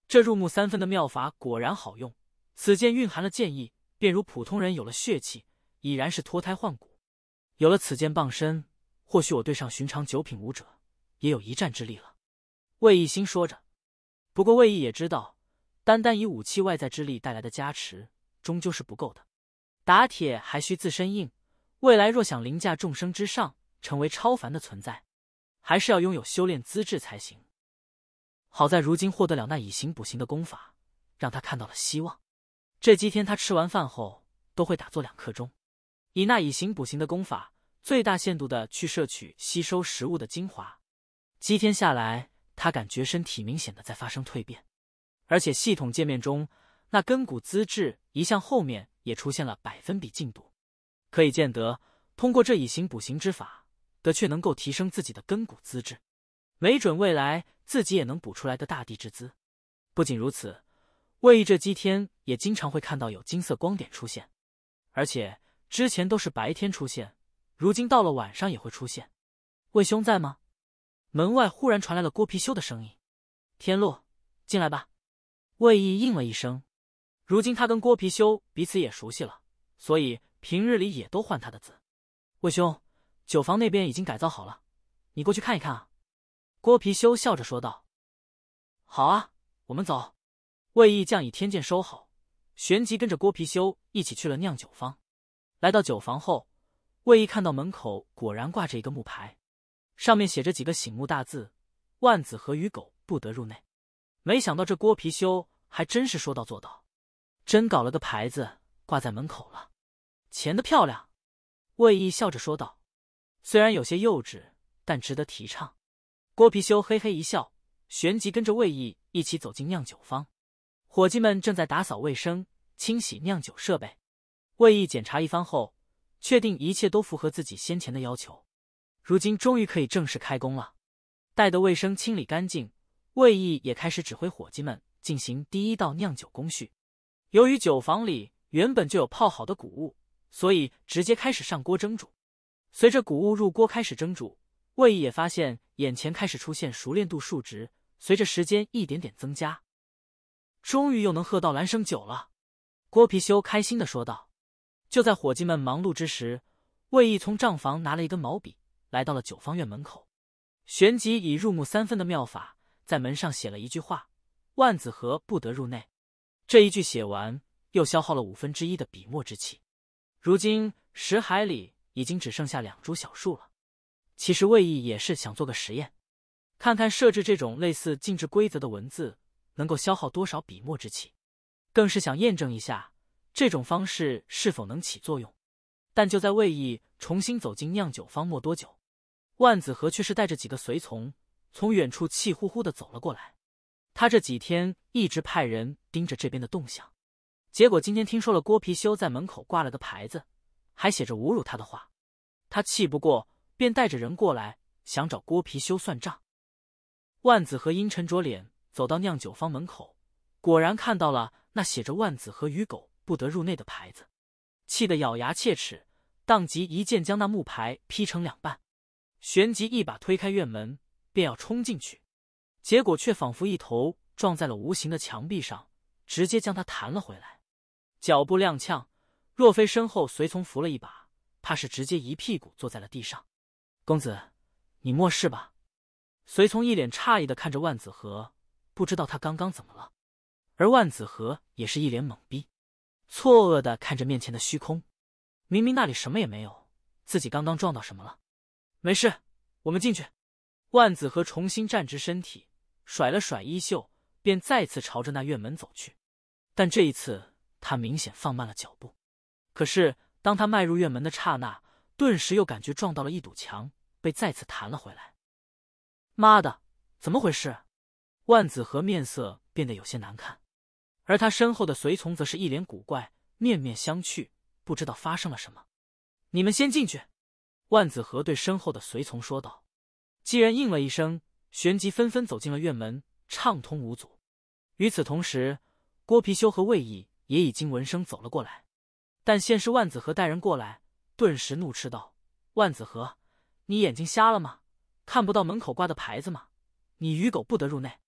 这入木三分的妙法果然好用，此剑蕴含了剑意，便如普通人有了血气，已然是脱胎换骨。有了此剑傍身，或许我对上寻常九品武者也有一战之力了。魏一心说着，不过魏义也知道，单单以武器外在之力带来的加持，终究是不够的。打铁还需自身硬。未来若想凌驾众生之上，成为超凡的存在，还是要拥有修炼资质才行。好在如今获得了那以形补形的功法，让他看到了希望。这七天他吃完饭后都会打坐两刻钟，以那以形补形的功法最大限度的去摄取吸收食物的精华。七天下来，他感觉身体明显的在发生蜕变，而且系统界面中那根骨资质一向后面也出现了百分比进度。可以见得，通过这以形补形之法，的确能够提升自己的根骨资质，没准未来自己也能补出来的大地之资。不仅如此，魏毅这几天也经常会看到有金色光点出现，而且之前都是白天出现，如今到了晚上也会出现。魏兄在吗？门外忽然传来了郭貔貅的声音：“天洛，进来吧。”魏毅应了一声，如今他跟郭貔貅彼此也熟悉了，所以。平日里也都换他的字，魏兄，酒坊那边已经改造好了，你过去看一看啊。郭貔貅笑着说道：“好啊，我们走。”魏毅将倚天剑收好，旋即跟着郭貔貅一起去了酿酒坊。来到酒坊后，魏毅看到门口果然挂着一个木牌，上面写着几个醒目大字：“万子和与狗不得入内。”没想到这郭貔貅还真是说到做到，真搞了个牌子挂在门口了。钱的漂亮，魏毅笑着说道，虽然有些幼稚，但值得提倡。郭貔貅嘿嘿一笑，旋即跟着魏毅一起走进酿酒坊。伙计们正在打扫卫生，清洗酿酒设备。魏毅检查一番后，确定一切都符合自己先前的要求，如今终于可以正式开工了。待的卫生清理干净，魏毅也开始指挥伙计们进行第一道酿酒工序。由于酒坊里原本就有泡好的谷物。所以直接开始上锅蒸煮。随着谷物入锅开始蒸煮，魏毅也发现眼前开始出现熟练度数值，随着时间一点点增加，终于又能喝到兰生酒了。郭貔貅开心的说道。就在伙计们忙碌之时，魏毅从账房拿了一根毛笔，来到了酒方院门口，旋即以入木三分的妙法在门上写了一句话：“万子河不得入内。”这一句写完，又消耗了五分之一的笔墨之气。如今石海里已经只剩下两株小树了。其实魏毅也是想做个实验，看看设置这种类似禁制规则的文字能够消耗多少笔墨之气，更是想验证一下这种方式是否能起作用。但就在魏毅重新走进酿酒方没多久，万子和却是带着几个随从从远处气呼呼的走了过来。他这几天一直派人盯着这边的动向。结果今天听说了郭貔貅在门口挂了个牌子，还写着侮辱他的话，他气不过，便带着人过来想找郭貔貅算账。万子和阴沉着脸走到酿酒坊门口，果然看到了那写着“万子和与狗不得入内”的牌子，气得咬牙切齿，当即一剑将那木牌劈成两半，旋即一把推开院门，便要冲进去，结果却仿佛一头撞在了无形的墙壁上，直接将他弹了回来。脚步踉跄，若非身后随从扶了一把，怕是直接一屁股坐在了地上。公子，你莫事吧？随从一脸诧异的看着万子和，不知道他刚刚怎么了。而万子和也是一脸懵逼，错愕的看着面前的虚空，明明那里什么也没有，自己刚刚撞到什么了？没事，我们进去。万子和重新站直身体，甩了甩衣袖，便再次朝着那院门走去。但这一次。他明显放慢了脚步，可是当他迈入院门的刹那，顿时又感觉撞到了一堵墙，被再次弹了回来。妈的，怎么回事？万子和面色变得有些难看，而他身后的随从则是一脸古怪，面面相觑，不知道发生了什么。你们先进去。”万子和对身后的随从说道。既然应了一声，旋即纷纷走进了院门，畅通无阻。与此同时，郭皮修和魏毅。也已经闻声走了过来，但现是万子和带人过来，顿时怒斥道：“万子和，你眼睛瞎了吗？看不到门口挂的牌子吗？你鱼狗不得入内！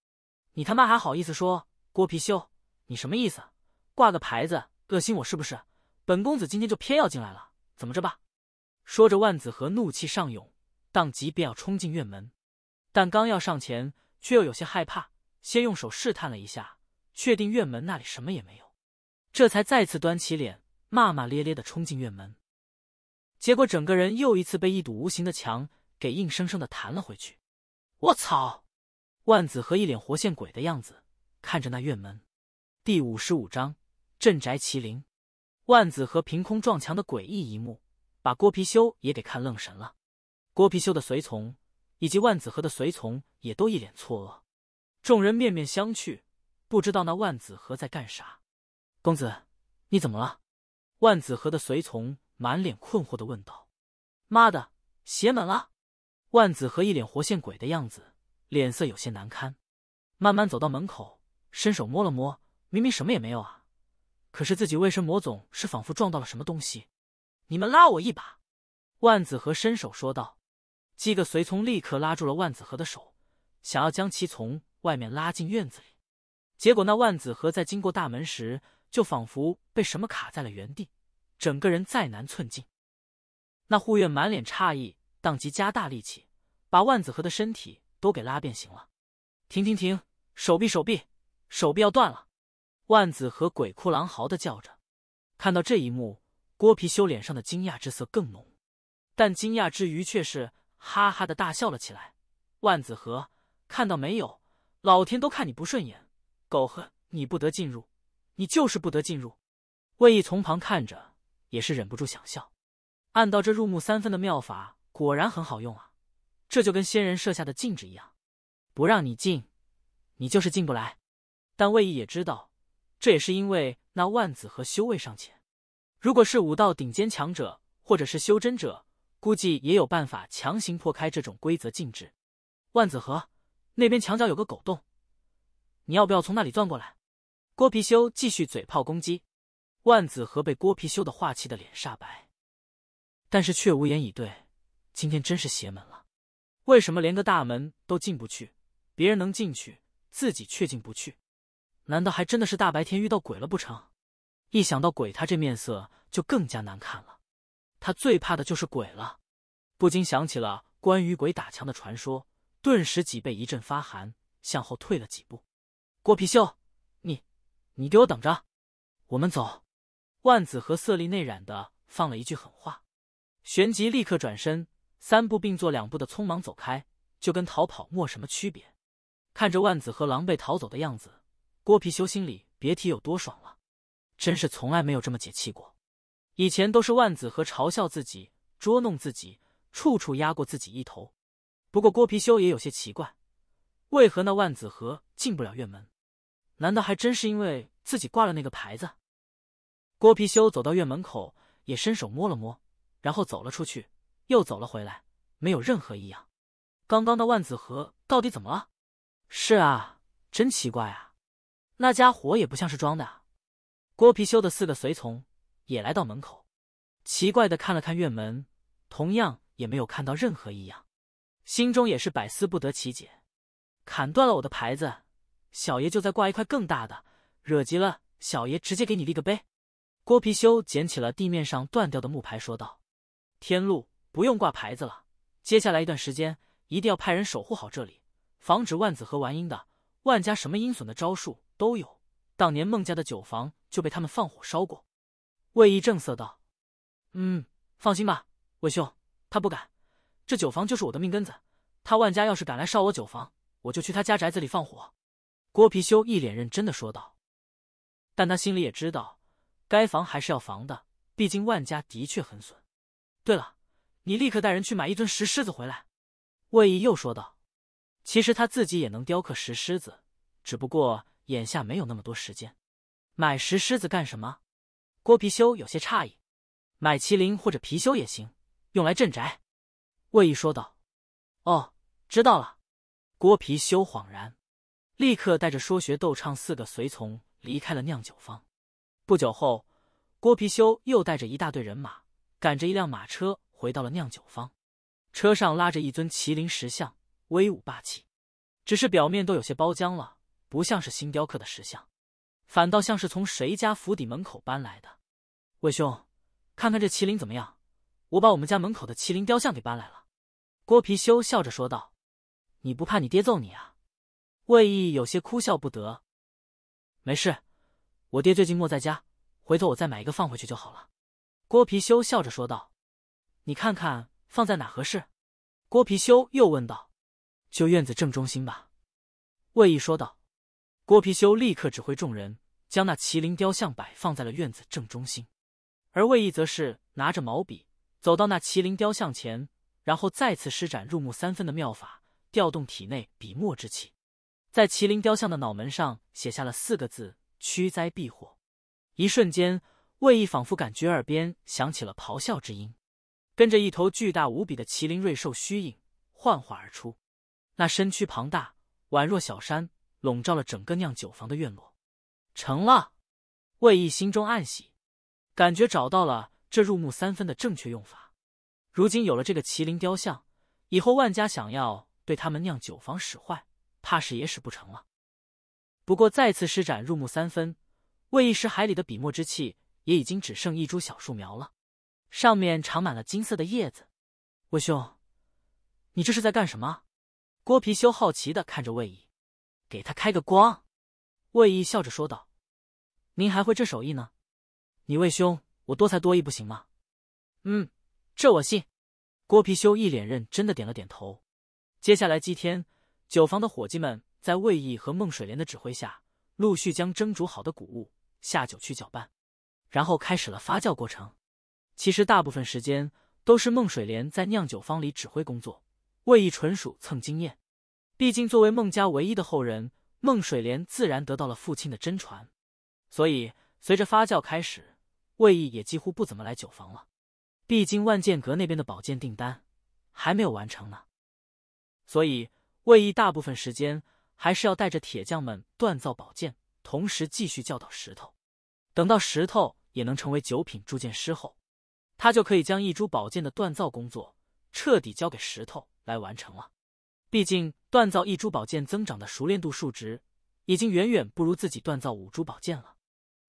你他妈还好意思说郭貔貅？你什么意思？挂个牌子恶心我是不是？本公子今天就偏要进来了，怎么着吧？”说着，万子和怒气上涌，当即便要冲进院门，但刚要上前，却又有些害怕，先用手试探了一下，确定院门那里什么也没有。这才再次端起脸，骂骂咧咧的冲进院门，结果整个人又一次被一堵无形的墙给硬生生的弹了回去。我操！万子和一脸活见鬼的样子看着那院门。第五十五章镇宅麒麟。万子和凭空撞墙的诡异一幕，把郭貔貅也给看愣神了。郭貔貅的随从以及万子和的随从也都一脸错愕，众人面面相觑，不知道那万子和在干啥。公子，你怎么了？万子和的随从满脸困惑的问道。妈的，邪门了！万子和一脸活见鬼的样子，脸色有些难堪，慢慢走到门口，伸手摸了摸，明明什么也没有啊，可是自己为什么总是仿佛撞到了什么东西？你们拉我一把！万子和伸手说道。几个随从立刻拉住了万子和的手，想要将其从外面拉进院子里，结果那万子和在经过大门时。就仿佛被什么卡在了原地，整个人再难寸进。那护院满脸诧异，当即加大力气，把万子和的身体都给拉变形了。停停停！手臂手臂手臂要断了！万子和鬼哭狼嚎的叫着。看到这一幕，郭貔修脸上的惊讶之色更浓，但惊讶之余却是哈哈的大笑了起来。万子和，看到没有？老天都看你不顺眼，狗和你不得进入。你就是不得进入，魏毅从旁看着也是忍不住想笑，按道这入木三分的妙法果然很好用啊，这就跟仙人设下的禁制一样，不让你进，你就是进不来。但魏毅也知道，这也是因为那万子和修为尚浅，如果是武道顶尖强者或者是修真者，估计也有办法强行破开这种规则禁制。万子和那边墙角有个狗洞，你要不要从那里钻过来？郭貔貅继续嘴炮攻击，万子和被郭貔貅的话气得脸煞白，但是却无言以对。今天真是邪门了，为什么连个大门都进不去？别人能进去，自己却进不去？难道还真的是大白天遇到鬼了不成？一想到鬼，他这面色就更加难看了。他最怕的就是鬼了，不禁想起了关于鬼打墙的传说，顿时脊背一阵发寒，向后退了几步。郭貔貅。你给我等着，我们走。万子和色厉内荏的放了一句狠话，旋即立刻转身，三步并作两步的匆忙走开，就跟逃跑没什么区别。看着万子和狼狈逃走的样子，郭皮修心里别提有多爽了，真是从来没有这么解气过。以前都是万子和嘲笑自己、捉弄自己，处处压过自己一头。不过郭皮修也有些奇怪，为何那万子和进不了院门？难道还真是因为？自己挂了那个牌子，郭貔修走到院门口，也伸手摸了摸，然后走了出去，又走了回来，没有任何异样。刚刚的万子和到底怎么了？是啊，真奇怪啊！那家伙也不像是装的啊！郭貔修的四个随从也来到门口，奇怪的看了看院门，同样也没有看到任何异样，心中也是百思不得其解。砍断了我的牌子，小爷就在挂一块更大的。惹急了，小爷直接给你立个碑。”郭貔修捡起了地面上断掉的木牌，说道：“天禄，不用挂牌子了。接下来一段时间，一定要派人守护好这里，防止万子和完阴的。万家什么阴损的招数都有，当年孟家的酒房就被他们放火烧过。”魏毅正色道：“嗯，放心吧，魏兄，他不敢。这酒房就是我的命根子，他万家要是敢来烧我酒房，我就去他家宅子里放火。”郭貔修一脸认真的说道。但他心里也知道，该防还是要防的，毕竟万家的确很损。对了，你立刻带人去买一尊石狮子回来。”魏毅又说道。其实他自己也能雕刻石狮子，只不过眼下没有那么多时间。买石狮子干什么？”郭貔貅有些诧异。“买麒麟或者貔貅也行，用来镇宅。”魏毅说道。“哦，知道了。”郭貔貅恍然，立刻带着说学逗唱四个随从。离开了酿酒坊，不久后，郭貔修又带着一大队人马，赶着一辆马车回到了酿酒坊。车上拉着一尊麒麟石像，威武霸气，只是表面都有些包浆了，不像是新雕刻的石像，反倒像是从谁家府邸门口搬来的。魏兄，看看这麒麟怎么样？我把我们家门口的麒麟雕像给搬来了。”郭貔修笑着说道，“你不怕你爹揍你啊？”魏毅有些哭笑不得。没事，我爹最近没在家，回头我再买一个放回去就好了。郭貔修笑着说道。你看看放在哪合适？郭貔修又问道。就院子正中心吧。魏毅说道。郭貔修立刻指挥众人将那麒麟雕像摆放在了院子正中心，而魏毅则是拿着毛笔走到那麒麟雕像前，然后再次施展入木三分的妙法，调动体内笔墨之气。在麒麟雕像的脑门上写下了四个字“驱灾避祸”。一瞬间，魏毅仿佛感觉耳边响起了咆哮之音，跟着一头巨大无比的麒麟瑞兽虚影幻化而出。那身躯庞大，宛若小山，笼罩了整个酿酒房的院落。成了，魏毅心中暗喜，感觉找到了这入木三分的正确用法。如今有了这个麒麟雕像，以后万家想要对他们酿酒房使坏。怕是也使不成了。不过再次施展入木三分，魏一石海里的笔墨之气也已经只剩一株小树苗了，上面长满了金色的叶子。魏兄，你这是在干什么？郭貔修好奇的看着魏毅，给他开个光。魏毅笑着说道：“您还会这手艺呢？你魏兄，我多才多艺不行吗？”“嗯，这我信。”郭貔修一脸认真的点了点头。接下来几天。酒坊的伙计们在魏毅和孟水莲的指挥下，陆续将蒸煮好的谷物下酒去搅拌，然后开始了发酵过程。其实大部分时间都是孟水莲在酿酒坊里指挥工作，魏毅纯属蹭经验。毕竟作为孟家唯一的后人，孟水莲自然得到了父亲的真传，所以随着发酵开始，魏毅也几乎不怎么来酒坊了。毕竟万剑阁那边的宝剑订单还没有完成呢，所以。魏毅大部分时间还是要带着铁匠们锻造宝剑，同时继续教导石头。等到石头也能成为九品铸剑师后，他就可以将一株宝剑的锻造工作彻底交给石头来完成了。毕竟，锻造一株宝剑增长的熟练度数值，已经远远不如自己锻造五株宝剑了。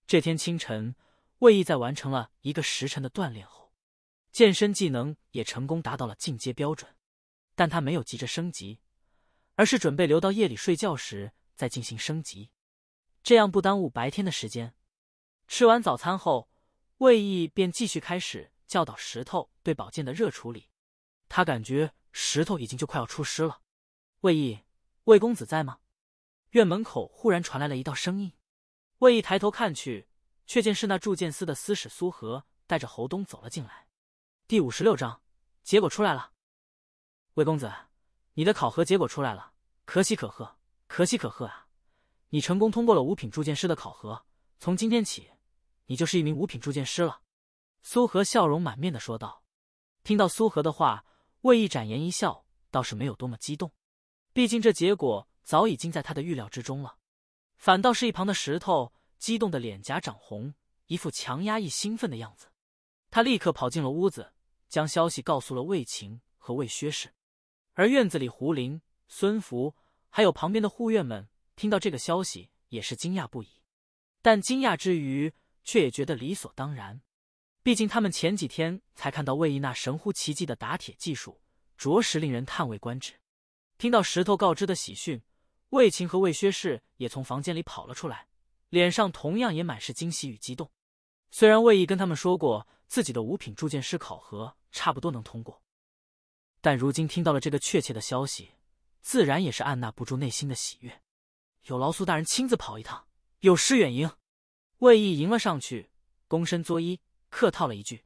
这天清晨，魏毅在完成了一个时辰的锻炼后，健身技能也成功达到了进阶标准，但他没有急着升级。而是准备留到夜里睡觉时再进行升级，这样不耽误白天的时间。吃完早餐后，魏毅便继续开始教导石头对宝剑的热处理。他感觉石头已经就快要出师了。魏毅，魏公子在吗？院门口忽然传来了一道声音。魏毅抬头看去，却见是那铸剑司的司使苏和带着侯东走了进来。第五十六章，结果出来了，魏公子。你的考核结果出来了，可喜可贺，可喜可贺啊！你成功通过了五品铸剑师的考核，从今天起，你就是一名五品铸剑师了。”苏和笑容满面的说道。听到苏和的话，魏毅展颜一笑，倒是没有多么激动，毕竟这结果早已经在他的预料之中了。反倒是一旁的石头激动的脸颊涨红，一副强压抑兴奋的样子。他立刻跑进了屋子，将消息告诉了魏晴和魏薛氏。而院子里，胡林、孙福还有旁边的护院们听到这个消息也是惊讶不已，但惊讶之余却也觉得理所当然。毕竟他们前几天才看到魏毅那神乎其技的打铁技术，着实令人叹为观止。听到石头告知的喜讯，魏晴和魏薛氏也从房间里跑了出来，脸上同样也满是惊喜与激动。虽然魏毅跟他们说过自己的五品铸剑师考核差不多能通过。但如今听到了这个确切的消息，自然也是按捺不住内心的喜悦。有劳苏大人亲自跑一趟，有失远迎。魏毅迎了上去，躬身作揖，客套了一句：“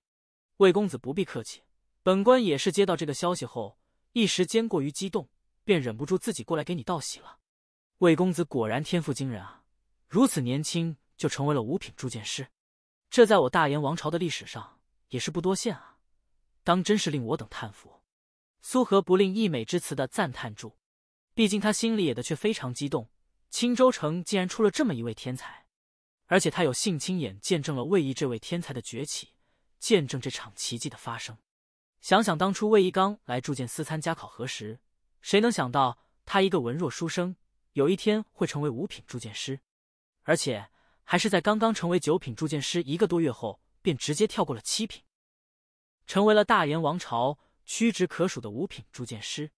魏公子不必客气，本官也是接到这个消息后，一时间过于激动，便忍不住自己过来给你道喜了。”魏公子果然天赋惊人啊！如此年轻就成为了五品铸剑师，这在我大燕王朝的历史上也是不多见啊！当真是令我等叹服。苏和不吝溢美之词的赞叹住，毕竟他心里也的却非常激动。青州城竟然出了这么一位天才，而且他有幸亲眼见证了魏毅这位天才的崛起，见证这场奇迹的发生。想想当初魏一刚来铸剑司参加考核时，谁能想到他一个文弱书生，有一天会成为五品铸剑师，而且还是在刚刚成为九品铸剑师一个多月后，便直接跳过了七品，成为了大元王朝。屈指可数的五品铸剑师，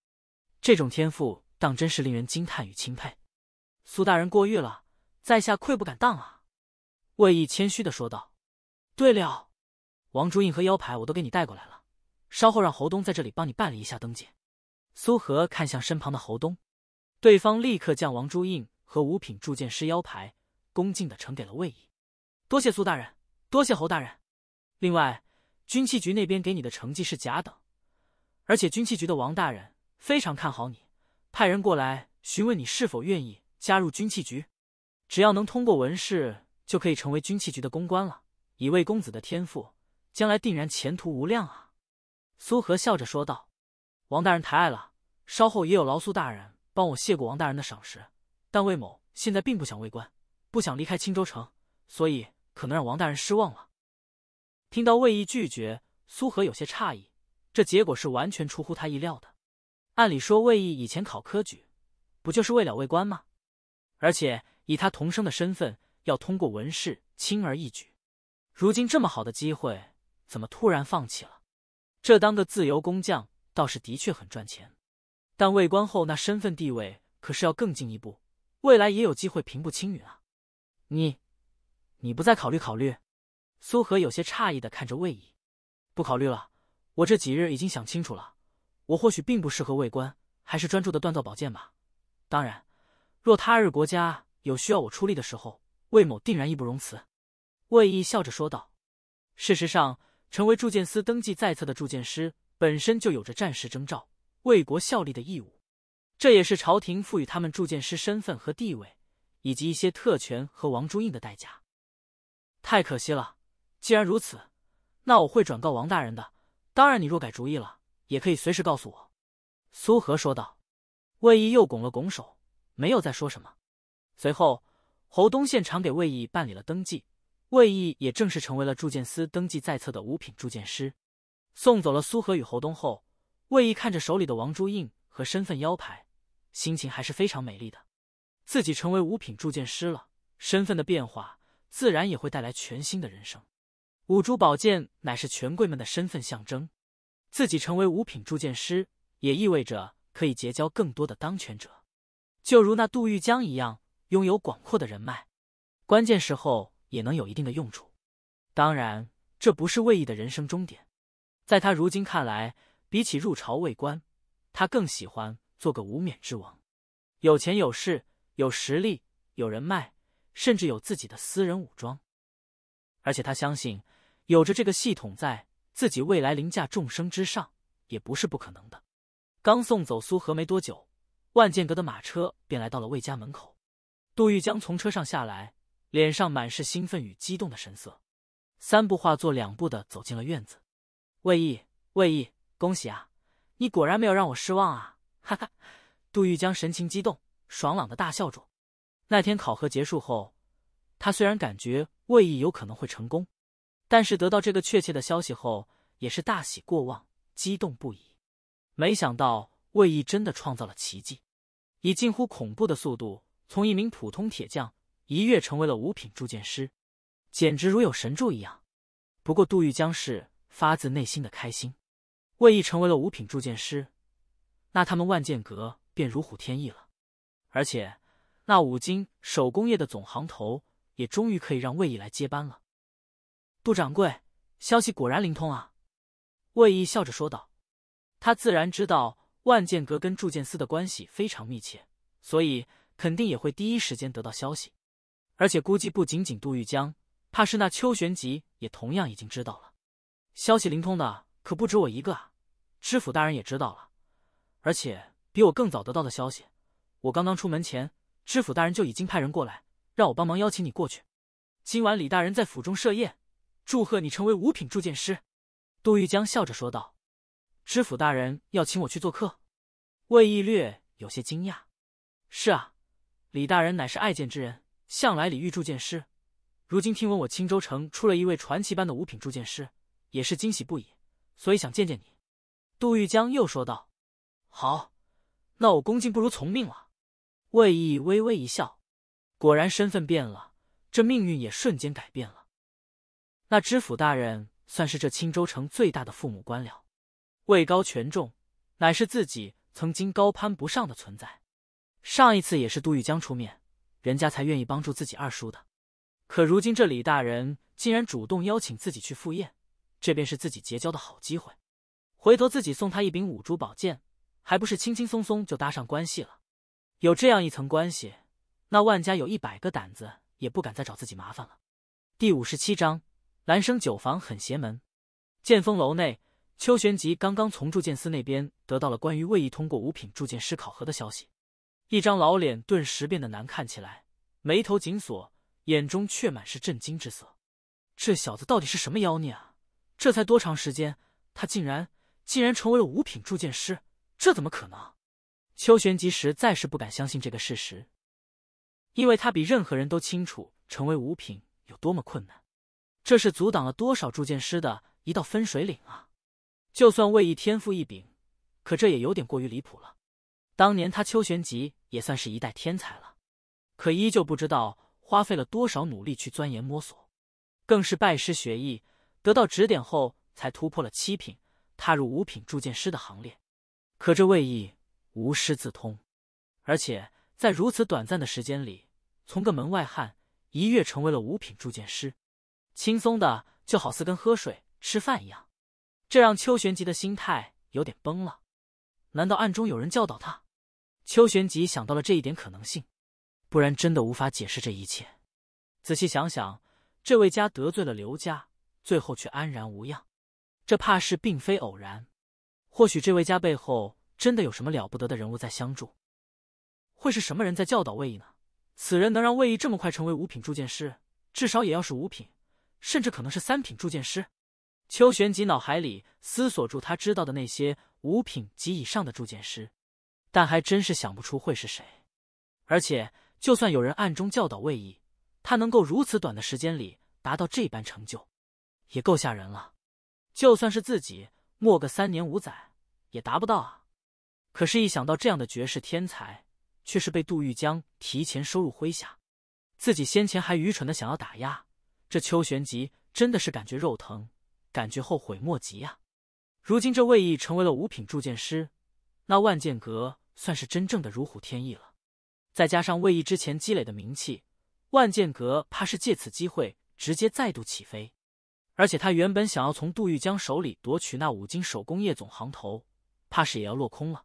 这种天赋当真是令人惊叹与钦佩。苏大人过誉了，在下愧不敢当啊。魏毅谦虚的说道。对了，王朱印和腰牌我都给你带过来了，稍后让侯东在这里帮你办理一下登记。苏和看向身旁的侯东，对方立刻将王朱印和五品铸剑师腰牌恭敬的呈给了魏毅。多谢苏大人，多谢侯大人。另外，军器局那边给你的成绩是甲等。而且军器局的王大人非常看好你，派人过来询问你是否愿意加入军器局。只要能通过文试，就可以成为军器局的公关了。以魏公子的天赋，将来定然前途无量啊！苏和笑着说道：“王大人抬爱了，稍后也有劳苏大人帮我谢过王大人的赏识。但魏某现在并不想为官，不想离开青州城，所以可能让王大人失望了。”听到魏毅拒绝，苏和有些诧异。这结果是完全出乎他意料的。按理说，魏毅以前考科举，不就是为了为官吗？而且以他同生的身份，要通过文试轻而易举。如今这么好的机会，怎么突然放弃了？这当个自由工匠倒是的确很赚钱，但为官后那身份地位可是要更进一步，未来也有机会平步青云啊！你，你不再考虑考虑？苏和有些诧异的看着魏毅，不考虑了。我这几日已经想清楚了，我或许并不适合为官，还是专注的锻造宝剑吧。当然，若他日国家有需要我出力的时候，魏某定然义不容辞。”魏毅笑着说道。事实上，成为铸剑司登记在册的铸剑师，本身就有着战时征召为国效力的义务，这也是朝廷赋予他们铸剑师身份和地位，以及一些特权和王朱印的代价。太可惜了，既然如此，那我会转告王大人的。当然，你若改主意了，也可以随时告诉我。”苏和说道。魏毅又拱了拱手，没有再说什么。随后，侯东现场给魏毅办理了登记，魏毅也正式成为了铸剑司登记在册的五品铸剑师。送走了苏和与侯东后，魏毅看着手里的王朱印和身份腰牌，心情还是非常美丽的。自己成为五品铸剑师了，身份的变化自然也会带来全新的人生。五株宝剑乃是权贵们的身份象征，自己成为五品铸剑师，也意味着可以结交更多的当权者，就如那杜玉江一样，拥有广阔的人脉，关键时候也能有一定的用处。当然，这不是魏毅的人生终点，在他如今看来，比起入朝为官，他更喜欢做个无冕之王，有钱有势，有实力，有人脉，甚至有自己的私人武装，而且他相信。有着这个系统在，自己未来凌驾众生之上也不是不可能的。刚送走苏荷没多久，万剑阁的马车便来到了魏家门口。杜玉江从车上下来，脸上满是兴奋与激动的神色，三步化作两步的走进了院子。魏毅，魏毅，恭喜啊！你果然没有让我失望啊！哈哈！杜玉江神情激动，爽朗的大笑着。那天考核结束后，他虽然感觉魏毅有可能会成功。但是得到这个确切的消息后，也是大喜过望，激动不已。没想到魏毅真的创造了奇迹，以近乎恐怖的速度，从一名普通铁匠一跃成为了五品铸剑师，简直如有神助一样。不过杜玉江是发自内心的开心，魏毅成为了五品铸剑师，那他们万剑阁便如虎添翼了。而且那五金手工业的总行头也终于可以让魏毅来接班了。杜掌柜，消息果然灵通啊！魏毅笑着说道。他自然知道万剑阁跟铸剑司的关系非常密切，所以肯定也会第一时间得到消息。而且估计不仅仅杜玉江，怕是那邱玄吉也同样已经知道了。消息灵通的可不止我一个，啊！知府大人也知道了。而且比我更早得到的消息，我刚刚出门前，知府大人就已经派人过来让我帮忙邀请你过去。今晚李大人在府中设宴。祝贺你成为五品铸剑师，杜玉江笑着说道。知府大人要请我去做客，魏毅略有些惊讶。是啊，李大人乃是爱剑之人，向来礼遇铸剑师。如今听闻我青州城出了一位传奇般的五品铸剑师，也是惊喜不已，所以想见见你。杜玉江又说道。好，那我恭敬不如从命了。魏毅微微一笑，果然身份变了，这命运也瞬间改变了。那知府大人算是这青州城最大的父母官了，位高权重，乃是自己曾经高攀不上的存在。上一次也是杜玉江出面，人家才愿意帮助自己二叔的。可如今这李大人竟然主动邀请自己去赴宴，这便是自己结交的好机会。回头自己送他一柄五珠宝剑，还不是轻轻松松就搭上关系了？有这样一层关系，那万家有一百个胆子也不敢再找自己麻烦了。第五十七章。兰生酒坊很邪门。剑峰楼内，邱玄吉刚刚从铸剑司那边得到了关于魏毅通过五品铸剑师考核的消息，一张老脸顿时变得难看起来，眉头紧锁，眼中却满是震惊之色。这小子到底是什么妖孽啊？这才多长时间，他竟然竟然成为了五品铸剑师？这怎么可能？邱玄吉实在是不敢相信这个事实，因为他比任何人都清楚，成为五品有多么困难。这是阻挡了多少铸剑师的一道分水岭啊！就算魏毅天赋异禀，可这也有点过于离谱了。当年他秋玄吉也算是一代天才了，可依旧不知道花费了多少努力去钻研摸索，更是拜师学艺，得到指点后才突破了七品，踏入五品铸剑师的行列。可这魏毅无师自通，而且在如此短暂的时间里，从个门外汉一跃成为了五品铸剑师。轻松的就好似跟喝水吃饭一样，这让邱玄吉的心态有点崩了。难道暗中有人教导他？邱玄吉想到了这一点可能性，不然真的无法解释这一切。仔细想想，这位家得罪了刘家，最后却安然无恙，这怕是并非偶然。或许这位家背后真的有什么了不得的人物在相助。会是什么人在教导魏毅呢？此人能让魏毅这么快成为五品铸剑师，至少也要是五品。甚至可能是三品铸剑师，邱玄吉脑海里思索住他知道的那些五品及以上的铸剑师，但还真是想不出会是谁。而且，就算有人暗中教导魏毅，他能够如此短的时间里达到这般成就，也够吓人了。就算是自己，磨个三年五载也达不到啊。可是，一想到这样的绝世天才却是被杜玉江提前收入麾下，自己先前还愚蠢的想要打压。这秋玄吉真的是感觉肉疼，感觉后悔莫及呀！如今这魏毅成为了五品铸剑师，那万剑阁算是真正的如虎添翼了。再加上魏毅之前积累的名气，万剑阁怕是借此机会直接再度起飞。而且他原本想要从杜玉江手里夺取那五金手工业总行头，怕是也要落空了。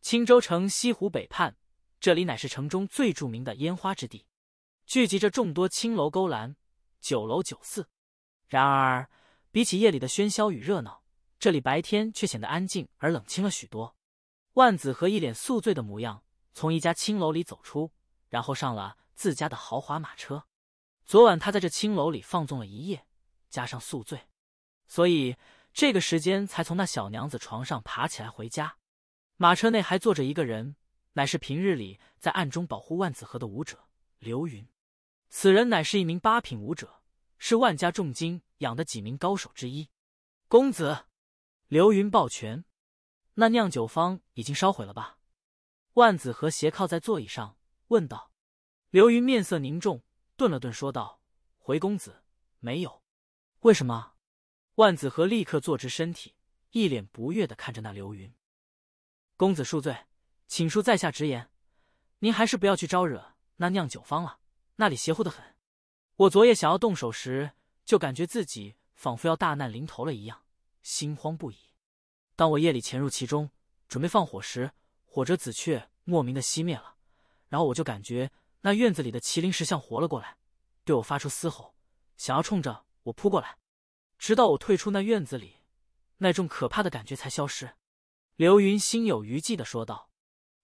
青州城西湖北畔，这里乃是城中最著名的烟花之地，聚集着众多青楼勾栏。九楼酒肆，然而比起夜里的喧嚣与热闹，这里白天却显得安静而冷清了许多。万子和一脸宿醉的模样，从一家青楼里走出，然后上了自家的豪华马车。昨晚他在这青楼里放纵了一夜，加上宿醉，所以这个时间才从那小娘子床上爬起来回家。马车内还坐着一个人，乃是平日里在暗中保护万子和的舞者刘云。此人乃是一名八品武者，是万家重金养的几名高手之一。公子，刘云抱拳。那酿酒坊已经烧毁了吧？万子和斜靠在座椅上问道。刘云面色凝重，顿了顿说道：“回公子，没有。为什么？”万子和立刻坐直身体，一脸不悦的看着那刘云。公子恕罪，请恕在下直言，您还是不要去招惹那酿酒坊了。那里邪乎的很，我昨夜想要动手时，就感觉自己仿佛要大难临头了一样，心慌不已。当我夜里潜入其中，准备放火时，火折子却莫名的熄灭了。然后我就感觉那院子里的麒麟石像活了过来，对我发出嘶吼，想要冲着我扑过来。直到我退出那院子里，那种可怕的感觉才消失。刘云心有余悸的说道，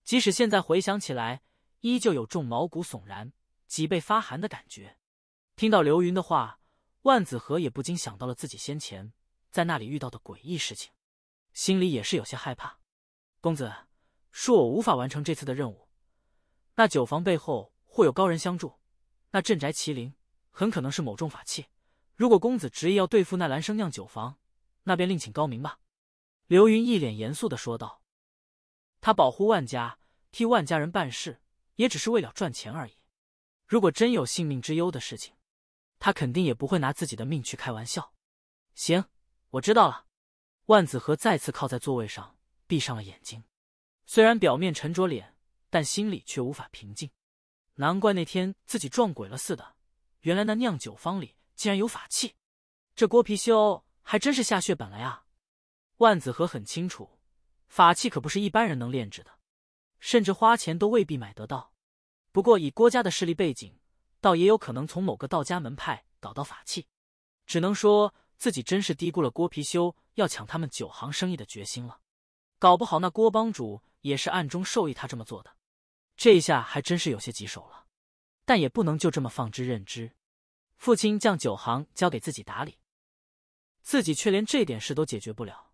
即使现在回想起来，依旧有种毛骨悚然。脊背发寒的感觉。听到刘云的话，万子和也不禁想到了自己先前在那里遇到的诡异事情，心里也是有些害怕。公子，恕我无法完成这次的任务。那酒坊背后或有高人相助，那镇宅麒麟很可能是某种法器。如果公子执意要对付那兰生酿酒坊，那便另请高明吧。刘云一脸严肃的说道：“他保护万家，替万家人办事，也只是为了赚钱而已。”如果真有性命之忧的事情，他肯定也不会拿自己的命去开玩笑。行，我知道了。万子和再次靠在座位上，闭上了眼睛。虽然表面沉着脸，但心里却无法平静。难怪那天自己撞鬼了似的，原来那酿酒坊里竟然有法器。这郭貔貅还真是下血本了呀。万子和很清楚，法器可不是一般人能炼制的，甚至花钱都未必买得到。不过，以郭家的势力背景，倒也有可能从某个道家门派搞到法器。只能说自己真是低估了郭貔修要抢他们九行生意的决心了。搞不好那郭帮主也是暗中授意他这么做的。这一下还真是有些棘手了。但也不能就这么放之任之。父亲将九行交给自己打理，自己却连这点事都解决不了，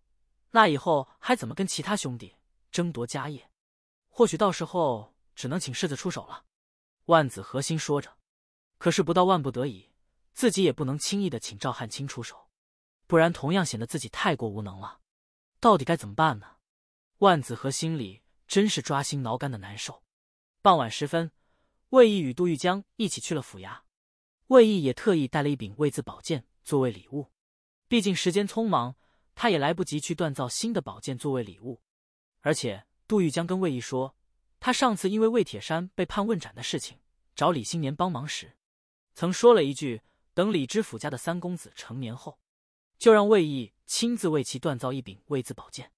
那以后还怎么跟其他兄弟争夺家业？或许到时候……只能请世子出手了，万子和心说着，可是不到万不得已，自己也不能轻易的请赵汉卿出手，不然同样显得自己太过无能了。到底该怎么办呢？万子和心里真是抓心挠肝的难受。傍晚时分，魏毅与杜玉江一起去了府衙，魏毅也特意带了一柄魏字宝剑作为礼物，毕竟时间匆忙，他也来不及去锻造新的宝剑作为礼物。而且杜玉江跟魏毅说。他上次因为魏铁山被判问斩的事情找李新年帮忙时，曾说了一句：“等李知府家的三公子成年后，就让魏毅亲自为其锻造一柄魏字宝剑。”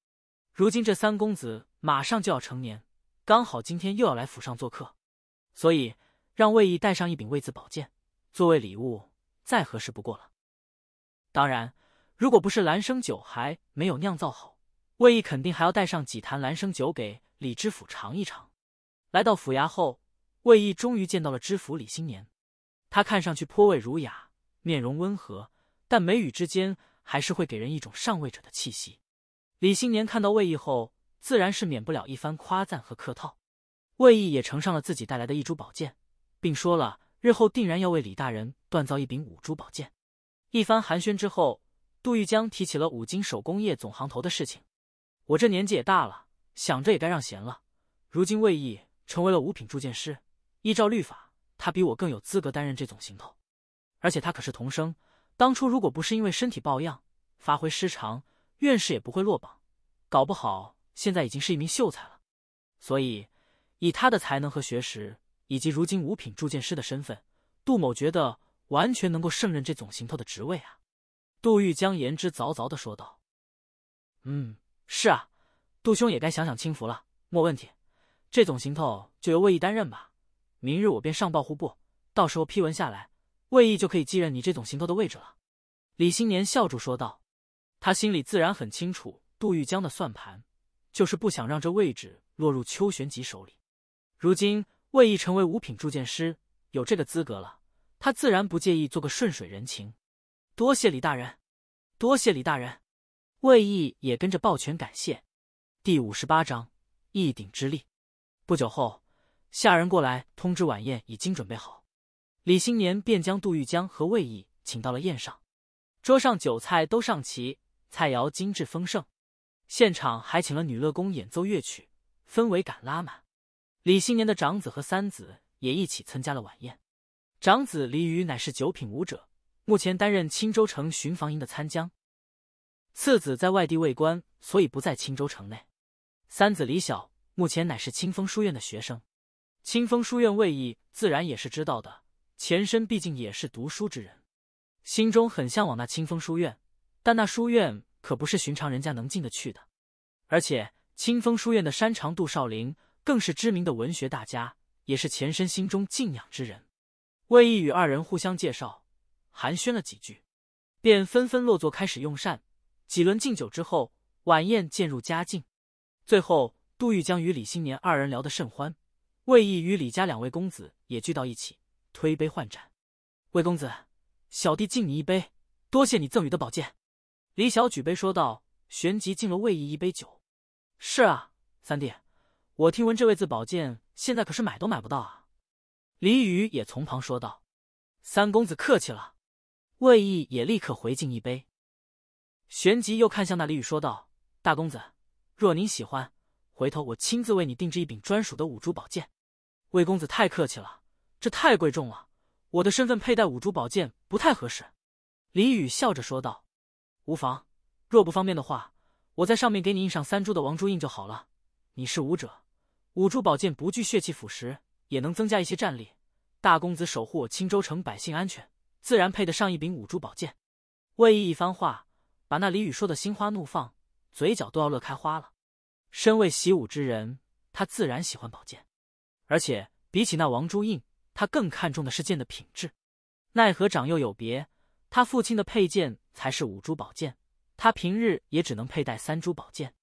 如今这三公子马上就要成年，刚好今天又要来府上做客，所以让魏毅带上一柄魏字宝剑作为礼物，再合适不过了。当然，如果不是兰生酒还没有酿造好，魏毅肯定还要带上几坛兰生酒给李知府尝一尝。来到府衙后，魏毅终于见到了知府李新年。他看上去颇为儒雅，面容温和，但眉宇之间还是会给人一种上位者的气息。李新年看到魏毅后，自然是免不了一番夸赞和客套。魏毅也呈上了自己带来的一株宝剑，并说了日后定然要为李大人锻造一柄五株宝剑。一番寒暄之后，杜玉江提起了五金手工业总行头的事情。我这年纪也大了，想着也该让贤了。如今魏毅。成为了五品铸剑师，依照律法，他比我更有资格担任这种行头。而且他可是童生，当初如果不是因为身体抱恙，发挥失常，院士也不会落榜，搞不好现在已经是一名秀才了。所以以他的才能和学识，以及如今五品铸剑师的身份，杜某觉得完全能够胜任这种行头的职位啊！杜玉将言之凿凿的说道：“嗯，是啊，杜兄也该享享清福了，莫问题。”这种行头就由魏毅担任吧，明日我便上报户部，到时候批文下来，魏毅就可以继任你这种行头的位置了。”李新年笑着说道。他心里自然很清楚杜玉江的算盘，就是不想让这位置落入邱玄吉手里。如今魏毅成为五品铸剑师，有这个资格了，他自然不介意做个顺水人情。多谢李大人，多谢李大人。魏毅也跟着抱拳感谢。第五十八章一鼎之力。不久后，下人过来通知晚宴已经准备好，李新年便将杜玉江和魏毅请到了宴上。桌上酒菜都上齐，菜肴精致丰盛，现场还请了女乐工演奏乐曲，氛围感拉满。李新年的长子和三子也一起参加了晚宴。长子李宇乃是九品武者，目前担任青州城巡防营的参将。次子在外地为官，所以不在青州城内。三子李小。目前乃是清风书院的学生，清风书院魏毅自然也是知道的。前身毕竟也是读书之人，心中很向往那清风书院，但那书院可不是寻常人家能进得去的。而且清风书院的山长杜少陵更是知名的文学大家，也是前身心中敬仰之人。魏毅与二人互相介绍，寒暄了几句，便纷纷落座开始用膳。几轮敬酒之后，晚宴渐入佳境，最后。杜玉将与李新年二人聊得甚欢，魏毅与李家两位公子也聚到一起，推杯换盏。魏公子，小弟敬你一杯，多谢你赠予的宝剑。”李晓举杯说道，旋即敬了魏毅一杯酒。“是啊，三弟，我听闻这位字宝剑，现在可是买都买不到啊！”李宇也从旁说道。“三公子客气了。”魏毅也立刻回敬一杯，旋即又看向那李宇说道：“大公子，若您喜欢。”回头我亲自为你定制一柄专属的五珠宝剑，魏公子太客气了，这太贵重了，我的身份佩戴五珠宝剑不太合适。李宇笑着说道：“无妨，若不方便的话，我在上面给你印上三珠的王珠印就好了。你是武者，五珠宝剑不惧血气腐蚀，也能增加一些战力。大公子守护我青州城百姓安全，自然配得上一柄五珠宝剑。”魏毅一番话，把那李宇说的心花怒放，嘴角都要乐开花了。身为习武之人，他自然喜欢宝剑，而且比起那王朱印，他更看重的是剑的品质。奈何长幼有别，他父亲的佩剑才是五珠宝剑，他平日也只能佩戴三珠宝剑。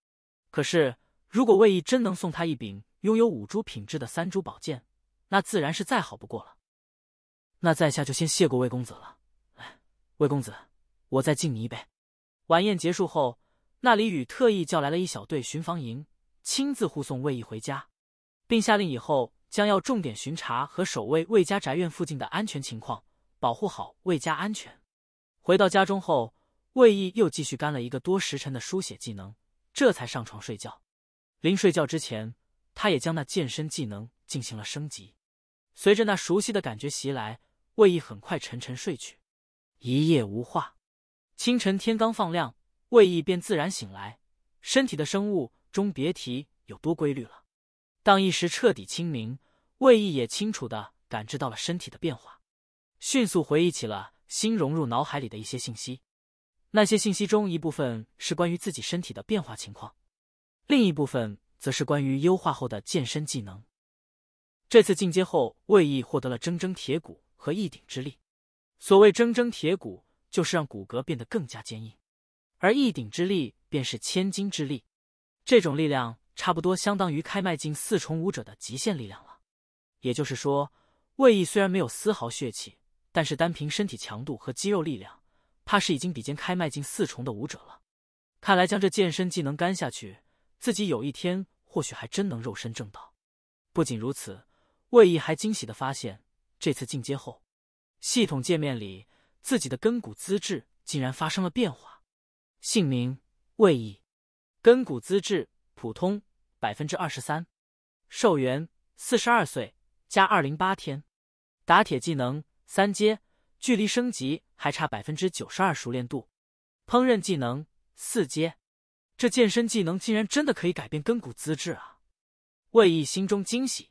可是，如果魏毅真能送他一柄拥有五珠品质的三珠宝剑，那自然是再好不过了。那在下就先谢过魏公子了。哎，魏公子，我再敬你一杯。晚宴结束后。那李宇特意叫来了一小队巡防营，亲自护送魏毅回家，并下令以后将要重点巡查和守卫魏家宅院附近的安全情况，保护好魏家安全。回到家中后，魏毅又继续干了一个多时辰的书写技能，这才上床睡觉。临睡觉之前，他也将那健身技能进行了升级。随着那熟悉的感觉袭来，魏毅很快沉沉睡去。一夜无话。清晨天刚放亮。魏毅便自然醒来，身体的生物钟别提有多规律了。当意识彻底清明，魏毅也清楚的感知到了身体的变化，迅速回忆起了新融入脑海里的一些信息。那些信息中一部分是关于自己身体的变化情况，另一部分则是关于优化后的健身技能。这次进阶后，魏毅获得了铮铮铁骨和一顶之力。所谓铮铮铁骨，就是让骨骼变得更加坚硬。而一顶之力便是千斤之力，这种力量差不多相当于开脉境四重武者的极限力量了。也就是说，魏毅虽然没有丝毫血气，但是单凭身体强度和肌肉力量，怕是已经比肩开脉境四重的武者了。看来将这健身技能干下去，自己有一天或许还真能肉身正道。不仅如此，魏毅还惊喜的发现，这次进阶后，系统界面里自己的根骨资质竟然发生了变化。姓名魏毅，根骨资质普通，百分之二十三，寿元四十二岁加二零八天，打铁技能三阶，距离升级还差百分之九十二熟练度，烹饪技能四阶，这健身技能竟然真的可以改变根骨资质啊！魏毅心中惊喜，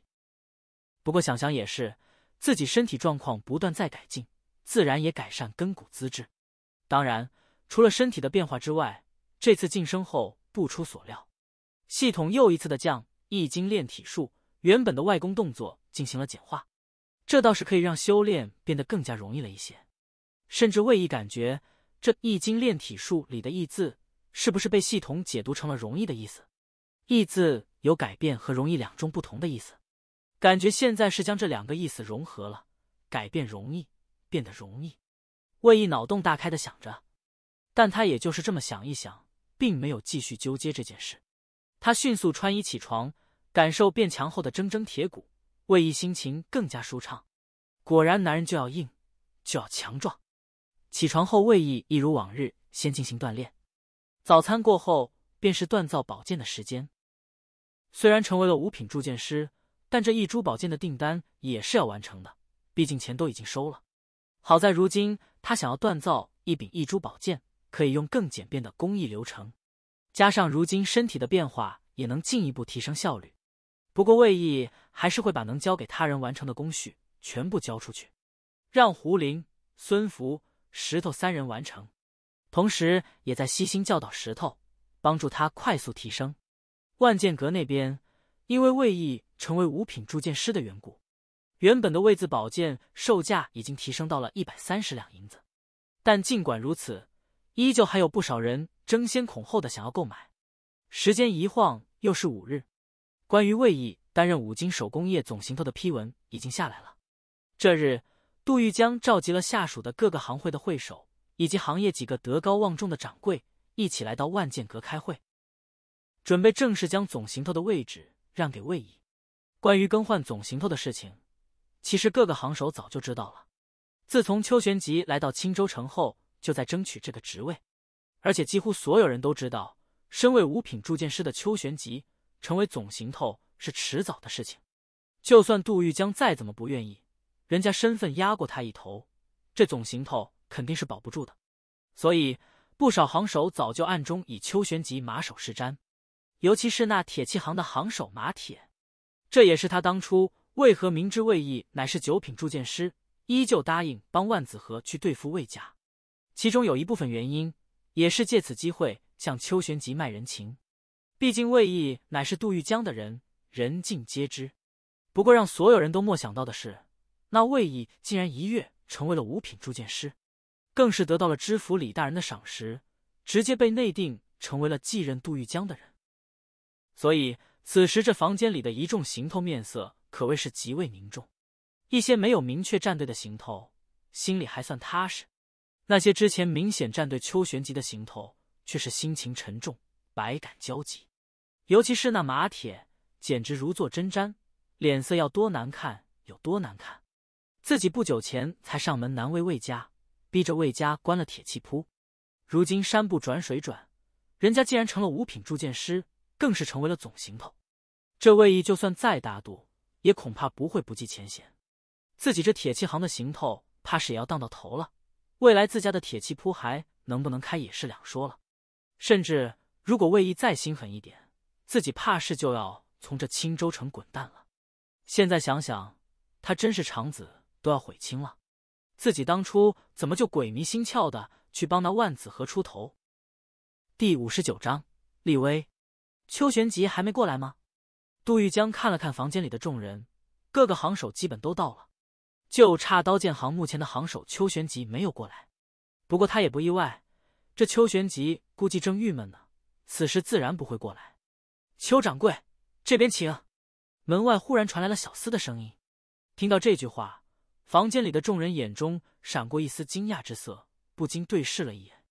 不过想想也是，自己身体状况不断在改进，自然也改善根骨资质，当然。除了身体的变化之外，这次晋升后不出所料，系统又一次的降易经炼体术，原本的外功动作进行了简化，这倒是可以让修炼变得更加容易了一些。甚至魏毅感觉这易经炼体术里的“易”字，是不是被系统解读成了容易的意思？“易”字有改变和容易两种不同的意思，感觉现在是将这两个意思融合了，改变容易，变得容易。魏毅脑洞大开的想着。但他也就是这么想一想，并没有继续纠结这件事。他迅速穿衣起床，感受变强后的铮铮铁骨，魏毅心情更加舒畅。果然，男人就要硬，就要强壮。起床后，魏毅一如往日，先进行锻炼。早餐过后，便是锻造宝剑的时间。虽然成为了五品铸剑师，但这一株宝剑的订单也是要完成的，毕竟钱都已经收了。好在如今他想要锻造一柄一株宝剑。可以用更简便的工艺流程，加上如今身体的变化，也能进一步提升效率。不过魏毅还是会把能交给他人完成的工序全部交出去，让胡林、孙福、石头三人完成，同时也在悉心教导石头，帮助他快速提升。万剑阁那边，因为魏毅成为五品铸剑师的缘故，原本的魏字宝剑售价已经提升到了一百三十两银子，但尽管如此。依旧还有不少人争先恐后的想要购买。时间一晃又是五日，关于魏毅担任五金手工业总行头的批文已经下来了。这日，杜玉江召集了下属的各个行会的会首以及行业几个德高望重的掌柜一起来到万剑阁开会，准备正式将总行头的位置让给魏毅。关于更换总行头的事情，其实各个行首早就知道了。自从邱玄吉来到青州城后。就在争取这个职位，而且几乎所有人都知道，身为五品铸剑师的邱玄吉成为总行头是迟早的事情。就算杜玉江再怎么不愿意，人家身份压过他一头，这总行头肯定是保不住的。所以不少行首早就暗中以邱玄吉马首是瞻，尤其是那铁器行的行首马铁，这也是他当初为何明知魏毅乃是九品铸剑师，依旧答应帮万子和去对付魏家。其中有一部分原因，也是借此机会向邱玄吉卖人情。毕竟魏毅乃是杜玉江的人，人尽皆知。不过让所有人都没想到的是，那魏毅竟然一跃成为了五品铸剑师，更是得到了知府李大人的赏识，直接被内定成为了继任杜玉江的人。所以此时这房间里的一众行头面色可谓是极为凝重。一些没有明确站队的行头心里还算踏实。那些之前明显站对秋玄吉的行头，却是心情沉重，百感交集。尤其是那马铁，简直如坐针毡，脸色要多难看有多难看。自己不久前才上门难为魏家，逼着魏家关了铁器铺，如今山不转水转，人家竟然成了五品铸剑师，更是成为了总行头。这魏毅就算再大度，也恐怕不会不计前嫌。自己这铁器行的行头，怕是也要当到头了。未来自家的铁器铺还能不能开也是两说了，甚至如果魏毅再心狠一点，自己怕是就要从这青州城滚蛋了。现在想想，他真是肠子都要悔青了，自己当初怎么就鬼迷心窍的去帮那万子和出头？第五十九章立威。邱玄吉还没过来吗？杜玉江看了看房间里的众人，各个行首基本都到了。就差刀剑行目前的行首邱玄吉没有过来，不过他也不意外，这邱玄吉估计正郁闷呢，此时自然不会过来。邱掌柜，这边请。门外忽然传来了小厮的声音。听到这句话，房间里的众人眼中闪过一丝惊讶之色，不禁对视了一眼。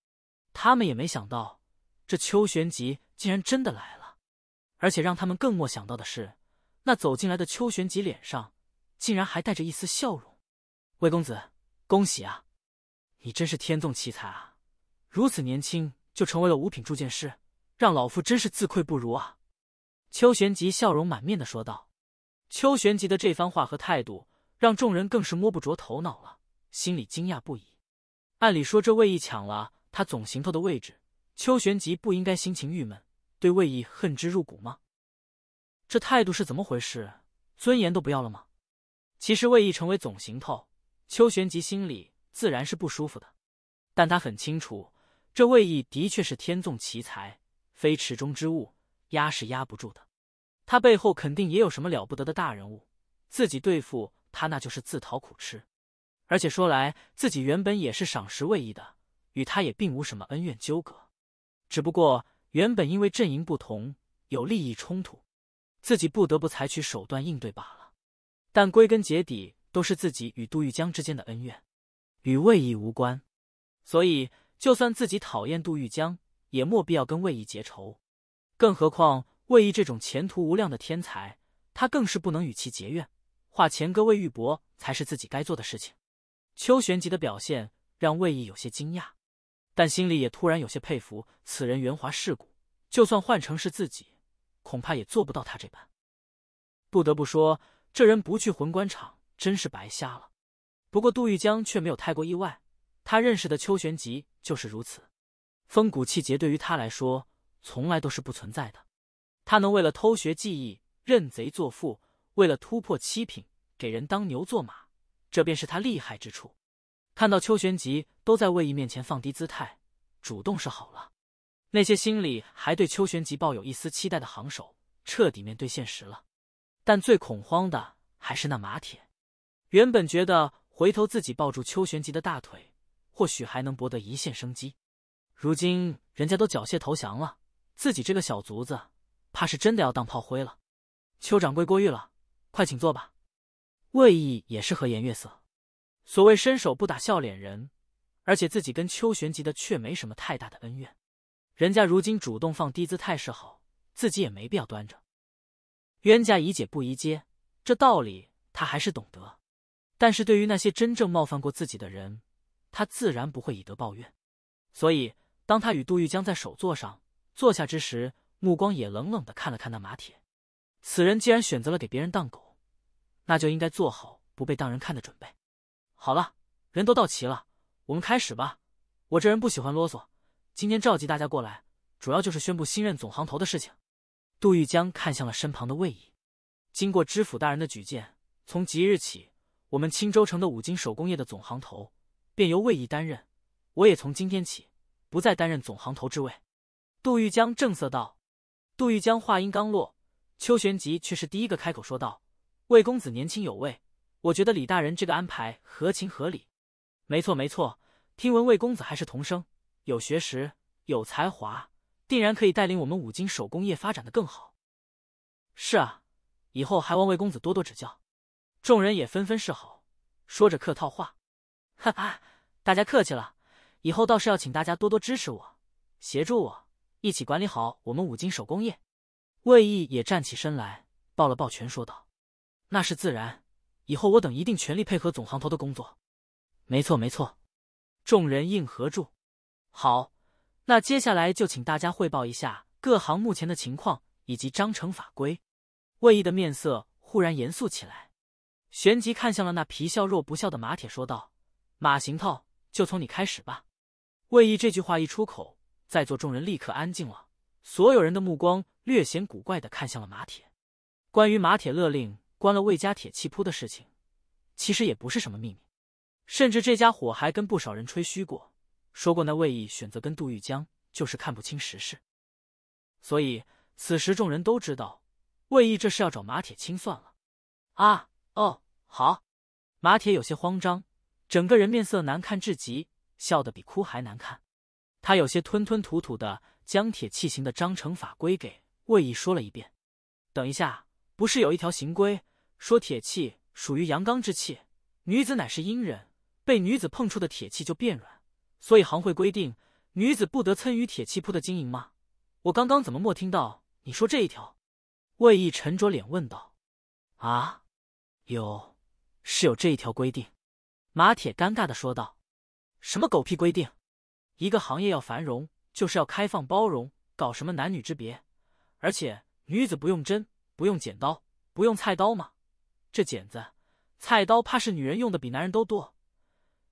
他们也没想到，这邱玄吉竟然真的来了，而且让他们更莫想到的是，那走进来的邱玄吉脸上竟然还带着一丝笑容。魏公子，恭喜啊！你真是天纵奇才啊！如此年轻就成为了五品铸剑师，让老夫真是自愧不如啊！邱玄吉笑容满面的说道。邱玄吉的这番话和态度，让众人更是摸不着头脑了，心里惊讶不已。按理说，这魏毅抢了他总行头的位置，邱玄吉不应该心情郁闷，对魏毅恨之入骨吗？这态度是怎么回事？尊严都不要了吗？其实魏毅成为总行头。邱玄吉心里自然是不舒服的，但他很清楚，这魏毅的确是天纵奇才，非池中之物，压是压不住的。他背后肯定也有什么了不得的大人物，自己对付他那就是自讨苦吃。而且说来，自己原本也是赏识魏毅的，与他也并无什么恩怨纠葛，只不过原本因为阵营不同，有利益冲突，自己不得不采取手段应对罢了。但归根结底，都是自己与杜玉江之间的恩怨，与魏毅无关。所以，就算自己讨厌杜玉江，也莫必要跟魏毅结仇。更何况魏毅这种前途无量的天才，他更是不能与其结怨。化前戈为玉帛，才是自己该做的事情。邱玄吉的表现让魏毅有些惊讶，但心里也突然有些佩服此人圆滑世故。就算换成是自己，恐怕也做不到他这般。不得不说，这人不去魂官场。真是白瞎了，不过杜玉江却没有太过意外，他认识的邱玄吉就是如此，风骨气节对于他来说从来都是不存在的，他能为了偷学技艺认贼作父，为了突破七品给人当牛做马，这便是他厉害之处。看到邱玄吉都在魏毅面前放低姿态，主动是好了，那些心里还对邱玄吉抱有一丝期待的行手彻底面对现实了，但最恐慌的还是那马铁。原本觉得回头自己抱住邱玄吉的大腿，或许还能博得一线生机。如今人家都缴械投降了，自己这个小卒子，怕是真的要当炮灰了。邱掌柜过誉了，快请坐吧。魏毅也是和颜悦色。所谓伸手不打笑脸人，而且自己跟邱玄吉的却没什么太大的恩怨，人家如今主动放低姿态示好，自己也没必要端着。冤家宜解不宜结，这道理他还是懂得。但是对于那些真正冒犯过自己的人，他自然不会以德报怨。所以，当他与杜玉江在首座上坐下之时，目光也冷冷的看了看那马铁。此人既然选择了给别人当狗，那就应该做好不被当人看的准备。好了，人都到齐了，我们开始吧。我这人不喜欢啰嗦，今天召集大家过来，主要就是宣布新任总行头的事情。杜玉江看向了身旁的魏毅，经过知府大人的举荐，从即日起。我们青州城的五金手工业的总行头便由魏毅担任，我也从今天起不再担任总行头之位。”杜玉江正色道。杜玉江话音刚落，邱玄吉却是第一个开口说道：“魏公子年轻有为，我觉得李大人这个安排合情合理。没错，没错，听闻魏公子还是童生，有学识，有才华，定然可以带领我们五金手工业发展的更好。是啊，以后还望魏公子多多指教。”众人也纷纷示好，说着客套话，哈哈，大家客气了，以后倒是要请大家多多支持我，协助我，一起管理好我们五金手工业。魏毅也站起身来，抱了抱拳，说道：“那是自然，以后我等一定全力配合总行头的工作。”“没错，没错。”众人应和住。好，那接下来就请大家汇报一下各行目前的情况以及章程法规。魏毅的面色忽然严肃起来。旋即看向了那皮笑肉不笑的马铁，说道：“马行套，就从你开始吧。”魏毅这句话一出口，在座众人立刻安静了，所有人的目光略显古怪的看向了马铁。关于马铁勒令关了魏家铁器铺的事情，其实也不是什么秘密，甚至这家伙还跟不少人吹嘘过，说过那魏毅选择跟杜玉江，就是看不清时事。所以此时众人都知道，魏毅这是要找马铁清算了。啊，哦。好，马铁有些慌张，整个人面色难看至极，笑得比哭还难看。他有些吞吞吐吐的将铁器行的章程法规给魏毅说了一遍。等一下，不是有一条行规说铁器属于阳刚之气，女子乃是阴人，被女子碰触的铁器就变软，所以行会规定女子不得参与铁器铺的经营吗？我刚刚怎么没听到你说这一条？魏毅沉着脸问道。啊，有。是有这一条规定，马铁尴尬的说道：“什么狗屁规定？一个行业要繁荣，就是要开放包容，搞什么男女之别？而且女子不用针，不用剪刀，不用菜刀吗？这剪子、菜刀，怕是女人用的比男人都多。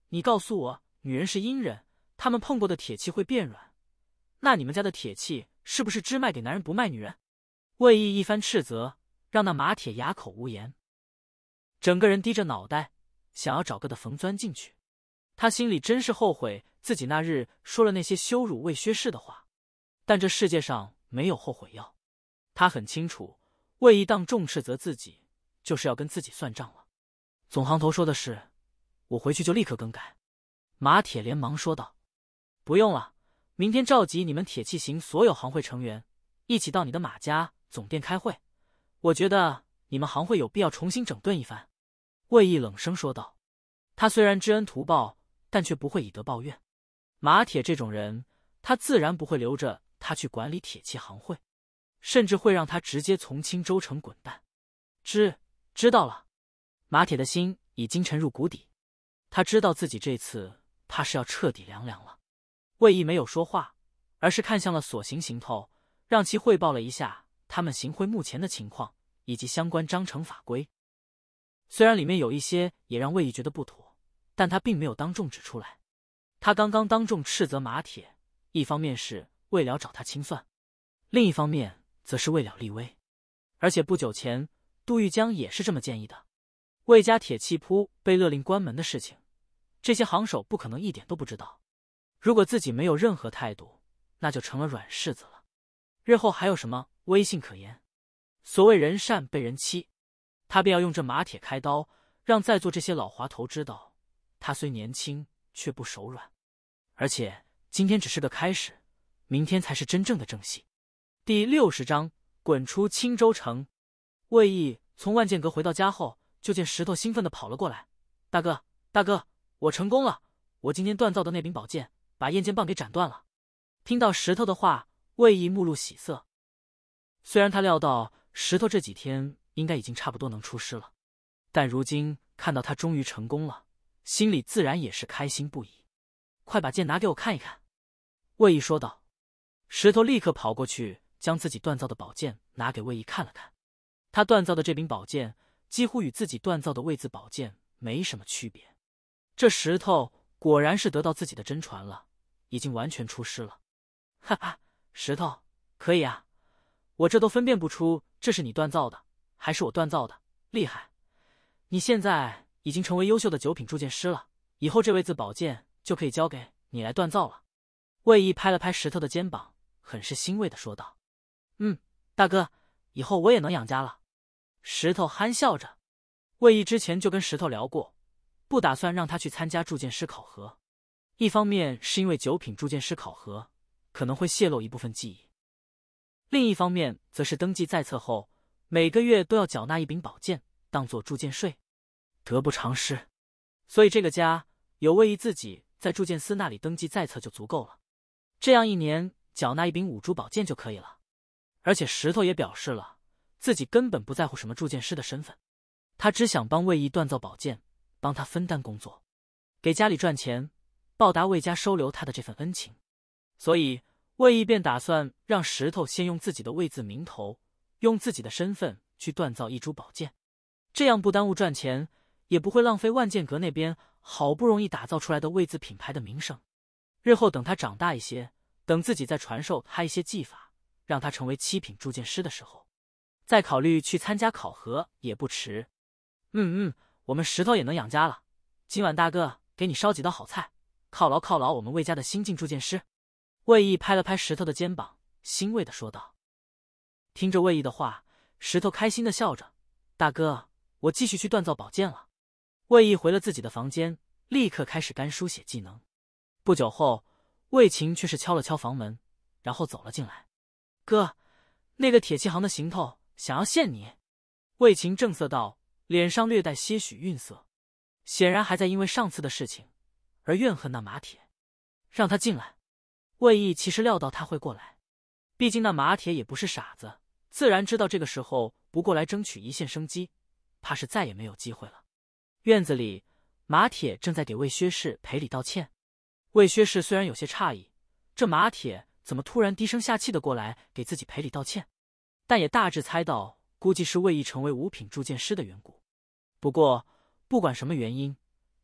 你告诉我，女人是阴人，他们碰过的铁器会变软，那你们家的铁器是不是只卖给男人，不卖女人？”魏毅一番斥责，让那马铁哑口无言。整个人低着脑袋，想要找个的缝钻进去。他心里真是后悔自己那日说了那些羞辱魏薛氏的话。但这世界上没有后悔药。他很清楚，魏一当众斥责自己，就是要跟自己算账了。总行头说的是，我回去就立刻更改。马铁连忙说道：“不用了，明天召集你们铁器行所有行会成员，一起到你的马家总店开会。我觉得你们行会有必要重新整顿一番。”魏毅冷声说道：“他虽然知恩图报，但却不会以德报怨。马铁这种人，他自然不会留着他去管理铁器行会，甚至会让他直接从青州城滚蛋。”知知道了，马铁的心已经沉入谷底，他知道自己这次怕是要彻底凉凉了。魏毅没有说话，而是看向了所行行头，让其汇报了一下他们行会目前的情况以及相关章程法规。虽然里面有一些也让魏毅觉得不妥，但他并没有当众指出来。他刚刚当众斥责马铁，一方面是为了找他清算，另一方面则是为了立威。而且不久前杜玉江也是这么建议的。魏家铁器铺被勒令关门的事情，这些行首不可能一点都不知道。如果自己没有任何态度，那就成了软柿子了，日后还有什么威信可言？所谓人善被人欺。他便要用这马铁开刀，让在座这些老滑头知道，他虽年轻却不手软。而且今天只是个开始，明天才是真正的正戏。第六十章：滚出青州城。魏毅从万剑阁回到家后，就见石头兴奋的跑了过来：“大哥，大哥，我成功了！我今天锻造的那柄宝剑，把燕剑棒给斩断了。”听到石头的话，魏毅目露喜色。虽然他料到石头这几天。应该已经差不多能出师了，但如今看到他终于成功了，心里自然也是开心不已。快把剑拿给我看一看，魏毅说道。石头立刻跑过去，将自己锻造的宝剑拿给魏毅看了看。他锻造的这柄宝剑，几乎与自己锻造的位字宝剑没什么区别。这石头果然是得到自己的真传了，已经完全出师了。哈哈，石头可以啊，我这都分辨不出这是你锻造的。还是我锻造的厉害，你现在已经成为优秀的九品铸剑师了，以后这位字宝剑就可以交给你来锻造了。魏毅拍了拍石头的肩膀，很是欣慰的说道：“嗯，大哥，以后我也能养家了。”石头憨笑着。魏毅之前就跟石头聊过，不打算让他去参加铸剑师考核，一方面是因为九品铸剑师考核可能会泄露一部分记忆，另一方面则是登记在册后。每个月都要缴纳一柄宝剑当做铸剑税，得不偿失。所以这个家有魏毅自己在铸剑司那里登记在册就足够了，这样一年缴纳一柄五铢宝剑就可以了。而且石头也表示了自己根本不在乎什么铸剑师的身份，他只想帮魏毅锻造宝剑，帮他分担工作，给家里赚钱，报答魏家收留他的这份恩情。所以魏毅便打算让石头先用自己的魏字名头。用自己的身份去锻造一株宝剑，这样不耽误赚钱，也不会浪费万剑阁那边好不容易打造出来的魏字品牌的名声。日后等他长大一些，等自己再传授他一些技法，让他成为七品铸剑师的时候，再考虑去参加考核也不迟。嗯嗯，我们石头也能养家了。今晚大哥给你烧几道好菜，犒劳犒劳我们魏家的新晋铸剑师。魏毅拍了拍石头的肩膀，欣慰的说道。听着魏毅的话，石头开心的笑着：“大哥，我继续去锻造宝剑了。”魏毅回了自己的房间，立刻开始干书写技能。不久后，魏晴却是敲了敲房门，然后走了进来：“哥，那个铁器行的行头想要献你。”魏晴正色道，脸上略带些许愠色，显然还在因为上次的事情而怨恨那马铁。让他进来。魏毅其实料到他会过来，毕竟那马铁也不是傻子。自然知道这个时候不过来争取一线生机，怕是再也没有机会了。院子里，马铁正在给魏薛氏赔礼道歉。魏薛氏虽然有些诧异，这马铁怎么突然低声下气的过来给自己赔礼道歉，但也大致猜到，估计是魏毅成为五品铸剑师的缘故。不过，不管什么原因，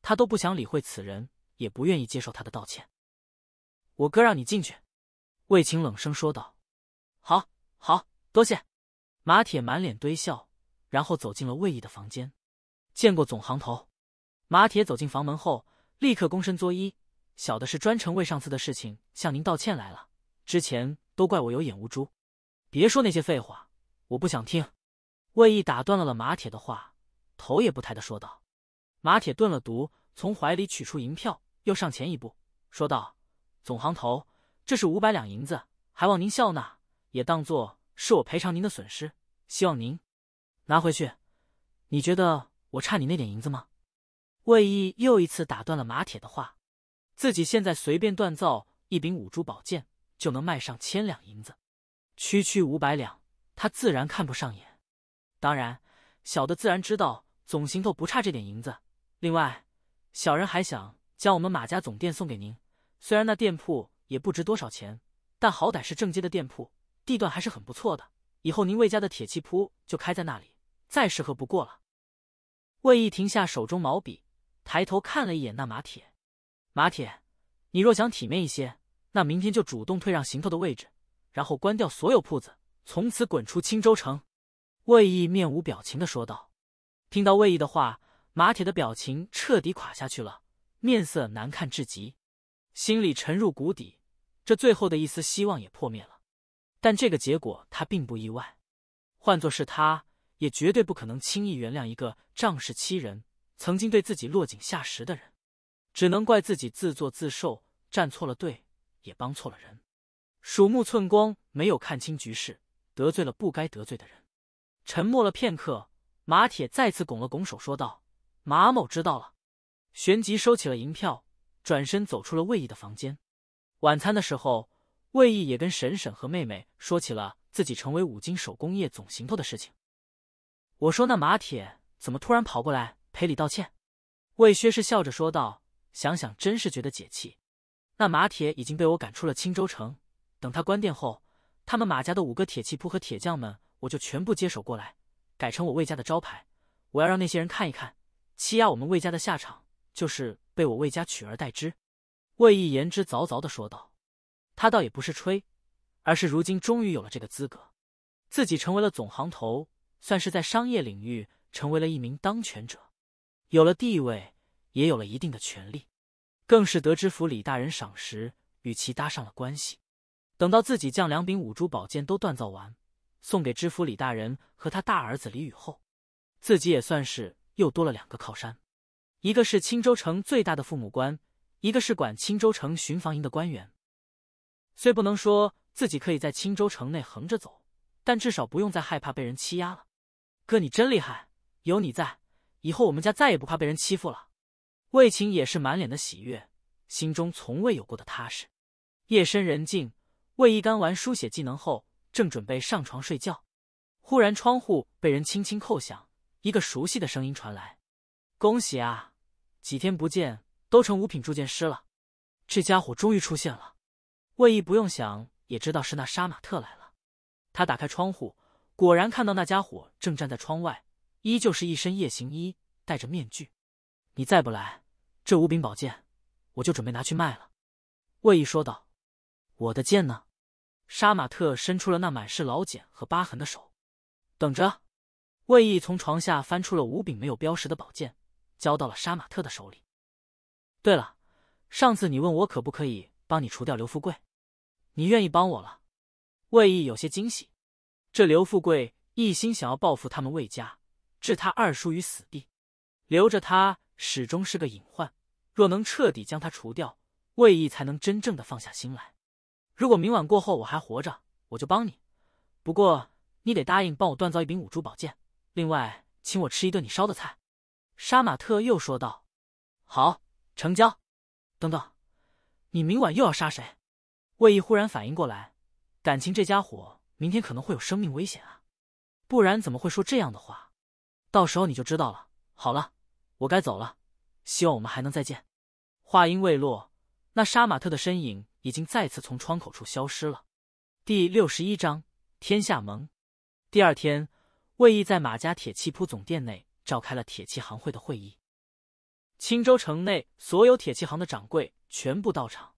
他都不想理会此人，也不愿意接受他的道歉。我哥让你进去。”魏晴冷声说道，“好，好。”多谢，马铁满脸堆笑，然后走进了魏毅的房间。见过总行头，马铁走进房门后，立刻躬身作揖：“小的是专程为上次的事情向您道歉来了，之前都怪我有眼无珠。”别说那些废话，我不想听。魏毅打断了了马铁的话，头也不抬的说道：“马铁顿了毒，从怀里取出银票，又上前一步说道：总行头，这是五百两银子，还望您笑纳，也当做。”是我赔偿您的损失，希望您拿回去。你觉得我差你那点银子吗？魏毅又一次打断了马铁的话，自己现在随便锻造一柄五铢宝剑，就能卖上千两银子，区区五百两，他自然看不上眼。当然，小的自然知道总行头不差这点银子。另外，小人还想将我们马家总店送给您，虽然那店铺也不值多少钱，但好歹是正街的店铺。地段还是很不错的，以后您魏家的铁器铺就开在那里，再适合不过了。魏毅停下手中毛笔，抬头看了一眼那马铁，马铁，你若想体面一些，那明天就主动退让行头的位置，然后关掉所有铺子，从此滚出青州城。魏毅面无表情的说道。听到魏毅的话，马铁的表情彻底垮下去了，面色难看至极，心里沉入谷底，这最后的一丝希望也破灭了。但这个结果他并不意外，换作是他，也绝对不可能轻易原谅一个仗势欺人、曾经对自己落井下石的人。只能怪自己自作自受，站错了队，也帮错了人，鼠目寸光，没有看清局势，得罪了不该得罪的人。沉默了片刻，马铁再次拱了拱手，说道：“马某知道了。”旋即收起了银票，转身走出了魏毅的房间。晚餐的时候。魏毅也跟婶婶和妹妹说起了自己成为五金手工业总行头的事情。我说：“那马铁怎么突然跑过来赔礼道歉？”魏薛氏笑着说道：“想想真是觉得解气。那马铁已经被我赶出了青州城。等他关店后，他们马家的五个铁器铺和铁匠们，我就全部接手过来，改成我魏家的招牌。我要让那些人看一看，欺压我们魏家的下场，就是被我魏家取而代之。”魏毅言之凿凿的说道。他倒也不是吹，而是如今终于有了这个资格，自己成为了总行头，算是在商业领域成为了一名当权者，有了地位，也有了一定的权利，更是得知府李大人赏识，与其搭上了关系。等到自己将两柄五珠宝剑都锻造完，送给知府李大人和他大儿子李雨后，自己也算是又多了两个靠山，一个是青州城最大的父母官，一个是管青州城巡防营的官员。虽不能说自己可以在青州城内横着走，但至少不用再害怕被人欺压了。哥，你真厉害，有你在，以后我们家再也不怕被人欺负了。魏晴也是满脸的喜悦，心中从未有过的踏实。夜深人静，魏一干完书写技能后，正准备上床睡觉，忽然窗户被人轻轻叩响，一个熟悉的声音传来：“恭喜啊，几天不见，都成五品铸剑师了。这家伙终于出现了。”魏毅不用想也知道是那杀马特来了。他打开窗户，果然看到那家伙正站在窗外，依旧是一身夜行衣，戴着面具。你再不来，这五柄宝剑我就准备拿去卖了。”魏毅说道。“我的剑呢？”杀马特伸出了那满是老茧和疤痕的手。等着。魏毅从床下翻出了五柄没有标识的宝剑，交到了杀马特的手里。对了，上次你问我可不可以帮你除掉刘富贵。你愿意帮我了，魏毅有些惊喜。这刘富贵一心想要报复他们魏家，置他二叔于死地，留着他始终是个隐患。若能彻底将他除掉，魏毅才能真正的放下心来。如果明晚过后我还活着，我就帮你。不过你得答应帮我锻造一柄五珠宝剑，另外请我吃一顿你烧的菜。杀马特又说道：“好，成交。”等等，你明晚又要杀谁？魏毅忽然反应过来，感情这家伙明天可能会有生命危险啊，不然怎么会说这样的话？到时候你就知道了。好了，我该走了，希望我们还能再见。话音未落，那杀马特的身影已经再次从窗口处消失了。第六十一章天下盟。第二天，魏毅在马家铁器铺总店内召开了铁器行会的会议，青州城内所有铁器行的掌柜全部到场。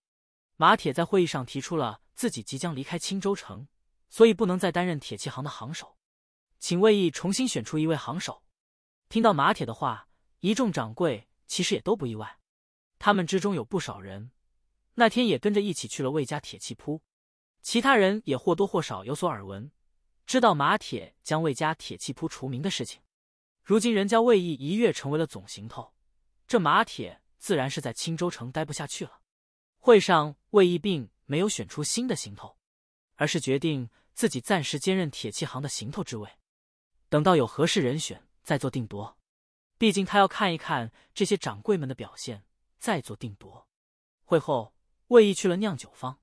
马铁在会议上提出了自己即将离开青州城，所以不能再担任铁器行的行首，请魏毅重新选出一位行首。听到马铁的话，一众掌柜其实也都不意外。他们之中有不少人那天也跟着一起去了魏家铁器铺，其他人也或多或少有所耳闻，知道马铁将魏家铁器铺除名的事情。如今人家魏毅一跃成为了总行头，这马铁自然是在青州城待不下去了。会上，魏毅并没有选出新的行头，而是决定自己暂时兼任铁器行的行头之位，等到有合适人选再做定夺。毕竟他要看一看这些掌柜们的表现再做定夺。会后，魏毅去了酿酒坊。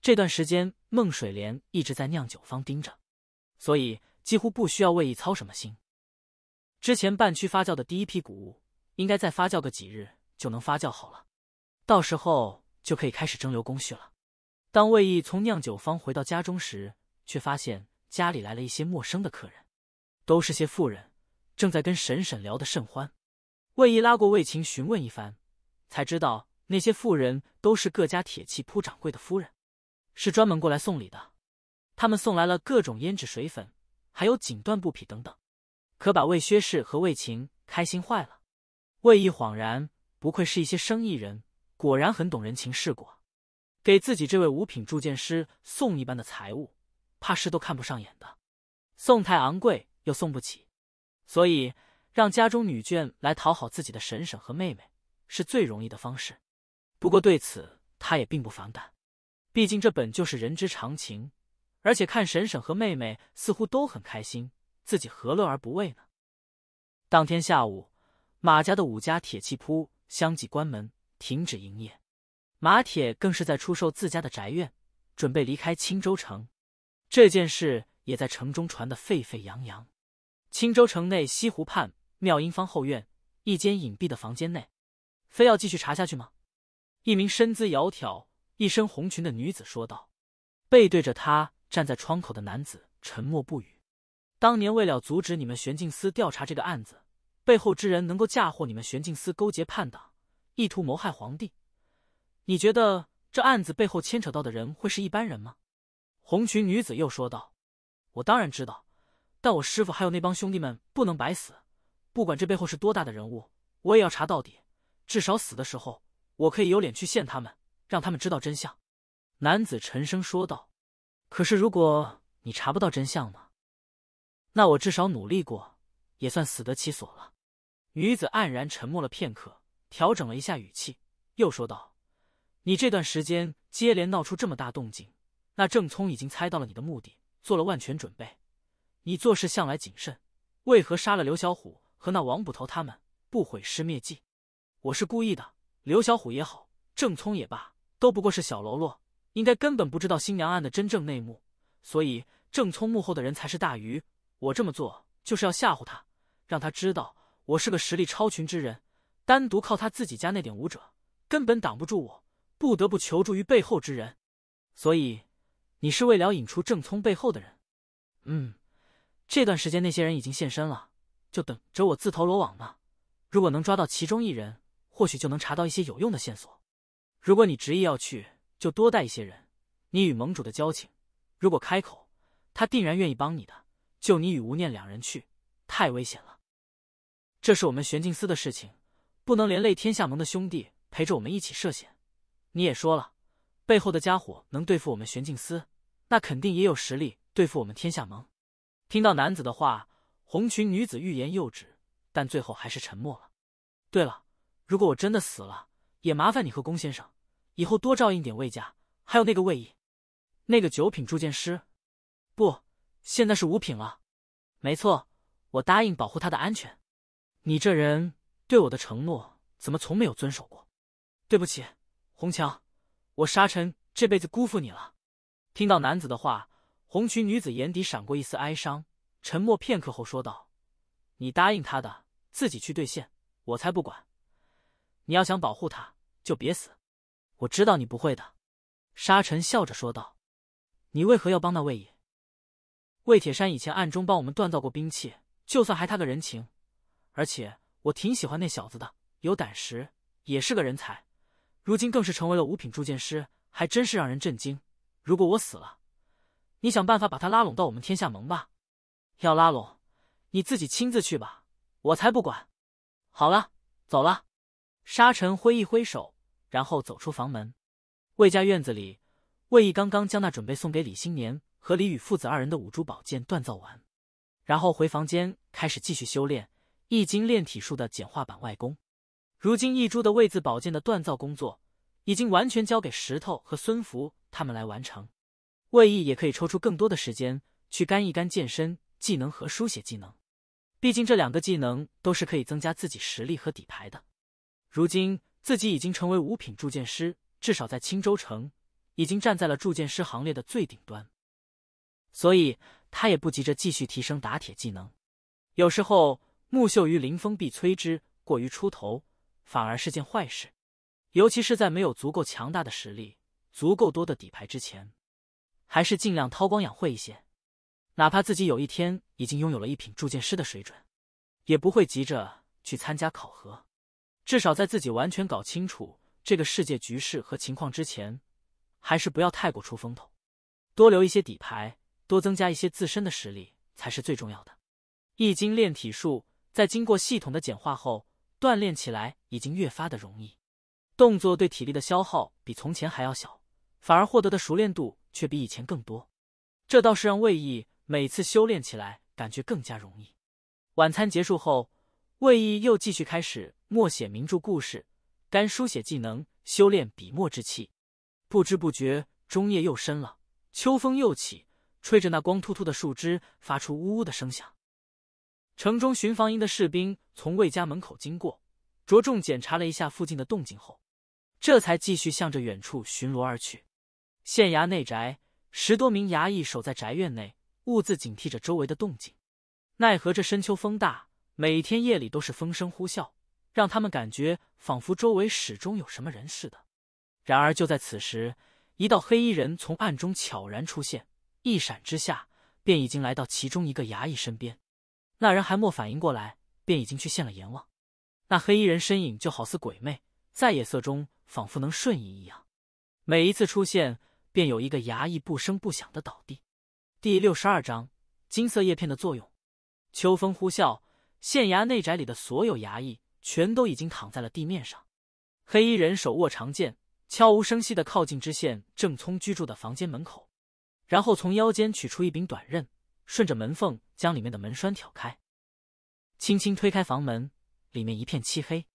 这段时间，孟水莲一直在酿酒坊盯着，所以几乎不需要魏毅操什么心。之前半区发酵的第一批谷物，应该再发酵个几日就能发酵好了，到时候。就可以开始蒸馏工序了。当魏毅从酿酒坊回到家中时，却发现家里来了一些陌生的客人，都是些妇人，正在跟婶婶聊得甚欢。魏毅拉过魏晴询问一番，才知道那些妇人都是各家铁器铺掌柜的夫人，是专门过来送礼的。他们送来了各种胭脂水粉，还有锦缎布匹等等，可把魏薛氏和魏晴开心坏了。魏毅恍然，不愧是一些生意人。果然很懂人情世故，给自己这位五品铸剑师送一般的财物，怕是都看不上眼的。送太昂贵又送不起，所以让家中女眷来讨好自己的婶婶和妹妹，是最容易的方式。不过对此他也并不反感，毕竟这本就是人之常情。而且看婶婶和妹妹似乎都很开心，自己何乐而不为呢？当天下午，马家的五家铁器铺相继关门。停止营业，马铁更是在出售自家的宅院，准备离开青州城。这件事也在城中传得沸沸扬扬。青州城内西湖畔妙音坊后院，一间隐蔽的房间内，非要继续查下去吗？一名身姿窈窕、一身红裙的女子说道。背对着她站在窗口的男子沉默不语。当年为了阻止你们玄镜司调查这个案子，背后之人能够嫁祸你们玄镜司勾结叛党？意图谋害皇帝，你觉得这案子背后牵扯到的人会是一般人吗？红裙女子又说道：“我当然知道，但我师傅还有那帮兄弟们不能白死。不管这背后是多大的人物，我也要查到底，至少死的时候我可以有脸去见他们，让他们知道真相。”男子沉声说道：“可是如果你查不到真相呢？那我至少努力过，也算死得其所了。”女子黯然沉默了片刻。调整了一下语气，又说道：“你这段时间接连闹出这么大动静，那郑聪已经猜到了你的目的，做了万全准备。你做事向来谨慎，为何杀了刘小虎和那王捕头，他们不毁尸灭迹？我是故意的。刘小虎也好，郑聪也罢，都不过是小喽啰，应该根本不知道新娘案的真正内幕。所以，郑聪幕后的人才是大鱼。我这么做，就是要吓唬他，让他知道我是个实力超群之人。”单独靠他自己家那点武者，根本挡不住我，不得不求助于背后之人。所以，你是为了引出郑聪背后的人？嗯，这段时间那些人已经现身了，就等着我自投罗网呢。如果能抓到其中一人，或许就能查到一些有用的线索。如果你执意要去，就多带一些人。你与盟主的交情，如果开口，他定然愿意帮你的。就你与无念两人去，太危险了。这是我们玄镜司的事情。不能连累天下盟的兄弟陪着我们一起涉险。你也说了，背后的家伙能对付我们玄镜司，那肯定也有实力对付我们天下盟。听到男子的话，红裙女子欲言又止，但最后还是沉默了。对了，如果我真的死了，也麻烦你和龚先生以后多照应点魏家，还有那个魏毅，那个九品铸剑师，不，现在是五品了。没错，我答应保护他的安全。你这人。对我的承诺怎么从没有遵守过？对不起，红强，我沙尘这辈子辜负你了。听到男子的话，红裙女子眼底闪过一丝哀伤，沉默片刻后说道：“你答应他的，自己去兑现，我才不管。你要想保护他，就别死。我知道你不会的。”沙尘笑着说道：“你为何要帮那魏野？魏铁山以前暗中帮我们锻造过兵器，就算还他个人情，而且……”我挺喜欢那小子的，有胆识，也是个人才，如今更是成为了五品铸剑师，还真是让人震惊。如果我死了，你想办法把他拉拢到我们天下盟吧。要拉拢，你自己亲自去吧，我才不管。好了，走了。沙尘挥一挥手，然后走出房门。魏家院子里，魏毅刚刚将那准备送给李新年和李宇父子二人的五株宝剑锻造完，然后回房间开始继续修炼。易经炼体术的简化版外功，如今易珠的位字宝剑的锻造工作已经完全交给石头和孙福他们来完成，魏毅也可以抽出更多的时间去干一干健身技能和书写技能，毕竟这两个技能都是可以增加自己实力和底牌的。如今自己已经成为五品铸剑师，至少在青州城已经站在了铸剑师行列的最顶端，所以他也不急着继续提升打铁技能，有时候。木秀于林，风必摧之。过于出头，反而是件坏事。尤其是在没有足够强大的实力、足够多的底牌之前，还是尽量韬光养晦一些。哪怕自己有一天已经拥有了一品铸剑师的水准，也不会急着去参加考核。至少在自己完全搞清楚这个世界局势和情况之前，还是不要太过出风头，多留一些底牌，多增加一些自身的实力才是最重要的。易经炼体术。在经过系统的简化后，锻炼起来已经越发的容易，动作对体力的消耗比从前还要小，反而获得的熟练度却比以前更多。这倒是让魏毅每次修炼起来感觉更加容易。晚餐结束后，魏毅又继续开始默写名著故事，干书写技能，修炼笔墨之气。不知不觉，中夜又深了，秋风又起，吹着那光秃秃的树枝，发出呜呜的声响。城中巡防营的士兵从魏家门口经过，着重检查了一下附近的动静后，这才继续向着远处巡逻而去。县衙内宅，十多名衙役守在宅院内，兀自警惕着周围的动静。奈何这深秋风大，每天夜里都是风声呼啸，让他们感觉仿佛周围始终有什么人似的。然而就在此时，一道黑衣人从暗中悄然出现，一闪之下便已经来到其中一个衙役身边。那人还没反应过来，便已经去见了阎王。那黑衣人身影就好似鬼魅，在夜色中仿佛能瞬移一样。每一次出现，便有一个衙役不声不响的倒地。第六十二章金色叶片的作用。秋风呼啸，县衙内宅里的所有衙役全都已经躺在了地面上。黑衣人手握长剑，悄无声息的靠近知县郑聪居住的房间门口，然后从腰间取出一柄短刃。顺着门缝将里面的门栓挑开，轻轻推开房门，里面一片漆黑。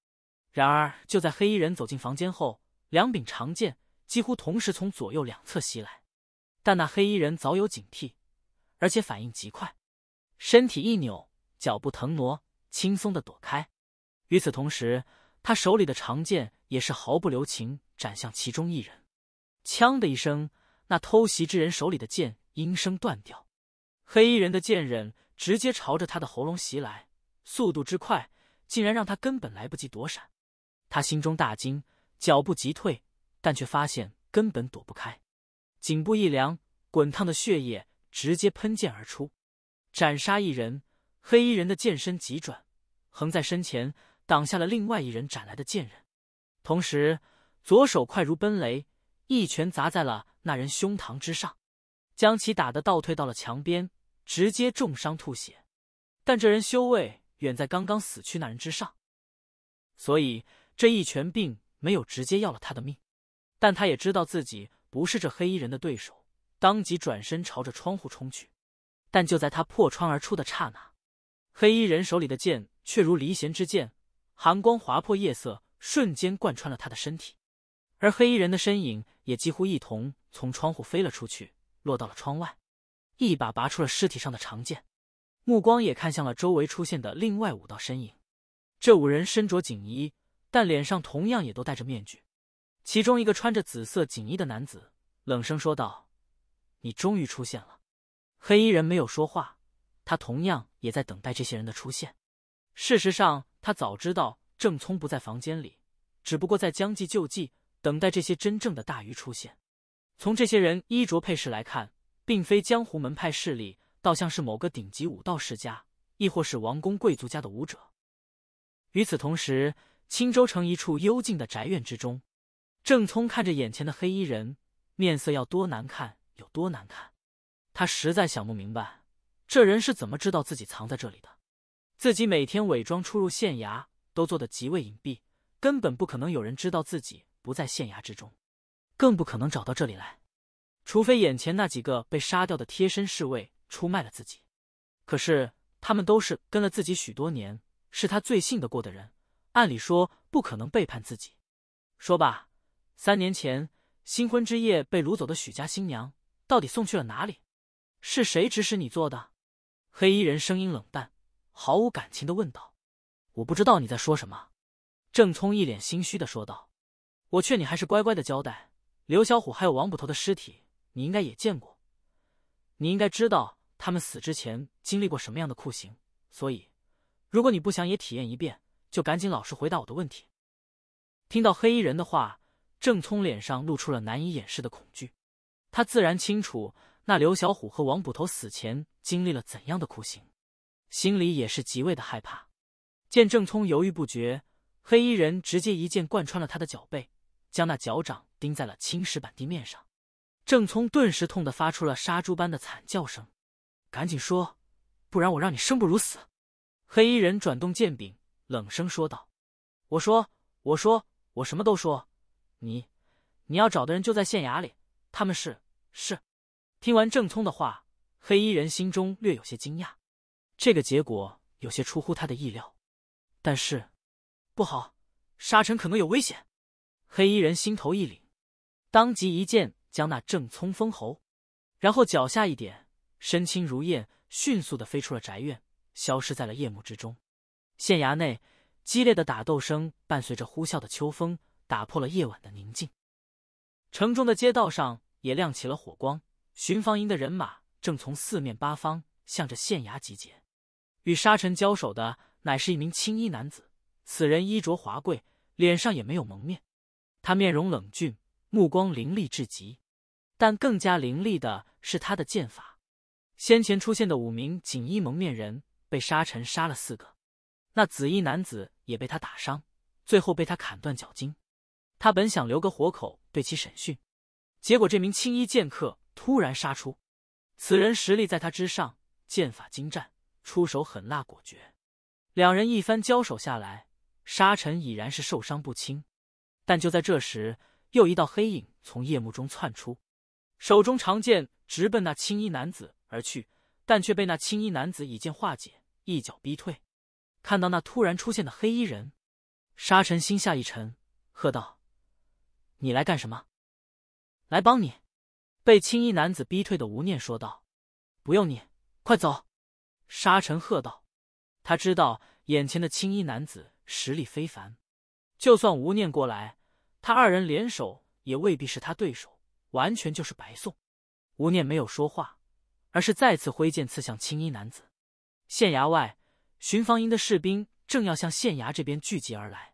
然而就在黑衣人走进房间后，两柄长剑几乎同时从左右两侧袭来。但那黑衣人早有警惕，而且反应极快，身体一扭，脚步腾挪，轻松的躲开。与此同时，他手里的长剑也是毫不留情斩向其中一人。锵的一声，那偷袭之人手里的剑应声断掉。黑衣人的剑刃直接朝着他的喉咙袭来，速度之快，竟然让他根本来不及躲闪。他心中大惊，脚步急退，但却发现根本躲不开。颈部一凉，滚烫的血液直接喷溅而出。斩杀一人，黑衣人的剑身急转，横在身前挡下了另外一人斩来的剑刃，同时左手快如奔雷，一拳砸在了那人胸膛之上，将其打得倒退到了墙边。直接重伤吐血，但这人修为远在刚刚死去那人之上，所以这一拳并没有直接要了他的命。但他也知道自己不是这黑衣人的对手，当即转身朝着窗户冲去。但就在他破窗而出的刹那，黑衣人手里的剑却如离弦之箭，寒光划破夜色，瞬间贯穿了他的身体，而黑衣人的身影也几乎一同从窗户飞了出去，落到了窗外。一把拔出了尸体上的长剑，目光也看向了周围出现的另外五道身影。这五人身着锦衣，但脸上同样也都戴着面具。其中一个穿着紫色锦衣的男子冷声说道：“你终于出现了。”黑衣人没有说话，他同样也在等待这些人的出现。事实上，他早知道郑聪不在房间里，只不过在将计就计，等待这些真正的大鱼出现。从这些人衣着配饰来看。并非江湖门派势力，倒像是某个顶级武道世家，亦或是王公贵族家的武者。与此同时，青州城一处幽静的宅院之中，郑聪看着眼前的黑衣人，面色要多难看有多难看。他实在想不明白，这人是怎么知道自己藏在这里的。自己每天伪装出入县衙，都做得极为隐蔽，根本不可能有人知道自己不在县衙之中，更不可能找到这里来。除非眼前那几个被杀掉的贴身侍卫出卖了自己，可是他们都是跟了自己许多年，是他最信得过的人，按理说不可能背叛自己。说吧，三年前新婚之夜被掳走的许家新娘到底送去了哪里？是谁指使你做的？黑衣人声音冷淡，毫无感情的问道：“我不知道你在说什么。”郑聪一脸心虚的说道：“我劝你还是乖乖的交代，刘小虎还有王捕头的尸体。”你应该也见过，你应该知道他们死之前经历过什么样的酷刑。所以，如果你不想也体验一遍，就赶紧老实回答我的问题。听到黑衣人的话，郑聪脸上露出了难以掩饰的恐惧。他自然清楚那刘小虎和王捕头死前经历了怎样的酷刑，心里也是极为的害怕。见郑聪犹豫不决，黑衣人直接一剑贯穿了他的脚背，将那脚掌钉在了青石板地面上。郑聪顿时痛得发出了杀猪般的惨叫声，赶紧说，不然我让你生不如死！黑衣人转动剑柄，冷声说道：“我说，我说，我什么都说。你，你要找的人就在县衙里。他们是是。”听完郑聪的话，黑衣人心中略有些惊讶，这个结果有些出乎他的意料。但是，不好，沙尘可能有危险。黑衣人心头一凛，当即一剑。将那正聪封喉，然后脚下一点，身轻如燕，迅速的飞出了宅院，消失在了夜幕之中。县衙内激烈的打斗声伴随着呼啸的秋风，打破了夜晚的宁静。城中的街道上也亮起了火光，巡防营的人马正从四面八方向着县衙集结。与沙尘交手的乃是一名青衣男子，此人衣着华贵，脸上也没有蒙面，他面容冷峻，目光凌厉至极。但更加凌厉的是他的剑法。先前出现的五名锦衣蒙面人被沙尘杀了四个，那紫衣男子也被他打伤，最后被他砍断脚筋。他本想留个活口对其审讯，结果这名青衣剑客突然杀出。此人实力在他之上，剑法精湛，出手狠辣果决。两人一番交手下来，沙尘已然是受伤不轻。但就在这时，又一道黑影从夜幕中窜出。手中长剑直奔那青衣男子而去，但却被那青衣男子以剑化解，一脚逼退。看到那突然出现的黑衣人，沙尘心下一沉，喝道：“你来干什么？”“来帮你。”被青衣男子逼退的吴念说道。“不用你，快走！”沙尘喝道。他知道眼前的青衣男子实力非凡，就算吴念过来，他二人联手也未必是他对手。完全就是白送。吴念没有说话，而是再次挥剑刺向青衣男子。县衙外，巡防营的士兵正要向县衙这边聚集而来，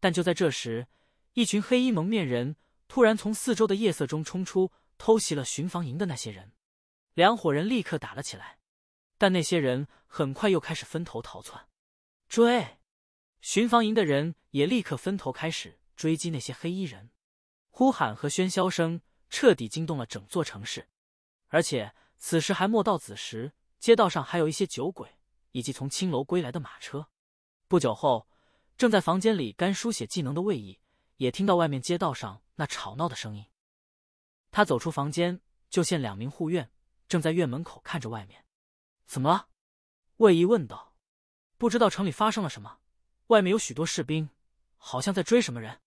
但就在这时，一群黑衣蒙面人突然从四周的夜色中冲出，偷袭了巡防营的那些人。两伙人立刻打了起来，但那些人很快又开始分头逃窜。追！巡防营的人也立刻分头开始追击那些黑衣人，呼喊和喧嚣声。彻底惊动了整座城市，而且此时还没到子时，街道上还有一些酒鬼，以及从青楼归来的马车。不久后，正在房间里干书写技能的魏毅，也听到外面街道上那吵闹的声音。他走出房间，就见两名护院正在院门口看着外面。怎么了？魏毅问道。不知道城里发生了什么，外面有许多士兵，好像在追什么人。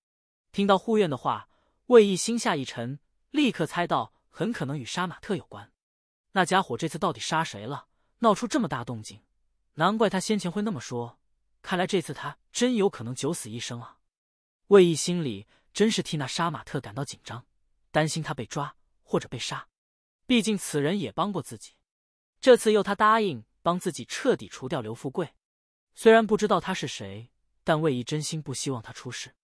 听到护院的话，魏毅心下一沉。立刻猜到很可能与杀马特有关，那家伙这次到底杀谁了？闹出这么大动静，难怪他先前会那么说。看来这次他真有可能九死一生啊！魏毅心里真是替那杀马特感到紧张，担心他被抓或者被杀。毕竟此人也帮过自己，这次又他答应帮自己彻底除掉刘富贵。虽然不知道他是谁，但魏毅真心不希望他出事。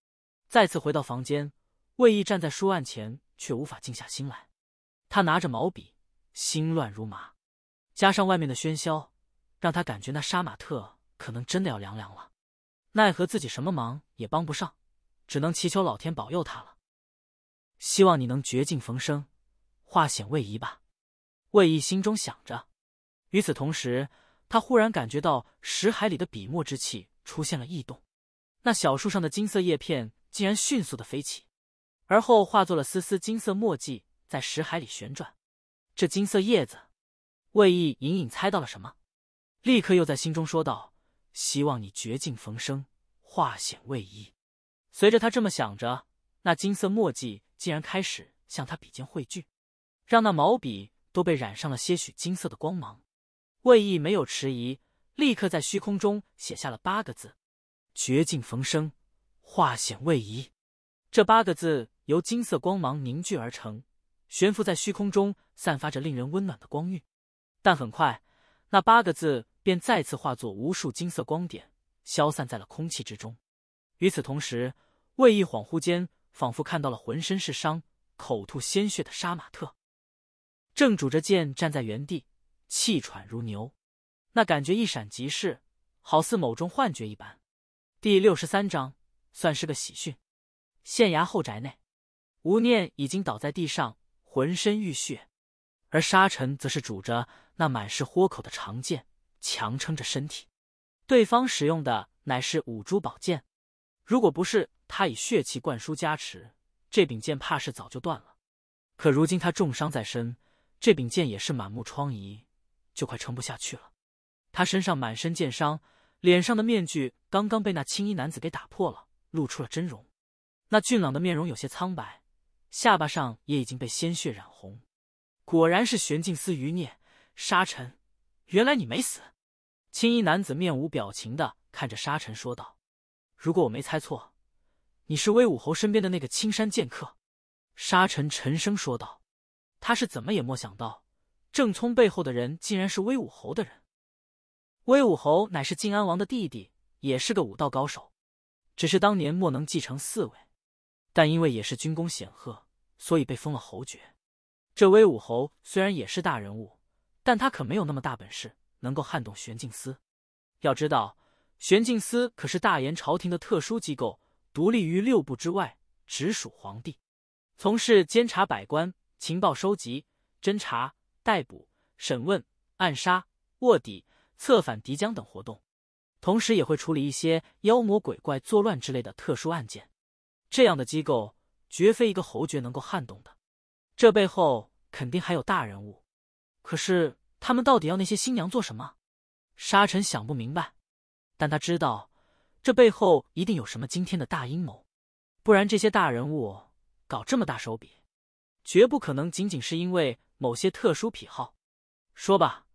再次回到房间，魏毅站在书案前。却无法静下心来，他拿着毛笔，心乱如麻，加上外面的喧嚣，让他感觉那杀马特可能真的要凉凉了。奈何自己什么忙也帮不上，只能祈求老天保佑他了。希望你能绝境逢生，化险为夷吧。魏毅心中想着。与此同时，他忽然感觉到石海里的笔墨之气出现了异动，那小树上的金色叶片竟然迅速的飞起。而后化作了丝丝金色墨迹，在识海里旋转。这金色叶子，魏毅隐隐猜到了什么，立刻又在心中说道：“希望你绝境逢生，化险为夷。”随着他这么想着，那金色墨迹竟然开始向他笔尖汇聚，让那毛笔都被染上了些许金色的光芒。魏毅没有迟疑，立刻在虚空中写下了八个字：“绝境逢生，化险为夷。”这八个字。由金色光芒凝聚而成，悬浮在虚空中，散发着令人温暖的光晕。但很快，那八个字便再次化作无数金色光点，消散在了空气之中。与此同时，魏毅恍惚间仿佛看到了浑身是伤、口吐鲜血的杀马特，正拄着剑站在原地，气喘如牛。那感觉一闪即逝，好似某种幻觉一般。第六十三章算是个喜讯。县衙后宅内。吴念已经倒在地上，浑身浴血，而沙尘则是拄着那满是豁口的长剑，强撑着身体。对方使用的乃是五珠宝剑，如果不是他以血气灌输加持，这柄剑怕是早就断了。可如今他重伤在身，这柄剑也是满目疮痍，就快撑不下去了。他身上满身剑伤，脸上的面具刚刚被那青衣男子给打破了，露出了真容。那俊朗的面容有些苍白。下巴上也已经被鲜血染红，果然是玄镜司余孽沙尘。原来你没死。青衣男子面无表情的看着沙尘说道：“如果我没猜错，你是威武侯身边的那个青山剑客。”沙尘沉声说道：“他是怎么也没想到，郑聪背后的人竟然是威武侯的人。威武侯乃是晋安王的弟弟，也是个武道高手，只是当年莫能继承四位。”但因为也是军功显赫，所以被封了侯爵。这威武侯虽然也是大人物，但他可没有那么大本事，能够撼动玄镜司。要知道，玄镜司可是大燕朝廷的特殊机构，独立于六部之外，直属皇帝，从事监察百官、情报收集、侦查、逮捕、审问、暗杀、卧底、策反敌将等活动，同时也会处理一些妖魔鬼怪作乱之类的特殊案件。这样的机构绝非一个侯爵能够撼动的，这背后肯定还有大人物。可是他们到底要那些新娘做什么？沙尘想不明白，但他知道这背后一定有什么惊天的大阴谋，不然这些大人物搞这么大手笔，绝不可能仅仅是因为某些特殊癖好。说吧，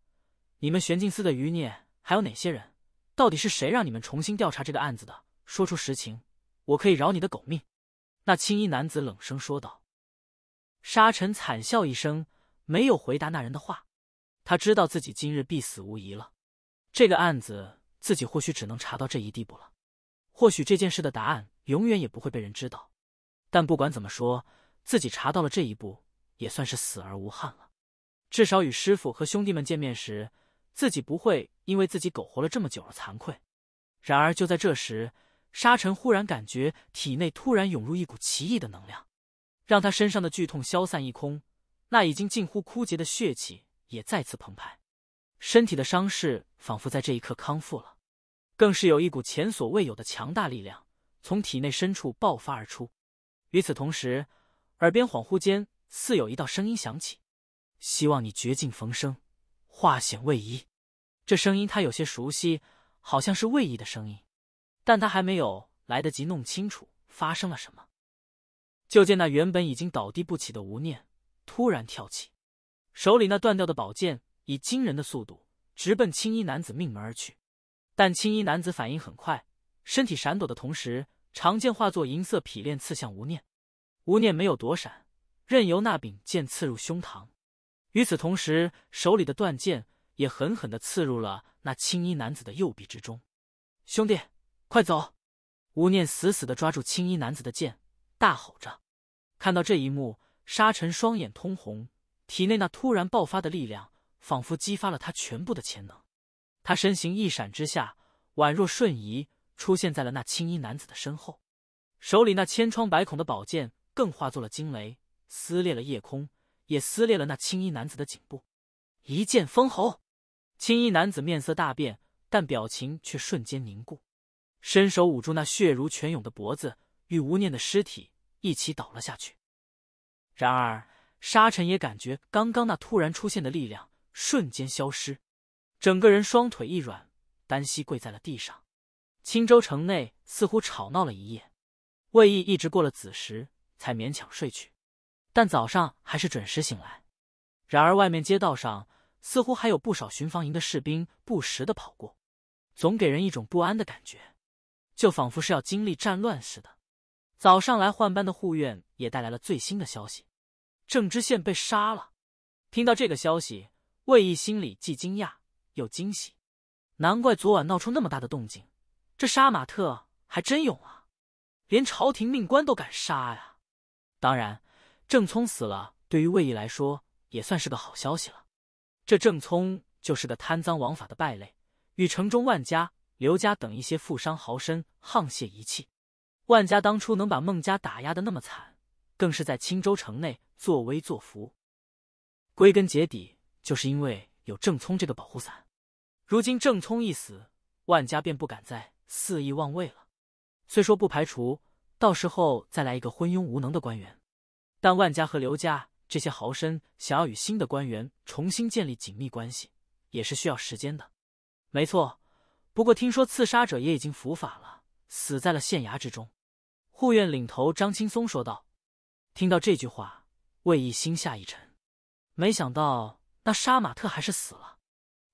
你们玄镜司的余孽还有哪些人？到底是谁让你们重新调查这个案子的？说出实情。我可以饶你的狗命。”那青衣男子冷声说道。沙尘惨笑一声，没有回答那人的话。他知道自己今日必死无疑了。这个案子，自己或许只能查到这一地步了。或许这件事的答案永远也不会被人知道。但不管怎么说，自己查到了这一步，也算是死而无憾了。至少与师傅和兄弟们见面时，自己不会因为自己苟活了这么久而惭愧。然而，就在这时。沙尘忽然感觉体内突然涌入一股奇异的能量，让他身上的剧痛消散一空，那已经近乎枯竭的血气也再次澎湃，身体的伤势仿佛在这一刻康复了，更是有一股前所未有的强大力量从体内深处爆发而出。与此同时，耳边恍惚间似有一道声音响起：“希望你绝境逢生，化险为夷。”这声音他有些熟悉，好像是魏一的声音。但他还没有来得及弄清楚发生了什么，就见那原本已经倒地不起的吴念突然跳起，手里那断掉的宝剑以惊人的速度直奔青衣男子命门而去。但青衣男子反应很快，身体闪躲的同时，长剑化作银色匹链刺向吴念。吴念没有躲闪，任由那柄剑刺入胸膛。与此同时，手里的断剑也狠狠地刺入了那青衣男子的右臂之中。兄弟。快走！吴念死死的抓住青衣男子的剑，大吼着。看到这一幕，沙尘双眼通红，体内那突然爆发的力量仿佛激发了他全部的潜能。他身形一闪之下，宛若瞬移，出现在了那青衣男子的身后。手里那千疮百孔的宝剑更化作了惊雷，撕裂了夜空，也撕裂了那青衣男子的颈部。一剑封喉。青衣男子面色大变，但表情却瞬间凝固。伸手捂住那血如泉涌的脖子，与无念的尸体一起倒了下去。然而沙尘也感觉刚刚那突然出现的力量瞬间消失，整个人双腿一软，单膝跪在了地上。青州城内似乎吵闹了一夜，魏毅一直过了子时才勉强睡去，但早上还是准时醒来。然而外面街道上似乎还有不少巡防营的士兵不时的跑过，总给人一种不安的感觉。就仿佛是要经历战乱似的。早上来换班的护院也带来了最新的消息：郑知县被杀了。听到这个消息，魏毅心里既惊讶又惊喜。难怪昨晚闹出那么大的动静，这杀马特还真勇啊，连朝廷命官都敢杀呀！当然，郑聪死了，对于魏毅来说也算是个好消息了。这郑聪就是个贪赃枉法的败类，与城中万家。刘家等一些富商豪绅沆瀣一气，万家当初能把孟家打压的那么惨，更是在青州城内作威作福。归根结底，就是因为有郑聪这个保护伞。如今郑聪一死，万家便不敢再肆意妄为了。虽说不排除到时候再来一个昏庸无能的官员，但万家和刘家这些豪绅想要与新的官员重新建立紧密关系，也是需要时间的。没错。不过听说刺杀者也已经伏法了，死在了县衙之中。护院领头张青松说道。听到这句话，魏毅心下一沉，没想到那杀马特还是死了。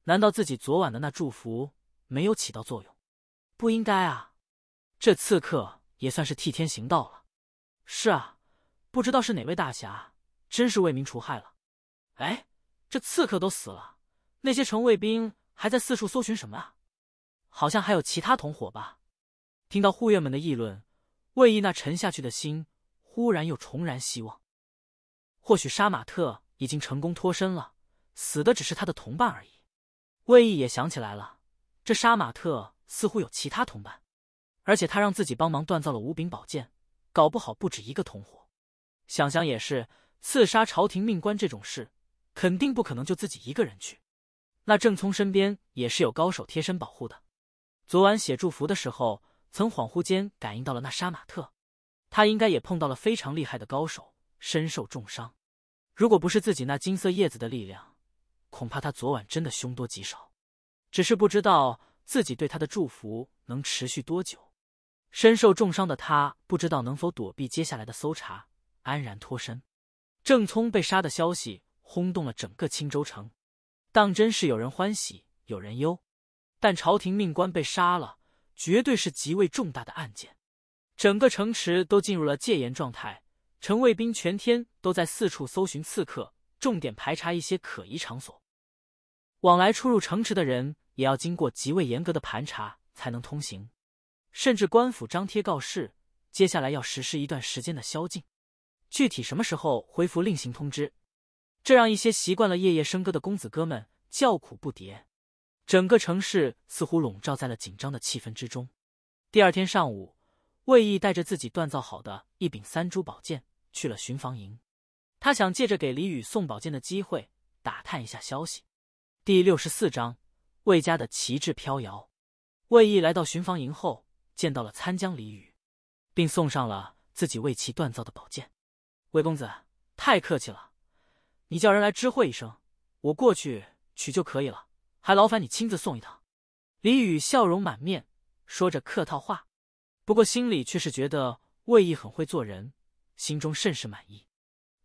难道自己昨晚的那祝福没有起到作用？不应该啊！这刺客也算是替天行道了。是啊，不知道是哪位大侠，真是为民除害了。哎，这刺客都死了，那些城卫兵还在四处搜寻什么啊？好像还有其他同伙吧？听到护院们的议论，魏毅那沉下去的心忽然又重燃希望。或许杀马特已经成功脱身了，死的只是他的同伴而已。魏毅也想起来了，这杀马特似乎有其他同伴，而且他让自己帮忙锻造了五柄宝剑，搞不好不止一个同伙。想想也是，刺杀朝廷命官这种事，肯定不可能就自己一个人去。那郑聪身边也是有高手贴身保护的。昨晚写祝福的时候，曾恍惚间感应到了那杀马特，他应该也碰到了非常厉害的高手，身受重伤。如果不是自己那金色叶子的力量，恐怕他昨晚真的凶多吉少。只是不知道自己对他的祝福能持续多久。身受重伤的他，不知道能否躲避接下来的搜查，安然脱身。郑聪被杀的消息轰动了整个青州城，当真是有人欢喜有人忧。但朝廷命官被杀了，绝对是极为重大的案件。整个城池都进入了戒严状态，城卫兵全天都在四处搜寻刺客，重点排查一些可疑场所。往来出入城池的人也要经过极为严格的盘查才能通行，甚至官府张贴告示，接下来要实施一段时间的宵禁，具体什么时候恢复另行通知。这让一些习惯了夜夜笙歌的公子哥们叫苦不迭。整个城市似乎笼罩在了紧张的气氛之中。第二天上午，魏毅带着自己锻造好的一柄三珠宝剑去了巡防营，他想借着给李宇送宝剑的机会打探一下消息。第六十四章：魏家的旗帜飘摇。魏毅来到巡防营后，见到了参将李宇，并送上了自己为其锻造的宝剑。魏公子太客气了，你叫人来知会一声，我过去取就可以了。还劳烦你亲自送一趟，李雨笑容满面，说着客套话，不过心里却是觉得魏毅很会做人，心中甚是满意。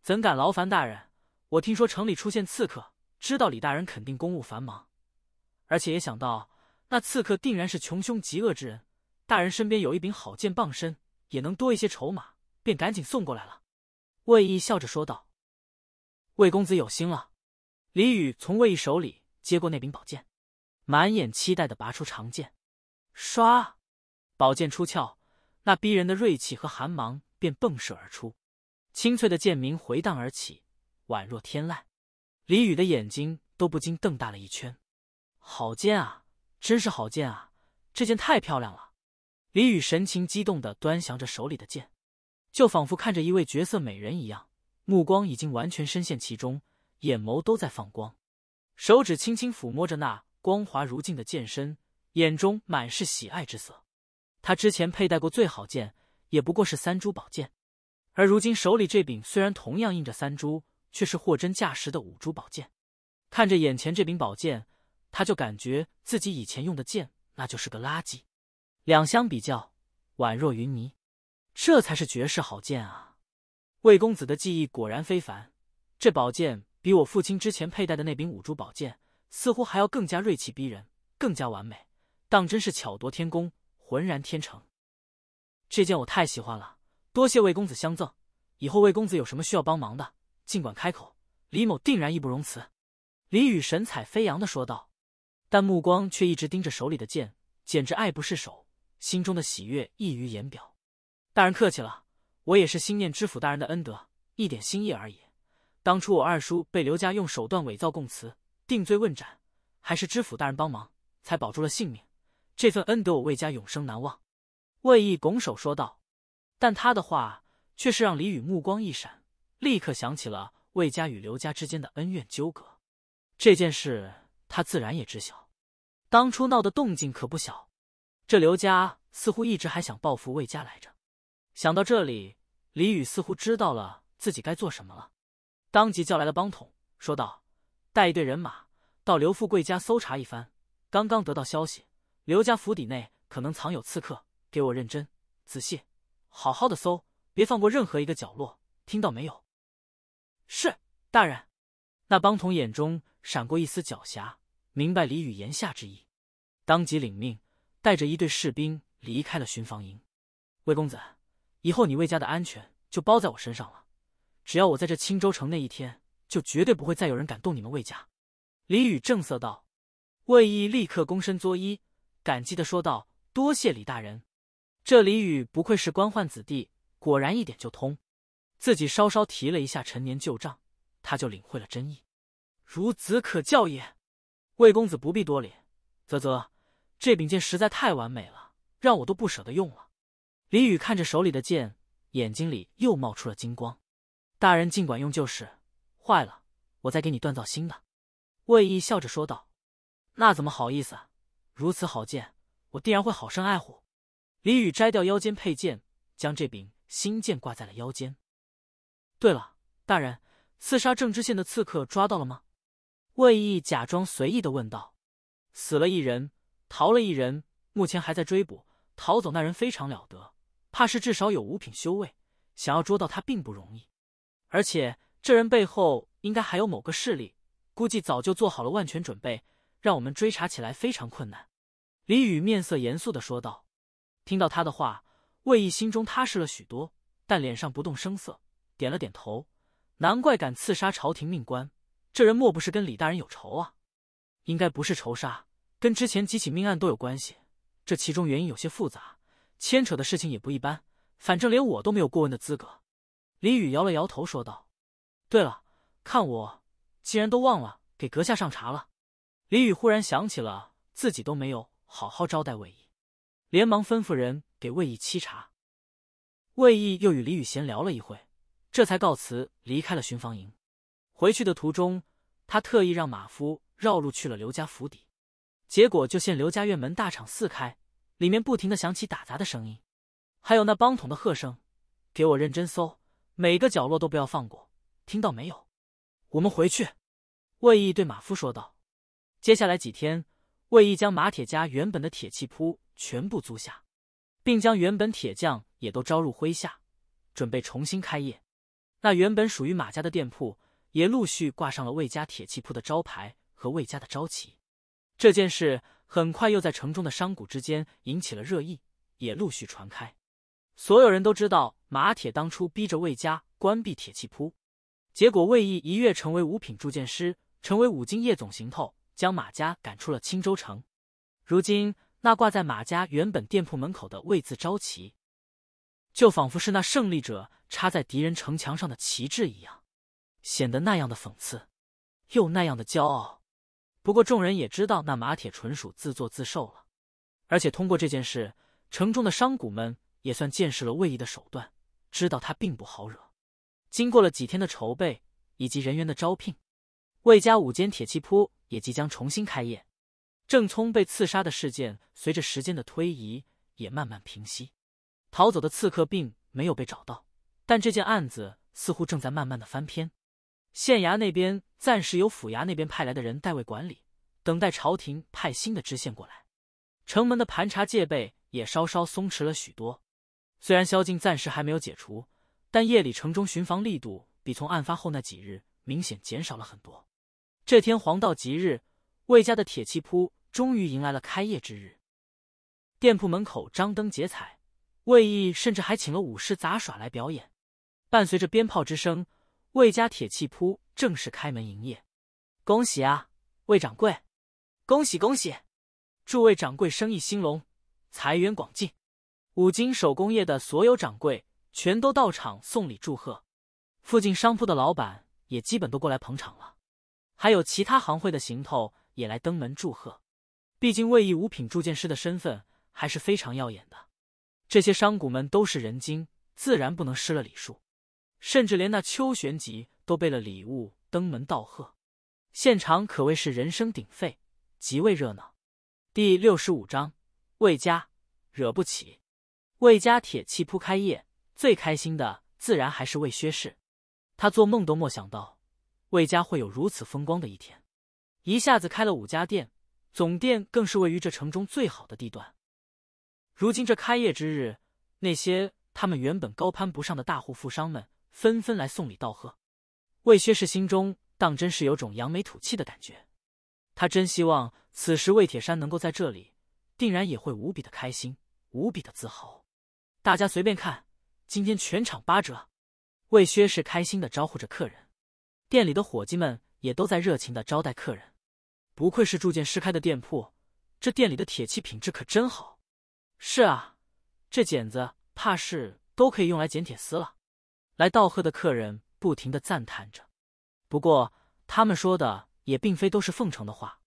怎敢劳烦大人？我听说城里出现刺客，知道李大人肯定公务繁忙，而且也想到那刺客定然是穷凶极恶之人，大人身边有一柄好剑傍身，也能多一些筹码，便赶紧送过来了。魏毅笑着说道：“魏公子有心了。”李雨从魏毅手里。接过那柄宝剑，满眼期待的拔出长剑，唰，宝剑出鞘，那逼人的锐气和寒芒便迸射而出，清脆的剑鸣回荡而起，宛若天籁。李雨的眼睛都不禁瞪大了一圈，好剑啊，真是好剑啊，这剑太漂亮了！李雨神情激动的端详着手里的剑，就仿佛看着一位绝色美人一样，目光已经完全深陷其中，眼眸都在放光。手指轻轻抚摸着那光滑如镜的剑身，眼中满是喜爱之色。他之前佩戴过最好剑，也不过是三珠宝剑，而如今手里这柄虽然同样印着三珠，却是货真价实的五珠宝剑。看着眼前这柄宝剑，他就感觉自己以前用的剑那就是个垃圾。两相比较，宛若云泥。这才是绝世好剑啊！魏公子的技艺果然非凡，这宝剑。比我父亲之前佩戴的那柄五珠宝剑，似乎还要更加锐气逼人，更加完美，当真是巧夺天工，浑然天成。这件我太喜欢了，多谢魏公子相赠。以后魏公子有什么需要帮忙的，尽管开口，李某定然义不容辞。”李宇神采飞扬的说道，但目光却一直盯着手里的剑，简直爱不释手，心中的喜悦溢于言表。大人客气了，我也是心念知府大人的恩德，一点心意而已。当初我二叔被刘家用手段伪造供词定罪问斩，还是知府大人帮忙才保住了性命。这份恩德，我魏家永生难忘。”魏毅拱手说道。但他的话却是让李宇目光一闪，立刻想起了魏家与刘家之间的恩怨纠葛。这件事他自然也知晓，当初闹的动静可不小。这刘家似乎一直还想报复魏家来着。想到这里，李宇似乎知道了自己该做什么了。当即叫来了帮统，说道：“带一队人马到刘富贵家搜查一番。刚刚得到消息，刘家府邸内可能藏有刺客，给我认真、仔细、好好的搜，别放过任何一个角落，听到没有？”“是，大人。”那帮统眼中闪过一丝狡黠，明白李宇言下之意，当即领命，带着一队士兵离开了巡防营。魏公子，以后你魏家的安全就包在我身上了。只要我在这青州城那一天，就绝对不会再有人敢动你们魏家。”李宇正色道。魏毅立刻躬身作揖，感激的说道：“多谢李大人。”这李宇不愧是官宦子弟，果然一点就通。自己稍稍提了一下陈年旧账，他就领会了真意，孺子可教也。魏公子不必多礼。啧啧，这柄剑实在太完美了，让我都不舍得用了。李宇看着手里的剑，眼睛里又冒出了金光。大人尽管用就是，坏了，我再给你锻造新的。”魏毅笑着说道。“那怎么好意思？如此好剑，我定然会好生爱护。”李宇摘掉腰间佩剑，将这柄新剑挂在了腰间。“对了，大人，刺杀郑知县的刺客抓到了吗？”魏毅假装随意的问道。“死了一人，逃了一人，目前还在追捕。逃走那人非常了得，怕是至少有五品修为，想要捉到他并不容易。”而且这人背后应该还有某个势力，估计早就做好了万全准备，让我们追查起来非常困难。李雨面色严肃的说道。听到他的话，魏毅心中踏实了许多，但脸上不动声色，点了点头。难怪敢刺杀朝廷命官，这人莫不是跟李大人有仇啊？应该不是仇杀，跟之前几起命案都有关系。这其中原因有些复杂，牵扯的事情也不一般，反正连我都没有过问的资格。李宇摇了摇头，说道：“对了，看我既然都忘了给阁下上茶了。”李宇忽然想起了自己都没有好好招待魏毅，连忙吩咐人给魏毅沏茶。魏毅又与李宇闲聊了一会，这才告辞离开了巡防营。回去的途中，他特意让马夫绕路去了刘家府邸，结果就见刘家院门大敞四开，里面不停的响起打杂的声音，还有那帮桶的喝声：“给我认真搜！”每个角落都不要放过，听到没有？我们回去。”魏毅对马夫说道。接下来几天，魏毅将马铁家原本的铁器铺全部租下，并将原本铁匠也都招入麾下，准备重新开业。那原本属于马家的店铺也陆续挂上了魏家铁器铺的招牌和魏家的招旗。这件事很快又在城中的商贾之间引起了热议，也陆续传开。所有人都知道马铁当初逼着魏家关闭铁器铺，结果魏毅一跃成为五品铸剑师，成为五金业总行头，将马家赶出了青州城。如今那挂在马家原本店铺门口的“魏”字招旗，就仿佛是那胜利者插在敌人城墙上的旗帜一样，显得那样的讽刺，又那样的骄傲。不过众人也知道，那马铁纯属自作自受了。而且通过这件事，城中的商贾们。也算见识了魏毅的手段，知道他并不好惹。经过了几天的筹备以及人员的招聘，魏家五间铁器铺也即将重新开业。郑聪被刺杀的事件，随着时间的推移也慢慢平息，逃走的刺客并没有被找到，但这件案子似乎正在慢慢的翻篇。县衙那边暂时由府衙那边派来的人代为管理，等待朝廷派新的知县过来。城门的盘查戒备也稍稍松弛了许多。虽然宵禁暂时还没有解除，但夜里城中巡防力度比从案发后那几日明显减少了很多。这天黄道吉日，魏家的铁器铺终于迎来了开业之日。店铺门口张灯结彩，魏毅甚至还请了武士杂耍来表演，伴随着鞭炮之声，魏家铁器铺正式开门营业。恭喜啊，魏掌柜！恭喜恭喜，诸位掌柜生意兴隆，财源广进。五金手工业的所有掌柜全都到场送礼祝贺，附近商铺的老板也基本都过来捧场了，还有其他行会的行头也来登门祝贺。毕竟卫衣五品铸剑师的身份还是非常耀眼的，这些商贾们都是人精，自然不能失了礼数，甚至连那秋玄吉都备了礼物登门道贺。现场可谓是人声鼎沸，极为热闹。第六十五章：魏家惹不起。魏家铁器铺开业，最开心的自然还是魏薛氏。他做梦都没想到，魏家会有如此风光的一天。一下子开了五家店，总店更是位于这城中最好的地段。如今这开业之日，那些他们原本高攀不上的大户富商们纷纷来送礼道贺。魏薛氏心中当真是有种扬眉吐气的感觉。他真希望此时魏铁山能够在这里，定然也会无比的开心，无比的自豪。大家随便看，今天全场八折。魏薛氏开心的招呼着客人，店里的伙计们也都在热情的招待客人。不愧是铸剑师开的店铺，这店里的铁器品质可真好。是啊，这剪子怕是都可以用来剪铁丝了。来道贺的客人不停的赞叹着，不过他们说的也并非都是奉承的话。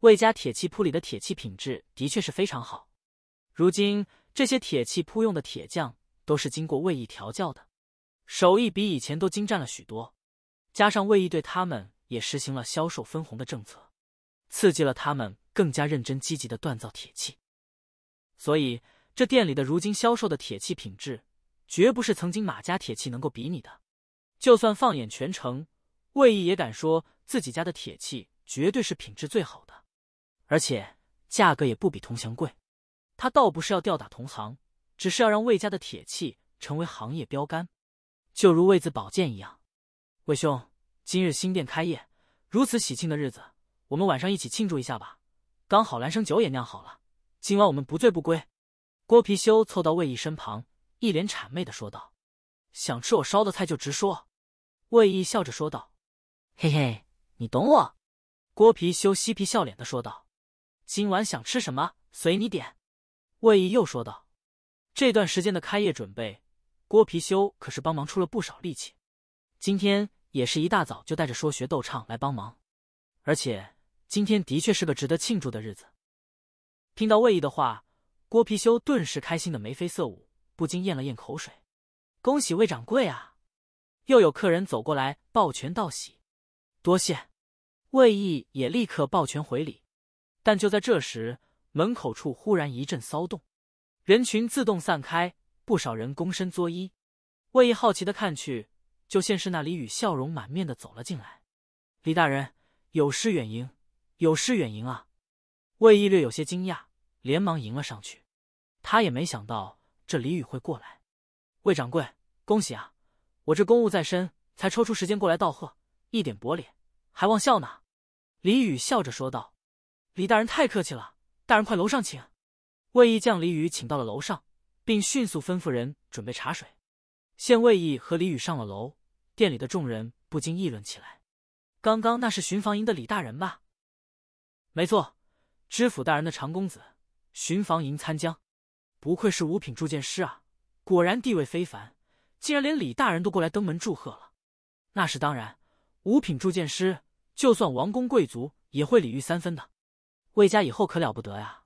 魏家铁器铺里的铁器品质的确是非常好，如今。这些铁器铺用的铁匠都是经过魏毅调教的，手艺比以前都精湛了许多。加上魏毅对他们也实行了销售分红的政策，刺激了他们更加认真积极的锻造铁器。所以，这店里的如今销售的铁器品质，绝不是曾经马家铁器能够比拟的。就算放眼全城，魏毅也敢说自己家的铁器绝对是品质最好的，而且价格也不比铜翔贵。他倒不是要吊打同行，只是要让魏家的铁器成为行业标杆，就如魏字宝剑一样。魏兄，今日新店开业，如此喜庆的日子，我们晚上一起庆祝一下吧。刚好兰生酒也酿好了，今晚我们不醉不归。郭貔貅凑到魏毅身旁，一脸谄媚的说道：“想吃我烧的菜就直说。”魏毅笑着说道：“嘿嘿，你懂我。”郭貔貅嬉皮笑脸的说道：“今晚想吃什么随你点。”魏毅又说道：“这段时间的开业准备，郭貔貅可是帮忙出了不少力气。今天也是一大早就带着说学逗唱来帮忙，而且今天的确是个值得庆祝的日子。”听到魏毅的话，郭貔貅顿时开心的眉飞色舞，不禁咽了咽口水：“恭喜魏掌柜啊！”又有客人走过来抱拳道喜：“多谢！”魏毅也立刻抱拳回礼。但就在这时，门口处忽然一阵骚动，人群自动散开，不少人躬身作揖。魏毅好奇的看去，就现是那李宇笑容满面的走了进来。李大人，有失远迎，有失远迎啊！魏毅略有些惊讶，连忙迎了上去。他也没想到这李宇会过来。魏掌柜，恭喜啊！我这公务在身，才抽出时间过来道贺，一点薄礼，还望笑呢。李宇笑着说道：“李大人太客气了。”大人快楼上请，魏义将李雨请到了楼上，并迅速吩咐人准备茶水。现魏义和李雨上了楼，店里的众人不禁议论起来：“刚刚那是巡防营的李大人吧？”“没错，知府大人的长公子，巡防营参将，不愧是五品铸剑师啊！果然地位非凡，竟然连李大人都过来登门祝贺了。”“那是当然，五品铸剑师，就算王公贵族也会礼遇三分的。”魏家以后可了不得呀！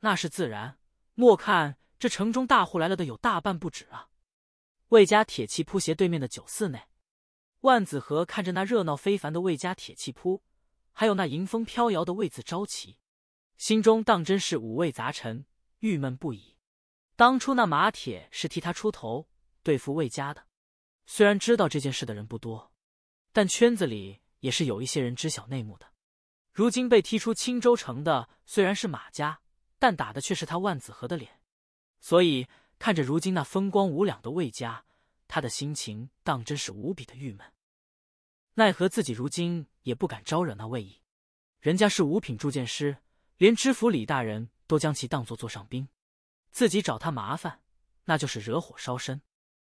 那是自然。莫看这城中大户来了的有大半不止啊。魏家铁器铺斜对面的酒肆内，万子和看着那热闹非凡的魏家铁器铺，还有那迎风飘摇的魏字招旗，心中当真是五味杂陈，郁闷不已。当初那马铁是替他出头对付魏家的，虽然知道这件事的人不多，但圈子里也是有一些人知晓内幕的。如今被踢出青州城的虽然是马家，但打的却是他万子和的脸。所以看着如今那风光无两的魏家，他的心情当真是无比的郁闷。奈何自己如今也不敢招惹那魏毅，人家是五品铸剑师，连知府李大人都将其当作座上宾，自己找他麻烦那就是惹火烧身。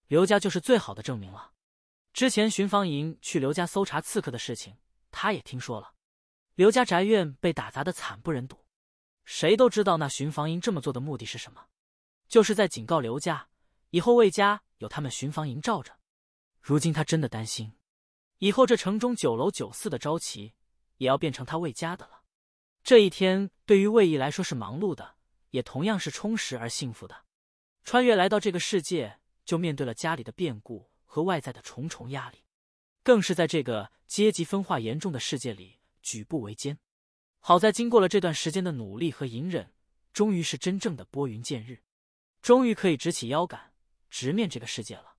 刘家就是最好的证明了。之前巡防营去刘家搜查刺客的事情，他也听说了。刘家宅院被打砸的惨不忍睹，谁都知道那巡防营这么做的目的是什么，就是在警告刘家，以后魏家有他们巡防营罩着。如今他真的担心，以后这城中酒楼酒肆的朝旗也要变成他魏家的了。这一天对于魏毅来说是忙碌的，也同样是充实而幸福的。穿越来到这个世界，就面对了家里的变故和外在的重重压力，更是在这个阶级分化严重的世界里。举步维艰，好在经过了这段时间的努力和隐忍，终于是真正的拨云见日，终于可以直起腰杆，直面这个世界了。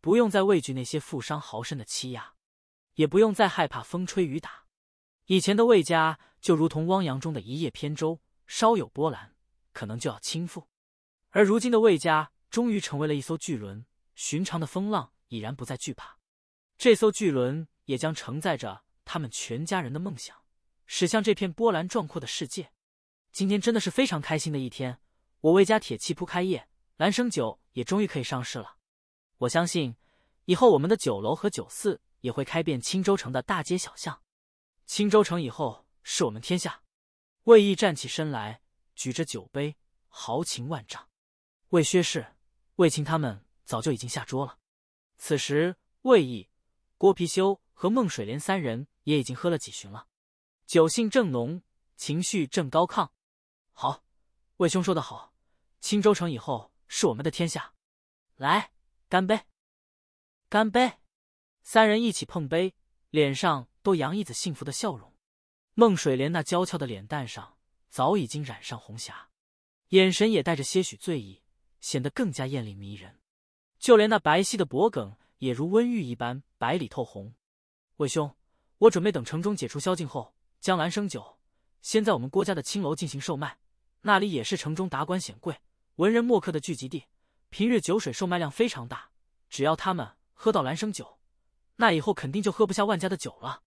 不用再畏惧那些富商豪绅的欺压，也不用再害怕风吹雨打。以前的魏家就如同汪洋中的一叶扁舟，稍有波澜，可能就要倾覆；而如今的魏家，终于成为了一艘巨轮，寻常的风浪已然不再惧怕。这艘巨轮也将承载着。他们全家人的梦想，驶向这片波澜壮阔的世界。今天真的是非常开心的一天，我魏家铁器铺开业，兰生酒也终于可以上市了。我相信，以后我们的酒楼和酒肆也会开遍青州城的大街小巷。青州城以后是我们天下。魏毅站起身来，举着酒杯，豪情万丈。魏薛氏、魏青他们早就已经下桌了。此时，魏毅、郭貔貅和孟水莲三人。也已经喝了几巡了，酒性正浓，情绪正高亢。好，魏兄说的好，青州城以后是我们的天下。来，干杯！干杯！三人一起碰杯，脸上都洋溢着幸福的笑容。孟水莲那娇俏的脸蛋上早已经染上红霞，眼神也带着些许醉意，显得更加艳丽迷人。就连那白皙的脖颈也如温玉一般白里透红。魏兄。我准备等城中解除宵禁后，将兰生酒先在我们郭家的青楼进行售卖，那里也是城中达官显贵、文人墨客的聚集地，平日酒水售卖量非常大。只要他们喝到兰生酒，那以后肯定就喝不下万家的酒了。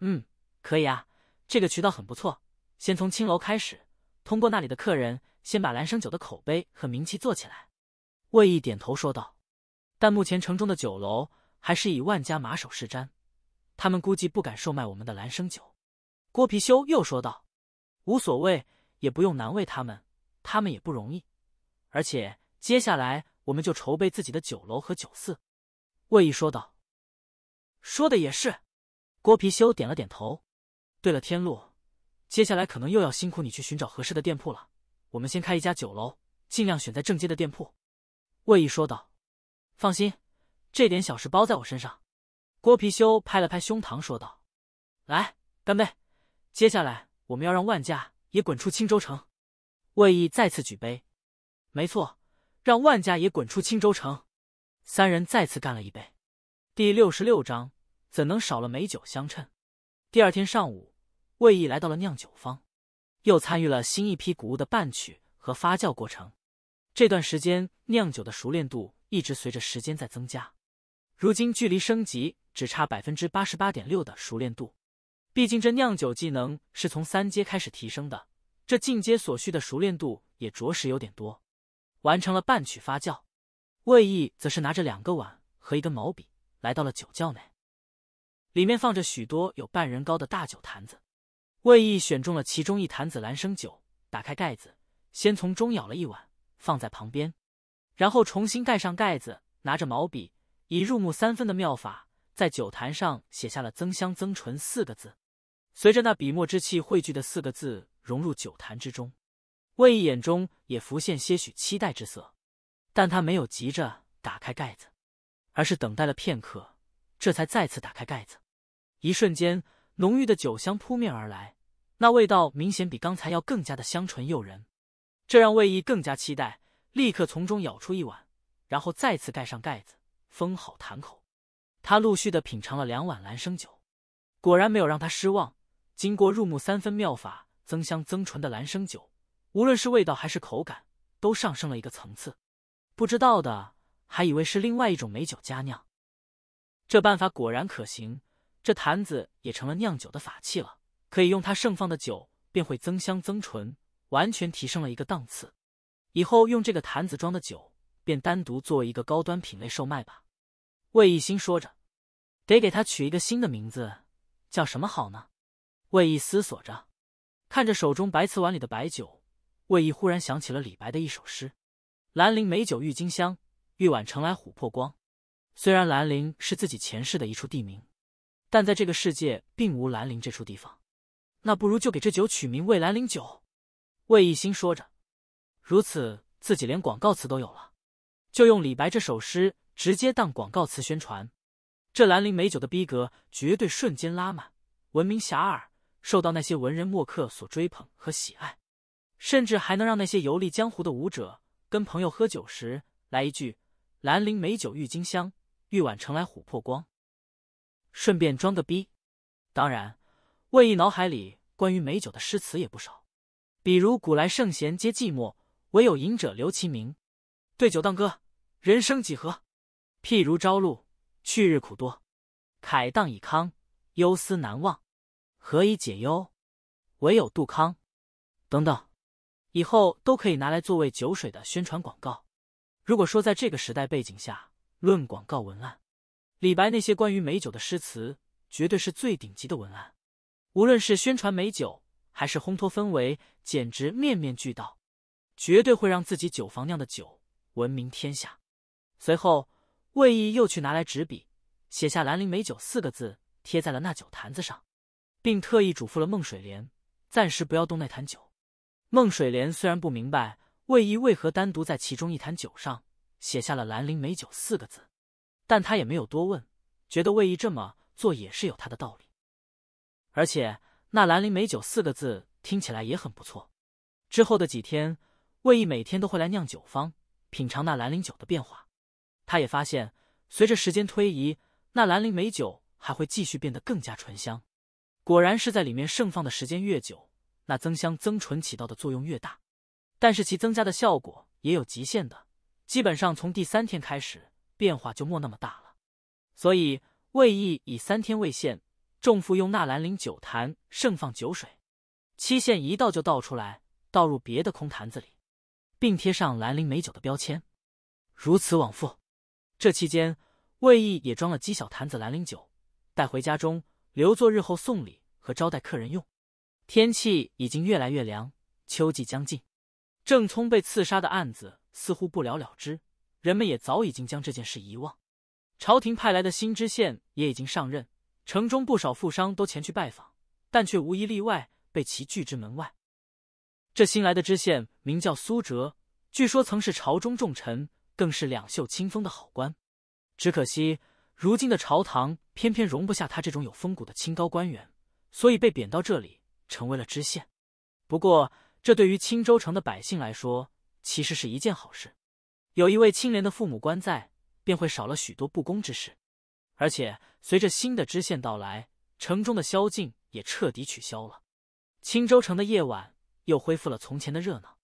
嗯，可以啊，这个渠道很不错，先从青楼开始，通过那里的客人先把兰生酒的口碑和名气做起来。魏毅点头说道。但目前城中的酒楼还是以万家马首是瞻。他们估计不敢售卖我们的蓝生酒，郭貔修又说道：“无所谓，也不用难为他们，他们也不容易。而且接下来我们就筹备自己的酒楼和酒肆。”魏毅说道：“说的也是。”郭貔修点了点头。对了，天禄，接下来可能又要辛苦你去寻找合适的店铺了。我们先开一家酒楼，尽量选在正街的店铺。”魏毅说道：“放心，这点小事包在我身上。”郭貔貅拍了拍胸膛，说道：“来干杯！接下来我们要让万家也滚出青州城。”魏毅再次举杯。没错，让万家也滚出青州城。三人再次干了一杯。第六十六章：怎能少了美酒相衬？第二天上午，魏毅来到了酿酒坊，又参与了新一批谷物的拌曲和发酵过程。这段时间，酿酒的熟练度一直随着时间在增加。如今，距离升级。只差百分之八十八点六的熟练度，毕竟这酿酒技能是从三阶开始提升的，这进阶所需的熟练度也着实有点多。完成了半曲发酵，魏毅则是拿着两个碗和一根毛笔，来到了酒窖内，里面放着许多有半人高的大酒坛子。魏毅选中了其中一坛子兰生酒，打开盖子，先从中舀了一碗放在旁边，然后重新盖上盖子，拿着毛笔以入木三分的妙法。在酒坛上写下了“增香增醇”四个字，随着那笔墨之气汇聚的四个字融入酒坛之中，魏毅眼中也浮现些许期待之色，但他没有急着打开盖子，而是等待了片刻，这才再次打开盖子。一瞬间，浓郁的酒香扑面而来，那味道明显比刚才要更加的香醇诱人，这让魏毅更加期待，立刻从中舀出一碗，然后再次盖上盖子，封好坛口。他陆续的品尝了两碗兰生酒，果然没有让他失望。经过入木三分妙法增香增醇的兰生酒，无论是味道还是口感，都上升了一个层次。不知道的还以为是另外一种美酒佳酿。这办法果然可行，这坛子也成了酿酒的法器了，可以用它盛放的酒便会增香增醇，完全提升了一个档次。以后用这个坛子装的酒，便单独作为一个高端品类售卖吧。魏一心说着。得给他取一个新的名字，叫什么好呢？魏毅思索着，看着手中白瓷碗里的白酒，魏毅忽然想起了李白的一首诗：“兰陵美酒郁金香，玉碗盛来琥珀光。”虽然兰陵是自己前世的一处地名，但在这个世界并无兰陵这处地方，那不如就给这酒取名“魏兰陵酒”。魏一心说着，如此自己连广告词都有了，就用李白这首诗直接当广告词宣传。这兰陵美酒的逼格绝对瞬间拉满，闻名遐迩，受到那些文人墨客所追捧和喜爱，甚至还能让那些游历江湖的舞者跟朋友喝酒时来一句“兰陵美酒郁金香，玉碗盛来琥珀光”，顺便装个逼。当然，魏毅脑海里关于美酒的诗词也不少，比如“古来圣贤皆寂寞，唯有饮者留其名”，对酒当歌，人生几何？譬如朝露。去日苦多，慨当以慷，忧思难忘，何以解忧？唯有杜康。等等，以后都可以拿来作为酒水的宣传广告。如果说在这个时代背景下论广告文案，李白那些关于美酒的诗词绝对是最顶级的文案。无论是宣传美酒，还是烘托氛围，简直面面俱到，绝对会让自己酒坊酿的酒闻名天下。随后。魏毅又去拿来纸笔，写下“兰陵美酒”四个字，贴在了那酒坛子上，并特意嘱咐了孟水莲，暂时不要动那坛酒。孟水莲虽然不明白魏毅为何单独在其中一坛酒上写下了“兰陵美酒”四个字，但他也没有多问，觉得魏毅这么做也是有他的道理。而且那“兰陵美酒”四个字听起来也很不错。之后的几天，魏毅每天都会来酿酒坊品尝那兰陵酒的变化。他也发现，随着时间推移，那兰陵美酒还会继续变得更加醇香。果然是在里面盛放的时间越久，那增香增醇起到的作用越大，但是其增加的效果也有极限的。基本上从第三天开始，变化就没那么大了。所以魏意以三天为限，重复用纳兰陵酒坛盛放酒水，期限一到就倒出来，倒入别的空坛子里，并贴上兰陵美酒的标签，如此往复。这期间，魏毅也装了几小坛子兰陵酒，带回家中留作日后送礼和招待客人用。天气已经越来越凉，秋季将近。郑聪被刺杀的案子似乎不了了之，人们也早已经将这件事遗忘。朝廷派来的新知县也已经上任，城中不少富商都前去拜访，但却无一例外被其拒之门外。这新来的知县名叫苏辙，据说曾是朝中重臣。更是两袖清风的好官，只可惜如今的朝堂偏偏容不下他这种有风骨的清高官员，所以被贬到这里成为了知县。不过，这对于青州城的百姓来说，其实是一件好事。有一位清廉的父母官在，便会少了许多不公之事。而且，随着新的知县到来，城中的宵禁也彻底取消了。青州城的夜晚又恢复了从前的热闹。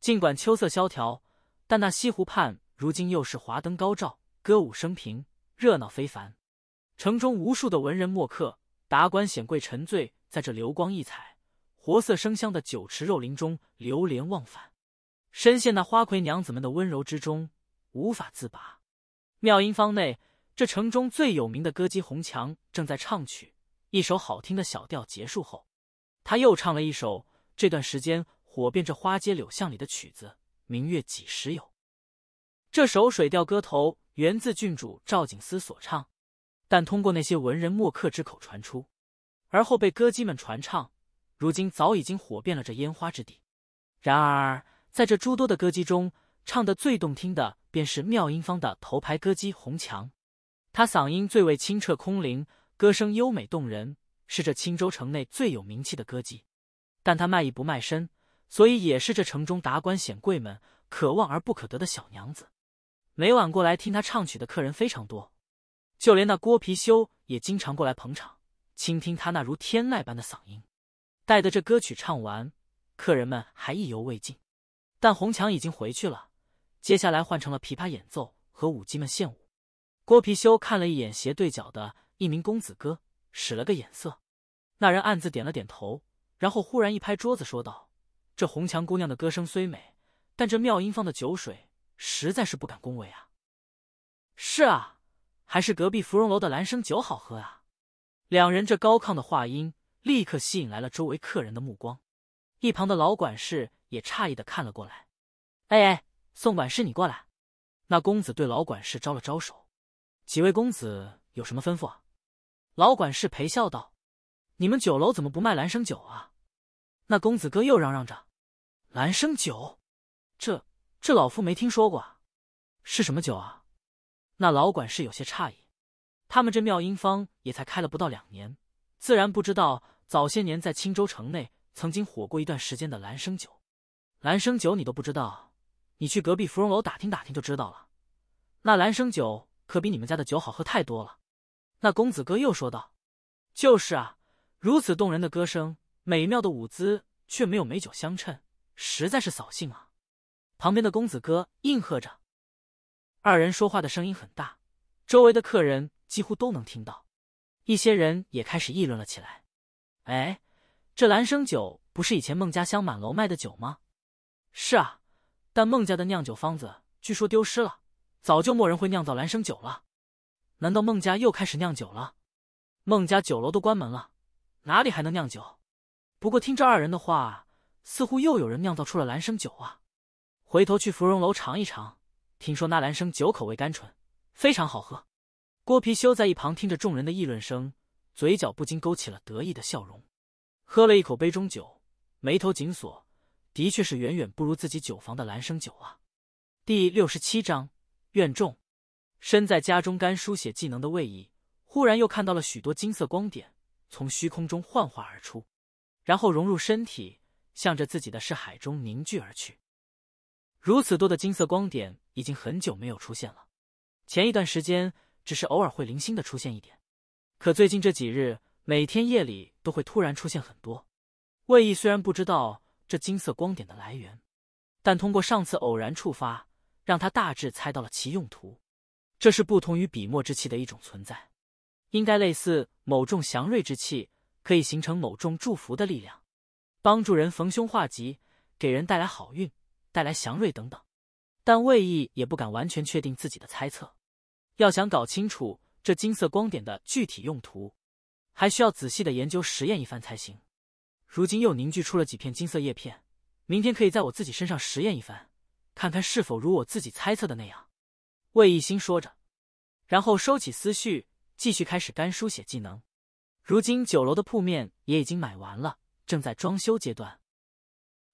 尽管秋色萧条，但那西湖畔。如今又是华灯高照，歌舞升平，热闹非凡。城中无数的文人墨客、达官显贵沉醉在这流光溢彩、活色生香的酒池肉林中流连忘返，深陷那花魁娘子们的温柔之中，无法自拔。妙音坊内，这城中最有名的歌姬红墙正在唱曲。一首好听的小调结束后，他又唱了一首这段时间火遍这花街柳巷里的曲子《明月几时有》。这首《水调歌头》源自郡主赵景思所唱，但通过那些文人墨客之口传出，而后被歌姬们传唱，如今早已经火遍了这烟花之地。然而，在这诸多的歌姬中，唱的最动听的便是妙音坊的头牌歌姬红墙，她嗓音最为清澈空灵，歌声优美动人，是这青州城内最有名气的歌姬。但她卖艺不卖身，所以也是这城中达官显贵们可望而不可得的小娘子。每晚过来听他唱曲的客人非常多，就连那郭貔修也经常过来捧场，倾听他那如天籁般的嗓音。待得这歌曲唱完，客人们还意犹未尽。但红墙已经回去了，接下来换成了琵琶演奏和舞姬们献舞。郭貔修看了一眼斜对角的一名公子哥，使了个眼色，那人暗自点了点头，然后忽然一拍桌子说道：“这红墙姑娘的歌声虽美，但这妙音坊的酒水。”实在是不敢恭维啊！是啊，还是隔壁芙蓉楼的兰生酒好喝啊！两人这高亢的话音立刻吸引来了周围客人的目光，一旁的老管事也诧异的看了过来。哎哎，宋管事你过来！那公子对老管事招了招手。几位公子有什么吩咐啊？老管事陪笑道：“你们酒楼怎么不卖兰生酒啊？”那公子哥又嚷嚷着：“兰生酒，这……”这老夫没听说过，是什么酒啊？那老管事有些诧异。他们这妙音坊也才开了不到两年，自然不知道早些年在青州城内曾经火过一段时间的兰生酒。兰生酒你都不知道？你去隔壁芙蓉楼打听打听就知道了。那兰生酒可比你们家的酒好喝太多了。那公子哥又说道：“就是啊，如此动人的歌声，美妙的舞姿，却没有美酒相衬，实在是扫兴啊。”旁边的公子哥应和着，二人说话的声音很大，周围的客人几乎都能听到。一些人也开始议论了起来：“哎，这兰生酒不是以前孟家香满楼卖的酒吗？是啊，但孟家的酿酒方子据说丢失了，早就没人会酿造兰生酒了。难道孟家又开始酿酒了？孟家酒楼都关门了，哪里还能酿酒？不过听这二人的话，似乎又有人酿造出了兰生酒啊。”回头去芙蓉楼尝一尝，听说纳兰生酒口味甘醇，非常好喝。郭貔貅在一旁听着众人的议论声，嘴角不禁勾起了得意的笑容。喝了一口杯中酒，眉头紧锁，的确是远远不如自己酒房的兰生酒啊。第六十七章怨众身在家中干书写技能的魏毅，忽然又看到了许多金色光点从虚空中幻化而出，然后融入身体，向着自己的视海中凝聚而去。如此多的金色光点已经很久没有出现了，前一段时间只是偶尔会零星的出现一点，可最近这几日，每天夜里都会突然出现很多。魏毅虽然不知道这金色光点的来源，但通过上次偶然触发，让他大致猜到了其用途。这是不同于笔墨之气的一种存在，应该类似某种祥瑞之气，可以形成某种祝福的力量，帮助人逢凶化吉，给人带来好运。带来祥瑞等等，但魏毅也不敢完全确定自己的猜测。要想搞清楚这金色光点的具体用途，还需要仔细的研究实验一番才行。如今又凝聚出了几片金色叶片，明天可以在我自己身上实验一番，看看是否如我自己猜测的那样。魏一心说着，然后收起思绪，继续开始干书写技能。如今酒楼的铺面也已经买完了，正在装修阶段。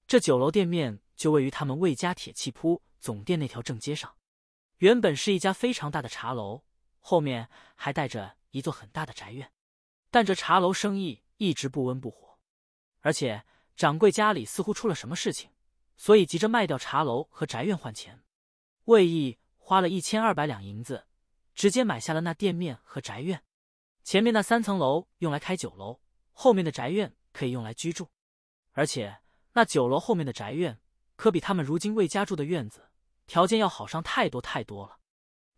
这酒楼店面。就位于他们魏家铁器铺总店那条正街上，原本是一家非常大的茶楼，后面还带着一座很大的宅院。但这茶楼生意一直不温不火，而且掌柜家里似乎出了什么事情，所以急着卖掉茶楼和宅院换钱。魏毅花了一千二百两银子，直接买下了那店面和宅院。前面那三层楼用来开酒楼，后面的宅院可以用来居住，而且那酒楼后面的宅院。可比他们如今魏家住的院子条件要好上太多太多了，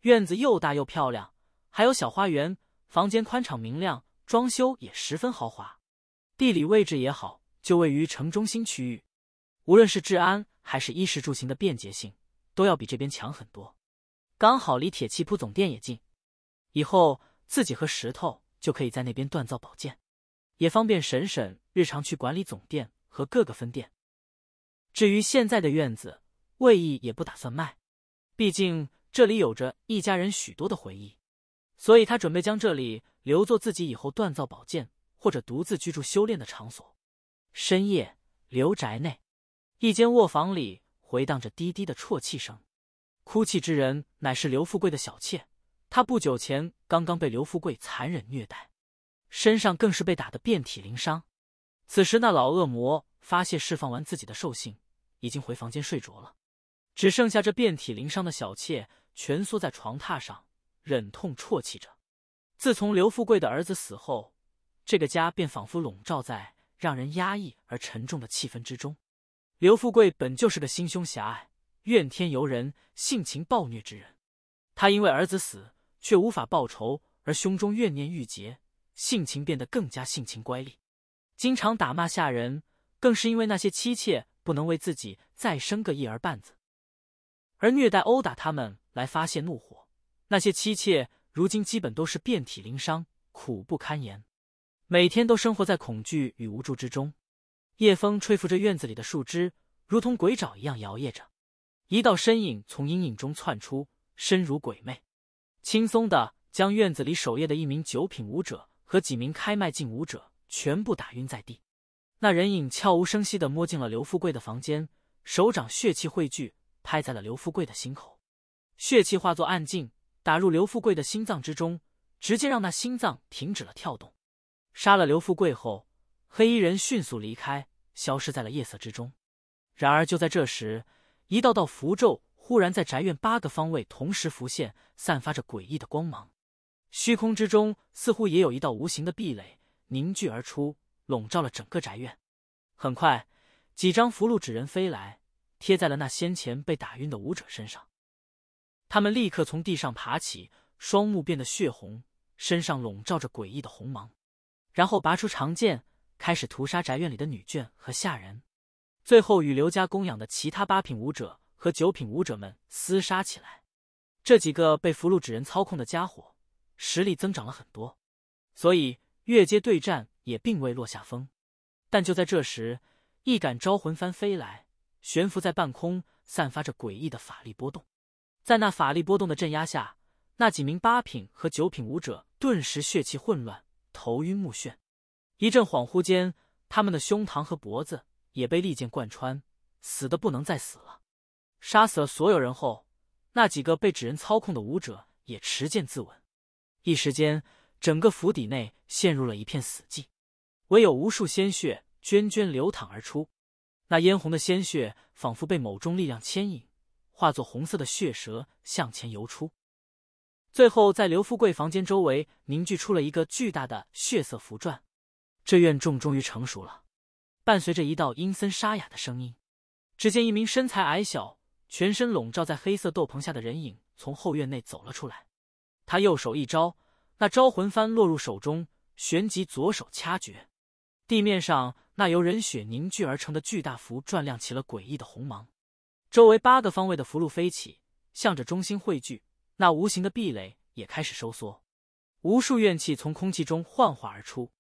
院子又大又漂亮，还有小花园，房间宽敞明亮，装修也十分豪华，地理位置也好，就位于城中心区域，无论是治安还是衣食住行的便捷性都要比这边强很多，刚好离铁器铺总店也近，以后自己和石头就可以在那边锻造宝剑，也方便婶婶日常去管理总店和各个分店。至于现在的院子，魏毅也不打算卖，毕竟这里有着一家人许多的回忆，所以他准备将这里留作自己以后锻造宝剑或者独自居住修炼的场所。深夜，刘宅内，一间卧房里回荡着滴滴的啜泣声，哭泣之人乃是刘富贵的小妾，他不久前刚刚被刘富贵残忍虐待，身上更是被打得遍体鳞伤，此时那老恶魔发泄释放完自己的兽性。已经回房间睡着了，只剩下这遍体鳞伤的小妾蜷缩在床榻上，忍痛啜泣着。自从刘富贵的儿子死后，这个家便仿佛笼罩在让人压抑而沉重的气氛之中。刘富贵本就是个心胸狭隘、怨天尤人、性情暴虐之人，他因为儿子死却无法报仇而胸中怨念郁结，性情变得更加性情乖戾，经常打骂下人，更是因为那些妻妾。不能为自己再生个一儿半子，而虐待殴打他们来发泄怒火。那些妻妾如今基本都是遍体鳞伤，苦不堪言，每天都生活在恐惧与无助之中。夜风吹拂着院子里的树枝，如同鬼爪一样摇曳着。一道身影从阴影中窜出，身如鬼魅，轻松的将院子里守夜的一名九品武者和几名开脉境武者全部打晕在地。那人影悄无声息的摸进了刘富贵的房间，手掌血气汇聚，拍在了刘富贵的心口，血气化作暗劲，打入刘富贵的心脏之中，直接让那心脏停止了跳动。杀了刘富贵后，黑衣人迅速离开，消失在了夜色之中。然而就在这时，一道道符咒忽然在宅院八个方位同时浮现，散发着诡异的光芒，虚空之中似乎也有一道无形的壁垒凝聚而出。笼罩了整个宅院。很快，几张符箓纸人飞来，贴在了那先前被打晕的武者身上。他们立刻从地上爬起，双目变得血红，身上笼罩着诡异的红芒，然后拔出长剑，开始屠杀宅院里的女眷和下人。最后，与刘家供养的其他八品武者和九品武者们厮杀起来。这几个被符禄纸人操控的家伙，实力增长了很多，所以越阶对战。也并未落下风，但就在这时，一杆招魂幡飞来，悬浮在半空，散发着诡异的法力波动。在那法力波动的镇压下，那几名八品和九品武者顿时血气混乱，头晕目眩。一阵恍惚间，他们的胸膛和脖子也被利剑贯穿，死的不能再死了。杀死了所有人后，那几个被纸人操控的武者也持剑自刎。一时间，整个府邸内陷入了一片死寂。唯有无数鲜血涓涓流淌而出，那嫣红的鲜血仿佛被某种力量牵引，化作红色的血蛇向前游出，最后在刘富贵房间周围凝聚出了一个巨大的血色符篆。这怨种终于成熟了，伴随着一道阴森沙哑的声音，只见一名身材矮小、全身笼罩在黑色斗篷下的人影从后院内走了出来。他右手一招，那招魂幡落入手中，旋即左手掐诀。地面上那由人血凝聚而成的巨大符转亮起了诡异的红芒，周围八个方位的符箓飞起，向着中心汇聚。那无形的壁垒也开始收缩，无数怨气从空气中幻化而出，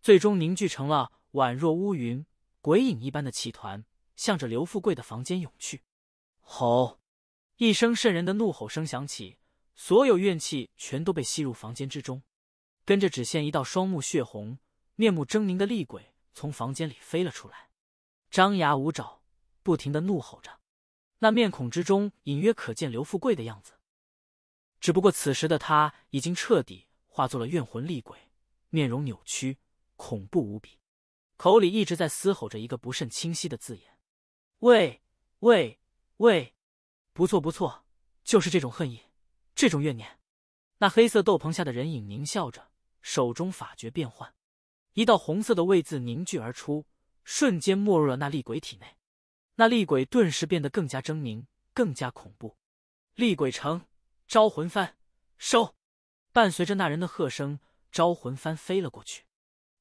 最终凝聚成了宛若乌云、鬼影一般的气团，向着刘富贵的房间涌去。吼！一声渗人的怒吼声响起，所有怨气全都被吸入房间之中，跟着只现一道双目血红。面目狰狞的厉鬼从房间里飞了出来，张牙舞爪，不停的怒吼着。那面孔之中隐约可见刘富贵的样子，只不过此时的他已经彻底化作了怨魂厉鬼，面容扭曲，恐怖无比，口里一直在嘶吼着一个不甚清晰的字眼：“喂，喂，喂！”不错，不错，就是这种恨意，这种怨念。那黑色斗篷下的人影狞笑着，手中法诀变换，一道红色的“位字凝聚而出，瞬间没入了那厉鬼体内。那厉鬼顿时变得更加狰狞，更加恐怖。厉鬼城招魂幡收，伴随着那人的喝声，招魂幡飞了过去。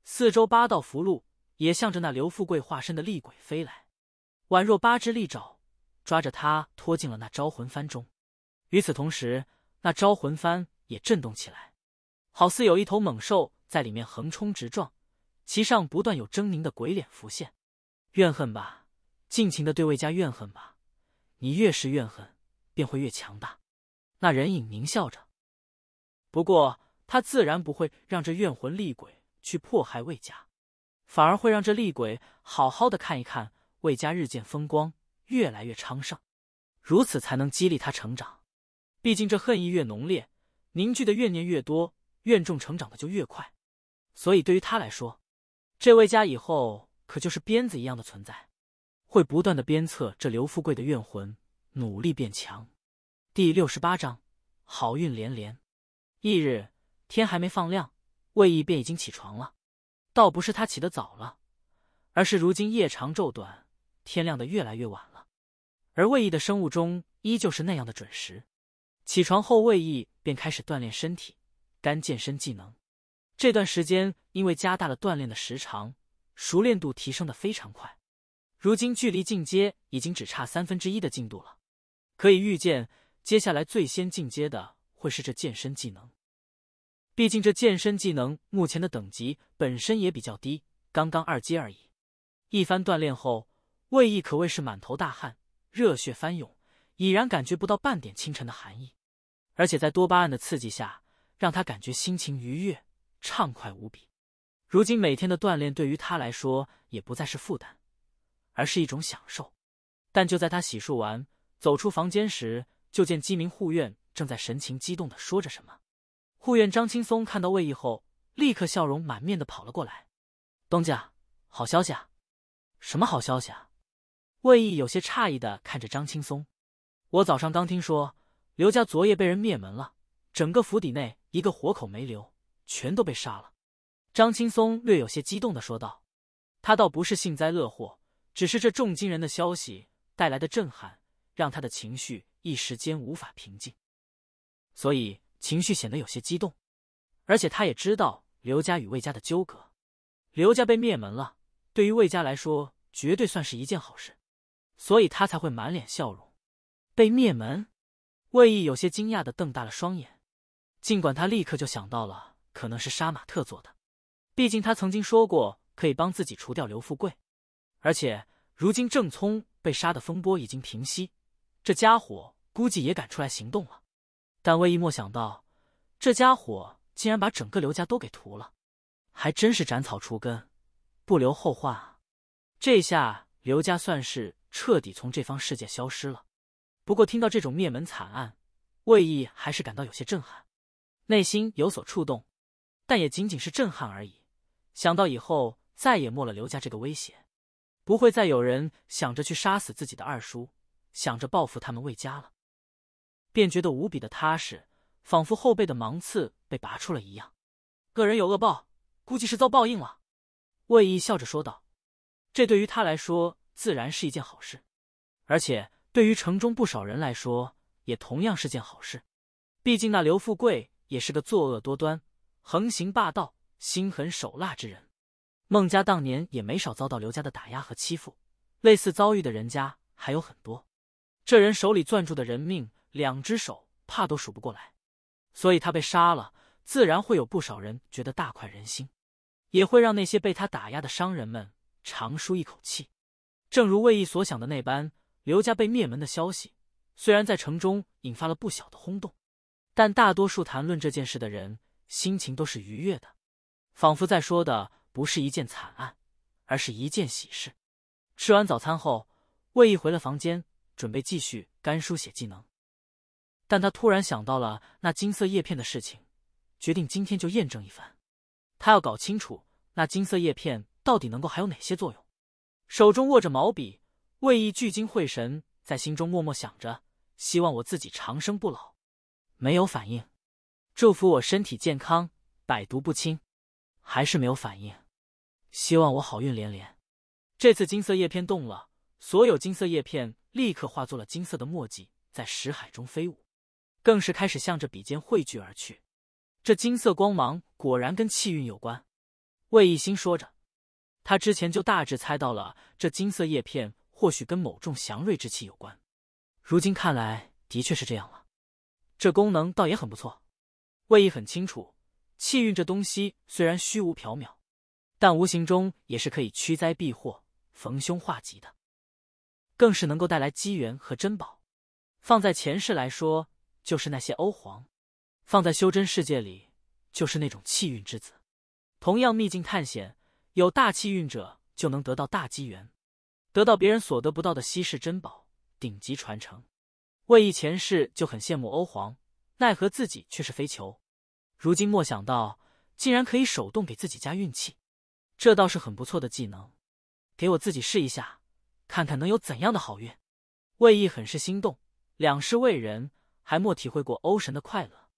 四周八道符箓也向着那刘富贵化身的厉鬼飞来，宛若八只利爪，抓着他拖进了那招魂幡中。与此同时，那招魂幡也震动起来，好似有一头猛兽在里面横冲直撞。其上不断有狰狞的鬼脸浮现，怨恨吧，尽情的对魏家怨恨吧，你越是怨恨，便会越强大。那人影狞笑着，不过他自然不会让这怨魂厉鬼去迫害魏家，反而会让这厉鬼好好的看一看魏家日渐风光，越来越昌盛，如此才能激励他成长。毕竟这恨意越浓烈，凝聚的怨念越多，怨众成长的就越快。所以对于他来说，这位家以后可就是鞭子一样的存在，会不断的鞭策这刘富贵的怨魂努力变强。第六十八章好运连连。翌日天还没放亮，魏毅便已经起床了。倒不是他起得早了，而是如今夜长昼短，天亮的越来越晚了。而魏毅的生物钟依旧是那样的准时。起床后，魏毅便开始锻炼身体，干健身技能。这段时间因为加大了锻炼的时长，熟练度提升的非常快。如今距离进阶已经只差三分之一的进度了，可以预见，接下来最先进阶的会是这健身技能。毕竟这健身技能目前的等级本身也比较低，刚刚二阶而已。一番锻炼后，魏毅可谓是满头大汗，热血翻涌，已然感觉不到半点清晨的寒意，而且在多巴胺的刺激下，让他感觉心情愉悦。畅快无比，如今每天的锻炼对于他来说也不再是负担，而是一种享受。但就在他洗漱完走出房间时，就见鸡鸣护院正在神情激动的说着什么。护院张青松看到魏毅后，立刻笑容满面的跑了过来：“东家，好消息啊！什么好消息啊？”魏毅有些诧异的看着张青松：“我早上刚听说，刘家昨夜被人灭门了，整个府邸内一个活口没留。”全都被杀了，张青松略有些激动的说道：“他倒不是幸灾乐祸，只是这重金人的消息带来的震撼，让他的情绪一时间无法平静，所以情绪显得有些激动。而且他也知道刘家与魏家的纠葛，刘家被灭门了，对于魏家来说绝对算是一件好事，所以他才会满脸笑容。被灭门，魏毅有些惊讶的瞪大了双眼，尽管他立刻就想到了。”可能是杀马特做的，毕竟他曾经说过可以帮自己除掉刘富贵，而且如今郑聪被杀的风波已经平息，这家伙估计也敢出来行动了。但魏一莫想到，这家伙竟然把整个刘家都给屠了，还真是斩草除根，不留后患啊！这下刘家算是彻底从这方世界消失了。不过听到这种灭门惨案，魏毅还是感到有些震撼，内心有所触动。但也仅仅是震撼而已。想到以后再也没了刘家这个威胁，不会再有人想着去杀死自己的二叔，想着报复他们魏家了，便觉得无比的踏实，仿佛后背的芒刺被拔出了一样。恶人有恶报，估计是遭报应了。魏毅笑着说道：“这对于他来说，自然是一件好事，而且对于城中不少人来说，也同样是件好事。毕竟那刘富贵也是个作恶多端。”横行霸道、心狠手辣之人，孟家当年也没少遭到刘家的打压和欺负，类似遭遇的人家还有很多。这人手里攥住的人命，两只手怕都数不过来，所以他被杀了，自然会有不少人觉得大快人心，也会让那些被他打压的商人们长舒一口气。正如魏毅所想的那般，刘家被灭门的消息虽然在城中引发了不小的轰动，但大多数谈论这件事的人。心情都是愉悦的，仿佛在说的不是一件惨案，而是一件喜事。吃完早餐后，魏毅回了房间，准备继续干书写技能。但他突然想到了那金色叶片的事情，决定今天就验证一番。他要搞清楚那金色叶片到底能够还有哪些作用。手中握着毛笔，魏毅聚精会神，在心中默默想着：希望我自己长生不老。没有反应。祝福我身体健康，百毒不侵，还是没有反应。希望我好运连连。这次金色叶片动了，所有金色叶片立刻化作了金色的墨迹，在石海中飞舞，更是开始向着笔尖汇聚而去。这金色光芒果然跟气运有关。魏一心说着，他之前就大致猜到了，这金色叶片或许跟某种祥瑞之气有关。如今看来，的确是这样了。这功能倒也很不错。魏毅很清楚，气运这东西虽然虚无缥缈，但无形中也是可以驱灾避祸、逢凶化吉的，更是能够带来机缘和珍宝。放在前世来说，就是那些欧皇；放在修真世界里，就是那种气运之子。同样，秘境探险，有大气运者就能得到大机缘，得到别人所得不到的稀世珍宝、顶级传承。魏毅前世就很羡慕欧皇。奈何自己却是飞球，如今莫想到竟然可以手动给自己加运气，这倒是很不错的技能。给我自己试一下，看看能有怎样的好运。魏毅很是心动，两世为人还莫体会过欧神的快乐，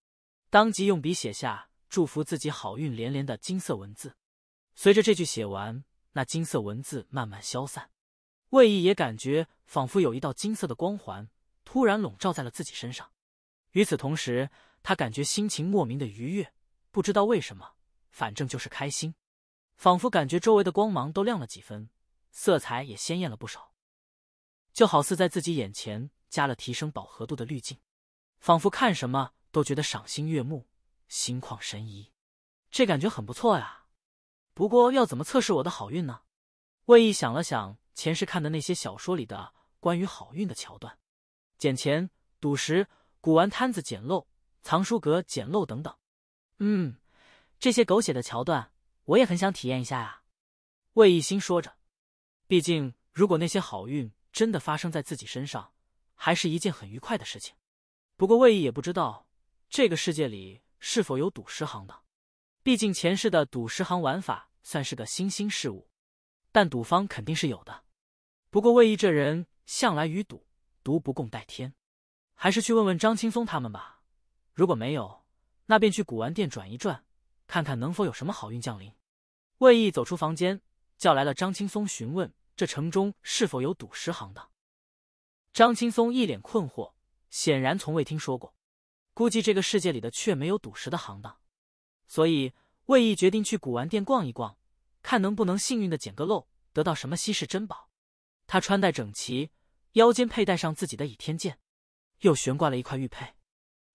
当即用笔写下祝福自己好运连连的金色文字。随着这句写完，那金色文字慢慢消散，魏毅也感觉仿佛有一道金色的光环突然笼罩在了自己身上。与此同时，他感觉心情莫名的愉悦，不知道为什么，反正就是开心，仿佛感觉周围的光芒都亮了几分，色彩也鲜艳了不少，就好似在自己眼前加了提升饱和度的滤镜，仿佛看什么都觉得赏心悦目、心旷神怡，这感觉很不错呀。不过要怎么测试我的好运呢？魏毅想了想，前世看的那些小说里的关于好运的桥段，捡钱、赌石。古玩摊子简陋、藏书阁简陋等等，嗯，这些狗血的桥段，我也很想体验一下啊。魏一心说着，毕竟如果那些好运真的发生在自己身上，还是一件很愉快的事情。不过魏毅也不知道这个世界里是否有赌石行当，毕竟前世的赌石行玩法算是个新兴事物，但赌方肯定是有的。不过魏毅这人向来与赌、毒不共戴天。还是去问问张青松他们吧。如果没有，那便去古玩店转一转，看看能否有什么好运降临。魏毅走出房间，叫来了张青松，询问这城中是否有赌石行当。张青松一脸困惑，显然从未听说过，估计这个世界里的却没有赌石的行当。所以魏毅决定去古玩店逛一逛，看能不能幸运的捡个漏，得到什么稀世珍宝。他穿戴整齐，腰间佩戴上自己的倚天剑。又悬挂了一块玉佩，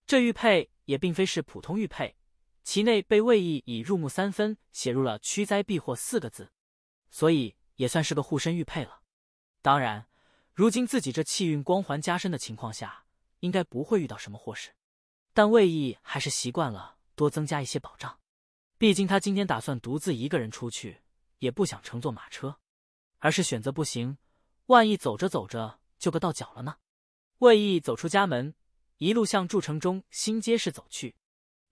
这玉佩也并非是普通玉佩，其内被魏毅以入木三分写入了“驱灾避祸”四个字，所以也算是个护身玉佩了。当然，如今自己这气运光环加深的情况下，应该不会遇到什么祸事，但魏毅还是习惯了多增加一些保障。毕竟他今天打算独自一个人出去，也不想乘坐马车，而是选择步行。万一走着走着就个到脚了呢？魏毅走出家门，一路向筑城中新街市走去，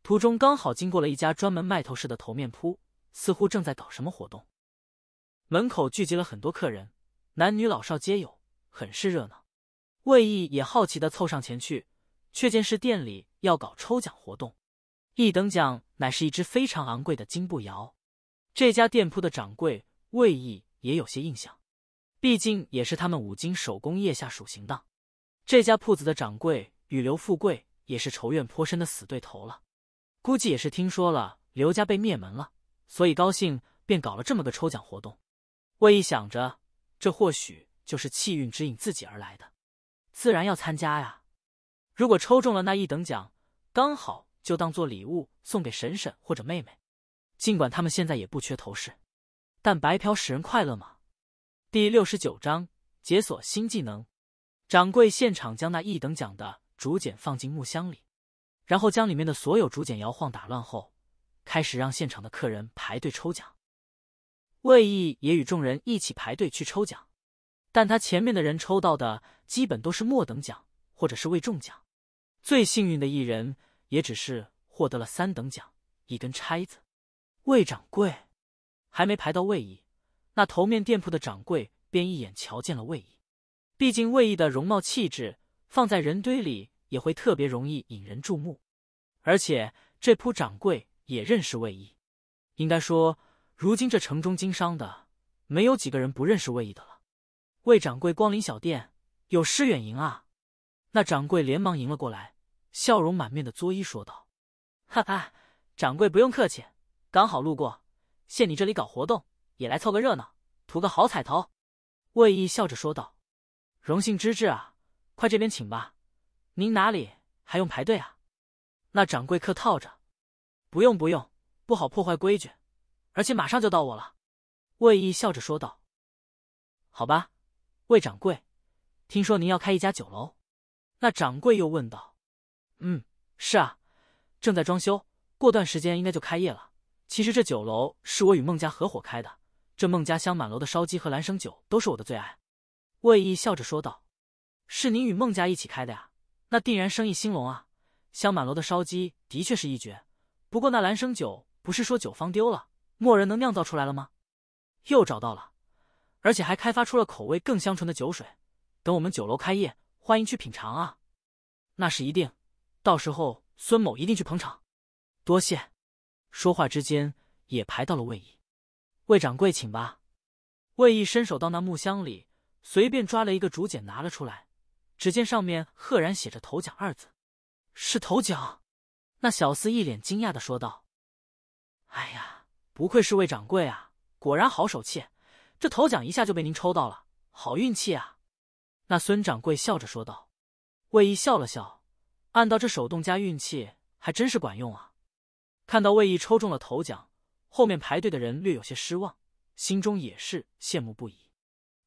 途中刚好经过了一家专门卖头饰的头面铺，似乎正在搞什么活动，门口聚集了很多客人，男女老少皆有，很是热闹。魏毅也好奇的凑上前去，却见是店里要搞抽奖活动，一等奖乃是一只非常昂贵的金步摇。这家店铺的掌柜魏毅也有些印象，毕竟也是他们五金手工业下属行当。这家铺子的掌柜与刘富贵也是仇怨颇深的死对头了，估计也是听说了刘家被灭门了，所以高兴便搞了这么个抽奖活动。魏一想着，这或许就是气运指引自己而来的，自然要参加呀。如果抽中了那一等奖，刚好就当做礼物送给婶婶或者妹妹。尽管他们现在也不缺头饰，但白嫖使人快乐吗？第六十九章：解锁新技能。掌柜现场将那一等奖的竹简放进木箱里，然后将里面的所有竹简摇晃打乱后，开始让现场的客人排队抽奖。魏毅也与众人一起排队去抽奖，但他前面的人抽到的基本都是末等奖，或者是未中奖。最幸运的一人也只是获得了三等奖，一根钗子。魏掌柜还没排到魏毅，那头面店铺的掌柜便一眼瞧见了魏毅。毕竟魏毅的容貌气质放在人堆里也会特别容易引人注目，而且这铺掌柜也认识魏毅，应该说如今这城中经商的没有几个人不认识魏毅的了。魏掌柜光临小店，有失远迎啊！那掌柜连忙迎了过来，笑容满面的作揖说道：“哈哈，掌柜不用客气，刚好路过，现你这里搞活动，也来凑个热闹，图个好彩头。”魏毅笑着说道。荣幸之至啊！快这边请吧，您哪里还用排队啊？那掌柜客套着，不用不用，不好破坏规矩，而且马上就到我了。魏毅笑着说道：“好吧，魏掌柜，听说您要开一家酒楼？”那掌柜又问道：“嗯，是啊，正在装修，过段时间应该就开业了。其实这酒楼是我与孟家合伙开的，这孟家香满楼的烧鸡和兰生酒都是我的最爱。”魏毅笑着说道：“是您与孟家一起开的呀，那定然生意兴隆啊！香满楼的烧鸡的确是一绝，不过那兰生酒不是说酒方丢了，莫人能酿造出来了吗？又找到了，而且还开发出了口味更香醇的酒水，等我们酒楼开业，欢迎去品尝啊！那是一定，到时候孙某一定去捧场，多谢。”说话之间，也排到了魏毅。魏掌柜，请吧。魏毅伸手到那木箱里。随便抓了一个竹简拿了出来，只见上面赫然写着“头奖”二字，是头奖。那小厮一脸惊讶的说道：“哎呀，不愧是魏掌柜啊，果然好手气，这头奖一下就被您抽到了，好运气啊！”那孙掌柜笑着说道。魏毅笑了笑，按道这手动加运气还真是管用啊。看到魏毅抽中了头奖，后面排队的人略有些失望，心中也是羡慕不已。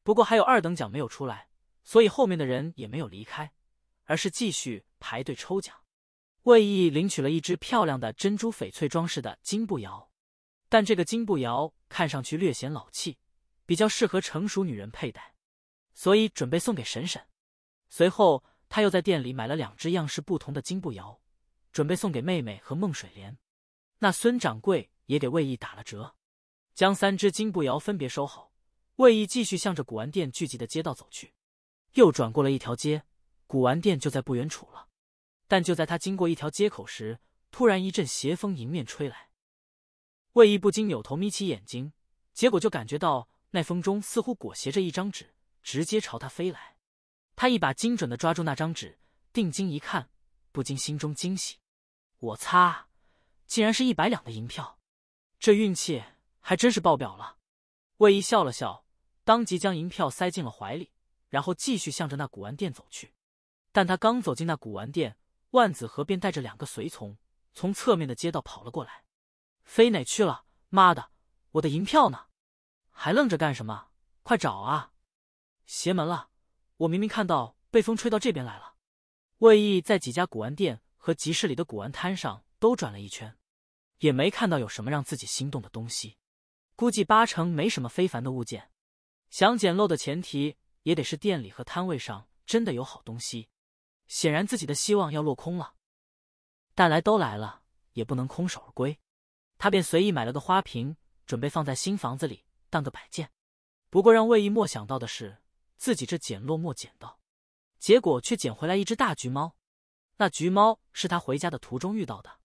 不过还有二等奖没有出来，所以后面的人也没有离开，而是继续排队抽奖。魏毅领取了一只漂亮的珍珠翡翠装饰的金步摇，但这个金步摇看上去略显老气，比较适合成熟女人佩戴，所以准备送给婶婶。随后他又在店里买了两只样式不同的金步摇，准备送给妹妹和孟水莲。那孙掌柜也给魏毅打了折，将三只金步摇分别收好。魏毅继续向着古玩店聚集的街道走去，又转过了一条街，古玩店就在不远处了。但就在他经过一条街口时，突然一阵邪风迎面吹来，魏毅不禁扭头眯起眼睛，结果就感觉到那风中似乎裹挟着一张纸，直接朝他飞来。他一把精准的抓住那张纸，定睛一看，不禁心中惊喜：“我擦，竟然是一百两的银票，这运气还真是爆表了。”魏毅笑了笑。当即将银票塞进了怀里，然后继续向着那古玩店走去。但他刚走进那古玩店，万子和便带着两个随从从侧面的街道跑了过来。飞哪去了？妈的，我的银票呢？还愣着干什么？快找啊！邪门了，我明明看到被风吹到这边来了。魏毅在几家古玩店和集市里的古玩摊上都转了一圈，也没看到有什么让自己心动的东西。估计八成没什么非凡的物件。想捡漏的前提也得是店里和摊位上真的有好东西，显然自己的希望要落空了。但来都来了，也不能空手而归，他便随意买了个花瓶，准备放在新房子里当个摆件。不过让魏一莫想到的是，自己这捡漏没捡到，结果却捡回来一只大橘猫。那橘猫是他回家的途中遇到的，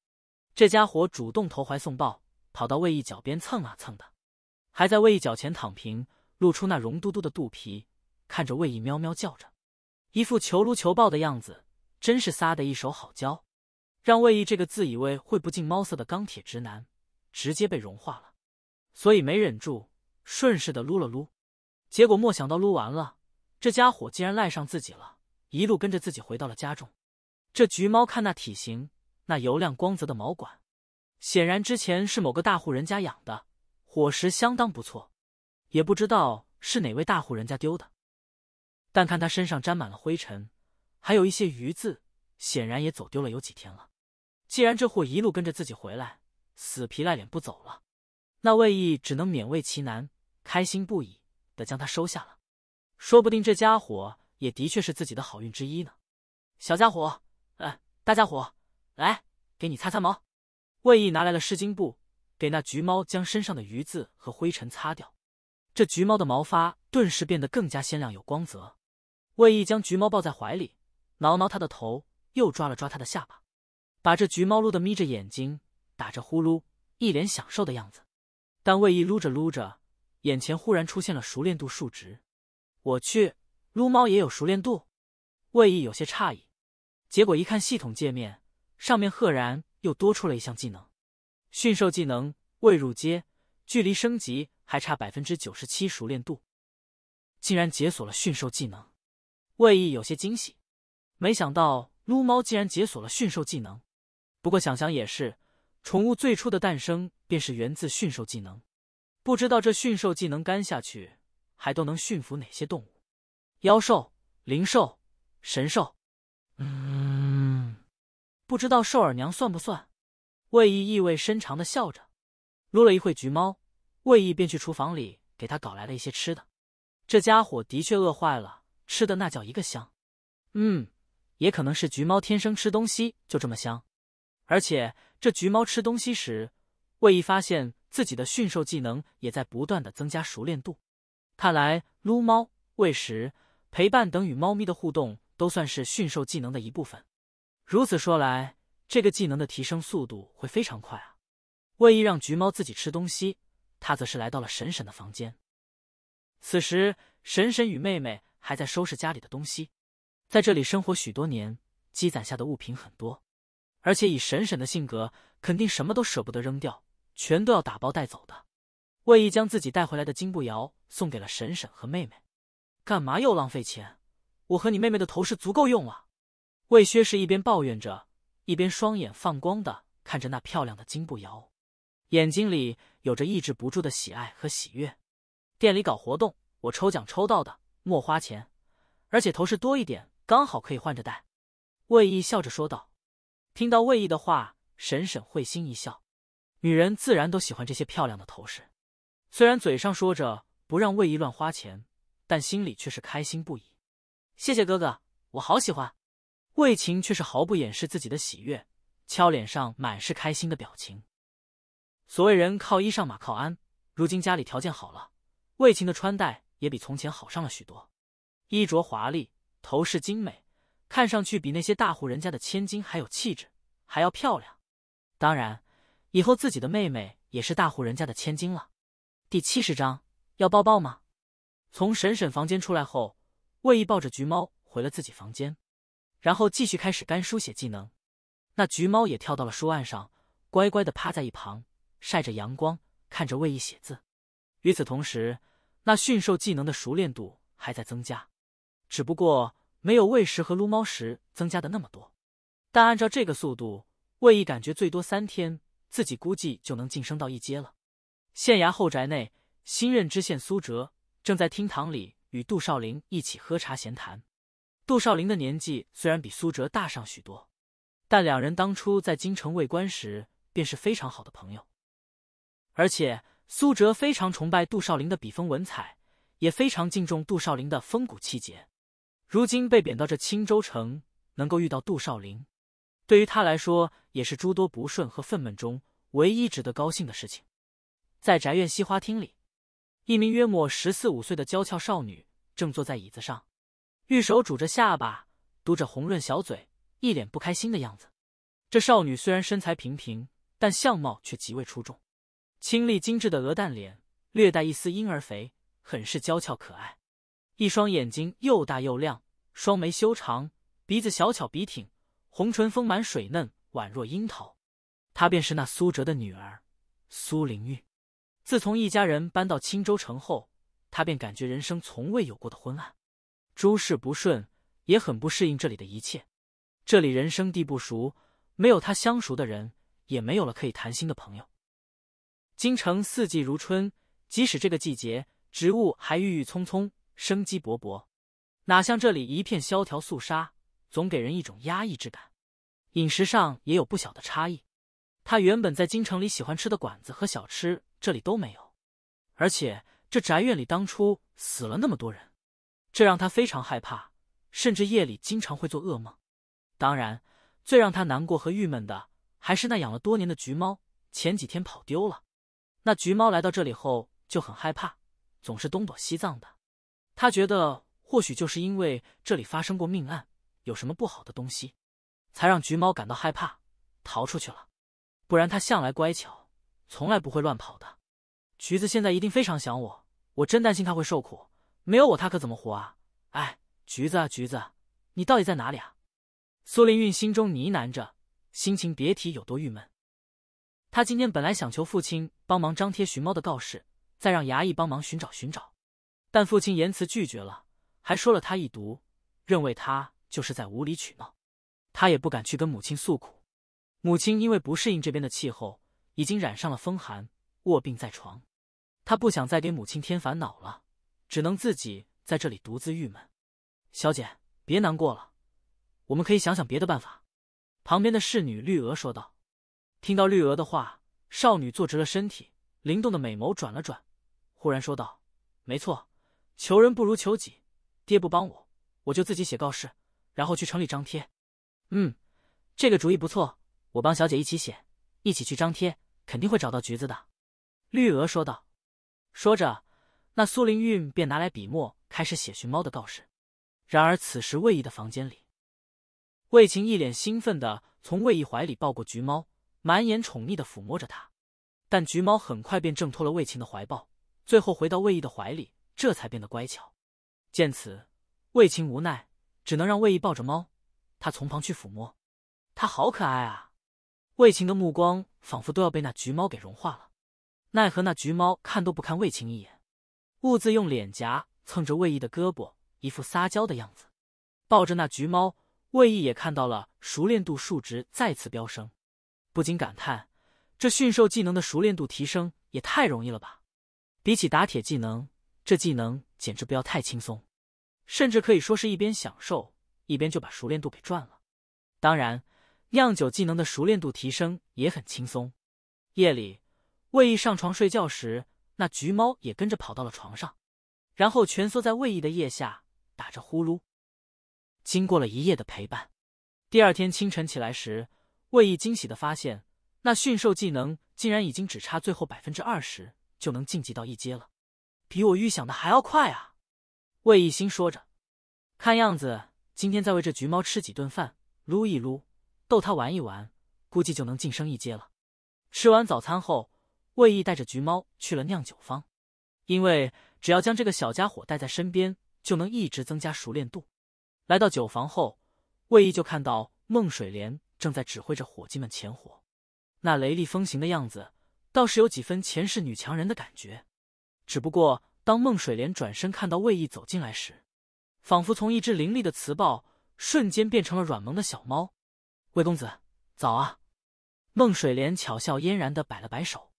这家伙主动投怀送抱，跑到魏一脚边蹭啊蹭的，还在魏一脚前躺平。露出那绒嘟嘟的肚皮，看着魏毅喵喵叫着，一副求撸求抱的样子，真是撒的一手好娇，让魏毅这个自以为会不近猫色的钢铁直男直接被融化了，所以没忍住，顺势的撸了撸，结果没想到撸完了，这家伙竟然赖上自己了，一路跟着自己回到了家中。这橘猫看那体型，那油亮光泽的毛管，显然之前是某个大户人家养的，伙食相当不错。也不知道是哪位大户人家丢的，但看他身上沾满了灰尘，还有一些鱼渍，显然也走丢了有几天了。既然这货一路跟着自己回来，死皮赖脸不走了，那魏毅只能勉为其难，开心不已的将他收下了。说不定这家伙也的确是自己的好运之一呢。小家伙，哎，大家伙，来，给你擦擦毛。魏毅拿来了湿巾布，给那橘猫将身上的鱼渍和灰尘擦掉。这橘猫的毛发顿时变得更加鲜亮有光泽，魏毅将橘猫抱在怀里，挠挠它的头，又抓了抓它的下巴，把这橘猫撸的眯着眼睛，打着呼噜，一脸享受的样子。但魏毅撸着撸着，眼前忽然出现了熟练度数值，我去，撸猫也有熟练度？魏毅有些诧异，结果一看系统界面，上面赫然又多出了一项技能，驯兽技能未入阶，距离升级。还差百分之九十七熟练度，竟然解锁了驯兽技能，魏毅有些惊喜，没想到撸猫竟然解锁了驯兽技能。不过想想也是，宠物最初的诞生便是源自驯兽技能。不知道这驯兽技能干下去，还都能驯服哪些动物？妖兽、灵兽、神兽……嗯，不知道兽耳娘算不算？魏毅意味深长的笑着，撸了一会橘猫。魏毅便去厨房里给他搞来了一些吃的，这家伙的确饿坏了，吃的那叫一个香。嗯，也可能是橘猫天生吃东西就这么香。而且这橘猫吃东西时，魏毅发现自己的驯兽技能也在不断的增加熟练度。看来撸猫、喂食、陪伴等与猫咪的互动都算是驯兽技能的一部分。如此说来，这个技能的提升速度会非常快啊！魏毅让橘猫自己吃东西。他则是来到了婶婶的房间，此时婶婶与妹妹还在收拾家里的东西，在这里生活许多年，积攒下的物品很多，而且以婶婶的性格，肯定什么都舍不得扔掉，全都要打包带走的。魏毅将自己带回来的金步摇送给了婶婶和妹妹，干嘛又浪费钱？我和你妹妹的头饰足够用了。魏薛氏一边抱怨着，一边双眼放光的看着那漂亮的金步摇，眼睛里。有着抑制不住的喜爱和喜悦，店里搞活动，我抽奖抽到的，莫花钱，而且头饰多一点，刚好可以换着戴。魏毅笑着说道。听到魏毅的话，沈沈会心一笑，女人自然都喜欢这些漂亮的头饰，虽然嘴上说着不让魏毅乱花钱，但心里却是开心不已。谢谢哥哥，我好喜欢。魏晴却是毫不掩饰自己的喜悦，俏脸上满是开心的表情。所谓人靠衣裳，马靠鞍。如今家里条件好了，卫晴的穿戴也比从前好上了许多，衣着华丽，头饰精美，看上去比那些大户人家的千金还有气质，还要漂亮。当然，以后自己的妹妹也是大户人家的千金了。第七十章要抱抱吗？从婶婶房间出来后，卫毅抱着橘猫回了自己房间，然后继续开始干书写技能。那橘猫也跳到了书案上，乖乖的趴在一旁。晒着阳光，看着魏毅写字，与此同时，那驯兽技能的熟练度还在增加，只不过没有喂食和撸猫时增加的那么多。但按照这个速度，魏毅感觉最多三天，自己估计就能晋升到一阶了。县衙后宅内，新任知县苏辙正在厅堂里与杜少陵一起喝茶闲谈。杜少陵的年纪虽然比苏辙大上许多，但两人当初在京城为官时，便是非常好的朋友。而且苏辙非常崇拜杜少陵的笔锋文采，也非常敬重杜少陵的风骨气节。如今被贬到这青州城，能够遇到杜少陵，对于他来说也是诸多不顺和愤懑中唯一值得高兴的事情。在宅院西花厅里，一名约莫十四五岁的娇俏少女正坐在椅子上，玉手拄着下巴，嘟着红润小嘴，一脸不开心的样子。这少女虽然身材平平，但相貌却极为出众。清丽精致的鹅蛋脸，略带一丝婴儿肥，很是娇俏可爱。一双眼睛又大又亮，双眉修长，鼻子小巧笔挺，红唇丰满水嫩，宛若樱桃。她便是那苏哲的女儿苏灵玉。自从一家人搬到青州城后，她便感觉人生从未有过的昏暗，诸事不顺，也很不适应这里的一切。这里人生地不熟，没有他相熟的人，也没有了可以谈心的朋友。京城四季如春，即使这个季节，植物还郁郁葱葱，生机勃勃，哪像这里一片萧条肃杀，总给人一种压抑之感。饮食上也有不小的差异，他原本在京城里喜欢吃的馆子和小吃，这里都没有。而且这宅院里当初死了那么多人，这让他非常害怕，甚至夜里经常会做噩梦。当然，最让他难过和郁闷的还是那养了多年的橘猫，前几天跑丢了。那橘猫来到这里后就很害怕，总是东躲西藏的。他觉得或许就是因为这里发生过命案，有什么不好的东西，才让橘猫感到害怕，逃出去了。不然它向来乖巧，从来不会乱跑的。橘子现在一定非常想我，我真担心它会受苦。没有我，它可怎么活啊？哎，橘子啊橘子，你到底在哪里啊？苏灵韵心中呢喃着，心情别提有多郁闷。他今天本来想求父亲帮忙张贴寻猫的告示，再让衙役帮忙寻找寻找，但父亲严辞拒绝了，还说了他一毒，认为他就是在无理取闹。他也不敢去跟母亲诉苦，母亲因为不适应这边的气候，已经染上了风寒，卧病在床。他不想再给母亲添烦恼了，只能自己在这里独自郁闷。小姐，别难过了，我们可以想想别的办法。”旁边的侍女绿娥说道。听到绿娥的话，少女坐直了身体，灵动的美眸转了转，忽然说道：“没错，求人不如求己。爹不帮我，我就自己写告示，然后去城里张贴。”“嗯，这个主意不错，我帮小姐一起写，一起去张贴，肯定会找到橘子的。”绿娥说道。说着，那苏灵韵便拿来笔墨，开始写寻猫的告示。然而，此时魏毅的房间里，魏晴一脸兴奋的从魏毅怀里抱过橘猫。满眼宠溺的抚摸着它，但橘猫很快便挣脱了魏晴的怀抱，最后回到魏毅的怀里，这才变得乖巧。见此，魏晴无奈，只能让魏毅抱着猫，他从旁去抚摸。它好可爱啊！魏晴的目光仿佛都要被那橘猫给融化了，奈何那橘猫看都不看魏晴一眼，兀自用脸颊蹭着魏毅的胳膊，一副撒娇的样子。抱着那橘猫，魏毅也看到了熟练度数值再次飙升。不禁感叹，这驯兽技能的熟练度提升也太容易了吧！比起打铁技能，这技能简直不要太轻松，甚至可以说是一边享受一边就把熟练度给赚了。当然，酿酒技能的熟练度提升也很轻松。夜里，魏毅上床睡觉时，那橘猫也跟着跑到了床上，然后蜷缩在魏毅的腋下打着呼噜。经过了一夜的陪伴，第二天清晨起来时。魏毅惊喜的发现，那驯兽技能竟然已经只差最后百分之二十就能晋级到一阶了，比我预想的还要快啊！魏毅心说着，看样子今天再为这橘猫吃几顿饭，撸一撸，逗它玩一玩，估计就能晋升一阶了。吃完早餐后，魏毅带着橘猫去了酿酒坊，因为只要将这个小家伙带在身边，就能一直增加熟练度。来到酒房后，魏毅就看到孟水莲。正在指挥着伙计们前火，那雷厉风行的样子，倒是有几分前世女强人的感觉。只不过，当孟水莲转身看到魏毅走进来时，仿佛从一只凌厉的雌豹，瞬间变成了软萌的小猫。魏公子，早啊！孟水莲巧笑嫣然的摆了摆手，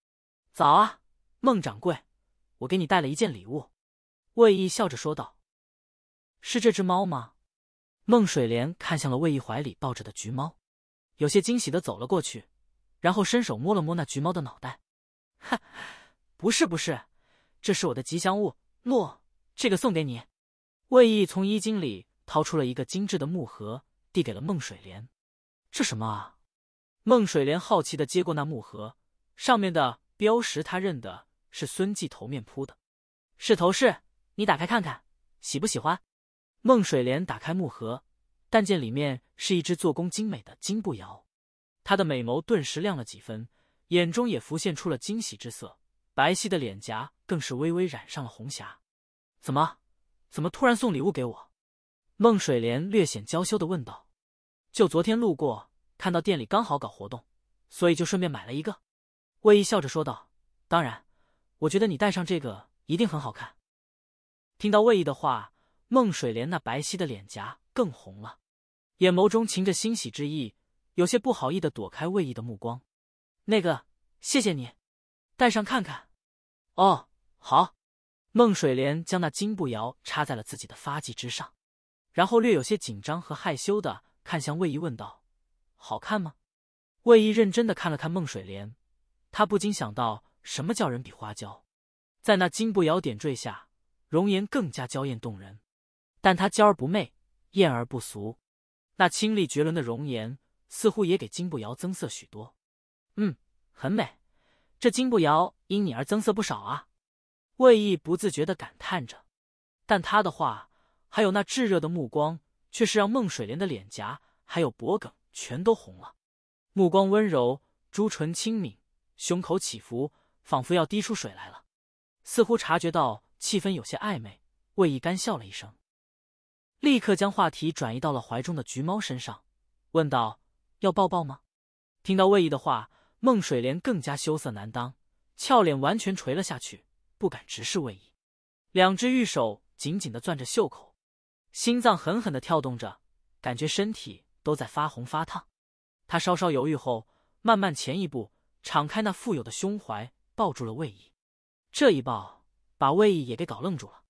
早啊，孟掌柜，我给你带了一件礼物。魏毅笑着说道：“是这只猫吗？”孟水莲看向了魏毅怀里抱着的橘猫。有些惊喜的走了过去，然后伸手摸了摸那橘猫的脑袋，哈，不是不是，这是我的吉祥物，诺，这个送给你。魏毅从衣襟里掏出了一个精致的木盒，递给了孟水莲。这什么啊？孟水莲好奇的接过那木盒，上面的标识他认得是孙记头面铺的，是头饰，你打开看看，喜不喜欢？孟水莲打开木盒。但见里面是一只做工精美的金步摇，她的美眸顿时亮了几分，眼中也浮现出了惊喜之色，白皙的脸颊更是微微染上了红霞。怎么，怎么突然送礼物给我？孟水莲略显娇羞的问道。就昨天路过，看到店里刚好搞活动，所以就顺便买了一个。魏毅笑着说道：“当然，我觉得你戴上这个一定很好看。”听到魏毅的话，孟水莲那白皙的脸颊更红了。眼眸中噙着欣喜之意，有些不好意的躲开魏毅的目光。那个，谢谢你，戴上看看。哦，好。孟水莲将那金步摇插在了自己的发髻之上，然后略有些紧张和害羞的看向魏毅，问道：“好看吗？”魏毅认真的看了看孟水莲，他不禁想到什么叫人比花娇，在那金步摇点缀下，容颜更加娇艳动人。但她娇而不媚，艳而不俗。那清丽绝伦的容颜，似乎也给金步摇增色许多。嗯，很美，这金步摇因你而增色不少啊。魏毅不自觉的感叹着，但他的话，还有那炙热的目光，却是让孟水莲的脸颊还有脖颈全都红了。目光温柔，朱唇轻抿，胸口起伏，仿佛要滴出水来了。似乎察觉到气氛有些暧昧，魏毅干笑了一声。立刻将话题转移到了怀中的橘猫身上，问道：“要抱抱吗？”听到魏毅的话，孟水莲更加羞涩难当，俏脸完全垂了下去，不敢直视魏毅，两只玉手紧紧的攥着袖口，心脏狠狠的跳动着，感觉身体都在发红发烫。她稍稍犹豫后，慢慢前一步，敞开那富有的胸怀，抱住了魏毅。这一抱，把魏毅也给搞愣住了。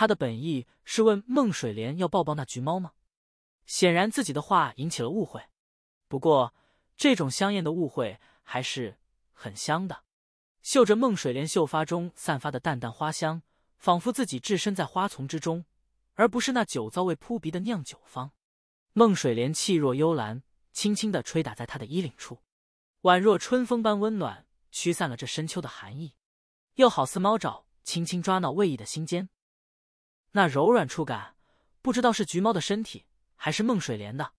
他的本意是问孟水莲要抱抱那橘猫吗？显然自己的话引起了误会，不过这种香艳的误会还是很香的。嗅着孟水莲秀发中散发的淡淡花香，仿佛自己置身在花丛之中，而不是那酒糟味扑鼻的酿酒坊。孟水莲气若幽兰，轻轻的吹打在他的衣领处，宛若春风般温暖，驱散了这深秋的寒意，又好似猫爪轻轻抓挠魏毅的心尖。那柔软触感，不知道是橘猫的身体还是孟水莲的。